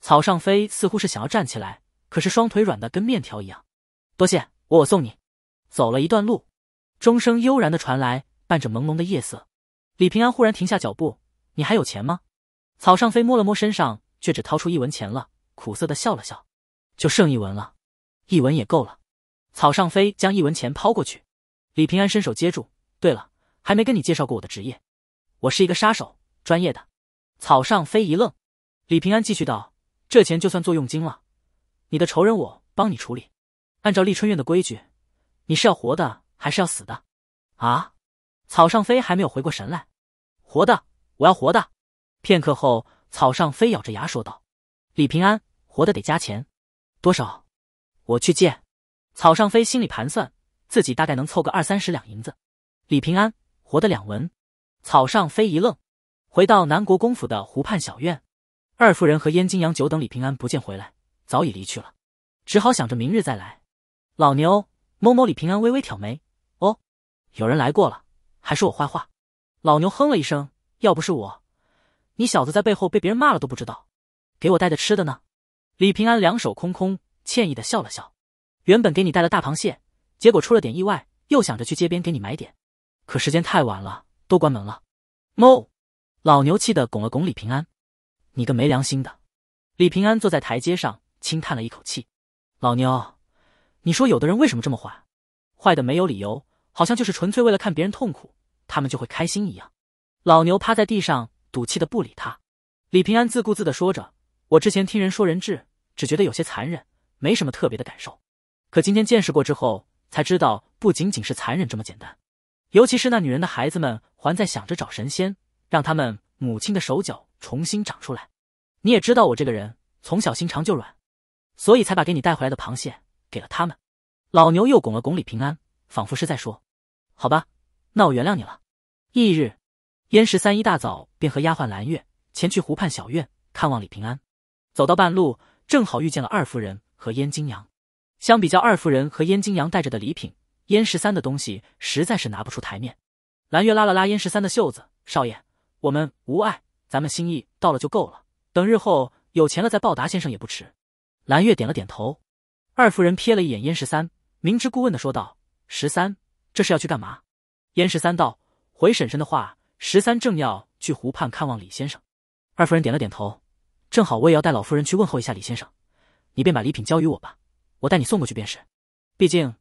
草上飞似乎是想要站起来，可是双腿软的跟面条一样。多谢我，我送你。走了一段路，钟声悠然的传来，伴着朦胧的夜色。李平安忽然停下脚步：“你还有钱吗？”草上飞摸了摸身上，却只掏出一文钱了，苦涩的笑了笑：“就剩一文了，一文也够了。”草上飞将一文钱抛过去，李平安伸手接住。对了，还没跟你介绍过我的职业，我是一个杀手，专业的。草上飞一愣，李平安继续道：“这钱就算作佣金了，你的仇人我帮你处理。按照丽春院的规矩，你是要活的还是要死的？”啊！草上飞还没有回过神来，活的，我要活的。片刻后，草上飞咬着牙说道：“李平安，活的得加钱，多少？我去借。”草上飞心里盘算，自己大概能凑个二三十两银子。李平安活的两文，草上飞一愣，回到南国公府的湖畔小院，二夫人和燕金阳久等李平安不见回来，早已离去了，只好想着明日再来。老牛摸摸李平安，微微挑眉：“哦，有人来过了，还说我坏话。”老牛哼了一声：“要不是我，你小子在背后被别人骂了都不知道。给我带的吃的呢？”李平安两手空空，歉意的笑了笑：“原本给你带了大螃蟹，结果出了点意外，又想着去街边给你买点。”可时间太晚了，都关门了。no，老牛气得拱了拱李平安，你个没良心的！李平安坐在台阶上，轻叹了一口气。老牛，你说有的人为什么这么坏？坏的没有理由，好像就是纯粹为了看别人痛苦，他们就会开心一样。老牛趴在地上赌气的不理他。李平安自顾自的说着：“我之前听人说人质，只觉得有些残忍，没什么特别的感受。可今天见识过之后，才知道不仅仅是残忍这么简单。”尤其是那女人的孩子们还在想着找神仙，让他们母亲的手脚重新长出来。你也知道我这个人从小心肠就软，所以才把给你带回来的螃蟹给了他们。老牛又拱了拱李平安，仿佛是在说：“好吧，那我原谅你了。”翌日，燕十三一大早便和丫鬟蓝月前去湖畔小院看望李平安。走到半路，正好遇见了二夫人和燕京娘。相比较二夫人和燕京娘带着的礼品。燕十三的东西实在是拿不出台面，蓝月拉了拉燕十三的袖子：“少爷，我们无碍，咱们心意到了就够了。等日后有钱了再报答先生也不迟。”蓝月点了点头。二夫人瞥了一眼燕十三，明知故问的说道：“十三，这是要去干嘛？”燕十三道：“回婶婶的话，十三正要去湖畔看望李先生。”二夫人点了点头：“正好我也要带老夫人去问候一下李先生，你便把礼品交于我吧，我带你送过去便是。毕竟……”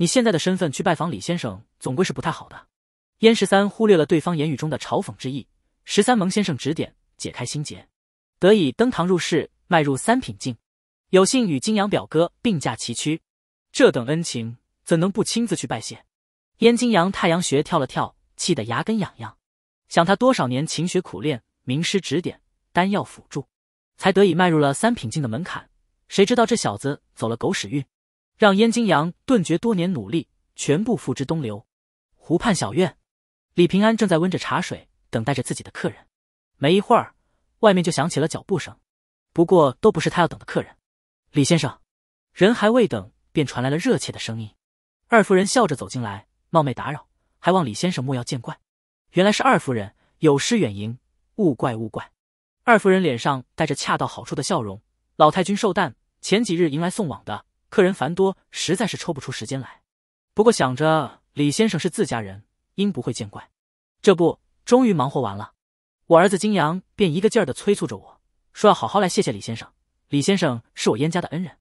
你现在的身份去拜访李先生，总归是不太好的。燕十三忽略了对方言语中的嘲讽之意。十三蒙先生指点，解开心结，得以登堂入室，迈入三品境，有幸与金阳表哥并驾齐驱，这等恩情怎能不亲自去拜谢？燕金阳太阳穴跳了跳，气得牙根痒痒。想他多少年勤学苦练，名师指点，丹药辅助，才得以迈入了三品境的门槛，谁知道这小子走了狗屎运。让燕京阳顿觉多年努力全部付之东流。湖畔小院，李平安正在温着茶水，等待着自己的客人。没一会儿，外面就响起了脚步声，不过都不是他要等的客人。李先生，人还未等，便传来了热切的声音。二夫人笑着走进来，冒昧打扰，还望李先生莫要见怪。原来是二夫人，有失远迎，勿怪勿怪。二夫人脸上带着恰到好处的笑容。老太君寿诞前几日迎来送往的。客人繁多，实在是抽不出时间来。不过想着李先生是自家人，应不会见怪。这不，终于忙活完了，我儿子金阳便一个劲儿的催促着我说要好好来谢谢李先生。李先生是我燕家的恩人，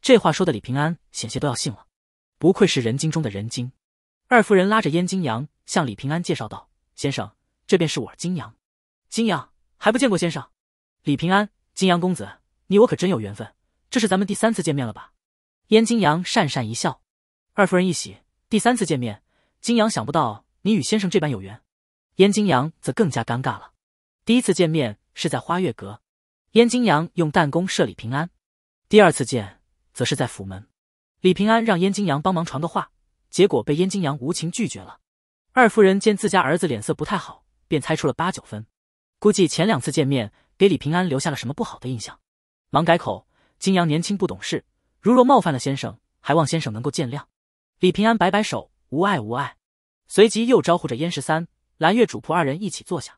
这话说的李平安险些都要信了。不愧是人精中的人精。二夫人拉着燕金阳向李平安介绍道：“先生，这便是我金阳。金阳还不见过先生。”李平安，金阳公子，你我可真有缘分，这是咱们第三次见面了吧？燕京阳讪讪一笑，二夫人一喜。第三次见面，金阳想不到你与先生这般有缘。燕京阳则更加尴尬了。第一次见面是在花月阁，燕京阳用弹弓射李平安。第二次见则是在府门，李平安让燕京阳帮忙传个话，结果被燕京阳无情拒绝了。二夫人见自家儿子脸色不太好，便猜出了八九分，估计前两次见面给李平安留下了什么不好的印象，忙改口：金阳年轻不懂事。如若冒犯了先生，还望先生能够见谅。李平安摆摆手，无碍无碍。随即又招呼着燕十三、蓝月主仆二人一起坐下，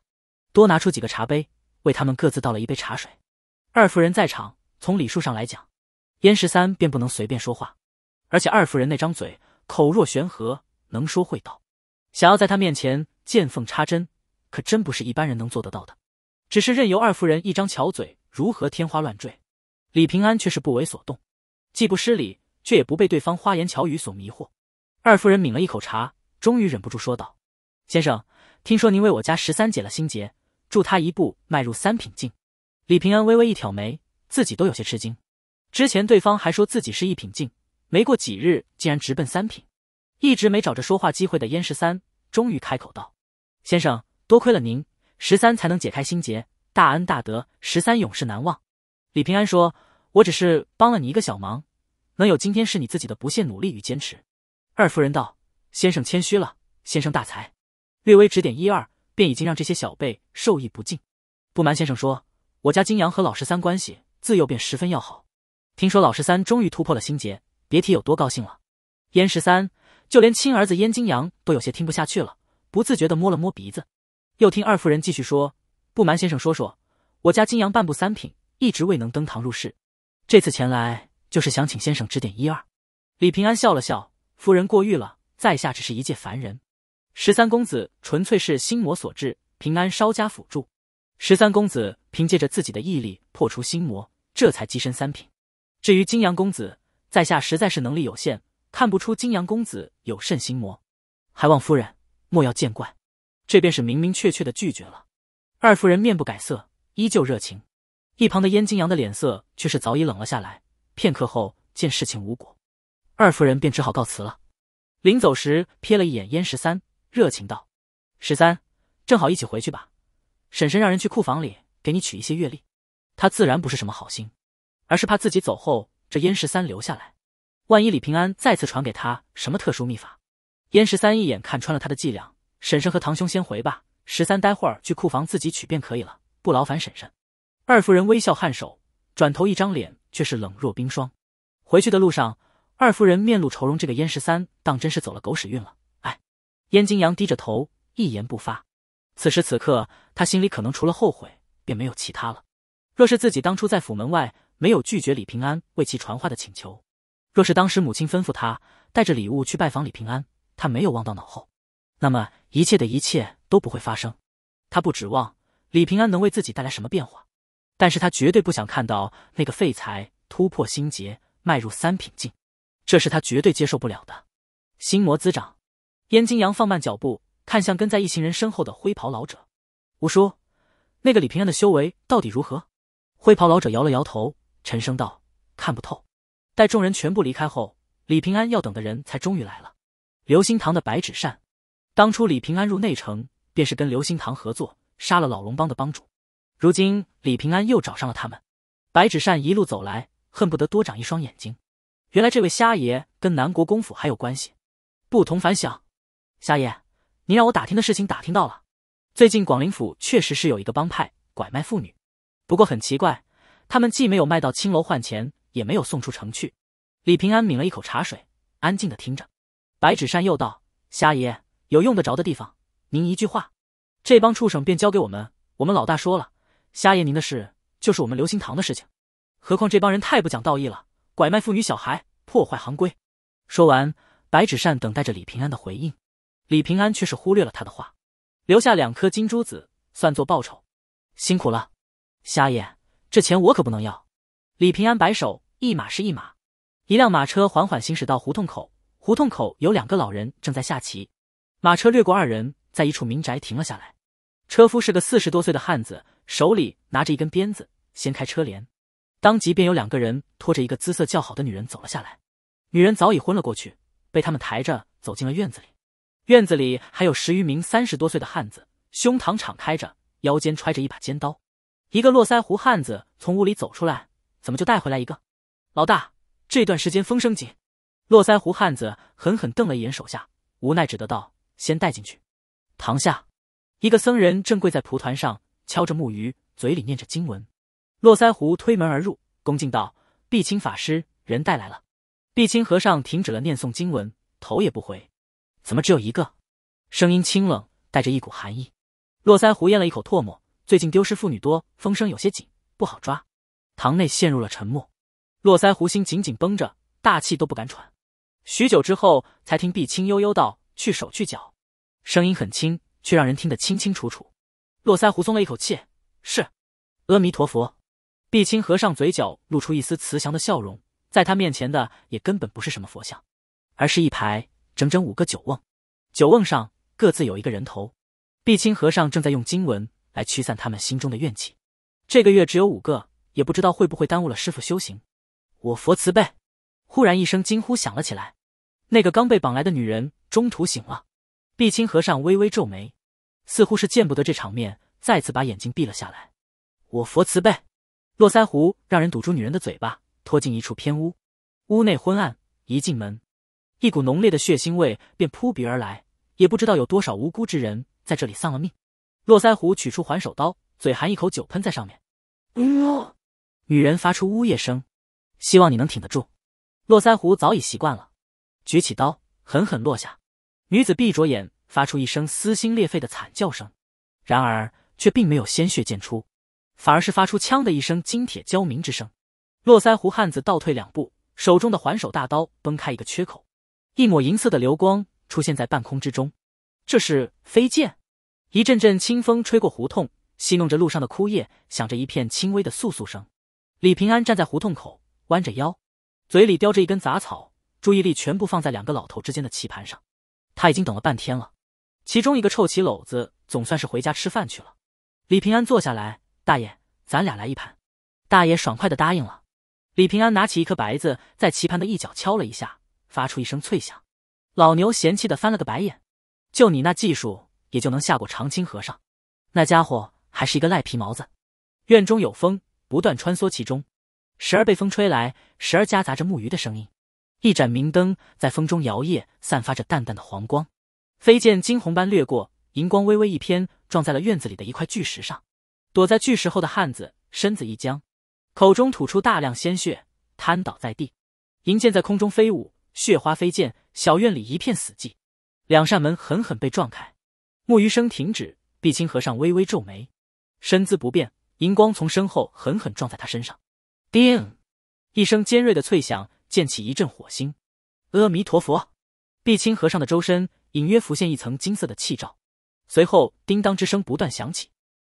多拿出几个茶杯，为他们各自倒了一杯茶水。二夫人在场，从礼数上来讲，燕十三便不能随便说话。而且二夫人那张嘴，口若悬河，能说会道，想要在他面前见缝插针，可真不是一般人能做得到的。只是任由二夫人一张巧嘴如何天花乱坠，李平安却是不为所动。既不失礼，却也不被对方花言巧语所迷惑。二夫人抿了一口茶，终于忍不住说道：“先生，听说您为我家十三解了心结，助他一步迈入三品境。”李平安微微一挑眉，自己都有些吃惊。之前对方还说自己是一品境，没过几日竟然直奔三品。一直没找着说话机会的燕十三终于开口道：“先生，多亏了您，十三才能解开心结，大恩大德，十三永世难忘。”李平安说。我只是帮了你一个小忙，能有今天是你自己的不懈努力与坚持。二夫人道：“先生谦虚了，先生大才，略微指点一二，便已经让这些小辈受益不尽。不瞒先生说，我家金阳和老十三关系自幼便十分要好，听说老十三终于突破了心结，别提有多高兴了。”燕十三就连亲儿子燕金阳都有些听不下去了，不自觉的摸了摸鼻子，又听二夫人继续说：“不瞒先生说说，我家金阳半步三品，一直未能登堂入室。”这次前来就是想请先生指点一二。李平安笑了笑：“夫人过誉了，在下只是一介凡人。十三公子纯粹是心魔所致，平安稍加辅助，十三公子凭借着自己的毅力破除心魔，这才跻身三品。至于金阳公子，在下实在是能力有限，看不出金阳公子有甚心魔，还望夫人莫要见怪。”这便是明明确确的拒绝了。二夫人面不改色，依旧热情。一旁的燕京阳的脸色却是早已冷了下来。片刻后，见事情无果，二夫人便只好告辞了。临走时，瞥了一眼燕十三，热情道：“十三，正好一起回去吧。婶婶让人去库房里给你取一些月历。”她自然不是什么好心，而是怕自己走后，这燕十三留下来，万一李平安再次传给他什么特殊秘法。燕十三一眼看穿了他的伎俩，婶婶和堂兄先回吧，十三待会儿去库房自己取便可以了，不劳烦婶婶。二夫人微笑颔首，转头一张脸却是冷若冰霜。回去的路上，二夫人面露愁容。这个燕十三当真是走了狗屎运了。哎，燕京阳低着头，一言不发。此时此刻，他心里可能除了后悔便没有其他了。若是自己当初在府门外没有拒绝李平安为其传话的请求，若是当时母亲吩咐他带着礼物去拜访李平安，他没有忘到脑后，那么一切的一切都不会发生。他不指望李平安能为自己带来什么变化。但是他绝对不想看到那个废材突破心结，迈入三品境，这是他绝对接受不了的。心魔滋长，燕金阳放慢脚步，看向跟在一行人身后的灰袍老者：“吴叔，那个李平安的修为到底如何？”灰袍老者摇了摇头，沉声道：“看不透。”待众人全部离开后，李平安要等的人才终于来了。刘星堂的白纸扇，当初李平安入内城，便是跟刘星堂合作，杀了老龙帮的帮主。如今李平安又找上了他们，白纸善一路走来，恨不得多长一双眼睛。原来这位瞎爷跟南国公府还有关系，不同凡响。瞎爷，您让我打听的事情打听到了。最近广陵府确实是有一个帮派拐卖妇女，不过很奇怪，他们既没有卖到青楼换钱，也没有送出城去。李平安抿了一口茶水，安静的听着。白纸善又道：“瞎爷有用得着的地方，您一句话，这帮畜生便交给我们。我们老大说了。”瞎爷，您的事就是我们流心堂的事情。何况这帮人太不讲道义了，拐卖妇女小孩，破坏行规。说完，白纸扇等待着李平安的回应，李平安却是忽略了他的话，留下两颗金珠子，算作报酬。辛苦了，瞎爷，这钱我可不能要。李平安摆手，一码是一码。一辆马车缓缓行驶到胡同口，胡同口有两个老人正在下棋，马车掠过二人，在一处民宅停了下来。车夫是个四十多岁的汉子，手里拿着一根鞭子，掀开车帘，当即便有两个人拖着一个姿色较好的女人走了下来。女人早已昏了过去，被他们抬着走进了院子里。院子里还有十余名三十多岁的汉子，胸膛敞开着，腰间揣着一把尖刀。一个络腮胡汉子从屋里走出来，怎么就带回来一个？老大，这段时间风声紧。络腮胡汉子狠狠瞪了一眼手下，无奈只得道：“先带进去，堂下。”一个僧人正跪在蒲团上敲着木鱼，嘴里念着经文。络腮胡推门而入，恭敬道：“碧青法师，人带来了。”碧青和尚停止了念诵经文，头也不回：“怎么只有一个？”声音清冷，带着一股寒意。络腮胡咽了一口唾沫：“最近丢失妇女多，风声有些紧，不好抓。”堂内陷入了沉默。络腮胡心紧紧绷着，大气都不敢喘。许久之后，才听碧青悠悠道：“去手去脚。”声音很轻。却让人听得清清楚楚，络腮胡松了一口气。是，阿弥陀佛。碧青和尚嘴角露出一丝慈祥的笑容，在他面前的也根本不是什么佛像，而是一排整整五个酒瓮，酒瓮上各自有一个人头。碧青和尚正在用经文来驱散他们心中的怨气。这个月只有五个，也不知道会不会耽误了师傅修行。我佛慈悲！忽然一声惊呼响了起来，那个刚被绑来的女人中途醒了。碧青和尚微微皱眉，似乎是见不得这场面，再次把眼睛闭了下来。我佛慈悲。络腮胡让人堵住女人的嘴巴，拖进一处偏屋。屋内昏暗，一进门，一股浓烈的血腥味便扑鼻而来。也不知道有多少无辜之人在这里丧了命。络腮胡取出还手刀，嘴含一口酒喷在上面。女人发出呜咽声。希望你能挺得住。络腮胡早已习惯了，举起刀，狠狠落下。女子闭着眼，发出一声撕心裂肺的惨叫声，然而却并没有鲜血溅出，反而是发出“锵”的一声金铁交鸣之声。络腮胡汉子倒退两步，手中的还手大刀崩开一个缺口，一抹银色的流光出现在半空之中。这是飞剑。一阵阵清风吹过胡同，戏弄着路上的枯叶，响着一片轻微的簌簌声。李平安站在胡同口，弯着腰，嘴里叼着一根杂草，注意力全部放在两个老头之间的棋盘上。他已经等了半天了，其中一个臭棋篓子总算是回家吃饭去了。李平安坐下来，大爷，咱俩来一盘。大爷爽快的答应了。李平安拿起一颗白子，在棋盘的一角敲了一下，发出一声脆响。老牛嫌弃的翻了个白眼，就你那技术，也就能下过长青和尚。那家伙还是一个赖皮毛子。院中有风，不断穿梭其中，时而被风吹来，时而夹杂着木鱼的声音。一盏明灯在风中摇曳，散发着淡淡的黄光。飞剑惊鸿般掠过，银光微微一偏，撞在了院子里的一块巨石上。躲在巨石后的汉子身子一僵，口中吐出大量鲜血，瘫倒在地。银剑在空中飞舞，血花飞溅，小院里一片死寂。两扇门狠狠被撞开，木鱼声停止。碧清和尚微微皱眉，身姿不变，银光从身后狠狠撞在他身上。叮，一声尖锐的脆响。溅起一阵火星，阿弥陀佛！碧青和尚的周身隐约浮现一层金色的气罩，随后叮当之声不断响起，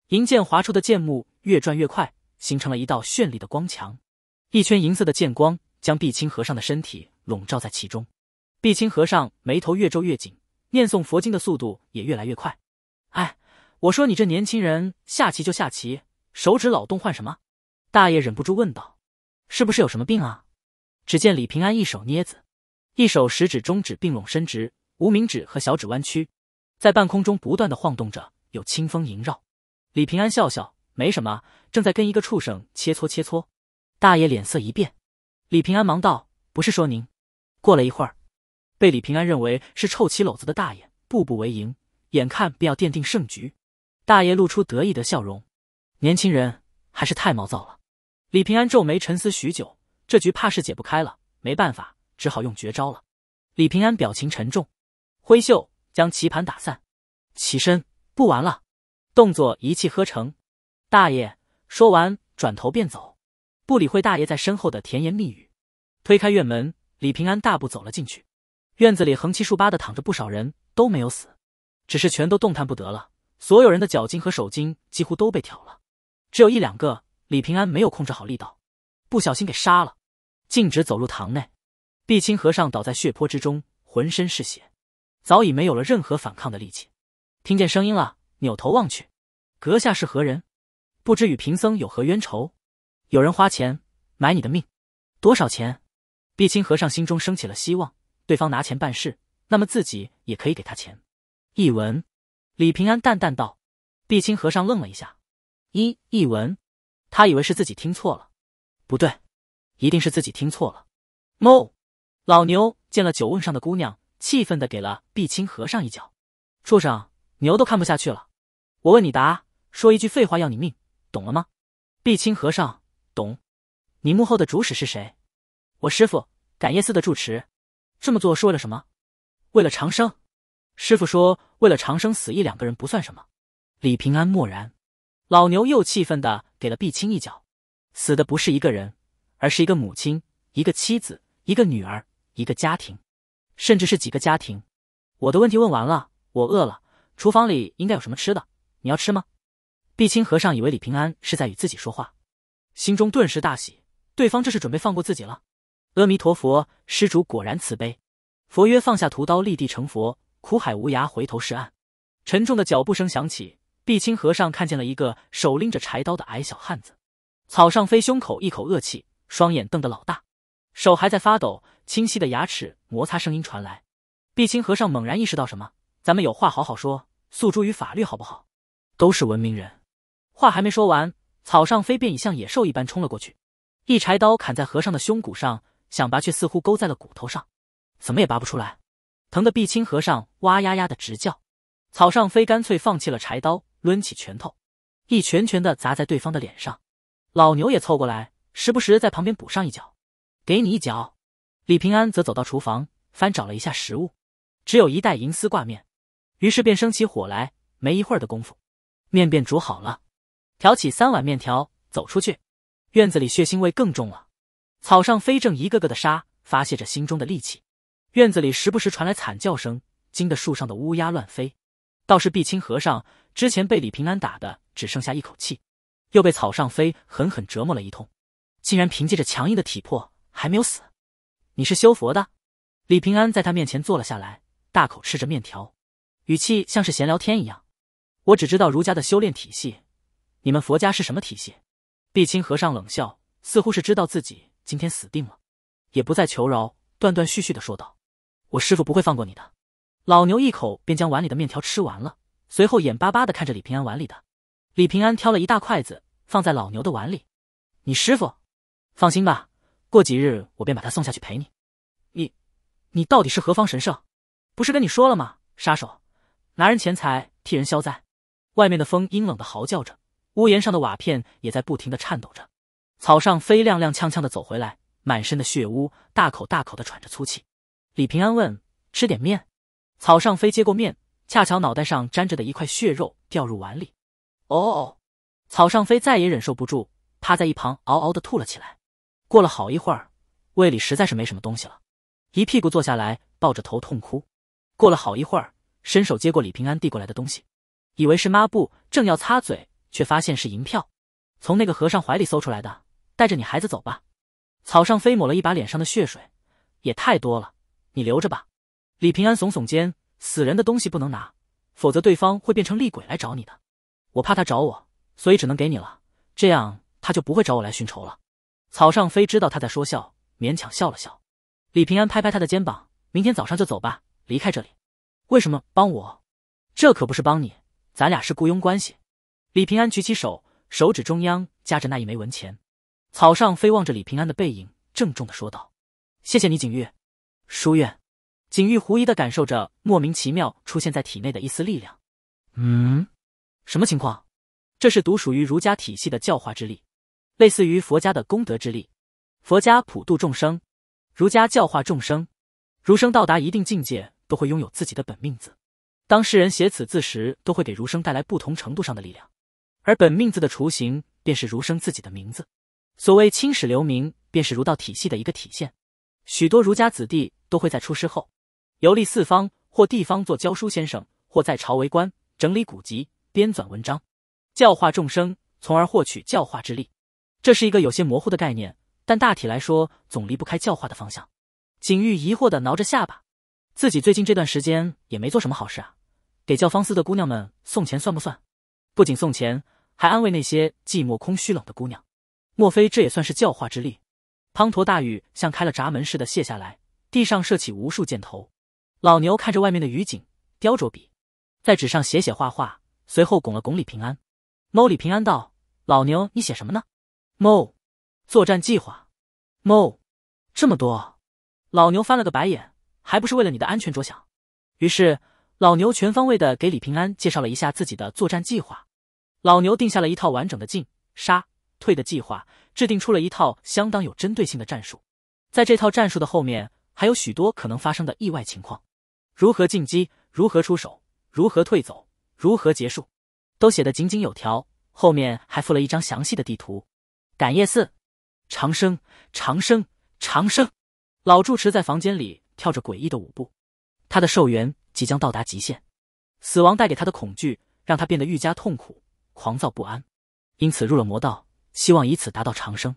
银剑划出的剑幕越转越快，形成了一道绚丽的光墙。一圈银色的剑光将碧青和尚的身体笼罩在其中。碧青和尚眉头越皱越紧，念诵佛经的速度也越来越快。哎，我说你这年轻人下棋就下棋，手指老动换什么？大爷忍不住问道：“是不是有什么病啊？”只见李平安一手捏子，一手食指、中指并拢伸直，无名指和小指弯曲，在半空中不断的晃动着，有清风萦绕。李平安笑笑，没什么，正在跟一个畜生切磋切磋。大爷脸色一变，李平安忙道：“不是说您。”过了一会儿，被李平安认为是臭棋篓子的大爷步步为营，眼看便要奠定胜局，大爷露出得意的笑容。年轻人还是太毛躁了。李平安皱眉沉思许久。这局怕是解不开了，没办法，只好用绝招了。李平安表情沉重，挥袖将棋盘打散，起身不玩了，动作一气呵成。大爷说完，转头便走，不理会大爷在身后的甜言蜜语。推开院门，李平安大步走了进去。院子里横七竖八的躺着不少人，都没有死，只是全都动弹不得了。所有人的脚筋和手筋几乎都被挑了，只有一两个李平安没有控制好力道，不小心给杀了。径直走入堂内，碧青和尚倒在血泊之中，浑身是血，早已没有了任何反抗的力气。听见声音了，扭头望去，阁下是何人？不知与贫僧有何冤仇？有人花钱买你的命，多少钱？碧青和尚心中升起了希望，对方拿钱办事，那么自己也可以给他钱。一文，李平安淡淡道。碧青和尚愣了一下，一一文，他以为是自己听错了，不对。一定是自己听错了。某老牛见了酒瓮上的姑娘，气愤的给了碧青和尚一脚。畜生！牛都看不下去了。我问你答，说一句废话要你命，懂了吗？碧青和尚，懂。你幕后的主使是谁？我师傅，感业寺的住持。这么做是为了什么？为了长生。师傅说，为了长生，死一两个人不算什么。李平安默然。老牛又气愤的给了碧青一脚。死的不是一个人。而是一个母亲，一个妻子，一个女儿，一个家庭，甚至是几个家庭。我的问题问完了，我饿了，厨房里应该有什么吃的？你要吃吗？碧青和尚以为李平安是在与自己说话，心中顿时大喜，对方这是准备放过自己了。阿弥陀佛，施主果然慈悲。佛曰：放下屠刀，立地成佛；苦海无涯，回头是岸。沉重的脚步声响起，碧青和尚看见了一个手拎着柴刀的矮小汉子，草上飞胸口一口恶气。双眼瞪得老大，手还在发抖，清晰的牙齿摩擦声音传来。碧青和尚猛然意识到什么：“咱们有话好好说，诉诸于法律好不好？都是文明人。”话还没说完，草上飞便已像野兽一般冲了过去，一柴刀砍在和尚的胸骨上，想拔却似乎勾在了骨头上，怎么也拔不出来，疼得碧青和尚哇呀呀的直叫。草上飞干脆放弃了柴刀，抡起拳头，一拳拳的砸在对方的脸上。老牛也凑过来。时不时在旁边补上一脚，给你一脚。李平安则走到厨房，翻找了一下食物，只有一袋银丝挂面，于是便生起火来。没一会儿的功夫，面便煮好了。挑起三碗面条，走出去。院子里血腥味更重了。草上飞正一个个的杀，发泄着心中的戾气。院子里时不时传来惨叫声，惊得树上的乌鸦乱飞。倒是碧青和尚，之前被李平安打的只剩下一口气，又被草上飞狠狠折磨了一通。竟然凭借着强硬的体魄还没有死，你是修佛的？李平安在他面前坐了下来，大口吃着面条，语气像是闲聊天一样。我只知道儒家的修炼体系，你们佛家是什么体系？碧青和尚冷笑，似乎是知道自己今天死定了，也不再求饶，断断续续的说道：“我师傅不会放过你的。”老牛一口便将碗里的面条吃完了，随后眼巴巴的看着李平安碗里的。李平安挑了一大筷子放在老牛的碗里，你师傅？放心吧，过几日我便把他送下去陪你。你，你到底是何方神圣？不是跟你说了吗？杀手，拿人钱财替人消灾。外面的风阴冷的嚎叫着，屋檐上的瓦片也在不停的颤抖着。草上飞踉踉跄跄的走回来，满身的血污，大口大口的喘着粗气。李平安问：“吃点面？”草上飞接过面，恰巧脑袋上粘着的一块血肉掉入碗里。哦哦，草上飞再也忍受不住，趴在一旁嗷嗷的吐了起来。过了好一会儿，胃里实在是没什么东西了，一屁股坐下来，抱着头痛哭。过了好一会儿，伸手接过李平安递过来的东西，以为是抹布，正要擦嘴，却发现是银票，从那个和尚怀里搜出来的。带着你孩子走吧。草上飞抹了一把脸上的血水，也太多了，你留着吧。李平安耸耸肩，死人的东西不能拿，否则对方会变成厉鬼来找你的。我怕他找我，所以只能给你了，这样他就不会找我来寻仇了。草上飞知道他在说笑，勉强笑了笑。李平安拍拍他的肩膀：“明天早上就走吧，离开这里。”“为什么帮我？”“这可不是帮你，咱俩是雇佣关系。”李平安举起手，手指中央夹着那一枚文钱。草上飞望着李平安的背影，郑重的说道：“谢谢你，景玉。”书院。景玉狐疑的感受着莫名其妙出现在体内的一丝力量。“嗯，什么情况？这是独属于儒家体系的教化之力。”类似于佛家的功德之力，佛家普度众生，儒家教化众生，儒生到达一定境界都会拥有自己的本命字。当世人写此字时，都会给儒生带来不同程度上的力量。而本命字的雏形便是儒生自己的名字。所谓青史留名，便是儒道体系的一个体现。许多儒家子弟都会在出师后，游历四方，或地方做教书先生，或在朝为官，整理古籍，编纂文章，教化众生，从而获取教化之力。这是一个有些模糊的概念，但大体来说总离不开教化的方向。景玉疑惑的挠着下巴，自己最近这段时间也没做什么好事啊，给教方司的姑娘们送钱算不算？不仅送钱，还安慰那些寂寞、空虚、冷的姑娘，莫非这也算是教化之力？滂沱大雨像开了闸门似的泄下来，地上射起无数箭头。老牛看着外面的雨景，雕琢笔，在纸上写写画画，随后拱了拱李平安，猫李平安道：“老牛，你写什么呢？”谋作战计划，谋这么多，老牛翻了个白眼，还不是为了你的安全着想。于是老牛全方位的给李平安介绍了一下自己的作战计划。老牛定下了一套完整的进、杀、退的计划，制定出了一套相当有针对性的战术。在这套战术的后面，还有许多可能发生的意外情况。如何进击，如何出手，如何退走，如何结束，都写得井井有条。后面还附了一张详细的地图。感业寺，长生，长生，长生。老住持在房间里跳着诡异的舞步，他的寿元即将到达极限，死亡带给他的恐惧让他变得愈加痛苦、狂躁不安，因此入了魔道，希望以此达到长生。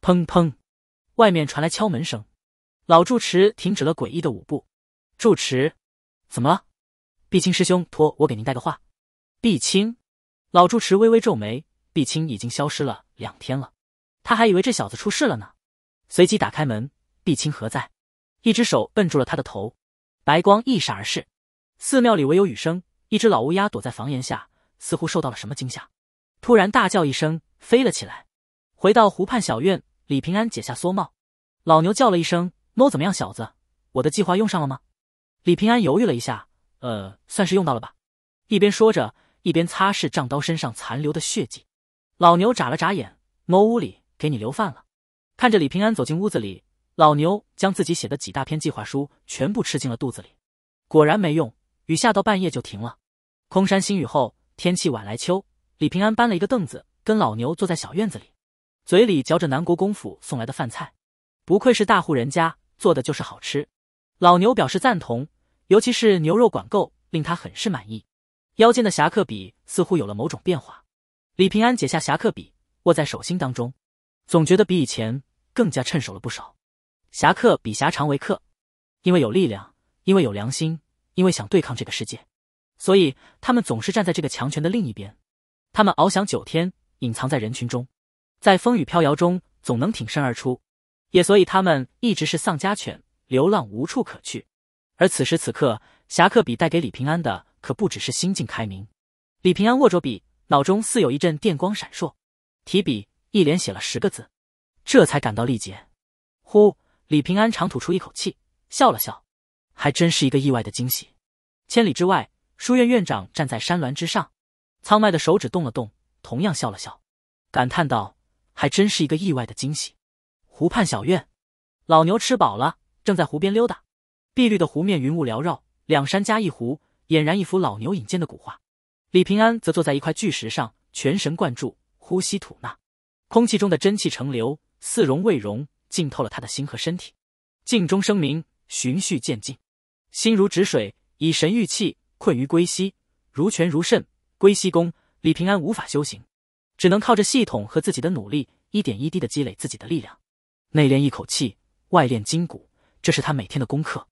砰砰，外面传来敲门声，老住持停止了诡异的舞步。住持，怎么了？碧清师兄托我给您带个话。碧清。老住持微微皱眉，碧清已经消失了两天了。他还以为这小子出事了呢，随即打开门，碧清何在？一只手摁住了他的头，白光一闪而逝。寺庙里唯有雨声，一只老乌鸦躲在房檐下，似乎受到了什么惊吓，突然大叫一声，飞了起来。回到湖畔小院，李平安解下蓑帽，老牛叫了一声：“猫怎么样？小子，我的计划用上了吗？”李平安犹豫了一下，呃，算是用到了吧。一边说着，一边擦拭丈刀身上残留的血迹。老牛眨了眨眼：“猫屋里。”给你留饭了，看着李平安走进屋子里，老牛将自己写的几大篇计划书全部吃进了肚子里，果然没用。雨下到半夜就停了，空山新雨后，天气晚来秋。李平安搬了一个凳子，跟老牛坐在小院子里，嘴里嚼着南国公府送来的饭菜，不愧是大户人家，做的就是好吃。老牛表示赞同，尤其是牛肉管够，令他很是满意。腰间的侠客笔似乎有了某种变化，李平安解下侠客笔，握在手心当中。总觉得比以前更加趁手了不少。侠客比侠长为客，因为有力量，因为有良心，因为想对抗这个世界，所以他们总是站在这个强权的另一边。他们翱翔九天，隐藏在人群中，在风雨飘摇中总能挺身而出。也所以他们一直是丧家犬，流浪无处可去。而此时此刻，侠客笔带给李平安的可不只是心境开明。李平安握着笔，脑中似有一阵电光闪烁，提笔。一连写了十个字，这才感到力竭。呼！李平安长吐出一口气，笑了笑，还真是一个意外的惊喜。千里之外，书院院长站在山峦之上，苍麦的手指动了动，同样笑了笑，感叹道：“还真是一个意外的惊喜。”湖畔小院，老牛吃饱了，正在湖边溜达。碧绿的湖面，云雾缭绕，两山加一湖，俨然一幅老牛引荐的古画。李平安则坐在一块巨石上，全神贯注，呼吸吐纳。空气中的真气成流，似融未融，浸透了他的心和身体。静中生明，循序渐进，心如止水，以神御气，困于归西，如泉如肾，归西功。李平安无法修行，只能靠着系统和自己的努力，一点一滴的积累自己的力量。内练一口气，外练筋骨，这是他每天的功课，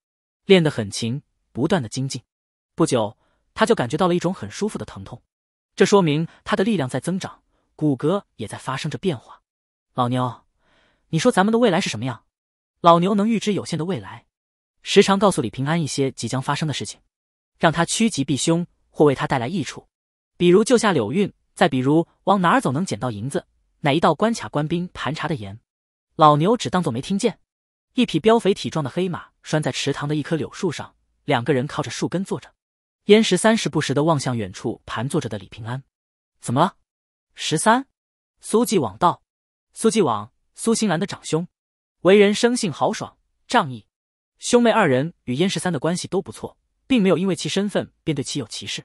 练得很勤，不断的精进。不久，他就感觉到了一种很舒服的疼痛，这说明他的力量在增长。骨骼也在发生着变化，老牛，你说咱们的未来是什么样？老牛能预知有限的未来，时常告诉李平安一些即将发生的事情，让他趋吉避凶或为他带来益处，比如救下柳韵，再比如往哪儿走能捡到银子，哪一道关卡官兵盘查的严。老牛只当做没听见。一匹膘肥体壮的黑马拴在池塘的一棵柳树上，两个人靠着树根坐着，燕十三时不时地望向远处盘坐着的李平安，怎么了？十三，苏继往道：“苏继往，苏新兰的长兄，为人生性豪爽仗义。兄妹二人与燕十三的关系都不错，并没有因为其身份便对其有歧视。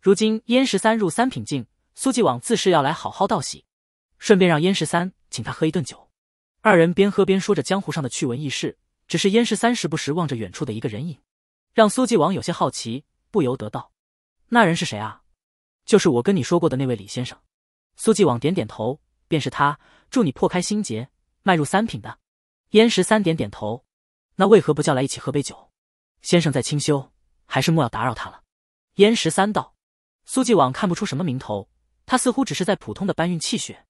如今燕十三入三品境，苏继往自是要来好好道喜，顺便让燕十三请他喝一顿酒。二人边喝边说着江湖上的趣闻轶事，只是燕十三时不时望着远处的一个人影，让苏继往有些好奇，不由得道：‘那人是谁啊？’就是我跟你说过的那位李先生。”苏继往点点头，便是他助你破开心结，迈入三品的。燕十三点点头，那为何不叫来一起喝杯酒？先生在清修，还是莫要打扰他了。燕十三道。苏继往看不出什么名头，他似乎只是在普通的搬运气血。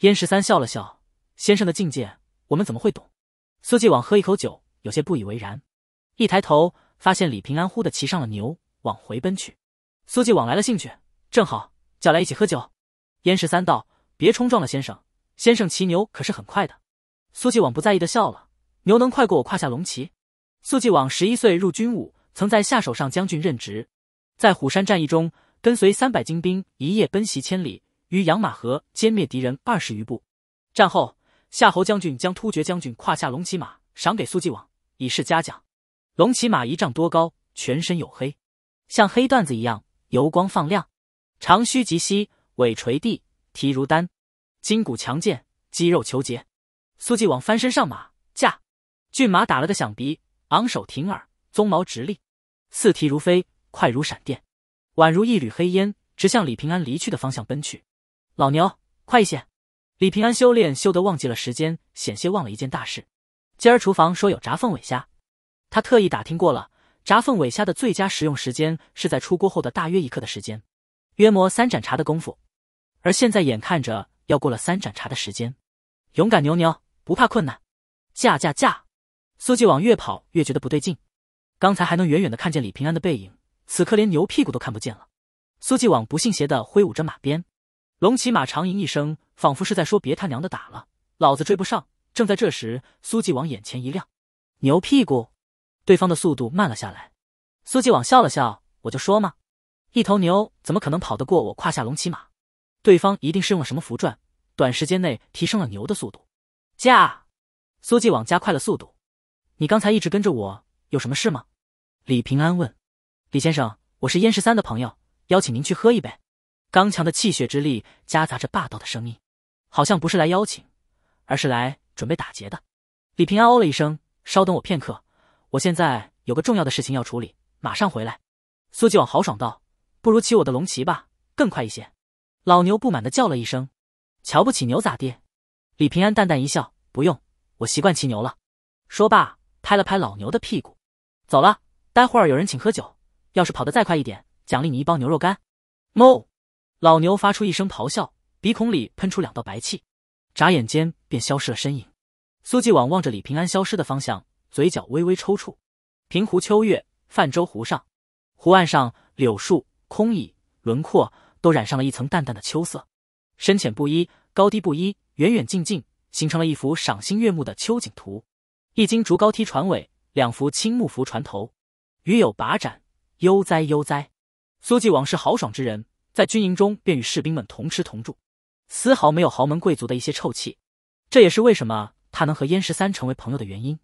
燕十三笑了笑，先生的境界，我们怎么会懂？苏继往喝一口酒，有些不以为然。一抬头，发现李平安忽地骑上了牛，往回奔去。苏继往来了兴趣，正好叫来一起喝酒。燕十三道别冲撞了先生，先生骑牛可是很快的。苏继往不在意的笑了。牛能快过我胯下龙骑？苏继往十一岁入军伍，曾在下手上将军任职，在虎山战役中，跟随三百精兵一夜奔袭千里，于养马河歼灭敌人二十余部。战后，夏侯将军将突厥将军胯下龙骑马赏给苏继往，以示嘉奖。龙骑马一丈多高，全身黝黑，像黑缎子一样油光放亮，长须及膝。尾垂地，蹄如丹，筋骨强健，肌肉虬结。苏继往翻身上马，驾！骏马打了个响鼻，昂首挺耳，鬃毛直立，四蹄如飞，快如闪电，宛如一缕黑烟，直向李平安离去的方向奔去。老牛，快一些！李平安修炼修得忘记了时间，险些忘了一件大事。今儿厨房说有炸凤尾虾，他特意打听过了，炸凤尾虾的最佳食用时间是在出锅后的大约一刻的时间，约莫三盏茶的功夫。而现在眼看着要过了三盏茶的时间，勇敢牛牛不怕困难，驾驾驾！苏继往越跑越觉得不对劲，刚才还能远远的看见李平安的背影，此刻连牛屁股都看不见了。苏继往不信邪的挥舞着马鞭，龙骑马长吟一声，仿佛是在说别他娘的打了，老子追不上。正在这时，苏继往眼前一亮，牛屁股，对方的速度慢了下来。苏继往笑了笑，我就说嘛，一头牛怎么可能跑得过我胯下龙骑马？对方一定是用了什么符篆，短时间内提升了牛的速度。驾！苏继往加快了速度。你刚才一直跟着我，有什么事吗？李平安问。李先生，我是燕十三的朋友，邀请您去喝一杯。刚强的气血之力夹杂着霸道的声音，好像不是来邀请，而是来准备打劫的。李平安哦了一声，稍等我片刻，我现在有个重要的事情要处理，马上回来。苏继往豪爽道：“不如骑我的龙骑吧，更快一些。”老牛不满的叫了一声：“瞧不起牛咋地？”李平安淡淡一笑：“不用，我习惯骑牛了。”说罢，拍了拍老牛的屁股，走了。待会儿有人请喝酒，要是跑得再快一点，奖励你一包牛肉干。哞！老牛发出一声咆哮，鼻孔里喷出两道白气，眨眼间便消失了身影。苏继往望着李平安消失的方向，嘴角微微抽搐。平湖秋月，泛舟湖上，湖岸上柳树、空椅、轮廓。都染上了一层淡淡的秋色，深浅不一，高低不一，远远近近，形成了一幅赏心悦目的秋景图。一经竹高梯船尾，两幅青木扶船头，鱼有把盏，悠哉悠哉。苏纪往是豪爽之人，在军营中便与士兵们同吃同住，丝毫没有豪门贵族的一些臭气。这也是为什么他能和燕十三成为朋友的原因。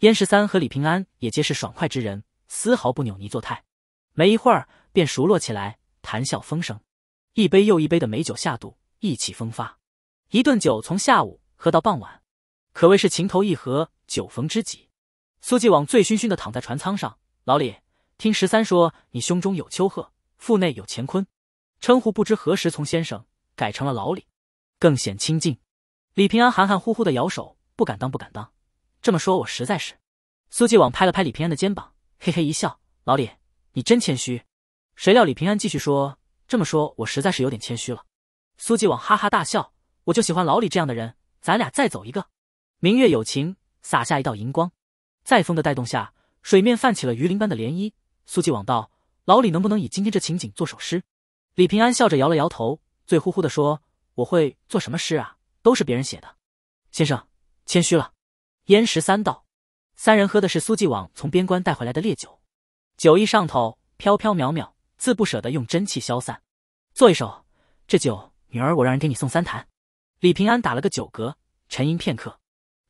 燕十三和李平安也皆是爽快之人，丝毫不扭捏作态，没一会儿便熟络起来，谈笑风生。一杯又一杯的美酒下肚，意气风发。一顿酒从下午喝到傍晚，可谓是情投意合，酒逢知己。苏继往醉醺醺的躺在船舱上。老李，听十三说你胸中有丘壑，腹内有乾坤，称呼不知何时从先生改成了老李，更显亲近。李平安含含糊糊的摇手：“不敢当，不敢当。”这么说，我实在是……苏继往拍了拍李平安的肩膀，嘿嘿一笑：“老李，你真谦虚。”谁料李平安继续说。这么说，我实在是有点谦虚了。苏继往哈哈大笑，我就喜欢老李这样的人。咱俩再走一个。明月有情，洒下一道银光，在风的带动下，水面泛起了鱼鳞般的涟漪。苏继往道：“老李，能不能以今天这情景做首诗？”李平安笑着摇了摇头，醉呼呼地说：“我会做什么诗啊？都是别人写的。先生谦虚了。”燕十三道：“三人喝的是苏继往从边关带回来的烈酒，酒意上头，飘飘渺渺。”自不舍得用真气消散，做一首。这酒，女儿我让人给你送三坛。李平安打了个酒嗝，沉吟片刻，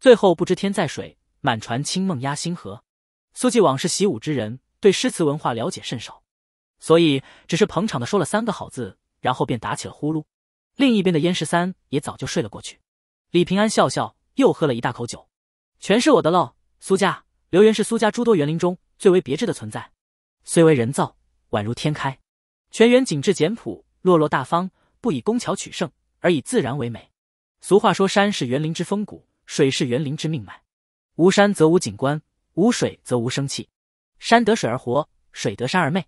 最后不知天在水，满船清梦压星河。苏继往是习武之人，对诗词文化了解甚少，所以只是捧场的说了三个好字，然后便打起了呼噜。另一边的燕十三也早就睡了过去。李平安笑笑，又喝了一大口酒，全是我的喽。苏家刘园是苏家诸多园林中最为别致的存在，虽为人造。宛如天开，全园景致简朴，落落大方，不以工巧取胜，而以自然为美。俗话说，山是园林之风骨，水是园林之命脉。无山则无景观，无水则无生气。山得水而活，水得山而媚。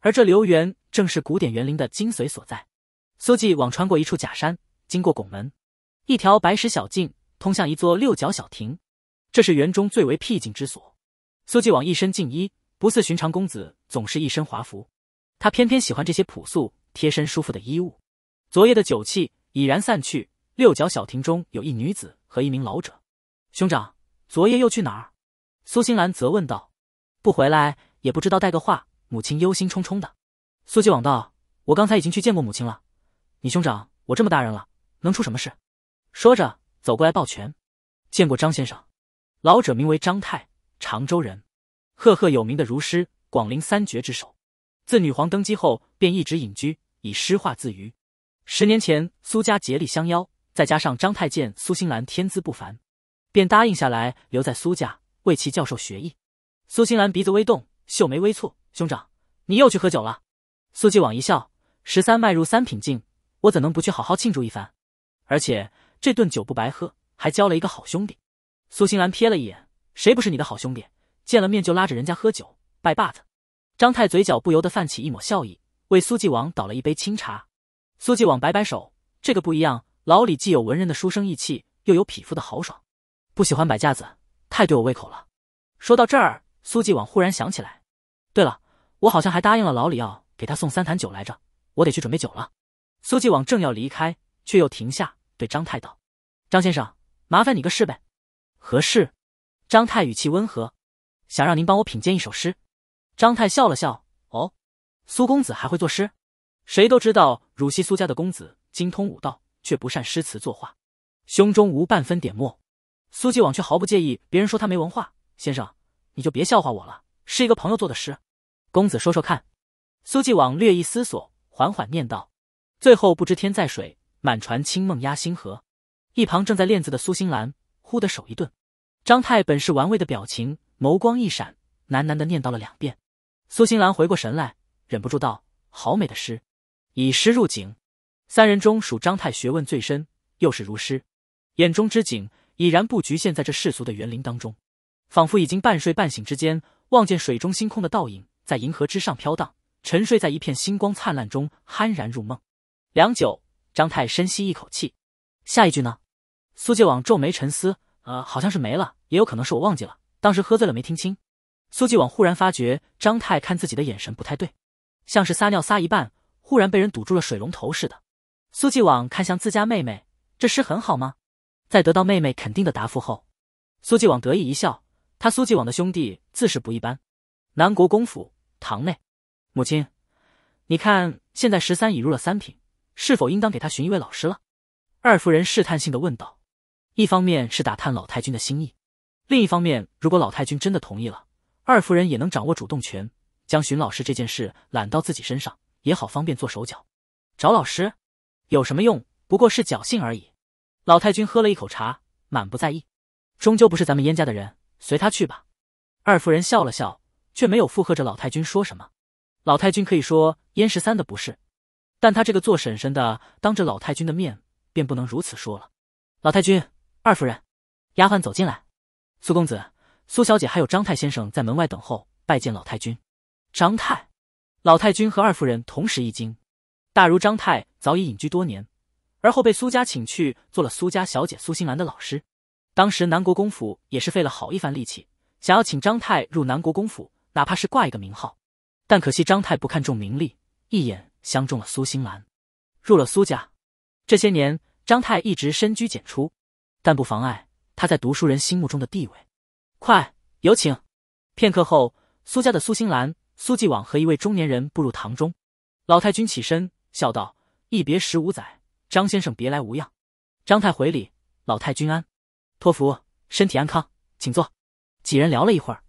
而这流园正是古典园林的精髓所在。苏纪往穿过一处假山，经过拱门，一条白石小径通向一座六角小亭，这是园中最为僻静之所。苏纪往一身净衣。不似寻常公子，总是一身华服。他偏偏喜欢这些朴素、贴身、舒服的衣物。昨夜的酒气已然散去，六角小亭中有一女子和一名老者。兄长，昨夜又去哪儿？苏心兰责问道。不回来也不知道带个话，母亲忧心忡忡的。苏继往道：“我刚才已经去见过母亲了。你兄长我这么大人了，能出什么事？”说着走过来抱拳：“见过张先生。”老者名为张太，常州人。赫赫有名的儒师，广陵三绝之首，自女皇登基后便一直隐居，以诗画自娱。十年前，苏家竭力相邀，再加上张太监苏新兰天资不凡，便答应下来，留在苏家为其教授学艺。苏新兰鼻子微动，秀眉微蹙：“兄长，你又去喝酒了？”苏继往一笑：“十三迈入三品境，我怎能不去好好庆祝一番？而且这顿酒不白喝，还交了一个好兄弟。”苏新兰瞥了一眼：“谁不是你的好兄弟？”见了面就拉着人家喝酒拜把子，张太嘴角不由得泛起一抹笑意，为苏继王倒了一杯清茶。苏继王摆摆手：“这个不一样，老李既有文人的书生意气，又有匹夫的豪爽，不喜欢摆架子，太对我胃口了。”说到这儿，苏继王忽然想起来：“对了，我好像还答应了老李要给他送三坛酒来着，我得去准备酒了。”苏继王正要离开，却又停下，对张太道：“张先生，麻烦你个事呗，何事？”张太语气温和。想让您帮我品鉴一首诗，张太笑了笑。哦，苏公子还会作诗？谁都知道，汝西苏家的公子精通武道，却不善诗词作画，胸中无半分点墨。苏继往却毫不介意别人说他没文化。先生，你就别笑话我了，是一个朋友作的诗。公子说说看。苏继往略一思索，缓缓念道：“最后不知天在水，满船清梦压星河。”一旁正在练字的苏星兰忽的手一顿。张太本是玩味的表情。眸光一闪，喃喃的念叨了两遍。苏新兰回过神来，忍不住道：“好美的诗，以诗入景。”三人中属张太学问最深，又是如诗，眼中之景已然不局限在这世俗的园林当中，仿佛已经半睡半醒之间，望见水中星空的倒影在银河之上飘荡，沉睡在一片星光灿烂中酣然入梦。良久，张太深吸一口气：“下一句呢？”苏界网皱眉沉思：“呃，好像是没了，也有可能是我忘记了。”当时喝醉了，没听清。苏继往忽然发觉张太看自己的眼神不太对，像是撒尿撒一半，忽然被人堵住了水龙头似的。苏继往看向自家妹妹，这诗很好吗？在得到妹妹肯定的答复后，苏继往得意一笑。他苏继往的兄弟自是不一般。南国公府堂内，母亲，你看现在十三已入了三品，是否应当给他寻一位老师了？二夫人试探性的问道，一方面是打探老太君的心意。另一方面，如果老太君真的同意了，二夫人也能掌握主动权，将寻老师这件事揽到自己身上，也好方便做手脚。找老师有什么用？不过是侥幸而已。老太君喝了一口茶，满不在意。终究不是咱们燕家的人，随他去吧。二夫人笑了笑，却没有附和着老太君说什么。老太君可以说燕十三的不是，但他这个做婶婶的，当着老太君的面便不能如此说了。老太君，二夫人，丫鬟走进来。苏公子、苏小姐还有张太先生在门外等候，拜见老太君。张太，老太君和二夫人同时一惊。大儒张太早已隐居多年，而后被苏家请去做了苏家小姐苏心兰的老师。当时南国公府也是费了好一番力气，想要请张太入南国公府，哪怕是挂一个名号。但可惜张太不看重名利，一眼相中了苏心兰，入了苏家。这些年，张太一直深居简出，但不妨碍。他在读书人心目中的地位，快有请。片刻后，苏家的苏新兰、苏继往和一位中年人步入堂中。老太君起身笑道：“一别十五载，张先生别来无恙。”张太回礼：“老太君安，托福，身体安康，请坐。”几人聊了一会儿，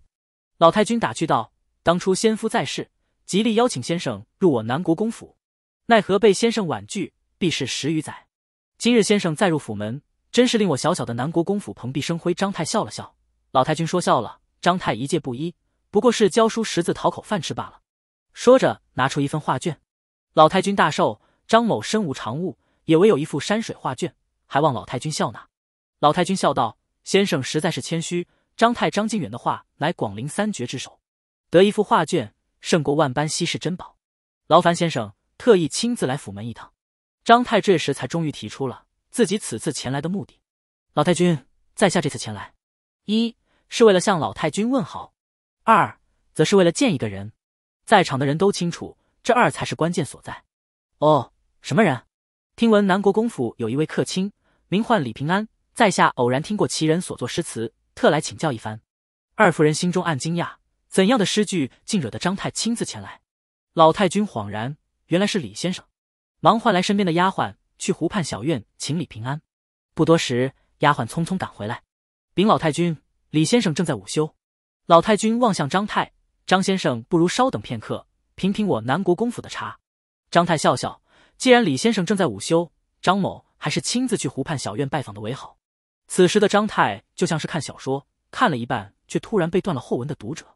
老太君打趣道：“当初先夫在世，极力邀请先生入我南国公府，奈何被先生婉拒，避世十余载。今日先生再入府门。”真是令我小小的南国公府蓬荜生辉。张太笑了笑：“老太君说笑了，张太一介布衣，不过是教书识字讨口饭吃罢了。”说着拿出一份画卷。老太君大寿，张某身无长物，也唯有一幅山水画卷，还望老太君笑纳。老太君笑道：“先生实在是谦虚，张太张敬远的画乃广陵三绝之首，得一幅画卷胜过万般稀世珍宝。劳烦先生特意亲自来府门一趟。”张太这时才终于提出了。自己此次前来的目的，老太君，在下这次前来，一是为了向老太君问好，二则是为了见一个人。在场的人都清楚，这二才是关键所在。哦，什么人？听闻南国公府有一位客卿，名唤李平安，在下偶然听过其人所作诗词，特来请教一番。二夫人心中暗惊讶，怎样的诗句竟惹得张太亲自前来？老太君恍然，原来是李先生，忙唤来身边的丫鬟。去湖畔小院请李平安。不多时，丫鬟匆匆赶回来，禀老太君，李先生正在午休。老太君望向张太，张先生不如稍等片刻，品品我南国公府的茶。张太笑笑，既然李先生正在午休，张某还是亲自去湖畔小院拜访的为好。此时的张太就像是看小说看了一半却突然被断了后文的读者，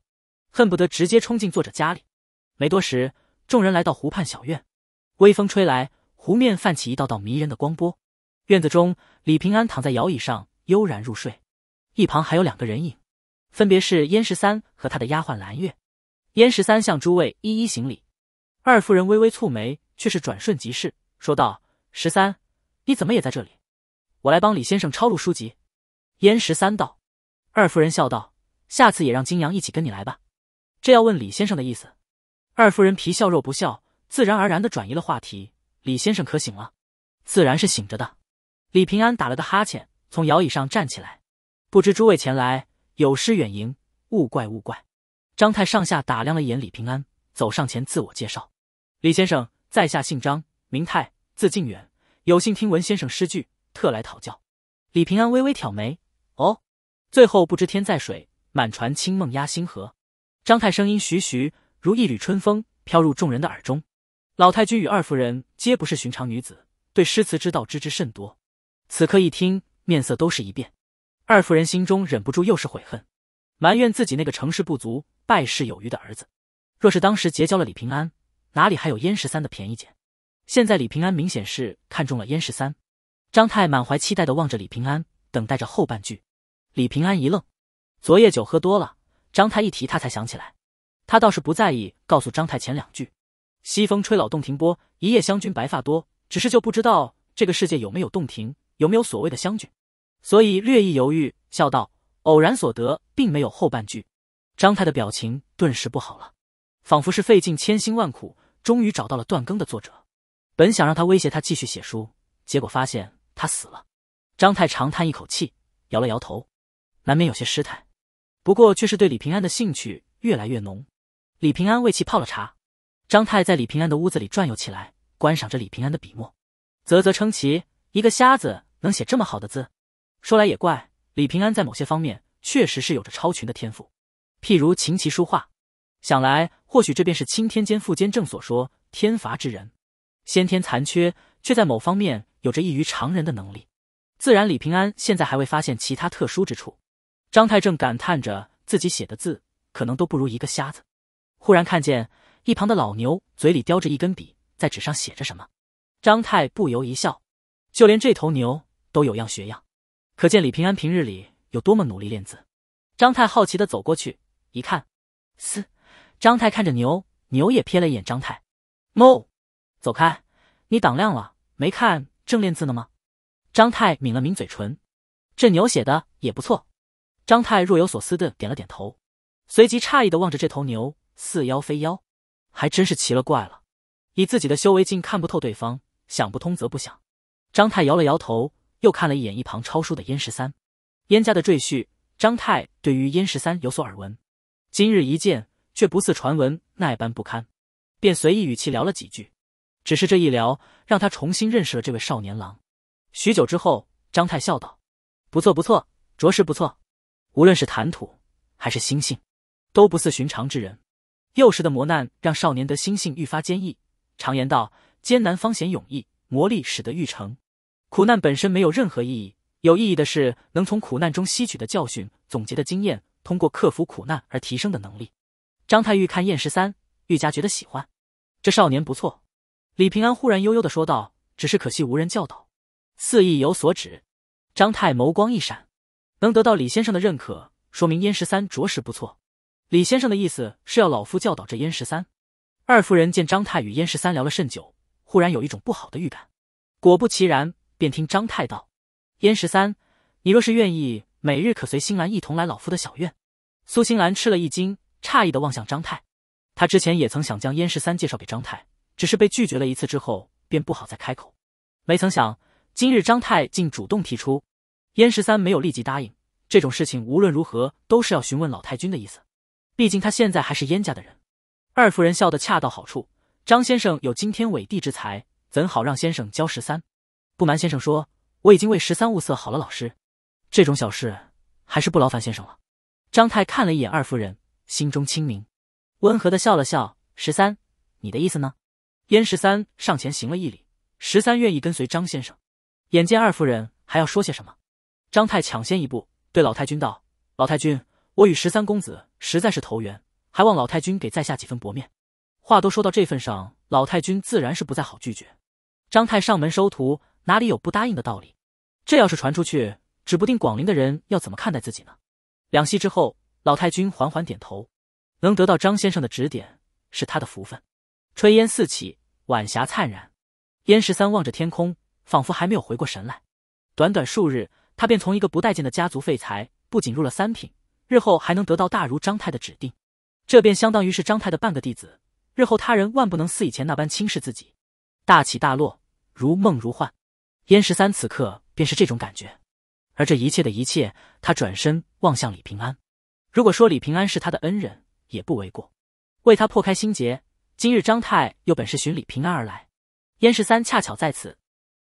恨不得直接冲进作者家里。没多时，众人来到湖畔小院，微风吹来。湖面泛起一道道迷人的光波，院子中，李平安躺在摇椅上悠然入睡，一旁还有两个人影，分别是燕十三和他的丫鬟蓝月。燕十三向诸位一一行礼，二夫人微微蹙眉，却是转瞬即逝，说道：“十三，你怎么也在这里？我来帮李先生抄录书籍。”燕十三道：“二夫人笑道，下次也让金阳一起跟你来吧。”这要问李先生的意思，二夫人皮笑肉不笑，自然而然的转移了话题。李先生可醒了？自然是醒着的。李平安打了个哈欠，从摇椅上站起来。不知诸位前来，有失远迎，勿怪勿怪。张太上下打量了一眼李平安，走上前自我介绍：“李先生，在下姓张，名太，字敬远，有幸听闻先生诗句，特来讨教。”李平安微微挑眉：“哦，最后不知天在水，满船清梦压星河。”张太声音徐徐，如一缕春风飘入众人的耳中。老太君与二夫人皆不是寻常女子，对诗词之道知之甚多。此刻一听，面色都是一变。二夫人心中忍不住又是悔恨，埋怨自己那个成事不足、败事有余的儿子。若是当时结交了李平安，哪里还有燕十三的便宜捡？现在李平安明显是看中了燕十三。张太满怀期待的望着李平安，等待着后半句。李平安一愣，昨夜酒喝多了，张太一提他才想起来。他倒是不在意，告诉张太前两句。西风吹老洞庭波，一夜湘君白发多。只是就不知道这个世界有没有洞庭，有没有所谓的湘君，所以略一犹豫，笑道：“偶然所得，并没有后半句。”张泰的表情顿时不好了，仿佛是费尽千辛万苦，终于找到了断更的作者，本想让他威胁他继续写书，结果发现他死了。张泰长叹一口气，摇了摇头，难免有些失态，不过却是对李平安的兴趣越来越浓。李平安为其泡了茶。张太在李平安的屋子里转悠起来，观赏着李平安的笔墨，啧啧称奇。一个瞎子能写这么好的字，说来也怪。李平安在某些方面确实是有着超群的天赋，譬如琴棋书画。想来或许这便是青天监副监正所说“天罚之人”，先天残缺，却在某方面有着异于常人的能力。自然，李平安现在还未发现其他特殊之处。张太正感叹着自己写的字可能都不如一个瞎子，忽然看见。一旁的老牛嘴里叼着一根笔，在纸上写着什么。张太不由一笑，就连这头牛都有样学样，可见李平安平日里有多么努力练字。张太好奇的走过去一看，嘶！张太看着牛，牛也瞥了一眼张太，哞，走开！你胆亮了没？看正练字呢吗？张太抿了抿嘴唇，这牛写的也不错。张太若有所思的点了点头，随即诧异的望着这头牛，似妖非妖。还真是奇了怪了，以自己的修为竟看不透对方，想不通则不想。张泰摇了摇头，又看了一眼一旁抄书的燕十三，燕家的赘婿。张泰对于燕十三有所耳闻，今日一见却不似传闻那般不堪，便随意与其聊了几句。只是这一聊，让他重新认识了这位少年郎。许久之后，张泰笑道：“不错，不错，着实不错。无论是谈吐，还是心性，都不似寻常之人。”幼时的磨难让少年的心性愈发坚毅。常言道，艰难方显勇毅，磨砺使得玉成。苦难本身没有任何意义，有意义的是能从苦难中吸取的教训、总结的经验，通过克服苦难而提升的能力。张太玉看燕十三，愈加觉得喜欢，这少年不错。李平安忽然悠悠的说道：“只是可惜无人教导，四意有所指。”张太眸光一闪，能得到李先生的认可，说明燕十三着实不错。李先生的意思是要老夫教导这燕十三。二夫人见张太与燕十三聊了甚久，忽然有一种不好的预感。果不其然，便听张太道：“燕十三，你若是愿意，每日可随新兰一同来老夫的小院。”苏新兰吃了一惊，诧异的望向张太。她之前也曾想将燕十三介绍给张太，只是被拒绝了一次之后，便不好再开口。没曾想今日张太竟主动提出。燕十三没有立即答应，这种事情无论如何都是要询问老太君的意思。毕竟他现在还是燕家的人，二夫人笑得恰到好处。张先生有惊天伟地之才，怎好让先生教十三？不瞒先生说，我已经为十三物色好了老师，这种小事还是不劳烦先生了。张太看了一眼二夫人，心中清明，温和的笑了笑。十三，你的意思呢？燕十三上前行了一礼，十三愿意跟随张先生。眼见二夫人还要说些什么，张太抢先一步对老太君道：“老太君。”我与十三公子实在是投缘，还望老太君给在下几分薄面。话都说到这份上，老太君自然是不再好拒绝。张太上门收徒，哪里有不答应的道理？这要是传出去，指不定广陵的人要怎么看待自己呢？两息之后，老太君缓缓点头，能得到张先生的指点，是他的福分。炊烟四起，晚霞灿然，燕十三望着天空，仿佛还没有回过神来。短短数日，他便从一个不待见的家族废材，不仅入了三品。日后还能得到大儒张泰的指定，这便相当于是张泰的半个弟子。日后他人万不能似以前那般轻视自己。大起大落，如梦如幻，燕十三此刻便是这种感觉。而这一切的一切，他转身望向李平安。如果说李平安是他的恩人，也不为过。为他破开心结，今日张泰又本是寻李平安而来，燕十三恰巧在此，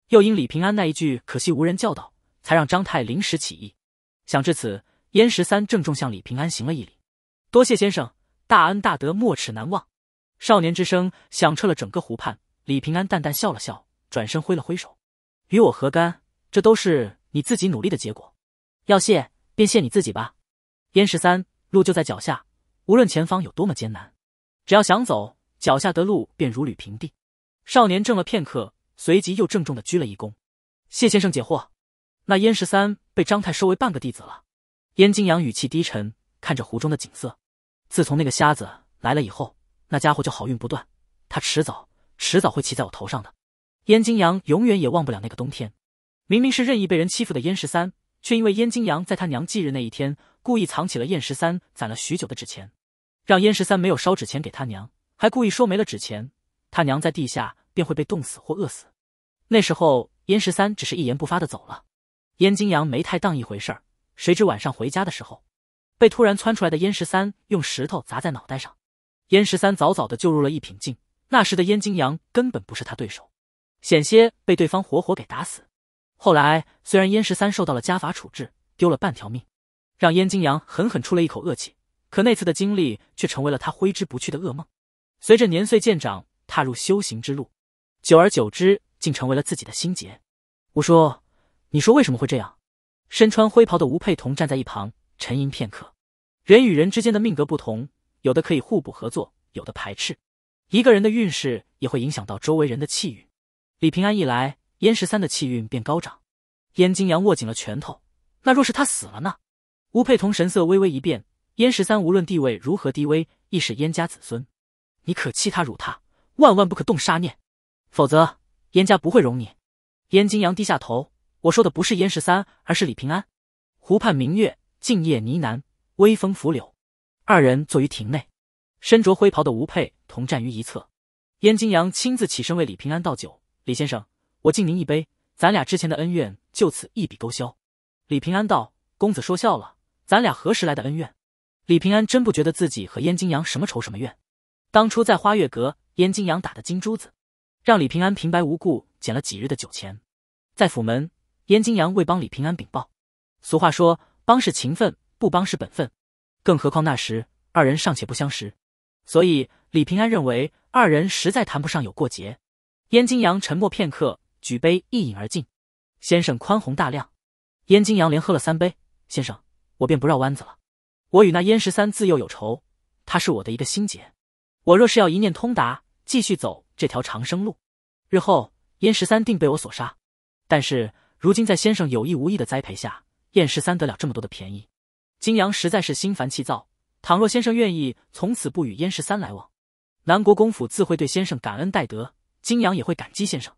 又因李平安那一句“可惜无人教导”，才让张泰临时起意。想至此。燕十三郑重向李平安行了一礼，多谢先生大恩大德，没齿难忘。少年之声响彻了整个湖畔。李平安淡淡笑了笑，转身挥了挥手，与我何干？这都是你自己努力的结果。要谢便谢你自己吧。燕十三，路就在脚下，无论前方有多么艰难，只要想走，脚下的路便如履平地。少年怔了片刻，随即又郑重的鞠了一躬，谢先生解惑。那燕十三被张太收为半个弟子了。燕京阳语气低沉，看着湖中的景色。自从那个瞎子来了以后，那家伙就好运不断。他迟早迟早会骑在我头上的。燕京阳永远也忘不了那个冬天。明明是任意被人欺负的燕十三，却因为燕京阳在他娘忌日那一天，故意藏起了燕十三攒了许久的纸钱，让燕十三没有烧纸钱给他娘，还故意说没了纸钱，他娘在地下便会被冻死或饿死。那时候，燕十三只是一言不发的走了。燕京阳没太当一回事儿。谁知晚上回家的时候，被突然窜出来的燕十三用石头砸在脑袋上。燕十三早早的就入了一品境，那时的燕京阳根本不是他对手，险些被对方活活给打死。后来虽然燕十三受到了家法处置，丢了半条命，让燕京阳狠狠出了一口恶气，可那次的经历却成为了他挥之不去的噩梦。随着年岁渐长，踏入修行之路，久而久之，竟成为了自己的心结。我说，你说为什么会这样？身穿灰袍的吴佩彤站在一旁，沉吟片刻。人与人之间的命格不同，有的可以互补合作，有的排斥。一个人的运势也会影响到周围人的气运。李平安一来，燕十三的气运便高涨。燕金阳握紧了拳头。那若是他死了呢？吴佩彤神色微微一变。燕十三无论地位如何低微，亦是燕家子孙。你可欺他辱他，万万不可动杀念，否则燕家不会容你。燕金阳低下头。我说的不是燕十三，而是李平安。湖畔明月，静夜呢喃，微风拂柳。二人坐于亭内，身着灰袍的吴佩同站于一侧。燕金阳亲自起身为李平安倒酒。李先生，我敬您一杯，咱俩之前的恩怨就此一笔勾销。李平安道：“公子说笑了，咱俩何时来的恩怨？”李平安真不觉得自己和燕金阳什么仇什么怨。当初在花月阁，燕金阳打的金珠子，让李平安平白无故捡了几日的酒钱。在府门。燕金阳未帮李平安禀报。俗话说，帮是情分，不帮是本分。更何况那时二人尚且不相识，所以李平安认为二人实在谈不上有过节。燕金阳沉默片刻，举杯一饮而尽。先生宽宏大量。燕金阳连喝了三杯。先生，我便不绕弯子了。我与那燕十三自幼有仇，他是我的一个心结。我若是要一念通达，继续走这条长生路，日后燕十三定被我所杀。但是。如今在先生有意无意的栽培下，燕十三得了这么多的便宜，金阳实在是心烦气躁。倘若先生愿意从此不与燕十三来往，南国公府自会对先生感恩戴德，金阳也会感激先生。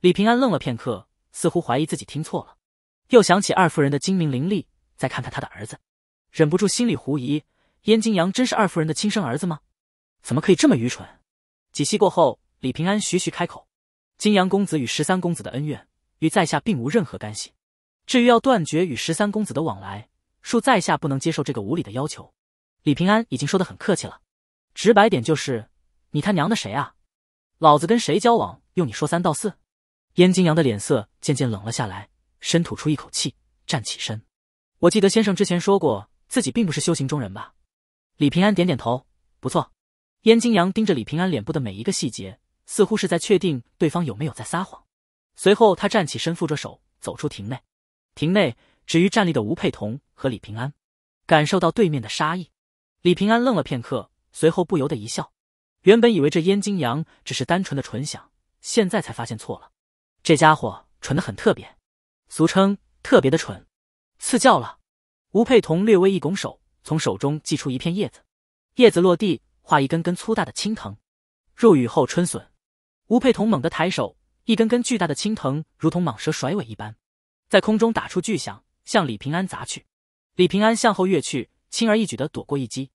李平安愣了片刻，似乎怀疑自己听错了，又想起二夫人的精明伶俐，再看看他的儿子，忍不住心里狐疑：燕金阳真是二夫人的亲生儿子吗？怎么可以这么愚蠢？几息过后，李平安徐徐开口：“金阳公子与十三公子的恩怨。”与在下并无任何干系，至于要断绝与十三公子的往来，恕在下不能接受这个无理的要求。李平安已经说的很客气了，直白点就是，你他娘的谁啊？老子跟谁交往，用你说三道四？燕京阳的脸色渐渐冷了下来，深吐出一口气，站起身。我记得先生之前说过，自己并不是修行中人吧？李平安点点头，不错。燕京阳盯着李平安脸部的每一个细节，似乎是在确定对方有没有在撒谎。随后，他站起身，负着手走出亭内。亭内止于站立的吴佩彤和李平安，感受到对面的杀意，李平安愣了片刻，随后不由得一笑。原本以为这燕京阳只是单纯的蠢想，现在才发现错了。这家伙蠢的很特别，俗称特别的蠢。赐教了。吴佩彤略微一拱手，从手中祭出一片叶子，叶子落地，化一根根粗大的青藤，入雨后春笋。吴佩彤猛地抬手。一根根巨大的青藤，如同蟒蛇甩尾一般，在空中打出巨响，向李平安砸去。李平安向后跃去，轻而易举地躲过一击。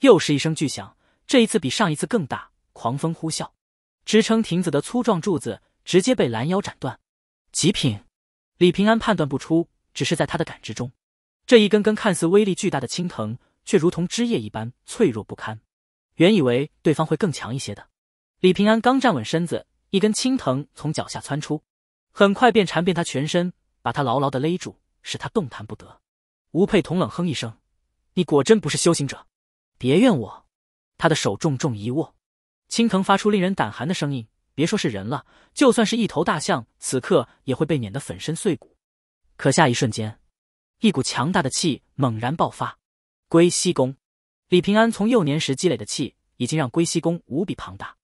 又是一声巨响，这一次比上一次更大，狂风呼啸，支撑亭子的粗壮柱子直接被拦腰斩断。极品，李平安判断不出，只是在他的感知中，这一根根看似威力巨大的青藤，却如同枝叶一般脆弱不堪。原以为对方会更强一些的，李平安刚站稳身子。一根青藤从脚下窜出，很快便缠遍他全身，把他牢牢的勒住，使他动弹不得。吴佩同冷哼一声：“你果真不是修行者，别怨我。”他的手重重一握，青藤发出令人胆寒的声音。别说是人了，就算是一头大象，此刻也会被碾得粉身碎骨。可下一瞬间，一股强大的气猛然爆发，龟息功。李平安从幼年时积累的气，已经让龟息功无比庞大，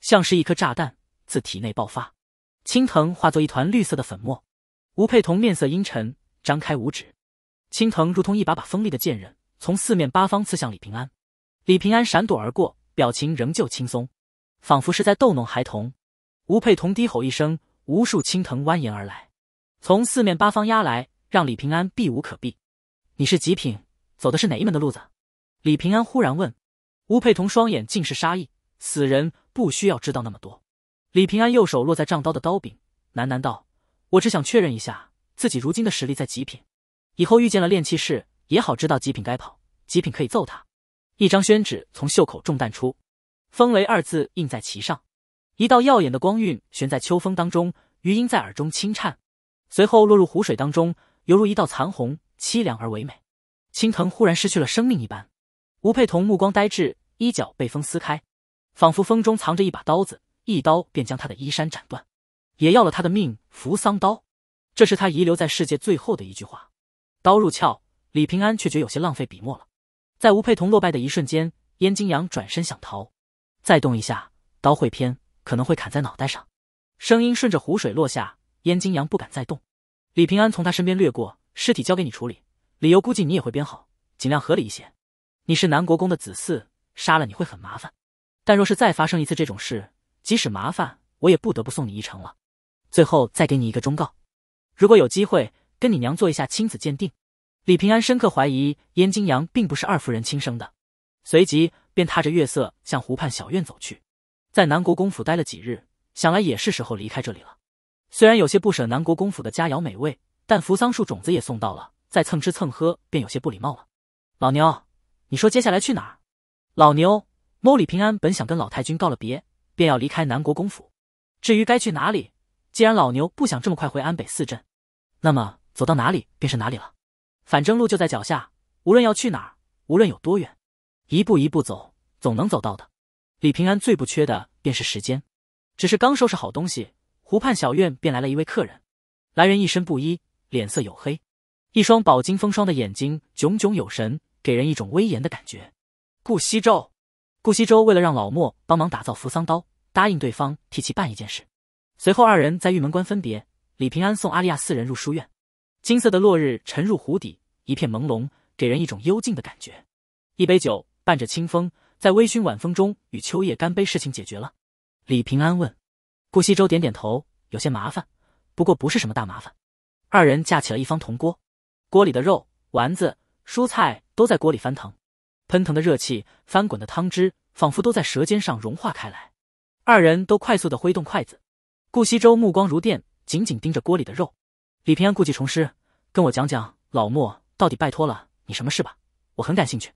像是一颗炸弹。自体内爆发，青藤化作一团绿色的粉末。吴佩彤面色阴沉，张开五指，青藤如同一把把锋利的剑刃，从四面八方刺向李平安。李平安闪躲而过，表情仍旧轻松，仿佛是在逗弄孩童。吴佩彤低吼一声，无数青藤蜿蜒而来，从四面八方压来，让李平安避无可避。你是极品，走的是哪一门的路子？李平安忽然问。吴佩彤双眼尽是杀意，死人不需要知道那么多。李平安右手落在丈刀的刀柄，喃喃道：“我只想确认一下自己如今的实力在极品，以后遇见了炼气士也好知道极品该跑，极品可以揍他。”一张宣纸从袖口中弹出，“风雷”二字印在其上，一道耀眼的光晕悬在秋风当中，余音在耳中轻颤，随后落入湖水当中，犹如一道残虹，凄凉而唯美。青藤忽然失去了生命一般。吴佩彤目光呆滞，衣角被风撕开，仿佛风中藏着一把刀子。一刀便将他的衣衫斩断，也要了他的命。扶桑刀，这是他遗留在世界最后的一句话。刀入鞘，李平安却觉有些浪费笔墨了。在吴佩彤落败的一瞬间，燕京阳转身想逃，再动一下刀会偏，可能会砍在脑袋上。声音顺着湖水落下，燕京阳不敢再动。李平安从他身边掠过，尸体交给你处理，理由估计你也会编好，尽量合理一些。你是南国公的子嗣，杀了你会很麻烦。但若是再发生一次这种事，即使麻烦，我也不得不送你一程了。最后再给你一个忠告：如果有机会，跟你娘做一下亲子鉴定。李平安深刻怀疑燕京阳并不是二夫人亲生的，随即便踏着月色向湖畔小院走去。在南国公府待了几日，想来也是时候离开这里了。虽然有些不舍南国公府的佳肴美味，但扶桑树种子也送到了，再蹭吃蹭喝便有些不礼貌了。老牛，你说接下来去哪儿？老牛，摸李平安本想跟老太君告了别。便要离开南国公府，至于该去哪里，既然老牛不想这么快回安北四镇，那么走到哪里便是哪里了。反正路就在脚下，无论要去哪，无论有多远，一步一步走，总能走到的。李平安最不缺的便是时间，只是刚收拾好东西，湖畔小院便来了一位客人。来人一身布衣，脸色黝黑，一双饱经风霜的眼睛炯炯有神，给人一种威严的感觉。顾西周。顾西周为了让老莫帮忙打造扶桑刀，答应对方替其办一件事。随后二人在玉门关分别，李平安送阿利亚四人入书院。金色的落日沉入湖底，一片朦胧，给人一种幽静的感觉。一杯酒伴着清风，在微醺晚风中与秋叶干杯。事情解决了，李平安问，顾西周点点头，有些麻烦，不过不是什么大麻烦。二人架起了一方铜锅，锅里的肉丸子、蔬菜都在锅里翻腾。喷腾的热气，翻滚的汤汁，仿佛都在舌尖上融化开来。二人都快速的挥动筷子。顾西周目光如电，紧紧盯着锅里的肉。李平安故技重施，跟我讲讲老莫到底拜托了你什么事吧，我很感兴趣。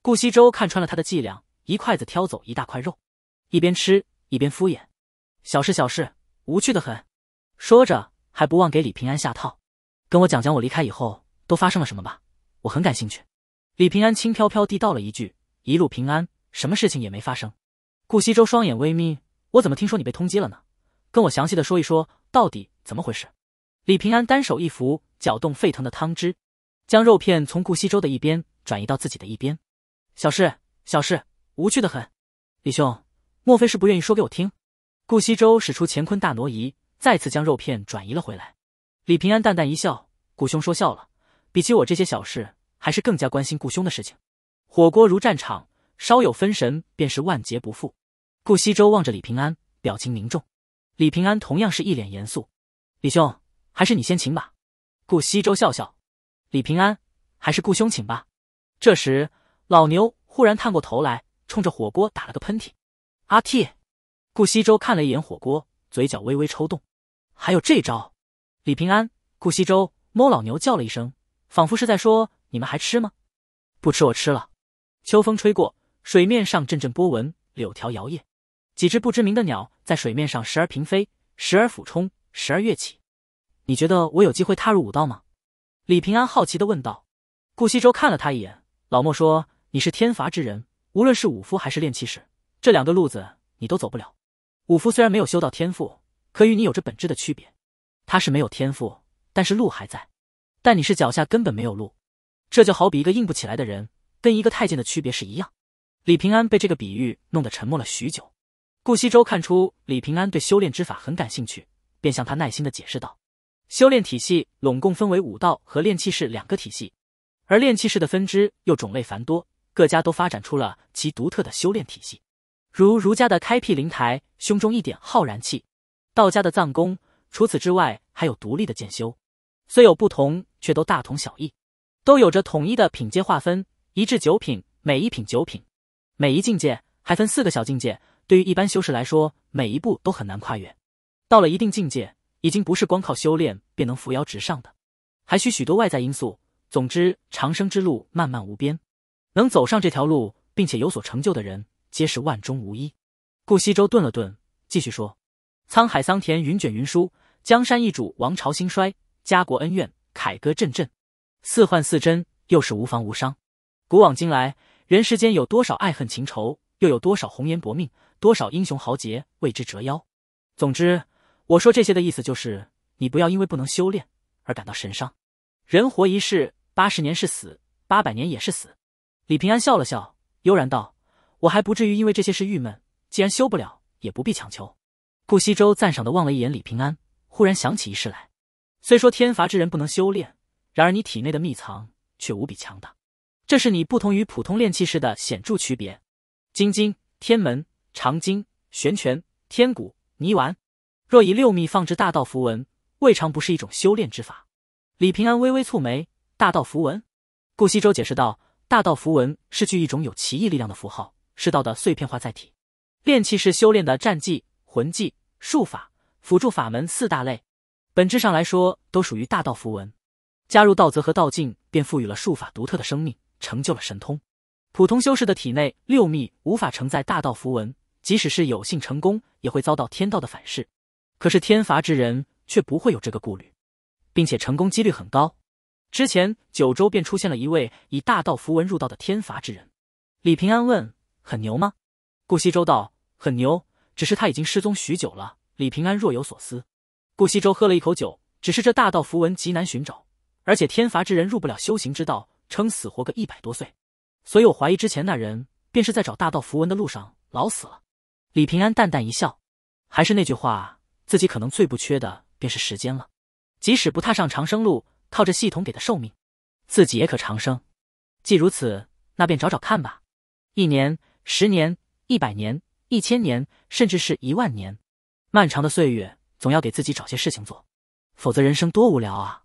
顾西周看穿了他的伎俩，一筷子挑走一大块肉，一边吃一边敷衍：“小事小事，无趣的很。”说着还不忘给李平安下套：“跟我讲讲我离开以后都发生了什么吧，我很感兴趣。”李平安轻飘飘地道了一句：“一路平安，什么事情也没发生。”顾西周双眼微眯：“我怎么听说你被通缉了呢？跟我详细的说一说，到底怎么回事？”李平安单手一扶，搅动沸腾的汤汁，将肉片从顾西周的一边转移到自己的一边。“小事，小事，无趣的很。”李兄，莫非是不愿意说给我听？”顾西周使出乾坤大挪移，再次将肉片转移了回来。李平安淡淡一笑：“顾兄说笑了，比起我这些小事。”还是更加关心顾兄的事情。火锅如战场，稍有分神便是万劫不复。顾西周望着李平安，表情凝重。李平安同样是一脸严肃。李兄，还是你先请吧。顾西周笑笑。李平安，还是顾兄请吧。这时，老牛忽然探过头来，冲着火锅打了个喷嚏。阿嚏！顾西周看了一眼火锅，嘴角微微抽动。还有这招？李平安、顾西周摸老牛叫了一声，仿佛是在说。你们还吃吗？不吃我吃了。秋风吹过，水面上阵阵波纹，柳条摇曳，几只不知名的鸟在水面上时而平飞，时而俯冲，时而跃起。你觉得我有机会踏入武道吗？李平安好奇的问道。顾西周看了他一眼，老莫说：“你是天罚之人，无论是武夫还是炼气士，这两个路子你都走不了。武夫虽然没有修道天赋，可与你有着本质的区别。他是没有天赋，但是路还在；但你是脚下根本没有路。”这就好比一个硬不起来的人跟一个太监的区别是一样。李平安被这个比喻弄得沉默了许久。顾西周看出李平安对修炼之法很感兴趣，便向他耐心的解释道：“修炼体系拢共分为武道和炼气士两个体系，而炼气士的分支又种类繁多，各家都发展出了其独特的修炼体系。如儒家的开辟灵台，胸中一点浩然气；道家的藏功。除此之外，还有独立的剑修，虽有不同，却都大同小异。”都有着统一的品阶划分，一至九品，每一品九品，每一境界还分四个小境界。对于一般修士来说，每一步都很难跨越。到了一定境界，已经不是光靠修炼便能扶摇直上的，还需许多外在因素。总之，长生之路漫漫无边，能走上这条路并且有所成就的人，皆是万中无一。顾西周顿了顿，继续说：“沧海桑田，云卷云舒，江山易主，王朝兴衰，家国恩怨，凯歌阵阵。”似幻似真，又是无妨无伤。古往今来，人世间有多少爱恨情仇，又有多少红颜薄命，多少英雄豪杰为之折腰。总之，我说这些的意思就是，你不要因为不能修炼而感到神伤。人活一世，八十年是死，八百年也是死。李平安笑了笑，悠然道：“我还不至于因为这些事郁闷。既然修不了，也不必强求。”顾惜舟赞赏的望了一眼李平安，忽然想起一事来。虽说天罚之人不能修炼。然而你体内的秘藏却无比强大，这是你不同于普通炼气士的显著区别。金经、天门、长经、玄拳、天骨、泥丸，若以六秘放置大道符文，未尝不是一种修炼之法。李平安微微蹙眉，大道符文。顾西周解释道，大道符文是具一种有奇异力量的符号，是道的碎片化载体。炼气士修炼的战技、魂技、术法、辅助法门四大类，本质上来说都属于大道符文。加入道则和道境，便赋予了术法独特的生命，成就了神通。普通修士的体内六秘无法承载大道符文，即使是有幸成功，也会遭到天道的反噬。可是天罚之人却不会有这个顾虑，并且成功几率很高。之前九州便出现了一位以大道符文入道的天罚之人。李平安问：“很牛吗？”顾西周道：“很牛，只是他已经失踪许久了。”李平安若有所思。顾西周喝了一口酒，只是这大道符文极难寻找。而且天罚之人入不了修行之道，撑死活个一百多岁，所以我怀疑之前那人便是在找大道符文的路上老死了。李平安淡淡一笑，还是那句话，自己可能最不缺的便是时间了。即使不踏上长生路，靠着系统给的寿命，自己也可长生。既如此，那便找找看吧。一年、十年、一百年、一千年，甚至是一万年，漫长的岁月总要给自己找些事情做，否则人生多无聊啊。